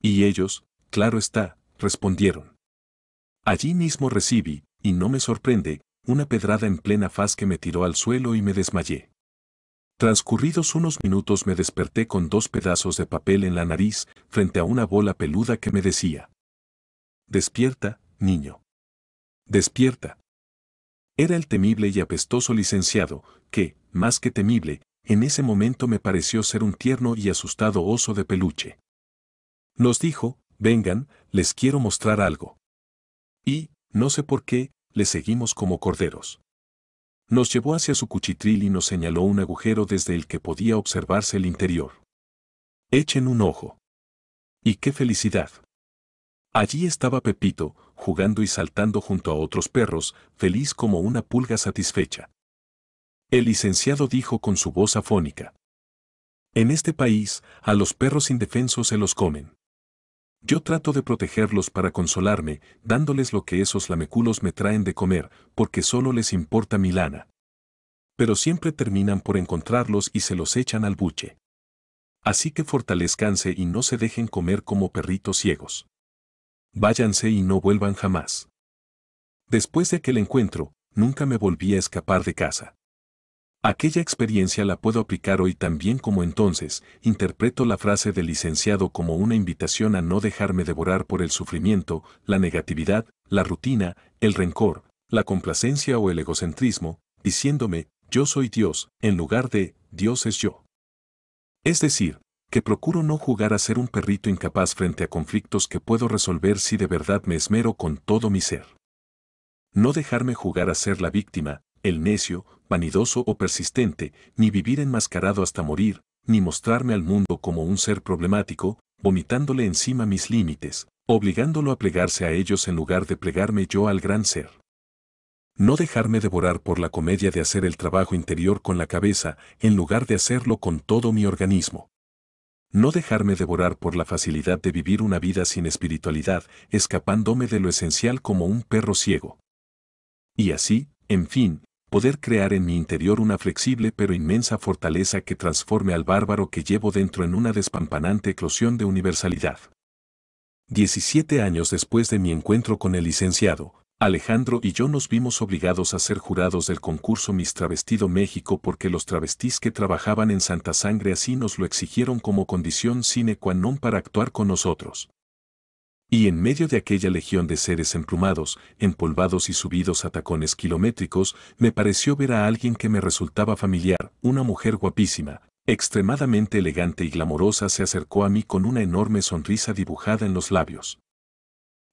Y ellos, claro está, respondieron. Allí mismo recibí, y no me sorprende, una pedrada en plena faz que me tiró al suelo y me desmayé. Transcurridos unos minutos me desperté con dos pedazos de papel en la nariz frente a una bola peluda que me decía, Despierta, niño. Despierta. Era el temible y apestoso licenciado, que, más que temible, en ese momento me pareció ser un tierno y asustado oso de peluche. Nos dijo, vengan, les quiero mostrar algo. Y, no sé por qué, le seguimos como corderos. Nos llevó hacia su cuchitril y nos señaló un agujero desde el que podía observarse el interior. Echen un ojo. Y qué felicidad. Allí estaba Pepito, jugando y saltando junto a otros perros, feliz como una pulga satisfecha. El licenciado dijo con su voz afónica. En este país, a los perros indefensos se los comen. Yo trato de protegerlos para consolarme, dándoles lo que esos lameculos me traen de comer, porque solo les importa mi lana. Pero siempre terminan por encontrarlos y se los echan al buche. Así que fortalezcanse y no se dejen comer como perritos ciegos. Váyanse y no vuelvan jamás. Después de aquel encuentro, nunca me volví a escapar de casa. Aquella experiencia la puedo aplicar hoy también como entonces, interpreto la frase del licenciado como una invitación a no dejarme devorar por el sufrimiento, la negatividad, la rutina, el rencor, la complacencia o el egocentrismo, diciéndome, yo soy Dios, en lugar de, Dios es yo. Es decir, que procuro no jugar a ser un perrito incapaz frente a conflictos que puedo resolver si de verdad me esmero con todo mi ser. No dejarme jugar a ser la víctima, el necio, vanidoso o persistente, ni vivir enmascarado hasta morir, ni mostrarme al mundo como un ser problemático, vomitándole encima mis límites, obligándolo a plegarse a ellos en lugar de plegarme yo al gran ser. No dejarme devorar por la comedia de hacer el trabajo interior con la cabeza en lugar de hacerlo con todo mi organismo. No dejarme devorar por la facilidad de vivir una vida sin espiritualidad, escapándome de lo esencial como un perro ciego. Y así, en fin, poder crear en mi interior una flexible pero inmensa fortaleza que transforme al bárbaro que llevo dentro en una despampanante eclosión de universalidad. Diecisiete años después de mi encuentro con el licenciado, Alejandro y yo nos vimos obligados a ser jurados del concurso Mis Travestido México porque los travestis que trabajaban en Santa Sangre así nos lo exigieron como condición sine qua non para actuar con nosotros. Y en medio de aquella legión de seres emplumados, empolvados y subidos a tacones kilométricos, me pareció ver a alguien que me resultaba familiar, una mujer guapísima, extremadamente elegante y glamorosa se acercó a mí con una enorme sonrisa dibujada en los labios.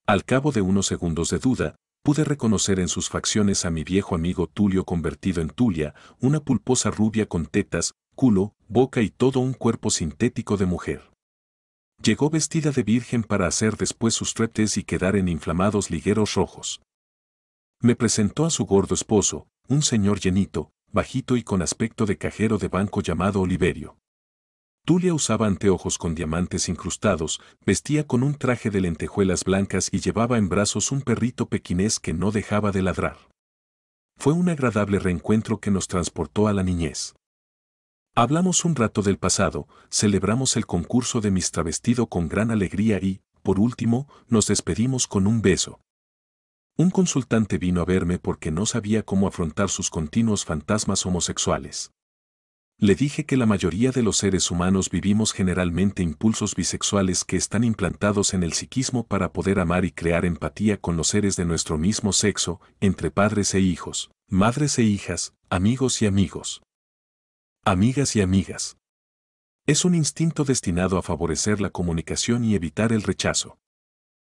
Al cabo de unos segundos de duda, pude reconocer en sus facciones a mi viejo amigo Tulio convertido en Tulia, una pulposa rubia con tetas, culo, boca y todo un cuerpo sintético de mujer. Llegó vestida de virgen para hacer después sus tretes y quedar en inflamados ligueros rojos. Me presentó a su gordo esposo, un señor llenito, bajito y con aspecto de cajero de banco llamado Oliverio. Tulia usaba anteojos con diamantes incrustados, vestía con un traje de lentejuelas blancas y llevaba en brazos un perrito pequinés que no dejaba de ladrar. Fue un agradable reencuentro que nos transportó a la niñez. Hablamos un rato del pasado, celebramos el concurso de mis travestido con gran alegría y, por último, nos despedimos con un beso. Un consultante vino a verme porque no sabía cómo afrontar sus continuos fantasmas homosexuales le dije que la mayoría de los seres humanos vivimos generalmente impulsos bisexuales que están implantados en el psiquismo para poder amar y crear empatía con los seres de nuestro mismo sexo, entre padres e hijos, madres e hijas, amigos y amigos. Amigas y amigas. Es un instinto destinado a favorecer la comunicación y evitar el rechazo.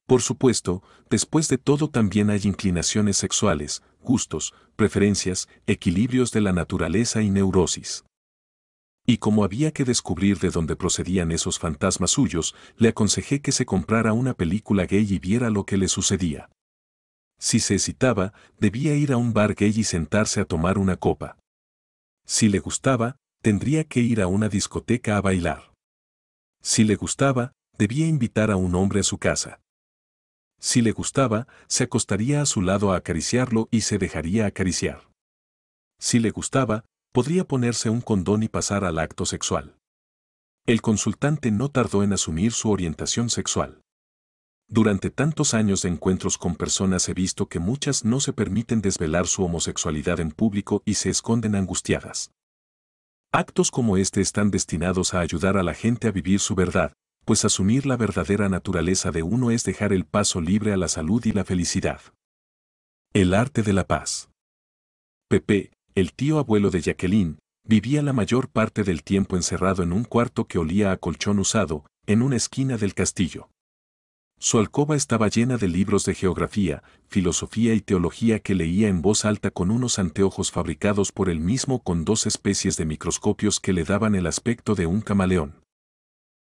Por supuesto, después de todo también hay inclinaciones sexuales, gustos, preferencias, equilibrios de la naturaleza y neurosis. Y como había que descubrir de dónde procedían esos fantasmas suyos, le aconsejé que se comprara una película gay y viera lo que le sucedía. Si se excitaba, debía ir a un bar gay y sentarse a tomar una copa. Si le gustaba, tendría que ir a una discoteca a bailar. Si le gustaba, debía invitar a un hombre a su casa. Si le gustaba, se acostaría a su lado a acariciarlo y se dejaría acariciar. Si le gustaba, podría ponerse un condón y pasar al acto sexual. El consultante no tardó en asumir su orientación sexual. Durante tantos años de encuentros con personas he visto que muchas no se permiten desvelar su homosexualidad en público y se esconden angustiadas. Actos como este están destinados a ayudar a la gente a vivir su verdad, pues asumir la verdadera naturaleza de uno es dejar el paso libre a la salud y la felicidad. El arte de la paz. Pepe, el tío abuelo de Jacqueline, vivía la mayor parte del tiempo encerrado en un cuarto que olía a colchón usado, en una esquina del castillo. Su alcoba estaba llena de libros de geografía, filosofía y teología que leía en voz alta con unos anteojos fabricados por él mismo con dos especies de microscopios que le daban el aspecto de un camaleón.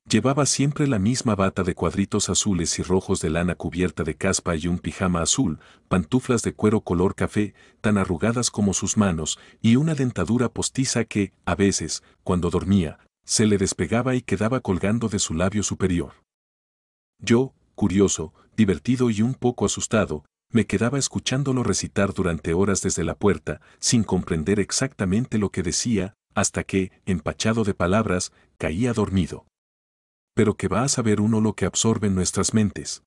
Llevaba siempre la misma bata de cuadritos azules y rojos de lana cubierta de caspa y un pijama azul, pantuflas de cuero color café, tan arrugadas como sus manos, y una dentadura postiza que, a veces, cuando dormía, se le despegaba y quedaba colgando de su labio superior. Yo, curioso, divertido y un poco asustado, me quedaba escuchándolo recitar durante horas desde la puerta, sin comprender exactamente lo que decía, hasta que, empachado de palabras, caía dormido pero que va a saber uno lo que absorben nuestras mentes.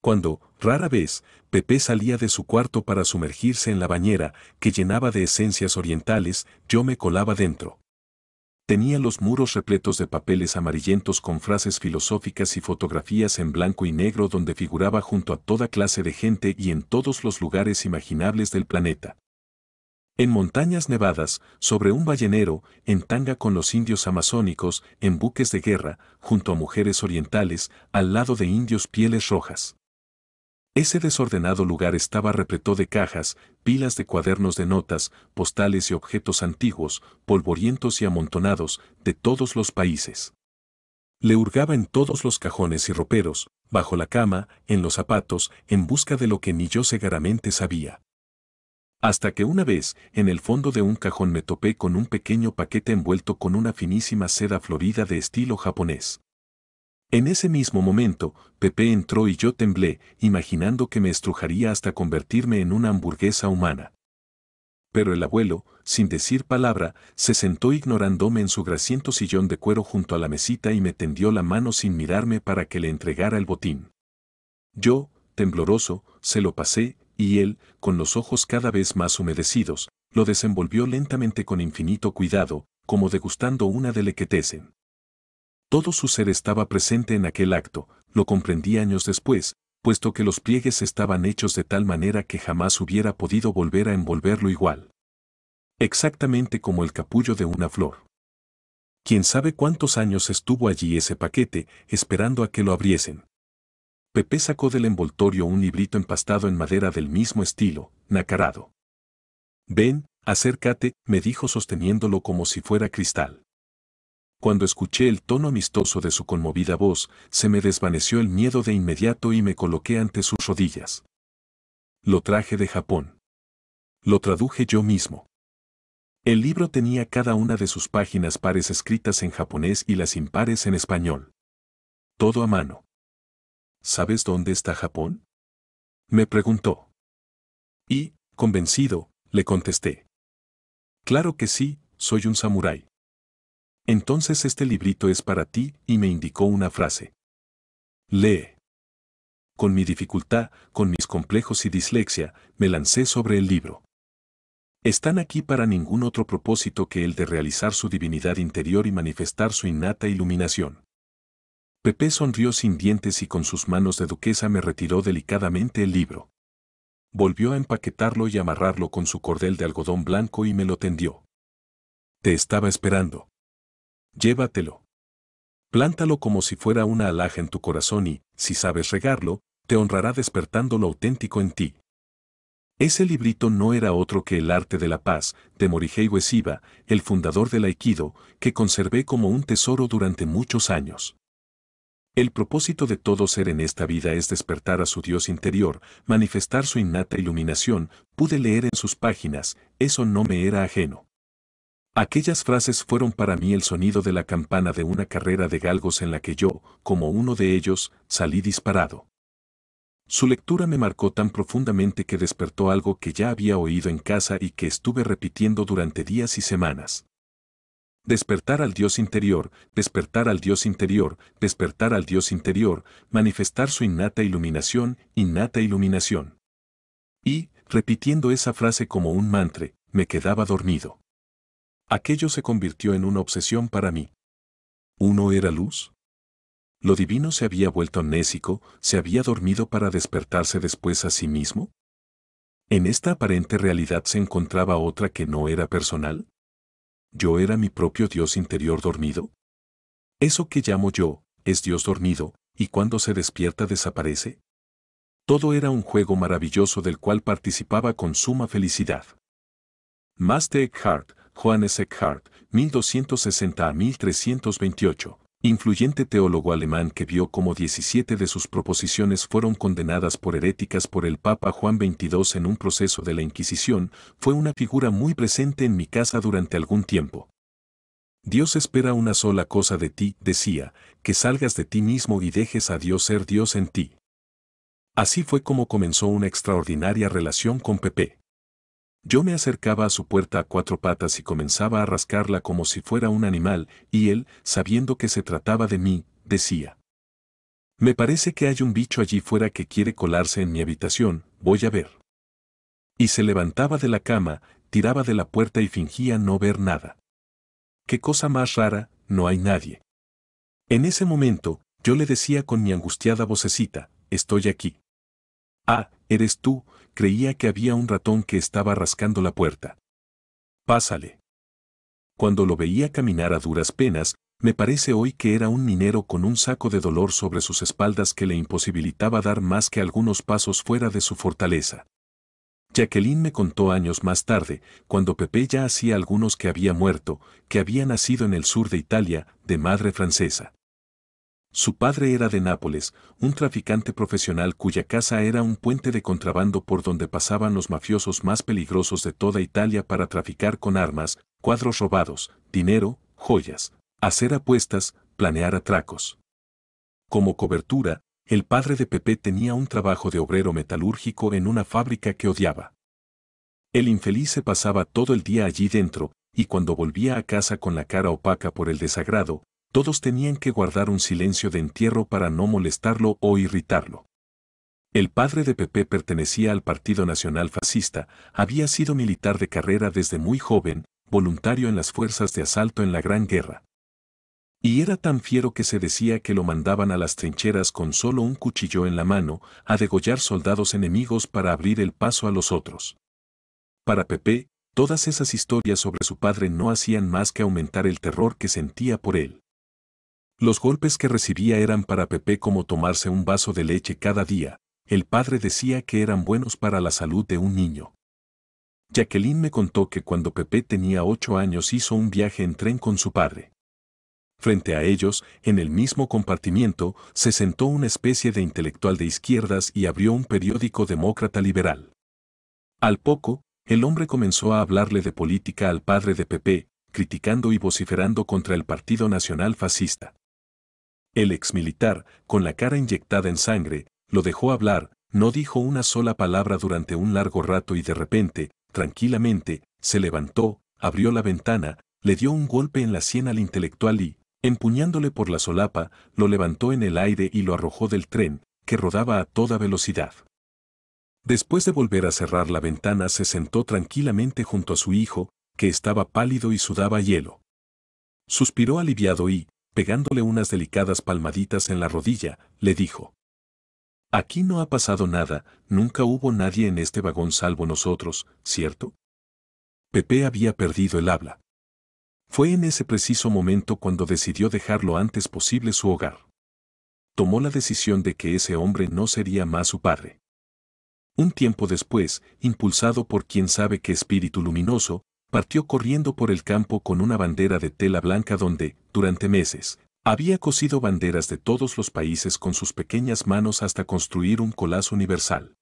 Cuando, rara vez, Pepe salía de su cuarto para sumergirse en la bañera, que llenaba de esencias orientales, yo me colaba dentro. Tenía los muros repletos de papeles amarillentos con frases filosóficas y fotografías en blanco y negro donde figuraba junto a toda clase de gente y en todos los lugares imaginables del planeta. En montañas nevadas, sobre un ballenero, en tanga con los indios amazónicos, en buques de guerra, junto a mujeres orientales, al lado de indios pieles rojas. Ese desordenado lugar estaba repleto de cajas, pilas de cuadernos de notas, postales y objetos antiguos, polvorientos y amontonados, de todos los países. Le hurgaba en todos los cajones y roperos, bajo la cama, en los zapatos, en busca de lo que ni yo seguramente sabía. Hasta que una vez, en el fondo de un cajón me topé con un pequeño paquete envuelto con una finísima seda florida de estilo japonés. En ese mismo momento, Pepe entró y yo temblé, imaginando que me estrujaría hasta convertirme en una hamburguesa humana. Pero el abuelo, sin decir palabra, se sentó ignorándome en su grasiento sillón de cuero junto a la mesita y me tendió la mano sin mirarme para que le entregara el botín. Yo, tembloroso, se lo pasé, y él, con los ojos cada vez más humedecidos, lo desenvolvió lentamente con infinito cuidado, como degustando una lequetecen Todo su ser estaba presente en aquel acto, lo comprendí años después, puesto que los pliegues estaban hechos de tal manera que jamás hubiera podido volver a envolverlo igual. Exactamente como el capullo de una flor. Quién sabe cuántos años estuvo allí ese paquete, esperando a que lo abriesen, Pepe sacó del envoltorio un librito empastado en madera del mismo estilo, nacarado. Ven, acércate, me dijo sosteniéndolo como si fuera cristal. Cuando escuché el tono amistoso de su conmovida voz, se me desvaneció el miedo de inmediato y me coloqué ante sus rodillas. Lo traje de Japón. Lo traduje yo mismo. El libro tenía cada una de sus páginas pares escritas en japonés y las impares en español. Todo a mano. ¿sabes dónde está Japón? Me preguntó. Y, convencido, le contesté. Claro que sí, soy un samurái. Entonces este librito es para ti y me indicó una frase. Lee. Con mi dificultad, con mis complejos y dislexia, me lancé sobre el libro. Están aquí para ningún otro propósito que el de realizar su divinidad interior y manifestar su innata iluminación. Pepe sonrió sin dientes y con sus manos de duquesa me retiró delicadamente el libro. Volvió a empaquetarlo y amarrarlo con su cordel de algodón blanco y me lo tendió. Te estaba esperando. Llévatelo. Plántalo como si fuera una alhaja en tu corazón y, si sabes regarlo, te honrará despertando lo auténtico en ti. Ese librito no era otro que El arte de la paz, de Morihei Ueshiba, el fundador del Aikido, que conservé como un tesoro durante muchos años. El propósito de todo ser en esta vida es despertar a su Dios interior, manifestar su innata iluminación, pude leer en sus páginas, eso no me era ajeno. Aquellas frases fueron para mí el sonido de la campana de una carrera de galgos en la que yo, como uno de ellos, salí disparado. Su lectura me marcó tan profundamente que despertó algo que ya había oído en casa y que estuve repitiendo durante días y semanas. Despertar al Dios interior, despertar al Dios interior, despertar al Dios interior, manifestar su innata iluminación, innata iluminación. Y, repitiendo esa frase como un mantra, me quedaba dormido. Aquello se convirtió en una obsesión para mí. ¿Uno era luz? ¿Lo divino se había vuelto nésico, se había dormido para despertarse después a sí mismo? ¿En esta aparente realidad se encontraba otra que no era personal? yo era mi propio Dios interior dormido. Eso que llamo yo, es Dios dormido, y cuando se despierta desaparece. Todo era un juego maravilloso del cual participaba con suma felicidad. Más de Eckhart, Johannes Eckhart, 1260 a 1328 influyente teólogo alemán que vio cómo 17 de sus proposiciones fueron condenadas por heréticas por el Papa Juan XXII en un proceso de la Inquisición, fue una figura muy presente en mi casa durante algún tiempo. Dios espera una sola cosa de ti, decía, que salgas de ti mismo y dejes a Dios ser Dios en ti. Así fue como comenzó una extraordinaria relación con Pepe. Yo me acercaba a su puerta a cuatro patas y comenzaba a rascarla como si fuera un animal, y él, sabiendo que se trataba de mí, decía, Me parece que hay un bicho allí fuera que quiere colarse en mi habitación, voy a ver. Y se levantaba de la cama, tiraba de la puerta y fingía no ver nada. Qué cosa más rara, no hay nadie. En ese momento, yo le decía con mi angustiada vocecita, estoy aquí. Ah, eres tú, creía que había un ratón que estaba rascando la puerta. Pásale. Cuando lo veía caminar a duras penas, me parece hoy que era un minero con un saco de dolor sobre sus espaldas que le imposibilitaba dar más que algunos pasos fuera de su fortaleza. Jacqueline me contó años más tarde, cuando Pepe ya hacía algunos que había muerto, que había nacido en el sur de Italia, de madre francesa. Su padre era de Nápoles, un traficante profesional cuya casa era un puente de contrabando por donde pasaban los mafiosos más peligrosos de toda Italia para traficar con armas, cuadros robados, dinero, joyas, hacer apuestas, planear atracos. Como cobertura, el padre de Pepe tenía un trabajo de obrero metalúrgico en una fábrica que odiaba. El infeliz se pasaba todo el día allí dentro, y cuando volvía a casa con la cara opaca por el desagrado, todos tenían que guardar un silencio de entierro para no molestarlo o irritarlo. El padre de Pepe pertenecía al Partido Nacional Fascista, había sido militar de carrera desde muy joven, voluntario en las fuerzas de asalto en la Gran Guerra. Y era tan fiero que se decía que lo mandaban a las trincheras con solo un cuchillo en la mano, a degollar soldados enemigos para abrir el paso a los otros. Para Pepe, todas esas historias sobre su padre no hacían más que aumentar el terror que sentía por él. Los golpes que recibía eran para Pepe como tomarse un vaso de leche cada día. El padre decía que eran buenos para la salud de un niño. Jacqueline me contó que cuando Pepe tenía ocho años hizo un viaje en tren con su padre. Frente a ellos, en el mismo compartimiento, se sentó una especie de intelectual de izquierdas y abrió un periódico demócrata liberal. Al poco, el hombre comenzó a hablarle de política al padre de Pepe, criticando y vociferando contra el Partido Nacional Fascista. El exmilitar, con la cara inyectada en sangre, lo dejó hablar, no dijo una sola palabra durante un largo rato y de repente, tranquilamente, se levantó, abrió la ventana, le dio un golpe en la sien al intelectual y, empuñándole por la solapa, lo levantó en el aire y lo arrojó del tren, que rodaba a toda velocidad. Después de volver a cerrar la ventana se sentó tranquilamente junto a su hijo, que estaba pálido y sudaba hielo. Suspiró aliviado y, pegándole unas delicadas palmaditas en la rodilla, le dijo. Aquí no ha pasado nada, nunca hubo nadie en este vagón salvo nosotros, ¿cierto? Pepe había perdido el habla. Fue en ese preciso momento cuando decidió dejar lo antes posible su hogar. Tomó la decisión de que ese hombre no sería más su padre. Un tiempo después, impulsado por quién sabe qué espíritu luminoso, partió corriendo por el campo con una bandera de tela blanca donde, durante meses, había cosido banderas de todos los países con sus pequeñas manos hasta construir un colazo universal.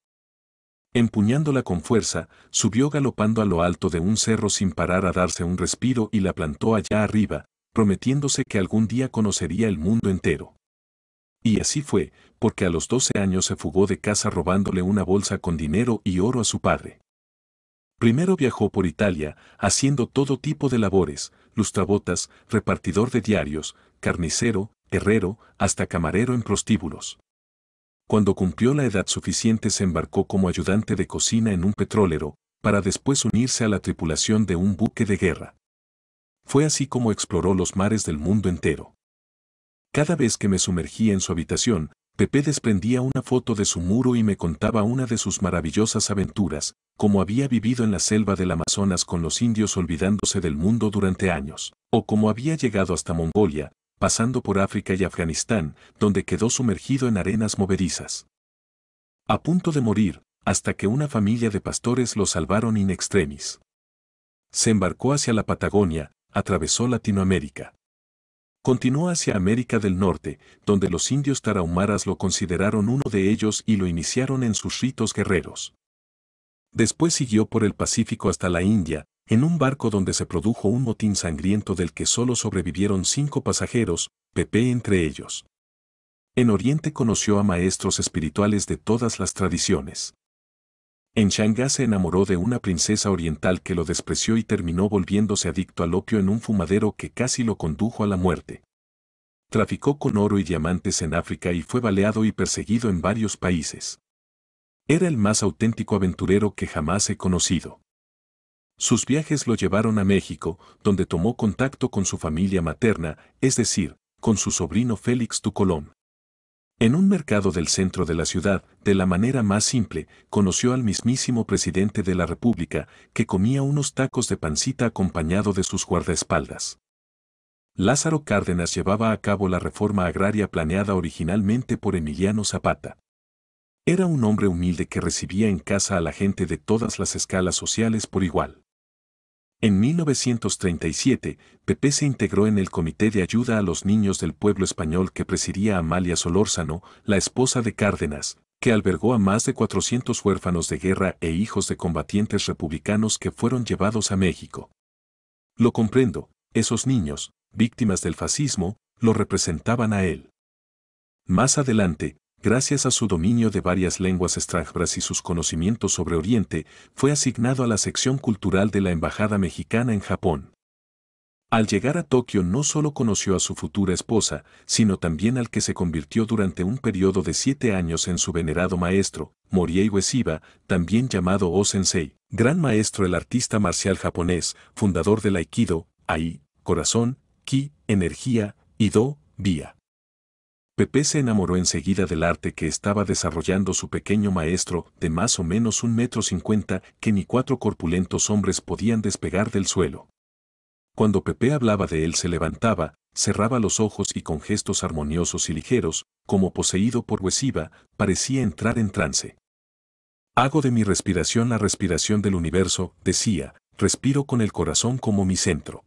Empuñándola con fuerza, subió galopando a lo alto de un cerro sin parar a darse un respiro y la plantó allá arriba, prometiéndose que algún día conocería el mundo entero. Y así fue, porque a los doce años se fugó de casa robándole una bolsa con dinero y oro a su padre. Primero viajó por Italia, haciendo todo tipo de labores, lustrabotas, repartidor de diarios, carnicero, herrero, hasta camarero en prostíbulos. Cuando cumplió la edad suficiente se embarcó como ayudante de cocina en un petrolero, para después unirse a la tripulación de un buque de guerra. Fue así como exploró los mares del mundo entero. Cada vez que me sumergía en su habitación, Pepe desprendía una foto de su muro y me contaba una de sus maravillosas aventuras, como había vivido en la selva del Amazonas con los indios olvidándose del mundo durante años, o como había llegado hasta Mongolia, pasando por África y Afganistán, donde quedó sumergido en arenas movedizas. A punto de morir, hasta que una familia de pastores lo salvaron in extremis. Se embarcó hacia la Patagonia, atravesó Latinoamérica, Continuó hacia América del Norte, donde los indios tarahumaras lo consideraron uno de ellos y lo iniciaron en sus ritos guerreros. Después siguió por el Pacífico hasta la India, en un barco donde se produjo un motín sangriento del que solo sobrevivieron cinco pasajeros, Pepe entre ellos. En Oriente conoció a maestros espirituales de todas las tradiciones. En Shanghá se enamoró de una princesa oriental que lo despreció y terminó volviéndose adicto al opio en un fumadero que casi lo condujo a la muerte. Traficó con oro y diamantes en África y fue baleado y perseguido en varios países. Era el más auténtico aventurero que jamás he conocido. Sus viajes lo llevaron a México, donde tomó contacto con su familia materna, es decir, con su sobrino Félix Tucolón. En un mercado del centro de la ciudad, de la manera más simple, conoció al mismísimo presidente de la República, que comía unos tacos de pancita acompañado de sus guardaespaldas. Lázaro Cárdenas llevaba a cabo la reforma agraria planeada originalmente por Emiliano Zapata. Era un hombre humilde que recibía en casa a la gente de todas las escalas sociales por igual. En 1937, Pepe se integró en el Comité de Ayuda a los Niños del Pueblo Español que presidía Amalia Solórzano, la esposa de Cárdenas, que albergó a más de 400 huérfanos de guerra e hijos de combatientes republicanos que fueron llevados a México. Lo comprendo, esos niños, víctimas del fascismo, lo representaban a él. Más adelante, Gracias a su dominio de varias lenguas extranjeras y sus conocimientos sobre Oriente, fue asignado a la sección cultural de la Embajada Mexicana en Japón. Al llegar a Tokio no solo conoció a su futura esposa, sino también al que se convirtió durante un periodo de siete años en su venerado maestro, Moriei Ueshiba, también llamado O-sensei, oh gran maestro el artista marcial japonés, fundador del Aikido, Ai, corazón, Ki, energía, y Do, vía. Pepe se enamoró enseguida del arte que estaba desarrollando su pequeño maestro, de más o menos un metro cincuenta, que ni cuatro corpulentos hombres podían despegar del suelo. Cuando Pepe hablaba de él se levantaba, cerraba los ojos y con gestos armoniosos y ligeros, como poseído por huesiva, parecía entrar en trance. Hago de mi respiración la respiración del universo, decía, respiro con el corazón como mi centro.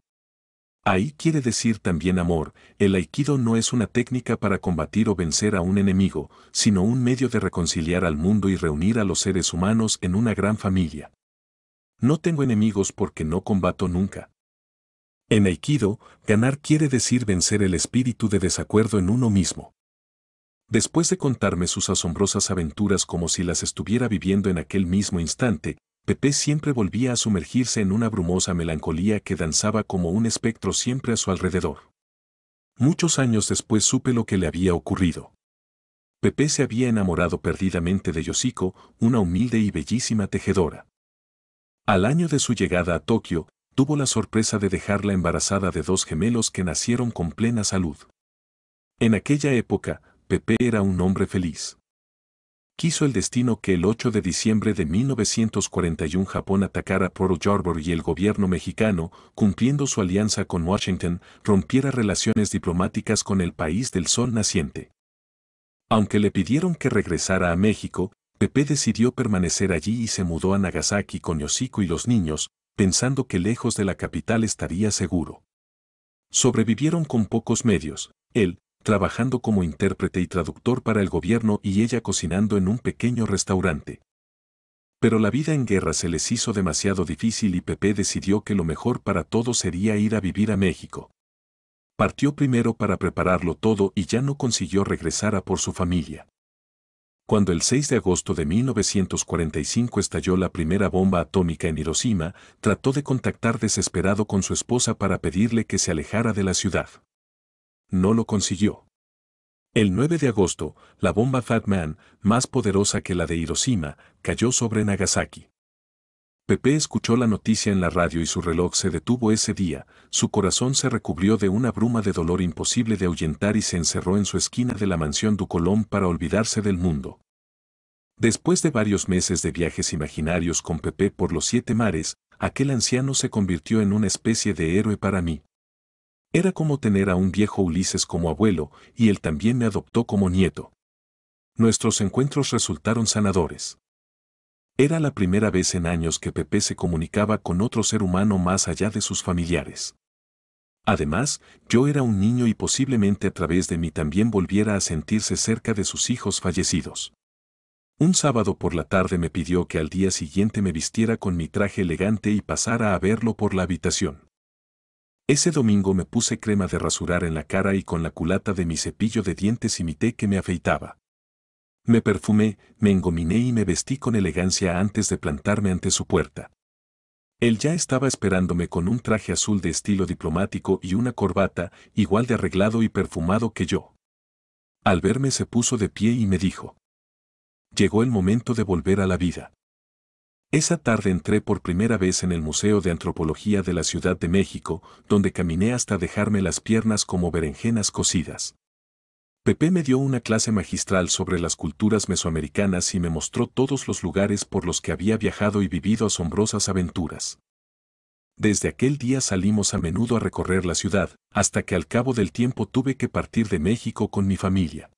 Ahí quiere decir también amor, el aikido no es una técnica para combatir o vencer a un enemigo, sino un medio de reconciliar al mundo y reunir a los seres humanos en una gran familia. No tengo enemigos porque no combato nunca. En aikido, ganar quiere decir vencer el espíritu de desacuerdo en uno mismo. Después de contarme sus asombrosas aventuras como si las estuviera viviendo en aquel mismo instante, Pepe siempre volvía a sumergirse en una brumosa melancolía que danzaba como un espectro siempre a su alrededor. Muchos años después supe lo que le había ocurrido. Pepe se había enamorado perdidamente de Yoshiko, una humilde y bellísima tejedora. Al año de su llegada a Tokio, tuvo la sorpresa de dejarla embarazada de dos gemelos que nacieron con plena salud. En aquella época, Pepe era un hombre feliz quiso el destino que el 8 de diciembre de 1941 Japón atacara Pearl Harbor y el gobierno mexicano, cumpliendo su alianza con Washington, rompiera relaciones diplomáticas con el país del sol naciente. Aunque le pidieron que regresara a México, Pepe decidió permanecer allí y se mudó a Nagasaki con Yoshiko y los niños, pensando que lejos de la capital estaría seguro. Sobrevivieron con pocos medios, él, trabajando como intérprete y traductor para el gobierno y ella cocinando en un pequeño restaurante. Pero la vida en guerra se les hizo demasiado difícil y Pepe decidió que lo mejor para todos sería ir a vivir a México. Partió primero para prepararlo todo y ya no consiguió regresar a por su familia. Cuando el 6 de agosto de 1945 estalló la primera bomba atómica en Hiroshima, trató de contactar desesperado con su esposa para pedirle que se alejara de la ciudad no lo consiguió. El 9 de agosto, la bomba Fat Man, más poderosa que la de Hiroshima, cayó sobre Nagasaki. Pepe escuchó la noticia en la radio y su reloj se detuvo ese día, su corazón se recubrió de una bruma de dolor imposible de ahuyentar y se encerró en su esquina de la mansión Ducolón para olvidarse del mundo. Después de varios meses de viajes imaginarios con Pepe por los siete mares, aquel anciano se convirtió en una especie de héroe para mí. Era como tener a un viejo Ulises como abuelo, y él también me adoptó como nieto. Nuestros encuentros resultaron sanadores. Era la primera vez en años que Pepe se comunicaba con otro ser humano más allá de sus familiares. Además, yo era un niño y posiblemente a través de mí también volviera a sentirse cerca de sus hijos fallecidos. Un sábado por la tarde me pidió que al día siguiente me vistiera con mi traje elegante y pasara a verlo por la habitación. Ese domingo me puse crema de rasurar en la cara y con la culata de mi cepillo de dientes imité que me afeitaba. Me perfumé, me engominé y me vestí con elegancia antes de plantarme ante su puerta. Él ya estaba esperándome con un traje azul de estilo diplomático y una corbata, igual de arreglado y perfumado que yo. Al verme se puso de pie y me dijo. Llegó el momento de volver a la vida. Esa tarde entré por primera vez en el Museo de Antropología de la Ciudad de México, donde caminé hasta dejarme las piernas como berenjenas cocidas. Pepe me dio una clase magistral sobre las culturas mesoamericanas y me mostró todos los lugares por los que había viajado y vivido asombrosas aventuras. Desde aquel día salimos a menudo a recorrer la ciudad, hasta que al cabo del tiempo tuve que partir de México con mi familia.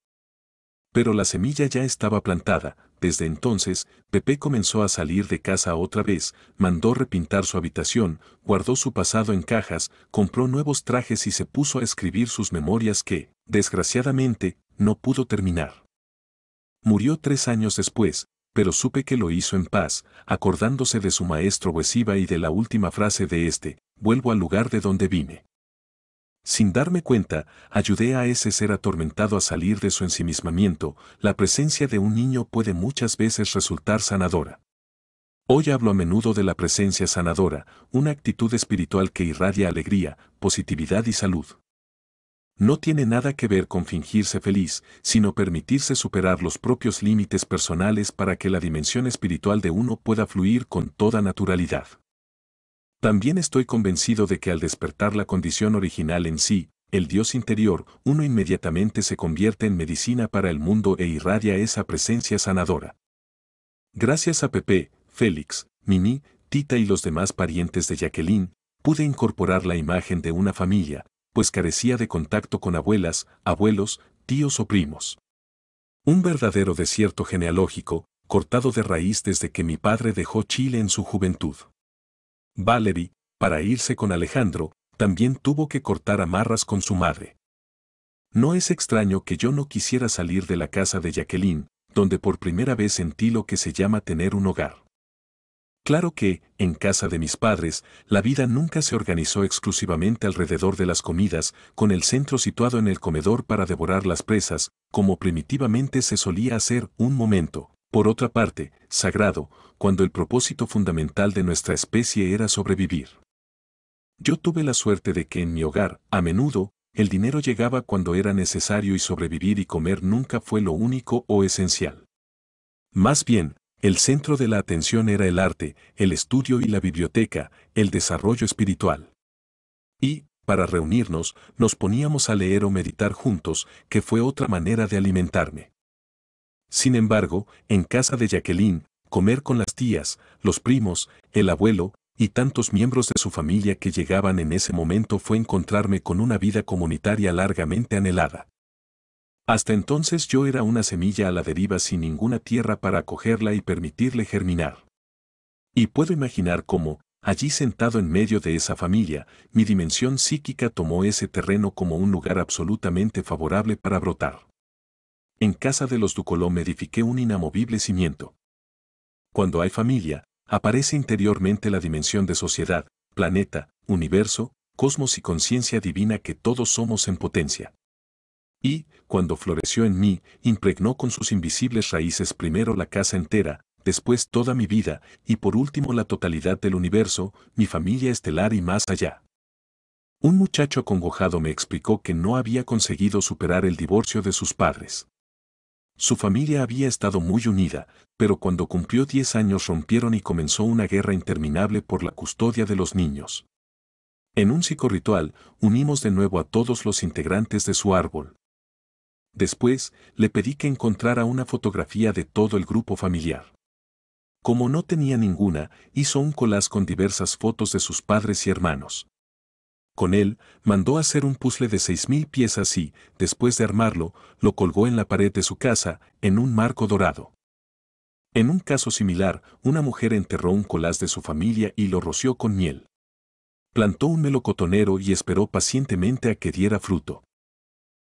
Pero la semilla ya estaba plantada. Desde entonces, Pepe comenzó a salir de casa otra vez, mandó repintar su habitación, guardó su pasado en cajas, compró nuevos trajes y se puso a escribir sus memorias que, desgraciadamente, no pudo terminar. Murió tres años después, pero supe que lo hizo en paz, acordándose de su maestro Huesiva y de la última frase de este, vuelvo al lugar de donde vine. Sin darme cuenta, ayudé a ese ser atormentado a salir de su ensimismamiento, la presencia de un niño puede muchas veces resultar sanadora. Hoy hablo a menudo de la presencia sanadora, una actitud espiritual que irradia alegría, positividad y salud. No tiene nada que ver con fingirse feliz, sino permitirse superar los propios límites personales para que la dimensión espiritual de uno pueda fluir con toda naturalidad. También estoy convencido de que al despertar la condición original en sí, el Dios interior, uno inmediatamente se convierte en medicina para el mundo e irradia esa presencia sanadora. Gracias a Pepe, Félix, Mimi, Tita y los demás parientes de Jacqueline, pude incorporar la imagen de una familia, pues carecía de contacto con abuelas, abuelos, tíos o primos. Un verdadero desierto genealógico, cortado de raíz desde que mi padre dejó Chile en su juventud. Valerie, para irse con Alejandro, también tuvo que cortar amarras con su madre. No es extraño que yo no quisiera salir de la casa de Jacqueline, donde por primera vez sentí lo que se llama tener un hogar. Claro que, en casa de mis padres, la vida nunca se organizó exclusivamente alrededor de las comidas, con el centro situado en el comedor para devorar las presas, como primitivamente se solía hacer un momento. Por otra parte, sagrado, cuando el propósito fundamental de nuestra especie era sobrevivir. Yo tuve la suerte de que en mi hogar, a menudo, el dinero llegaba cuando era necesario y sobrevivir y comer nunca fue lo único o esencial. Más bien, el centro de la atención era el arte, el estudio y la biblioteca, el desarrollo espiritual. Y, para reunirnos, nos poníamos a leer o meditar juntos, que fue otra manera de alimentarme. Sin embargo, en casa de Jacqueline, comer con las tías, los primos, el abuelo, y tantos miembros de su familia que llegaban en ese momento fue encontrarme con una vida comunitaria largamente anhelada. Hasta entonces yo era una semilla a la deriva sin ninguna tierra para acogerla y permitirle germinar. Y puedo imaginar cómo, allí sentado en medio de esa familia, mi dimensión psíquica tomó ese terreno como un lugar absolutamente favorable para brotar. En casa de los me edifiqué un inamovible cimiento. Cuando hay familia, aparece interiormente la dimensión de sociedad, planeta, universo, cosmos y conciencia divina que todos somos en potencia. Y, cuando floreció en mí, impregnó con sus invisibles raíces primero la casa entera, después toda mi vida, y por último la totalidad del universo, mi familia estelar y más allá. Un muchacho acongojado me explicó que no había conseguido superar el divorcio de sus padres. Su familia había estado muy unida, pero cuando cumplió 10 años rompieron y comenzó una guerra interminable por la custodia de los niños. En un ritual, unimos de nuevo a todos los integrantes de su árbol. Después, le pedí que encontrara una fotografía de todo el grupo familiar. Como no tenía ninguna, hizo un collage con diversas fotos de sus padres y hermanos. Con él, mandó hacer un puzzle de 6.000 piezas y, después de armarlo, lo colgó en la pared de su casa, en un marco dorado. En un caso similar, una mujer enterró un colás de su familia y lo roció con miel. Plantó un melocotonero y esperó pacientemente a que diera fruto.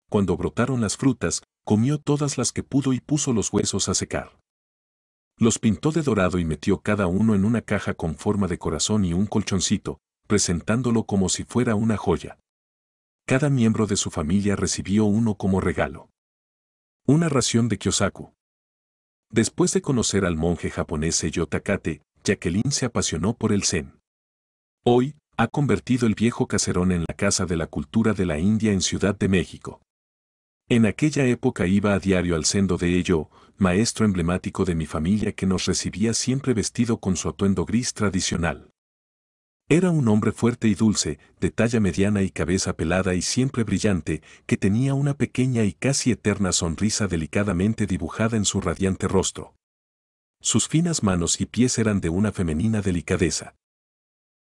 Cuando brotaron las frutas, comió todas las que pudo y puso los huesos a secar. Los pintó de dorado y metió cada uno en una caja con forma de corazón y un colchoncito, presentándolo como si fuera una joya. Cada miembro de su familia recibió uno como regalo. Una ración de Kyosaku. Después de conocer al monje japonés Seiyo Takate, Jacqueline se apasionó por el Zen. Hoy, ha convertido el viejo caserón en la Casa de la Cultura de la India en Ciudad de México. En aquella época iba a diario al sendo de ello, maestro emblemático de mi familia que nos recibía siempre vestido con su atuendo gris tradicional. Era un hombre fuerte y dulce, de talla mediana y cabeza pelada y siempre brillante, que tenía una pequeña y casi eterna sonrisa delicadamente dibujada en su radiante rostro. Sus finas manos y pies eran de una femenina delicadeza.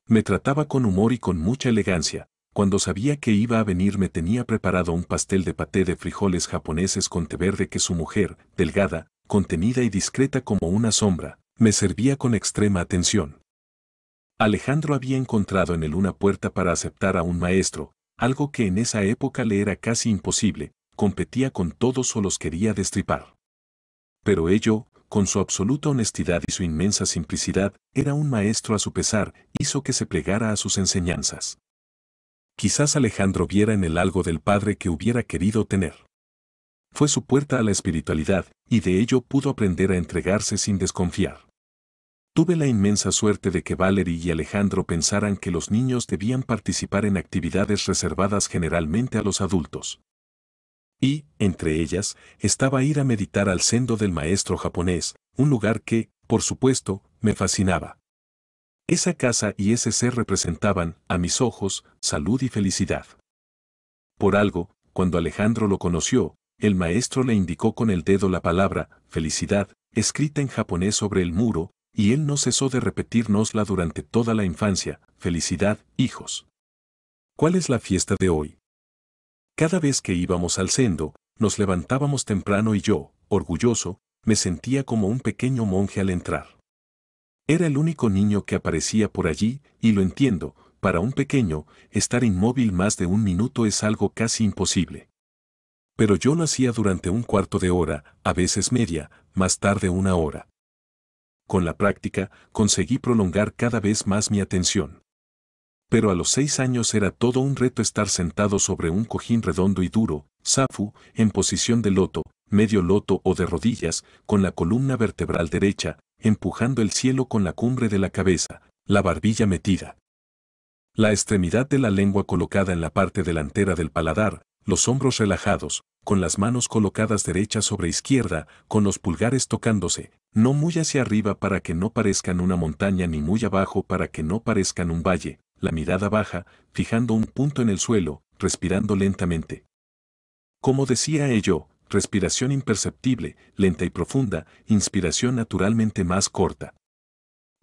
Me trataba con humor y con mucha elegancia. Cuando sabía que iba a venir me tenía preparado un pastel de paté de frijoles japoneses con té verde que su mujer, delgada, contenida y discreta como una sombra, me servía con extrema atención. Alejandro había encontrado en él una puerta para aceptar a un maestro, algo que en esa época le era casi imposible, competía con todos o los quería destripar. Pero ello, con su absoluta honestidad y su inmensa simplicidad, era un maestro a su pesar, hizo que se plegara a sus enseñanzas. Quizás Alejandro viera en él algo del padre que hubiera querido tener. Fue su puerta a la espiritualidad, y de ello pudo aprender a entregarse sin desconfiar. Tuve la inmensa suerte de que Valerie y Alejandro pensaran que los niños debían participar en actividades reservadas generalmente a los adultos. Y, entre ellas, estaba ir a meditar al sendo del maestro japonés, un lugar que, por supuesto, me fascinaba. Esa casa y ese ser representaban, a mis ojos, salud y felicidad. Por algo, cuando Alejandro lo conoció, el maestro le indicó con el dedo la palabra, felicidad, escrita en japonés sobre el muro, y él no cesó de repetirnosla durante toda la infancia, felicidad, hijos. ¿Cuál es la fiesta de hoy? Cada vez que íbamos al sendo, nos levantábamos temprano y yo, orgulloso, me sentía como un pequeño monje al entrar. Era el único niño que aparecía por allí, y lo entiendo, para un pequeño, estar inmóvil más de un minuto es algo casi imposible. Pero yo nacía durante un cuarto de hora, a veces media, más tarde una hora con la práctica, conseguí prolongar cada vez más mi atención. Pero a los seis años era todo un reto estar sentado sobre un cojín redondo y duro, zafu, en posición de loto, medio loto o de rodillas, con la columna vertebral derecha, empujando el cielo con la cumbre de la cabeza, la barbilla metida. La extremidad de la lengua colocada en la parte delantera del paladar, los hombros relajados, con las manos colocadas derecha sobre izquierda, con los pulgares tocándose, no muy hacia arriba para que no parezcan una montaña ni muy abajo para que no parezcan un valle, la mirada baja, fijando un punto en el suelo, respirando lentamente. Como decía ello, respiración imperceptible, lenta y profunda, inspiración naturalmente más corta.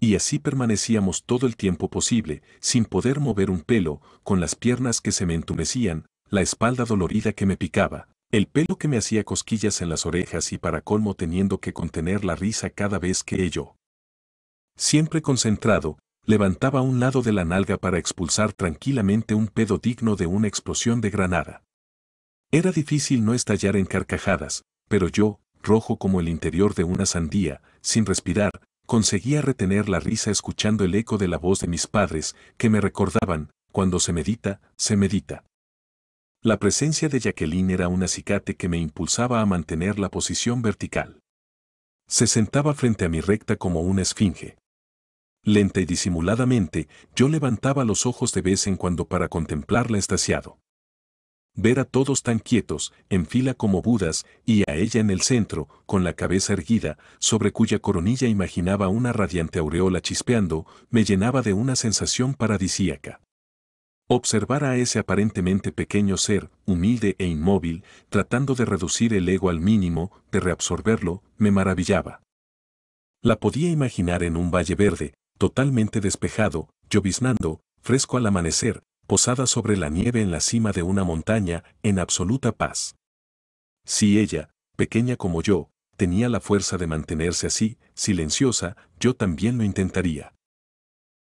Y así permanecíamos todo el tiempo posible, sin poder mover un pelo, con las piernas que se me entumecían, la espalda dolorida que me picaba, el pelo que me hacía cosquillas en las orejas y para colmo teniendo que contener la risa cada vez que ello. Siempre concentrado, levantaba un lado de la nalga para expulsar tranquilamente un pedo digno de una explosión de granada. Era difícil no estallar en carcajadas, pero yo, rojo como el interior de una sandía, sin respirar, conseguía retener la risa escuchando el eco de la voz de mis padres, que me recordaban, cuando se medita, se medita. La presencia de Jacqueline era un acicate que me impulsaba a mantener la posición vertical. Se sentaba frente a mi recta como una esfinge. Lenta y disimuladamente, yo levantaba los ojos de vez en cuando para contemplarla estaciado. Ver a todos tan quietos, en fila como budas, y a ella en el centro, con la cabeza erguida, sobre cuya coronilla imaginaba una radiante aureola chispeando, me llenaba de una sensación paradisíaca. Observar a ese aparentemente pequeño ser, humilde e inmóvil, tratando de reducir el ego al mínimo, de reabsorberlo, me maravillaba. La podía imaginar en un valle verde, totalmente despejado, lloviznando, fresco al amanecer, posada sobre la nieve en la cima de una montaña, en absoluta paz. Si ella, pequeña como yo, tenía la fuerza de mantenerse así, silenciosa, yo también lo intentaría.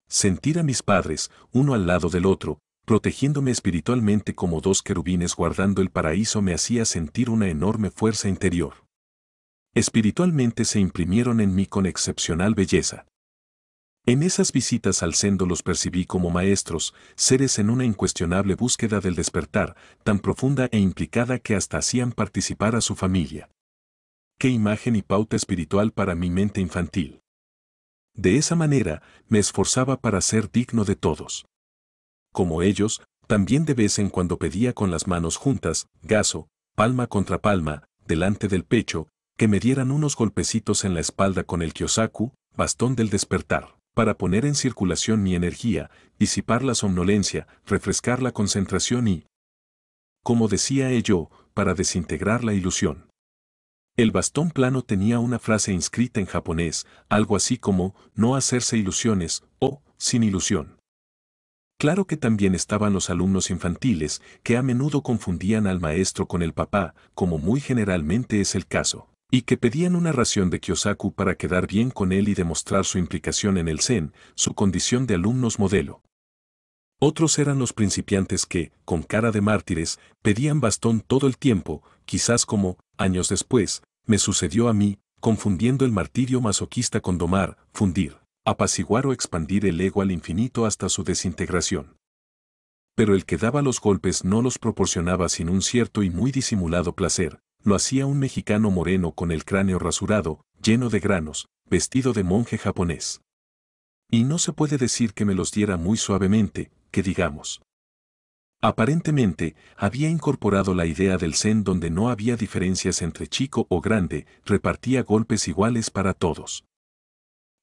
Sentir a mis padres, uno al lado del otro, protegiéndome espiritualmente como dos querubines guardando el paraíso me hacía sentir una enorme fuerza interior. Espiritualmente se imprimieron en mí con excepcional belleza. En esas visitas al sendo los percibí como maestros, seres en una incuestionable búsqueda del despertar, tan profunda e implicada que hasta hacían participar a su familia. Qué imagen y pauta espiritual para mi mente infantil. De esa manera, me esforzaba para ser digno de todos. Como ellos, también de vez en cuando pedía con las manos juntas, gaso, palma contra palma, delante del pecho, que me dieran unos golpecitos en la espalda con el kiosaku, bastón del despertar, para poner en circulación mi energía, disipar la somnolencia, refrescar la concentración y, como decía ello, para desintegrar la ilusión. El bastón plano tenía una frase inscrita en japonés, algo así como, no hacerse ilusiones, o, sin ilusión. Claro que también estaban los alumnos infantiles, que a menudo confundían al maestro con el papá, como muy generalmente es el caso, y que pedían una ración de Kiosaku para quedar bien con él y demostrar su implicación en el Zen, su condición de alumnos modelo. Otros eran los principiantes que, con cara de mártires, pedían bastón todo el tiempo, quizás como, años después, me sucedió a mí, confundiendo el martirio masoquista con domar, fundir apaciguar o expandir el ego al infinito hasta su desintegración. Pero el que daba los golpes no los proporcionaba sin un cierto y muy disimulado placer, lo hacía un mexicano moreno con el cráneo rasurado, lleno de granos, vestido de monje japonés. Y no se puede decir que me los diera muy suavemente, que digamos. Aparentemente, había incorporado la idea del zen donde no había diferencias entre chico o grande, repartía golpes iguales para todos.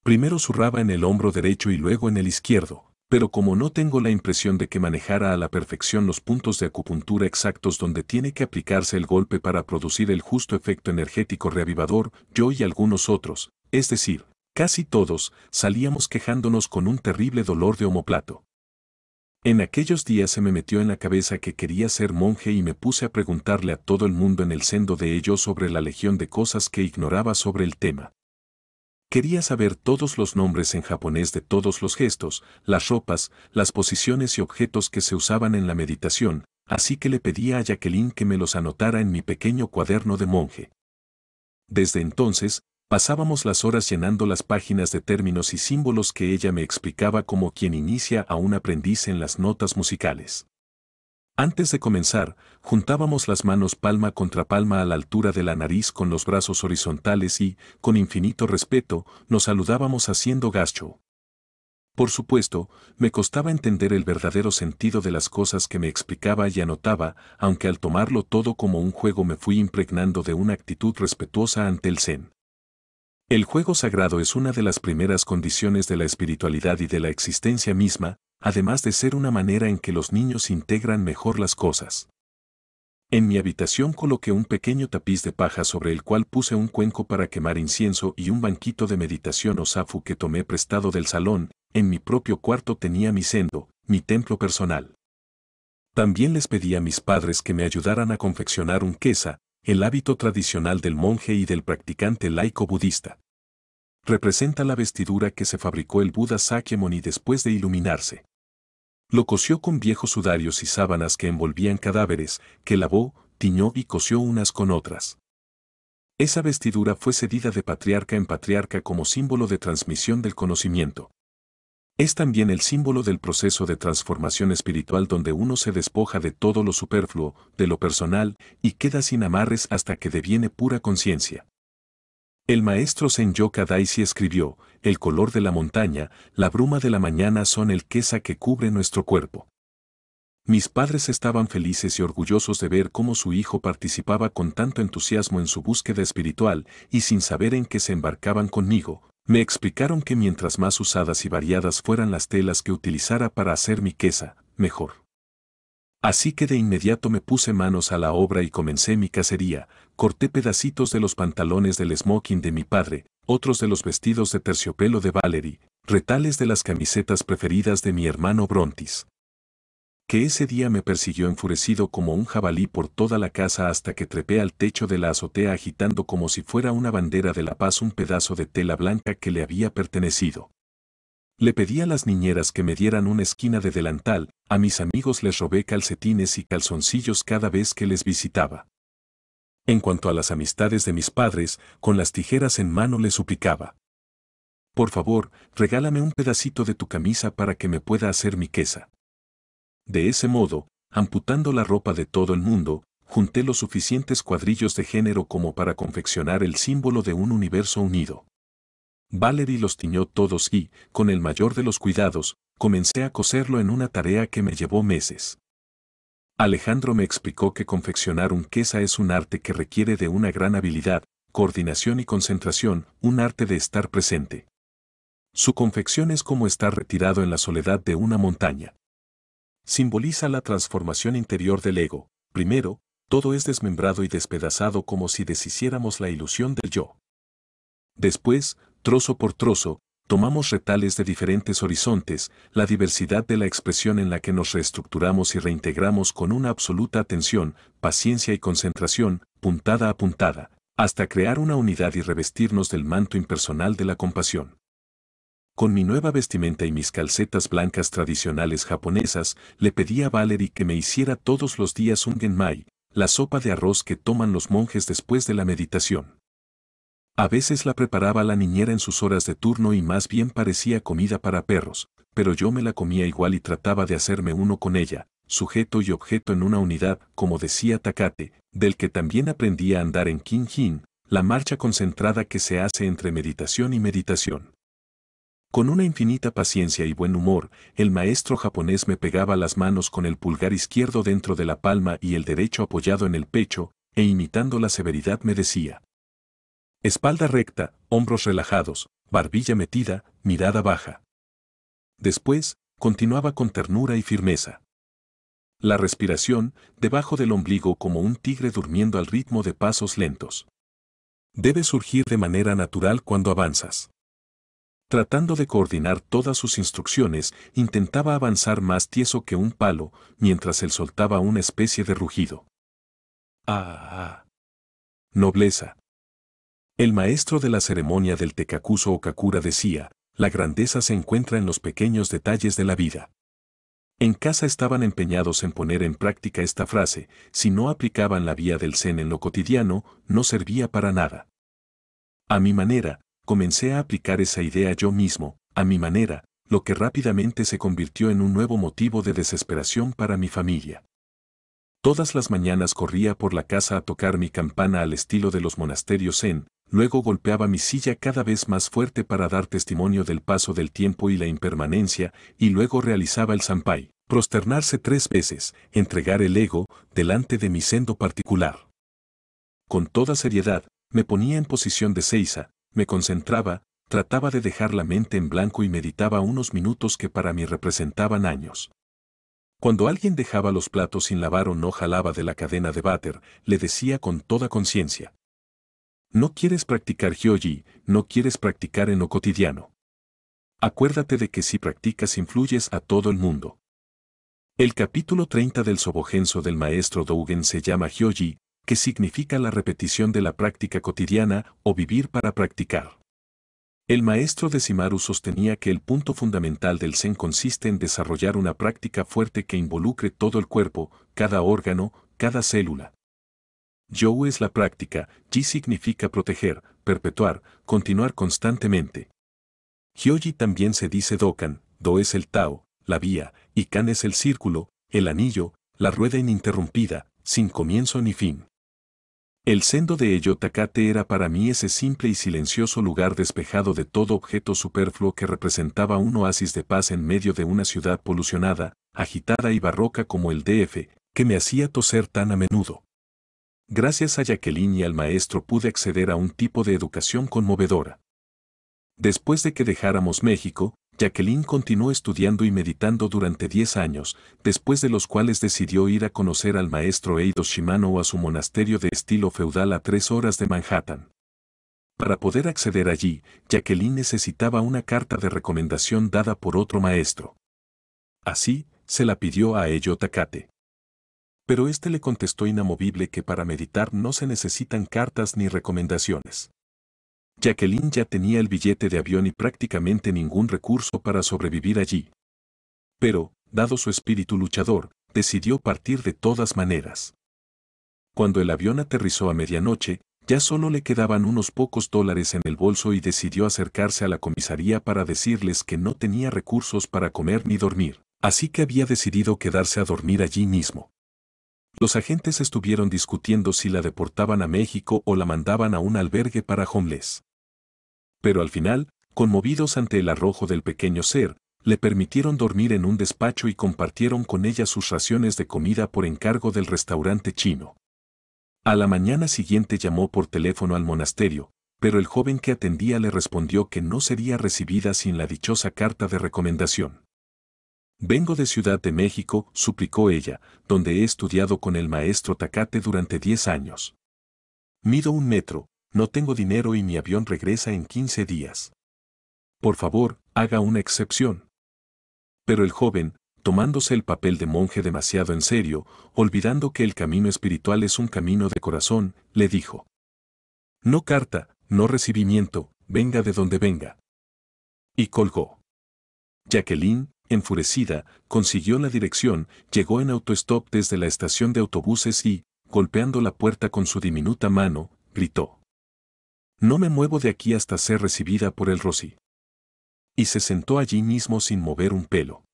Primero zurraba en el hombro derecho y luego en el izquierdo, pero como no tengo la impresión de que manejara a la perfección los puntos de acupuntura exactos donde tiene que aplicarse el golpe para producir el justo efecto energético reavivador, yo y algunos otros, es decir, casi todos, salíamos quejándonos con un terrible dolor de homoplato. En aquellos días se me metió en la cabeza que quería ser monje y me puse a preguntarle a todo el mundo en el sendo de ellos sobre la legión de cosas que ignoraba sobre el tema. Quería saber todos los nombres en japonés de todos los gestos, las ropas, las posiciones y objetos que se usaban en la meditación, así que le pedía a Jacqueline que me los anotara en mi pequeño cuaderno de monje. Desde entonces, pasábamos las horas llenando las páginas de términos y símbolos que ella me explicaba como quien inicia a un aprendiz en las notas musicales. Antes de comenzar, juntábamos las manos palma contra palma a la altura de la nariz con los brazos horizontales y, con infinito respeto, nos saludábamos haciendo gacho. Por supuesto, me costaba entender el verdadero sentido de las cosas que me explicaba y anotaba, aunque al tomarlo todo como un juego me fui impregnando de una actitud respetuosa ante el Zen. El juego sagrado es una de las primeras condiciones de la espiritualidad y de la existencia misma, además de ser una manera en que los niños integran mejor las cosas. En mi habitación coloqué un pequeño tapiz de paja sobre el cual puse un cuenco para quemar incienso y un banquito de meditación o que tomé prestado del salón, en mi propio cuarto tenía mi sendo, mi templo personal. También les pedí a mis padres que me ayudaran a confeccionar un quesa, el hábito tradicional del monje y del practicante laico budista. Representa la vestidura que se fabricó el Buda Sakyamuni después de iluminarse. Lo cosió con viejos sudarios y sábanas que envolvían cadáveres, que lavó, tiñó y cosió unas con otras. Esa vestidura fue cedida de patriarca en patriarca como símbolo de transmisión del conocimiento. Es también el símbolo del proceso de transformación espiritual donde uno se despoja de todo lo superfluo, de lo personal, y queda sin amarres hasta que deviene pura conciencia. El maestro Senyoka Daisy escribió, el color de la montaña, la bruma de la mañana son el quesa que cubre nuestro cuerpo. Mis padres estaban felices y orgullosos de ver cómo su hijo participaba con tanto entusiasmo en su búsqueda espiritual y sin saber en qué se embarcaban conmigo, me explicaron que mientras más usadas y variadas fueran las telas que utilizara para hacer mi quesa, mejor. Así que de inmediato me puse manos a la obra y comencé mi cacería, corté pedacitos de los pantalones del smoking de mi padre, otros de los vestidos de terciopelo de Valerie, retales de las camisetas preferidas de mi hermano Brontis. Que ese día me persiguió enfurecido como un jabalí por toda la casa hasta que trepé al techo de la azotea agitando como si fuera una bandera de la paz un pedazo de tela blanca que le había pertenecido. Le pedí a las niñeras que me dieran una esquina de delantal, a mis amigos les robé calcetines y calzoncillos cada vez que les visitaba. En cuanto a las amistades de mis padres, con las tijeras en mano les suplicaba. Por favor, regálame un pedacito de tu camisa para que me pueda hacer mi quesa. De ese modo, amputando la ropa de todo el mundo, junté los suficientes cuadrillos de género como para confeccionar el símbolo de un universo unido. Valery los tiñó todos y, con el mayor de los cuidados, comencé a coserlo en una tarea que me llevó meses. Alejandro me explicó que confeccionar un quesa es un arte que requiere de una gran habilidad, coordinación y concentración, un arte de estar presente. Su confección es como estar retirado en la soledad de una montaña. Simboliza la transformación interior del ego. Primero, todo es desmembrado y despedazado como si deshiciéramos la ilusión del yo. Después, trozo por trozo, tomamos retales de diferentes horizontes, la diversidad de la expresión en la que nos reestructuramos y reintegramos con una absoluta atención, paciencia y concentración, puntada a puntada, hasta crear una unidad y revestirnos del manto impersonal de la compasión. Con mi nueva vestimenta y mis calcetas blancas tradicionales japonesas, le pedí a Valerie que me hiciera todos los días un genmai, la sopa de arroz que toman los monjes después de la meditación. A veces la preparaba la niñera en sus horas de turno y más bien parecía comida para perros, pero yo me la comía igual y trataba de hacerme uno con ella, sujeto y objeto en una unidad, como decía Takate, del que también aprendí a andar en Kinjin, la marcha concentrada que se hace entre meditación y meditación. Con una infinita paciencia y buen humor, el maestro japonés me pegaba las manos con el pulgar izquierdo dentro de la palma y el derecho apoyado en el pecho, e imitando la severidad me decía, Espalda recta, hombros relajados, barbilla metida, mirada baja. Después, continuaba con ternura y firmeza. La respiración, debajo del ombligo como un tigre durmiendo al ritmo de pasos lentos. Debe surgir de manera natural cuando avanzas. Tratando de coordinar todas sus instrucciones, intentaba avanzar más tieso que un palo, mientras él soltaba una especie de rugido. Ah, ah. ah. Nobleza. El maestro de la ceremonia del Tekakuso Okakura decía, la grandeza se encuentra en los pequeños detalles de la vida. En casa estaban empeñados en poner en práctica esta frase, si no aplicaban la vía del Zen en lo cotidiano, no servía para nada. A mi manera, comencé a aplicar esa idea yo mismo, a mi manera, lo que rápidamente se convirtió en un nuevo motivo de desesperación para mi familia. Todas las mañanas corría por la casa a tocar mi campana al estilo de los monasterios Zen, Luego golpeaba mi silla cada vez más fuerte para dar testimonio del paso del tiempo y la impermanencia, y luego realizaba el sampai, prosternarse tres veces, entregar el ego, delante de mi sendo particular. Con toda seriedad, me ponía en posición de seiza, me concentraba, trataba de dejar la mente en blanco y meditaba unos minutos que para mí representaban años. Cuando alguien dejaba los platos sin lavar o no jalaba de la cadena de váter, le decía con toda conciencia, no quieres practicar Hyoji, no quieres practicar en lo cotidiano. Acuérdate de que si practicas influyes a todo el mundo. El capítulo 30 del Sobogenso del maestro Dogen se llama Hyoji, que significa la repetición de la práctica cotidiana o vivir para practicar. El maestro de Simaru sostenía que el punto fundamental del Zen consiste en desarrollar una práctica fuerte que involucre todo el cuerpo, cada órgano, cada célula, yo es la práctica, Ji significa proteger, perpetuar, continuar constantemente. Hyoji también se dice Dokan, Do es el Tao, la vía, y Kan es el círculo, el anillo, la rueda ininterrumpida, sin comienzo ni fin. El sendo de Takate era para mí ese simple y silencioso lugar despejado de todo objeto superfluo que representaba un oasis de paz en medio de una ciudad polucionada, agitada y barroca como el DF, que me hacía toser tan a menudo. Gracias a Jacqueline y al maestro pude acceder a un tipo de educación conmovedora. Después de que dejáramos México, Jacqueline continuó estudiando y meditando durante 10 años, después de los cuales decidió ir a conocer al maestro Eido Shimano a su monasterio de estilo feudal a tres horas de Manhattan. Para poder acceder allí, Jacqueline necesitaba una carta de recomendación dada por otro maestro. Así, se la pidió a Ello Takate pero éste le contestó inamovible que para meditar no se necesitan cartas ni recomendaciones. Jacqueline ya tenía el billete de avión y prácticamente ningún recurso para sobrevivir allí. Pero, dado su espíritu luchador, decidió partir de todas maneras. Cuando el avión aterrizó a medianoche, ya solo le quedaban unos pocos dólares en el bolso y decidió acercarse a la comisaría para decirles que no tenía recursos para comer ni dormir, así que había decidido quedarse a dormir allí mismo. Los agentes estuvieron discutiendo si la deportaban a México o la mandaban a un albergue para homeless. Pero al final, conmovidos ante el arrojo del pequeño ser, le permitieron dormir en un despacho y compartieron con ella sus raciones de comida por encargo del restaurante chino. A la mañana siguiente llamó por teléfono al monasterio, pero el joven que atendía le respondió que no sería recibida sin la dichosa carta de recomendación. Vengo de Ciudad de México, suplicó ella, donde he estudiado con el maestro Tacate durante diez años. Mido un metro, no tengo dinero y mi avión regresa en 15 días. Por favor, haga una excepción. Pero el joven, tomándose el papel de monje demasiado en serio, olvidando que el camino espiritual es un camino de corazón, le dijo. No carta, no recibimiento, venga de donde venga. Y colgó. Jacqueline, Enfurecida, consiguió la dirección, llegó en autostop desde la estación de autobuses y, golpeando la puerta con su diminuta mano, gritó. No me muevo de aquí hasta ser recibida por el Rosy. Y se sentó allí mismo sin mover un pelo.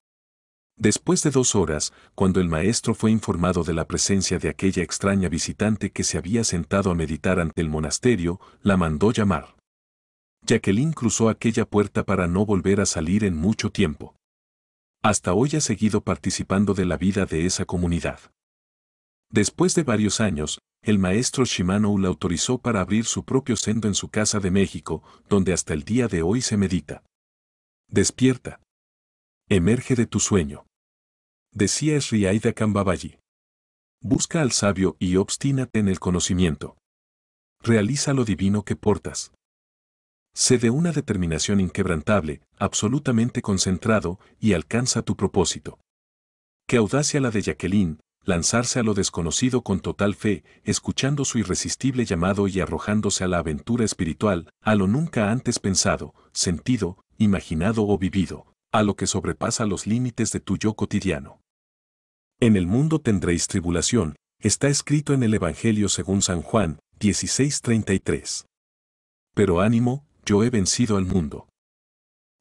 Después de dos horas, cuando el maestro fue informado de la presencia de aquella extraña visitante que se había sentado a meditar ante el monasterio, la mandó llamar. Jacqueline cruzó aquella puerta para no volver a salir en mucho tiempo hasta hoy ha seguido participando de la vida de esa comunidad. Después de varios años, el maestro Shimano la autorizó para abrir su propio sendo en su casa de México, donde hasta el día de hoy se medita. Despierta. Emerge de tu sueño. Decía Aida Kambabaji. Busca al sabio y obstínate en el conocimiento. Realiza lo divino que portas. Sé de una determinación inquebrantable, absolutamente concentrado, y alcanza tu propósito. Qué audacia la de Jacqueline, lanzarse a lo desconocido con total fe, escuchando su irresistible llamado y arrojándose a la aventura espiritual, a lo nunca antes pensado, sentido, imaginado o vivido, a lo que sobrepasa los límites de tu yo cotidiano. En el mundo tendréis tribulación, está escrito en el Evangelio según San Juan 16:33. Pero ánimo, yo he vencido al mundo.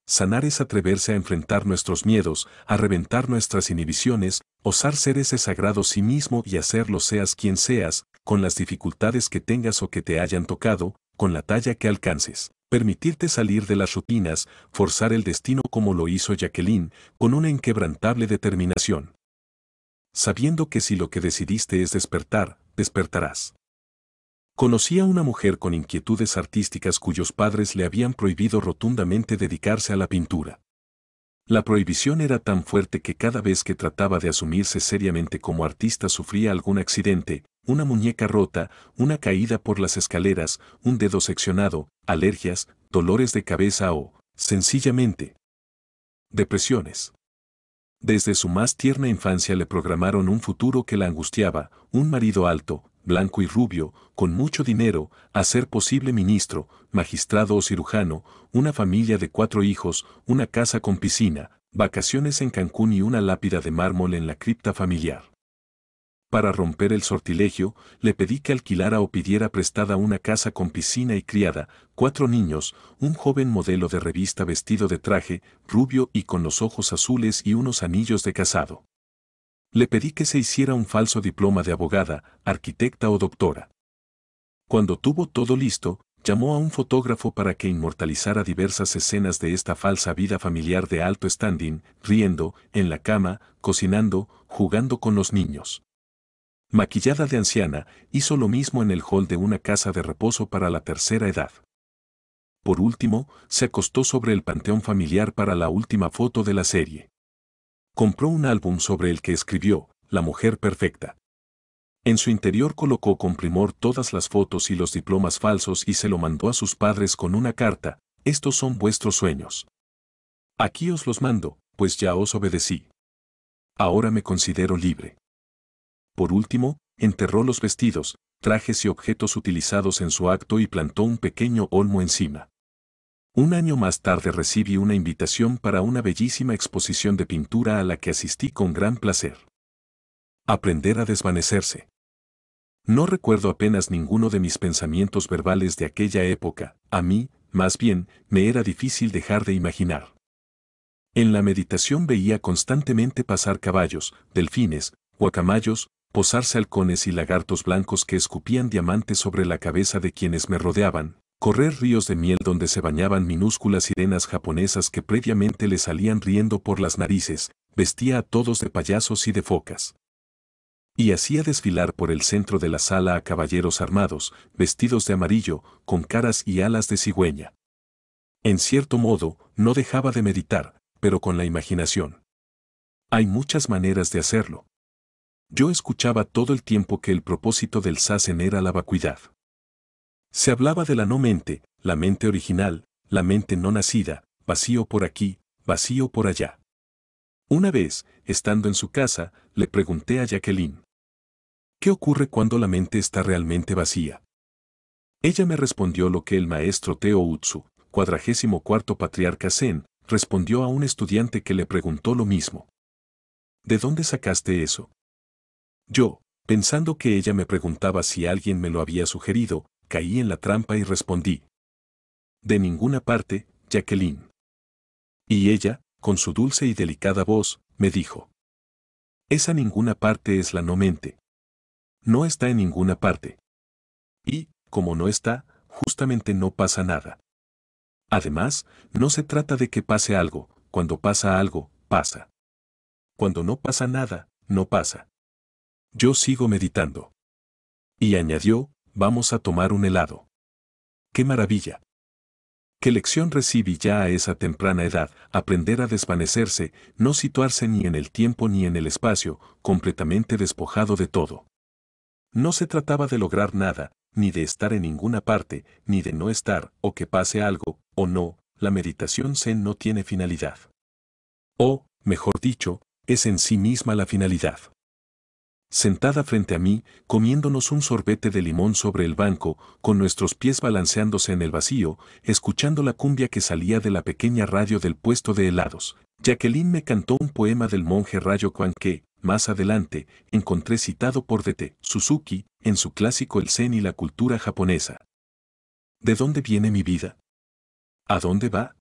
Sanar es atreverse a enfrentar nuestros miedos, a reventar nuestras inhibiciones, osar ser ese sagrado sí mismo y hacerlo seas quien seas, con las dificultades que tengas o que te hayan tocado, con la talla que alcances. Permitirte salir de las rutinas, forzar el destino como lo hizo Jacqueline, con una inquebrantable determinación. Sabiendo que si lo que decidiste es despertar, despertarás. Conocía a una mujer con inquietudes artísticas cuyos padres le habían prohibido rotundamente dedicarse a la pintura. La prohibición era tan fuerte que cada vez que trataba de asumirse seriamente como artista sufría algún accidente, una muñeca rota, una caída por las escaleras, un dedo seccionado, alergias, dolores de cabeza o, sencillamente, depresiones. Desde su más tierna infancia le programaron un futuro que la angustiaba, un marido alto, blanco y rubio, con mucho dinero, a ser posible ministro, magistrado o cirujano, una familia de cuatro hijos, una casa con piscina, vacaciones en Cancún y una lápida de mármol en la cripta familiar. Para romper el sortilegio, le pedí que alquilara o pidiera prestada una casa con piscina y criada, cuatro niños, un joven modelo de revista vestido de traje, rubio y con los ojos azules y unos anillos de casado. Le pedí que se hiciera un falso diploma de abogada, arquitecta o doctora. Cuando tuvo todo listo, llamó a un fotógrafo para que inmortalizara diversas escenas de esta falsa vida familiar de alto standing, riendo, en la cama, cocinando, jugando con los niños. Maquillada de anciana, hizo lo mismo en el hall de una casa de reposo para la tercera edad. Por último, se acostó sobre el panteón familiar para la última foto de la serie compró un álbum sobre el que escribió, La Mujer Perfecta. En su interior colocó con primor todas las fotos y los diplomas falsos y se lo mandó a sus padres con una carta, estos son vuestros sueños. Aquí os los mando, pues ya os obedecí. Ahora me considero libre. Por último, enterró los vestidos, trajes y objetos utilizados en su acto y plantó un pequeño olmo encima. Un año más tarde recibí una invitación para una bellísima exposición de pintura a la que asistí con gran placer. Aprender a desvanecerse. No recuerdo apenas ninguno de mis pensamientos verbales de aquella época, a mí, más bien, me era difícil dejar de imaginar. En la meditación veía constantemente pasar caballos, delfines, guacamayos, posarse halcones y lagartos blancos que escupían diamantes sobre la cabeza de quienes me rodeaban, correr ríos de miel donde se bañaban minúsculas sirenas japonesas que previamente le salían riendo por las narices, vestía a todos de payasos y de focas. Y hacía desfilar por el centro de la sala a caballeros armados, vestidos de amarillo, con caras y alas de cigüeña. En cierto modo, no dejaba de meditar, pero con la imaginación. Hay muchas maneras de hacerlo. Yo escuchaba todo el tiempo que el propósito del sasen era la vacuidad. Se hablaba de la no mente, la mente original, la mente no nacida, vacío por aquí, vacío por allá. Una vez, estando en su casa, le pregunté a Jacqueline, ¿qué ocurre cuando la mente está realmente vacía? Ella me respondió lo que el maestro Teo Utsu, cuadragésimo cuarto patriarca Zen, respondió a un estudiante que le preguntó lo mismo. ¿De dónde sacaste eso? Yo, pensando que ella me preguntaba si alguien me lo había sugerido, caí en la trampa y respondí. De ninguna parte, Jacqueline. Y ella, con su dulce y delicada voz, me dijo. Esa ninguna parte es la no mente. No está en ninguna parte. Y, como no está, justamente no pasa nada. Además, no se trata de que pase algo, cuando pasa algo, pasa. Cuando no pasa nada, no pasa. Yo sigo meditando. Y añadió, Vamos a tomar un helado. ¡Qué maravilla! ¿Qué lección recibí ya a esa temprana edad? Aprender a desvanecerse, no situarse ni en el tiempo ni en el espacio, completamente despojado de todo. No se trataba de lograr nada, ni de estar en ninguna parte, ni de no estar, o que pase algo, o no, la meditación zen no tiene finalidad. O, mejor dicho, es en sí misma la finalidad sentada frente a mí, comiéndonos un sorbete de limón sobre el banco, con nuestros pies balanceándose en el vacío, escuchando la cumbia que salía de la pequeña radio del puesto de helados. Jacqueline me cantó un poema del monje Rayo Kwan que, más adelante, encontré citado por D.T. Suzuki, en su clásico El Zen y la cultura japonesa. ¿De dónde viene mi vida? ¿A dónde va?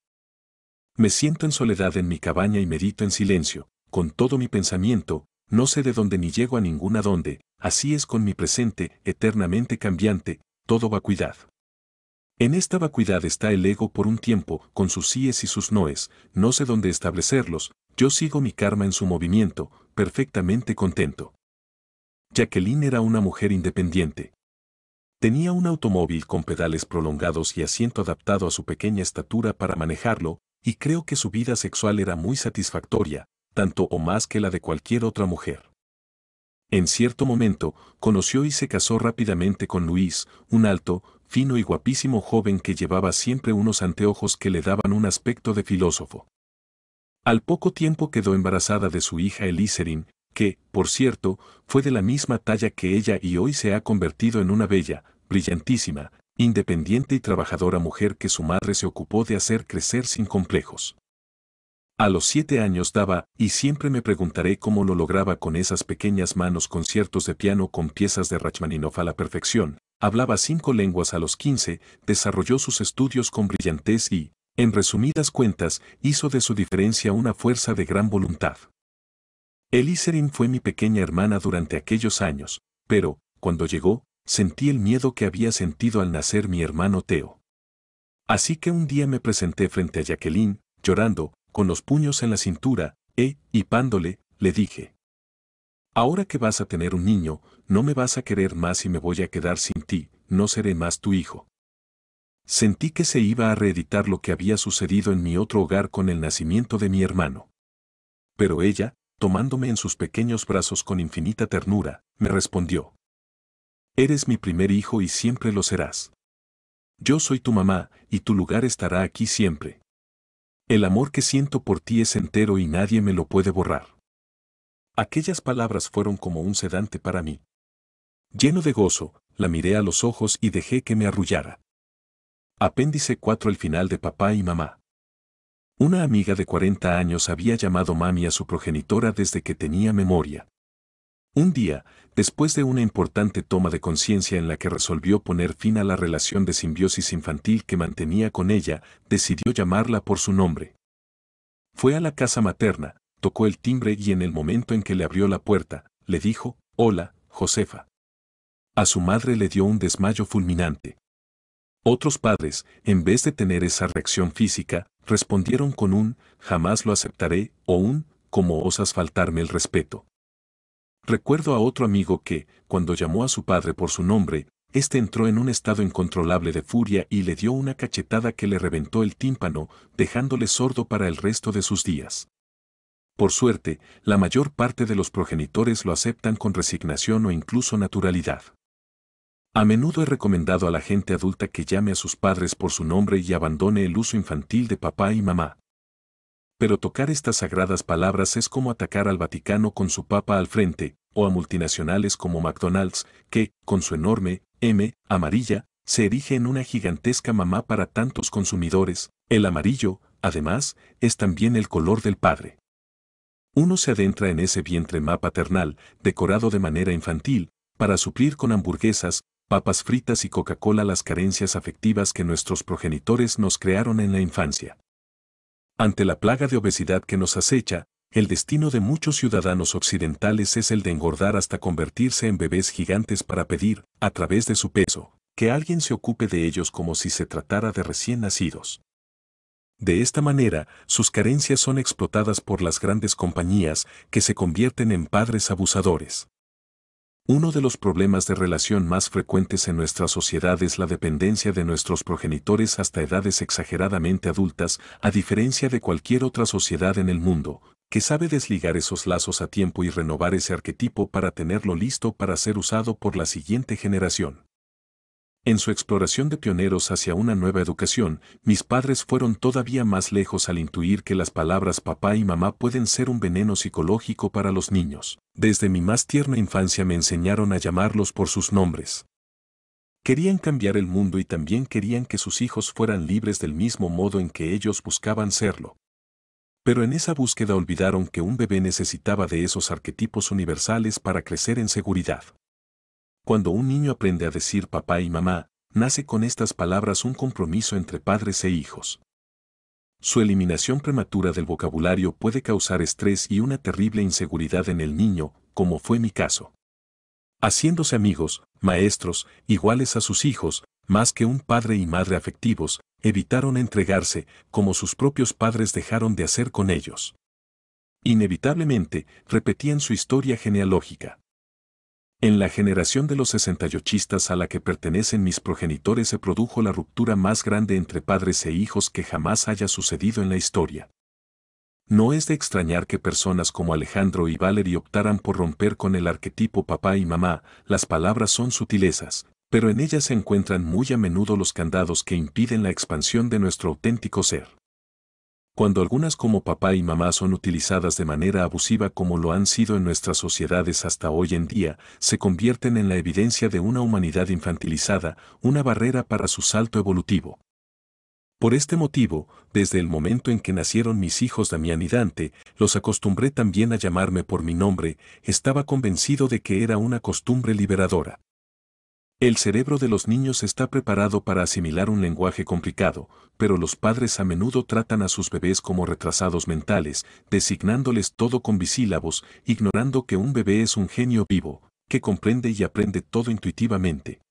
Me siento en soledad en mi cabaña y medito en silencio, con todo mi pensamiento, no sé de dónde ni llego a ninguna dónde, así es con mi presente, eternamente cambiante, todo vacuidad. En esta vacuidad está el ego por un tiempo, con sus síes y sus noes, no sé dónde establecerlos, yo sigo mi karma en su movimiento, perfectamente contento. Jacqueline era una mujer independiente. Tenía un automóvil con pedales prolongados y asiento adaptado a su pequeña estatura para manejarlo, y creo que su vida sexual era muy satisfactoria, tanto o más que la de cualquier otra mujer. En cierto momento, conoció y se casó rápidamente con Luis, un alto, fino y guapísimo joven que llevaba siempre unos anteojos que le daban un aspecto de filósofo. Al poco tiempo quedó embarazada de su hija Eliserin, que, por cierto, fue de la misma talla que ella y hoy se ha convertido en una bella, brillantísima, independiente y trabajadora mujer que su madre se ocupó de hacer crecer sin complejos. A los siete años daba, y siempre me preguntaré cómo lo lograba con esas pequeñas manos conciertos de piano con piezas de Rachmaninoff a la perfección. Hablaba cinco lenguas a los quince, desarrolló sus estudios con brillantez y, en resumidas cuentas, hizo de su diferencia una fuerza de gran voluntad. Eliserin fue mi pequeña hermana durante aquellos años, pero, cuando llegó, sentí el miedo que había sentido al nacer mi hermano Teo. Así que un día me presenté frente a Jacqueline, llorando, con los puños en la cintura, e, hipándole, le dije. Ahora que vas a tener un niño, no me vas a querer más y me voy a quedar sin ti, no seré más tu hijo. Sentí que se iba a reeditar lo que había sucedido en mi otro hogar con el nacimiento de mi hermano. Pero ella, tomándome en sus pequeños brazos con infinita ternura, me respondió. Eres mi primer hijo y siempre lo serás. Yo soy tu mamá, y tu lugar estará aquí siempre. El amor que siento por ti es entero y nadie me lo puede borrar. Aquellas palabras fueron como un sedante para mí. Lleno de gozo, la miré a los ojos y dejé que me arrullara. Apéndice 4 El final de papá y mamá. Una amiga de 40 años había llamado mami a su progenitora desde que tenía memoria. Un día, después de una importante toma de conciencia en la que resolvió poner fin a la relación de simbiosis infantil que mantenía con ella, decidió llamarla por su nombre. Fue a la casa materna, tocó el timbre y en el momento en que le abrió la puerta, le dijo, Hola, Josefa. A su madre le dio un desmayo fulminante. Otros padres, en vez de tener esa reacción física, respondieron con un, jamás lo aceptaré, o un, como osas faltarme el respeto. Recuerdo a otro amigo que, cuando llamó a su padre por su nombre, este entró en un estado incontrolable de furia y le dio una cachetada que le reventó el tímpano, dejándole sordo para el resto de sus días. Por suerte, la mayor parte de los progenitores lo aceptan con resignación o incluso naturalidad. A menudo he recomendado a la gente adulta que llame a sus padres por su nombre y abandone el uso infantil de papá y mamá pero tocar estas sagradas palabras es como atacar al Vaticano con su papa al frente, o a multinacionales como McDonald's, que, con su enorme M amarilla, se erige en una gigantesca mamá para tantos consumidores. El amarillo, además, es también el color del padre. Uno se adentra en ese vientre más paternal, decorado de manera infantil, para suplir con hamburguesas, papas fritas y Coca-Cola las carencias afectivas que nuestros progenitores nos crearon en la infancia. Ante la plaga de obesidad que nos acecha, el destino de muchos ciudadanos occidentales es el de engordar hasta convertirse en bebés gigantes para pedir, a través de su peso, que alguien se ocupe de ellos como si se tratara de recién nacidos. De esta manera, sus carencias son explotadas por las grandes compañías que se convierten en padres abusadores. Uno de los problemas de relación más frecuentes en nuestra sociedad es la dependencia de nuestros progenitores hasta edades exageradamente adultas, a diferencia de cualquier otra sociedad en el mundo, que sabe desligar esos lazos a tiempo y renovar ese arquetipo para tenerlo listo para ser usado por la siguiente generación. En su exploración de pioneros hacia una nueva educación, mis padres fueron todavía más lejos al intuir que las palabras papá y mamá pueden ser un veneno psicológico para los niños. Desde mi más tierna infancia me enseñaron a llamarlos por sus nombres. Querían cambiar el mundo y también querían que sus hijos fueran libres del mismo modo en que ellos buscaban serlo. Pero en esa búsqueda olvidaron que un bebé necesitaba de esos arquetipos universales para crecer en seguridad. Cuando un niño aprende a decir papá y mamá, nace con estas palabras un compromiso entre padres e hijos. Su eliminación prematura del vocabulario puede causar estrés y una terrible inseguridad en el niño, como fue mi caso. Haciéndose amigos, maestros, iguales a sus hijos, más que un padre y madre afectivos, evitaron entregarse, como sus propios padres dejaron de hacer con ellos. Inevitablemente, repetían su historia genealógica. En la generación de los 68istas a la que pertenecen mis progenitores se produjo la ruptura más grande entre padres e hijos que jamás haya sucedido en la historia. No es de extrañar que personas como Alejandro y Valerie optaran por romper con el arquetipo papá y mamá, las palabras son sutilezas, pero en ellas se encuentran muy a menudo los candados que impiden la expansión de nuestro auténtico ser cuando algunas como papá y mamá son utilizadas de manera abusiva como lo han sido en nuestras sociedades hasta hoy en día, se convierten en la evidencia de una humanidad infantilizada, una barrera para su salto evolutivo. Por este motivo, desde el momento en que nacieron mis hijos Damián y Dante, los acostumbré también a llamarme por mi nombre, estaba convencido de que era una costumbre liberadora. El cerebro de los niños está preparado para asimilar un lenguaje complicado, pero los padres a menudo tratan a sus bebés como retrasados mentales, designándoles todo con bisílabos, ignorando que un bebé es un genio vivo, que comprende y aprende todo intuitivamente.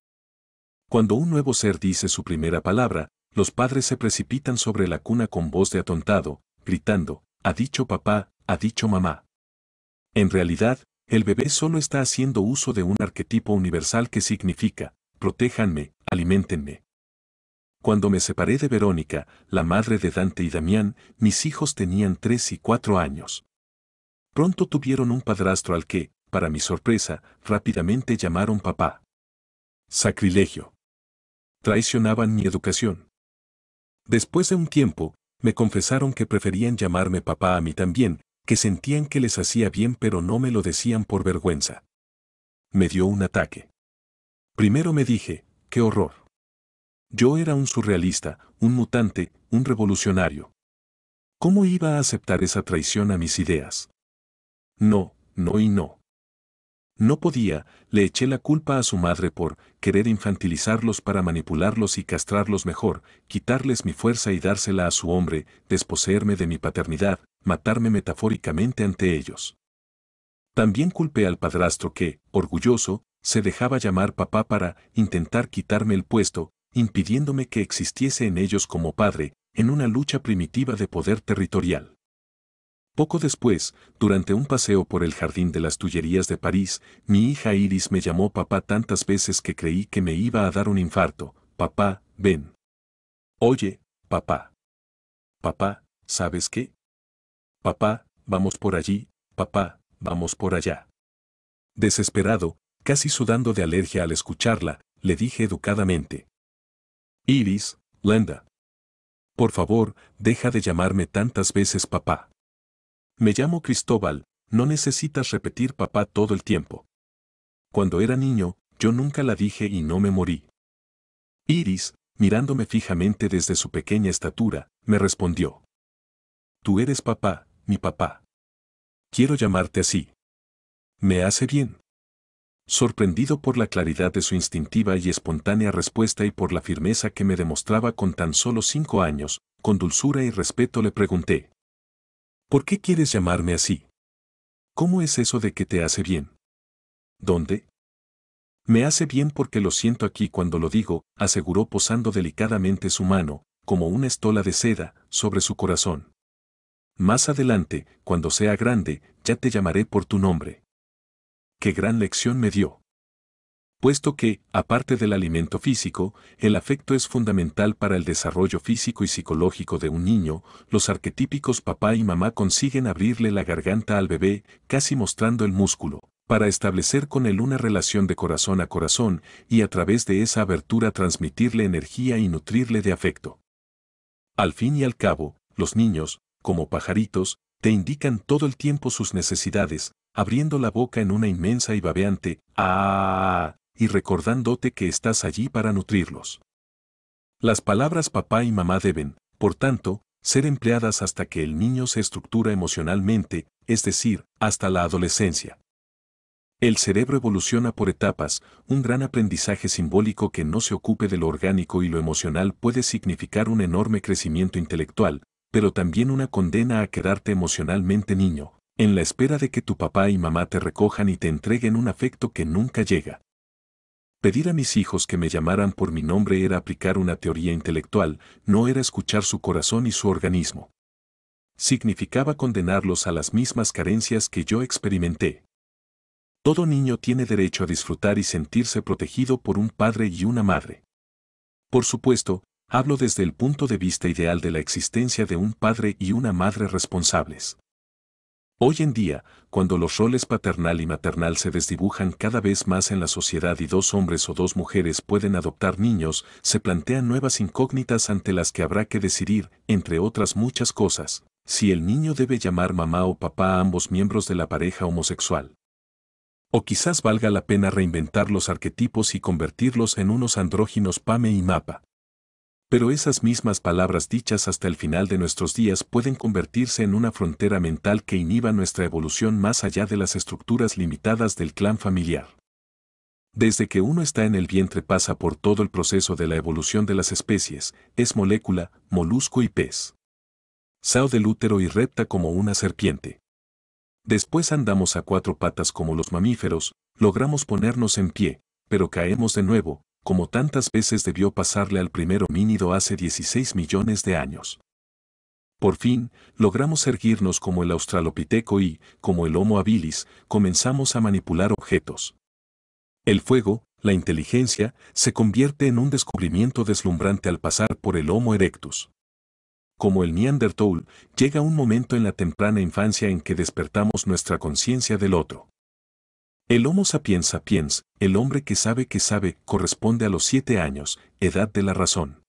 Cuando un nuevo ser dice su primera palabra, los padres se precipitan sobre la cuna con voz de atontado, gritando, ha dicho papá, ha dicho mamá. En realidad, el bebé solo está haciendo uso de un arquetipo universal que significa, protéjanme, alimentenme. Cuando me separé de Verónica, la madre de Dante y Damián, mis hijos tenían tres y cuatro años. Pronto tuvieron un padrastro al que, para mi sorpresa, rápidamente llamaron papá. Sacrilegio. Traicionaban mi educación. Después de un tiempo, me confesaron que preferían llamarme papá a mí también, que sentían que les hacía bien pero no me lo decían por vergüenza. Me dio un ataque. Primero me dije, qué horror. Yo era un surrealista, un mutante, un revolucionario. ¿Cómo iba a aceptar esa traición a mis ideas? No, no y no. No podía, le eché la culpa a su madre por querer infantilizarlos para manipularlos y castrarlos mejor, quitarles mi fuerza y dársela a su hombre, desposeerme de mi paternidad, matarme metafóricamente ante ellos. También culpé al padrastro que, orgulloso, se dejaba llamar papá para intentar quitarme el puesto, impidiéndome que existiese en ellos como padre, en una lucha primitiva de poder territorial. Poco después, durante un paseo por el jardín de las Tullerías de París, mi hija Iris me llamó papá tantas veces que creí que me iba a dar un infarto. Papá, ven. Oye, papá. Papá, ¿sabes qué? Papá, vamos por allí, papá, vamos por allá. Desesperado, casi sudando de alergia al escucharla, le dije educadamente. Iris, Lenda. Por favor, deja de llamarme tantas veces papá. Me llamo Cristóbal, no necesitas repetir papá todo el tiempo. Cuando era niño, yo nunca la dije y no me morí. Iris, mirándome fijamente desde su pequeña estatura, me respondió. Tú eres papá, mi papá. Quiero llamarte así. Me hace bien. Sorprendido por la claridad de su instintiva y espontánea respuesta y por la firmeza que me demostraba con tan solo cinco años, con dulzura y respeto le pregunté. ¿Por qué quieres llamarme así? ¿Cómo es eso de que te hace bien? ¿Dónde? Me hace bien porque lo siento aquí cuando lo digo, aseguró posando delicadamente su mano, como una estola de seda, sobre su corazón. Más adelante, cuando sea grande, ya te llamaré por tu nombre. Qué gran lección me dio puesto que, aparte del alimento físico, el afecto es fundamental para el desarrollo físico y psicológico de un niño, los arquetípicos papá y mamá consiguen abrirle la garganta al bebé, casi mostrando el músculo, para establecer con él una relación de corazón a corazón y a través de esa abertura transmitirle energía y nutrirle de afecto. Al fin y al cabo, los niños, como pajaritos, te indican todo el tiempo sus necesidades, abriendo la boca en una inmensa y babeante ¡Ah! ah, ah, ah y recordándote que estás allí para nutrirlos. Las palabras papá y mamá deben, por tanto, ser empleadas hasta que el niño se estructura emocionalmente, es decir, hasta la adolescencia. El cerebro evoluciona por etapas, un gran aprendizaje simbólico que no se ocupe de lo orgánico y lo emocional puede significar un enorme crecimiento intelectual, pero también una condena a quedarte emocionalmente niño, en la espera de que tu papá y mamá te recojan y te entreguen un afecto que nunca llega. Pedir a mis hijos que me llamaran por mi nombre era aplicar una teoría intelectual, no era escuchar su corazón y su organismo. Significaba condenarlos a las mismas carencias que yo experimenté. Todo niño tiene derecho a disfrutar y sentirse protegido por un padre y una madre. Por supuesto, hablo desde el punto de vista ideal de la existencia de un padre y una madre responsables. Hoy en día, cuando los roles paternal y maternal se desdibujan cada vez más en la sociedad y dos hombres o dos mujeres pueden adoptar niños, se plantean nuevas incógnitas ante las que habrá que decidir, entre otras muchas cosas, si el niño debe llamar mamá o papá a ambos miembros de la pareja homosexual. O quizás valga la pena reinventar los arquetipos y convertirlos en unos andróginos Pame y Mapa. Pero esas mismas palabras dichas hasta el final de nuestros días pueden convertirse en una frontera mental que inhiba nuestra evolución más allá de las estructuras limitadas del clan familiar. Desde que uno está en el vientre pasa por todo el proceso de la evolución de las especies, es molécula, molusco y pez. Sao del útero y repta como una serpiente. Después andamos a cuatro patas como los mamíferos, logramos ponernos en pie, pero caemos de nuevo, como tantas veces debió pasarle al primer homínido hace 16 millones de años. Por fin, logramos erguirnos como el australopiteco y, como el Homo habilis, comenzamos a manipular objetos. El fuego, la inteligencia, se convierte en un descubrimiento deslumbrante al pasar por el Homo erectus. Como el Neanderthal, llega un momento en la temprana infancia en que despertamos nuestra conciencia del otro. El Homo sapiens sapiens, el hombre que sabe que sabe, corresponde a los siete años, edad de la razón.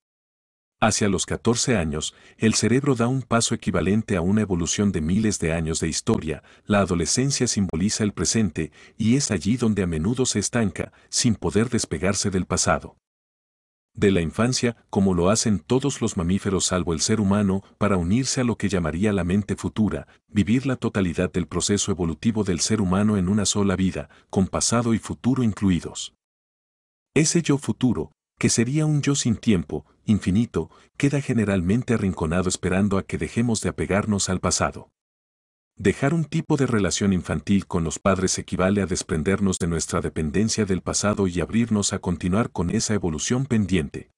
Hacia los 14 años, el cerebro da un paso equivalente a una evolución de miles de años de historia, la adolescencia simboliza el presente y es allí donde a menudo se estanca, sin poder despegarse del pasado de la infancia, como lo hacen todos los mamíferos salvo el ser humano, para unirse a lo que llamaría la mente futura, vivir la totalidad del proceso evolutivo del ser humano en una sola vida, con pasado y futuro incluidos. Ese yo futuro, que sería un yo sin tiempo, infinito, queda generalmente arrinconado esperando a que dejemos de apegarnos al pasado. Dejar un tipo de relación infantil con los padres equivale a desprendernos de nuestra dependencia del pasado y abrirnos a continuar con esa evolución pendiente.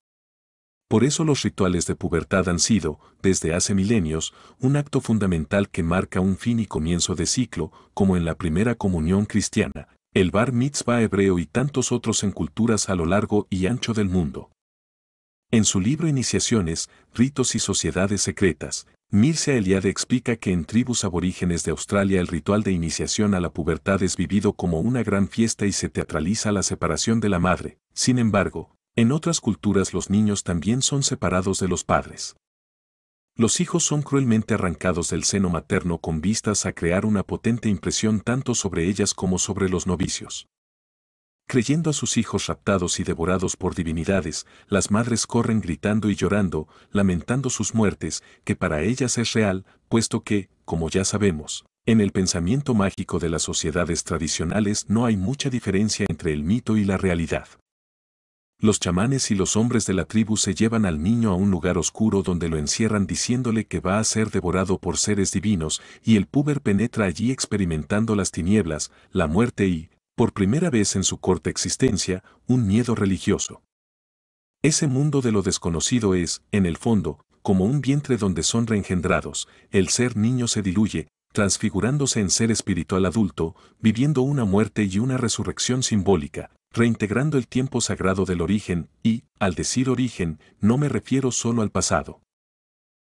Por eso los rituales de pubertad han sido, desde hace milenios, un acto fundamental que marca un fin y comienzo de ciclo, como en la primera comunión cristiana, el bar mitzvah hebreo y tantos otros en culturas a lo largo y ancho del mundo. En su libro Iniciaciones, Ritos y Sociedades Secretas, Mircea Eliade explica que en tribus aborígenes de Australia el ritual de iniciación a la pubertad es vivido como una gran fiesta y se teatraliza la separación de la madre. Sin embargo, en otras culturas los niños también son separados de los padres. Los hijos son cruelmente arrancados del seno materno con vistas a crear una potente impresión tanto sobre ellas como sobre los novicios. Creyendo a sus hijos raptados y devorados por divinidades, las madres corren gritando y llorando, lamentando sus muertes, que para ellas es real, puesto que, como ya sabemos, en el pensamiento mágico de las sociedades tradicionales no hay mucha diferencia entre el mito y la realidad. Los chamanes y los hombres de la tribu se llevan al niño a un lugar oscuro donde lo encierran diciéndole que va a ser devorado por seres divinos y el puber penetra allí experimentando las tinieblas, la muerte y, por primera vez en su corta existencia, un miedo religioso. Ese mundo de lo desconocido es, en el fondo, como un vientre donde son reengendrados, el ser niño se diluye, transfigurándose en ser espiritual adulto, viviendo una muerte y una resurrección simbólica, reintegrando el tiempo sagrado del origen, y, al decir origen, no me refiero solo al pasado.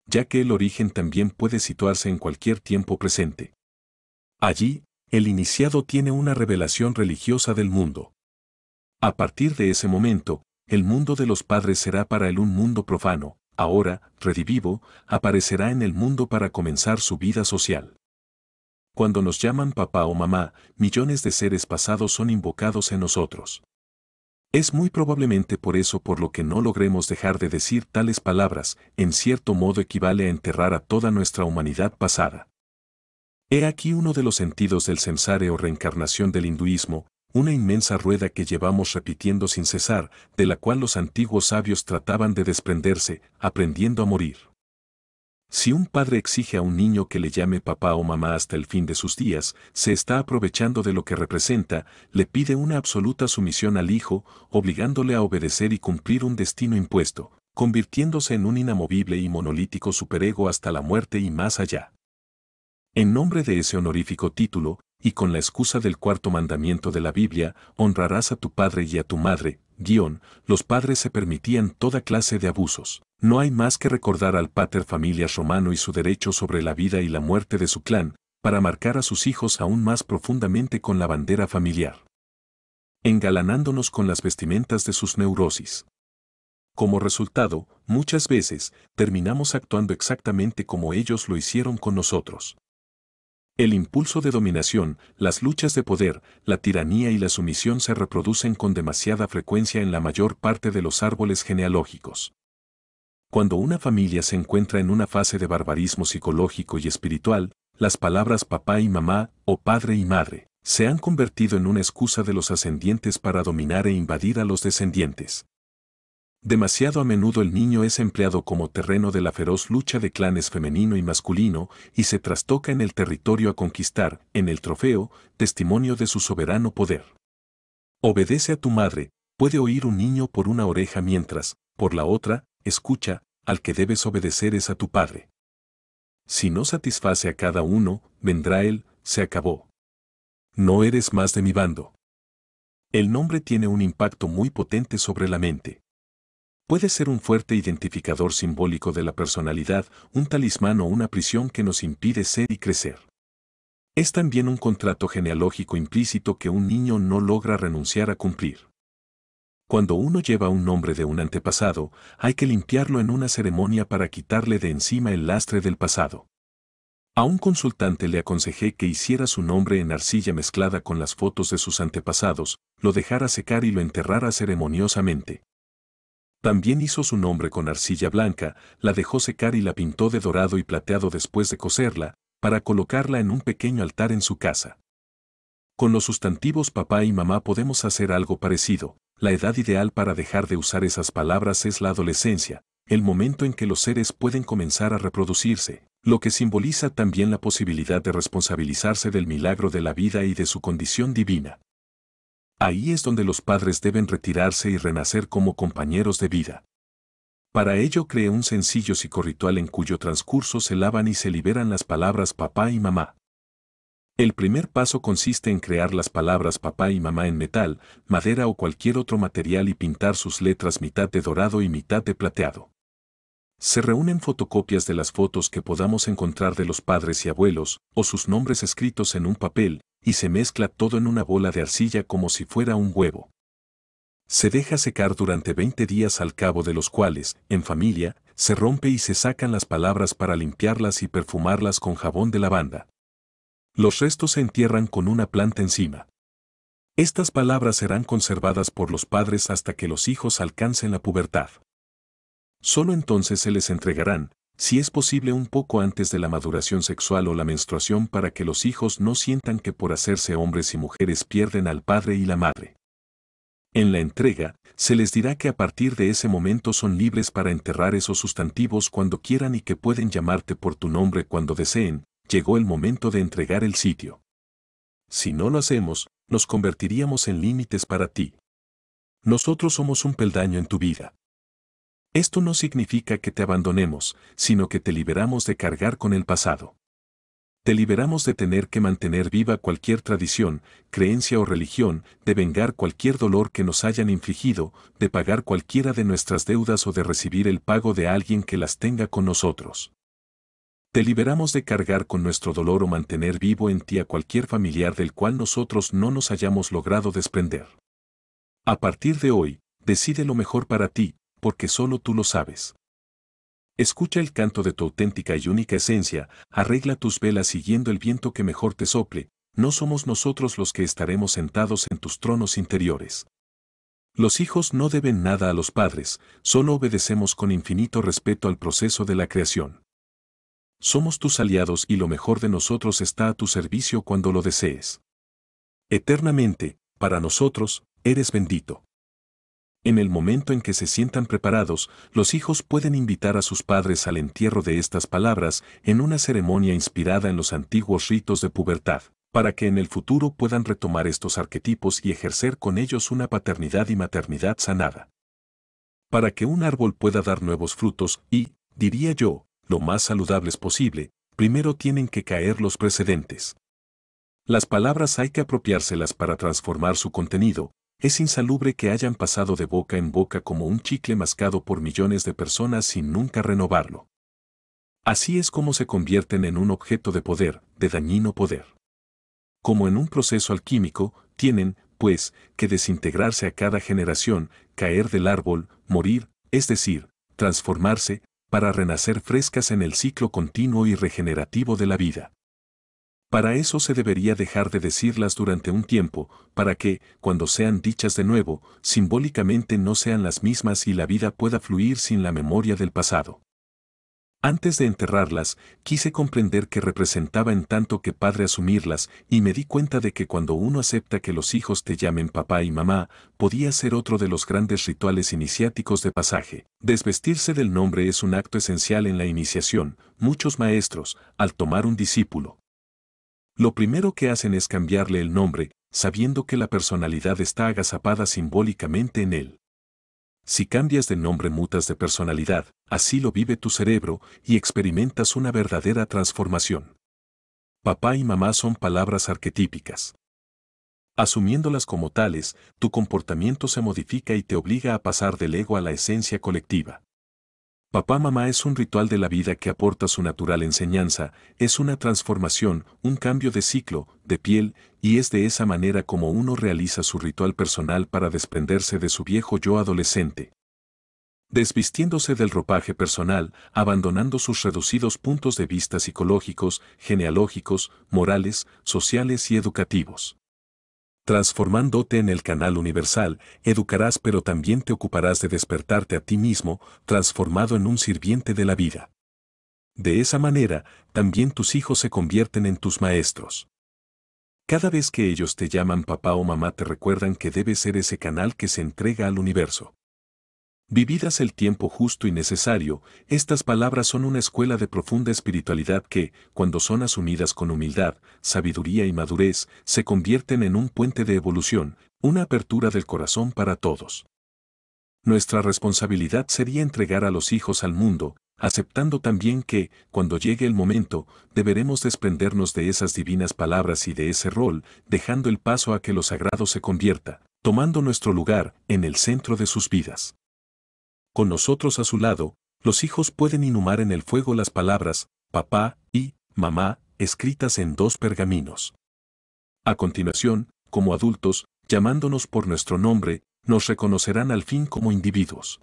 Ya que el origen también puede situarse en cualquier tiempo presente. Allí, el iniciado tiene una revelación religiosa del mundo. A partir de ese momento, el mundo de los padres será para él un mundo profano, ahora, redivivo, aparecerá en el mundo para comenzar su vida social. Cuando nos llaman papá o mamá, millones de seres pasados son invocados en nosotros. Es muy probablemente por eso por lo que no logremos dejar de decir tales palabras, en cierto modo equivale a enterrar a toda nuestra humanidad pasada. He aquí uno de los sentidos del samsara o reencarnación del hinduismo, una inmensa rueda que llevamos repitiendo sin cesar, de la cual los antiguos sabios trataban de desprenderse, aprendiendo a morir. Si un padre exige a un niño que le llame papá o mamá hasta el fin de sus días, se está aprovechando de lo que representa, le pide una absoluta sumisión al hijo, obligándole a obedecer y cumplir un destino impuesto, convirtiéndose en un inamovible y monolítico superego hasta la muerte y más allá en nombre de ese honorífico título, y con la excusa del cuarto mandamiento de la Biblia, honrarás a tu padre y a tu madre, guión, los padres se permitían toda clase de abusos. No hay más que recordar al pater familias romano y su derecho sobre la vida y la muerte de su clan, para marcar a sus hijos aún más profundamente con la bandera familiar. Engalanándonos con las vestimentas de sus neurosis. Como resultado, muchas veces, terminamos actuando exactamente como ellos lo hicieron con nosotros. El impulso de dominación, las luchas de poder, la tiranía y la sumisión se reproducen con demasiada frecuencia en la mayor parte de los árboles genealógicos. Cuando una familia se encuentra en una fase de barbarismo psicológico y espiritual, las palabras papá y mamá, o padre y madre, se han convertido en una excusa de los ascendientes para dominar e invadir a los descendientes. Demasiado a menudo el niño es empleado como terreno de la feroz lucha de clanes femenino y masculino y se trastoca en el territorio a conquistar, en el trofeo, testimonio de su soberano poder. Obedece a tu madre, puede oír un niño por una oreja mientras, por la otra, escucha, al que debes obedecer es a tu padre. Si no satisface a cada uno, vendrá él, se acabó. No eres más de mi bando. El nombre tiene un impacto muy potente sobre la mente puede ser un fuerte identificador simbólico de la personalidad, un talismán o una prisión que nos impide ser y crecer. Es también un contrato genealógico implícito que un niño no logra renunciar a cumplir. Cuando uno lleva un nombre de un antepasado, hay que limpiarlo en una ceremonia para quitarle de encima el lastre del pasado. A un consultante le aconsejé que hiciera su nombre en arcilla mezclada con las fotos de sus antepasados, lo dejara secar y lo enterrara ceremoniosamente. También hizo su nombre con arcilla blanca, la dejó secar y la pintó de dorado y plateado después de coserla, para colocarla en un pequeño altar en su casa. Con los sustantivos papá y mamá podemos hacer algo parecido. La edad ideal para dejar de usar esas palabras es la adolescencia, el momento en que los seres pueden comenzar a reproducirse, lo que simboliza también la posibilidad de responsabilizarse del milagro de la vida y de su condición divina. Ahí es donde los padres deben retirarse y renacer como compañeros de vida. Para ello cree un sencillo psicorritual en cuyo transcurso se lavan y se liberan las palabras papá y mamá. El primer paso consiste en crear las palabras papá y mamá en metal, madera o cualquier otro material y pintar sus letras mitad de dorado y mitad de plateado. Se reúnen fotocopias de las fotos que podamos encontrar de los padres y abuelos, o sus nombres escritos en un papel, y se mezcla todo en una bola de arcilla como si fuera un huevo. Se deja secar durante 20 días al cabo de los cuales, en familia, se rompe y se sacan las palabras para limpiarlas y perfumarlas con jabón de lavanda. Los restos se entierran con una planta encima. Estas palabras serán conservadas por los padres hasta que los hijos alcancen la pubertad. Solo entonces se les entregarán, si es posible un poco antes de la maduración sexual o la menstruación para que los hijos no sientan que por hacerse hombres y mujeres pierden al padre y la madre. En la entrega, se les dirá que a partir de ese momento son libres para enterrar esos sustantivos cuando quieran y que pueden llamarte por tu nombre cuando deseen, llegó el momento de entregar el sitio. Si no lo hacemos, nos convertiríamos en límites para ti. Nosotros somos un peldaño en tu vida. Esto no significa que te abandonemos, sino que te liberamos de cargar con el pasado. Te liberamos de tener que mantener viva cualquier tradición, creencia o religión, de vengar cualquier dolor que nos hayan infligido, de pagar cualquiera de nuestras deudas o de recibir el pago de alguien que las tenga con nosotros. Te liberamos de cargar con nuestro dolor o mantener vivo en ti a cualquier familiar del cual nosotros no nos hayamos logrado desprender. A partir de hoy, decide lo mejor para ti, porque solo tú lo sabes. Escucha el canto de tu auténtica y única esencia, arregla tus velas siguiendo el viento que mejor te sople, no somos nosotros los que estaremos sentados en tus tronos interiores. Los hijos no deben nada a los padres, solo obedecemos con infinito respeto al proceso de la creación. Somos tus aliados y lo mejor de nosotros está a tu servicio cuando lo desees. Eternamente, para nosotros, eres bendito. En el momento en que se sientan preparados, los hijos pueden invitar a sus padres al entierro de estas palabras en una ceremonia inspirada en los antiguos ritos de pubertad, para que en el futuro puedan retomar estos arquetipos y ejercer con ellos una paternidad y maternidad sanada. Para que un árbol pueda dar nuevos frutos y, diría yo, lo más saludables posible, primero tienen que caer los precedentes. Las palabras hay que apropiárselas para transformar su contenido, es insalubre que hayan pasado de boca en boca como un chicle mascado por millones de personas sin nunca renovarlo. Así es como se convierten en un objeto de poder, de dañino poder. Como en un proceso alquímico, tienen, pues, que desintegrarse a cada generación, caer del árbol, morir, es decir, transformarse, para renacer frescas en el ciclo continuo y regenerativo de la vida. Para eso se debería dejar de decirlas durante un tiempo, para que, cuando sean dichas de nuevo, simbólicamente no sean las mismas y la vida pueda fluir sin la memoria del pasado. Antes de enterrarlas, quise comprender que representaba en tanto que padre asumirlas y me di cuenta de que cuando uno acepta que los hijos te llamen papá y mamá, podía ser otro de los grandes rituales iniciáticos de pasaje. Desvestirse del nombre es un acto esencial en la iniciación. Muchos maestros, al tomar un discípulo, lo primero que hacen es cambiarle el nombre, sabiendo que la personalidad está agazapada simbólicamente en él. Si cambias de nombre mutas de personalidad, así lo vive tu cerebro y experimentas una verdadera transformación. Papá y mamá son palabras arquetípicas. Asumiéndolas como tales, tu comportamiento se modifica y te obliga a pasar del ego a la esencia colectiva. Papá Mamá es un ritual de la vida que aporta su natural enseñanza, es una transformación, un cambio de ciclo, de piel, y es de esa manera como uno realiza su ritual personal para desprenderse de su viejo yo adolescente. Desvistiéndose del ropaje personal, abandonando sus reducidos puntos de vista psicológicos, genealógicos, morales, sociales y educativos. Transformándote en el canal universal, educarás pero también te ocuparás de despertarte a ti mismo, transformado en un sirviente de la vida. De esa manera, también tus hijos se convierten en tus maestros. Cada vez que ellos te llaman papá o mamá te recuerdan que debes ser ese canal que se entrega al universo. Vividas el tiempo justo y necesario, estas palabras son una escuela de profunda espiritualidad que, cuando son asumidas con humildad, sabiduría y madurez, se convierten en un puente de evolución, una apertura del corazón para todos. Nuestra responsabilidad sería entregar a los hijos al mundo, aceptando también que, cuando llegue el momento, deberemos desprendernos de esas divinas palabras y de ese rol, dejando el paso a que lo sagrado se convierta, tomando nuestro lugar en el centro de sus vidas con nosotros a su lado, los hijos pueden inhumar en el fuego las palabras, papá y mamá, escritas en dos pergaminos. A continuación, como adultos, llamándonos por nuestro nombre, nos reconocerán al fin como individuos.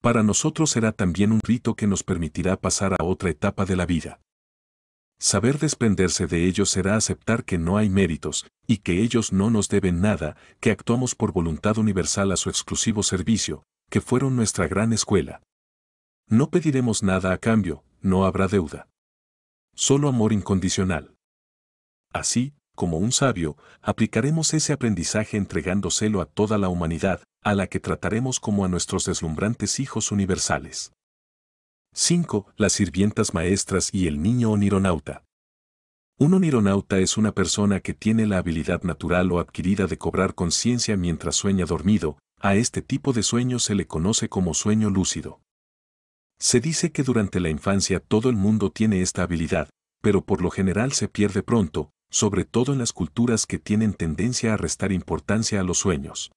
Para nosotros será también un rito que nos permitirá pasar a otra etapa de la vida. Saber desprenderse de ellos será aceptar que no hay méritos, y que ellos no nos deben nada, que actuamos por voluntad universal a su exclusivo servicio, que fueron nuestra gran escuela. No pediremos nada a cambio, no habrá deuda. Solo amor incondicional. Así, como un sabio, aplicaremos ese aprendizaje entregándoselo a toda la humanidad, a la que trataremos como a nuestros deslumbrantes hijos universales. 5. Las sirvientas maestras y el niño onironauta. Un onironauta es una persona que tiene la habilidad natural o adquirida de cobrar conciencia mientras sueña dormido, a este tipo de sueño se le conoce como sueño lúcido. Se dice que durante la infancia todo el mundo tiene esta habilidad, pero por lo general se pierde pronto, sobre todo en las culturas que tienen tendencia a restar importancia a los sueños.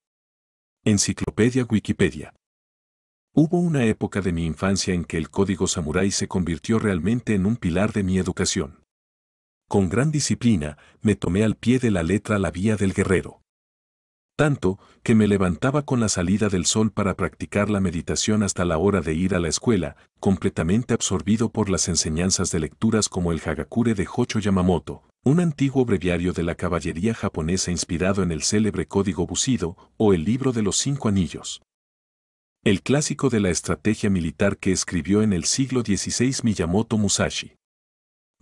Enciclopedia Wikipedia. Hubo una época de mi infancia en que el código samurái se convirtió realmente en un pilar de mi educación. Con gran disciplina, me tomé al pie de la letra la vía del guerrero tanto que me levantaba con la salida del sol para practicar la meditación hasta la hora de ir a la escuela, completamente absorbido por las enseñanzas de lecturas como el Hagakure de Hocho Yamamoto, un antiguo breviario de la caballería japonesa inspirado en el célebre Código Busido o el Libro de los Cinco Anillos. El clásico de la estrategia militar que escribió en el siglo XVI Miyamoto Musashi.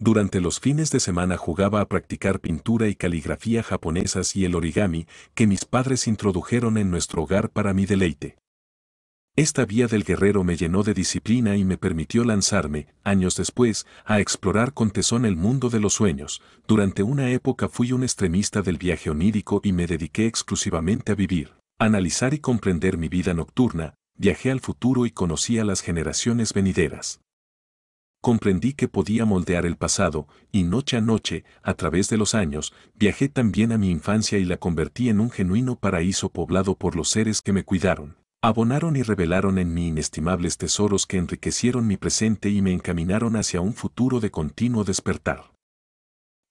Durante los fines de semana jugaba a practicar pintura y caligrafía japonesas y el origami que mis padres introdujeron en nuestro hogar para mi deleite. Esta vía del guerrero me llenó de disciplina y me permitió lanzarme, años después, a explorar con tesón el mundo de los sueños. Durante una época fui un extremista del viaje onírico y me dediqué exclusivamente a vivir, analizar y comprender mi vida nocturna, viajé al futuro y conocí a las generaciones venideras comprendí que podía moldear el pasado, y noche a noche, a través de los años, viajé también a mi infancia y la convertí en un genuino paraíso poblado por los seres que me cuidaron, abonaron y revelaron en mí inestimables tesoros que enriquecieron mi presente y me encaminaron hacia un futuro de continuo despertar.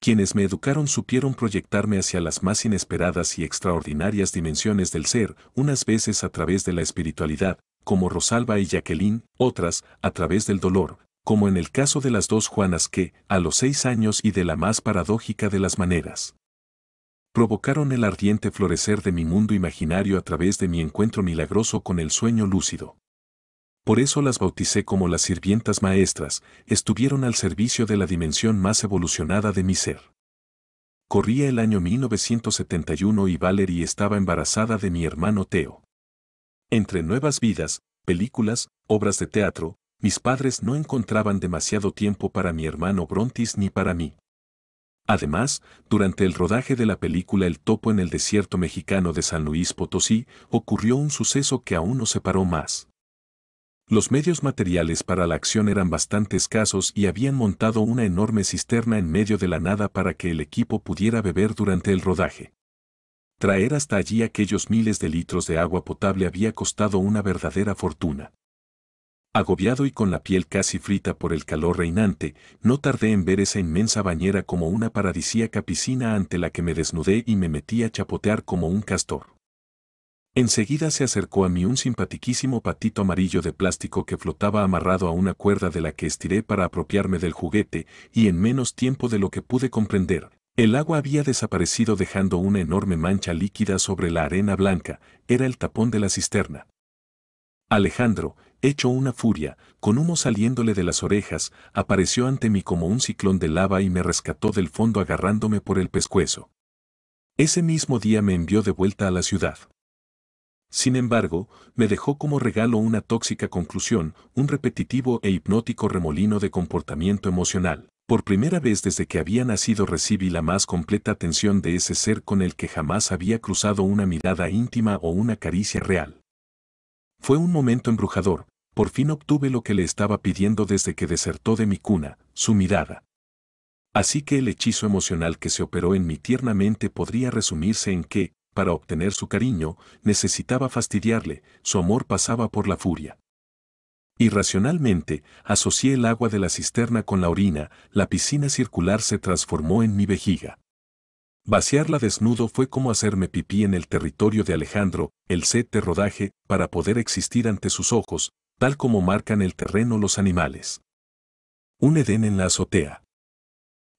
Quienes me educaron supieron proyectarme hacia las más inesperadas y extraordinarias dimensiones del ser, unas veces a través de la espiritualidad, como Rosalba y Jacqueline, otras, a través del dolor, como en el caso de las dos Juanas que, a los seis años y de la más paradójica de las maneras, provocaron el ardiente florecer de mi mundo imaginario a través de mi encuentro milagroso con el sueño lúcido. Por eso las bauticé como las sirvientas maestras, estuvieron al servicio de la dimensión más evolucionada de mi ser. Corría el año 1971 y Valerie estaba embarazada de mi hermano Teo. Entre nuevas vidas, películas, obras de teatro, mis padres no encontraban demasiado tiempo para mi hermano Brontis ni para mí. Además, durante el rodaje de la película El topo en el desierto mexicano de San Luis Potosí, ocurrió un suceso que aún nos separó más. Los medios materiales para la acción eran bastante escasos y habían montado una enorme cisterna en medio de la nada para que el equipo pudiera beber durante el rodaje. Traer hasta allí aquellos miles de litros de agua potable había costado una verdadera fortuna. Agobiado y con la piel casi frita por el calor reinante, no tardé en ver esa inmensa bañera como una paradisía piscina ante la que me desnudé y me metí a chapotear como un castor. Enseguida se acercó a mí un simpatiquísimo patito amarillo de plástico que flotaba amarrado a una cuerda de la que estiré para apropiarme del juguete, y en menos tiempo de lo que pude comprender, el agua había desaparecido dejando una enorme mancha líquida sobre la arena blanca, era el tapón de la cisterna. Alejandro, hecho una furia, con humo saliéndole de las orejas, apareció ante mí como un ciclón de lava y me rescató del fondo agarrándome por el pescuezo. Ese mismo día me envió de vuelta a la ciudad. Sin embargo, me dejó como regalo una tóxica conclusión, un repetitivo e hipnótico remolino de comportamiento emocional. Por primera vez desde que había nacido recibí la más completa atención de ese ser con el que jamás había cruzado una mirada íntima o una caricia real. Fue un momento embrujador, por fin obtuve lo que le estaba pidiendo desde que desertó de mi cuna, su mirada. Así que el hechizo emocional que se operó en mi tierna mente podría resumirse en que, para obtener su cariño, necesitaba fastidiarle, su amor pasaba por la furia. Irracionalmente, asocié el agua de la cisterna con la orina, la piscina circular se transformó en mi vejiga. Vaciarla desnudo fue como hacerme pipí en el territorio de Alejandro, el set de rodaje, para poder existir ante sus ojos, tal como marcan el terreno los animales. Un Edén en la azotea.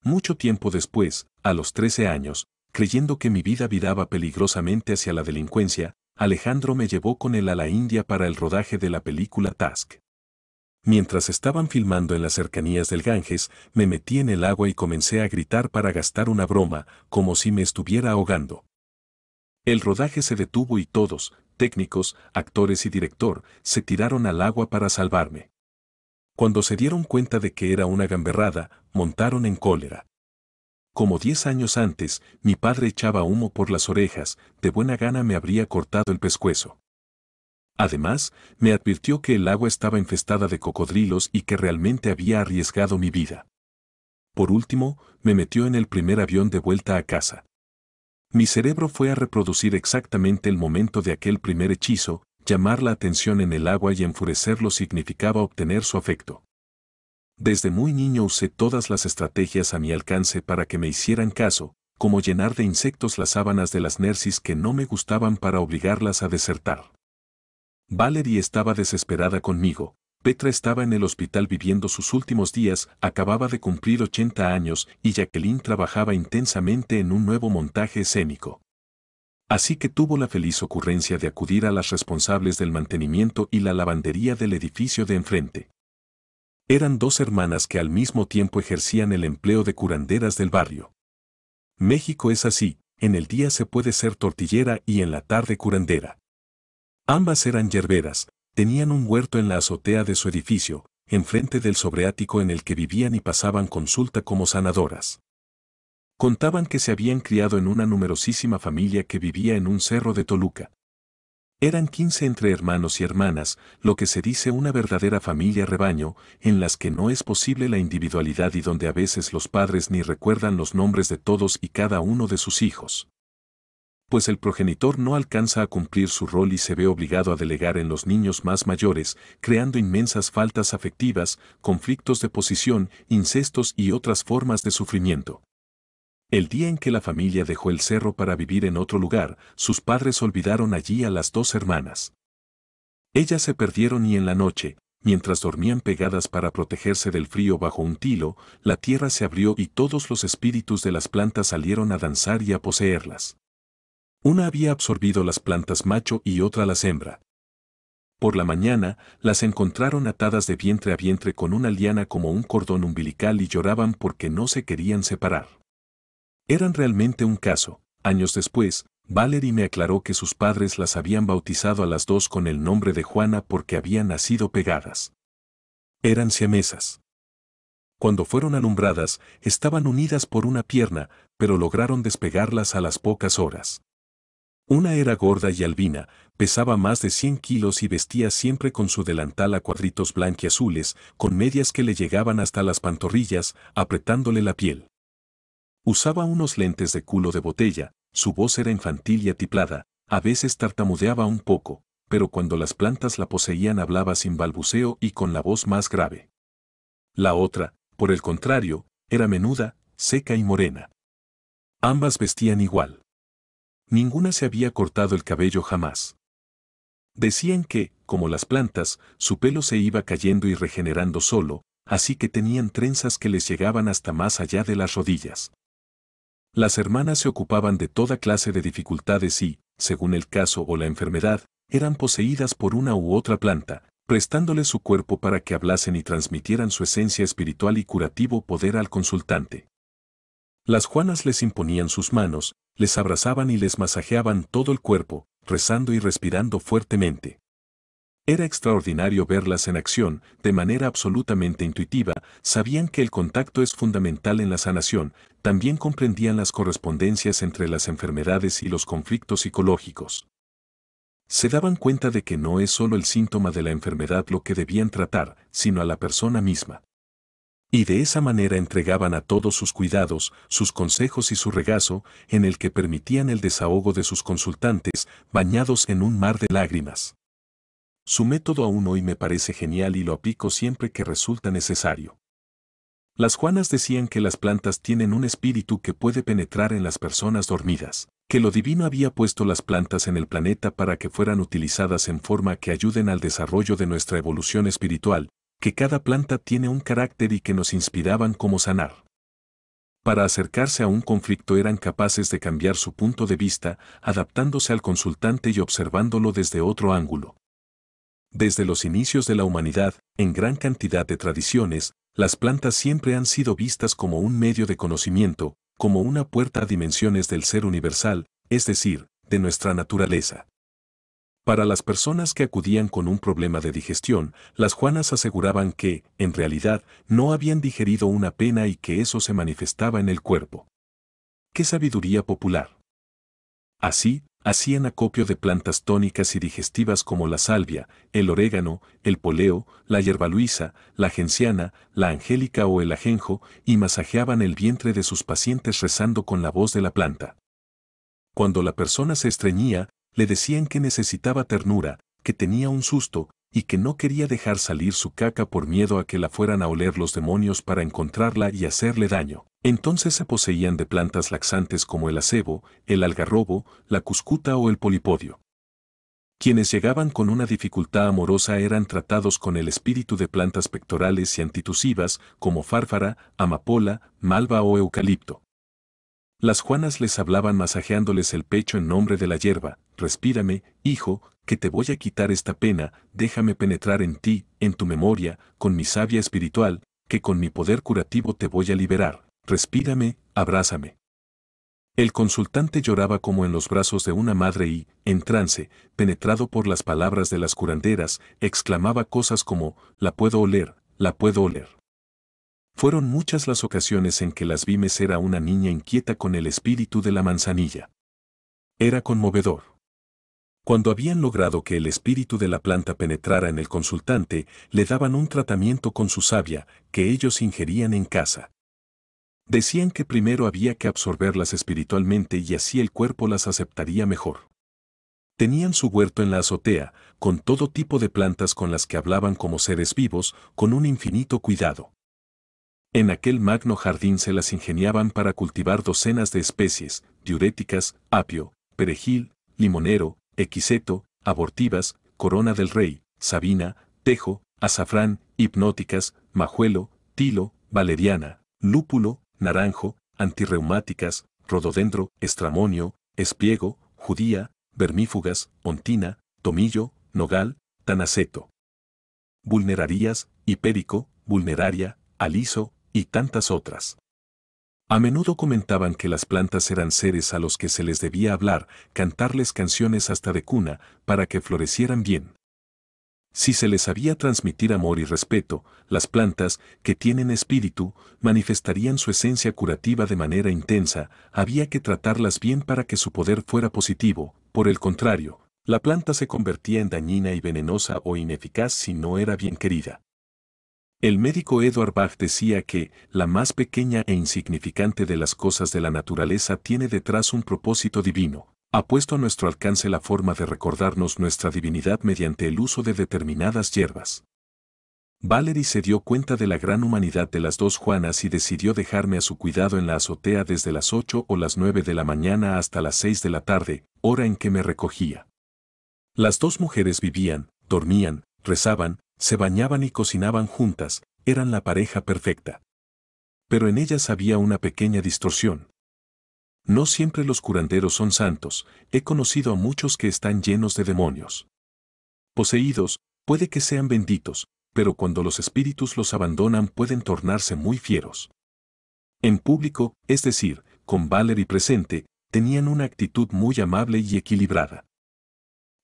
Mucho tiempo después, a los 13 años, creyendo que mi vida viraba peligrosamente hacia la delincuencia, Alejandro me llevó con él a la India para el rodaje de la película Task. Mientras estaban filmando en las cercanías del Ganges, me metí en el agua y comencé a gritar para gastar una broma, como si me estuviera ahogando. El rodaje se detuvo y todos, técnicos, actores y director, se tiraron al agua para salvarme. Cuando se dieron cuenta de que era una gamberrada, montaron en cólera. Como diez años antes, mi padre echaba humo por las orejas, de buena gana me habría cortado el pescuezo. Además, me advirtió que el agua estaba infestada de cocodrilos y que realmente había arriesgado mi vida. Por último, me metió en el primer avión de vuelta a casa. Mi cerebro fue a reproducir exactamente el momento de aquel primer hechizo, llamar la atención en el agua y enfurecerlo significaba obtener su afecto. Desde muy niño usé todas las estrategias a mi alcance para que me hicieran caso, como llenar de insectos las sábanas de las nersis que no me gustaban para obligarlas a desertar. Valerie estaba desesperada conmigo, Petra estaba en el hospital viviendo sus últimos días, acababa de cumplir 80 años y Jacqueline trabajaba intensamente en un nuevo montaje escénico. Así que tuvo la feliz ocurrencia de acudir a las responsables del mantenimiento y la lavandería del edificio de enfrente. Eran dos hermanas que al mismo tiempo ejercían el empleo de curanderas del barrio. México es así, en el día se puede ser tortillera y en la tarde curandera. Ambas eran yerberas, Tenían un huerto en la azotea de su edificio, enfrente del sobreático en el que vivían y pasaban consulta como sanadoras. Contaban que se habían criado en una numerosísima familia que vivía en un cerro de Toluca. Eran quince entre hermanos y hermanas, lo que se dice una verdadera familia rebaño, en las que no es posible la individualidad y donde a veces los padres ni recuerdan los nombres de todos y cada uno de sus hijos pues el progenitor no alcanza a cumplir su rol y se ve obligado a delegar en los niños más mayores, creando inmensas faltas afectivas, conflictos de posición, incestos y otras formas de sufrimiento. El día en que la familia dejó el cerro para vivir en otro lugar, sus padres olvidaron allí a las dos hermanas. Ellas se perdieron y en la noche, mientras dormían pegadas para protegerse del frío bajo un tilo, la tierra se abrió y todos los espíritus de las plantas salieron a danzar y a poseerlas. Una había absorbido las plantas macho y otra las hembra. Por la mañana, las encontraron atadas de vientre a vientre con una liana como un cordón umbilical y lloraban porque no se querían separar. Eran realmente un caso. Años después, Valerie me aclaró que sus padres las habían bautizado a las dos con el nombre de Juana porque habían nacido pegadas. Eran siamesas. Cuando fueron alumbradas, estaban unidas por una pierna, pero lograron despegarlas a las pocas horas. Una era gorda y albina, pesaba más de 100 kilos y vestía siempre con su delantal a cuadritos azules, con medias que le llegaban hasta las pantorrillas, apretándole la piel. Usaba unos lentes de culo de botella, su voz era infantil y atiplada, a veces tartamudeaba un poco, pero cuando las plantas la poseían hablaba sin balbuceo y con la voz más grave. La otra, por el contrario, era menuda, seca y morena. Ambas vestían igual. Ninguna se había cortado el cabello jamás. Decían que, como las plantas, su pelo se iba cayendo y regenerando solo, así que tenían trenzas que les llegaban hasta más allá de las rodillas. Las hermanas se ocupaban de toda clase de dificultades y, según el caso o la enfermedad, eran poseídas por una u otra planta, prestándole su cuerpo para que hablasen y transmitieran su esencia espiritual y curativo poder al consultante. Las Juanas les imponían sus manos, les abrazaban y les masajeaban todo el cuerpo, rezando y respirando fuertemente. Era extraordinario verlas en acción, de manera absolutamente intuitiva, sabían que el contacto es fundamental en la sanación, también comprendían las correspondencias entre las enfermedades y los conflictos psicológicos. Se daban cuenta de que no es solo el síntoma de la enfermedad lo que debían tratar, sino a la persona misma y de esa manera entregaban a todos sus cuidados, sus consejos y su regazo, en el que permitían el desahogo de sus consultantes, bañados en un mar de lágrimas. Su método aún hoy me parece genial y lo aplico siempre que resulta necesario. Las Juanas decían que las plantas tienen un espíritu que puede penetrar en las personas dormidas, que lo divino había puesto las plantas en el planeta para que fueran utilizadas en forma que ayuden al desarrollo de nuestra evolución espiritual, que cada planta tiene un carácter y que nos inspiraban como sanar. Para acercarse a un conflicto eran capaces de cambiar su punto de vista, adaptándose al consultante y observándolo desde otro ángulo. Desde los inicios de la humanidad, en gran cantidad de tradiciones, las plantas siempre han sido vistas como un medio de conocimiento, como una puerta a dimensiones del ser universal, es decir, de nuestra naturaleza. Para las personas que acudían con un problema de digestión, las Juanas aseguraban que, en realidad, no habían digerido una pena y que eso se manifestaba en el cuerpo. ¡Qué sabiduría popular! Así, hacían acopio de plantas tónicas y digestivas como la salvia, el orégano, el poleo, la hierbaluisa, la genciana, la angélica o el ajenjo, y masajeaban el vientre de sus pacientes rezando con la voz de la planta. Cuando la persona se estreñía, le decían que necesitaba ternura, que tenía un susto, y que no quería dejar salir su caca por miedo a que la fueran a oler los demonios para encontrarla y hacerle daño. Entonces se poseían de plantas laxantes como el acebo, el algarrobo, la cuscuta o el polipodio. Quienes llegaban con una dificultad amorosa eran tratados con el espíritu de plantas pectorales y antitusivas como fárfara, amapola, malva o eucalipto. Las Juanas les hablaban masajeándoles el pecho en nombre de la hierba, respírame, hijo, que te voy a quitar esta pena, déjame penetrar en ti, en tu memoria, con mi savia espiritual, que con mi poder curativo te voy a liberar, respírame, abrázame. El consultante lloraba como en los brazos de una madre y, en trance, penetrado por las palabras de las curanderas, exclamaba cosas como, la puedo oler, la puedo oler. Fueron muchas las ocasiones en que las Vimes era una niña inquieta con el espíritu de la manzanilla. Era conmovedor. Cuando habían logrado que el espíritu de la planta penetrara en el consultante, le daban un tratamiento con su savia, que ellos ingerían en casa. Decían que primero había que absorberlas espiritualmente y así el cuerpo las aceptaría mejor. Tenían su huerto en la azotea, con todo tipo de plantas con las que hablaban como seres vivos, con un infinito cuidado. En aquel magno jardín se las ingeniaban para cultivar docenas de especies, diuréticas, apio, perejil, limonero, equiseto, abortivas, corona del rey, sabina, tejo, azafrán, hipnóticas, majuelo, tilo, valeriana, lúpulo, naranjo, antirreumáticas, rododendro, estramonio, espiego, judía, vermífugas, ontina, tomillo, nogal, tanaceto. Vulnerarías, hipérico, vulneraria, aliso, y tantas otras. A menudo comentaban que las plantas eran seres a los que se les debía hablar, cantarles canciones hasta de cuna, para que florecieran bien. Si se les había transmitir amor y respeto, las plantas, que tienen espíritu, manifestarían su esencia curativa de manera intensa, había que tratarlas bien para que su poder fuera positivo, por el contrario, la planta se convertía en dañina y venenosa o ineficaz si no era bien querida. El médico Edward Bach decía que la más pequeña e insignificante de las cosas de la naturaleza tiene detrás un propósito divino. Ha puesto a nuestro alcance la forma de recordarnos nuestra divinidad mediante el uso de determinadas hierbas. Valery se dio cuenta de la gran humanidad de las dos Juanas y decidió dejarme a su cuidado en la azotea desde las 8 o las 9 de la mañana hasta las 6 de la tarde, hora en que me recogía. Las dos mujeres vivían, dormían, rezaban, se bañaban y cocinaban juntas, eran la pareja perfecta. Pero en ellas había una pequeña distorsión. No siempre los curanderos son santos, he conocido a muchos que están llenos de demonios. Poseídos, puede que sean benditos, pero cuando los espíritus los abandonan pueden tornarse muy fieros. En público, es decir, con y presente, tenían una actitud muy amable y equilibrada.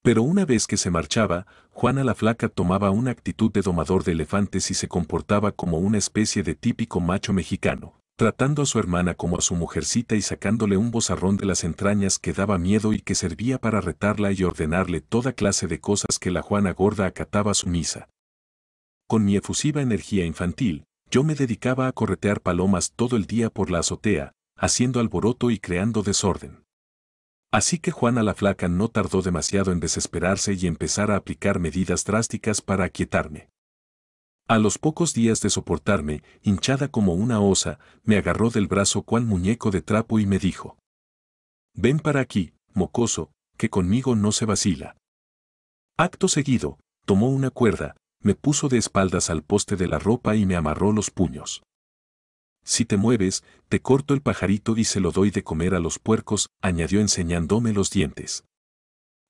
Pero una vez que se marchaba, Juana la Flaca tomaba una actitud de domador de elefantes y se comportaba como una especie de típico macho mexicano, tratando a su hermana como a su mujercita y sacándole un bozarrón de las entrañas que daba miedo y que servía para retarla y ordenarle toda clase de cosas que la Juana gorda acataba sumisa. Con mi efusiva energía infantil, yo me dedicaba a corretear palomas todo el día por la azotea, haciendo alboroto y creando desorden. Así que Juana la Flaca no tardó demasiado en desesperarse y empezar a aplicar medidas drásticas para aquietarme. A los pocos días de soportarme, hinchada como una osa, me agarró del brazo cual muñeco de trapo y me dijo. Ven para aquí, mocoso, que conmigo no se vacila. Acto seguido, tomó una cuerda, me puso de espaldas al poste de la ropa y me amarró los puños. Si te mueves, te corto el pajarito y se lo doy de comer a los puercos, añadió enseñándome los dientes.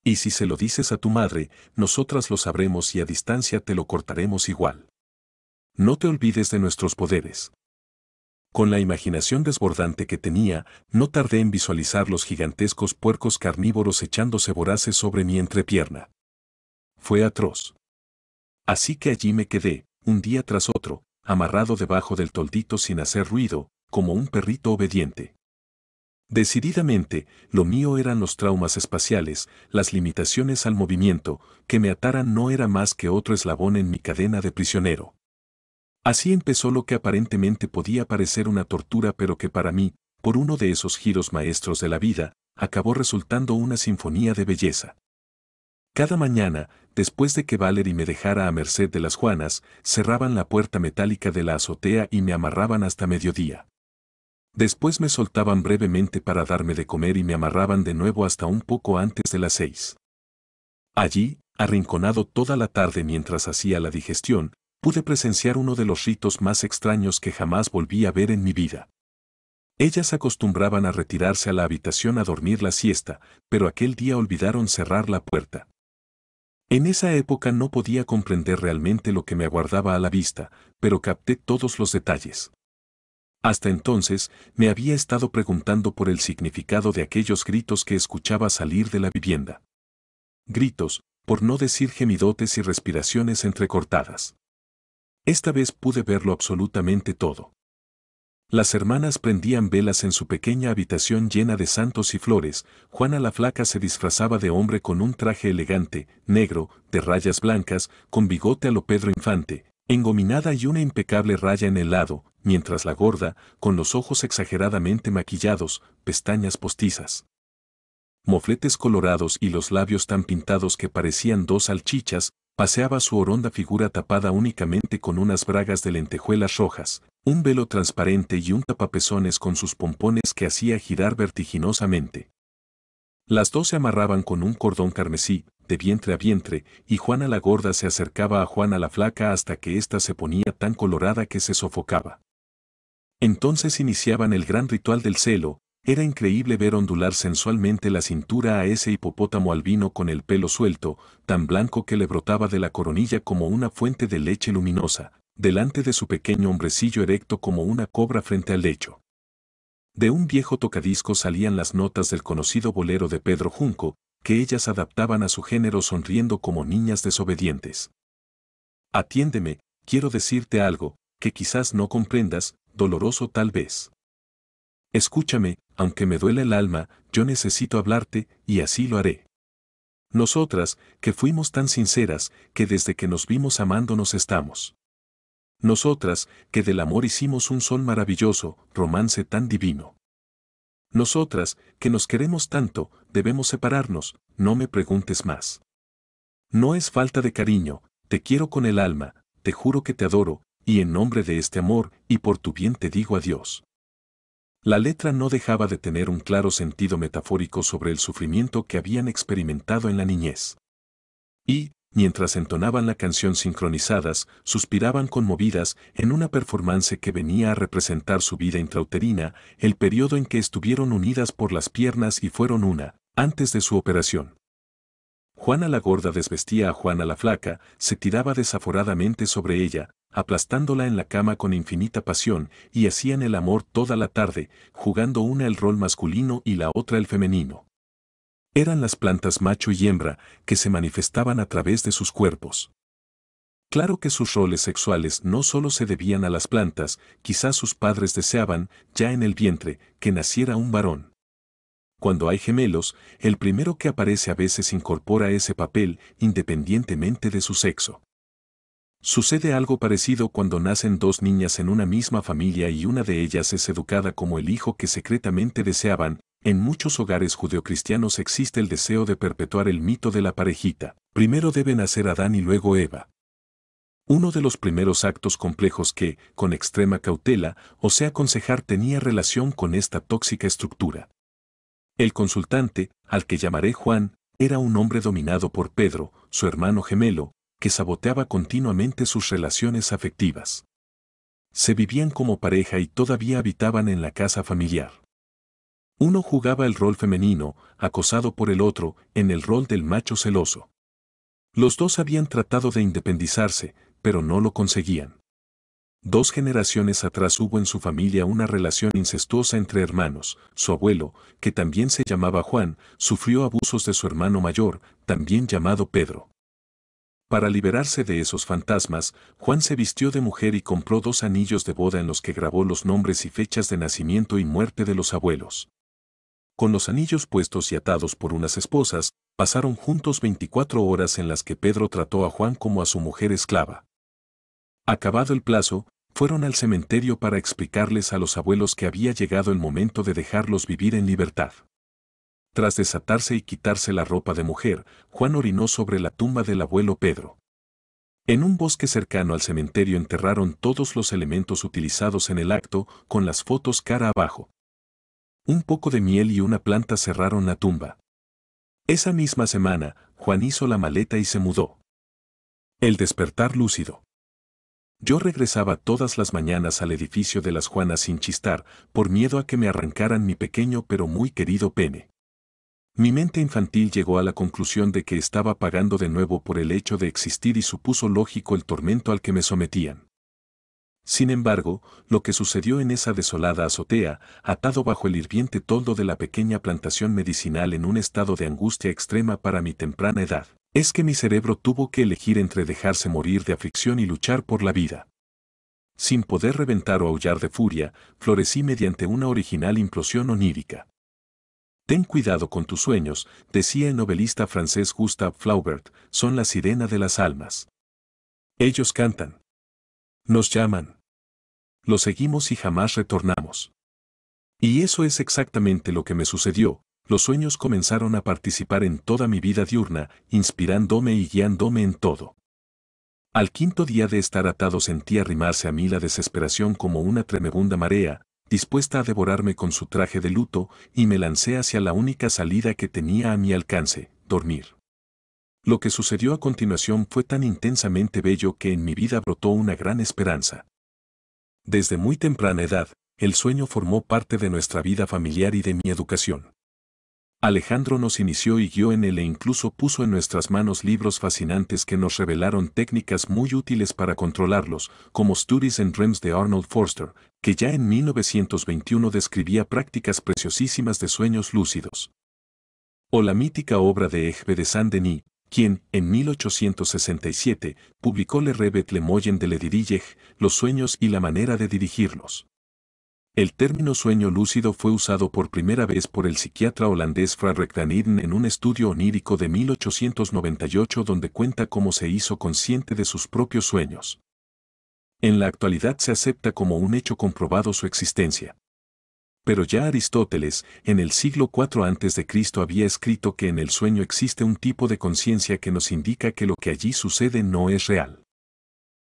Y si se lo dices a tu madre, nosotras lo sabremos y a distancia te lo cortaremos igual. No te olvides de nuestros poderes. Con la imaginación desbordante que tenía, no tardé en visualizar los gigantescos puercos carnívoros echándose voraces sobre mi entrepierna. Fue atroz. Así que allí me quedé, un día tras otro, amarrado debajo del toldito sin hacer ruido, como un perrito obediente. Decididamente, lo mío eran los traumas espaciales, las limitaciones al movimiento, que me ataran no era más que otro eslabón en mi cadena de prisionero. Así empezó lo que aparentemente podía parecer una tortura pero que para mí, por uno de esos giros maestros de la vida, acabó resultando una sinfonía de belleza. Cada mañana, después de que Valerie me dejara a merced de las Juanas, cerraban la puerta metálica de la azotea y me amarraban hasta mediodía. Después me soltaban brevemente para darme de comer y me amarraban de nuevo hasta un poco antes de las seis. Allí, arrinconado toda la tarde mientras hacía la digestión, pude presenciar uno de los ritos más extraños que jamás volví a ver en mi vida. Ellas acostumbraban a retirarse a la habitación a dormir la siesta, pero aquel día olvidaron cerrar la puerta. En esa época no podía comprender realmente lo que me aguardaba a la vista, pero capté todos los detalles. Hasta entonces, me había estado preguntando por el significado de aquellos gritos que escuchaba salir de la vivienda. Gritos, por no decir gemidotes y respiraciones entrecortadas. Esta vez pude verlo absolutamente todo. Las hermanas prendían velas en su pequeña habitación llena de santos y flores, Juana la Flaca se disfrazaba de hombre con un traje elegante, negro, de rayas blancas, con bigote a lo Pedro Infante, engominada y una impecable raya en el lado, mientras la gorda, con los ojos exageradamente maquillados, pestañas postizas, mofletes colorados y los labios tan pintados que parecían dos salchichas, paseaba su oronda figura tapada únicamente con unas bragas de lentejuelas rojas, un velo transparente y un tapapezones con sus pompones que hacía girar vertiginosamente. Las dos se amarraban con un cordón carmesí, de vientre a vientre, y Juana la gorda se acercaba a Juana la flaca hasta que ésta se ponía tan colorada que se sofocaba. Entonces iniciaban el gran ritual del celo, era increíble ver ondular sensualmente la cintura a ese hipopótamo albino con el pelo suelto, tan blanco que le brotaba de la coronilla como una fuente de leche luminosa, delante de su pequeño hombrecillo erecto como una cobra frente al lecho. De un viejo tocadisco salían las notas del conocido bolero de Pedro Junco, que ellas adaptaban a su género sonriendo como niñas desobedientes. Atiéndeme, quiero decirte algo, que quizás no comprendas, doloroso tal vez. Escúchame, aunque me duele el alma, yo necesito hablarte, y así lo haré. Nosotras, que fuimos tan sinceras, que desde que nos vimos amándonos estamos. Nosotras, que del amor hicimos un son maravilloso, romance tan divino. Nosotras, que nos queremos tanto, debemos separarnos, no me preguntes más. No es falta de cariño, te quiero con el alma, te juro que te adoro, y en nombre de este amor y por tu bien te digo adiós. La letra no dejaba de tener un claro sentido metafórico sobre el sufrimiento que habían experimentado en la niñez. Y, mientras entonaban la canción sincronizadas, suspiraban conmovidas en una performance que venía a representar su vida intrauterina, el periodo en que estuvieron unidas por las piernas y fueron una, antes de su operación. Juana la gorda desvestía a Juana la flaca, se tiraba desaforadamente sobre ella, aplastándola en la cama con infinita pasión, y hacían el amor toda la tarde, jugando una el rol masculino y la otra el femenino. Eran las plantas macho y hembra que se manifestaban a través de sus cuerpos. Claro que sus roles sexuales no solo se debían a las plantas, quizás sus padres deseaban, ya en el vientre, que naciera un varón. Cuando hay gemelos, el primero que aparece a veces incorpora ese papel independientemente de su sexo. Sucede algo parecido cuando nacen dos niñas en una misma familia y una de ellas es educada como el hijo que secretamente deseaban, en muchos hogares judeocristianos existe el deseo de perpetuar el mito de la parejita. Primero deben nacer Adán y luego Eva. Uno de los primeros actos complejos que, con extrema cautela, o sea aconsejar tenía relación con esta tóxica estructura. El consultante, al que llamaré Juan, era un hombre dominado por Pedro, su hermano gemelo, que saboteaba continuamente sus relaciones afectivas. Se vivían como pareja y todavía habitaban en la casa familiar. Uno jugaba el rol femenino, acosado por el otro, en el rol del macho celoso. Los dos habían tratado de independizarse, pero no lo conseguían. Dos generaciones atrás hubo en su familia una relación incestuosa entre hermanos. Su abuelo, que también se llamaba Juan, sufrió abusos de su hermano mayor, también llamado Pedro. Para liberarse de esos fantasmas, Juan se vistió de mujer y compró dos anillos de boda en los que grabó los nombres y fechas de nacimiento y muerte de los abuelos con los anillos puestos y atados por unas esposas, pasaron juntos 24 horas en las que Pedro trató a Juan como a su mujer esclava. Acabado el plazo, fueron al cementerio para explicarles a los abuelos que había llegado el momento de dejarlos vivir en libertad. Tras desatarse y quitarse la ropa de mujer, Juan orinó sobre la tumba del abuelo Pedro. En un bosque cercano al cementerio enterraron todos los elementos utilizados en el acto, con las fotos cara abajo un poco de miel y una planta cerraron la tumba. Esa misma semana, Juan hizo la maleta y se mudó. El despertar lúcido. Yo regresaba todas las mañanas al edificio de las Juanas sin chistar, por miedo a que me arrancaran mi pequeño pero muy querido pene. Mi mente infantil llegó a la conclusión de que estaba pagando de nuevo por el hecho de existir y supuso lógico el tormento al que me sometían. Sin embargo, lo que sucedió en esa desolada azotea, atado bajo el hirviente toldo de la pequeña plantación medicinal en un estado de angustia extrema para mi temprana edad, es que mi cerebro tuvo que elegir entre dejarse morir de aflicción y luchar por la vida. Sin poder reventar o aullar de furia, florecí mediante una original implosión onírica. Ten cuidado con tus sueños, decía el novelista francés Gustave Flaubert, son la sirena de las almas. Ellos cantan. Nos llaman lo seguimos y jamás retornamos. Y eso es exactamente lo que me sucedió, los sueños comenzaron a participar en toda mi vida diurna, inspirándome y guiándome en todo. Al quinto día de estar atado sentí arrimarse a mí la desesperación como una tremebunda marea, dispuesta a devorarme con su traje de luto, y me lancé hacia la única salida que tenía a mi alcance, dormir. Lo que sucedió a continuación fue tan intensamente bello que en mi vida brotó una gran esperanza. Desde muy temprana edad, el sueño formó parte de nuestra vida familiar y de mi educación. Alejandro nos inició y guió en él e incluso puso en nuestras manos libros fascinantes que nos revelaron técnicas muy útiles para controlarlos, como Studies and Dreams de Arnold Forster, que ya en 1921 describía prácticas preciosísimas de sueños lúcidos. O la mítica obra de Egbe de Saint-Denis, quien, en 1867, publicó Le Revet Le Moyen de Le Los sueños y la manera de dirigirlos. El término sueño lúcido fue usado por primera vez por el psiquiatra holandés Frederick Daniden en un estudio onírico de 1898 donde cuenta cómo se hizo consciente de sus propios sueños. En la actualidad se acepta como un hecho comprobado su existencia pero ya Aristóteles, en el siglo IV a.C., había escrito que en el sueño existe un tipo de conciencia que nos indica que lo que allí sucede no es real.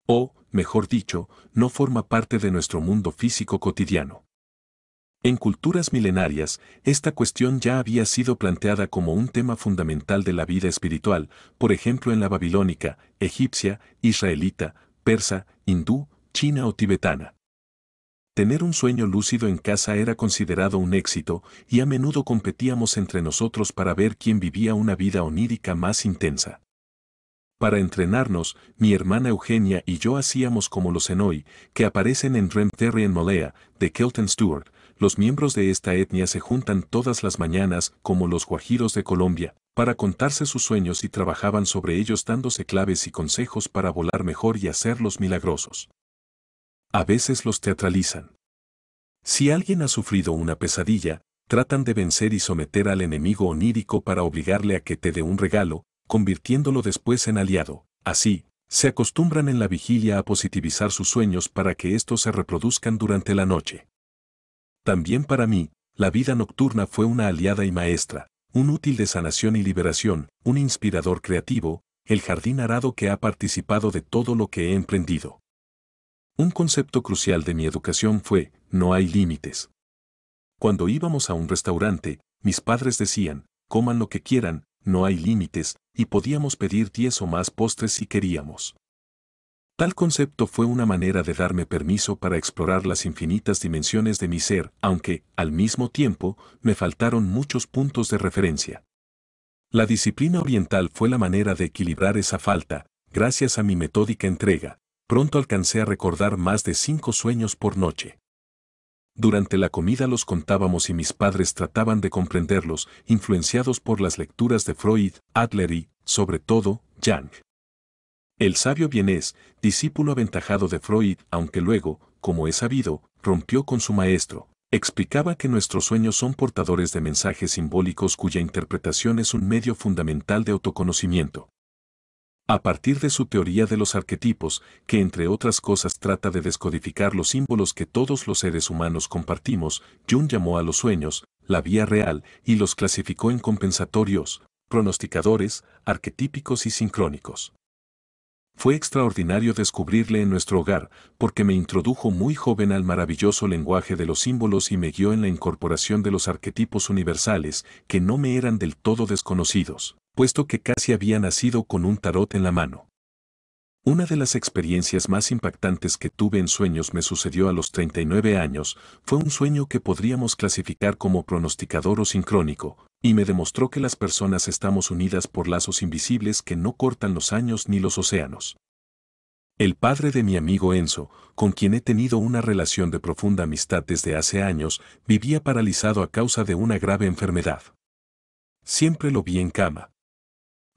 O, mejor dicho, no forma parte de nuestro mundo físico cotidiano. En culturas milenarias, esta cuestión ya había sido planteada como un tema fundamental de la vida espiritual, por ejemplo en la babilónica, egipcia, israelita, persa, hindú, china o tibetana. Tener un sueño lúcido en casa era considerado un éxito, y a menudo competíamos entre nosotros para ver quién vivía una vida onírica más intensa. Para entrenarnos, mi hermana Eugenia y yo hacíamos como los Enoi, que aparecen en Dream Terry en Molea, de Kelton Stewart. Los miembros de esta etnia se juntan todas las mañanas, como los guajiros de Colombia, para contarse sus sueños y trabajaban sobre ellos dándose claves y consejos para volar mejor y hacerlos milagrosos. A veces los teatralizan. Si alguien ha sufrido una pesadilla, tratan de vencer y someter al enemigo onírico para obligarle a que te dé un regalo, convirtiéndolo después en aliado. Así, se acostumbran en la vigilia a positivizar sus sueños para que estos se reproduzcan durante la noche. También para mí, la vida nocturna fue una aliada y maestra, un útil de sanación y liberación, un inspirador creativo, el jardín arado que ha participado de todo lo que he emprendido. Un concepto crucial de mi educación fue, no hay límites. Cuando íbamos a un restaurante, mis padres decían, coman lo que quieran, no hay límites, y podíamos pedir diez o más postres si queríamos. Tal concepto fue una manera de darme permiso para explorar las infinitas dimensiones de mi ser, aunque, al mismo tiempo, me faltaron muchos puntos de referencia. La disciplina oriental fue la manera de equilibrar esa falta, gracias a mi metódica entrega, pronto alcancé a recordar más de cinco sueños por noche. Durante la comida los contábamos y mis padres trataban de comprenderlos, influenciados por las lecturas de Freud, Adler y, sobre todo, Jung. El sabio bienés, discípulo aventajado de Freud, aunque luego, como es sabido, rompió con su maestro, explicaba que nuestros sueños son portadores de mensajes simbólicos cuya interpretación es un medio fundamental de autoconocimiento a partir de su teoría de los arquetipos, que entre otras cosas trata de descodificar los símbolos que todos los seres humanos compartimos, Jung llamó a los sueños, la vía real, y los clasificó en compensatorios, pronosticadores, arquetípicos y sincrónicos. Fue extraordinario descubrirle en nuestro hogar, porque me introdujo muy joven al maravilloso lenguaje de los símbolos y me guió en la incorporación de los arquetipos universales, que no me eran del todo desconocidos puesto que casi había nacido con un tarot en la mano. Una de las experiencias más impactantes que tuve en sueños me sucedió a los 39 años, fue un sueño que podríamos clasificar como pronosticador o sincrónico, y me demostró que las personas estamos unidas por lazos invisibles que no cortan los años ni los océanos. El padre de mi amigo Enzo, con quien he tenido una relación de profunda amistad desde hace años, vivía paralizado a causa de una grave enfermedad. Siempre lo vi en cama,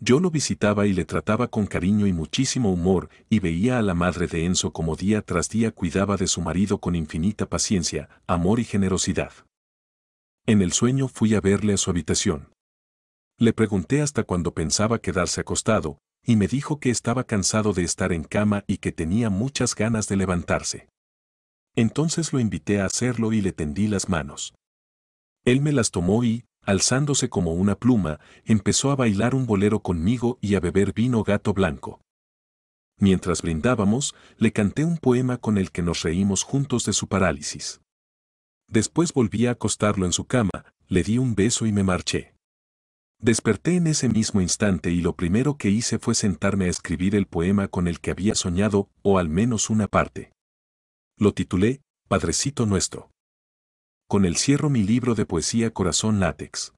yo lo visitaba y le trataba con cariño y muchísimo humor, y veía a la madre de Enzo como día tras día cuidaba de su marido con infinita paciencia, amor y generosidad. En el sueño fui a verle a su habitación. Le pregunté hasta cuándo pensaba quedarse acostado, y me dijo que estaba cansado de estar en cama y que tenía muchas ganas de levantarse. Entonces lo invité a hacerlo y le tendí las manos. Él me las tomó y, alzándose como una pluma, empezó a bailar un bolero conmigo y a beber vino gato blanco. Mientras brindábamos, le canté un poema con el que nos reímos juntos de su parálisis. Después volví a acostarlo en su cama, le di un beso y me marché. Desperté en ese mismo instante y lo primero que hice fue sentarme a escribir el poema con el que había soñado, o al menos una parte. Lo titulé, Padrecito Nuestro con el cierro mi libro de poesía Corazón Látex.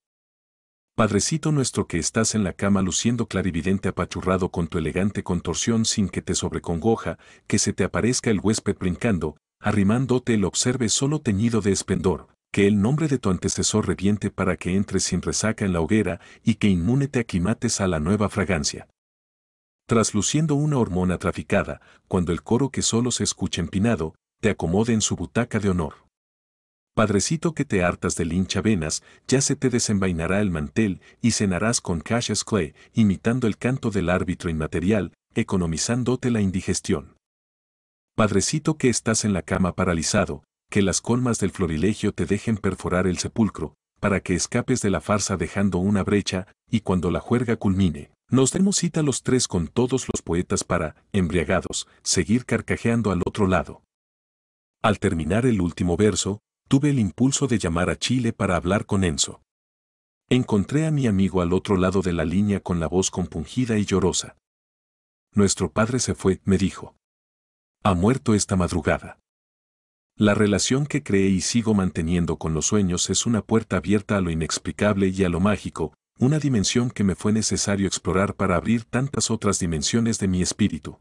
Padrecito nuestro que estás en la cama luciendo clarividente apachurrado con tu elegante contorsión sin que te sobrecongoja, que se te aparezca el huésped brincando, arrimándote el observe solo teñido de esplendor, que el nombre de tu antecesor reviente para que entres sin resaca en la hoguera y que inmune te aquimates a la nueva fragancia. Trasluciendo una hormona traficada, cuando el coro que solo se escucha empinado, te acomode en su butaca de honor. Padrecito que te hartas del hincha venas, ya se te desenvainará el mantel y cenarás con Cassius Clay, imitando el canto del árbitro inmaterial, economizándote la indigestión. Padrecito que estás en la cama paralizado, que las colmas del florilegio te dejen perforar el sepulcro, para que escapes de la farsa dejando una brecha, y cuando la juerga culmine, nos demos cita los tres con todos los poetas para, embriagados, seguir carcajeando al otro lado. Al terminar el último verso, tuve el impulso de llamar a Chile para hablar con Enzo. Encontré a mi amigo al otro lado de la línea con la voz compungida y llorosa. Nuestro padre se fue, me dijo. Ha muerto esta madrugada. La relación que creé y sigo manteniendo con los sueños es una puerta abierta a lo inexplicable y a lo mágico, una dimensión que me fue necesario explorar para abrir tantas otras dimensiones de mi espíritu.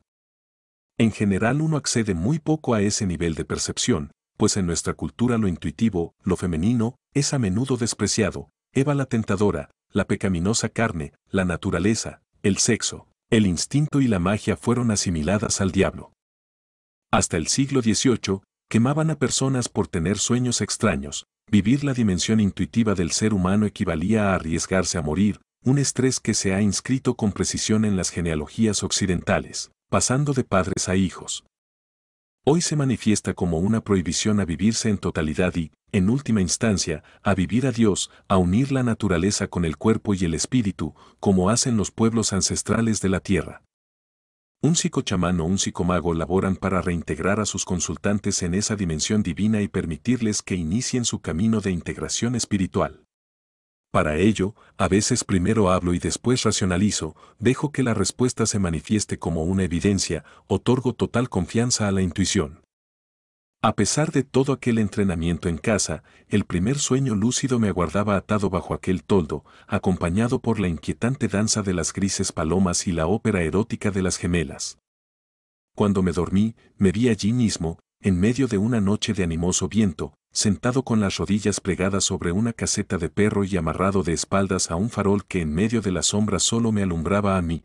En general uno accede muy poco a ese nivel de percepción, pues en nuestra cultura lo intuitivo, lo femenino, es a menudo despreciado. Eva la tentadora, la pecaminosa carne, la naturaleza, el sexo, el instinto y la magia fueron asimiladas al diablo. Hasta el siglo XVIII, quemaban a personas por tener sueños extraños, vivir la dimensión intuitiva del ser humano equivalía a arriesgarse a morir, un estrés que se ha inscrito con precisión en las genealogías occidentales, pasando de padres a hijos hoy se manifiesta como una prohibición a vivirse en totalidad y, en última instancia, a vivir a Dios, a unir la naturaleza con el cuerpo y el espíritu, como hacen los pueblos ancestrales de la tierra. Un psicochamán o un psicomago laboran para reintegrar a sus consultantes en esa dimensión divina y permitirles que inicien su camino de integración espiritual. Para ello, a veces primero hablo y después racionalizo, dejo que la respuesta se manifieste como una evidencia, otorgo total confianza a la intuición. A pesar de todo aquel entrenamiento en casa, el primer sueño lúcido me aguardaba atado bajo aquel toldo, acompañado por la inquietante danza de las grises palomas y la ópera erótica de las gemelas. Cuando me dormí, me vi allí mismo, en medio de una noche de animoso viento, sentado con las rodillas plegadas sobre una caseta de perro y amarrado de espaldas a un farol que en medio de la sombra solo me alumbraba a mí.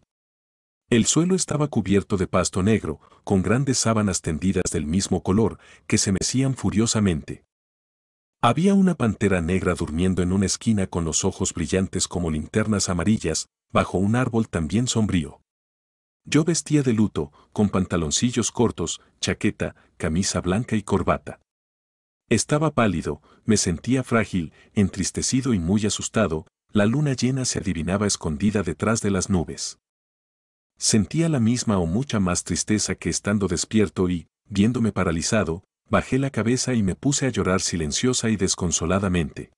El suelo estaba cubierto de pasto negro, con grandes sábanas tendidas del mismo color, que se mecían furiosamente. Había una pantera negra durmiendo en una esquina con los ojos brillantes como linternas amarillas, bajo un árbol también sombrío. Yo vestía de luto, con pantaloncillos cortos, chaqueta, camisa blanca y corbata. Estaba pálido, me sentía frágil, entristecido y muy asustado, la luna llena se adivinaba escondida detrás de las nubes. Sentía la misma o mucha más tristeza que estando despierto y, viéndome paralizado, bajé la cabeza y me puse a llorar silenciosa y desconsoladamente.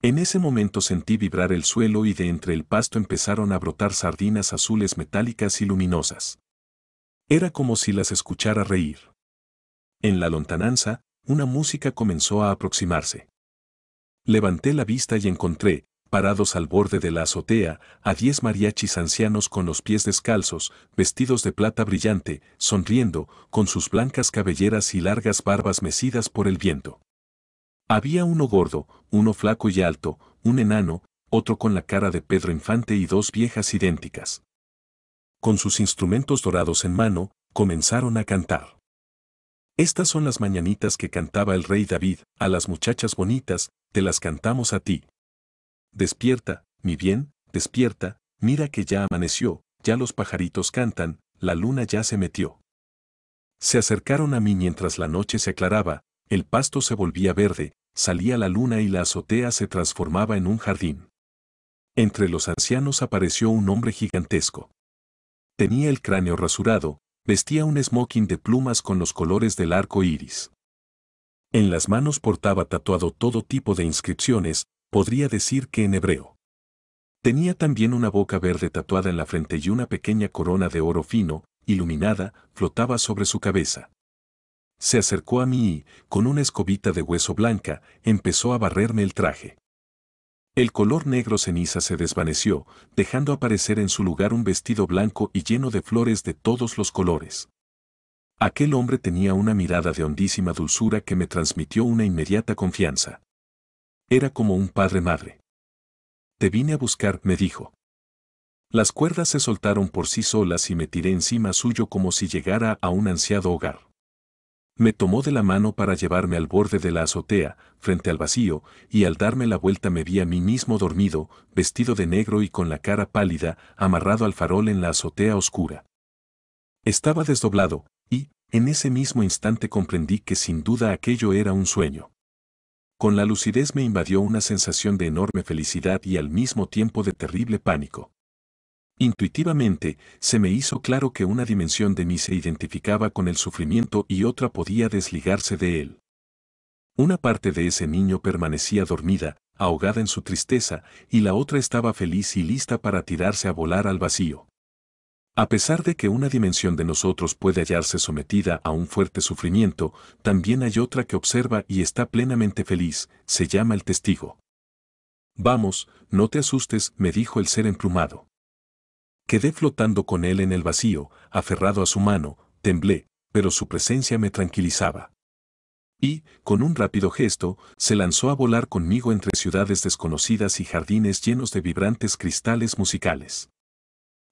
En ese momento sentí vibrar el suelo y de entre el pasto empezaron a brotar sardinas azules metálicas y luminosas. Era como si las escuchara reír. En la lontananza, una música comenzó a aproximarse. Levanté la vista y encontré, parados al borde de la azotea, a diez mariachis ancianos con los pies descalzos, vestidos de plata brillante, sonriendo, con sus blancas cabelleras y largas barbas mecidas por el viento. Había uno gordo, uno flaco y alto, un enano, otro con la cara de Pedro Infante y dos viejas idénticas. Con sus instrumentos dorados en mano, comenzaron a cantar. Estas son las mañanitas que cantaba el rey David, a las muchachas bonitas, te las cantamos a ti. Despierta, mi bien, despierta, mira que ya amaneció, ya los pajaritos cantan, la luna ya se metió. Se acercaron a mí mientras la noche se aclaraba, el pasto se volvía verde, salía la luna y la azotea se transformaba en un jardín. Entre los ancianos apareció un hombre gigantesco. Tenía el cráneo rasurado, vestía un smoking de plumas con los colores del arco iris. En las manos portaba tatuado todo tipo de inscripciones, podría decir que en hebreo. Tenía también una boca verde tatuada en la frente y una pequeña corona de oro fino, iluminada, flotaba sobre su cabeza. Se acercó a mí y, con una escobita de hueso blanca, empezó a barrerme el traje. El color negro ceniza se desvaneció, dejando aparecer en su lugar un vestido blanco y lleno de flores de todos los colores. Aquel hombre tenía una mirada de hondísima dulzura que me transmitió una inmediata confianza. Era como un padre-madre. Te vine a buscar, me dijo. Las cuerdas se soltaron por sí solas y me tiré encima suyo como si llegara a un ansiado hogar me tomó de la mano para llevarme al borde de la azotea, frente al vacío, y al darme la vuelta me vi a mí mismo dormido, vestido de negro y con la cara pálida, amarrado al farol en la azotea oscura. Estaba desdoblado, y, en ese mismo instante comprendí que sin duda aquello era un sueño. Con la lucidez me invadió una sensación de enorme felicidad y al mismo tiempo de terrible pánico. Intuitivamente, se me hizo claro que una dimensión de mí se identificaba con el sufrimiento y otra podía desligarse de él. Una parte de ese niño permanecía dormida, ahogada en su tristeza, y la otra estaba feliz y lista para tirarse a volar al vacío. A pesar de que una dimensión de nosotros puede hallarse sometida a un fuerte sufrimiento, también hay otra que observa y está plenamente feliz, se llama el testigo. Vamos, no te asustes, me dijo el ser emplumado. Quedé flotando con él en el vacío, aferrado a su mano, temblé, pero su presencia me tranquilizaba. Y, con un rápido gesto, se lanzó a volar conmigo entre ciudades desconocidas y jardines llenos de vibrantes cristales musicales.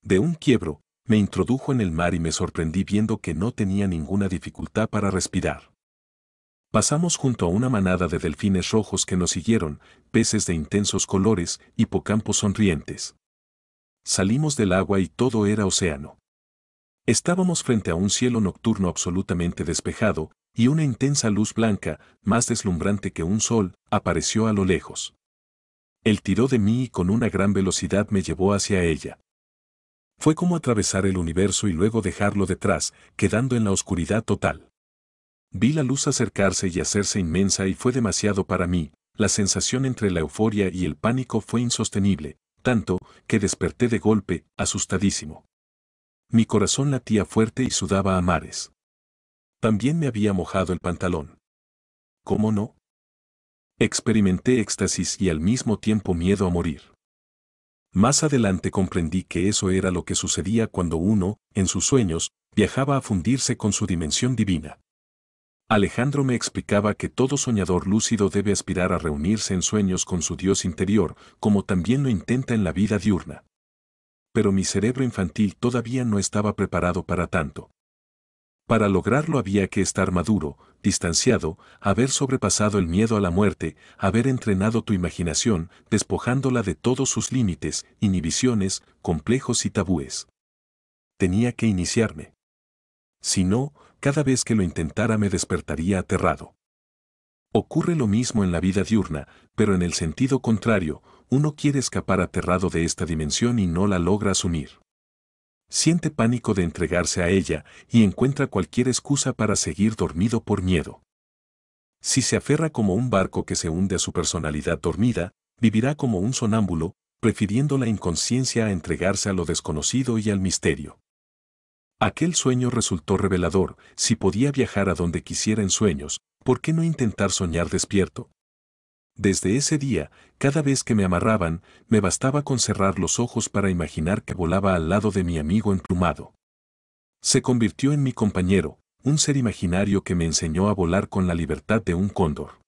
De un quiebro, me introdujo en el mar y me sorprendí viendo que no tenía ninguna dificultad para respirar. Pasamos junto a una manada de delfines rojos que nos siguieron, peces de intensos colores, hipocampos sonrientes. Salimos del agua y todo era océano. Estábamos frente a un cielo nocturno absolutamente despejado, y una intensa luz blanca, más deslumbrante que un sol, apareció a lo lejos. Él tiró de mí y con una gran velocidad me llevó hacia ella. Fue como atravesar el universo y luego dejarlo detrás, quedando en la oscuridad total. Vi la luz acercarse y hacerse inmensa y fue demasiado para mí, la sensación entre la euforia y el pánico fue insostenible, tanto, que desperté de golpe, asustadísimo. Mi corazón latía fuerte y sudaba a mares. También me había mojado el pantalón. ¿Cómo no? Experimenté éxtasis y al mismo tiempo miedo a morir. Más adelante comprendí que eso era lo que sucedía cuando uno, en sus sueños, viajaba a fundirse con su dimensión divina. Alejandro me explicaba que todo soñador lúcido debe aspirar a reunirse en sueños con su Dios interior, como también lo intenta en la vida diurna. Pero mi cerebro infantil todavía no estaba preparado para tanto. Para lograrlo había que estar maduro, distanciado, haber sobrepasado el miedo a la muerte, haber entrenado tu imaginación, despojándola de todos sus límites, inhibiciones, complejos y tabúes. Tenía que iniciarme. Si no, cada vez que lo intentara me despertaría aterrado. Ocurre lo mismo en la vida diurna, pero en el sentido contrario, uno quiere escapar aterrado de esta dimensión y no la logra asumir. Siente pánico de entregarse a ella y encuentra cualquier excusa para seguir dormido por miedo. Si se aferra como un barco que se hunde a su personalidad dormida, vivirá como un sonámbulo, prefiriendo la inconsciencia a entregarse a lo desconocido y al misterio. Aquel sueño resultó revelador, si podía viajar a donde quisiera en sueños, ¿por qué no intentar soñar despierto? Desde ese día, cada vez que me amarraban, me bastaba con cerrar los ojos para imaginar que volaba al lado de mi amigo emplumado. Se convirtió en mi compañero, un ser imaginario que me enseñó a volar con la libertad de un cóndor.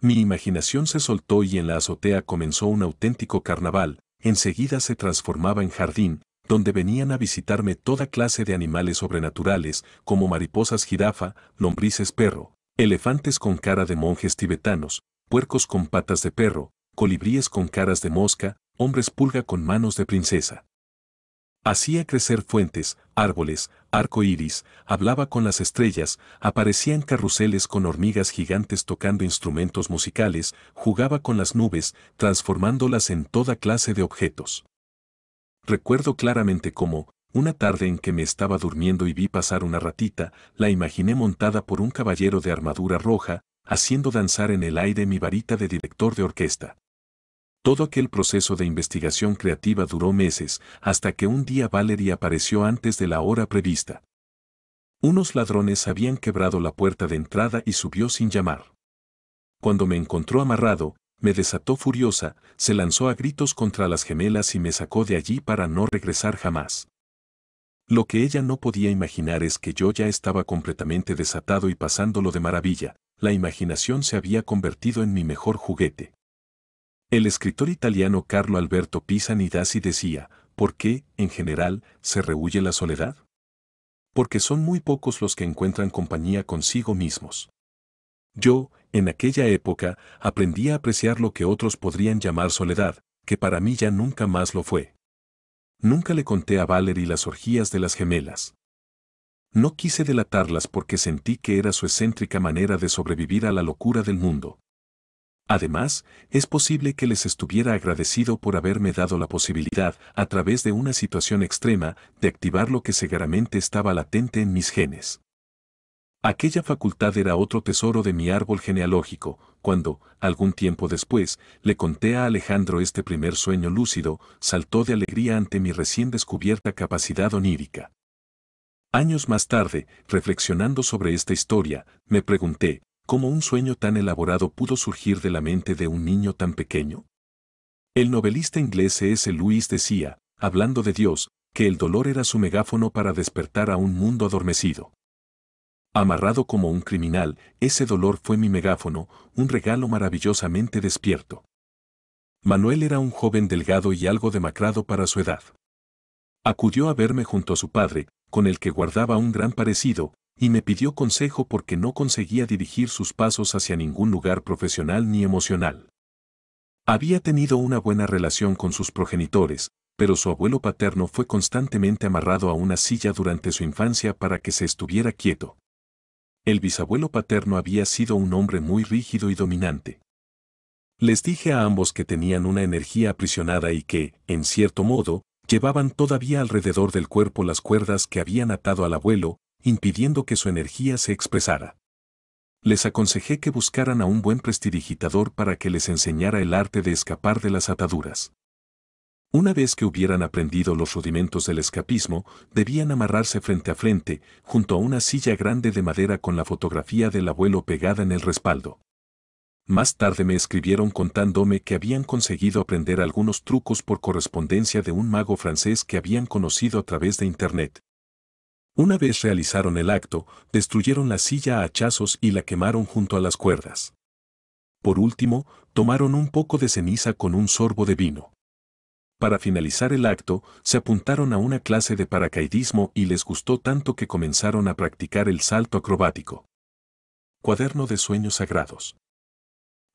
Mi imaginación se soltó y en la azotea comenzó un auténtico carnaval, enseguida se transformaba en jardín, donde venían a visitarme toda clase de animales sobrenaturales, como mariposas jirafa, lombrices perro, elefantes con cara de monjes tibetanos, puercos con patas de perro, colibríes con caras de mosca, hombres pulga con manos de princesa. Hacía crecer fuentes, árboles, arco iris, hablaba con las estrellas, aparecían carruseles con hormigas gigantes tocando instrumentos musicales, jugaba con las nubes, transformándolas en toda clase de objetos. Recuerdo claramente cómo, una tarde en que me estaba durmiendo y vi pasar una ratita, la imaginé montada por un caballero de armadura roja, haciendo danzar en el aire mi varita de director de orquesta. Todo aquel proceso de investigación creativa duró meses, hasta que un día Valerie apareció antes de la hora prevista. Unos ladrones habían quebrado la puerta de entrada y subió sin llamar. Cuando me encontró amarrado, me desató furiosa, se lanzó a gritos contra las gemelas y me sacó de allí para no regresar jamás. Lo que ella no podía imaginar es que yo ya estaba completamente desatado y pasándolo de maravilla, la imaginación se había convertido en mi mejor juguete. El escritor italiano Carlo Alberto Pisani decía, ¿por qué, en general, se rehuye la soledad? Porque son muy pocos los que encuentran compañía consigo mismos. Yo, en aquella época, aprendí a apreciar lo que otros podrían llamar soledad, que para mí ya nunca más lo fue. Nunca le conté a y las orgías de las gemelas. No quise delatarlas porque sentí que era su excéntrica manera de sobrevivir a la locura del mundo. Además, es posible que les estuviera agradecido por haberme dado la posibilidad, a través de una situación extrema, de activar lo que seguramente estaba latente en mis genes. Aquella facultad era otro tesoro de mi árbol genealógico, cuando, algún tiempo después, le conté a Alejandro este primer sueño lúcido, saltó de alegría ante mi recién descubierta capacidad onírica. Años más tarde, reflexionando sobre esta historia, me pregunté, ¿cómo un sueño tan elaborado pudo surgir de la mente de un niño tan pequeño? El novelista inglés S. Lewis decía, hablando de Dios, que el dolor era su megáfono para despertar a un mundo adormecido. Amarrado como un criminal, ese dolor fue mi megáfono, un regalo maravillosamente despierto. Manuel era un joven delgado y algo demacrado para su edad. Acudió a verme junto a su padre, con el que guardaba un gran parecido, y me pidió consejo porque no conseguía dirigir sus pasos hacia ningún lugar profesional ni emocional. Había tenido una buena relación con sus progenitores, pero su abuelo paterno fue constantemente amarrado a una silla durante su infancia para que se estuviera quieto. El bisabuelo paterno había sido un hombre muy rígido y dominante. Les dije a ambos que tenían una energía aprisionada y que, en cierto modo, llevaban todavía alrededor del cuerpo las cuerdas que habían atado al abuelo, impidiendo que su energía se expresara. Les aconsejé que buscaran a un buen prestidigitador para que les enseñara el arte de escapar de las ataduras. Una vez que hubieran aprendido los rudimentos del escapismo, debían amarrarse frente a frente, junto a una silla grande de madera con la fotografía del abuelo pegada en el respaldo. Más tarde me escribieron contándome que habían conseguido aprender algunos trucos por correspondencia de un mago francés que habían conocido a través de Internet. Una vez realizaron el acto, destruyeron la silla a hachazos y la quemaron junto a las cuerdas. Por último, tomaron un poco de ceniza con un sorbo de vino. Para finalizar el acto, se apuntaron a una clase de paracaidismo y les gustó tanto que comenzaron a practicar el salto acrobático. Cuaderno de sueños sagrados.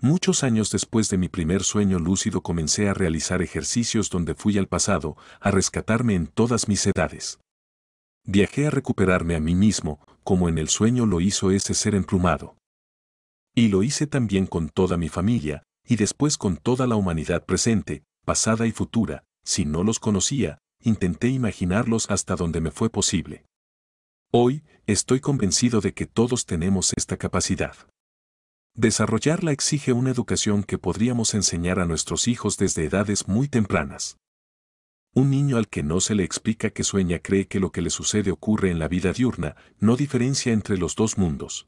Muchos años después de mi primer sueño lúcido comencé a realizar ejercicios donde fui al pasado, a rescatarme en todas mis edades. Viajé a recuperarme a mí mismo, como en el sueño lo hizo ese ser emplumado. Y lo hice también con toda mi familia, y después con toda la humanidad presente, pasada y futura, si no los conocía, intenté imaginarlos hasta donde me fue posible. Hoy, estoy convencido de que todos tenemos esta capacidad. Desarrollarla exige una educación que podríamos enseñar a nuestros hijos desde edades muy tempranas. Un niño al que no se le explica que sueña cree que lo que le sucede ocurre en la vida diurna, no diferencia entre los dos mundos.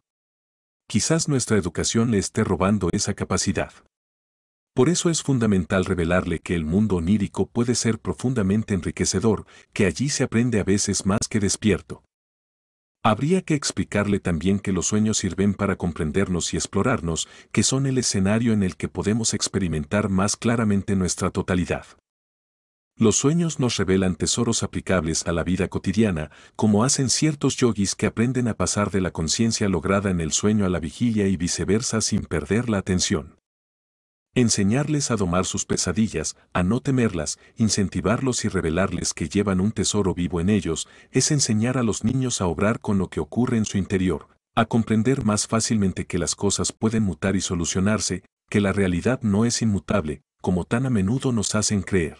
Quizás nuestra educación le esté robando esa capacidad. Por eso es fundamental revelarle que el mundo onírico puede ser profundamente enriquecedor, que allí se aprende a veces más que despierto. Habría que explicarle también que los sueños sirven para comprendernos y explorarnos, que son el escenario en el que podemos experimentar más claramente nuestra totalidad. Los sueños nos revelan tesoros aplicables a la vida cotidiana, como hacen ciertos yogis que aprenden a pasar de la conciencia lograda en el sueño a la vigilia y viceversa sin perder la atención. Enseñarles a domar sus pesadillas, a no temerlas, incentivarlos y revelarles que llevan un tesoro vivo en ellos, es enseñar a los niños a obrar con lo que ocurre en su interior, a comprender más fácilmente que las cosas pueden mutar y solucionarse, que la realidad no es inmutable, como tan a menudo nos hacen creer.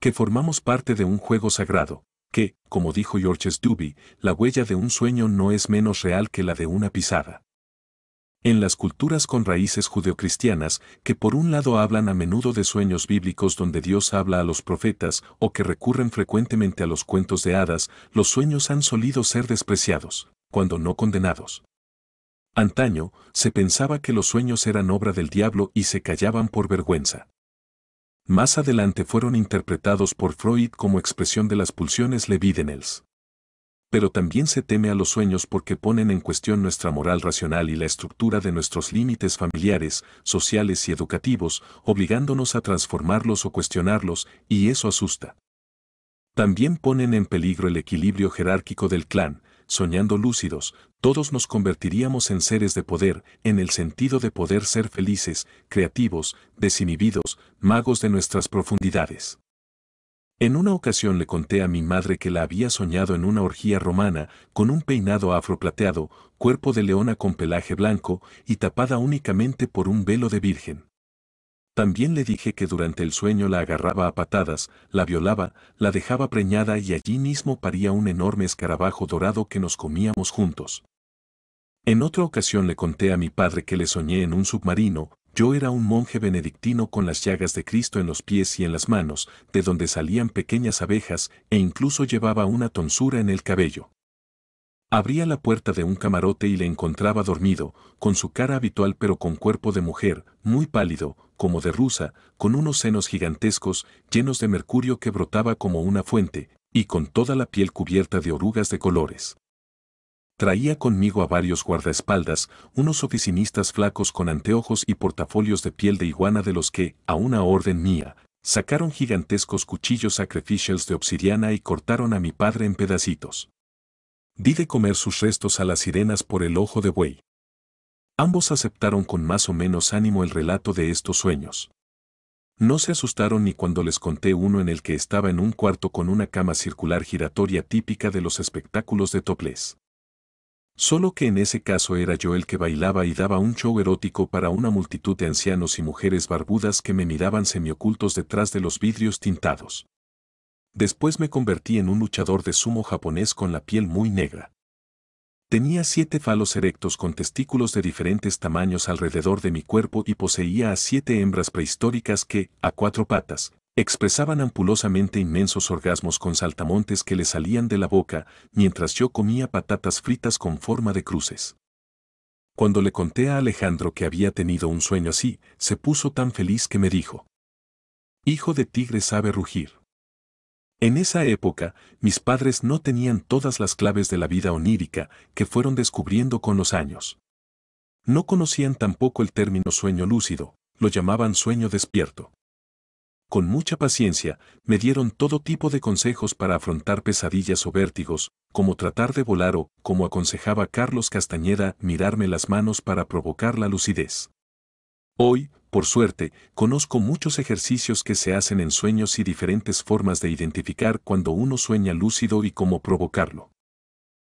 Que formamos parte de un juego sagrado, que, como dijo George Duby, la huella de un sueño no es menos real que la de una pisada. En las culturas con raíces judeocristianas, que por un lado hablan a menudo de sueños bíblicos donde Dios habla a los profetas o que recurren frecuentemente a los cuentos de hadas, los sueños han solido ser despreciados, cuando no condenados. Antaño, se pensaba que los sueños eran obra del diablo y se callaban por vergüenza. Más adelante fueron interpretados por Freud como expresión de las pulsiones levídenels pero también se teme a los sueños porque ponen en cuestión nuestra moral racional y la estructura de nuestros límites familiares, sociales y educativos, obligándonos a transformarlos o cuestionarlos, y eso asusta. También ponen en peligro el equilibrio jerárquico del clan, soñando lúcidos, todos nos convertiríamos en seres de poder, en el sentido de poder ser felices, creativos, desinhibidos, magos de nuestras profundidades. En una ocasión le conté a mi madre que la había soñado en una orgía romana, con un peinado afroplateado, cuerpo de leona con pelaje blanco y tapada únicamente por un velo de virgen. También le dije que durante el sueño la agarraba a patadas, la violaba, la dejaba preñada y allí mismo paría un enorme escarabajo dorado que nos comíamos juntos. En otra ocasión le conté a mi padre que le soñé en un submarino, yo era un monje benedictino con las llagas de Cristo en los pies y en las manos, de donde salían pequeñas abejas, e incluso llevaba una tonsura en el cabello. Abría la puerta de un camarote y le encontraba dormido, con su cara habitual pero con cuerpo de mujer, muy pálido, como de rusa, con unos senos gigantescos, llenos de mercurio que brotaba como una fuente, y con toda la piel cubierta de orugas de colores. Traía conmigo a varios guardaespaldas, unos oficinistas flacos con anteojos y portafolios de piel de iguana de los que, a una orden mía, sacaron gigantescos cuchillos sacrificiales de obsidiana y cortaron a mi padre en pedacitos. Di de comer sus restos a las sirenas por el ojo de buey. Ambos aceptaron con más o menos ánimo el relato de estos sueños. No se asustaron ni cuando les conté uno en el que estaba en un cuarto con una cama circular giratoria típica de los espectáculos de topless. Solo que en ese caso era yo el que bailaba y daba un show erótico para una multitud de ancianos y mujeres barbudas que me miraban semiocultos detrás de los vidrios tintados. Después me convertí en un luchador de sumo japonés con la piel muy negra. Tenía siete falos erectos con testículos de diferentes tamaños alrededor de mi cuerpo y poseía a siete hembras prehistóricas que, a cuatro patas, Expresaban ampulosamente inmensos orgasmos con saltamontes que le salían de la boca mientras yo comía patatas fritas con forma de cruces. Cuando le conté a Alejandro que había tenido un sueño así, se puso tan feliz que me dijo, Hijo de tigre sabe rugir. En esa época, mis padres no tenían todas las claves de la vida onírica que fueron descubriendo con los años. No conocían tampoco el término sueño lúcido, lo llamaban sueño despierto con mucha paciencia, me dieron todo tipo de consejos para afrontar pesadillas o vértigos, como tratar de volar o, como aconsejaba Carlos Castañeda, mirarme las manos para provocar la lucidez. Hoy, por suerte, conozco muchos ejercicios que se hacen en sueños y diferentes formas de identificar cuando uno sueña lúcido y cómo provocarlo.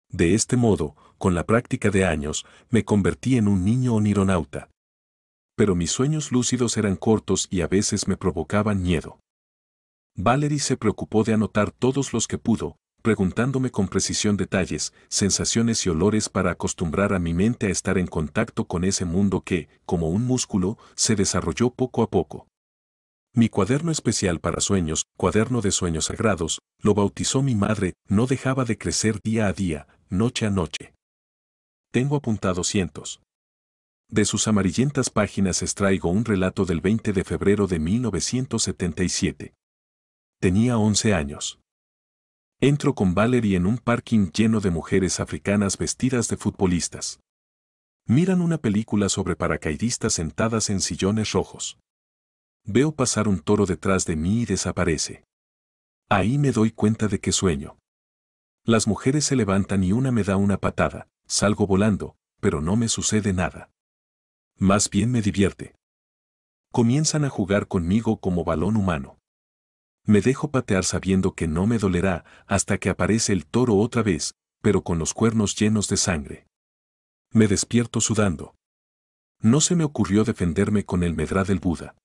De este modo, con la práctica de años, me convertí en un niño onironauta, pero mis sueños lúcidos eran cortos y a veces me provocaban miedo. Valerie se preocupó de anotar todos los que pudo, preguntándome con precisión detalles, sensaciones y olores para acostumbrar a mi mente a estar en contacto con ese mundo que, como un músculo, se desarrolló poco a poco. Mi cuaderno especial para sueños, cuaderno de sueños sagrados, lo bautizó mi madre, no dejaba de crecer día a día, noche a noche. Tengo apuntado cientos, de sus amarillentas páginas extraigo un relato del 20 de febrero de 1977. Tenía 11 años. Entro con Valerie en un parking lleno de mujeres africanas vestidas de futbolistas. Miran una película sobre paracaidistas sentadas en sillones rojos. Veo pasar un toro detrás de mí y desaparece. Ahí me doy cuenta de que sueño. Las mujeres se levantan y una me da una patada, salgo volando, pero no me sucede nada. Más bien me divierte. Comienzan a jugar conmigo como balón humano. Me dejo patear sabiendo que no me dolerá hasta que aparece el toro otra vez, pero con los cuernos llenos de sangre. Me despierto sudando. No se me ocurrió defenderme con el medrá del Buda.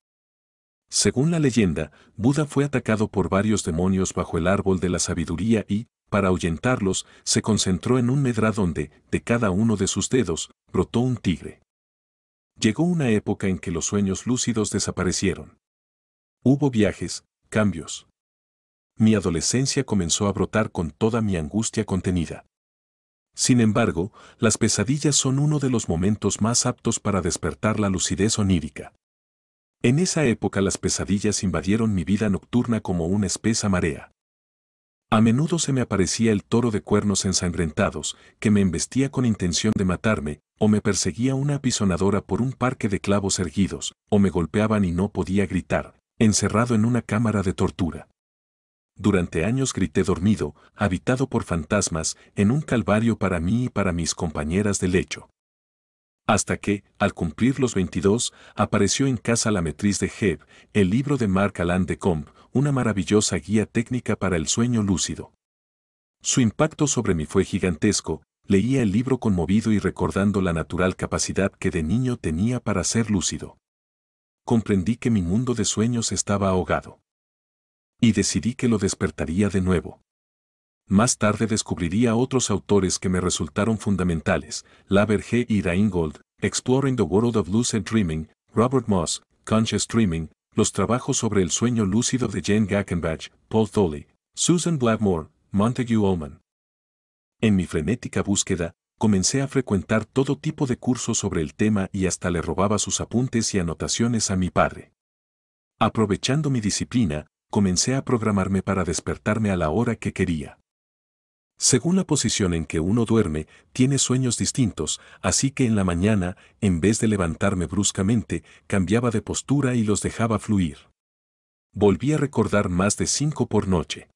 Según la leyenda, Buda fue atacado por varios demonios bajo el árbol de la sabiduría y, para ahuyentarlos, se concentró en un medrá donde, de cada uno de sus dedos, brotó un tigre llegó una época en que los sueños lúcidos desaparecieron. Hubo viajes, cambios. Mi adolescencia comenzó a brotar con toda mi angustia contenida. Sin embargo, las pesadillas son uno de los momentos más aptos para despertar la lucidez onírica. En esa época las pesadillas invadieron mi vida nocturna como una espesa marea. A menudo se me aparecía el toro de cuernos ensangrentados, que me embestía con intención de matarme, o me perseguía una apisonadora por un parque de clavos erguidos, o me golpeaban y no podía gritar, encerrado en una cámara de tortura. Durante años grité dormido, habitado por fantasmas, en un calvario para mí y para mis compañeras de lecho. Hasta que, al cumplir los 22, apareció en casa la metriz de Heb, el libro de Mark Alain de Combe, una maravillosa guía técnica para el sueño lúcido. Su impacto sobre mí fue gigantesco, leía el libro conmovido y recordando la natural capacidad que de niño tenía para ser lúcido. Comprendí que mi mundo de sueños estaba ahogado. Y decidí que lo despertaría de nuevo. Más tarde descubriría otros autores que me resultaron fundamentales, Laverge y Reingold, Exploring the World of Lucid Dreaming, Robert Moss, Conscious Dreaming, los trabajos sobre el sueño lúcido de Jane Gackenbach, Paul Tholey, Susan Blackmore, Montague Ullman. En mi frenética búsqueda, comencé a frecuentar todo tipo de cursos sobre el tema y hasta le robaba sus apuntes y anotaciones a mi padre. Aprovechando mi disciplina, comencé a programarme para despertarme a la hora que quería. Según la posición en que uno duerme, tiene sueños distintos, así que en la mañana, en vez de levantarme bruscamente, cambiaba de postura y los dejaba fluir. Volví a recordar más de cinco por noche.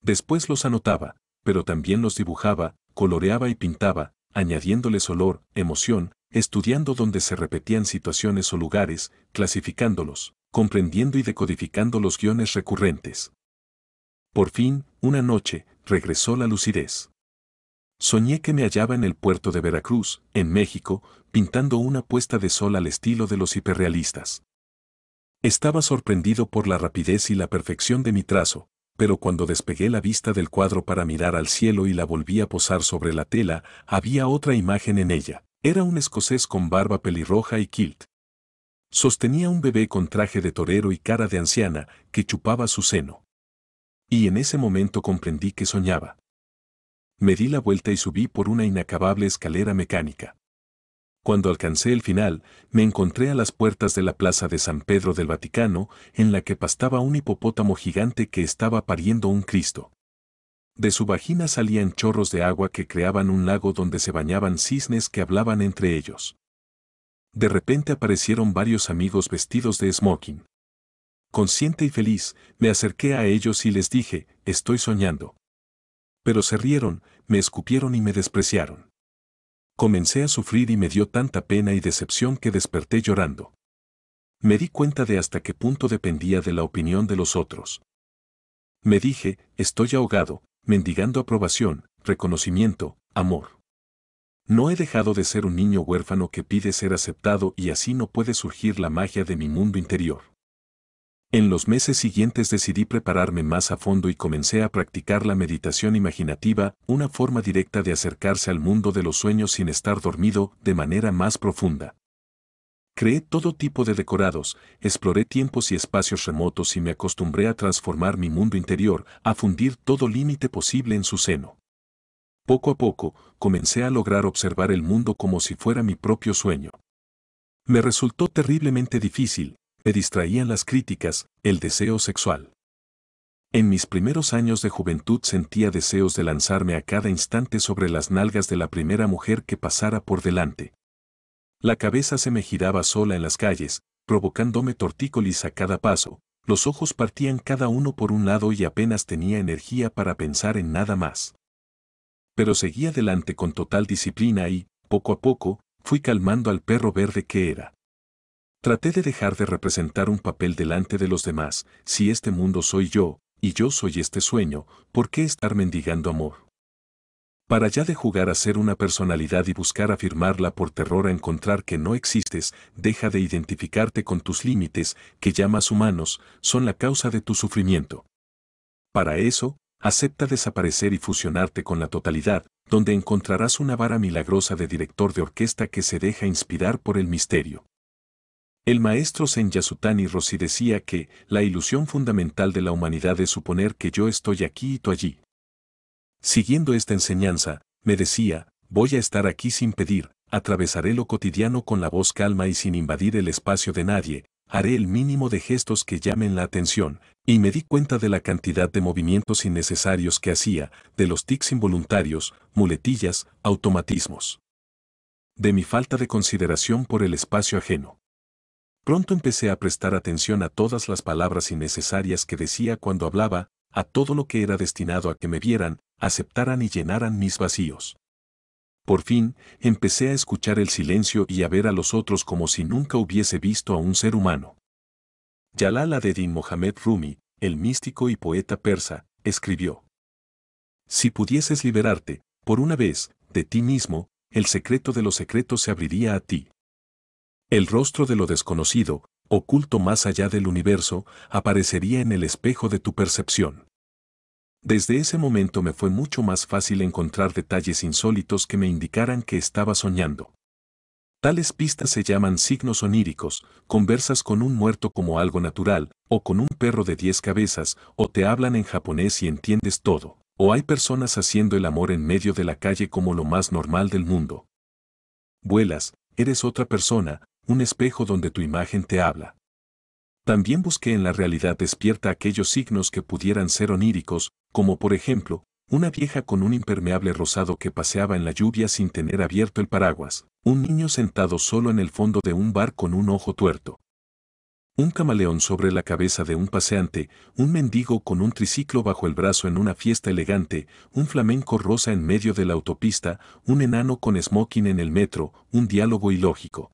Después los anotaba, pero también los dibujaba, coloreaba y pintaba, añadiéndoles olor, emoción, estudiando donde se repetían situaciones o lugares, clasificándolos, comprendiendo y decodificando los guiones recurrentes. Por fin, una noche, regresó la lucidez. Soñé que me hallaba en el puerto de Veracruz, en México, pintando una puesta de sol al estilo de los hiperrealistas. Estaba sorprendido por la rapidez y la perfección de mi trazo, pero cuando despegué la vista del cuadro para mirar al cielo y la volví a posar sobre la tela, había otra imagen en ella. Era un escocés con barba pelirroja y kilt. Sostenía un bebé con traje de torero y cara de anciana, que chupaba su seno y en ese momento comprendí que soñaba. Me di la vuelta y subí por una inacabable escalera mecánica. Cuando alcancé el final, me encontré a las puertas de la plaza de San Pedro del Vaticano, en la que pastaba un hipopótamo gigante que estaba pariendo un Cristo. De su vagina salían chorros de agua que creaban un lago donde se bañaban cisnes que hablaban entre ellos. De repente aparecieron varios amigos vestidos de smoking consciente y feliz, me acerqué a ellos y les dije, estoy soñando. Pero se rieron, me escupieron y me despreciaron. Comencé a sufrir y me dio tanta pena y decepción que desperté llorando. Me di cuenta de hasta qué punto dependía de la opinión de los otros. Me dije, estoy ahogado, mendigando aprobación, reconocimiento, amor. No he dejado de ser un niño huérfano que pide ser aceptado y así no puede surgir la magia de mi mundo interior. En los meses siguientes decidí prepararme más a fondo y comencé a practicar la meditación imaginativa, una forma directa de acercarse al mundo de los sueños sin estar dormido, de manera más profunda. Creé todo tipo de decorados, exploré tiempos y espacios remotos y me acostumbré a transformar mi mundo interior, a fundir todo límite posible en su seno. Poco a poco, comencé a lograr observar el mundo como si fuera mi propio sueño. Me resultó terriblemente difícil, me distraían las críticas, el deseo sexual. En mis primeros años de juventud sentía deseos de lanzarme a cada instante sobre las nalgas de la primera mujer que pasara por delante. La cabeza se me giraba sola en las calles, provocándome tortícolis a cada paso, los ojos partían cada uno por un lado y apenas tenía energía para pensar en nada más. Pero seguí adelante con total disciplina y, poco a poco, fui calmando al perro verde que era. Traté de dejar de representar un papel delante de los demás, si este mundo soy yo, y yo soy este sueño, ¿por qué estar mendigando amor? Para ya de jugar a ser una personalidad y buscar afirmarla por terror a encontrar que no existes, deja de identificarte con tus límites, que llamas humanos, son la causa de tu sufrimiento. Para eso, acepta desaparecer y fusionarte con la totalidad, donde encontrarás una vara milagrosa de director de orquesta que se deja inspirar por el misterio. El maestro Zen Yasutani Rossi decía que la ilusión fundamental de la humanidad es suponer que yo estoy aquí y tú allí. Siguiendo esta enseñanza, me decía, voy a estar aquí sin pedir, atravesaré lo cotidiano con la voz calma y sin invadir el espacio de nadie, haré el mínimo de gestos que llamen la atención, y me di cuenta de la cantidad de movimientos innecesarios que hacía, de los tics involuntarios, muletillas, automatismos. De mi falta de consideración por el espacio ajeno. Pronto empecé a prestar atención a todas las palabras innecesarias que decía cuando hablaba, a todo lo que era destinado a que me vieran, aceptaran y llenaran mis vacíos. Por fin, empecé a escuchar el silencio y a ver a los otros como si nunca hubiese visto a un ser humano. Yalal Din Mohamed Rumi, el místico y poeta persa, escribió. Si pudieses liberarte, por una vez, de ti mismo, el secreto de los secretos se abriría a ti. El rostro de lo desconocido, oculto más allá del universo, aparecería en el espejo de tu percepción. Desde ese momento me fue mucho más fácil encontrar detalles insólitos que me indicaran que estaba soñando. Tales pistas se llaman signos oníricos, conversas con un muerto como algo natural, o con un perro de diez cabezas, o te hablan en japonés y entiendes todo, o hay personas haciendo el amor en medio de la calle como lo más normal del mundo. Vuelas, eres otra persona, un espejo donde tu imagen te habla. También busqué en la realidad despierta aquellos signos que pudieran ser oníricos, como por ejemplo, una vieja con un impermeable rosado que paseaba en la lluvia sin tener abierto el paraguas, un niño sentado solo en el fondo de un bar con un ojo tuerto. Un camaleón sobre la cabeza de un paseante, un mendigo con un triciclo bajo el brazo en una fiesta elegante, un flamenco rosa en medio de la autopista, un enano con smoking en el metro, un diálogo ilógico.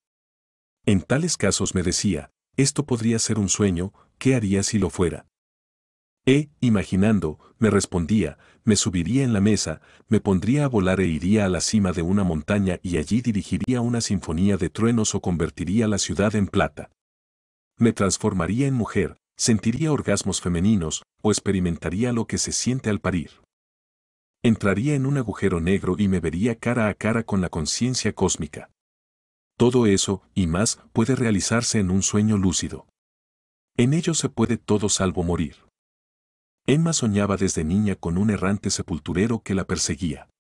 En tales casos me decía, esto podría ser un sueño, ¿qué haría si lo fuera? E, imaginando, me respondía, me subiría en la mesa, me pondría a volar e iría a la cima de una montaña y allí dirigiría una sinfonía de truenos o convertiría la ciudad en plata. Me transformaría en mujer, sentiría orgasmos femeninos o experimentaría lo que se siente al parir. Entraría en un agujero negro y me vería cara a cara con la conciencia cósmica. Todo eso, y más, puede realizarse en un sueño lúcido. En ello se puede todo salvo morir. Emma soñaba desde niña con un errante sepulturero que la perseguía.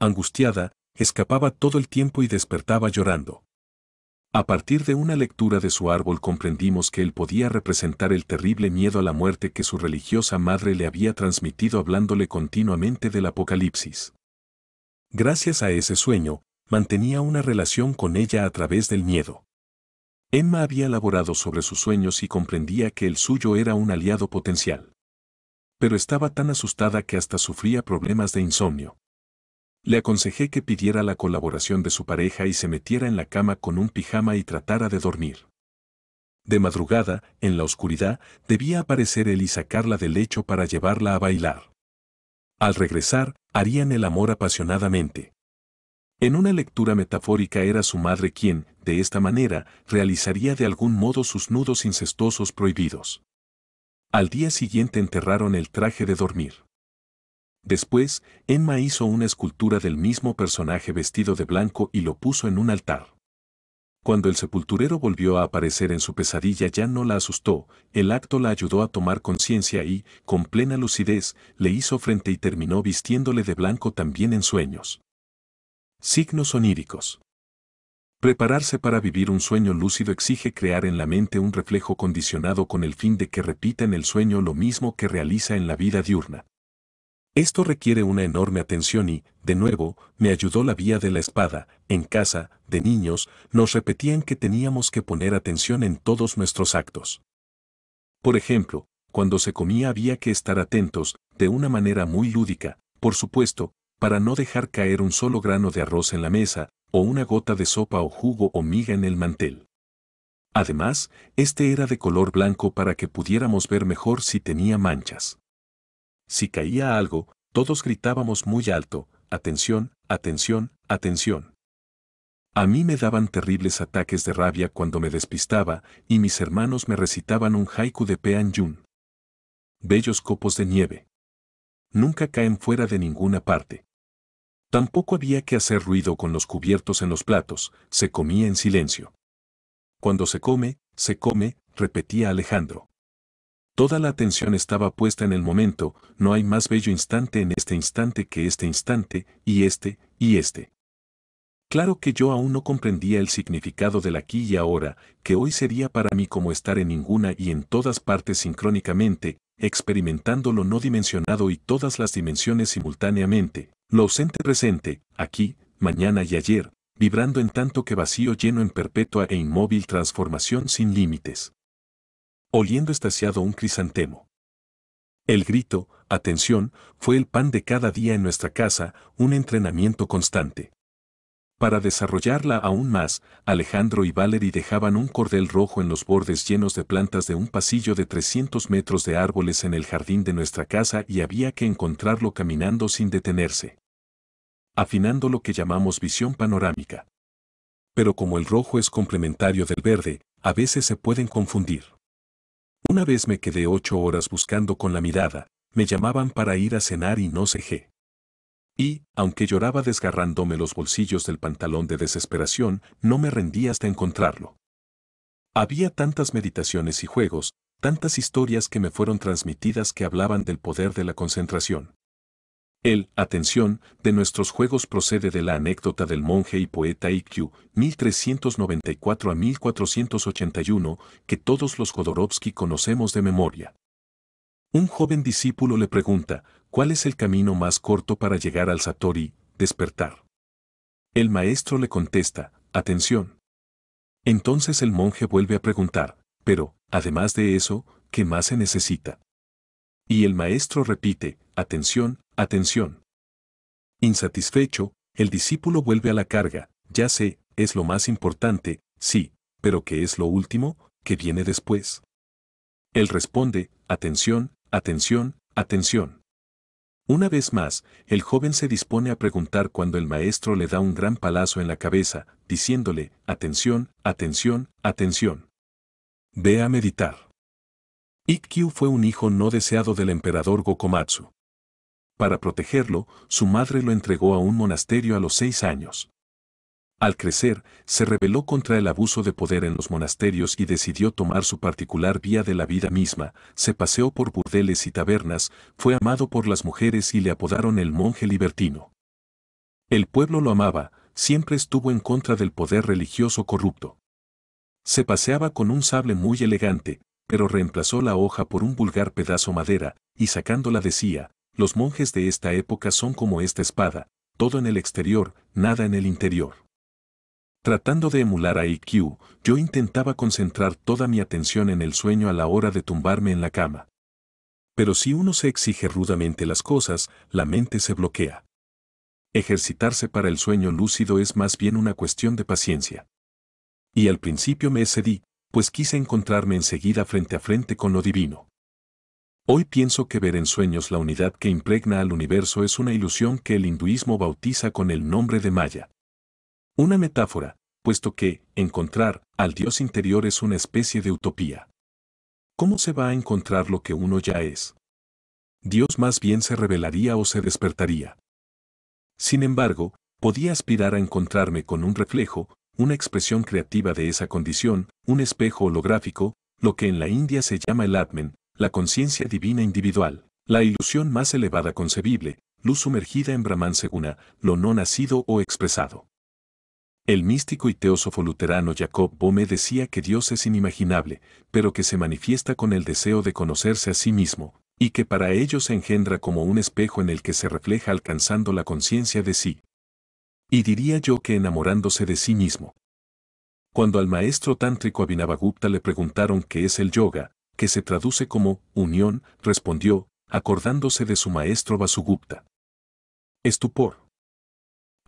Angustiada, escapaba todo el tiempo y despertaba llorando. A partir de una lectura de su árbol comprendimos que él podía representar el terrible miedo a la muerte que su religiosa madre le había transmitido hablándole continuamente del apocalipsis. Gracias a ese sueño, mantenía una relación con ella a través del miedo. Emma había laborado sobre sus sueños y comprendía que el suyo era un aliado potencial. Pero estaba tan asustada que hasta sufría problemas de insomnio. Le aconsejé que pidiera la colaboración de su pareja y se metiera en la cama con un pijama y tratara de dormir. De madrugada, en la oscuridad, debía aparecer él y sacarla del lecho para llevarla a bailar. Al regresar, harían el amor apasionadamente. En una lectura metafórica era su madre quien, de esta manera, realizaría de algún modo sus nudos incestuosos prohibidos. Al día siguiente enterraron el traje de dormir. Después, Emma hizo una escultura del mismo personaje vestido de blanco y lo puso en un altar. Cuando el sepulturero volvió a aparecer en su pesadilla ya no la asustó, el acto la ayudó a tomar conciencia y, con plena lucidez, le hizo frente y terminó vistiéndole de blanco también en sueños. Signos oníricos. Prepararse para vivir un sueño lúcido exige crear en la mente un reflejo condicionado con el fin de que repita en el sueño lo mismo que realiza en la vida diurna. Esto requiere una enorme atención y, de nuevo, me ayudó la vía de la espada, en casa, de niños, nos repetían que teníamos que poner atención en todos nuestros actos. Por ejemplo, cuando se comía había que estar atentos, de una manera muy lúdica, por supuesto, para no dejar caer un solo grano de arroz en la mesa, o una gota de sopa o jugo o miga en el mantel. Además, este era de color blanco para que pudiéramos ver mejor si tenía manchas. Si caía algo, todos gritábamos muy alto, atención, atención, atención. A mí me daban terribles ataques de rabia cuando me despistaba y mis hermanos me recitaban un haiku de Pean Yun. Bellos copos de nieve. Nunca caen fuera de ninguna parte. Tampoco había que hacer ruido con los cubiertos en los platos, se comía en silencio. Cuando se come, se come, repetía Alejandro. Toda la atención estaba puesta en el momento, no hay más bello instante en este instante que este instante, y este, y este. Claro que yo aún no comprendía el significado del aquí y ahora, que hoy sería para mí como estar en ninguna y en todas partes sincrónicamente, experimentando lo no dimensionado y todas las dimensiones simultáneamente, lo ausente presente, aquí, mañana y ayer, vibrando en tanto que vacío lleno en perpetua e inmóvil transformación sin límites. Oliendo estaciado un crisantemo. El grito, atención, fue el pan de cada día en nuestra casa, un entrenamiento constante. Para desarrollarla aún más, Alejandro y Valery dejaban un cordel rojo en los bordes llenos de plantas de un pasillo de 300 metros de árboles en el jardín de nuestra casa y había que encontrarlo caminando sin detenerse afinando lo que llamamos visión panorámica. Pero como el rojo es complementario del verde, a veces se pueden confundir. Una vez me quedé ocho horas buscando con la mirada, me llamaban para ir a cenar y no cejé. Y, aunque lloraba desgarrándome los bolsillos del pantalón de desesperación, no me rendí hasta encontrarlo. Había tantas meditaciones y juegos, tantas historias que me fueron transmitidas que hablaban del poder de la concentración. El, atención, de nuestros juegos procede de la anécdota del monje y poeta IQ 1394 a 1481, que todos los Jodorowsky conocemos de memoria. Un joven discípulo le pregunta, ¿cuál es el camino más corto para llegar al Satori, despertar? El maestro le contesta, atención. Entonces el monje vuelve a preguntar, pero, además de eso, ¿qué más se necesita? Y el maestro repite, atención, atención. Insatisfecho, el discípulo vuelve a la carga, ya sé, es lo más importante, sí, pero ¿qué es lo último, que viene después? Él responde, atención, atención, atención. Una vez más, el joven se dispone a preguntar cuando el maestro le da un gran palazo en la cabeza, diciéndole, atención, atención, atención. Ve a meditar. Ikkyu fue un hijo no deseado del emperador Gokomatsu. Para protegerlo, su madre lo entregó a un monasterio a los seis años. Al crecer, se rebeló contra el abuso de poder en los monasterios y decidió tomar su particular vía de la vida misma, se paseó por burdeles y tabernas, fue amado por las mujeres y le apodaron el monje libertino. El pueblo lo amaba, siempre estuvo en contra del poder religioso corrupto. Se paseaba con un sable muy elegante, pero reemplazó la hoja por un vulgar pedazo madera, y sacándola decía, los monjes de esta época son como esta espada, todo en el exterior, nada en el interior. Tratando de emular a IQ, yo intentaba concentrar toda mi atención en el sueño a la hora de tumbarme en la cama. Pero si uno se exige rudamente las cosas, la mente se bloquea. Ejercitarse para el sueño lúcido es más bien una cuestión de paciencia. Y al principio me excedí, pues quise encontrarme enseguida frente a frente con lo divino. Hoy pienso que ver en sueños la unidad que impregna al universo es una ilusión que el hinduismo bautiza con el nombre de Maya. Una metáfora, puesto que, encontrar, al Dios interior es una especie de utopía. ¿Cómo se va a encontrar lo que uno ya es? Dios más bien se revelaría o se despertaría. Sin embargo, podía aspirar a encontrarme con un reflejo, una expresión creativa de esa condición, un espejo holográfico, lo que en la India se llama el atman, la conciencia divina individual, la ilusión más elevada concebible, luz sumergida en Brahman Seguna, lo no nacido o expresado. El místico y teósofo luterano Jacob Bome decía que Dios es inimaginable, pero que se manifiesta con el deseo de conocerse a sí mismo, y que para ello se engendra como un espejo en el que se refleja alcanzando la conciencia de sí, y diría yo que enamorándose de sí mismo. Cuando al maestro tántrico Abhinavagupta le preguntaron qué es el yoga, que se traduce como unión, respondió, acordándose de su maestro Vasugupta. Estupor.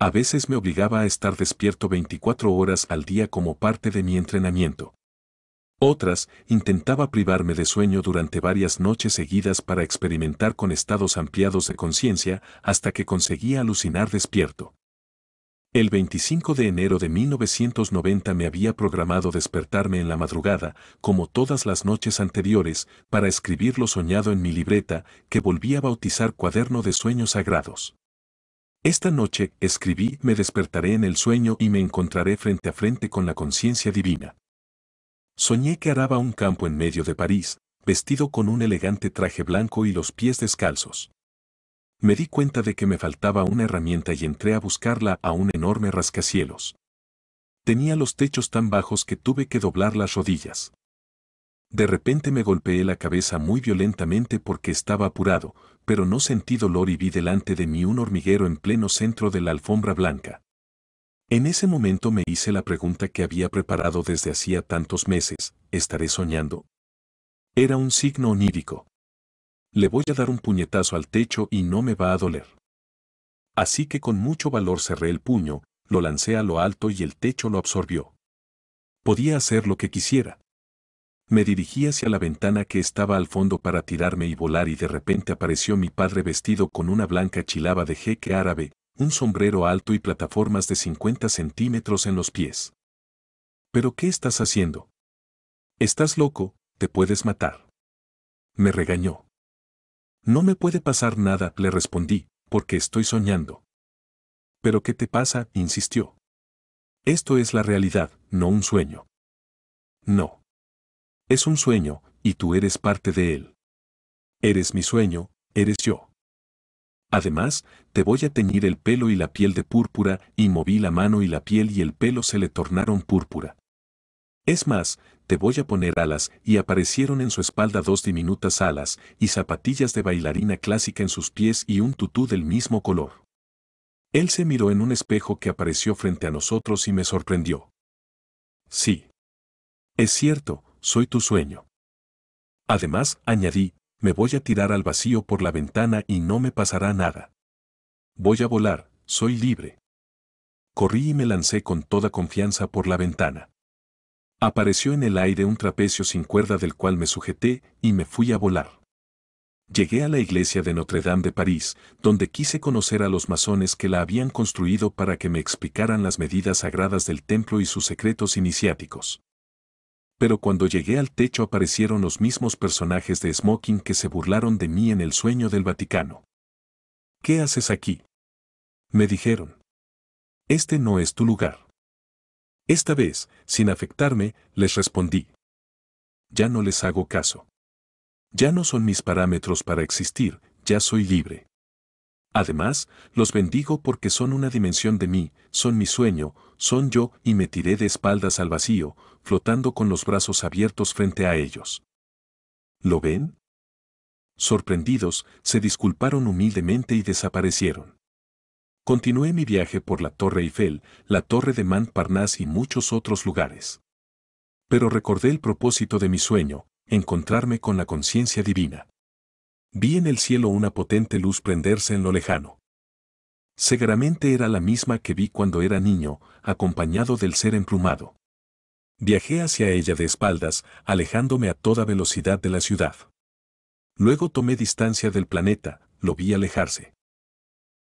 A veces me obligaba a estar despierto 24 horas al día como parte de mi entrenamiento. Otras, intentaba privarme de sueño durante varias noches seguidas para experimentar con estados ampliados de conciencia hasta que conseguía alucinar despierto. El 25 de enero de 1990 me había programado despertarme en la madrugada, como todas las noches anteriores, para escribir lo soñado en mi libreta, que volví a bautizar Cuaderno de Sueños Sagrados. Esta noche, escribí, me despertaré en el sueño y me encontraré frente a frente con la conciencia divina. Soñé que araba un campo en medio de París, vestido con un elegante traje blanco y los pies descalzos me di cuenta de que me faltaba una herramienta y entré a buscarla a un enorme rascacielos. Tenía los techos tan bajos que tuve que doblar las rodillas. De repente me golpeé la cabeza muy violentamente porque estaba apurado, pero no sentí dolor y vi delante de mí un hormiguero en pleno centro de la alfombra blanca. En ese momento me hice la pregunta que había preparado desde hacía tantos meses, ¿estaré soñando? Era un signo onírico le voy a dar un puñetazo al techo y no me va a doler. Así que con mucho valor cerré el puño, lo lancé a lo alto y el techo lo absorbió. Podía hacer lo que quisiera. Me dirigí hacia la ventana que estaba al fondo para tirarme y volar y de repente apareció mi padre vestido con una blanca chilaba de jeque árabe, un sombrero alto y plataformas de 50 centímetros en los pies. ¿Pero qué estás haciendo? Estás loco, te puedes matar. Me regañó. No me puede pasar nada, le respondí, porque estoy soñando. ¿Pero qué te pasa? insistió. Esto es la realidad, no un sueño. No. Es un sueño, y tú eres parte de él. Eres mi sueño, eres yo. Además, te voy a teñir el pelo y la piel de púrpura, y moví la mano y la piel y el pelo se le tornaron púrpura. Es más, te voy a poner alas, y aparecieron en su espalda dos diminutas alas, y zapatillas de bailarina clásica en sus pies y un tutú del mismo color. Él se miró en un espejo que apareció frente a nosotros y me sorprendió. Sí. Es cierto, soy tu sueño. Además, añadí, me voy a tirar al vacío por la ventana y no me pasará nada. Voy a volar, soy libre. Corrí y me lancé con toda confianza por la ventana. Apareció en el aire un trapecio sin cuerda del cual me sujeté y me fui a volar. Llegué a la iglesia de Notre Dame de París, donde quise conocer a los masones que la habían construido para que me explicaran las medidas sagradas del templo y sus secretos iniciáticos. Pero cuando llegué al techo aparecieron los mismos personajes de Smoking que se burlaron de mí en el sueño del Vaticano. ¿Qué haces aquí? Me dijeron. Este no es tu lugar. Esta vez, sin afectarme, les respondí. Ya no les hago caso. Ya no son mis parámetros para existir, ya soy libre. Además, los bendigo porque son una dimensión de mí, son mi sueño, son yo y me tiré de espaldas al vacío, flotando con los brazos abiertos frente a ellos. ¿Lo ven? Sorprendidos, se disculparon humildemente y desaparecieron. Continué mi viaje por la Torre Eiffel, la Torre de Montparnasse y muchos otros lugares. Pero recordé el propósito de mi sueño, encontrarme con la conciencia divina. Vi en el cielo una potente luz prenderse en lo lejano. Seguramente era la misma que vi cuando era niño, acompañado del ser emplumado. Viajé hacia ella de espaldas, alejándome a toda velocidad de la ciudad. Luego tomé distancia del planeta, lo vi alejarse.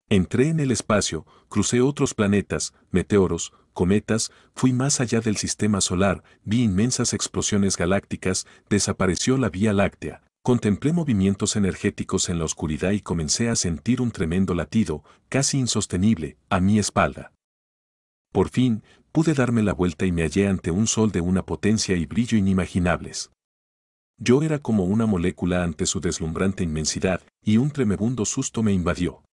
Entré en el espacio, crucé otros planetas, meteoros, cometas, fui más allá del sistema solar, vi inmensas explosiones galácticas, desapareció la Vía Láctea, contemplé movimientos energéticos en la oscuridad y comencé a sentir un tremendo latido, casi insostenible, a mi espalda. Por fin, pude darme la vuelta y me hallé ante un sol de una potencia y brillo inimaginables. Yo era como una molécula ante su deslumbrante inmensidad, y un tremebundo susto me invadió.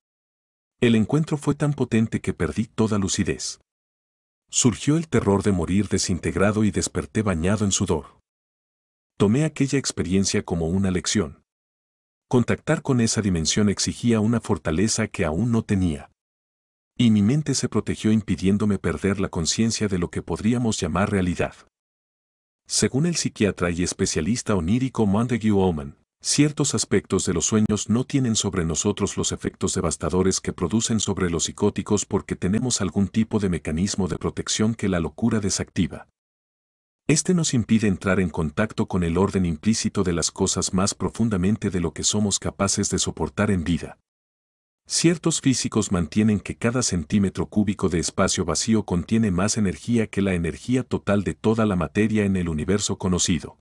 El encuentro fue tan potente que perdí toda lucidez. Surgió el terror de morir desintegrado y desperté bañado en sudor. Tomé aquella experiencia como una lección. Contactar con esa dimensión exigía una fortaleza que aún no tenía. Y mi mente se protegió impidiéndome perder la conciencia de lo que podríamos llamar realidad. Según el psiquiatra y especialista onírico Montague Oman, Ciertos aspectos de los sueños no tienen sobre nosotros los efectos devastadores que producen sobre los psicóticos porque tenemos algún tipo de mecanismo de protección que la locura desactiva. Este nos impide entrar en contacto con el orden implícito de las cosas más profundamente de lo que somos capaces de soportar en vida. Ciertos físicos mantienen que cada centímetro cúbico de espacio vacío contiene más energía que la energía total de toda la materia en el universo conocido.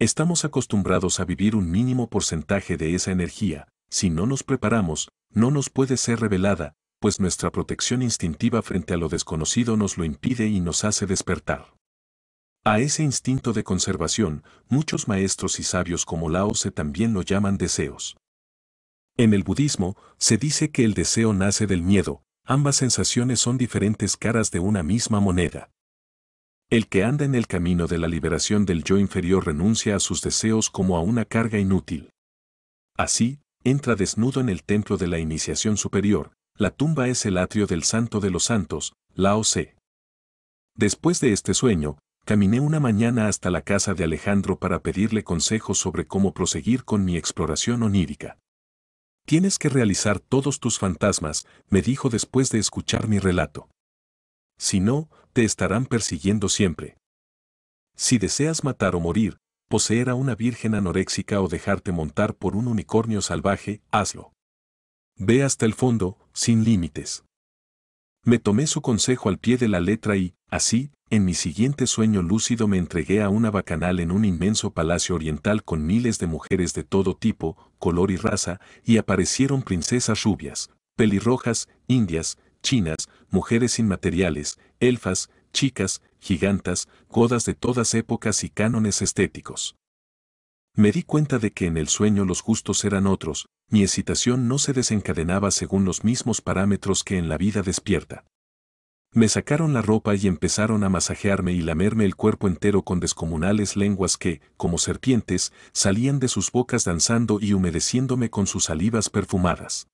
Estamos acostumbrados a vivir un mínimo porcentaje de esa energía, si no nos preparamos, no nos puede ser revelada, pues nuestra protección instintiva frente a lo desconocido nos lo impide y nos hace despertar. A ese instinto de conservación, muchos maestros y sabios como Lao Tse también lo llaman deseos. En el budismo, se dice que el deseo nace del miedo, ambas sensaciones son diferentes caras de una misma moneda. El que anda en el camino de la liberación del yo inferior renuncia a sus deseos como a una carga inútil. Así, entra desnudo en el templo de la iniciación superior, la tumba es el atrio del santo de los santos, la OC. Después de este sueño, caminé una mañana hasta la casa de Alejandro para pedirle consejos sobre cómo proseguir con mi exploración onírica. Tienes que realizar todos tus fantasmas, me dijo después de escuchar mi relato. Si no, te estarán persiguiendo siempre. Si deseas matar o morir, poseer a una virgen anoréxica o dejarte montar por un unicornio salvaje, hazlo. Ve hasta el fondo, sin límites. Me tomé su consejo al pie de la letra y, así, en mi siguiente sueño lúcido me entregué a una bacanal en un inmenso palacio oriental con miles de mujeres de todo tipo, color y raza, y aparecieron princesas rubias, pelirrojas, indias, chinas, mujeres inmateriales, elfas, chicas, gigantas, godas de todas épocas y cánones estéticos. Me di cuenta de que en el sueño los gustos eran otros, mi excitación no se desencadenaba según los mismos parámetros que en la vida despierta. Me sacaron la ropa y empezaron a masajearme y lamerme el cuerpo entero con descomunales lenguas que, como serpientes, salían de sus bocas danzando y humedeciéndome con sus salivas perfumadas.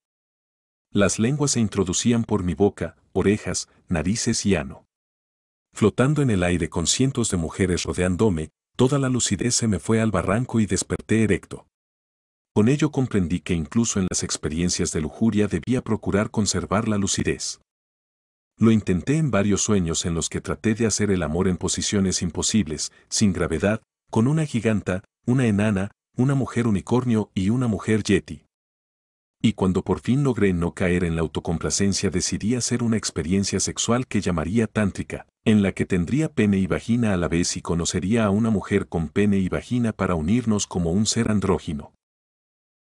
Las lenguas se introducían por mi boca, orejas, narices y ano. Flotando en el aire con cientos de mujeres rodeándome, toda la lucidez se me fue al barranco y desperté erecto. Con ello comprendí que incluso en las experiencias de lujuria debía procurar conservar la lucidez. Lo intenté en varios sueños en los que traté de hacer el amor en posiciones imposibles, sin gravedad, con una giganta, una enana, una mujer unicornio y una mujer yeti. Y cuando por fin logré no caer en la autocomplacencia decidí hacer una experiencia sexual que llamaría tántrica, en la que tendría pene y vagina a la vez y conocería a una mujer con pene y vagina para unirnos como un ser andrógino.